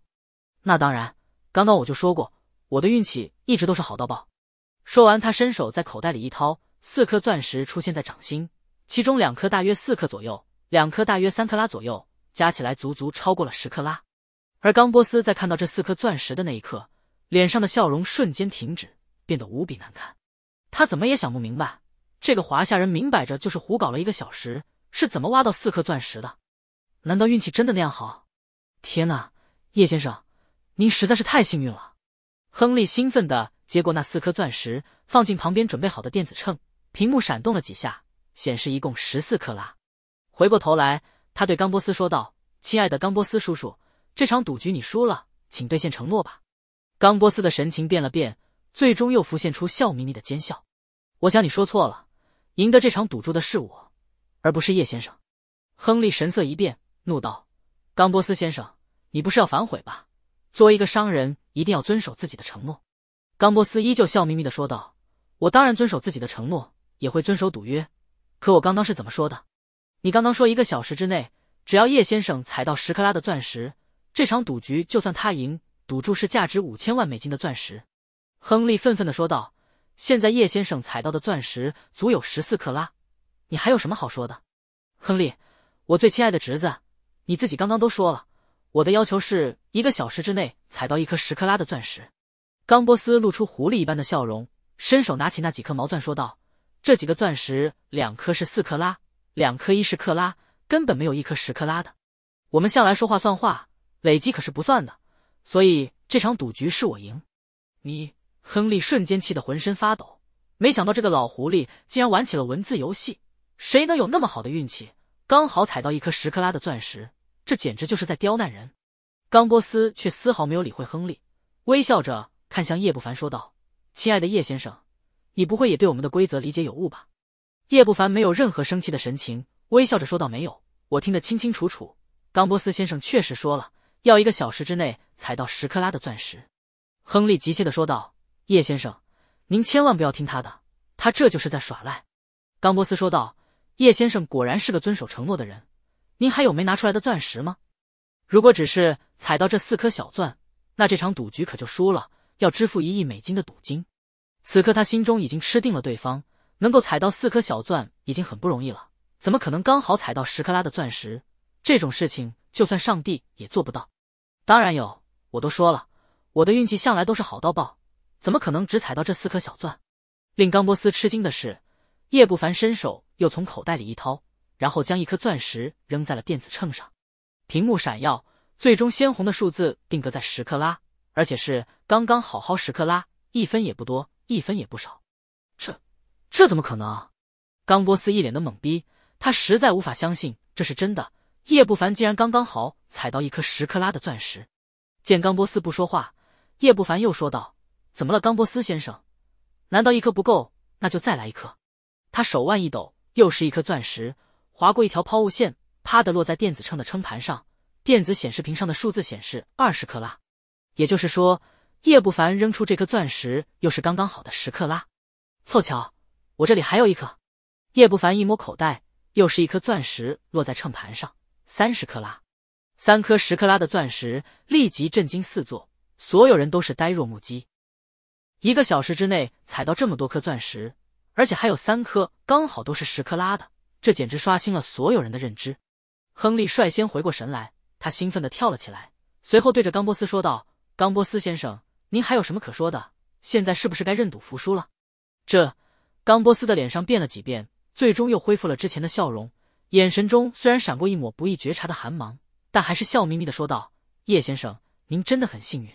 那当然，刚刚我就说过。”我的运气一直都是好到爆。说完，他伸手在口袋里一掏，四颗钻石出现在掌心，其中两颗大约四克左右，两颗大约三克拉左右，加起来足足超过了十克拉。而冈波斯在看到这四颗钻石的那一刻，脸上的笑容瞬间停止，变得无比难看。他怎么也想不明白，这个华夏人明摆着就是胡搞了一个小时，是怎么挖到四颗钻石的？难道运气真的那样好？天哪，叶先生，您实在是太幸运了！亨利兴奋地接过那四颗钻石，放进旁边准备好的电子秤，屏幕闪动了几下，显示一共十四克拉。回过头来，他对冈波斯说道：“亲爱的冈波斯叔叔，这场赌局你输了，请兑现承诺吧。”冈波斯的神情变了变，最终又浮现出笑眯眯的奸笑。我想你说错了，赢得这场赌注的是我，而不是叶先生。亨利神色一变，怒道：“冈波斯先生，你不是要反悔吧？”作为一个商人，一定要遵守自己的承诺。冈波斯依旧笑眯眯的说道：“我当然遵守自己的承诺，也会遵守赌约。可我刚刚是怎么说的？你刚刚说一个小时之内，只要叶先生踩到十克拉的钻石，这场赌局就算他赢，赌注是价值五千万美金的钻石。”亨利愤愤的说道：“现在叶先生踩到的钻石足有十四克拉，你还有什么好说的？”亨利，我最亲爱的侄子，你自己刚刚都说了。我的要求是，一个小时之内采到一颗十克拉的钻石。冈波斯露出狐狸一般的笑容，伸手拿起那几颗毛钻，说道：“这几个钻石，两颗是四克拉，两颗一十克拉，根本没有一颗十克拉的。我们向来说话算话，累积可是不算的，所以这场赌局是我赢。”你，亨利瞬间气得浑身发抖。没想到这个老狐狸竟然玩起了文字游戏。谁能有那么好的运气，刚好踩到一颗十克拉的钻石？这简直就是在刁难人，冈波斯却丝毫没有理会亨利，微笑着看向叶不凡说道：“亲爱的叶先生，你不会也对我们的规则理解有误吧？”叶不凡没有任何生气的神情，微笑着说道：“没有，我听得清清楚楚，冈波斯先生确实说了，要一个小时之内采到十克拉的钻石。”亨利急切的说道：“叶先生，您千万不要听他的，他这就是在耍赖。”冈波斯说道：“叶先生果然是个遵守承诺的人。”您还有没拿出来的钻石吗？如果只是踩到这四颗小钻，那这场赌局可就输了，要支付一亿美金的赌金。此刻他心中已经吃定了对方，能够踩到四颗小钻已经很不容易了，怎么可能刚好踩到十克拉的钻石？这种事情就算上帝也做不到。当然有，我都说了，我的运气向来都是好到爆，怎么可能只踩到这四颗小钻？令冈波斯吃惊的是，叶不凡伸手又从口袋里一掏。然后将一颗钻石扔在了电子秤上，屏幕闪耀，最终鲜红的数字定格在十克拉，而且是刚刚好好十克拉，一分也不多，一分也不少。这这怎么可能？冈波斯一脸的懵逼，他实在无法相信这是真的。叶不凡竟然刚刚好踩到一颗十克拉的钻石。见冈波斯不说话，叶不凡又说道：“怎么了，冈波斯先生？难道一颗不够？那就再来一颗。”他手腕一抖，又是一颗钻石。划过一条抛物线，啪的落在电子秤的秤盘上，电子显示屏上的数字显示二十克拉，也就是说，叶不凡扔出这颗钻石又是刚刚好的十克拉。凑巧，我这里还有一颗。叶不凡一摸口袋，又是一颗钻石落在秤盘上，三十克拉。三颗十克拉的钻石立即震惊四座，所有人都是呆若木鸡。一个小时之内采到这么多颗钻石，而且还有三颗刚好都是十克拉的。这简直刷新了所有人的认知。亨利率先回过神来，他兴奋地跳了起来，随后对着冈波斯说道：“冈波斯先生，您还有什么可说的？现在是不是该认赌服输了？”这，冈波斯的脸上变了几变，最终又恢复了之前的笑容，眼神中虽然闪过一抹不易觉察的寒芒，但还是笑眯眯的说道：“叶先生，您真的很幸运。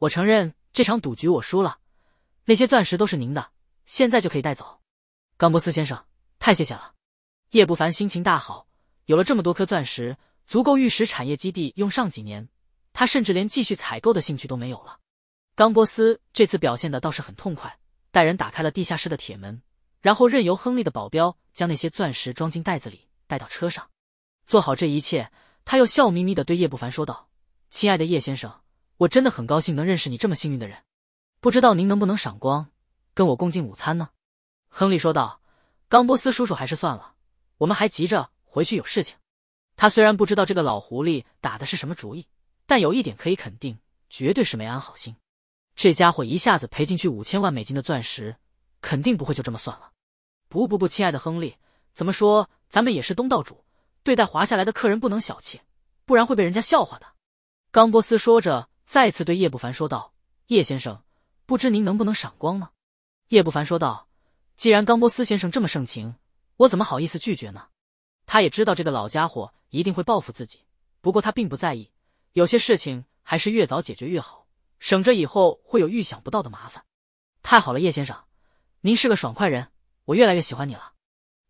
我承认这场赌局我输了，那些钻石都是您的，现在就可以带走。”冈波斯先生，太谢谢了。叶不凡心情大好，有了这么多颗钻石，足够玉石产业基地用上几年。他甚至连继续采购的兴趣都没有了。冈波斯这次表现的倒是很痛快，带人打开了地下室的铁门，然后任由亨利的保镖将那些钻石装进袋子里，带到车上。做好这一切，他又笑眯眯的对叶不凡说道：“亲爱的叶先生，我真的很高兴能认识你这么幸运的人，不知道您能不能赏光，跟我共进午餐呢？”亨利说道：“冈波斯叔叔还是算了。”我们还急着回去，有事情。他虽然不知道这个老狐狸打的是什么主意，但有一点可以肯定，绝对是没安好心。这家伙一下子赔进去五千万美金的钻石，肯定不会就这么算了。不不不，亲爱的亨利，怎么说咱们也是东道主，对待滑下来的客人不能小气，不然会被人家笑话的。冈波斯说着，再次对叶不凡说道：“叶先生，不知您能不能赏光呢？”叶不凡说道：“既然冈波斯先生这么盛情。”我怎么好意思拒绝呢？他也知道这个老家伙一定会报复自己，不过他并不在意。有些事情还是越早解决越好，省着以后会有预想不到的麻烦。太好了，叶先生，您是个爽快人，我越来越喜欢你了。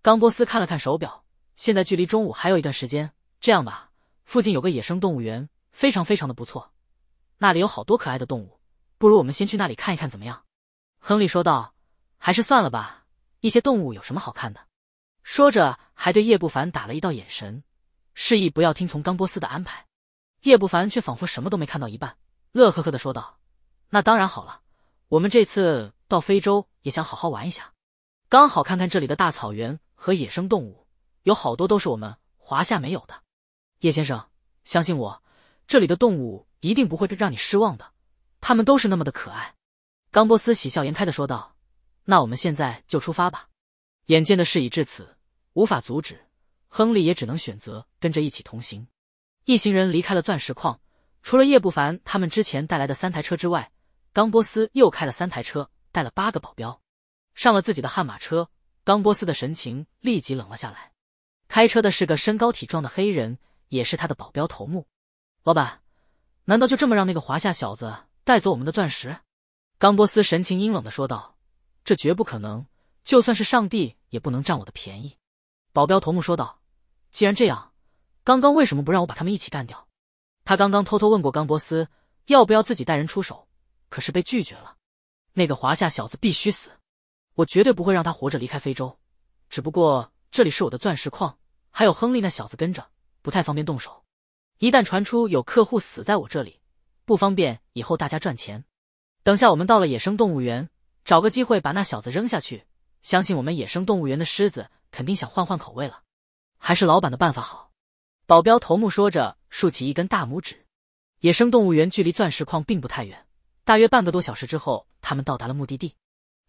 冈波斯看了看手表，现在距离中午还有一段时间。这样吧，附近有个野生动物园，非常非常的不错，那里有好多可爱的动物，不如我们先去那里看一看怎么样？亨利说道。还是算了吧，一些动物有什么好看的？说着，还对叶不凡打了一道眼神，示意不要听从冈波斯的安排。叶不凡却仿佛什么都没看到，一半乐呵呵的说道：“那当然好了，我们这次到非洲也想好好玩一下，刚好看看这里的大草原和野生动物，有好多都是我们华夏没有的。叶先生，相信我，这里的动物一定不会让你失望的，它们都是那么的可爱。”冈波斯喜笑颜开的说道：“那我们现在就出发吧。”眼见的事已至此，无法阻止，亨利也只能选择跟着一起同行。一行人离开了钻石矿，除了叶不凡他们之前带来的三台车之外，冈波斯又开了三台车，带了八个保镖，上了自己的悍马车。冈波斯的神情立即冷了下来。开车的是个身高体壮的黑人，也是他的保镖头目。老板，难道就这么让那个华夏小子带走我们的钻石？冈波斯神情阴冷的说道：“这绝不可能。”就算是上帝也不能占我的便宜，保镖头目说道：“既然这样，刚刚为什么不让我把他们一起干掉？”他刚刚偷偷问过冈博斯要不要自己带人出手，可是被拒绝了。那个华夏小子必须死，我绝对不会让他活着离开非洲。只不过这里是我的钻石矿，还有亨利那小子跟着，不太方便动手。一旦传出有客户死在我这里，不方便以后大家赚钱。等下我们到了野生动物园，找个机会把那小子扔下去。相信我们野生动物园的狮子肯定想换换口味了，还是老板的办法好。保镖头目说着，竖起一根大拇指。野生动物园距离钻石矿并不太远，大约半个多小时之后，他们到达了目的地。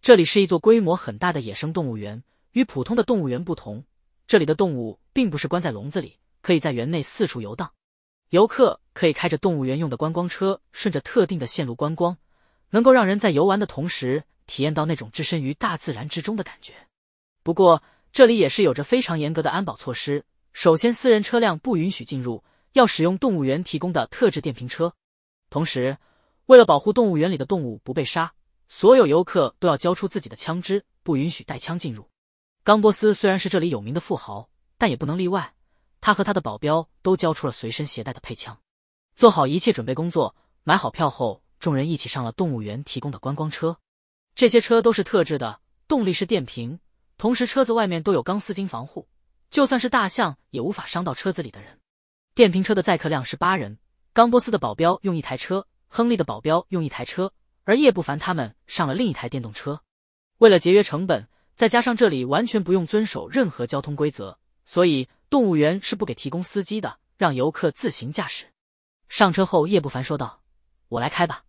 这里是一座规模很大的野生动物园，与普通的动物园不同，这里的动物并不是关在笼子里，可以在园内四处游荡。游客可以开着动物园用的观光车，顺着特定的线路观光，能够让人在游玩的同时。体验到那种置身于大自然之中的感觉。不过，这里也是有着非常严格的安保措施。首先，私人车辆不允许进入，要使用动物园提供的特制电瓶车。同时，为了保护动物园里的动物不被杀，所有游客都要交出自己的枪支，不允许带枪进入。冈波斯虽然是这里有名的富豪，但也不能例外，他和他的保镖都交出了随身携带的配枪，做好一切准备工作，买好票后，众人一起上了动物园提供的观光车。这些车都是特制的，动力是电瓶，同时车子外面都有钢丝筋防护，就算是大象也无法伤到车子里的人。电瓶车的载客量是八人，冈波斯的保镖用一台车，亨利的保镖用一台车，而叶不凡他们上了另一台电动车。为了节约成本，再加上这里完全不用遵守任何交通规则，所以动物园是不给提供司机的，让游客自行驾驶。上车后，叶不凡说道：“我来开吧。”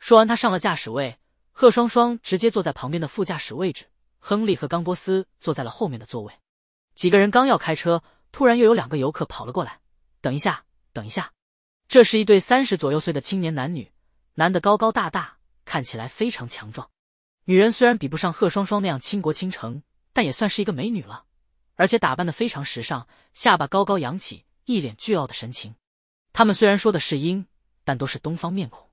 说完，他上了驾驶位。贺双双直接坐在旁边的副驾驶位置，亨利和冈波斯坐在了后面的座位。几个人刚要开车，突然又有两个游客跑了过来。“等一下，等一下！”这是一对三十左右岁的青年男女，男的高高大大，看起来非常强壮；女人虽然比不上贺双双那样倾国倾城，但也算是一个美女了，而且打扮的非常时尚，下巴高高扬起，一脸倨傲的神情。他们虽然说的是英，但都是东方面孔。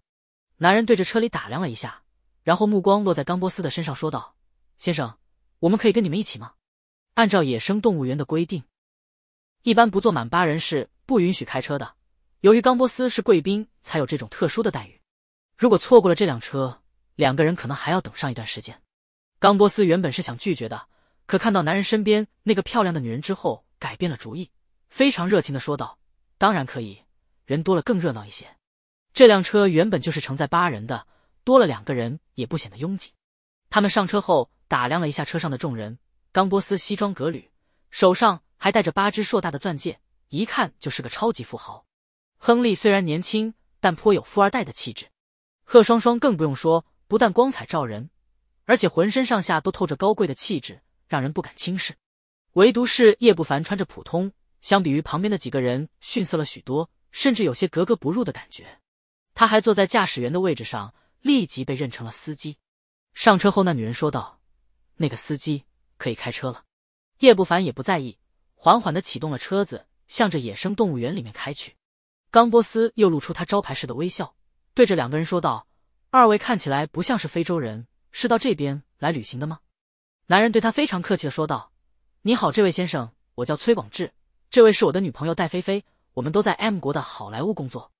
男人对着车里打量了一下。然后目光落在冈波斯的身上，说道：“先生，我们可以跟你们一起吗？按照野生动物园的规定，一般不坐满八人是不允许开车的。由于冈波斯是贵宾，才有这种特殊的待遇。如果错过了这辆车，两个人可能还要等上一段时间。”冈波斯原本是想拒绝的，可看到男人身边那个漂亮的女人之后，改变了主意，非常热情的说道：“当然可以，人多了更热闹一些。这辆车原本就是承载八人的。”多了两个人也不显得拥挤。他们上车后打量了一下车上的众人：，冈波斯西装革履，手上还带着八只硕大的钻戒，一看就是个超级富豪。亨利虽然年轻，但颇有富二代的气质。贺双双更不用说，不但光彩照人，而且浑身上下都透着高贵的气质，让人不敢轻视。唯独是叶不凡穿着普通，相比于旁边的几个人逊色了许多，甚至有些格格不入的感觉。他还坐在驾驶员的位置上。立即被认成了司机，上车后，那女人说道：“那个司机可以开车了。”叶不凡也不在意，缓缓的启动了车子，向着野生动物园里面开去。冈波斯又露出他招牌式的微笑，对着两个人说道：“二位看起来不像是非洲人，是到这边来旅行的吗？”男人对他非常客气的说道：“你好，这位先生，我叫崔广志，这位是我的女朋友戴菲菲，我们都在 M 国的好莱坞工作，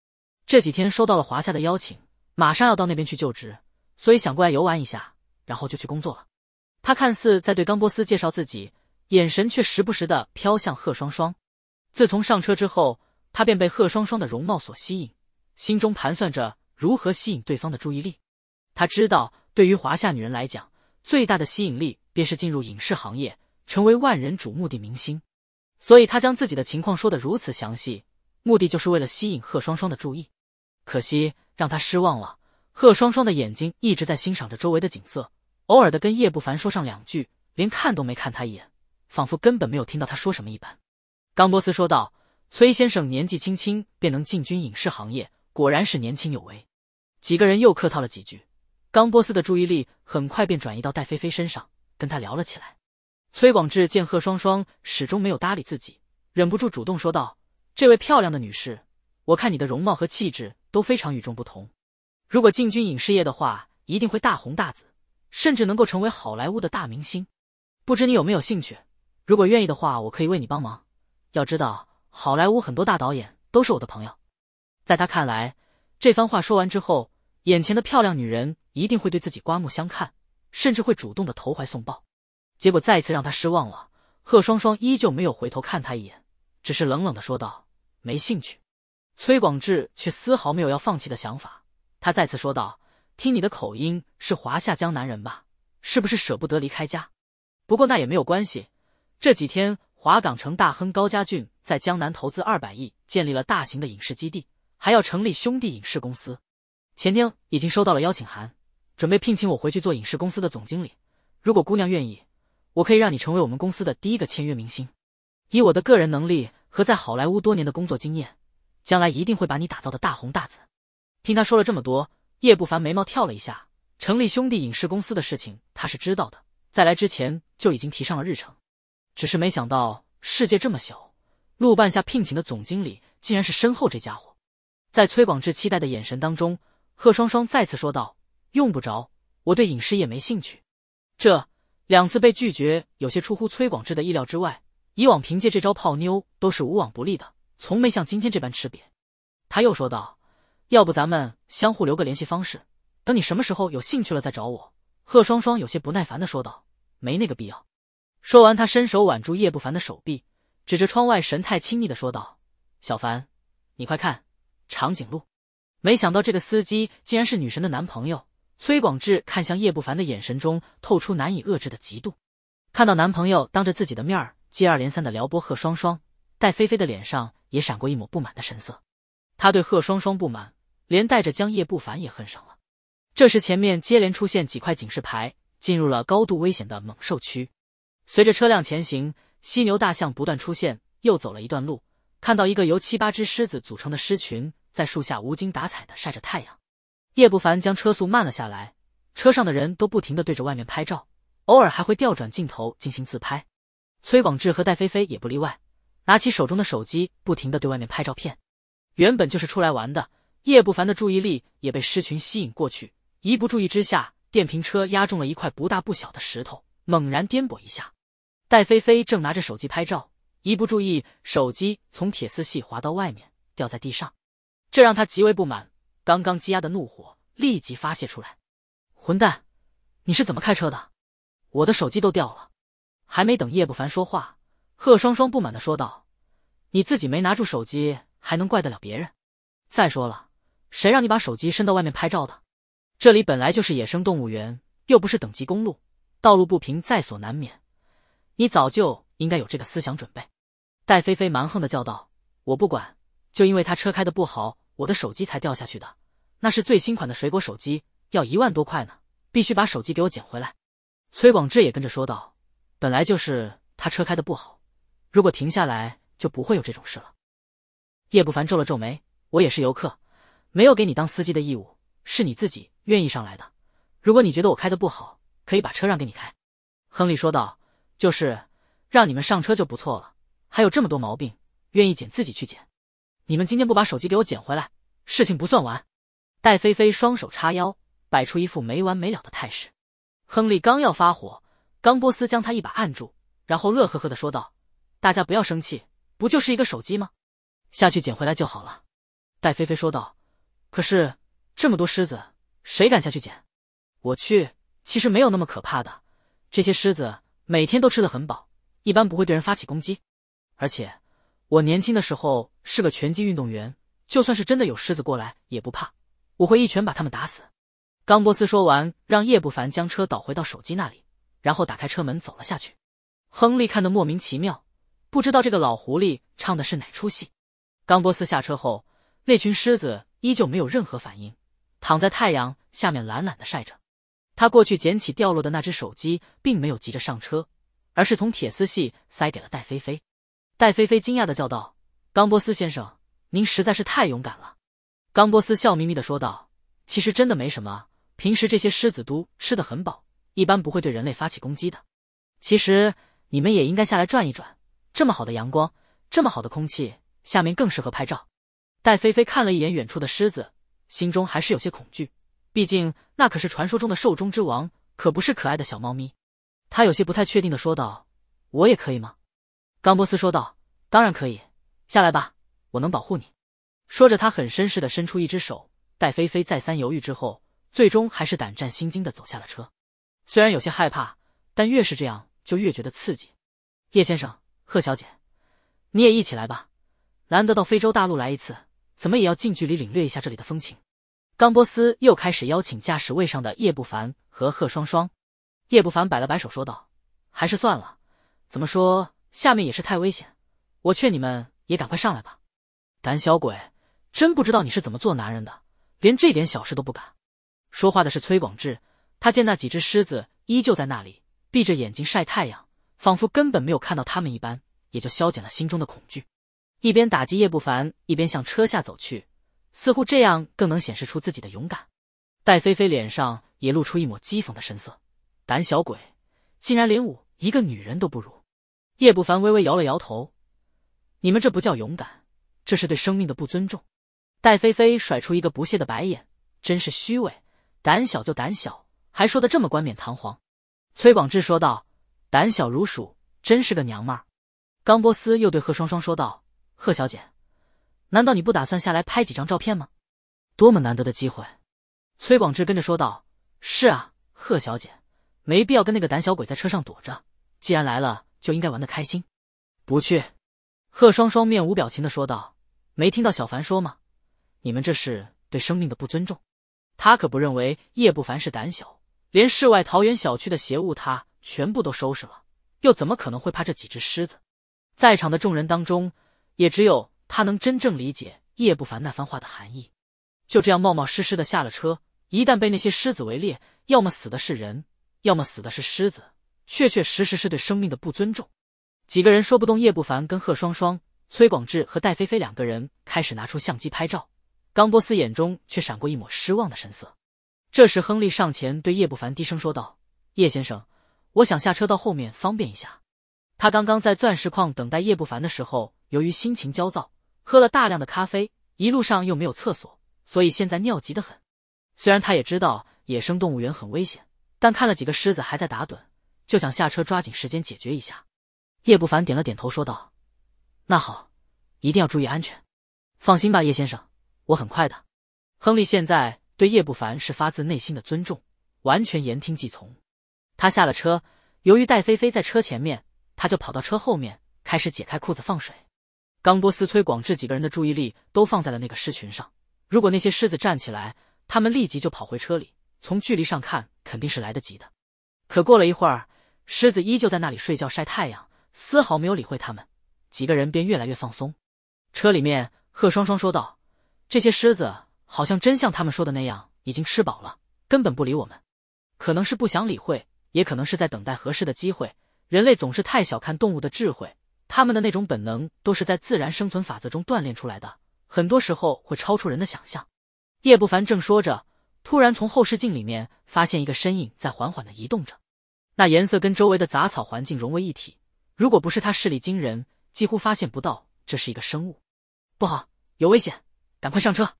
这几天收到了华夏的邀请。”马上要到那边去就职，所以想过来游玩一下，然后就去工作了。他看似在对冈波斯介绍自己，眼神却时不时的飘向贺双双。自从上车之后，他便被贺双双的容貌所吸引，心中盘算着如何吸引对方的注意力。他知道，对于华夏女人来讲，最大的吸引力便是进入影视行业，成为万人瞩目的明星。所以他将自己的情况说的如此详细，目的就是为了吸引贺双双的注意。可惜。让他失望了。贺双双的眼睛一直在欣赏着周围的景色，偶尔的跟叶不凡说上两句，连看都没看他一眼，仿佛根本没有听到他说什么一般。冈波斯说道：“崔先生年纪轻轻便能进军影视行业，果然是年轻有为。”几个人又客套了几句，冈波斯的注意力很快便转移到戴菲菲身上，跟他聊了起来。崔广志见贺双双始终没有搭理自己，忍不住主动说道：“这位漂亮的女士，我看你的容貌和气质。”都非常与众不同，如果进军影视业的话，一定会大红大紫，甚至能够成为好莱坞的大明星。不知你有没有兴趣？如果愿意的话，我可以为你帮忙。要知道，好莱坞很多大导演都是我的朋友。在他看来，这番话说完之后，眼前的漂亮女人一定会对自己刮目相看，甚至会主动的投怀送抱。结果再一次让他失望了，贺双双依旧没有回头看他一眼，只是冷冷的说道：“没兴趣。”崔广志却丝毫没有要放弃的想法，他再次说道：“听你的口音是华夏江南人吧？是不是舍不得离开家？不过那也没有关系。这几天，华港城大亨高家俊在江南投资二百亿，建立了大型的影视基地，还要成立兄弟影视公司。前天已经收到了邀请函，准备聘请我回去做影视公司的总经理。如果姑娘愿意，我可以让你成为我们公司的第一个签约明星。以我的个人能力和在好莱坞多年的工作经验。”将来一定会把你打造的大红大紫。听他说了这么多，叶不凡眉毛跳了一下。成立兄弟影视公司的事情他是知道的，在来之前就已经提上了日程，只是没想到世界这么小，陆半夏聘请的总经理竟然是身后这家伙。在崔广志期待的眼神当中，贺双双再次说道：“用不着，我对影视业没兴趣。”这两次被拒绝，有些出乎崔广志的意料之外。以往凭借这招泡妞都是无往不利的。从没像今天这般吃瘪，他又说道：“要不咱们相互留个联系方式，等你什么时候有兴趣了再找我。”贺双双有些不耐烦的说道：“没那个必要。”说完，他伸手挽住叶不凡的手臂，指着窗外，神态亲昵的说道：“小凡，你快看，长颈鹿。”没想到这个司机竟然是女神的男朋友。崔广志看向叶不凡的眼神中透出难以遏制的嫉妒。看到男朋友当着自己的面接二连三的撩拨贺双双，戴菲菲的脸上。也闪过一抹不满的神色，他对贺双双不满，连带着将叶不凡也恨上了。这时，前面接连出现几块警示牌，进入了高度危险的猛兽区。随着车辆前行，犀牛、大象不断出现。又走了一段路，看到一个由七八只狮子组成的狮群在树下无精打采的晒着太阳。叶不凡将车速慢了下来，车上的人都不停的对着外面拍照，偶尔还会调转镜头进行自拍。崔广志和戴菲菲也不例外。拿起手中的手机，不停的对外面拍照片。原本就是出来玩的，叶不凡的注意力也被狮群吸引过去。一不注意之下，电瓶车压中了一块不大不小的石头，猛然颠簸一下。戴菲菲正拿着手机拍照，一不注意，手机从铁丝系滑到外面，掉在地上。这让她极为不满，刚刚积压的怒火立即发泄出来：“混蛋，你是怎么开车的？我的手机都掉了！”还没等叶不凡说话。贺双双不满的说道：“你自己没拿住手机，还能怪得了别人？再说了，谁让你把手机伸到外面拍照的？这里本来就是野生动物园，又不是等级公路，道路不平在所难免。你早就应该有这个思想准备。”戴菲菲蛮横的叫道：“我不管，就因为他车开的不好，我的手机才掉下去的。那是最新款的水果手机，要一万多块呢，必须把手机给我捡回来。”崔广志也跟着说道：“本来就是他车开的不好。”如果停下来，就不会有这种事了。叶不凡皱了皱眉：“我也是游客，没有给你当司机的义务，是你自己愿意上来的。如果你觉得我开的不好，可以把车让给你开。”亨利说道：“就是让你们上车就不错了，还有这么多毛病，愿意捡自己去捡。你们今天不把手机给我捡回来，事情不算完。”戴菲菲双手叉腰，摆出一副没完没了的态势。亨利刚要发火，冈波斯将他一把按住，然后乐呵呵的说道。大家不要生气，不就是一个手机吗？下去捡回来就好了。”戴菲菲说道。“可是这么多狮子，谁敢下去捡？”“我去，其实没有那么可怕的。这些狮子每天都吃的很饱，一般不会对人发起攻击。而且我年轻的时候是个拳击运动员，就算是真的有狮子过来也不怕，我会一拳把他们打死。”冈博斯说完，让叶不凡将车倒回到手机那里，然后打开车门走了下去。亨利看得莫名其妙。不知道这个老狐狸唱的是哪出戏。冈波斯下车后，那群狮子依旧没有任何反应，躺在太阳下面懒懒的晒着。他过去捡起掉落的那只手机，并没有急着上车，而是从铁丝系塞给了戴菲菲。戴菲菲惊讶的叫道：“冈波斯先生，您实在是太勇敢了。”冈波斯笑眯眯的说道：“其实真的没什么，平时这些狮子都吃的很饱，一般不会对人类发起攻击的。其实你们也应该下来转一转。”这么好的阳光，这么好的空气，下面更适合拍照。戴菲菲看了一眼远处的狮子，心中还是有些恐惧，毕竟那可是传说中的兽中之王，可不是可爱的小猫咪。他有些不太确定的说道：“我也可以吗？”冈波斯说道：“当然可以，下来吧，我能保护你。”说着，他很绅士的伸出一只手。戴菲菲再三犹豫之后，最终还是胆战心惊的走下了车。虽然有些害怕，但越是这样，就越觉得刺激。叶先生。贺小姐，你也一起来吧，难得到非洲大陆来一次，怎么也要近距离领略一下这里的风情。冈波斯又开始邀请驾驶位上的叶不凡和贺双双。叶不凡摆了摆手，说道：“还是算了，怎么说下面也是太危险，我劝你们也赶快上来吧。”胆小鬼，真不知道你是怎么做男人的，连这点小事都不敢。说话的是崔广志，他见那几只狮子依旧在那里闭着眼睛晒太阳。仿佛根本没有看到他们一般，也就消减了心中的恐惧，一边打击叶不凡，一边向车下走去，似乎这样更能显示出自己的勇敢。戴菲菲脸上也露出一抹讥讽的神色：“胆小鬼，竟然连我一个女人都不如。”叶不凡微微摇了摇头：“你们这不叫勇敢，这是对生命的不尊重。”戴菲菲甩出一个不屑的白眼：“真是虚伪，胆小就胆小，还说的这么冠冕堂皇。”崔广志说道。胆小如鼠，真是个娘们儿！刚波斯又对贺双双说道：“贺小姐，难道你不打算下来拍几张照片吗？多么难得的机会！”崔广志跟着说道：“是啊，贺小姐，没必要跟那个胆小鬼在车上躲着。既然来了，就应该玩的开心。”不去。贺双双面无表情的说道：“没听到小凡说吗？你们这是对生命的不尊重。他可不认为叶不凡是胆小，连世外桃源小区的邪物他。”全部都收拾了，又怎么可能会怕这几只狮子？在场的众人当中，也只有他能真正理解叶不凡那番话的含义。就这样冒冒失失的下了车，一旦被那些狮子围猎，要么死的是人，要么死的是狮子，确确实实是对生命的不尊重。几个人说不动叶不凡，跟贺双双、崔广志和戴菲菲两个人开始拿出相机拍照。冈波斯眼中却闪过一抹失望的神色。这时，亨利上前对叶不凡低声说道：“叶先生。”我想下车到后面方便一下。他刚刚在钻石矿等待叶不凡的时候，由于心情焦躁，喝了大量的咖啡，一路上又没有厕所，所以现在尿急得很。虽然他也知道野生动物园很危险，但看了几个狮子还在打盹，就想下车抓紧时间解决一下。叶不凡点了点头，说道：“那好，一定要注意安全。放心吧，叶先生，我很快的。”亨利现在对叶不凡是发自内心的尊重，完全言听计从。他下了车，由于戴菲菲在车前面，他就跑到车后面开始解开裤子放水。冈波斯、崔广志几个人的注意力都放在了那个狮群上。如果那些狮子站起来，他们立即就跑回车里。从距离上看，肯定是来得及的。可过了一会儿，狮子依旧在那里睡觉晒太阳，丝毫没有理会他们。几个人便越来越放松。车里面，贺双双说道：“这些狮子好像真像他们说的那样，已经吃饱了，根本不理我们，可能是不想理会。”也可能是在等待合适的机会。人类总是太小看动物的智慧，他们的那种本能都是在自然生存法则中锻炼出来的，很多时候会超出人的想象。叶不凡正说着，突然从后视镜里面发现一个身影在缓缓的移动着，那颜色跟周围的杂草环境融为一体，如果不是他视力惊人，几乎发现不到这是一个生物。不好，有危险，赶快上车！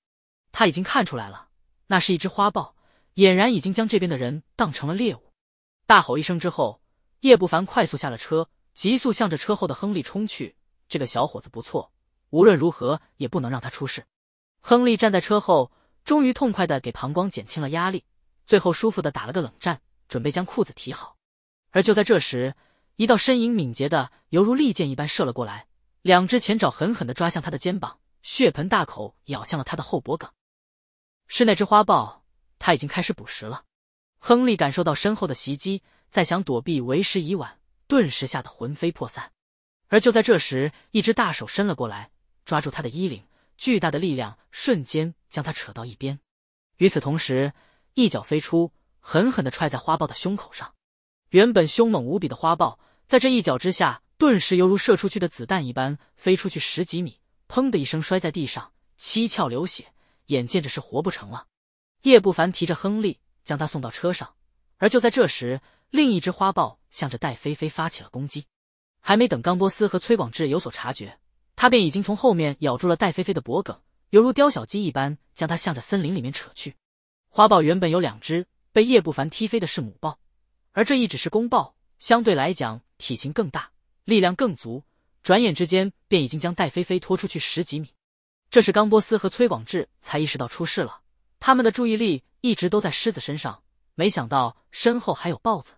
他已经看出来了，那是一只花豹，俨然已经将这边的人当成了猎物。大吼一声之后，叶不凡快速下了车，急速向着车后的亨利冲去。这个小伙子不错，无论如何也不能让他出事。亨利站在车后，终于痛快的给膀胱减轻了压力，最后舒服的打了个冷战，准备将裤子提好。而就在这时，一道身影敏捷的犹如利箭一般射了过来，两只前爪狠狠的抓向他的肩膀，血盆大口咬向了他的后脖梗。是那只花豹，它已经开始捕食了。亨利感受到身后的袭击，再想躲避为时已晚，顿时吓得魂飞魄散。而就在这时，一只大手伸了过来，抓住他的衣领，巨大的力量瞬间将他扯到一边。与此同时，一脚飞出，狠狠的踹在花豹的胸口上。原本凶猛无比的花豹，在这一脚之下，顿时犹如射出去的子弹一般飞出去十几米，砰的一声摔在地上，七窍流血，眼见着是活不成了。叶不凡提着亨利。将他送到车上，而就在这时，另一只花豹向着戴菲菲发起了攻击。还没等冈波斯和崔广志有所察觉，他便已经从后面咬住了戴菲菲的脖颈，犹如叼小鸡一般将它向着森林里面扯去。花豹原本有两只，被叶不凡踢飞的是母豹，而这一只是公豹，相对来讲体型更大，力量更足。转眼之间便已经将戴菲菲拖出去十几米。这时冈波斯和崔广志才意识到出事了。他们的注意力一直都在狮子身上，没想到身后还有豹子。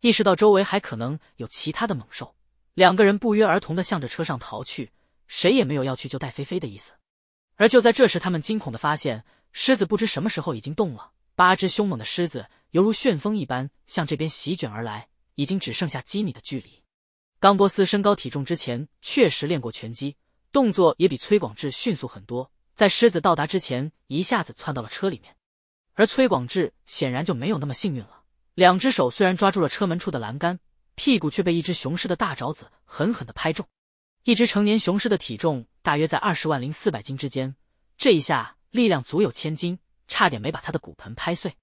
意识到周围还可能有其他的猛兽，两个人不约而同的向着车上逃去，谁也没有要去救戴菲菲的意思。而就在这时，他们惊恐的发现，狮子不知什么时候已经动了。八只凶猛的狮子犹如旋风一般向这边席卷而来，已经只剩下几米的距离。冈波斯身高体重，之前确实练过拳击，动作也比崔广志迅速很多。在狮子到达之前，一下子窜到了车里面，而崔广志显然就没有那么幸运了。两只手虽然抓住了车门处的栏杆，屁股却被一只雄狮的大爪子狠狠的拍中。一只成年雄狮的体重大约在二十万零四百斤之间，这一下力量足有千斤，差点没把他的骨盆拍碎。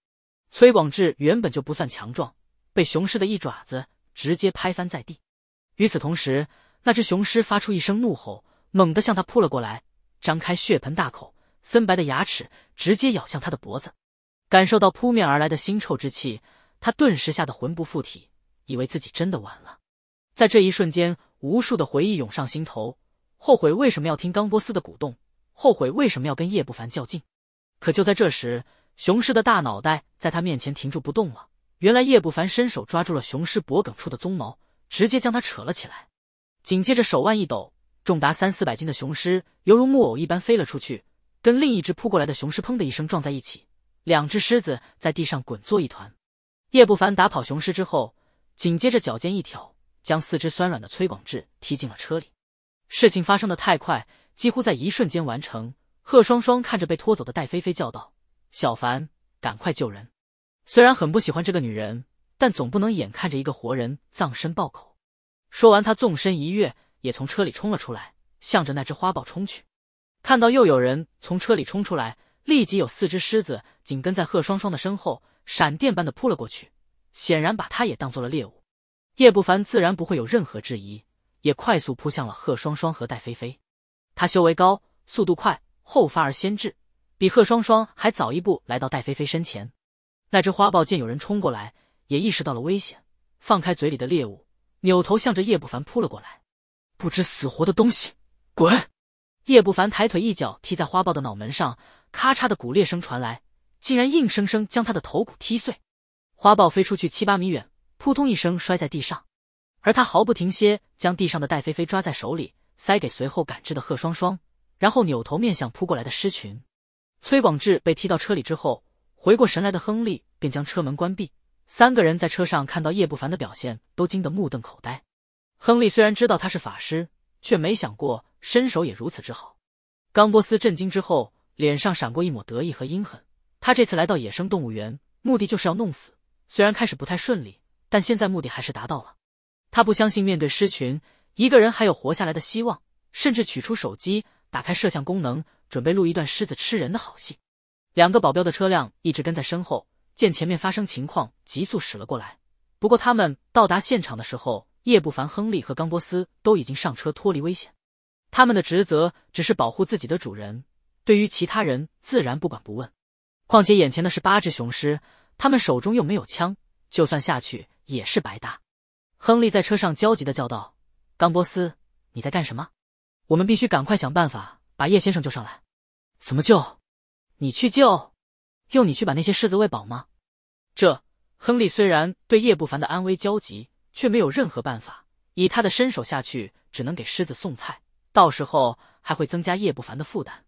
崔广志原本就不算强壮，被雄狮的一爪子直接拍翻在地。与此同时，那只雄狮发出一声怒吼，猛地向他扑了过来。张开血盆大口，森白的牙齿直接咬向他的脖子。感受到扑面而来的腥臭之气，他顿时吓得魂不附体，以为自己真的完了。在这一瞬间，无数的回忆涌上心头，后悔为什么要听冈波斯的鼓动，后悔为什么要跟叶不凡较劲。可就在这时，雄狮的大脑袋在他面前停住不动了。原来叶不凡伸手抓住了雄狮脖颈处的鬃毛，直接将它扯了起来，紧接着手腕一抖。重达三四百斤的雄狮犹如木偶一般飞了出去，跟另一只扑过来的雄狮砰的一声撞在一起，两只狮子在地上滚作一团。叶不凡打跑雄狮之后，紧接着脚尖一挑，将四肢酸软的崔广志踢进了车里。事情发生的太快，几乎在一瞬间完成。贺双双看着被拖走的戴菲菲，叫道：“小凡，赶快救人！”虽然很不喜欢这个女人，但总不能眼看着一个活人葬身暴口。说完，他纵身一跃。也从车里冲了出来，向着那只花豹冲去。看到又有人从车里冲出来，立即有四只狮子紧跟在贺双双的身后，闪电般的扑了过去，显然把他也当做了猎物。叶不凡自然不会有任何质疑，也快速扑向了贺双双和戴菲菲。他修为高，速度快，后发而先至，比贺双双还早一步来到戴菲菲身前。那只花豹见有人冲过来，也意识到了危险，放开嘴里的猎物，扭头向着叶不凡扑了过来。不知死活的东西，滚！叶不凡抬腿一脚踢在花豹的脑门上，咔嚓的骨裂声传来，竟然硬生生将他的头骨踢碎。花豹飞出去七八米远，扑通一声摔在地上，而他毫不停歇，将地上的戴菲菲抓在手里，塞给随后赶至的贺双双，然后扭头面向扑过来的狮群。崔广志被踢到车里之后，回过神来的亨利便将车门关闭。三个人在车上看到叶不凡的表现，都惊得目瞪口呆。亨利虽然知道他是法师，却没想过身手也如此之好。冈波斯震惊之后，脸上闪过一抹得意和阴狠。他这次来到野生动物园，目的就是要弄死。虽然开始不太顺利，但现在目的还是达到了。他不相信面对狮群，一个人还有活下来的希望，甚至取出手机，打开摄像功能，准备录一段狮子吃人的好戏。两个保镖的车辆一直跟在身后，见前面发生情况，急速驶了过来。不过他们到达现场的时候。叶不凡、亨利和冈波斯都已经上车脱离危险，他们的职责只是保护自己的主人，对于其他人自然不管不问。况且眼前的是八只雄狮，他们手中又没有枪，就算下去也是白搭。亨利在车上焦急的叫道：“冈波斯，你在干什么？我们必须赶快想办法把叶先生救上来。怎么救？你去救？用你去把那些狮子喂饱吗？”这，亨利虽然对叶不凡的安危焦急。却没有任何办法，以他的身手下去，只能给狮子送菜，到时候还会增加叶不凡的负担。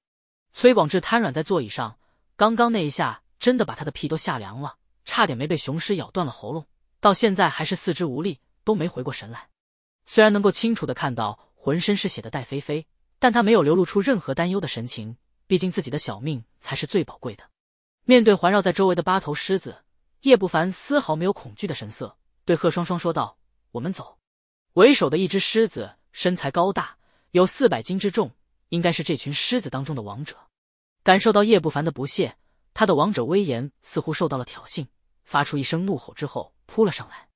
崔广志瘫软在座椅上，刚刚那一下真的把他的屁都吓凉了，差点没被雄狮咬断了喉咙，到现在还是四肢无力，都没回过神来。虽然能够清楚的看到浑身是血的戴飞飞，但他没有流露出任何担忧的神情，毕竟自己的小命才是最宝贵的。面对环绕在周围的八头狮子，叶不凡丝毫没有恐惧的神色。对贺双双说道：“我们走。”为首的一只狮子身材高大，有四百斤之重，应该是这群狮子当中的王者。感受到叶不凡的不屑，他的王者威严似乎受到了挑衅，发出一声怒吼之后扑了上来。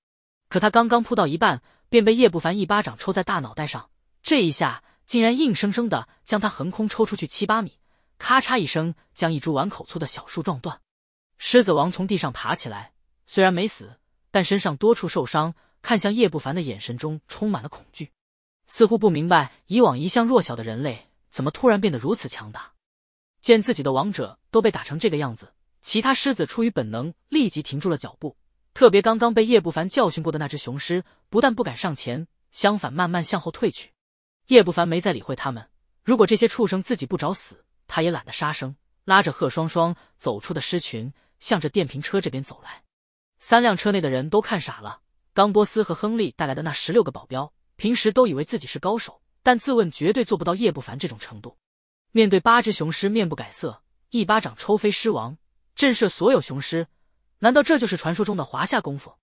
可他刚刚扑到一半，便被叶不凡一巴掌抽在大脑袋上，这一下竟然硬生生的将他横空抽出去七八米，咔嚓一声将一株碗口粗的小树撞断。狮子王从地上爬起来，虽然没死。但身上多处受伤，看向叶不凡的眼神中充满了恐惧，似乎不明白以往一向弱小的人类怎么突然变得如此强大。见自己的王者都被打成这个样子，其他狮子出于本能立即停住了脚步。特别刚刚被叶不凡教训过的那只雄狮，不但不敢上前，相反慢慢向后退去。叶不凡没再理会他们。如果这些畜生自己不找死，他也懒得杀生。拉着贺双双走出的狮群，向着电瓶车这边走来。三辆车内的人都看傻了。冈波斯和亨利带来的那十六个保镖，平时都以为自己是高手，但自问绝对做不到叶不凡这种程度。面对八只雄狮，面不改色，一巴掌抽飞狮王，震慑所有雄狮。难道这就是传说中的华夏功夫？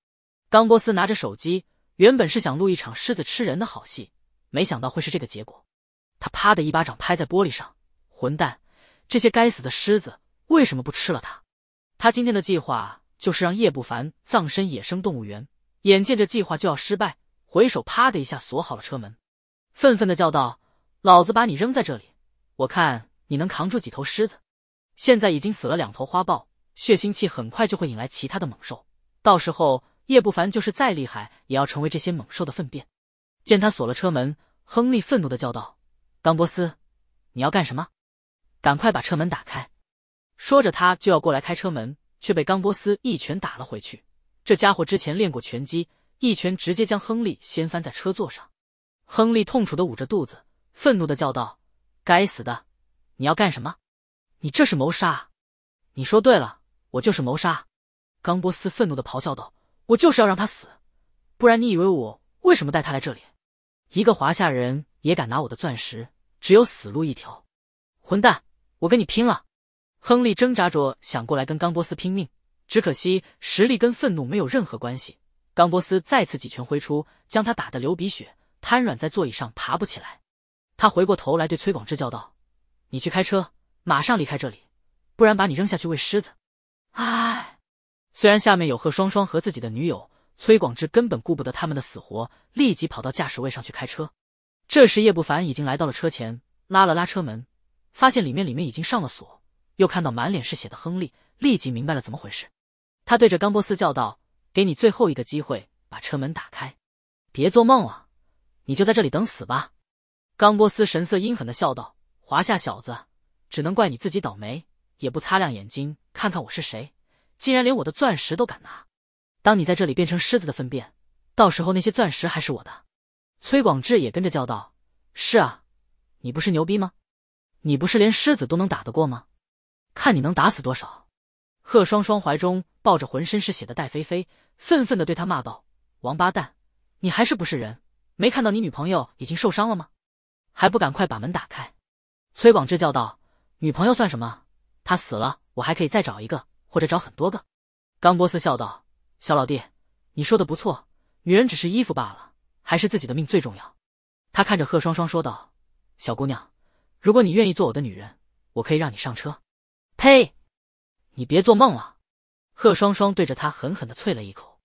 冈波斯拿着手机，原本是想录一场狮子吃人的好戏，没想到会是这个结果。他啪的一巴掌拍在玻璃上，混蛋，这些该死的狮子为什么不吃了他？他今天的计划。就是让叶不凡葬身野生动物园。眼见着计划就要失败，回首啪的一下锁好了车门，愤愤的叫道：“老子把你扔在这里，我看你能扛住几头狮子！”现在已经死了两头花豹，血腥气很快就会引来其他的猛兽，到时候叶不凡就是再厉害，也要成为这些猛兽的粪便。见他锁了车门，亨利愤怒的叫道：“冈波斯，你要干什么？赶快把车门打开！”说着，他就要过来开车门。却被冈波斯一拳打了回去。这家伙之前练过拳击，一拳直接将亨利掀翻在车座上。亨利痛楚的捂着肚子，愤怒的叫道：“该死的，你要干什么？你这是谋杀！你说对了，我就是谋杀！”冈波斯愤怒的咆哮道：“我就是要让他死，不然你以为我为什么带他来这里？一个华夏人也敢拿我的钻石，只有死路一条！混蛋，我跟你拼了！”亨利挣扎着想过来跟冈波斯拼命，只可惜实力跟愤怒没有任何关系。冈波斯再次几拳挥出，将他打得流鼻血，瘫软在座椅上爬不起来。他回过头来对崔广志叫道：“你去开车，马上离开这里，不然把你扔下去喂狮子！”哎，虽然下面有贺双双和自己的女友崔广志，根本顾不得他们的死活，立即跑到驾驶位上去开车。这时叶不凡已经来到了车前，拉了拉车门，发现里面里面已经上了锁。又看到满脸是血的亨利，立即明白了怎么回事。他对着冈波斯叫道：“给你最后一个机会，把车门打开！别做梦了，你就在这里等死吧！”冈波斯神色阴狠的笑道：“华夏小子，只能怪你自己倒霉，也不擦亮眼睛看看我是谁，竟然连我的钻石都敢拿！当你在这里变成狮子的粪便，到时候那些钻石还是我的。”崔广志也跟着叫道：“是啊，你不是牛逼吗？你不是连狮子都能打得过吗？”看你能打死多少？贺双双怀中抱着浑身是血的戴飞飞，愤愤的对他骂道：“王八蛋，你还是不是人？没看到你女朋友已经受伤了吗？还不赶快把门打开！”崔广志叫道：“女朋友算什么？她死了，我还可以再找一个，或者找很多个。”冈波斯笑道：“小老弟，你说的不错，女人只是衣服罢了，还是自己的命最重要。”他看着贺双双说道：“小姑娘，如果你愿意做我的女人，我可以让你上车。”嘿，你别做梦了！贺双双对着他狠狠的啐了一口。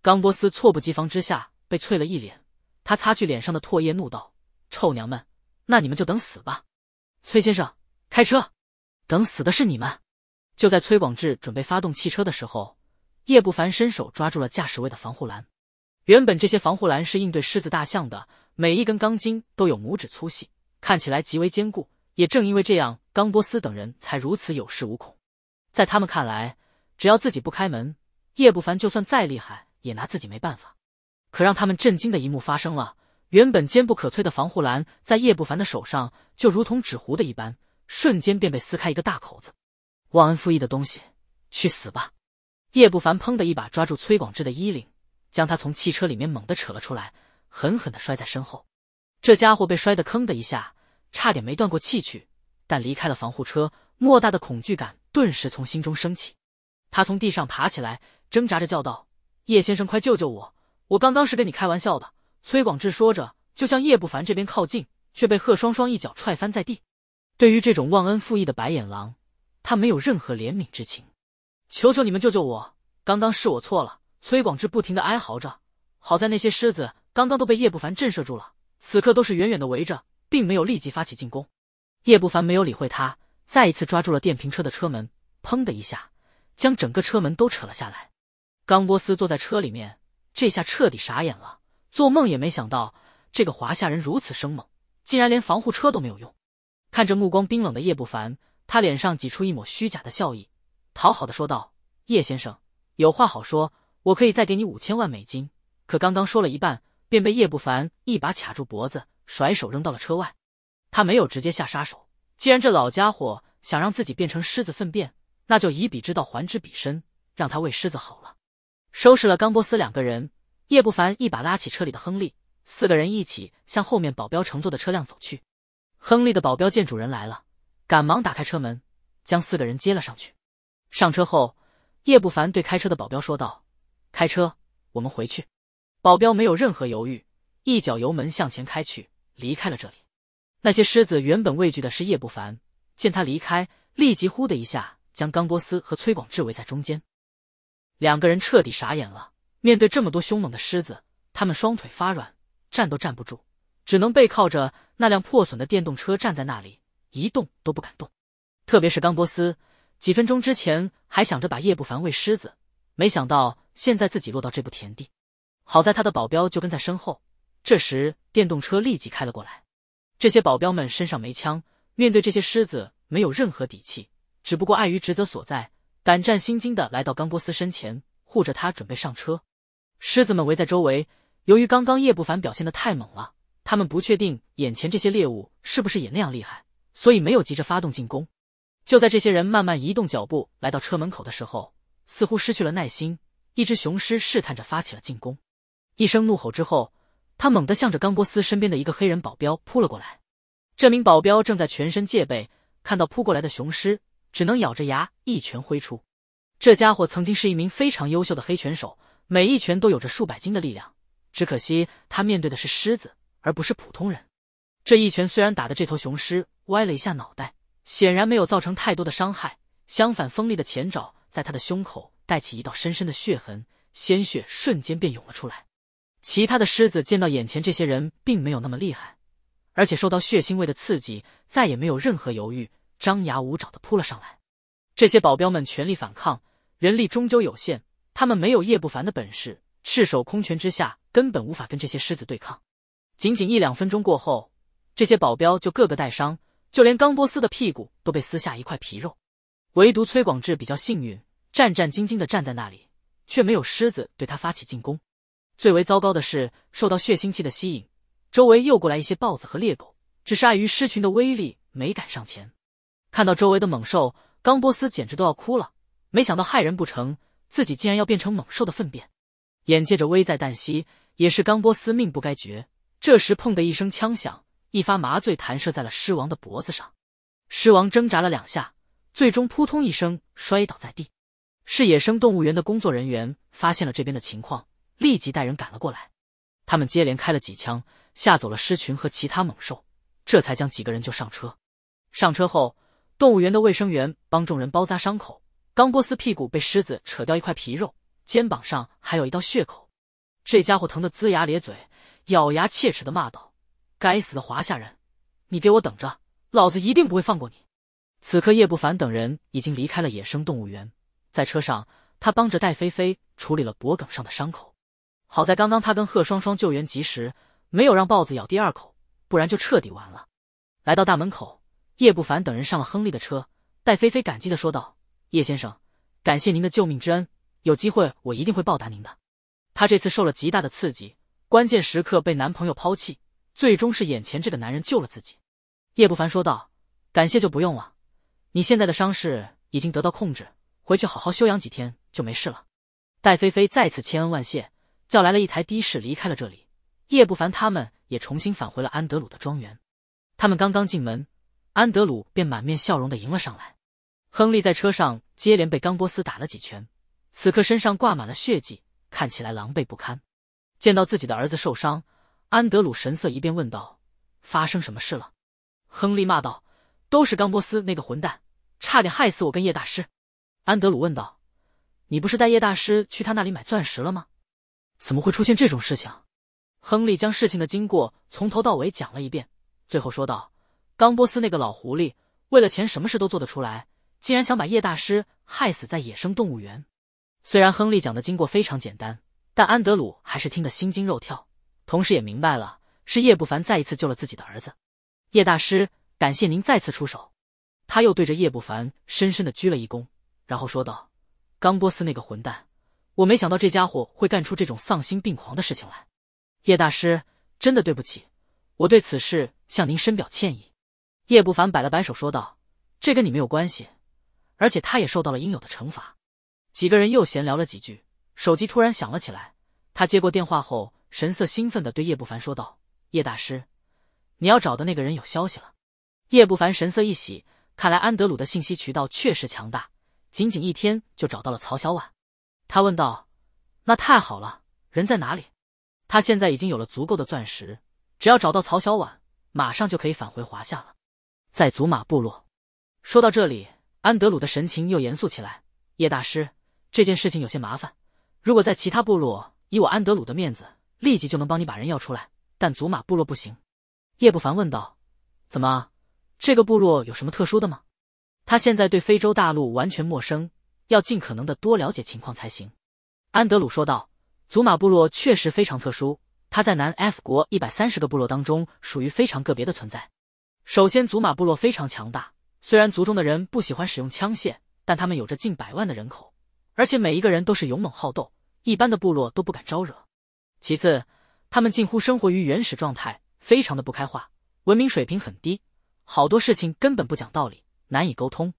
冈波斯猝不及防之下被啐了一脸，他擦去脸上的唾液，怒道：“臭娘们，那你们就等死吧！”崔先生，开车！等死的是你们！就在崔广志准备发动汽车的时候，叶不凡伸手抓住了驾驶位的防护栏。原本这些防护栏是应对狮子、大象的，每一根钢筋都有拇指粗细，看起来极为坚固。也正因为这样，冈波斯等人才如此有恃无恐。在他们看来，只要自己不开门，叶不凡就算再厉害，也拿自己没办法。可让他们震惊的一幕发生了：原本坚不可摧的防护栏，在叶不凡的手上，就如同纸糊的一般，瞬间便被撕开一个大口子。忘恩负义的东西，去死吧！叶不凡砰的一把抓住崔广志的衣领，将他从汽车里面猛地扯了出来，狠狠的摔在身后。这家伙被摔得吭的一下。差点没断过气去，但离开了防护车，莫大的恐惧感顿时从心中升起。他从地上爬起来，挣扎着叫道：“叶先生，快救救我！我刚刚是跟你开玩笑的。”崔广志说着，就向叶不凡这边靠近，却被贺双双一脚踹翻在地。对于这种忘恩负义的白眼狼，他没有任何怜悯之情。求求你们救救我！刚刚是我错了。”崔广志不停的哀嚎着。好在那些狮子刚刚都被叶不凡震慑住了，此刻都是远远的围着。并没有立即发起进攻，叶不凡没有理会他，再一次抓住了电瓶车的车门，砰的一下，将整个车门都扯了下来。冈波斯坐在车里面，这下彻底傻眼了，做梦也没想到这个华夏人如此生猛，竟然连防护车都没有用。看着目光冰冷的叶不凡，他脸上挤出一抹虚假的笑意，讨好的说道：“叶先生，有话好说，我可以再给你五千万美金。”可刚刚说了一半，便被叶不凡一把卡住脖子。甩手扔到了车外，他没有直接下杀手。既然这老家伙想让自己变成狮子粪便，那就以彼之道还之彼身，让他喂狮子好了。收拾了冈波斯两个人，叶不凡一把拉起车里的亨利，四个人一起向后面保镖乘坐的车辆走去。亨利的保镖见主人来了，赶忙打开车门，将四个人接了上去。上车后，叶不凡对开车的保镖说道：“开车，我们回去。”保镖没有任何犹豫，一脚油门向前开去。离开了这里，那些狮子原本畏惧的是叶不凡，见他离开，立即呼的一下将冈波斯和崔广志围在中间。两个人彻底傻眼了，面对这么多凶猛的狮子，他们双腿发软，站都站不住，只能背靠着那辆破损的电动车站在那里，一动都不敢动。特别是冈波斯，几分钟之前还想着把叶不凡喂狮子，没想到现在自己落到这步田地。好在他的保镖就跟在身后。这时，电动车立即开了过来。这些保镖们身上没枪，面对这些狮子，没有任何底气。只不过碍于职责所在，胆战心惊的来到冈波斯身前，护着他准备上车。狮子们围在周围。由于刚刚叶不凡表现的太猛了，他们不确定眼前这些猎物是不是也那样厉害，所以没有急着发动进攻。就在这些人慢慢移动脚步来到车门口的时候，似乎失去了耐心，一只雄狮试探着发起了进攻。一声怒吼之后。他猛地向着冈波斯身边的一个黑人保镖扑了过来，这名保镖正在全身戒备，看到扑过来的雄狮，只能咬着牙一拳挥出。这家伙曾经是一名非常优秀的黑拳手，每一拳都有着数百斤的力量。只可惜他面对的是狮子，而不是普通人。这一拳虽然打的这头雄狮歪了一下脑袋，显然没有造成太多的伤害，相反，锋利的前爪在他的胸口带起一道深深的血痕，鲜血瞬间便涌了出来。其他的狮子见到眼前这些人并没有那么厉害，而且受到血腥味的刺激，再也没有任何犹豫，张牙舞爪的扑了上来。这些保镖们全力反抗，人力终究有限，他们没有叶不凡的本事，赤手空拳之下根本无法跟这些狮子对抗。仅仅一两分钟过后，这些保镖就个个带伤，就连冈波斯的屁股都被撕下一块皮肉。唯独崔广志比较幸运，战战兢兢的站在那里，却没有狮子对他发起进攻。最为糟糕的是，受到血腥气的吸引，周围又过来一些豹子和猎狗，只是碍于狮群的威力，没敢上前。看到周围的猛兽，冈波斯简直都要哭了。没想到害人不成，自己竟然要变成猛兽的粪便。眼见着危在旦夕，也是冈波斯命不该绝。这时，砰的一声枪响，一发麻醉弹射在了狮王的脖子上。狮王挣扎了两下，最终扑通一声摔倒在地。是野生动物园的工作人员发现了这边的情况。立即带人赶了过来，他们接连开了几枪，吓走了狮群和其他猛兽，这才将几个人救上车。上车后，动物园的卫生员帮众人包扎伤口。刚波斯屁股被狮子扯掉一块皮肉，肩膀上还有一道血口，这家伙疼得龇牙咧嘴，咬牙切齿的骂道：“该死的华夏人，你给我等着，老子一定不会放过你！”此刻，叶不凡等人已经离开了野生动物园，在车上，他帮着戴菲菲处理了脖梗上的伤口。好在刚刚他跟贺双双救援及时，没有让豹子咬第二口，不然就彻底完了。来到大门口，叶不凡等人上了亨利的车。戴菲菲感激的说道：“叶先生，感谢您的救命之恩，有机会我一定会报答您的。”她这次受了极大的刺激，关键时刻被男朋友抛弃，最终是眼前这个男人救了自己。叶不凡说道：“感谢就不用了，你现在的伤势已经得到控制，回去好好休养几天就没事了。”戴菲菲再次千恩万谢。叫来了一台的士，离开了这里。叶不凡他们也重新返回了安德鲁的庄园。他们刚刚进门，安德鲁便满面笑容的迎了上来。亨利在车上接连被冈波斯打了几拳，此刻身上挂满了血迹，看起来狼狈不堪。见到自己的儿子受伤，安德鲁神色一变，问道：“发生什么事了？”亨利骂道：“都是冈波斯那个混蛋，差点害死我跟叶大师。”安德鲁问道：“你不是带叶大师去他那里买钻石了吗？”怎么会出现这种事情？亨利将事情的经过从头到尾讲了一遍，最后说道：“冈波斯那个老狐狸，为了钱什么事都做得出来，竟然想把叶大师害死在野生动物园。”虽然亨利讲的经过非常简单，但安德鲁还是听得心惊肉跳，同时也明白了是叶不凡再一次救了自己的儿子。叶大师，感谢您再次出手。他又对着叶不凡深深的鞠了一躬，然后说道：“冈波斯那个混蛋。”我没想到这家伙会干出这种丧心病狂的事情来，叶大师，真的对不起，我对此事向您深表歉意。叶不凡摆了摆手说道：“这跟你没有关系，而且他也受到了应有的惩罚。”几个人又闲聊了几句，手机突然响了起来。他接过电话后，神色兴奋的对叶不凡说道：“叶大师，你要找的那个人有消息了。”叶不凡神色一喜，看来安德鲁的信息渠道确实强大，仅仅一天就找到了曹小婉。他问道：“那太好了，人在哪里？”他现在已经有了足够的钻石，只要找到曹小婉，马上就可以返回华夏了。在祖玛部落。说到这里，安德鲁的神情又严肃起来。叶大师，这件事情有些麻烦。如果在其他部落，以我安德鲁的面子，立即就能帮你把人要出来，但祖玛部落不行。叶不凡问道：“怎么？这个部落有什么特殊的吗？”他现在对非洲大陆完全陌生。要尽可能的多了解情况才行，安德鲁说道：“祖马部落确实非常特殊，它在南 F 国一百三十个部落当中属于非常个别的存在。首先，祖马部落非常强大，虽然族中的人不喜欢使用枪械，但他们有着近百万的人口，而且每一个人都是勇猛好斗，一般的部落都不敢招惹。其次，他们近乎生活于原始状态，非常的不开化，文明水平很低，好多事情根本不讲道理，难以沟通。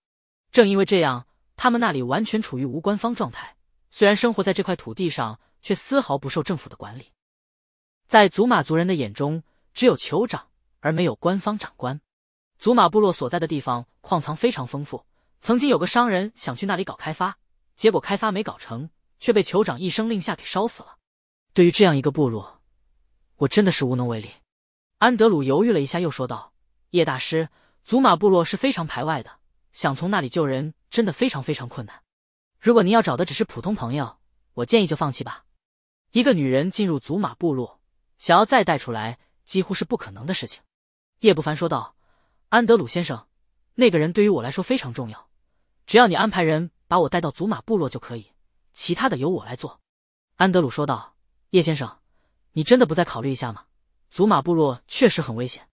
正因为这样。”他们那里完全处于无官方状态，虽然生活在这块土地上，却丝毫不受政府的管理。在祖玛族人的眼中，只有酋长而没有官方长官。祖玛部落所在的地方矿藏非常丰富，曾经有个商人想去那里搞开发，结果开发没搞成，却被酋长一声令下给烧死了。对于这样一个部落，我真的是无能为力。安德鲁犹豫了一下，又说道：“叶大师，祖玛部落是非常排外的，想从那里救人。”真的非常非常困难。如果您要找的只是普通朋友，我建议就放弃吧。一个女人进入祖玛部落，想要再带出来，几乎是不可能的事情。叶不凡说道：“安德鲁先生，那个人对于我来说非常重要，只要你安排人把我带到祖玛部落就可以，其他的由我来做。”安德鲁说道：“叶先生，你真的不再考虑一下吗？祖玛部落确实很危险，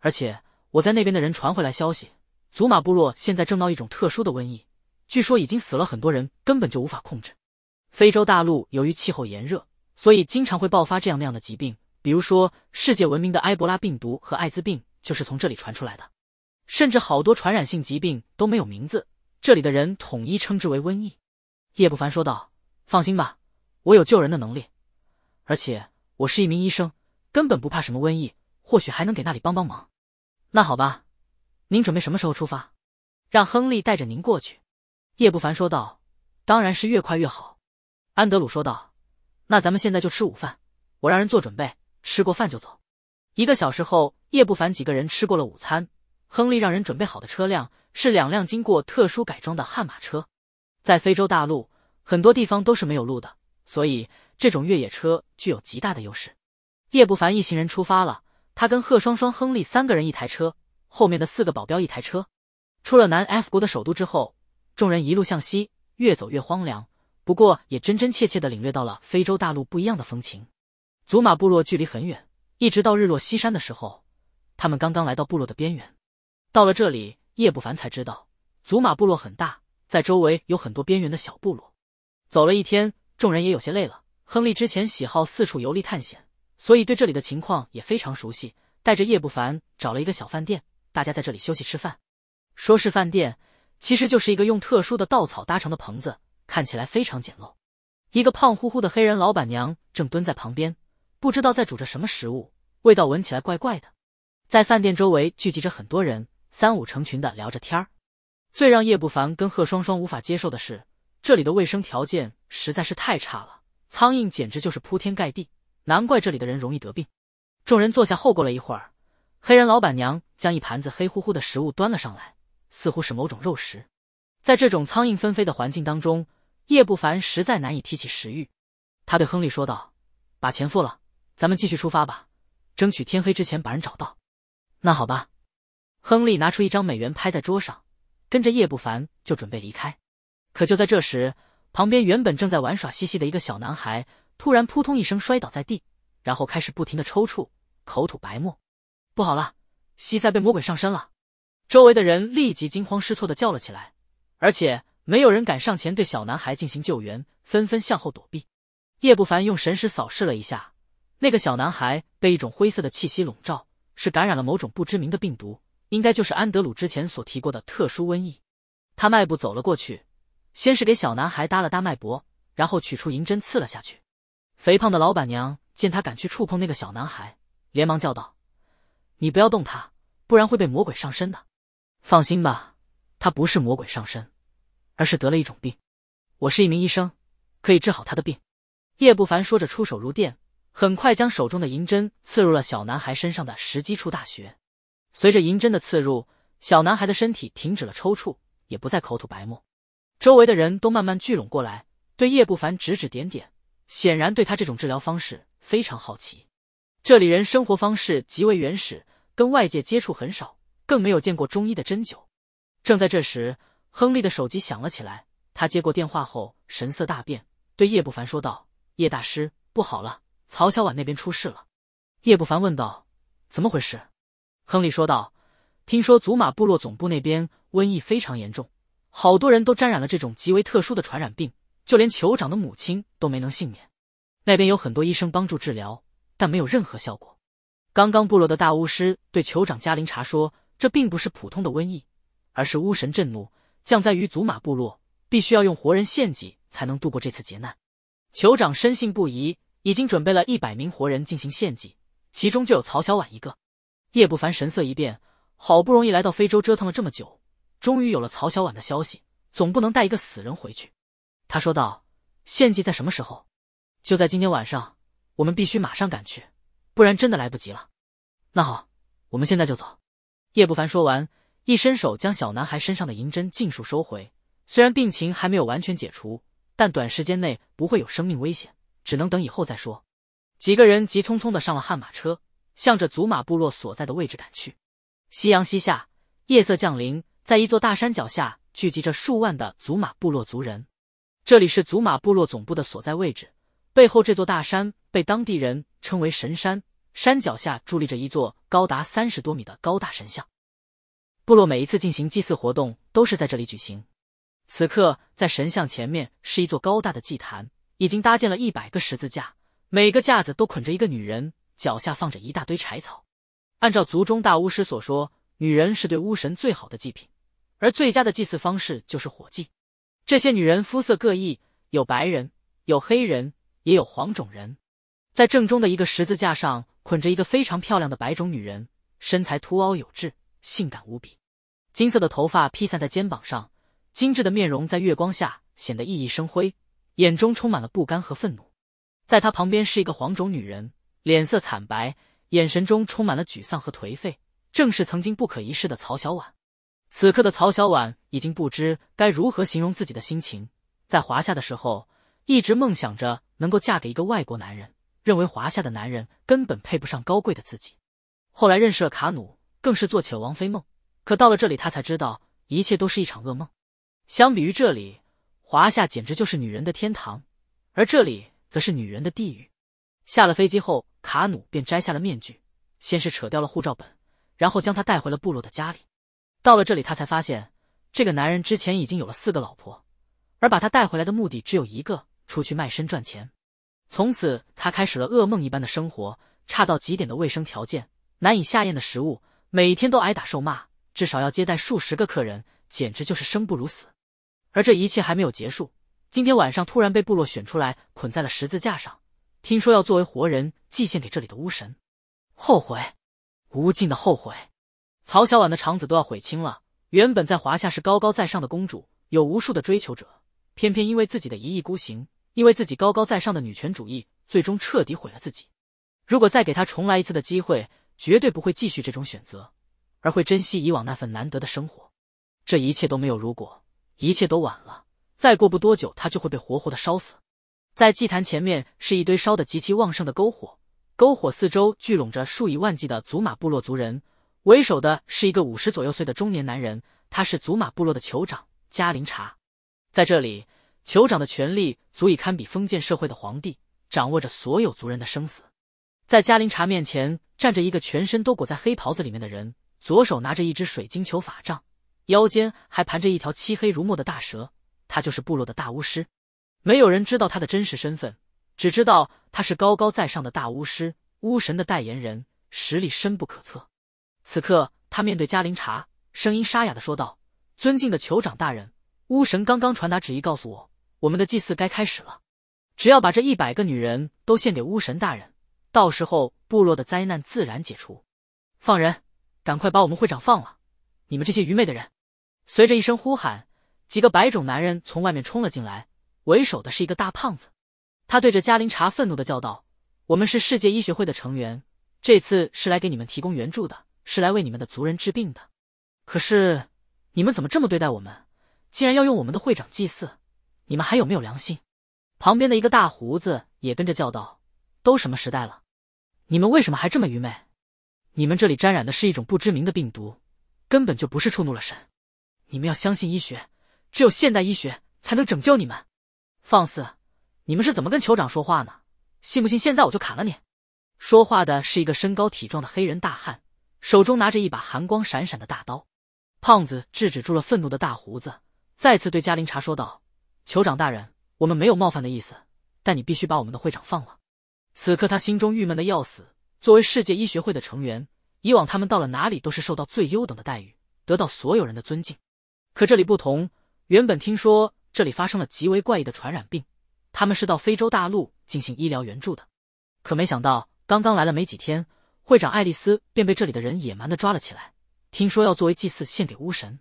而且我在那边的人传回来消息。”祖马部落现在正闹一种特殊的瘟疫，据说已经死了很多人，根本就无法控制。非洲大陆由于气候炎热，所以经常会爆发这样那样的疾病，比如说世界闻名的埃博拉病毒和艾滋病就是从这里传出来的，甚至好多传染性疾病都没有名字，这里的人统一称之为瘟疫。叶不凡说道：“放心吧，我有救人的能力，而且我是一名医生，根本不怕什么瘟疫，或许还能给那里帮帮忙。”那好吧。您准备什么时候出发？让亨利带着您过去。”叶不凡说道，“当然是越快越好。”安德鲁说道，“那咱们现在就吃午饭，我让人做准备，吃过饭就走。”一个小时后，叶不凡几个人吃过了午餐。亨利让人准备好的车辆是两辆经过特殊改装的悍马车，在非洲大陆很多地方都是没有路的，所以这种越野车具有极大的优势。叶不凡一行人出发了，他跟贺双双、亨利三个人一台车。后面的四个保镖，一台车，出了南 F 国的首都之后，众人一路向西，越走越荒凉。不过也真真切切的领略到了非洲大陆不一样的风情。祖玛部落距离很远，一直到日落西山的时候，他们刚刚来到部落的边缘。到了这里，叶不凡才知道祖玛部落很大，在周围有很多边缘的小部落。走了一天，众人也有些累了。亨利之前喜好四处游历探险，所以对这里的情况也非常熟悉，带着叶不凡找了一个小饭店。大家在这里休息吃饭，说是饭店，其实就是一个用特殊的稻草搭成的棚子，看起来非常简陋。一个胖乎乎的黑人老板娘正蹲在旁边，不知道在煮着什么食物，味道闻起来怪怪的。在饭店周围聚集着很多人，三五成群的聊着天儿。最让叶不凡跟贺双双无法接受的是，这里的卫生条件实在是太差了，苍蝇简直就是铺天盖地，难怪这里的人容易得病。众人坐下后，过了一会儿。黑人老板娘将一盘子黑乎乎的食物端了上来，似乎是某种肉食。在这种苍蝇纷飞的环境当中，叶不凡实在难以提起食欲。他对亨利说道：“把钱付了，咱们继续出发吧，争取天黑之前把人找到。”“那好吧。”亨利拿出一张美元拍在桌上，跟着叶不凡就准备离开。可就在这时，旁边原本正在玩耍嬉戏的一个小男孩突然扑通一声摔倒在地，然后开始不停的抽搐，口吐白沫。不好了，西塞被魔鬼上身了！周围的人立即惊慌失措的叫了起来，而且没有人敢上前对小男孩进行救援，纷纷向后躲避。叶不凡用神识扫视了一下，那个小男孩被一种灰色的气息笼罩，是感染了某种不知名的病毒，应该就是安德鲁之前所提过的特殊瘟疫。他迈步走了过去，先是给小男孩搭了搭脉搏，然后取出银针刺了下去。肥胖的老板娘见他敢去触碰那个小男孩，连忙叫道。你不要动他，不然会被魔鬼上身的。放心吧，他不是魔鬼上身，而是得了一种病。我是一名医生，可以治好他的病。叶不凡说着，出手如电，很快将手中的银针刺入了小男孩身上的十几处大穴。随着银针的刺入，小男孩的身体停止了抽搐，也不再口吐白沫。周围的人都慢慢聚拢过来，对叶不凡指指点点，显然对他这种治疗方式非常好奇。这里人生活方式极为原始，跟外界接触很少，更没有见过中医的针灸。正在这时，亨利的手机响了起来，他接过电话后神色大变，对叶不凡说道：“叶大师，不好了，曹小婉那边出事了。”叶不凡问道：“怎么回事？”亨利说道：“听说祖玛部落总部那边瘟疫非常严重，好多人都沾染了这种极为特殊的传染病，就连酋长的母亲都没能幸免。那边有很多医生帮助治疗。”但没有任何效果。刚刚部落的大巫师对酋长加林查说：“这并不是普通的瘟疫，而是巫神震怒降灾于祖马部落，必须要用活人献祭才能度过这次劫难。”酋长深信不疑，已经准备了一百名活人进行献祭，其中就有曹小婉一个。叶不凡神色一变，好不容易来到非洲，折腾了这么久，终于有了曹小婉的消息，总不能带一个死人回去。他说道：“献祭在什么时候？就在今天晚上。”我们必须马上赶去，不然真的来不及了。那好，我们现在就走。叶不凡说完，一伸手将小男孩身上的银针尽数收回。虽然病情还没有完全解除，但短时间内不会有生命危险，只能等以后再说。几个人急匆匆的上了悍马车，向着祖玛部落所在的位置赶去。夕阳西下，夜色降临，在一座大山脚下聚集着数万的祖玛部落族人。这里是祖玛部落总部的所在位置，背后这座大山。被当地人称为神山，山脚下伫立着一座高达三十多米的高大神像。部落每一次进行祭祀活动都是在这里举行。此刻，在神像前面是一座高大的祭坛，已经搭建了一百个十字架，每个架子都捆着一个女人，脚下放着一大堆柴草。按照族中大巫师所说，女人是对巫神最好的祭品，而最佳的祭祀方式就是火祭。这些女人肤色各异，有白人，有黑人，也有黄种人。在正中的一个十字架上捆着一个非常漂亮的白种女人，身材凸凹有致，性感无比，金色的头发披散在肩膀上，精致的面容在月光下显得熠熠生辉，眼中充满了不甘和愤怒。在她旁边是一个黄种女人，脸色惨白，眼神中充满了沮丧和颓废，正是曾经不可一世的曹小婉。此刻的曹小婉已经不知该如何形容自己的心情，在华夏的时候，一直梦想着能够嫁给一个外国男人。认为华夏的男人根本配不上高贵的自己，后来认识了卡努，更是做起了王妃梦。可到了这里，他才知道一切都是一场噩梦。相比于这里，华夏简直就是女人的天堂，而这里则是女人的地狱。下了飞机后，卡努便摘下了面具，先是扯掉了护照本，然后将他带回了部落的家里。到了这里，他才发现这个男人之前已经有了四个老婆，而把他带回来的目的只有一个：出去卖身赚钱。从此，他开始了噩梦一般的生活，差到极点的卫生条件，难以下咽的食物，每天都挨打受骂，至少要接待数十个客人，简直就是生不如死。而这一切还没有结束，今天晚上突然被部落选出来，捆在了十字架上，听说要作为活人祭献给这里的巫神。后悔，无尽的后悔，曹小婉的肠子都要悔青了。原本在华夏是高高在上的公主，有无数的追求者，偏偏因为自己的一意孤行。因为自己高高在上的女权主义，最终彻底毁了自己。如果再给他重来一次的机会，绝对不会继续这种选择，而会珍惜以往那份难得的生活。这一切都没有如果，一切都晚了。再过不多久，他就会被活活的烧死。在祭坛前面是一堆烧的极其旺盛的篝火，篝火四周聚拢着数以万计的祖玛部落族人，为首的是一个五十左右岁的中年男人，他是祖玛部落的酋长加林查。在这里。酋长的权力足以堪比封建社会的皇帝，掌握着所有族人的生死。在嘉林茶面前站着一个全身都裹在黑袍子里面的人，左手拿着一只水晶球法杖，腰间还盘着一条漆黑如墨的大蛇。他就是部落的大巫师，没有人知道他的真实身份，只知道他是高高在上的大巫师，巫神的代言人，实力深不可测。此刻他面对嘉林茶，声音沙哑的说道：“尊敬的酋长大人，巫神刚刚传达旨意，告诉我。”我们的祭祀该开始了，只要把这一百个女人都献给巫神大人，到时候部落的灾难自然解除。放人，赶快把我们会长放了！你们这些愚昧的人！随着一声呼喊，几个白种男人从外面冲了进来，为首的是一个大胖子，他对着嘉林茶愤怒的叫道：“我们是世界医学会的成员，这次是来给你们提供援助的，是来为你们的族人治病的。可是你们怎么这么对待我们？竟然要用我们的会长祭祀！”你们还有没有良心？旁边的一个大胡子也跟着叫道：“都什么时代了，你们为什么还这么愚昧？你们这里沾染的是一种不知名的病毒，根本就不是触怒了神。你们要相信医学，只有现代医学才能拯救你们。放肆！你们是怎么跟酋长说话呢？信不信现在我就砍了你？”说话的是一个身高体壮的黑人大汉，手中拿着一把寒光闪闪的大刀。胖子制止住了愤怒的大胡子，再次对嘉林茶说道。酋长大人，我们没有冒犯的意思，但你必须把我们的会长放了。此刻他心中郁闷的要死。作为世界医学会的成员，以往他们到了哪里都是受到最优等的待遇，得到所有人的尊敬。可这里不同。原本听说这里发生了极为怪异的传染病，他们是到非洲大陆进行医疗援助的，可没想到刚刚来了没几天，会长爱丽丝便被这里的人野蛮的抓了起来，听说要作为祭祀献给巫神。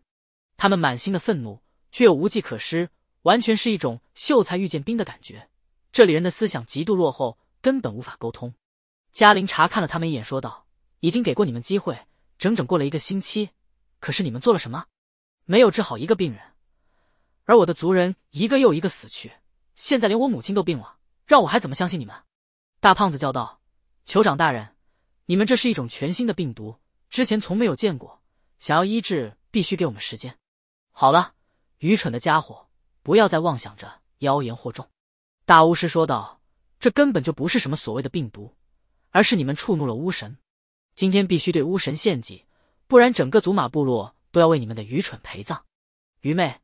他们满心的愤怒，却又无计可施。完全是一种秀才遇见兵的感觉，这里人的思想极度落后，根本无法沟通。嘉玲查看了他们一眼，说道：“已经给过你们机会，整整过了一个星期，可是你们做了什么？没有治好一个病人，而我的族人一个又一个死去，现在连我母亲都病了，让我还怎么相信你们？”大胖子叫道：“酋长大人，你们这是一种全新的病毒，之前从没有见过，想要医治必须给我们时间。好了，愚蠢的家伙！”不要再妄想着妖言惑众，大巫师说道：“这根本就不是什么所谓的病毒，而是你们触怒了巫神。今天必须对巫神献祭，不然整个祖玛部落都要为你们的愚蠢陪葬。愚昧，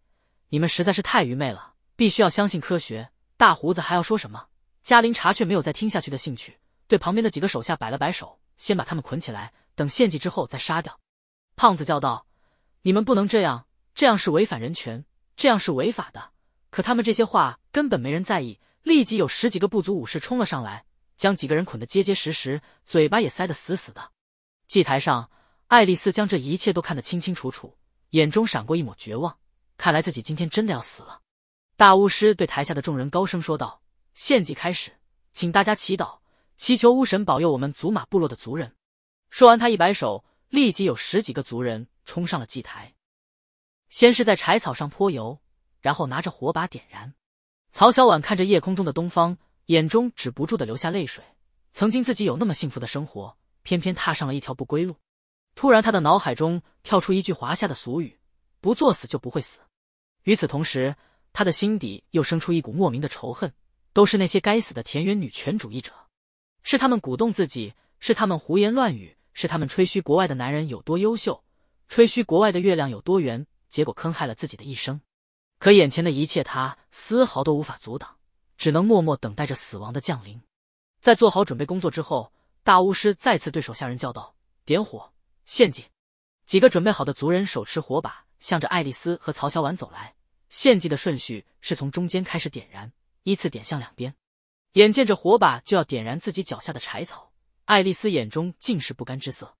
你们实在是太愚昧了！必须要相信科学。”大胡子还要说什么？嘉玲查却没有再听下去的兴趣，对旁边的几个手下摆了摆手，先把他们捆起来，等献祭之后再杀掉。胖子叫道：“你们不能这样，这样是违反人权，这样是违法的。”可他们这些话根本没人在意，立即有十几个部族武士冲了上来，将几个人捆得结结实实，嘴巴也塞得死死的。祭台上，爱丽丝将这一切都看得清清楚楚，眼中闪过一抹绝望。看来自己今天真的要死了。大巫师对台下的众人高声说道：“献祭开始，请大家祈祷，祈求巫神保佑我们祖玛部落的族人。”说完，他一摆手，立即有十几个族人冲上了祭台，先是在柴草上泼油。然后拿着火把点燃。曹小婉看着夜空中的东方，眼中止不住的流下泪水。曾经自己有那么幸福的生活，偏偏踏上了一条不归路。突然，他的脑海中跳出一句华夏的俗语：“不作死就不会死。”与此同时，他的心底又生出一股莫名的仇恨：都是那些该死的田园女权主义者，是他们鼓动自己，是他们胡言乱语，是他们吹嘘国外的男人有多优秀，吹嘘国外的月亮有多圆，结果坑害了自己的一生。可眼前的一切，他丝毫都无法阻挡，只能默默等待着死亡的降临。在做好准备工作之后，大巫师再次对手下人叫道：“点火，献祭。”几个准备好的族人手持火把，向着爱丽丝和曹小婉走来。献祭的顺序是从中间开始点燃，依次点向两边。眼见着火把就要点燃自己脚下的柴草，爱丽丝眼中尽是不甘之色。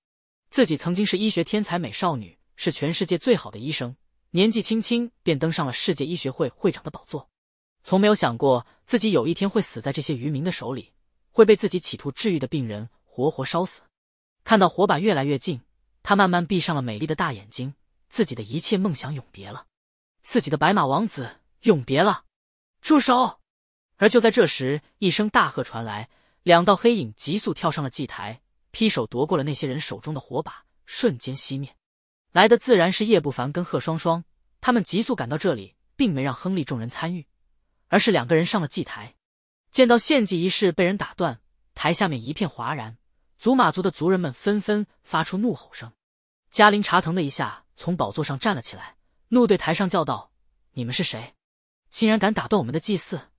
自己曾经是医学天才美少女，是全世界最好的医生。年纪轻轻便登上了世界医学会会长的宝座，从没有想过自己有一天会死在这些渔民的手里，会被自己企图治愈的病人活活烧死。看到火把越来越近，他慢慢闭上了美丽的大眼睛，自己的一切梦想永别了，自己的白马王子永别了。住手！而就在这时，一声大喝传来，两道黑影急速跳上了祭台，劈手夺过了那些人手中的火把，瞬间熄灭。来的自然是叶不凡跟贺双双，他们急速赶到这里，并没让亨利众人参与，而是两个人上了祭台。见到献祭仪式被人打断，台下面一片哗然，祖玛族的族人们纷纷发出怒吼声。嘉林茶腾的一下从宝座上站了起来，怒对台上叫道：“你们是谁？竟然敢打断我们的祭祀？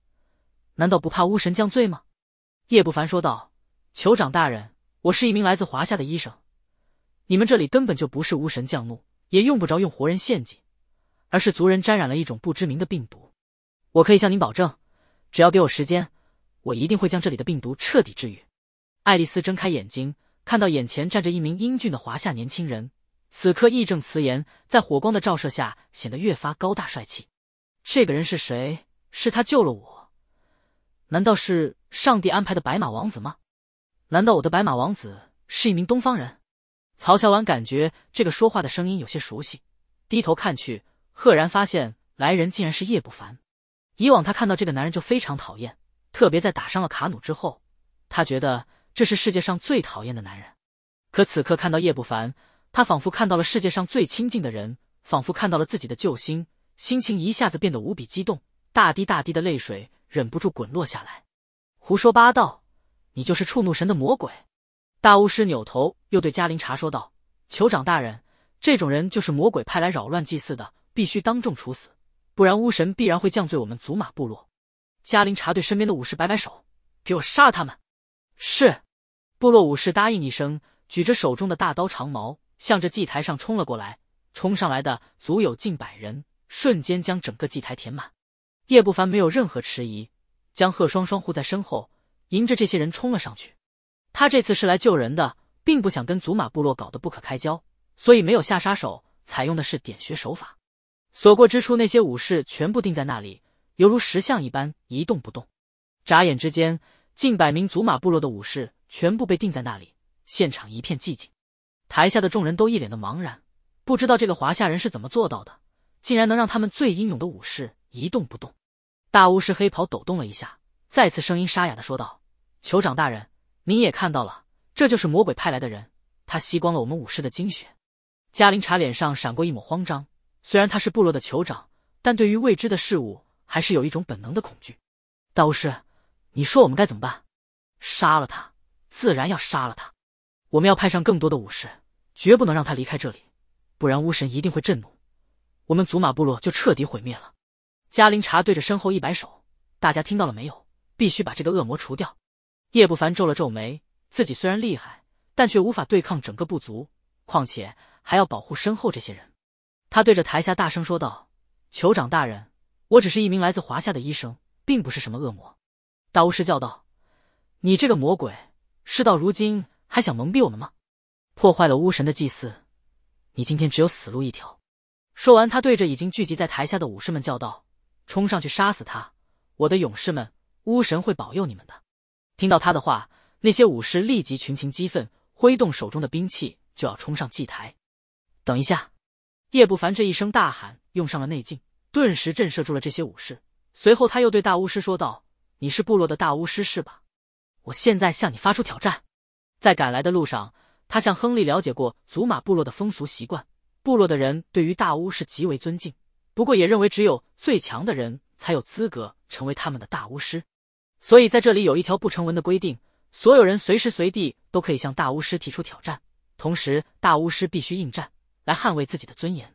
难道不怕巫神降罪吗？”叶不凡说道：“酋长大人，我是一名来自华夏的医生。”你们这里根本就不是巫神降怒，也用不着用活人献祭，而是族人沾染了一种不知名的病毒。我可以向您保证，只要给我时间，我一定会将这里的病毒彻底治愈。爱丽丝睁开眼睛，看到眼前站着一名英俊的华夏年轻人，此刻义正辞严，在火光的照射下显得越发高大帅气。这个人是谁？是他救了我？难道是上帝安排的白马王子吗？难道我的白马王子是一名东方人？曹小婉感觉这个说话的声音有些熟悉，低头看去，赫然发现来人竟然是叶不凡。以往他看到这个男人就非常讨厌，特别在打伤了卡努之后，他觉得这是世界上最讨厌的男人。可此刻看到叶不凡，他仿佛看到了世界上最亲近的人，仿佛看到了自己的救星，心情一下子变得无比激动，大滴大滴的泪水忍不住滚落下来。胡说八道，你就是触怒神的魔鬼！大巫师扭头又对嘉林茶说道：“酋长大人，这种人就是魔鬼派来扰乱祭祀的，必须当众处死，不然巫神必然会降罪我们祖玛部落。”嘉林茶对身边的武士摆摆手：“给我杀了他们！”是，部落武士答应一声，举着手中的大刀长矛，向着祭台上冲了过来。冲上来的足有近百人，瞬间将整个祭台填满。叶不凡没有任何迟疑，将贺双双护在身后，迎着这些人冲了上去。他这次是来救人的，并不想跟祖玛部落搞得不可开交，所以没有下杀手，采用的是点穴手法。所过之处，那些武士全部定在那里，犹如石像一般一动不动。眨眼之间，近百名祖玛部落的武士全部被定在那里，现场一片寂静。台下的众人都一脸的茫然，不知道这个华夏人是怎么做到的，竟然能让他们最英勇的武士一动不动。大巫师黑袍抖动了一下，再次声音沙哑的说道：“酋长大人。”您也看到了，这就是魔鬼派来的人。他吸光了我们武士的精血。嘉林茶脸上闪过一抹慌张。虽然他是部落的酋长，但对于未知的事物，还是有一种本能的恐惧。大巫师，你说我们该怎么办？杀了他，自然要杀了他。我们要派上更多的武士，绝不能让他离开这里，不然巫神一定会震怒，我们祖玛部落就彻底毁灭了。嘉林茶对着身后一摆手，大家听到了没有？必须把这个恶魔除掉。叶不凡皱了皱眉，自己虽然厉害，但却无法对抗整个部族，况且还要保护身后这些人。他对着台下大声说道：“酋长大人，我只是一名来自华夏的医生，并不是什么恶魔。”大巫师叫道：“你这个魔鬼，事到如今还想蒙蔽我们吗？破坏了巫神的祭祀，你今天只有死路一条！”说完，他对着已经聚集在台下的武士们叫道：“冲上去杀死他，我的勇士们！巫神会保佑你们的。”听到他的话，那些武士立即群情激愤，挥动手中的兵器就要冲上祭台。等一下！叶不凡这一声大喊用上了内劲，顿时震慑住了这些武士。随后，他又对大巫师说道：“你是部落的大巫师是吧？我现在向你发出挑战。”在赶来的路上，他向亨利了解过祖玛部落的风俗习惯。部落的人对于大巫师极为尊敬，不过也认为只有最强的人才有资格成为他们的大巫师。所以，在这里有一条不成文的规定：所有人随时随地都可以向大巫师提出挑战，同时大巫师必须应战，来捍卫自己的尊严。